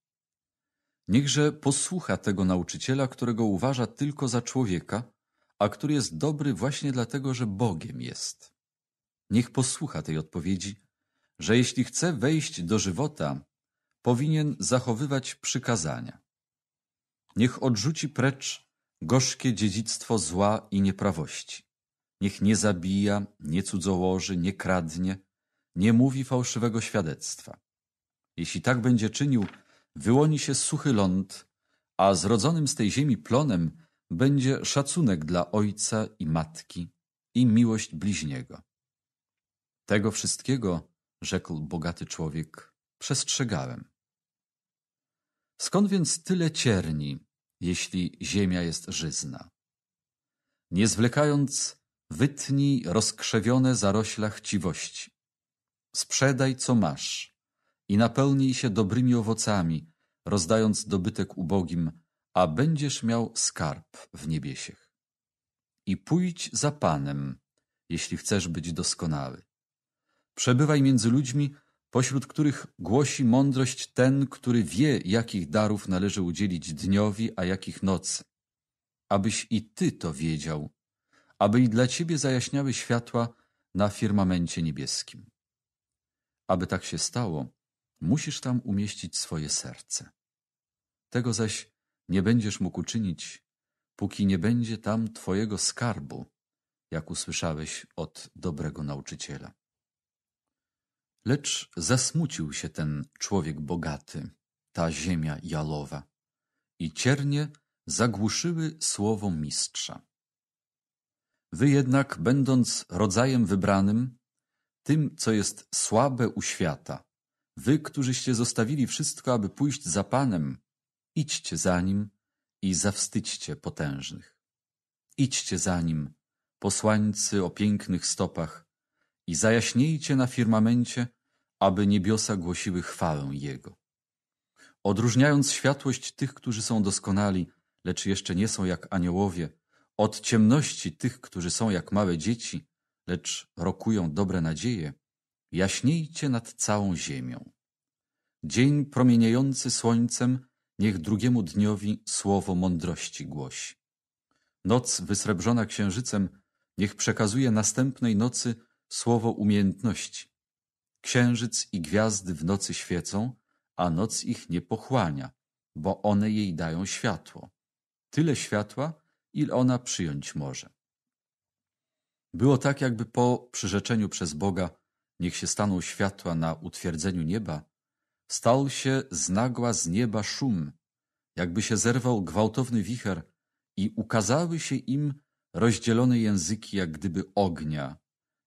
Niechże posłucha tego nauczyciela, którego uważa tylko za człowieka, a który jest dobry właśnie dlatego, że Bogiem jest. Niech posłucha tej odpowiedzi, że jeśli chce wejść do żywota, powinien zachowywać przykazania. Niech odrzuci precz gorzkie dziedzictwo zła i nieprawości. Niech nie zabija, nie cudzołoży, nie kradnie, nie mówi fałszywego świadectwa. Jeśli tak będzie czynił, wyłoni się suchy ląd, a zrodzonym z tej ziemi plonem będzie szacunek dla ojca i matki i miłość bliźniego. Tego wszystkiego, rzekł bogaty człowiek, przestrzegałem. Skąd więc tyle cierni, jeśli ziemia jest żyzna? Nie zwlekając, wytnij rozkrzewione zarośla chciwości. Sprzedaj, co masz i napełnij się dobrymi owocami, rozdając dobytek ubogim, a będziesz miał skarb w niebiesiech. I pójdź za Panem, jeśli chcesz być doskonały. Przebywaj między ludźmi, pośród których głosi mądrość ten, który wie, jakich darów należy udzielić dniowi, a jakich nocy. Abyś i ty to wiedział, aby i dla ciebie zajaśniały światła na firmamencie niebieskim. Aby tak się stało, musisz tam umieścić swoje serce. Tego zaś nie będziesz mógł uczynić, póki nie będzie tam twojego skarbu, jak usłyszałeś od dobrego nauczyciela. Lecz zasmucił się ten człowiek bogaty, ta ziemia jalowa, i ciernie zagłuszyły słowo mistrza. Wy jednak, będąc rodzajem wybranym, tym, co jest słabe u świata, wy, którzyście zostawili wszystko, aby pójść za Panem, idźcie za Nim i zawstydźcie potężnych. Idźcie za Nim, posłańcy o pięknych stopach, i zajaśniejcie na firmamencie aby niebiosa głosiły chwałę Jego. Odróżniając światłość tych, którzy są doskonali, lecz jeszcze nie są jak aniołowie, od ciemności tych, którzy są jak małe dzieci, lecz rokują dobre nadzieje, jaśniejcie nad całą ziemią. Dzień promieniejący słońcem, niech drugiemu dniowi słowo mądrości głosi. Noc wysrebrzona księżycem, niech przekazuje następnej nocy słowo umiejętności. Księżyc i gwiazdy w nocy świecą, a noc ich nie pochłania, bo one jej dają światło. Tyle światła, ile ona przyjąć może. Było tak, jakby po przyrzeczeniu przez Boga, niech się staną światła na utwierdzeniu nieba, stał się znagła z nieba szum, jakby się zerwał gwałtowny wicher i ukazały się im rozdzielone języki jak gdyby ognia,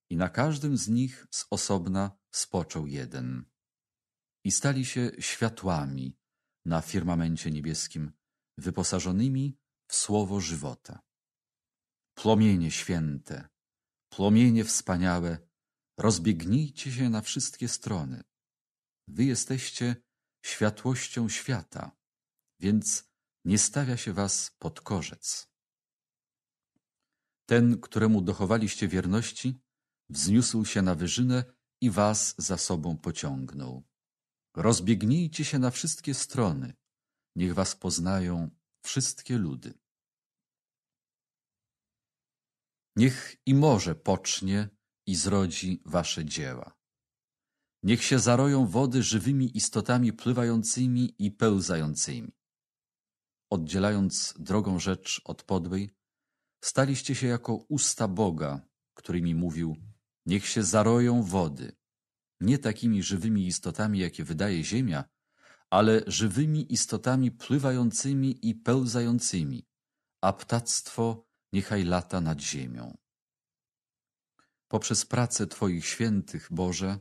i na każdym z nich z osobna spoczął jeden. I stali się światłami na firmamencie niebieskim, wyposażonymi w słowo żywota. Płomienie święte, płomienie wspaniałe, rozbiegnijcie się na wszystkie strony. Wy jesteście światłością świata, więc nie stawia się was pod korzec. Ten, któremu dochowaliście wierności, Wzniósł się na wyżynę i was za sobą pociągnął. Rozbiegnijcie się na wszystkie strony, niech was poznają wszystkie ludy. Niech i morze pocznie i zrodzi wasze dzieła. Niech się zaroją wody żywymi istotami pływającymi i pełzającymi. Oddzielając drogą rzecz od podłej, staliście się jako usta Boga, którymi mówił Niech się zaroją wody, nie takimi żywymi istotami, jakie wydaje ziemia, ale żywymi istotami pływającymi i pełzającymi, a ptactwo niechaj lata nad ziemią. Poprzez pracę Twoich świętych, Boże,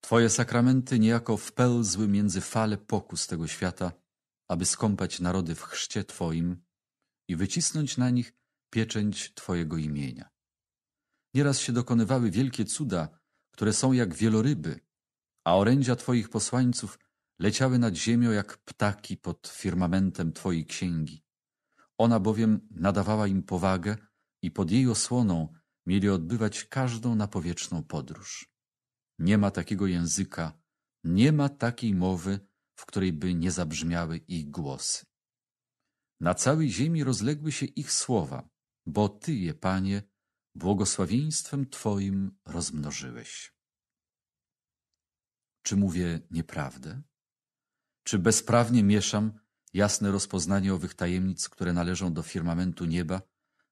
Twoje sakramenty niejako wpełzły między fale pokus tego świata, aby skąpać narody w chrzcie Twoim i wycisnąć na nich pieczęć Twojego imienia. Nieraz się dokonywały wielkie cuda, które są jak wieloryby, a orędzia Twoich posłańców leciały nad ziemią jak ptaki pod firmamentem Twojej księgi. Ona bowiem nadawała im powagę i pod jej osłoną mieli odbywać każdą napowietrzną podróż. Nie ma takiego języka, nie ma takiej mowy, w której by nie zabrzmiały ich głosy. Na całej ziemi rozległy się ich słowa, bo Ty je, Panie, błogosławieństwem Twoim rozmnożyłeś. Czy mówię nieprawdę? Czy bezprawnie mieszam jasne rozpoznanie owych tajemnic, które należą do firmamentu nieba,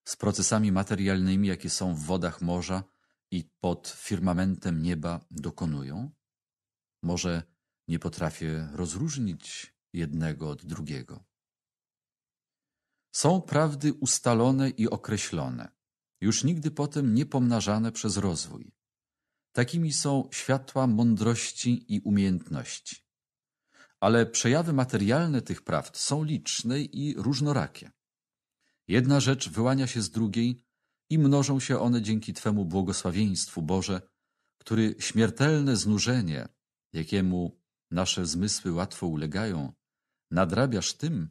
z procesami materialnymi, jakie są w wodach morza i pod firmamentem nieba dokonują? Może nie potrafię rozróżnić jednego od drugiego. Są prawdy ustalone i określone, już nigdy potem nie pomnażane przez rozwój. Takimi są światła mądrości i umiejętności. Ale przejawy materialne tych prawd są liczne i różnorakie. Jedna rzecz wyłania się z drugiej i mnożą się one dzięki Twemu błogosławieństwu, Boże, który śmiertelne znużenie, jakiemu nasze zmysły łatwo ulegają, nadrabiasz tym,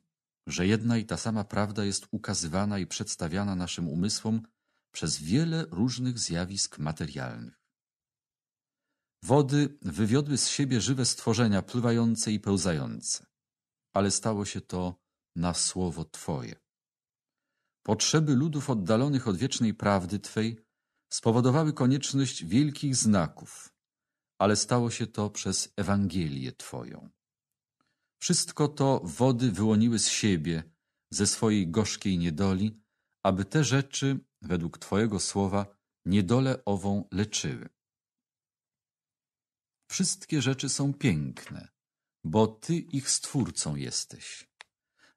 że jedna i ta sama prawda jest ukazywana i przedstawiana naszym umysłom przez wiele różnych zjawisk materialnych. Wody wywiodły z siebie żywe stworzenia pływające i pełzające, ale stało się to na słowo Twoje. Potrzeby ludów oddalonych od wiecznej prawdy Twej spowodowały konieczność wielkich znaków, ale stało się to przez Ewangelię Twoją. Wszystko to wody wyłoniły z siebie, ze swojej gorzkiej niedoli, aby te rzeczy, według Twojego słowa niedolę ową leczyły. Wszystkie rzeczy są piękne, bo Ty ich stwórcą jesteś.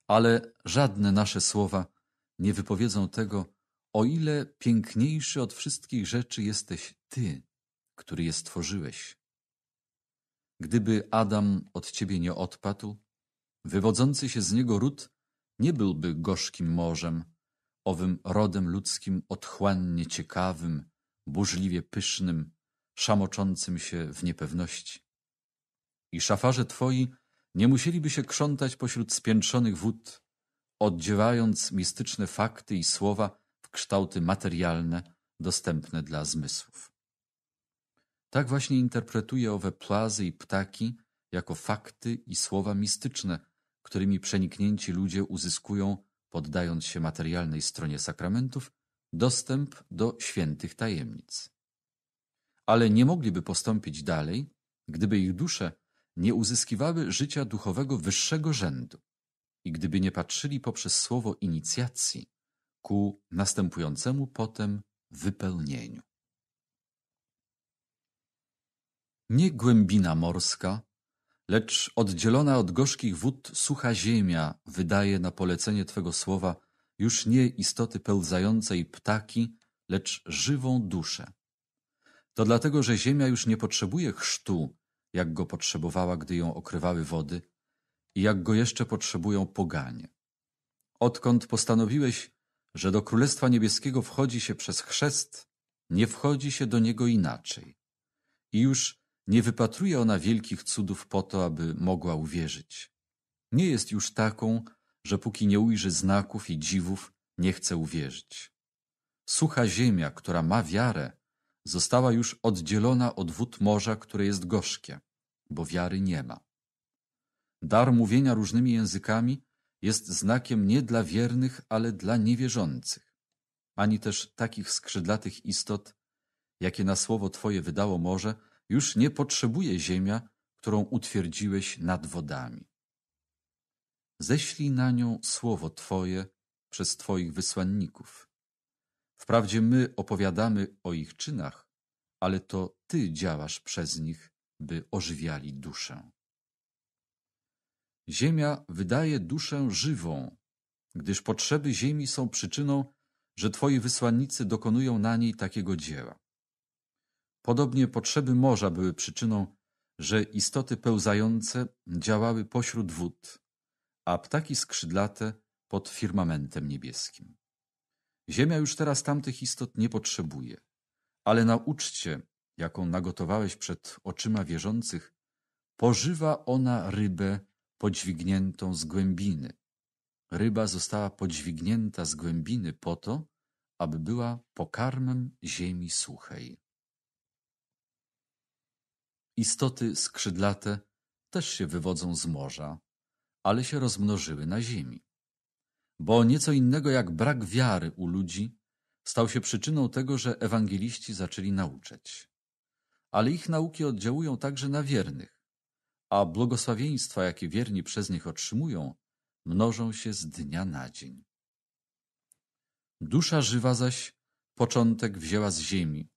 Ale żadne nasze słowa nie wypowiedzą tego, o ile piękniejszy od wszystkich rzeczy jesteś Ty, który je stworzyłeś. Gdyby Adam od Ciebie nie odpadł, wywodzący się z niego ród nie byłby gorzkim morzem, owym rodem ludzkim otchłannie ciekawym, burzliwie pysznym, szamoczącym się w niepewności. I szafarze twoi nie musieliby się krzątać pośród spiętrzonych wód, oddziewając mistyczne fakty i słowa w kształty materialne dostępne dla zmysłów. Tak właśnie interpretuje owe płazy i ptaki jako fakty i słowa mistyczne, którymi przeniknięci ludzie uzyskują poddając się materialnej stronie sakramentów, dostęp do świętych tajemnic. Ale nie mogliby postąpić dalej, gdyby ich dusze nie uzyskiwały życia duchowego wyższego rzędu i gdyby nie patrzyli poprzez słowo inicjacji ku następującemu potem wypełnieniu. Nie głębina morska, Lecz oddzielona od gorzkich wód sucha ziemia wydaje na polecenie Twego słowa już nie istoty pełzającej ptaki, lecz żywą duszę. To dlatego, że ziemia już nie potrzebuje chrztu, jak go potrzebowała, gdy ją okrywały wody i jak go jeszcze potrzebują poganie. Odkąd postanowiłeś, że do Królestwa Niebieskiego wchodzi się przez chrzest, nie wchodzi się do niego inaczej. I już nie wypatruje ona wielkich cudów po to, aby mogła uwierzyć. Nie jest już taką, że póki nie ujrzy znaków i dziwów, nie chce uwierzyć. Sucha ziemia, która ma wiarę, została już oddzielona od wód morza, które jest gorzkie, bo wiary nie ma. Dar mówienia różnymi językami jest znakiem nie dla wiernych, ale dla niewierzących, ani też takich skrzydlatych istot, jakie na słowo Twoje wydało morze, już nie potrzebuje ziemia, którą utwierdziłeś nad wodami. Ześlij na nią słowo Twoje przez Twoich wysłanników. Wprawdzie my opowiadamy o ich czynach, ale to Ty działasz przez nich, by ożywiali duszę. Ziemia wydaje duszę żywą, gdyż potrzeby ziemi są przyczyną, że Twoi wysłannicy dokonują na niej takiego dzieła. Podobnie potrzeby morza były przyczyną, że istoty pełzające działały pośród wód, a ptaki skrzydlate pod firmamentem niebieskim. Ziemia już teraz tamtych istot nie potrzebuje, ale na uczcie, jaką nagotowałeś przed oczyma wierzących, pożywa ona rybę podźwigniętą z głębiny. Ryba została podźwignięta z głębiny po to, aby była pokarmem ziemi suchej. Istoty skrzydlate też się wywodzą z morza, ale się rozmnożyły na ziemi. Bo nieco innego jak brak wiary u ludzi stał się przyczyną tego, że ewangeliści zaczęli nauczać. Ale ich nauki oddziałują także na wiernych, a błogosławieństwa, jakie wierni przez nich otrzymują, mnożą się z dnia na dzień. Dusza żywa zaś początek wzięła z ziemi,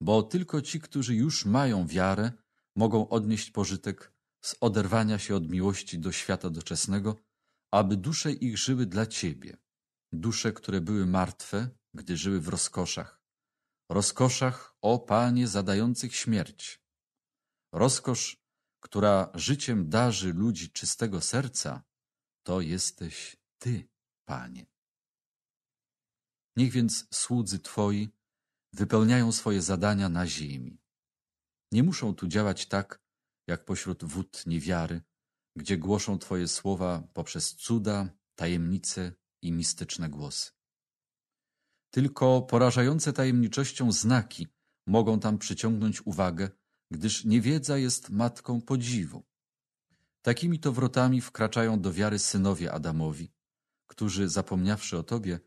bo tylko ci, którzy już mają wiarę, mogą odnieść pożytek z oderwania się od miłości do świata doczesnego, aby dusze ich żyły dla Ciebie, dusze, które były martwe, gdy żyły w rozkoszach, rozkoszach, o Panie, zadających śmierć. Rozkosz, która życiem darzy ludzi czystego serca, to jesteś Ty, Panie. Niech więc słudzy Twoi wypełniają swoje zadania na ziemi nie muszą tu działać tak, jak pośród wód niewiary, gdzie głoszą Twoje słowa poprzez cuda, tajemnice i mistyczne głosy. Tylko porażające tajemniczością znaki mogą tam przyciągnąć uwagę, gdyż niewiedza jest matką podziwu. Takimi to wrotami wkraczają do wiary synowie Adamowi, którzy, zapomniawszy o Tobie,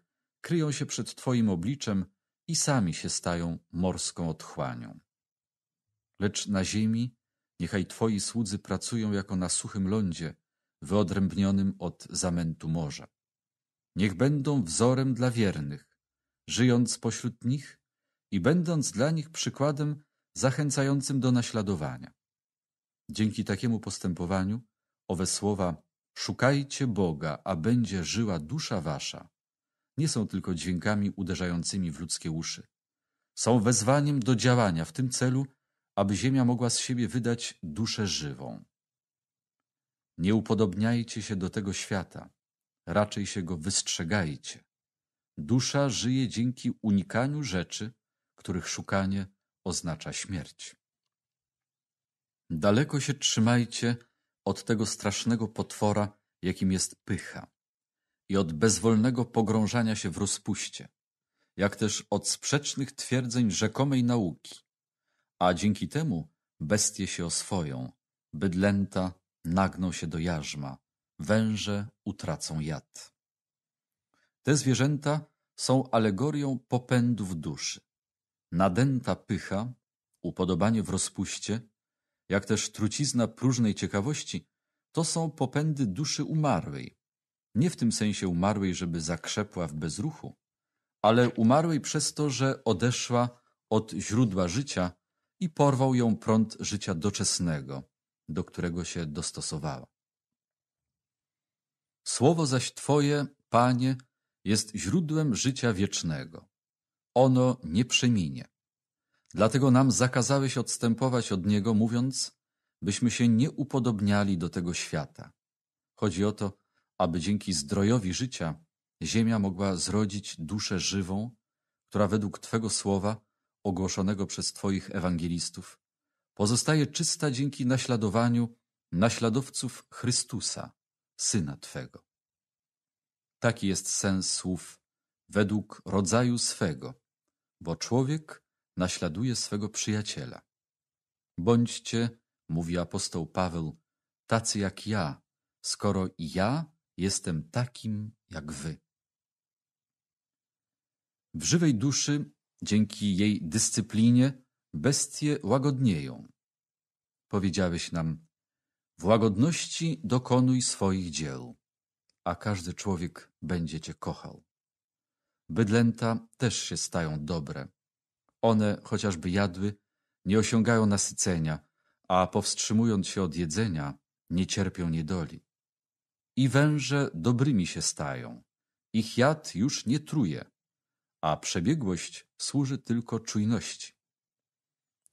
kryją się przed Twoim obliczem i sami się stają morską otchłanią lecz na ziemi niechaj Twoi słudzy pracują jako na suchym lądzie, wyodrębnionym od zamętu morza. Niech będą wzorem dla wiernych, żyjąc pośród nich i będąc dla nich przykładem zachęcającym do naśladowania. Dzięki takiemu postępowaniu owe słowa Szukajcie Boga, a będzie żyła dusza wasza nie są tylko dźwiękami uderzającymi w ludzkie uszy. Są wezwaniem do działania w tym celu, aby ziemia mogła z siebie wydać duszę żywą. Nie upodobniajcie się do tego świata, raczej się go wystrzegajcie. Dusza żyje dzięki unikaniu rzeczy, których szukanie oznacza śmierć. Daleko się trzymajcie od tego strasznego potwora, jakim jest pycha, i od bezwolnego pogrążania się w rozpuście, jak też od sprzecznych twierdzeń rzekomej nauki, a dzięki temu bestie się oswoją, bydlęta nagną się do jarzma, węże utracą jad. Te zwierzęta są alegorią popędów duszy. Nadęta pycha, upodobanie w rozpuście, jak też trucizna próżnej ciekawości, to są popędy duszy umarłej. Nie w tym sensie umarłej, żeby zakrzepła w bezruchu, ale umarłej przez to, że odeszła od źródła życia i porwał ją prąd życia doczesnego, do którego się dostosowała. Słowo zaś Twoje, Panie, jest źródłem życia wiecznego. Ono nie przeminie. Dlatego nam zakazałeś odstępować od Niego, mówiąc, byśmy się nie upodobniali do tego świata. Chodzi o to, aby dzięki zdrojowi życia ziemia mogła zrodzić duszę żywą, która według Twego słowa ogłoszonego przez Twoich ewangelistów pozostaje czysta dzięki naśladowaniu naśladowców Chrystusa, Syna Twego. Taki jest sens słów według rodzaju swego, bo człowiek naśladuje swego przyjaciela. Bądźcie, mówi apostoł Paweł, tacy jak ja, skoro ja jestem takim jak wy. W żywej duszy Dzięki jej dyscyplinie bestie łagodnieją. Powiedziałeś nam, w łagodności dokonuj swoich dzieł, a każdy człowiek będzie cię kochał. Bydlęta też się stają dobre. One, chociażby jadły, nie osiągają nasycenia, a powstrzymując się od jedzenia, nie cierpią niedoli. I węże dobrymi się stają. Ich jad już nie truje, a przebiegłość służy tylko czujności.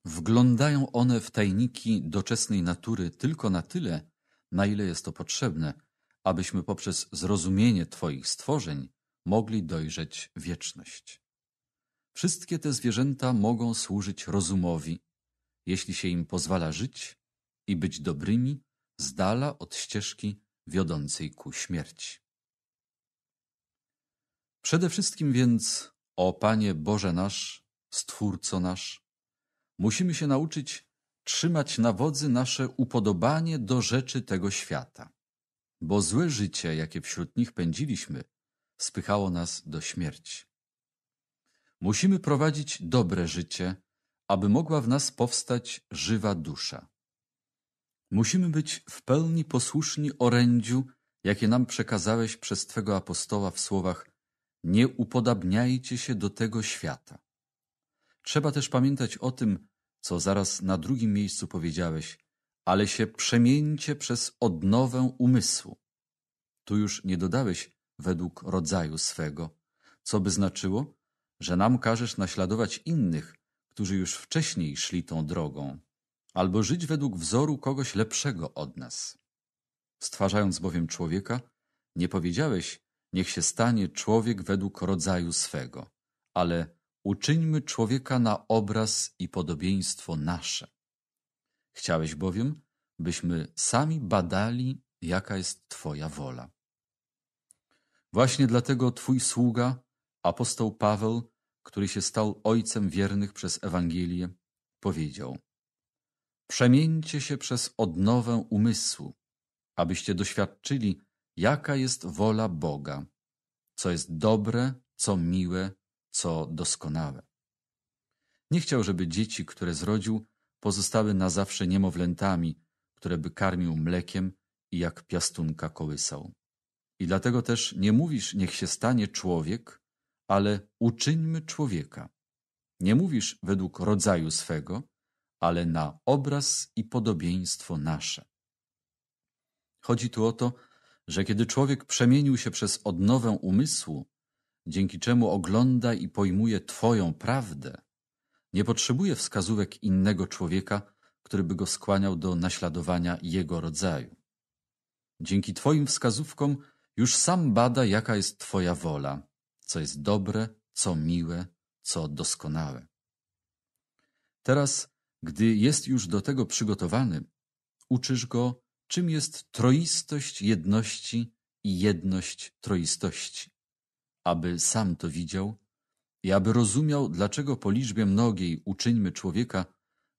Wglądają one w tajniki doczesnej natury tylko na tyle, na ile jest to potrzebne, abyśmy poprzez zrozumienie Twoich stworzeń mogli dojrzeć wieczność. Wszystkie te zwierzęta mogą służyć rozumowi, jeśli się im pozwala żyć i być dobrymi z dala od ścieżki wiodącej ku śmierci. Przede wszystkim więc o Panie Boże nasz, Stwórco nasz, musimy się nauczyć trzymać na wodzy nasze upodobanie do rzeczy tego świata, bo złe życie, jakie wśród nich pędziliśmy, spychało nas do śmierci. Musimy prowadzić dobre życie, aby mogła w nas powstać żywa dusza. Musimy być w pełni posłuszni orędziu, jakie nam przekazałeś przez Twego apostoła w słowach nie upodabniajcie się do tego świata. Trzeba też pamiętać o tym, co zaraz na drugim miejscu powiedziałeś, ale się przemieńcie przez odnowę umysłu. Tu już nie dodałeś według rodzaju swego, co by znaczyło, że nam każesz naśladować innych, którzy już wcześniej szli tą drogą, albo żyć według wzoru kogoś lepszego od nas. Stwarzając bowiem człowieka, nie powiedziałeś, Niech się stanie człowiek według rodzaju swego, ale uczyńmy człowieka na obraz i podobieństwo nasze. Chciałeś bowiem, byśmy sami badali, jaka jest Twoja wola. Właśnie dlatego Twój sługa, apostoł Paweł, który się stał ojcem wiernych przez Ewangelię, powiedział: Przemieńcie się przez odnowę umysłu, abyście doświadczyli, jaka jest wola Boga, co jest dobre, co miłe, co doskonałe. Nie chciał, żeby dzieci, które zrodził, pozostały na zawsze niemowlętami, które by karmił mlekiem i jak piastunka kołysał. I dlatego też nie mówisz, niech się stanie człowiek, ale uczyńmy człowieka. Nie mówisz według rodzaju swego, ale na obraz i podobieństwo nasze. Chodzi tu o to, że kiedy człowiek przemienił się przez odnowę umysłu, dzięki czemu ogląda i pojmuje Twoją prawdę, nie potrzebuje wskazówek innego człowieka, który by go skłaniał do naśladowania jego rodzaju. Dzięki Twoim wskazówkom już sam bada, jaka jest Twoja wola, co jest dobre, co miłe, co doskonałe. Teraz, gdy jest już do tego przygotowany, uczysz go czym jest troistość jedności i jedność troistości, aby sam to widział i aby rozumiał, dlaczego po liczbie mnogiej uczyńmy człowieka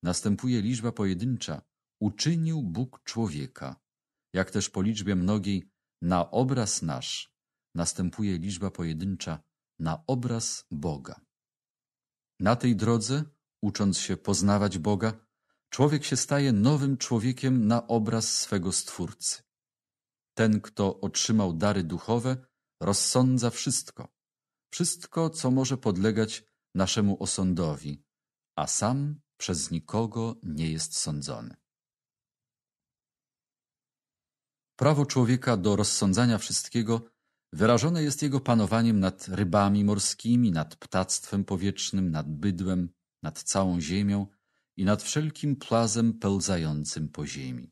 następuje liczba pojedyncza uczynił Bóg człowieka, jak też po liczbie mnogiej na obraz nasz następuje liczba pojedyncza na obraz Boga. Na tej drodze, ucząc się poznawać Boga, Człowiek się staje nowym człowiekiem na obraz swego Stwórcy. Ten, kto otrzymał dary duchowe, rozsądza wszystko. Wszystko, co może podlegać naszemu osądowi, a sam przez nikogo nie jest sądzony. Prawo człowieka do rozsądzania wszystkiego wyrażone jest jego panowaniem nad rybami morskimi, nad ptactwem powietrznym, nad bydłem, nad całą ziemią, i nad wszelkim płazem pełzającym po ziemi.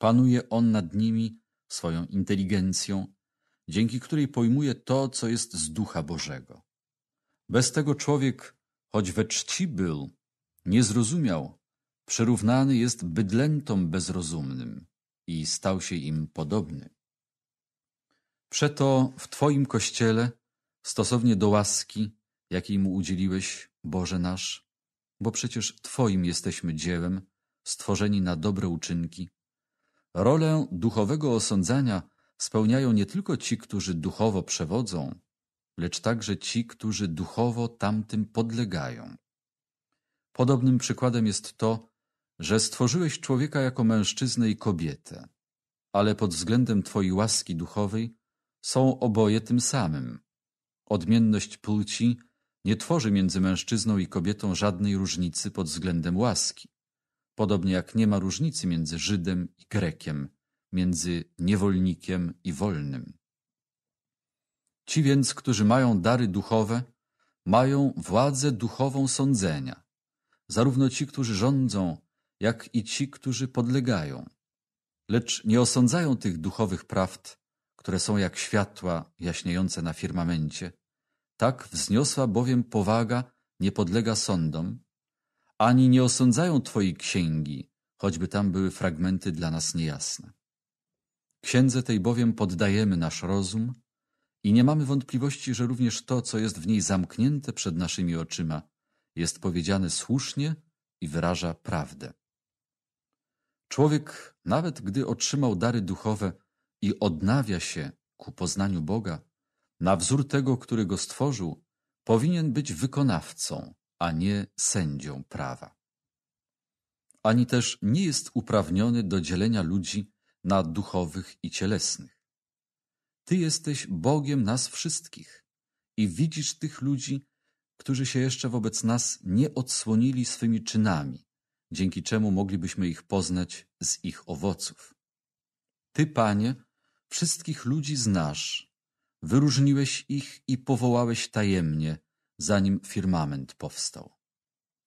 Panuje on nad nimi swoją inteligencją, dzięki której pojmuje to, co jest z ducha Bożego. Bez tego człowiek, choć we czci był, nie zrozumiał, przyrównany jest bydlętom bezrozumnym i stał się im podobny. Przeto w Twoim kościele, stosownie do łaski, jakiej mu udzieliłeś, Boże nasz, bo przecież Twoim jesteśmy dziełem, stworzeni na dobre uczynki. Rolę duchowego osądzania spełniają nie tylko ci, którzy duchowo przewodzą, lecz także ci, którzy duchowo tamtym podlegają. Podobnym przykładem jest to, że stworzyłeś człowieka jako mężczyznę i kobietę, ale pod względem Twojej łaski duchowej są oboje tym samym. Odmienność płci nie tworzy między mężczyzną i kobietą żadnej różnicy pod względem łaski, podobnie jak nie ma różnicy między Żydem i Grekiem, między niewolnikiem i wolnym. Ci więc, którzy mają dary duchowe, mają władzę duchową sądzenia, zarówno ci, którzy rządzą, jak i ci, którzy podlegają. Lecz nie osądzają tych duchowych prawd, które są jak światła jaśniejące na firmamencie, tak wzniosła bowiem powaga nie podlega sądom, ani nie osądzają Twojej księgi, choćby tam były fragmenty dla nas niejasne. Księdze tej bowiem poddajemy nasz rozum i nie mamy wątpliwości, że również to, co jest w niej zamknięte przed naszymi oczyma, jest powiedziane słusznie i wyraża prawdę. Człowiek, nawet gdy otrzymał dary duchowe i odnawia się ku poznaniu Boga, na wzór tego, który go stworzył, powinien być wykonawcą, a nie sędzią prawa. Ani też nie jest uprawniony do dzielenia ludzi na duchowych i cielesnych. Ty jesteś Bogiem nas wszystkich i widzisz tych ludzi, którzy się jeszcze wobec nas nie odsłonili swymi czynami, dzięki czemu moglibyśmy ich poznać z ich owoców. Ty, Panie, wszystkich ludzi znasz wyróżniłeś ich i powołałeś tajemnie, zanim firmament powstał.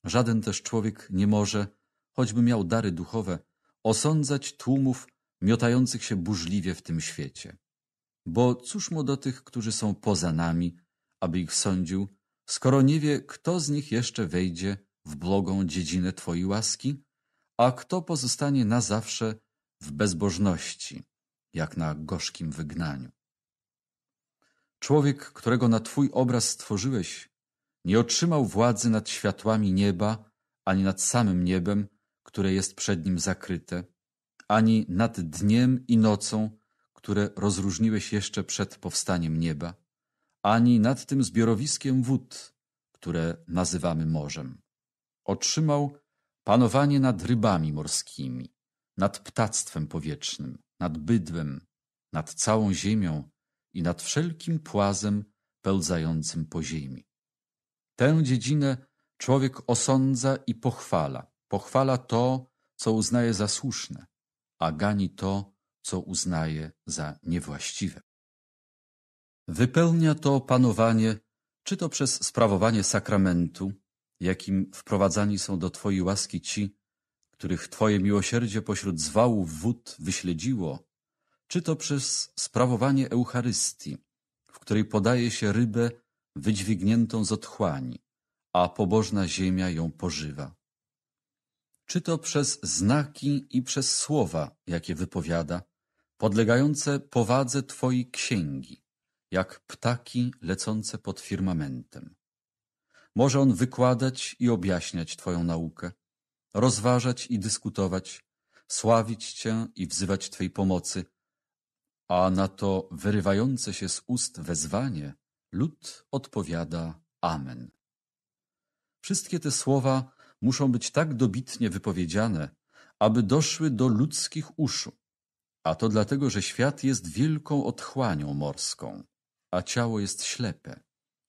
Żaden też człowiek nie może, choćby miał dary duchowe, osądzać tłumów miotających się burzliwie w tym świecie. Bo cóż mu do tych, którzy są poza nami, aby ich sądził, skoro nie wie, kto z nich jeszcze wejdzie w blogą dziedzinę Twojej łaski, a kto pozostanie na zawsze w bezbożności, jak na gorzkim wygnaniu. Człowiek, którego na Twój obraz stworzyłeś, nie otrzymał władzy nad światłami nieba, ani nad samym niebem, które jest przed nim zakryte, ani nad dniem i nocą, które rozróżniłeś jeszcze przed powstaniem nieba, ani nad tym zbiorowiskiem wód, które nazywamy morzem. Otrzymał panowanie nad rybami morskimi, nad ptactwem powietrznym, nad bydłem, nad całą ziemią i nad wszelkim płazem pełzającym po ziemi. Tę dziedzinę człowiek osądza i pochwala. Pochwala to, co uznaje za słuszne, a gani to, co uznaje za niewłaściwe. Wypełnia to panowanie, czy to przez sprawowanie sakramentu, jakim wprowadzani są do Twojej łaski ci, których Twoje miłosierdzie pośród zwałów wód wyśledziło czy to przez sprawowanie Eucharystii, w której podaje się rybę wydźwigniętą z otchłani, a pobożna ziemia ją pożywa, czy to przez znaki i przez słowa, jakie wypowiada, podlegające powadze Twojej księgi, jak ptaki lecące pod firmamentem. Może on wykładać i objaśniać Twoją naukę, rozważać i dyskutować, sławić Cię i wzywać Twojej pomocy, a na to wyrywające się z ust wezwanie lud odpowiada Amen. Wszystkie te słowa muszą być tak dobitnie wypowiedziane, aby doszły do ludzkich uszu, a to dlatego, że świat jest wielką otchłanią morską, a ciało jest ślepe.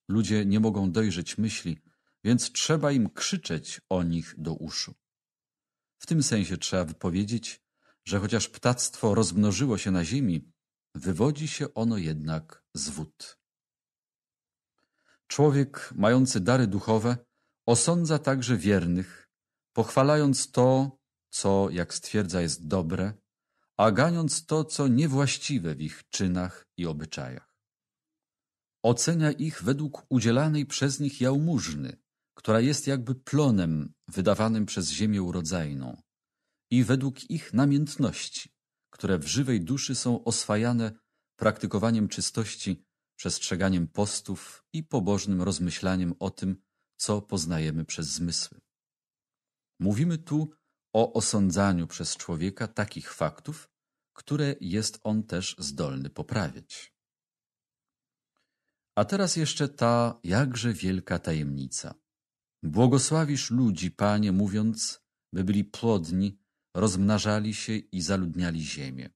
Ludzie nie mogą dojrzeć myśli, więc trzeba im krzyczeć o nich do uszu. W tym sensie trzeba wypowiedzieć, że chociaż ptactwo rozmnożyło się na ziemi, Wywodzi się ono jednak z wód. Człowiek mający dary duchowe osądza także wiernych, pochwalając to, co, jak stwierdza, jest dobre, a ganiąc to, co niewłaściwe w ich czynach i obyczajach. Ocenia ich według udzielanej przez nich jałmużny, która jest jakby plonem wydawanym przez ziemię urodzajną i według ich namiętności które w żywej duszy są oswajane praktykowaniem czystości, przestrzeganiem postów i pobożnym rozmyślaniem o tym, co poznajemy przez zmysły. Mówimy tu o osądzaniu przez człowieka takich faktów, które jest on też zdolny poprawiać. A teraz jeszcze ta jakże wielka tajemnica. Błogosławisz ludzi, Panie, mówiąc, by byli płodni rozmnażali się i zaludniali ziemię.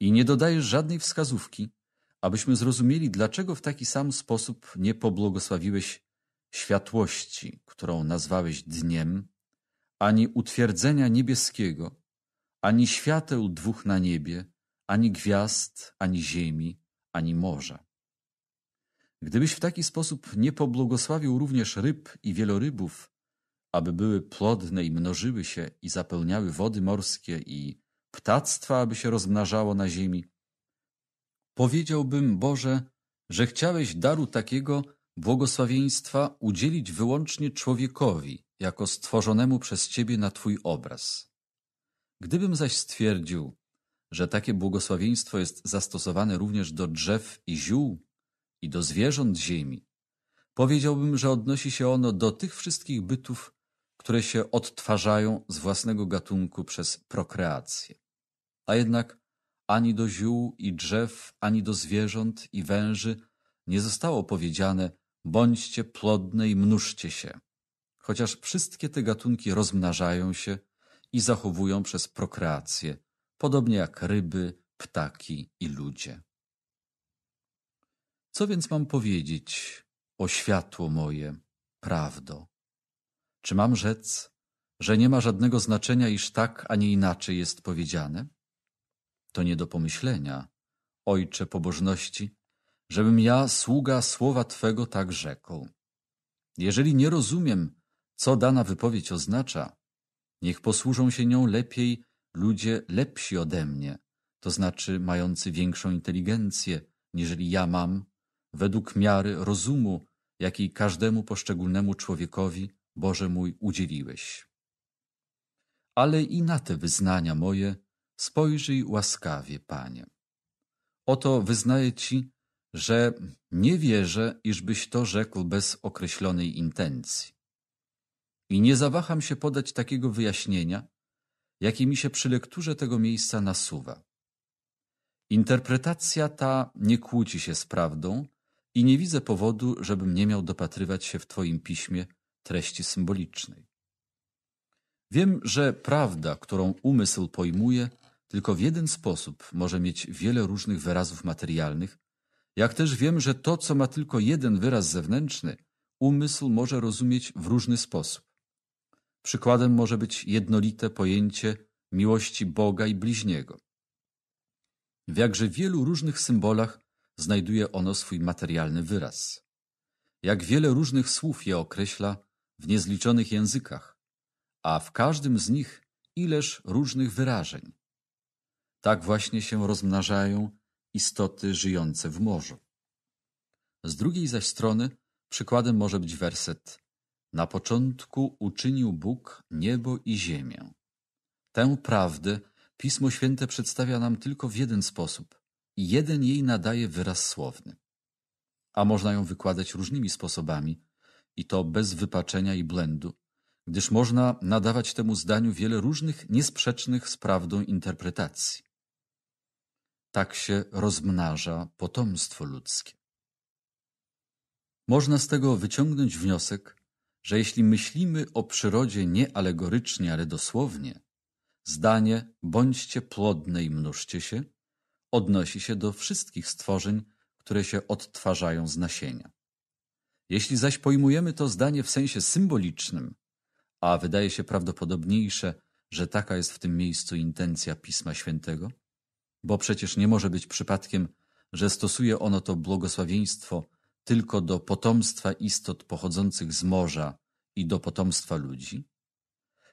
I nie dodajesz żadnej wskazówki, abyśmy zrozumieli, dlaczego w taki sam sposób nie pobłogosławiłeś światłości, którą nazwałeś dniem, ani utwierdzenia niebieskiego, ani świateł dwóch na niebie, ani gwiazd, ani ziemi, ani morza. Gdybyś w taki sposób nie pobłogosławił również ryb i wielorybów, aby były plodne i mnożyły się i zapełniały wody morskie i ptactwa, aby się rozmnażało na ziemi. Powiedziałbym, Boże, że chciałeś daru takiego błogosławieństwa udzielić wyłącznie człowiekowi, jako stworzonemu przez Ciebie na Twój obraz. Gdybym zaś stwierdził, że takie błogosławieństwo jest zastosowane również do drzew i ziół i do zwierząt ziemi, powiedziałbym, że odnosi się ono do tych wszystkich bytów, które się odtwarzają z własnego gatunku przez prokreację. A jednak ani do ziół i drzew, ani do zwierząt i węży nie zostało powiedziane bądźcie plodne i mnóżcie się, chociaż wszystkie te gatunki rozmnażają się i zachowują przez prokreację, podobnie jak ryby, ptaki i ludzie. Co więc mam powiedzieć o światło moje, prawdo? Czy mam rzec, że nie ma żadnego znaczenia, iż tak, a nie inaczej jest powiedziane? To nie do pomyślenia, Ojcze pobożności, żebym ja, sługa słowa Twego, tak rzekł. Jeżeli nie rozumiem, co dana wypowiedź oznacza, niech posłużą się nią lepiej ludzie lepsi ode mnie, to znaczy mający większą inteligencję, niżeli ja mam, według miary rozumu, jaki każdemu poszczególnemu człowiekowi Boże mój, udzieliłeś. Ale i na te wyznania moje spojrzyj łaskawie, Panie. Oto wyznaję Ci, że nie wierzę, iżbyś to rzekł bez określonej intencji. I nie zawaham się podać takiego wyjaśnienia, jakie mi się przy lekturze tego miejsca nasuwa. Interpretacja ta nie kłóci się z prawdą i nie widzę powodu, żebym nie miał dopatrywać się w Twoim piśmie treści symbolicznej. Wiem, że prawda, którą umysł pojmuje, tylko w jeden sposób może mieć wiele różnych wyrazów materialnych, jak też wiem, że to, co ma tylko jeden wyraz zewnętrzny, umysł może rozumieć w różny sposób. Przykładem może być jednolite pojęcie miłości Boga i bliźniego. W jakże wielu różnych symbolach znajduje ono swój materialny wyraz. Jak wiele różnych słów je określa, w niezliczonych językach, a w każdym z nich ileż różnych wyrażeń. Tak właśnie się rozmnażają istoty żyjące w morzu. Z drugiej zaś strony przykładem może być werset Na początku uczynił Bóg niebo i ziemię. Tę prawdę Pismo Święte przedstawia nam tylko w jeden sposób i jeden jej nadaje wyraz słowny. A można ją wykładać różnymi sposobami, i to bez wypaczenia i błędu, gdyż można nadawać temu zdaniu wiele różnych, niesprzecznych z prawdą interpretacji. Tak się rozmnaża potomstwo ludzkie. Można z tego wyciągnąć wniosek, że jeśli myślimy o przyrodzie nie alegorycznie, ale dosłownie, zdanie bądźcie płodne i mnóżcie się odnosi się do wszystkich stworzeń, które się odtwarzają z nasienia. Jeśli zaś pojmujemy to zdanie w sensie symbolicznym, a wydaje się prawdopodobniejsze, że taka jest w tym miejscu intencja Pisma Świętego, bo przecież nie może być przypadkiem, że stosuje ono to błogosławieństwo tylko do potomstwa istot pochodzących z morza i do potomstwa ludzi,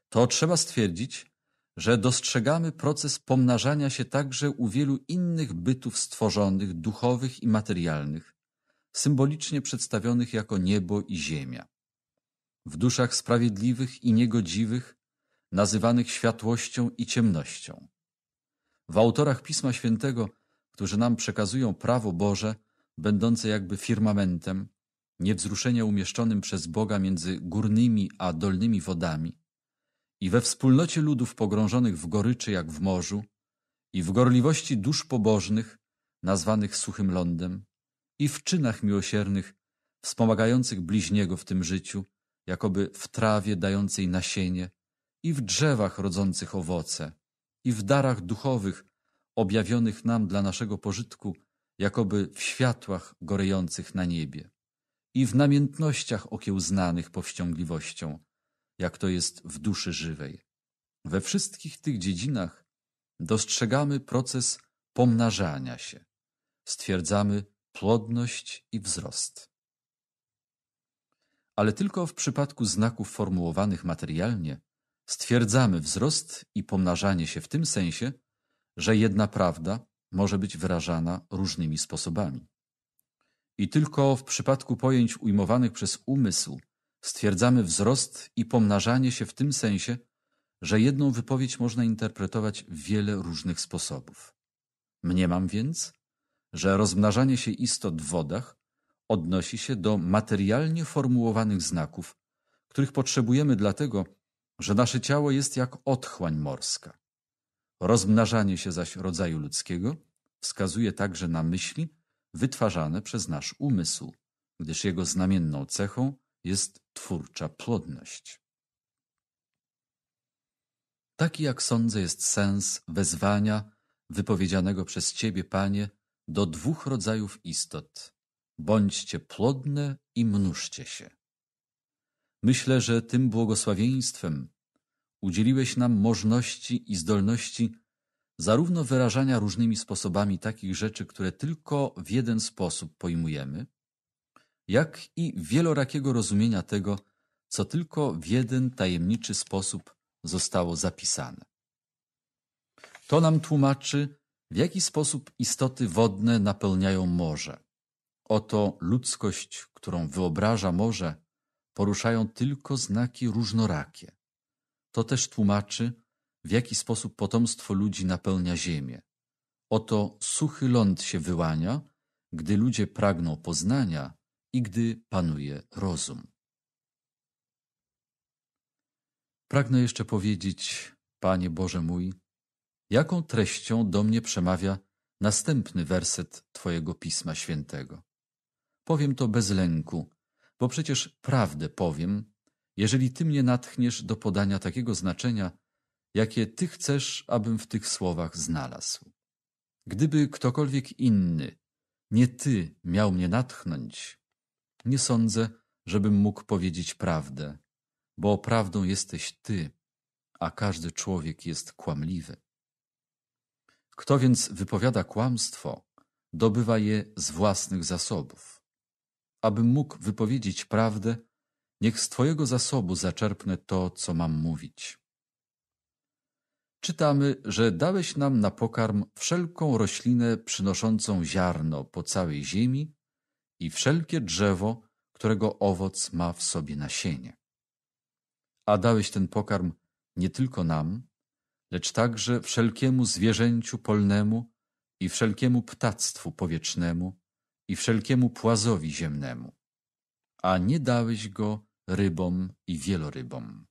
to trzeba stwierdzić, że dostrzegamy proces pomnażania się także u wielu innych bytów stworzonych, duchowych i materialnych, symbolicznie przedstawionych jako niebo i ziemia. W duszach sprawiedliwych i niegodziwych, nazywanych światłością i ciemnością. W autorach Pisma Świętego, którzy nam przekazują prawo Boże, będące jakby firmamentem, niewzruszenia umieszczonym przez Boga między górnymi a dolnymi wodami, i we wspólnocie ludów pogrążonych w goryczy jak w morzu, i w gorliwości dusz pobożnych, nazwanych suchym lądem, i w czynach miłosiernych, wspomagających bliźniego w tym życiu, jakoby w trawie dającej nasienie, i w drzewach rodzących owoce, i w darach duchowych, objawionych nam dla naszego pożytku, jakoby w światłach gorejących na niebie, i w namiętnościach okiełznanych powściągliwością, jak to jest w duszy żywej. We wszystkich tych dziedzinach dostrzegamy proces pomnażania się. Stwierdzamy, plodność i wzrost. Ale tylko w przypadku znaków formułowanych materialnie stwierdzamy wzrost i pomnażanie się w tym sensie, że jedna prawda może być wyrażana różnymi sposobami. I tylko w przypadku pojęć ujmowanych przez umysł stwierdzamy wzrost i pomnażanie się w tym sensie, że jedną wypowiedź można interpretować w wiele różnych sposobów. Mniemam więc, że rozmnażanie się istot w wodach odnosi się do materialnie formułowanych znaków, których potrzebujemy dlatego, że nasze ciało jest jak otchłań morska. Rozmnażanie się zaś rodzaju ludzkiego wskazuje także na myśli wytwarzane przez nasz umysł, gdyż jego znamienną cechą jest twórcza płodność. Taki, jak sądzę, jest sens wezwania wypowiedzianego przez Ciebie, Panie, do dwóch rodzajów istot. Bądźcie płodne i mnóżcie się. Myślę, że tym błogosławieństwem udzieliłeś nam możności i zdolności zarówno wyrażania różnymi sposobami takich rzeczy, które tylko w jeden sposób pojmujemy, jak i wielorakiego rozumienia tego, co tylko w jeden tajemniczy sposób zostało zapisane. To nam tłumaczy, w jaki sposób istoty wodne napełniają morze? Oto ludzkość, którą wyobraża morze, poruszają tylko znaki różnorakie. To też tłumaczy, w jaki sposób potomstwo ludzi napełnia ziemię. Oto suchy ląd się wyłania, gdy ludzie pragną poznania i gdy panuje rozum. Pragnę jeszcze powiedzieć, Panie Boże mój, jaką treścią do mnie przemawia następny werset Twojego Pisma Świętego. Powiem to bez lęku, bo przecież prawdę powiem, jeżeli Ty mnie natchniesz do podania takiego znaczenia, jakie Ty chcesz, abym w tych słowach znalazł. Gdyby ktokolwiek inny, nie Ty, miał mnie natchnąć, nie sądzę, żebym mógł powiedzieć prawdę, bo prawdą jesteś Ty, a każdy człowiek jest kłamliwy. Kto więc wypowiada kłamstwo, dobywa je z własnych zasobów. Aby mógł wypowiedzieć prawdę, niech z Twojego zasobu zaczerpnę to, co mam mówić. Czytamy, że dałeś nam na pokarm wszelką roślinę przynoszącą ziarno po całej ziemi i wszelkie drzewo, którego owoc ma w sobie nasienie. A dałeś ten pokarm nie tylko nam, lecz także wszelkiemu zwierzęciu polnemu i wszelkiemu ptactwu powietrznemu i wszelkiemu płazowi ziemnemu, a nie dałeś go rybom i wielorybom.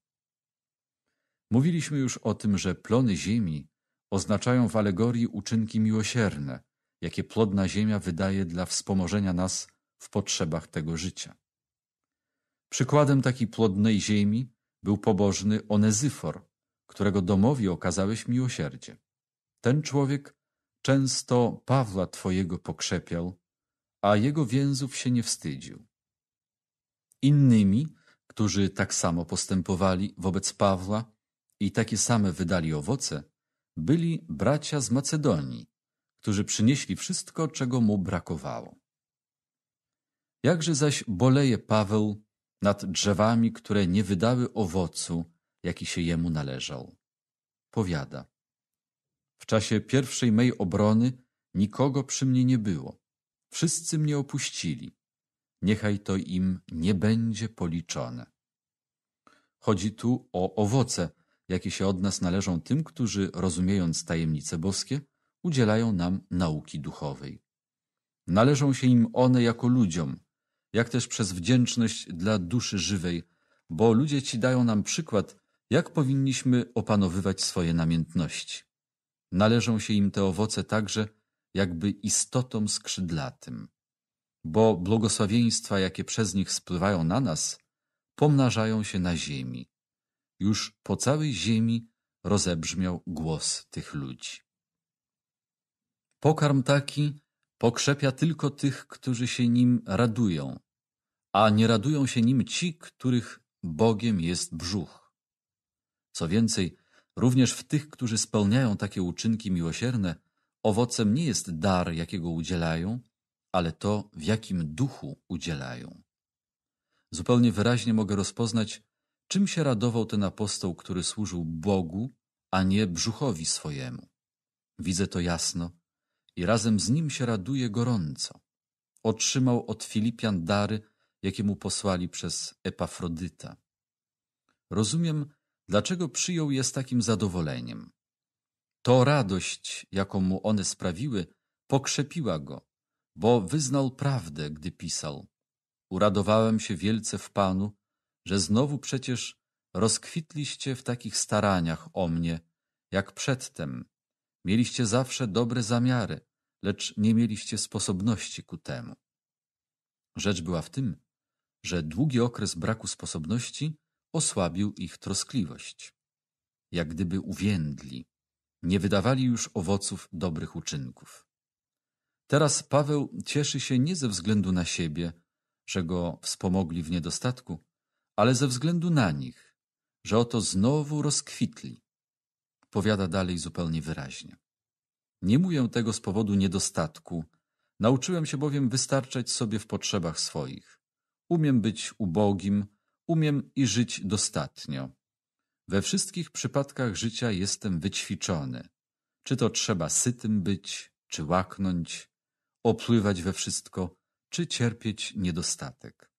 Mówiliśmy już o tym, że plony ziemi oznaczają w alegorii uczynki miłosierne, jakie plodna ziemia wydaje dla wspomożenia nas w potrzebach tego życia. Przykładem takiej płodnej ziemi był pobożny Onezyfor, którego domowi okazałeś miłosierdzie. Ten człowiek często Pawła Twojego pokrzepiał, a jego więzów się nie wstydził. Innymi, którzy tak samo postępowali wobec Pawła i takie same wydali owoce, byli bracia z Macedonii, którzy przynieśli wszystko, czego mu brakowało. Jakże zaś boleje Paweł nad drzewami, które nie wydały owocu, jaki się jemu należał. Powiada. W czasie pierwszej mej obrony nikogo przy mnie nie było. Wszyscy mnie opuścili. Niechaj to im nie będzie policzone. Chodzi tu o owoce, jakie się od nas należą tym, którzy, rozumiejąc tajemnice boskie, udzielają nam nauki duchowej. Należą się im one jako ludziom, jak też przez wdzięczność dla duszy żywej, bo ludzie ci dają nam przykład jak powinniśmy opanowywać swoje namiętności. Należą się im te owoce także jakby istotom skrzydlatym, bo błogosławieństwa, jakie przez nich spływają na nas, pomnażają się na ziemi. Już po całej ziemi rozebrzmiał głos tych ludzi. Pokarm taki pokrzepia tylko tych, którzy się nim radują, a nie radują się nim ci, których Bogiem jest brzuch. Co więcej, również w tych, którzy spełniają takie uczynki miłosierne, owocem nie jest dar, jakiego udzielają, ale to, w jakim duchu udzielają. Zupełnie wyraźnie mogę rozpoznać, czym się radował ten apostoł, który służył Bogu, a nie brzuchowi swojemu. Widzę to jasno i razem z nim się raduje gorąco. Otrzymał od Filipian dary, jakie mu posłali przez Epafrodyta. Rozumiem, dlaczego przyjął je z takim zadowoleniem. To radość, jaką mu one sprawiły, pokrzepiła go, bo wyznał prawdę, gdy pisał. Uradowałem się wielce w Panu, że znowu przecież rozkwitliście w takich staraniach o mnie, jak przedtem. Mieliście zawsze dobre zamiary, lecz nie mieliście sposobności ku temu. Rzecz była w tym, że długi okres braku sposobności osłabił ich troskliwość. Jak gdyby uwiędli, nie wydawali już owoców dobrych uczynków. Teraz Paweł cieszy się nie ze względu na siebie, że go wspomogli w niedostatku, ale ze względu na nich, że oto znowu rozkwitli. Powiada dalej zupełnie wyraźnie. Nie mówię tego z powodu niedostatku, nauczyłem się bowiem wystarczać sobie w potrzebach swoich. Umiem być ubogim, Umiem i żyć dostatnio. We wszystkich przypadkach życia jestem wyćwiczony. Czy to trzeba sytym być, czy łaknąć, opływać we wszystko, czy cierpieć niedostatek.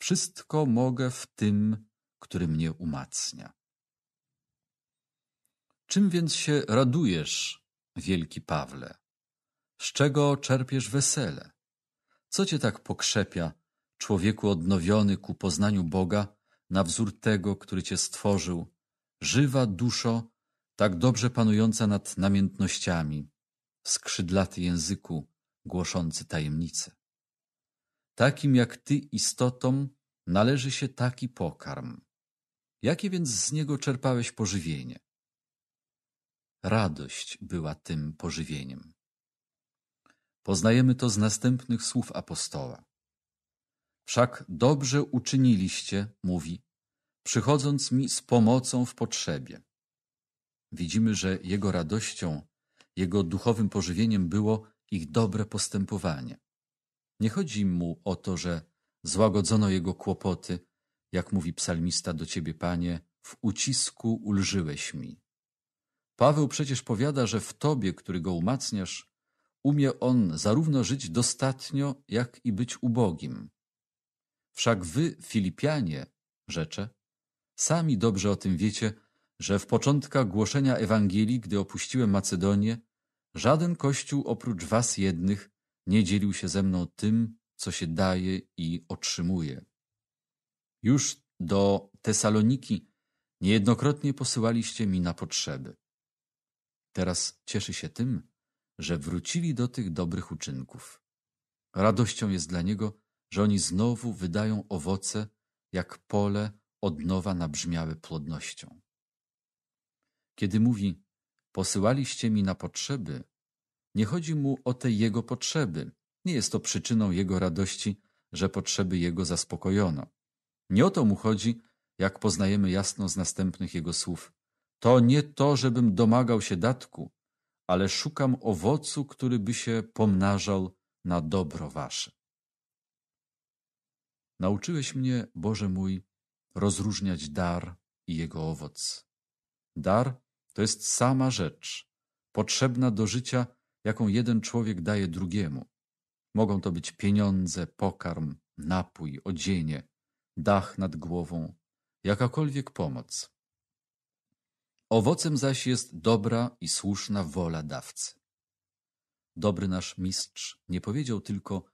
Wszystko mogę w tym, który mnie umacnia. Czym więc się radujesz, wielki Pawle? Z czego czerpiesz wesele? Co cię tak pokrzepia, człowieku odnowiony ku poznaniu Boga, na wzór tego, który Cię stworzył, żywa duszo, tak dobrze panująca nad namiętnościami, skrzydlaty języku, głoszący tajemnice. Takim jak Ty istotom należy się taki pokarm. Jakie więc z niego czerpałeś pożywienie? Radość była tym pożywieniem. Poznajemy to z następnych słów apostoła. Wszak dobrze uczyniliście, mówi, przychodząc mi z pomocą w potrzebie. Widzimy, że jego radością, jego duchowym pożywieniem było ich dobre postępowanie. Nie chodzi mu o to, że złagodzono jego kłopoty, jak mówi psalmista do ciebie, panie, w ucisku ulżyłeś mi. Paweł przecież powiada, że w tobie, który go umacniasz, umie on zarówno żyć dostatnio, jak i być ubogim. Wszak wy, Filipianie, rzecze, sami dobrze o tym wiecie, że w początkach głoszenia Ewangelii, gdy opuściłem Macedonię, żaden kościół oprócz was jednych nie dzielił się ze mną tym, co się daje i otrzymuje. Już do Tesaloniki niejednokrotnie posyłaliście mi na potrzeby. Teraz cieszy się tym, że wrócili do tych dobrych uczynków. Radością jest dla niego, że oni znowu wydają owoce, jak pole od nowa nabrzmiałe płodnością. Kiedy mówi, posyłaliście mi na potrzeby, nie chodzi mu o te jego potrzeby. Nie jest to przyczyną jego radości, że potrzeby jego zaspokojono. Nie o to mu chodzi, jak poznajemy jasno z następnych jego słów. To nie to, żebym domagał się datku, ale szukam owocu, który by się pomnażał na dobro wasze. Nauczyłeś mnie, Boże mój, rozróżniać dar i jego owoc. Dar to jest sama rzecz, potrzebna do życia, jaką jeden człowiek daje drugiemu. Mogą to być pieniądze, pokarm, napój, odzienie, dach nad głową, jakakolwiek pomoc. Owocem zaś jest dobra i słuszna wola dawcy. Dobry nasz mistrz nie powiedział tylko,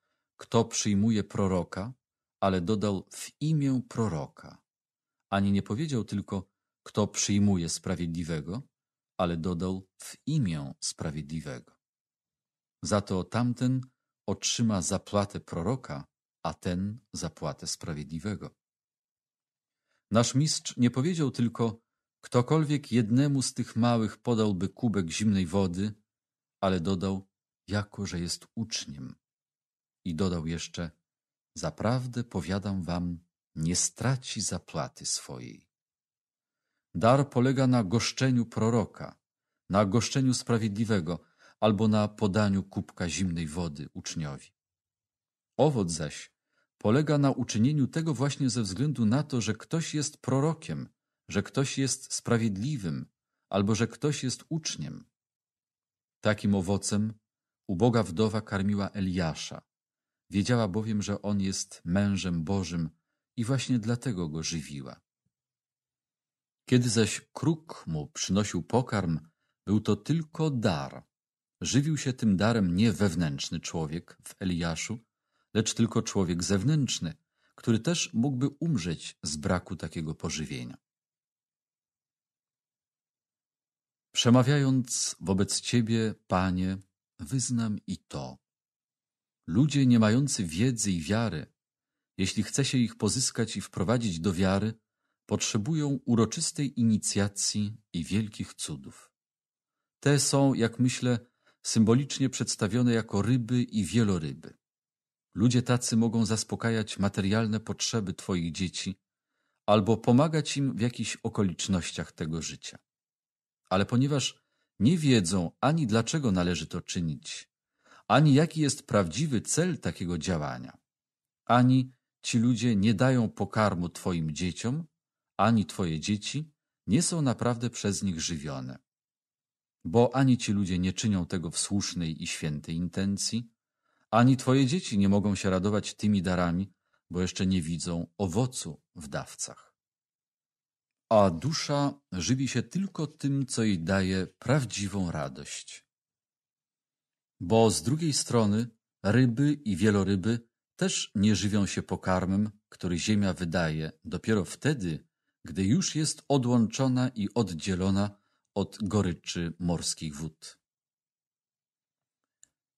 kto przyjmuje proroka, ale dodał w imię proroka. Ani nie powiedział tylko, kto przyjmuje sprawiedliwego, ale dodał w imię sprawiedliwego. Za to tamten otrzyma zapłatę proroka, a ten zapłatę sprawiedliwego. Nasz mistrz nie powiedział tylko, ktokolwiek jednemu z tych małych podałby kubek zimnej wody, ale dodał, jako że jest uczniem. I dodał jeszcze, Zaprawdę powiadam wam, nie straci zapłaty swojej. Dar polega na goszczeniu proroka, na goszczeniu sprawiedliwego albo na podaniu kubka zimnej wody uczniowi. Owoc zaś polega na uczynieniu tego właśnie ze względu na to, że ktoś jest prorokiem, że ktoś jest sprawiedliwym albo że ktoś jest uczniem. Takim owocem uboga wdowa karmiła Eliasza, Wiedziała bowiem, że on jest mężem Bożym i właśnie dlatego go żywiła. Kiedy zaś kruk mu przynosił pokarm, był to tylko dar. Żywił się tym darem nie wewnętrzny człowiek w Eliaszu, lecz tylko człowiek zewnętrzny, który też mógłby umrzeć z braku takiego pożywienia. Przemawiając wobec Ciebie, Panie, wyznam i to, Ludzie nie mający wiedzy i wiary, jeśli chce się ich pozyskać i wprowadzić do wiary, potrzebują uroczystej inicjacji i wielkich cudów. Te są, jak myślę, symbolicznie przedstawione jako ryby i wieloryby. Ludzie tacy mogą zaspokajać materialne potrzeby Twoich dzieci albo pomagać im w jakichś okolicznościach tego życia. Ale ponieważ nie wiedzą ani dlaczego należy to czynić, ani jaki jest prawdziwy cel takiego działania. Ani ci ludzie nie dają pokarmu Twoim dzieciom, ani Twoje dzieci nie są naprawdę przez nich żywione. Bo ani ci ludzie nie czynią tego w słusznej i świętej intencji, ani Twoje dzieci nie mogą się radować tymi darami, bo jeszcze nie widzą owocu w dawcach. A dusza żywi się tylko tym, co jej daje prawdziwą radość bo z drugiej strony ryby i wieloryby też nie żywią się pokarmem, który Ziemia wydaje dopiero wtedy, gdy już jest odłączona i oddzielona od goryczy morskich wód.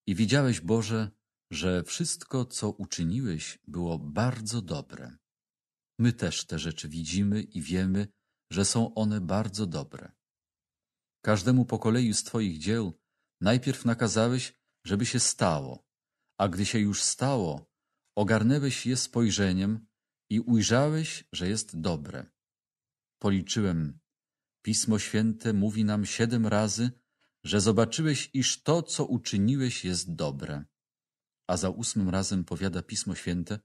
I widziałeś, Boże, że wszystko, co uczyniłeś, było bardzo dobre. My też te rzeczy widzimy i wiemy, że są one bardzo dobre. Każdemu po kolei z Twoich dzieł Najpierw nakazałeś, żeby się stało, a gdy się już stało, ogarnęłeś je spojrzeniem i ujrzałeś, że jest dobre. Policzyłem. Pismo Święte mówi nam siedem razy, że zobaczyłeś, iż to, co uczyniłeś, jest dobre. A za ósmym razem powiada Pismo Święte,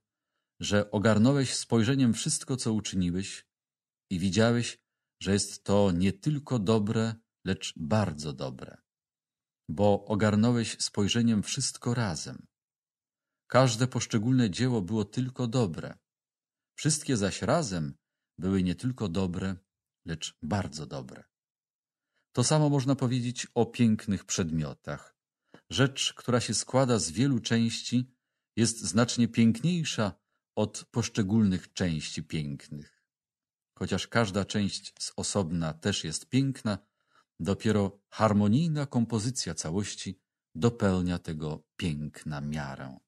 że ogarnąłeś spojrzeniem wszystko, co uczyniłeś i widziałeś, że jest to nie tylko dobre, lecz bardzo dobre bo ogarnąłeś spojrzeniem wszystko razem. Każde poszczególne dzieło było tylko dobre. Wszystkie zaś razem były nie tylko dobre, lecz bardzo dobre. To samo można powiedzieć o pięknych przedmiotach. Rzecz, która się składa z wielu części, jest znacznie piękniejsza od poszczególnych części pięknych. Chociaż każda część z osobna też jest piękna, Dopiero harmonijna kompozycja całości dopełnia tego piękna miarę.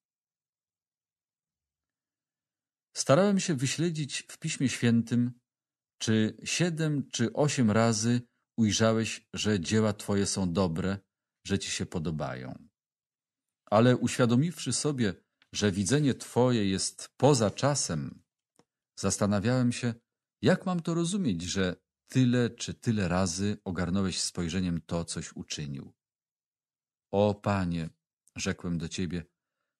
Starałem się wyśledzić w Piśmie Świętym, czy siedem czy osiem razy ujrzałeś, że dzieła Twoje są dobre, że Ci się podobają. Ale uświadomiwszy sobie, że widzenie Twoje jest poza czasem, zastanawiałem się, jak mam to rozumieć, że tyle czy tyle razy ogarnąłeś spojrzeniem to, coś uczynił. O Panie, rzekłem do Ciebie,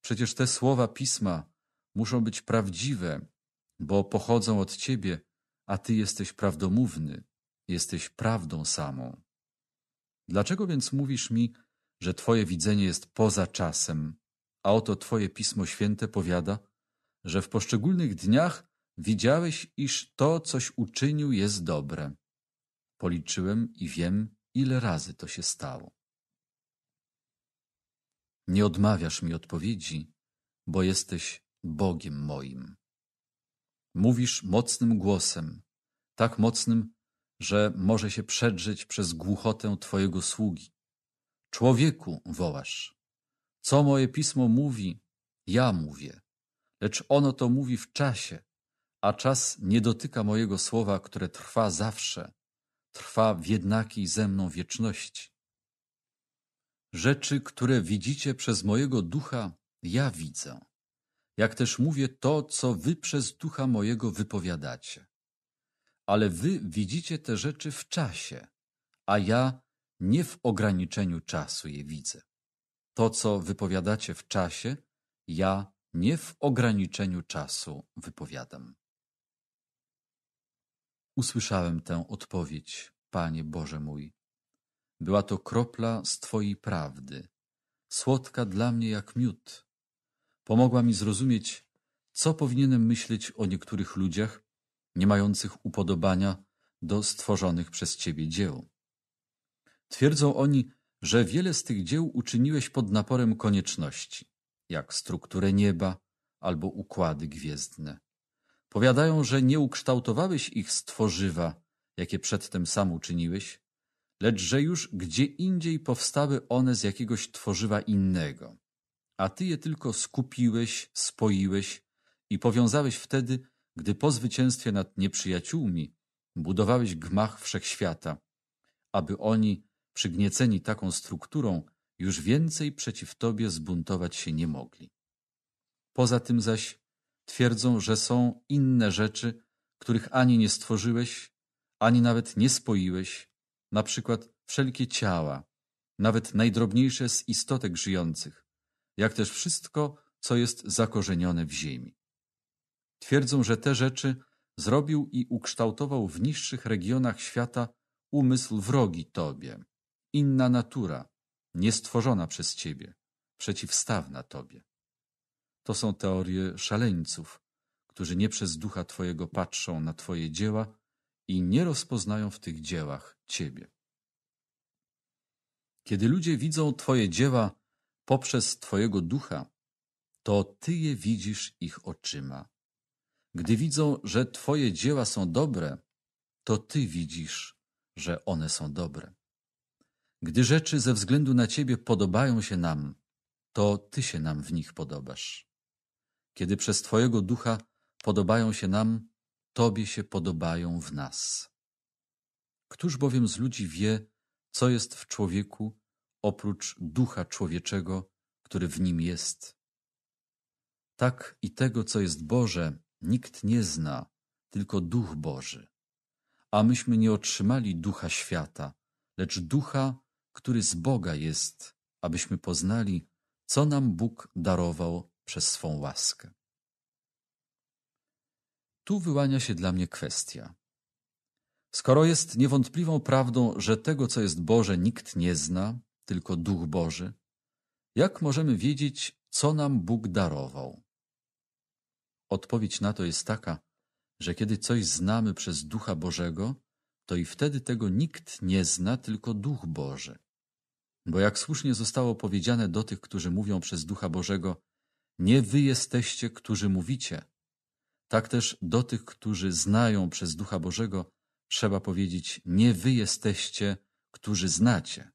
przecież te słowa pisma muszą być prawdziwe, bo pochodzą od Ciebie, a Ty jesteś prawdomówny, jesteś prawdą samą. Dlaczego więc mówisz mi, że Twoje widzenie jest poza czasem, a oto Twoje Pismo Święte powiada, że w poszczególnych dniach widziałeś, iż to, coś uczynił, jest dobre. Policzyłem i wiem, ile razy to się stało. Nie odmawiasz mi odpowiedzi, bo jesteś Bogiem moim. Mówisz mocnym głosem, tak mocnym, że może się przedrzeć przez głuchotę Twojego sługi. Człowieku, wołasz. Co moje pismo mówi, ja mówię, lecz ono to mówi w czasie, a czas nie dotyka mojego słowa, które trwa zawsze trwa w jednakiej ze mną wieczności. Rzeczy, które widzicie przez mojego ducha, ja widzę, jak też mówię to, co wy przez ducha mojego wypowiadacie. Ale wy widzicie te rzeczy w czasie, a ja nie w ograniczeniu czasu je widzę. To, co wypowiadacie w czasie, ja nie w ograniczeniu czasu wypowiadam. Usłyszałem tę odpowiedź, Panie Boże mój. Była to kropla z Twojej prawdy, słodka dla mnie jak miód. Pomogła mi zrozumieć, co powinienem myśleć o niektórych ludziach, nie mających upodobania do stworzonych przez Ciebie dzieł. Twierdzą oni, że wiele z tych dzieł uczyniłeś pod naporem konieczności, jak strukturę nieba albo układy gwiezdne. Powiadają, że nie ukształtowałeś ich stworzywa, jakie przedtem sam uczyniłeś, lecz że już gdzie indziej powstały one z jakiegoś tworzywa innego, a ty je tylko skupiłeś, spoiłeś i powiązałeś wtedy, gdy po zwycięstwie nad nieprzyjaciółmi budowałeś gmach wszechświata, aby oni, przygnieceni taką strukturą, już więcej przeciw tobie zbuntować się nie mogli. Poza tym zaś twierdzą, że są inne rzeczy, których ani nie stworzyłeś, ani nawet nie spoiłeś, na przykład wszelkie ciała, nawet najdrobniejsze z istotek żyjących, jak też wszystko, co jest zakorzenione w ziemi. Twierdzą, że te rzeczy zrobił i ukształtował w niższych regionach świata umysł wrogi Tobie, inna natura, niestworzona przez Ciebie, przeciwstawna Tobie. To są teorie szaleńców, którzy nie przez ducha Twojego patrzą na Twoje dzieła i nie rozpoznają w tych dziełach Ciebie. Kiedy ludzie widzą Twoje dzieła poprzez Twojego ducha, to Ty je widzisz ich oczyma. Gdy widzą, że Twoje dzieła są dobre, to Ty widzisz, że one są dobre. Gdy rzeczy ze względu na Ciebie podobają się nam, to Ty się nam w nich podobasz. Kiedy przez Twojego ducha podobają się nam, Tobie się podobają w nas. Któż bowiem z ludzi wie, co jest w człowieku, oprócz ducha człowieczego, który w nim jest? Tak i tego, co jest Boże, nikt nie zna, tylko Duch Boży. A myśmy nie otrzymali ducha świata, lecz ducha, który z Boga jest, abyśmy poznali, co nam Bóg darował przez swą łaskę. Tu wyłania się dla mnie kwestia. Skoro jest niewątpliwą prawdą, że tego, co jest Boże, nikt nie zna, tylko Duch Boży, jak możemy wiedzieć, co nam Bóg darował? Odpowiedź na to jest taka, że kiedy coś znamy przez Ducha Bożego, to i wtedy tego nikt nie zna, tylko Duch Boży. Bo jak słusznie zostało powiedziane do tych, którzy mówią przez Ducha Bożego, nie wy jesteście, którzy mówicie. Tak też do tych, którzy znają przez Ducha Bożego, trzeba powiedzieć: Nie wy jesteście, którzy znacie.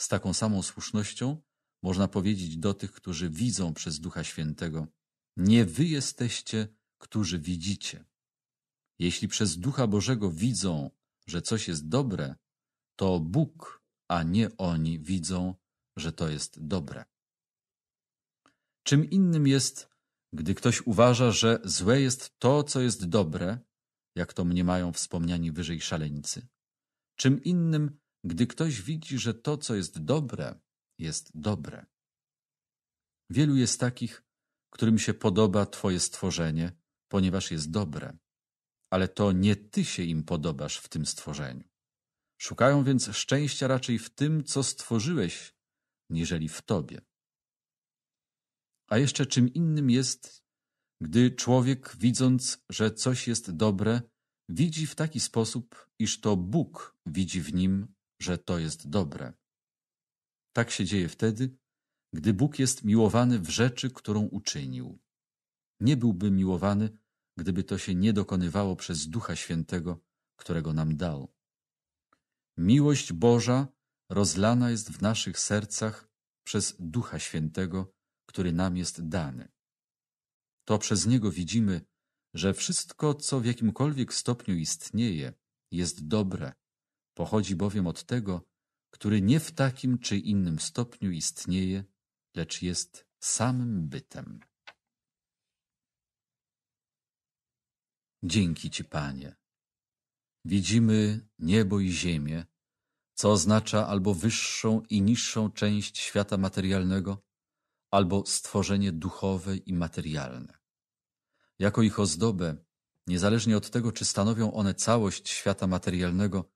Z taką samą słusznością można powiedzieć do tych, którzy widzą przez Ducha Świętego: Nie wy jesteście, którzy widzicie. Jeśli przez Ducha Bożego widzą, że coś jest dobre, to Bóg, a nie oni widzą, że to jest dobre. Czym innym jest, gdy ktoś uważa, że złe jest to, co jest dobre, jak to mniemają wspomniani wyżej szaleńcy. Czym innym, gdy ktoś widzi, że to, co jest dobre, jest dobre. Wielu jest takich, którym się podoba Twoje stworzenie, ponieważ jest dobre. Ale to nie Ty się im podobasz w tym stworzeniu. Szukają więc szczęścia raczej w tym, co stworzyłeś, niżeli w Tobie. A jeszcze czym innym jest, gdy człowiek, widząc, że coś jest dobre, widzi w taki sposób, iż to Bóg widzi w nim, że to jest dobre. Tak się dzieje wtedy, gdy Bóg jest miłowany w rzeczy, którą uczynił. Nie byłby miłowany, gdyby to się nie dokonywało przez Ducha Świętego, którego nam dał. Miłość Boża rozlana jest w naszych sercach przez Ducha Świętego, który nam jest dany. To przez niego widzimy, że wszystko, co w jakimkolwiek stopniu istnieje, jest dobre, pochodzi bowiem od tego, który nie w takim czy innym stopniu istnieje, lecz jest samym bytem. Dzięki Ci, Panie. Widzimy niebo i ziemię, co oznacza albo wyższą i niższą część świata materialnego, albo stworzenie duchowe i materialne. Jako ich ozdobę, niezależnie od tego, czy stanowią one całość świata materialnego,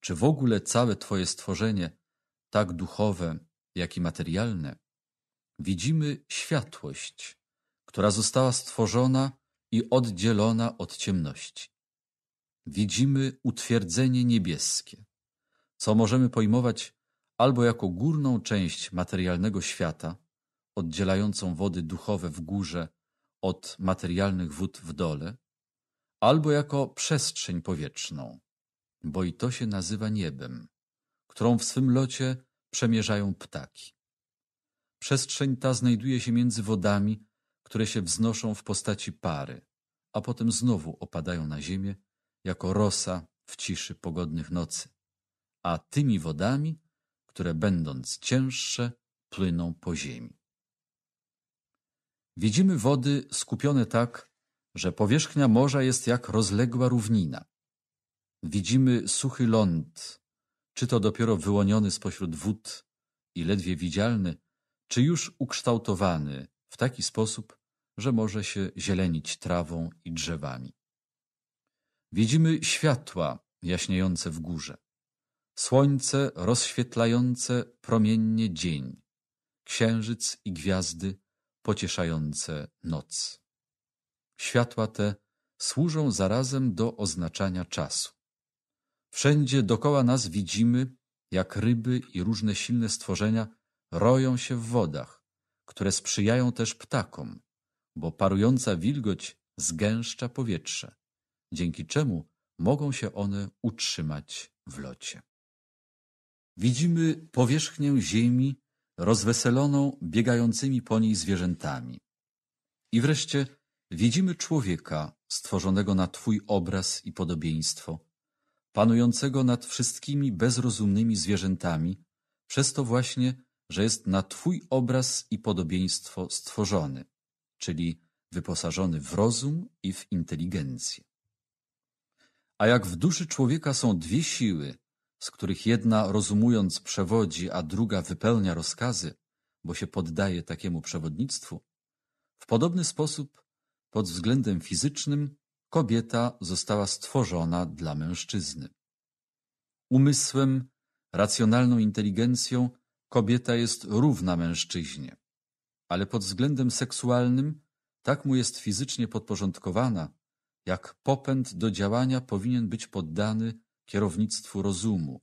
czy w ogóle całe Twoje stworzenie, tak duchowe, jak i materialne, widzimy światłość, która została stworzona i oddzielona od ciemności. Widzimy utwierdzenie niebieskie, co możemy pojmować albo jako górną część materialnego świata, oddzielającą wody duchowe w górze od materialnych wód w dole, albo jako przestrzeń powietrzną, bo i to się nazywa niebem, którą w swym locie przemierzają ptaki. Przestrzeń ta znajduje się między wodami, które się wznoszą w postaci pary, a potem znowu opadają na ziemię jako rosa w ciszy pogodnych nocy, a tymi wodami, które będąc cięższe, płyną po ziemi. Widzimy wody skupione tak, że powierzchnia morza jest jak rozległa równina. Widzimy suchy ląd, czy to dopiero wyłoniony spośród wód i ledwie widzialny, czy już ukształtowany w taki sposób, że może się zielenić trawą i drzewami. Widzimy światła jaśniejące w górze, słońce rozświetlające promiennie dzień, księżyc i gwiazdy pocieszające noc. Światła te służą zarazem do oznaczania czasu. Wszędzie dokoła nas widzimy, jak ryby i różne silne stworzenia roją się w wodach, które sprzyjają też ptakom, bo parująca wilgoć zgęszcza powietrze, dzięki czemu mogą się one utrzymać w locie. Widzimy powierzchnię Ziemi rozweseloną biegającymi po niej zwierzętami. I wreszcie widzimy człowieka stworzonego na Twój obraz i podobieństwo, panującego nad wszystkimi bezrozumnymi zwierzętami, przez to właśnie, że jest na Twój obraz i podobieństwo stworzony, czyli wyposażony w rozum i w inteligencję. A jak w duszy człowieka są dwie siły, z których jedna rozumując przewodzi, a druga wypełnia rozkazy, bo się poddaje takiemu przewodnictwu, w podobny sposób pod względem fizycznym kobieta została stworzona dla mężczyzny. Umysłem, racjonalną inteligencją kobieta jest równa mężczyźnie, ale pod względem seksualnym tak mu jest fizycznie podporządkowana, jak popęd do działania powinien być poddany kierownictwu rozumu,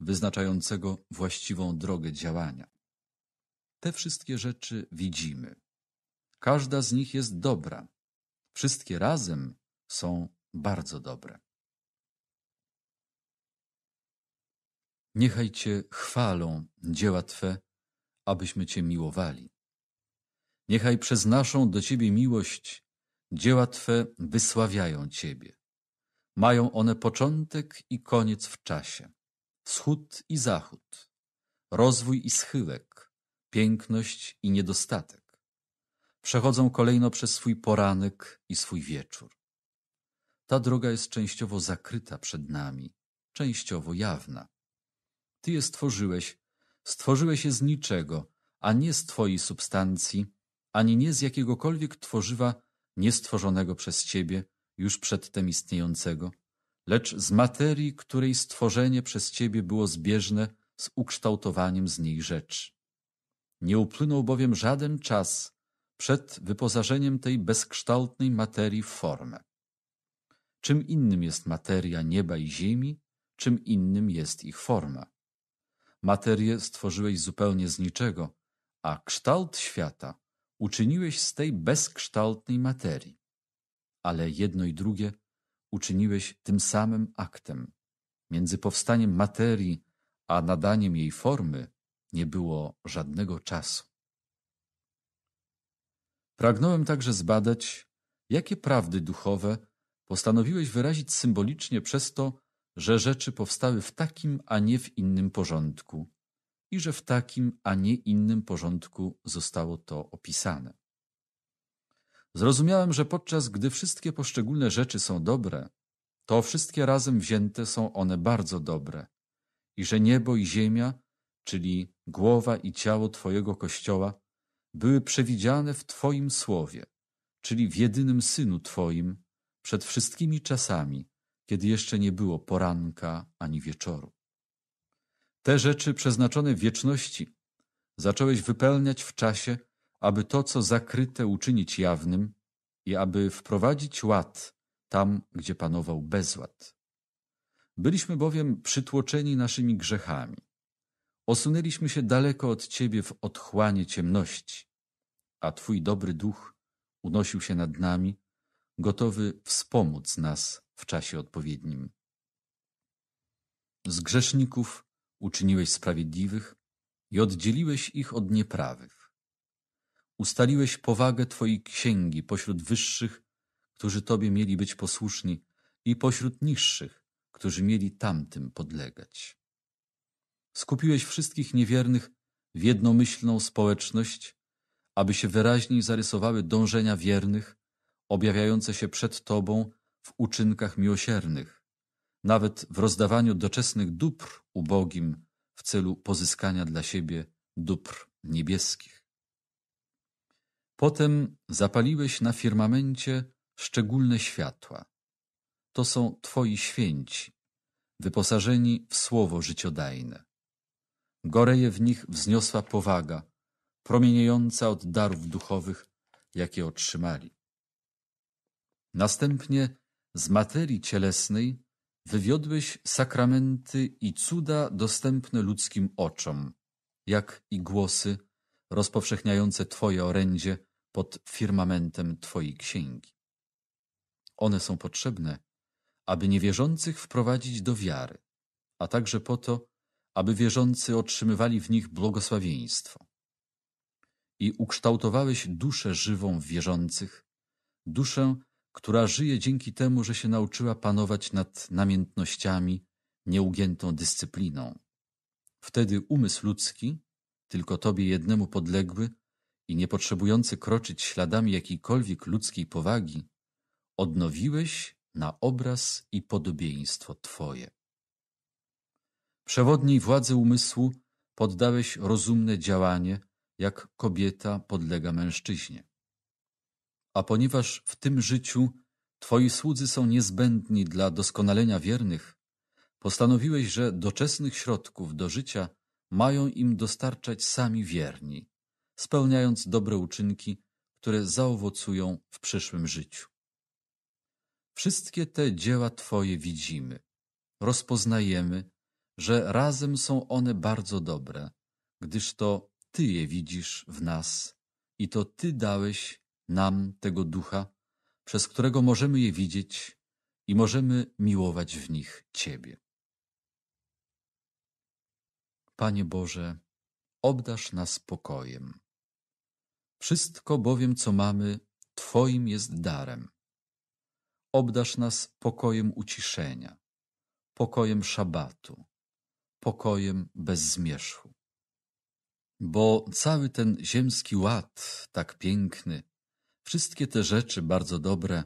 wyznaczającego właściwą drogę działania. Te wszystkie rzeczy widzimy. Każda z nich jest dobra. Wszystkie razem są bardzo dobre. Niechaj Cię chwalą dzieła Twe, abyśmy Cię miłowali. Niechaj przez naszą do Ciebie miłość dzieła Twe wysławiają Ciebie. Mają one początek i koniec w czasie, wschód i zachód, rozwój i schyłek, piękność i niedostatek. Przechodzą kolejno przez swój poranek i swój wieczór. Ta droga jest częściowo zakryta przed nami, częściowo jawna. Ty je stworzyłeś, stworzyłeś je z niczego, a nie z Twojej substancji, ani nie z jakiegokolwiek tworzywa niestworzonego przez Ciebie, już przedtem istniejącego, lecz z materii, której stworzenie przez Ciebie było zbieżne z ukształtowaniem z niej rzeczy. Nie upłynął bowiem żaden czas przed wyposażeniem tej bezkształtnej materii w formę. Czym innym jest materia nieba i ziemi, czym innym jest ich forma. Materię stworzyłeś zupełnie z niczego, a kształt świata uczyniłeś z tej bezkształtnej materii ale jedno i drugie uczyniłeś tym samym aktem. Między powstaniem materii a nadaniem jej formy nie było żadnego czasu. Pragnąłem także zbadać, jakie prawdy duchowe postanowiłeś wyrazić symbolicznie przez to, że rzeczy powstały w takim, a nie w innym porządku i że w takim, a nie innym porządku zostało to opisane. Zrozumiałem, że podczas gdy wszystkie poszczególne rzeczy są dobre, to wszystkie razem wzięte są one bardzo dobre i że niebo i ziemia, czyli głowa i ciało Twojego Kościoła, były przewidziane w Twoim Słowie, czyli w jedynym Synu Twoim, przed wszystkimi czasami, kiedy jeszcze nie było poranka ani wieczoru. Te rzeczy przeznaczone w wieczności zacząłeś wypełniać w czasie, aby to, co zakryte, uczynić jawnym i aby wprowadzić ład tam, gdzie panował bezład. Byliśmy bowiem przytłoczeni naszymi grzechami. Osunęliśmy się daleko od Ciebie w otchłanie ciemności, a Twój dobry duch unosił się nad nami, gotowy wspomóc nas w czasie odpowiednim. Z grzeszników uczyniłeś sprawiedliwych i oddzieliłeś ich od nieprawych Ustaliłeś powagę Twojej księgi pośród wyższych, którzy Tobie mieli być posłuszni, i pośród niższych, którzy mieli tamtym podlegać. Skupiłeś wszystkich niewiernych w jednomyślną społeczność, aby się wyraźniej zarysowały dążenia wiernych, objawiające się przed Tobą w uczynkach miłosiernych, nawet w rozdawaniu doczesnych dóbr ubogim w celu pozyskania dla siebie dóbr niebieskich. Potem zapaliłeś na firmamencie szczególne światła. To są Twoi święci, wyposażeni w słowo życiodajne. Goreje w nich wzniosła powaga, promieniejąca od darów duchowych, jakie otrzymali. Następnie z materii cielesnej wywiodłeś sakramenty i cuda dostępne ludzkim oczom, jak i głosy rozpowszechniające Twoje orędzie pod firmamentem Twojej księgi. One są potrzebne, aby niewierzących wprowadzić do wiary, a także po to, aby wierzący otrzymywali w nich błogosławieństwo. I ukształtowałeś duszę żywą w wierzących, duszę, która żyje dzięki temu, że się nauczyła panować nad namiętnościami, nieugiętą dyscypliną. Wtedy umysł ludzki, tylko Tobie jednemu podległy, i niepotrzebujący kroczyć śladami jakiejkolwiek ludzkiej powagi, odnowiłeś na obraz i podobieństwo Twoje. Przewodniej władzy umysłu poddałeś rozumne działanie, jak kobieta podlega mężczyźnie. A ponieważ w tym życiu Twoi słudzy są niezbędni dla doskonalenia wiernych, postanowiłeś, że doczesnych środków do życia mają im dostarczać sami wierni, spełniając dobre uczynki, które zaowocują w przyszłym życiu. Wszystkie te dzieła Twoje widzimy, rozpoznajemy, że razem są one bardzo dobre, gdyż to Ty je widzisz w nas i to Ty dałeś nam tego ducha, przez którego możemy je widzieć i możemy miłować w nich Ciebie. Panie Boże, obdasz nas pokojem. Wszystko bowiem, co mamy, Twoim jest darem. Obdasz nas pokojem uciszenia, pokojem szabatu, pokojem bez zmierzchu. Bo cały ten ziemski ład, tak piękny, wszystkie te rzeczy bardzo dobre,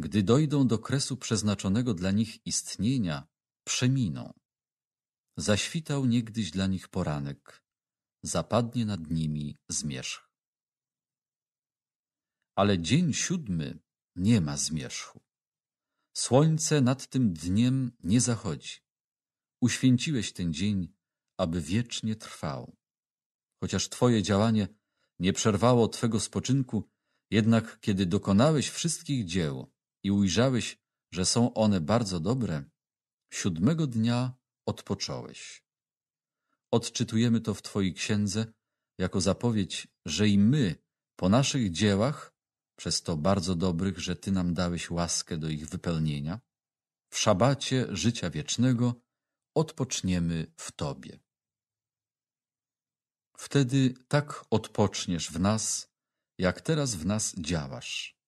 gdy dojdą do kresu przeznaczonego dla nich istnienia, przeminą. Zaświtał niegdyś dla nich poranek, zapadnie nad nimi zmierzch ale dzień siódmy nie ma zmierzchu. Słońce nad tym dniem nie zachodzi. Uświęciłeś ten dzień, aby wiecznie trwał. Chociaż Twoje działanie nie przerwało Twego spoczynku, jednak kiedy dokonałeś wszystkich dzieł i ujrzałeś, że są one bardzo dobre, siódmego dnia odpocząłeś. Odczytujemy to w Twojej księdze jako zapowiedź, że i my po naszych dziełach przez to bardzo dobrych, że Ty nam dałeś łaskę do ich wypełnienia, w szabacie życia wiecznego odpoczniemy w Tobie. Wtedy tak odpoczniesz w nas, jak teraz w nas działasz.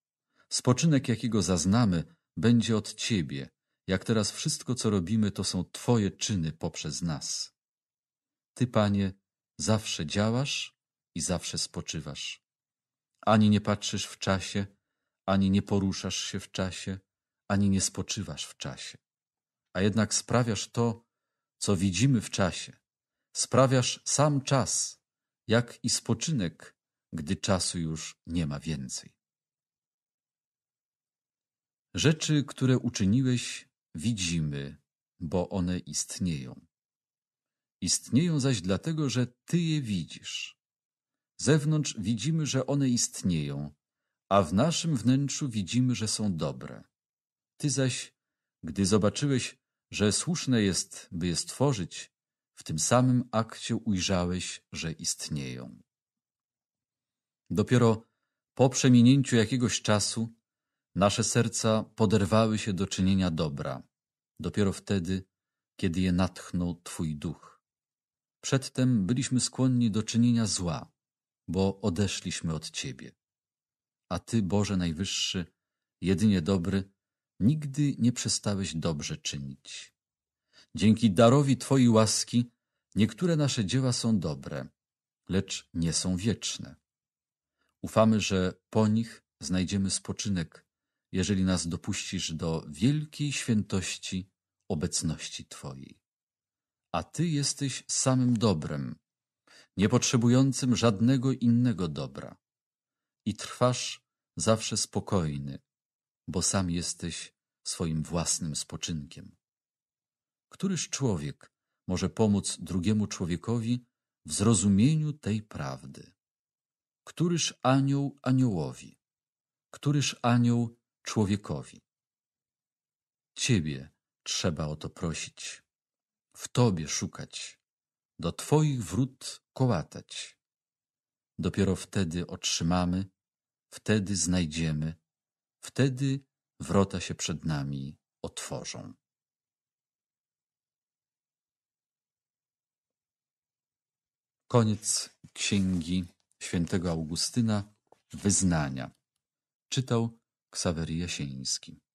Spoczynek, jakiego zaznamy, będzie od Ciebie, jak teraz wszystko, co robimy, to są Twoje czyny poprzez nas. Ty, Panie, zawsze działasz i zawsze spoczywasz. Ani nie patrzysz w czasie, ani nie poruszasz się w czasie, ani nie spoczywasz w czasie. A jednak sprawiasz to, co widzimy w czasie. Sprawiasz sam czas, jak i spoczynek, gdy czasu już nie ma więcej. Rzeczy, które uczyniłeś, widzimy, bo one istnieją. Istnieją zaś dlatego, że Ty je widzisz zewnątrz widzimy, że one istnieją, a w naszym wnętrzu widzimy, że są dobre. Ty zaś, gdy zobaczyłeś, że słuszne jest, by je stworzyć, w tym samym akcie ujrzałeś, że istnieją. Dopiero po przeminięciu jakiegoś czasu nasze serca poderwały się do czynienia dobra, dopiero wtedy, kiedy je natchnął Twój duch. Przedtem byliśmy skłonni do czynienia zła, bo odeszliśmy od Ciebie. A Ty, Boże Najwyższy, jedynie dobry, nigdy nie przestałeś dobrze czynić. Dzięki darowi Twojej łaski niektóre nasze dzieła są dobre, lecz nie są wieczne. Ufamy, że po nich znajdziemy spoczynek, jeżeli nas dopuścisz do wielkiej świętości obecności Twojej. A Ty jesteś samym dobrem, niepotrzebującym żadnego innego dobra. I trwasz zawsze spokojny, bo sam jesteś swoim własnym spoczynkiem. Któryż człowiek może pomóc drugiemu człowiekowi w zrozumieniu tej prawdy? Któryż anioł aniołowi? Któryż anioł człowiekowi? Ciebie trzeba o to prosić, w Tobie szukać, do Twoich wrót kołatać. Dopiero wtedy otrzymamy, wtedy znajdziemy, wtedy wrota się przed nami otworzą. Koniec księgi świętego Augustyna Wyznania. Czytał Ksawery Jasiński.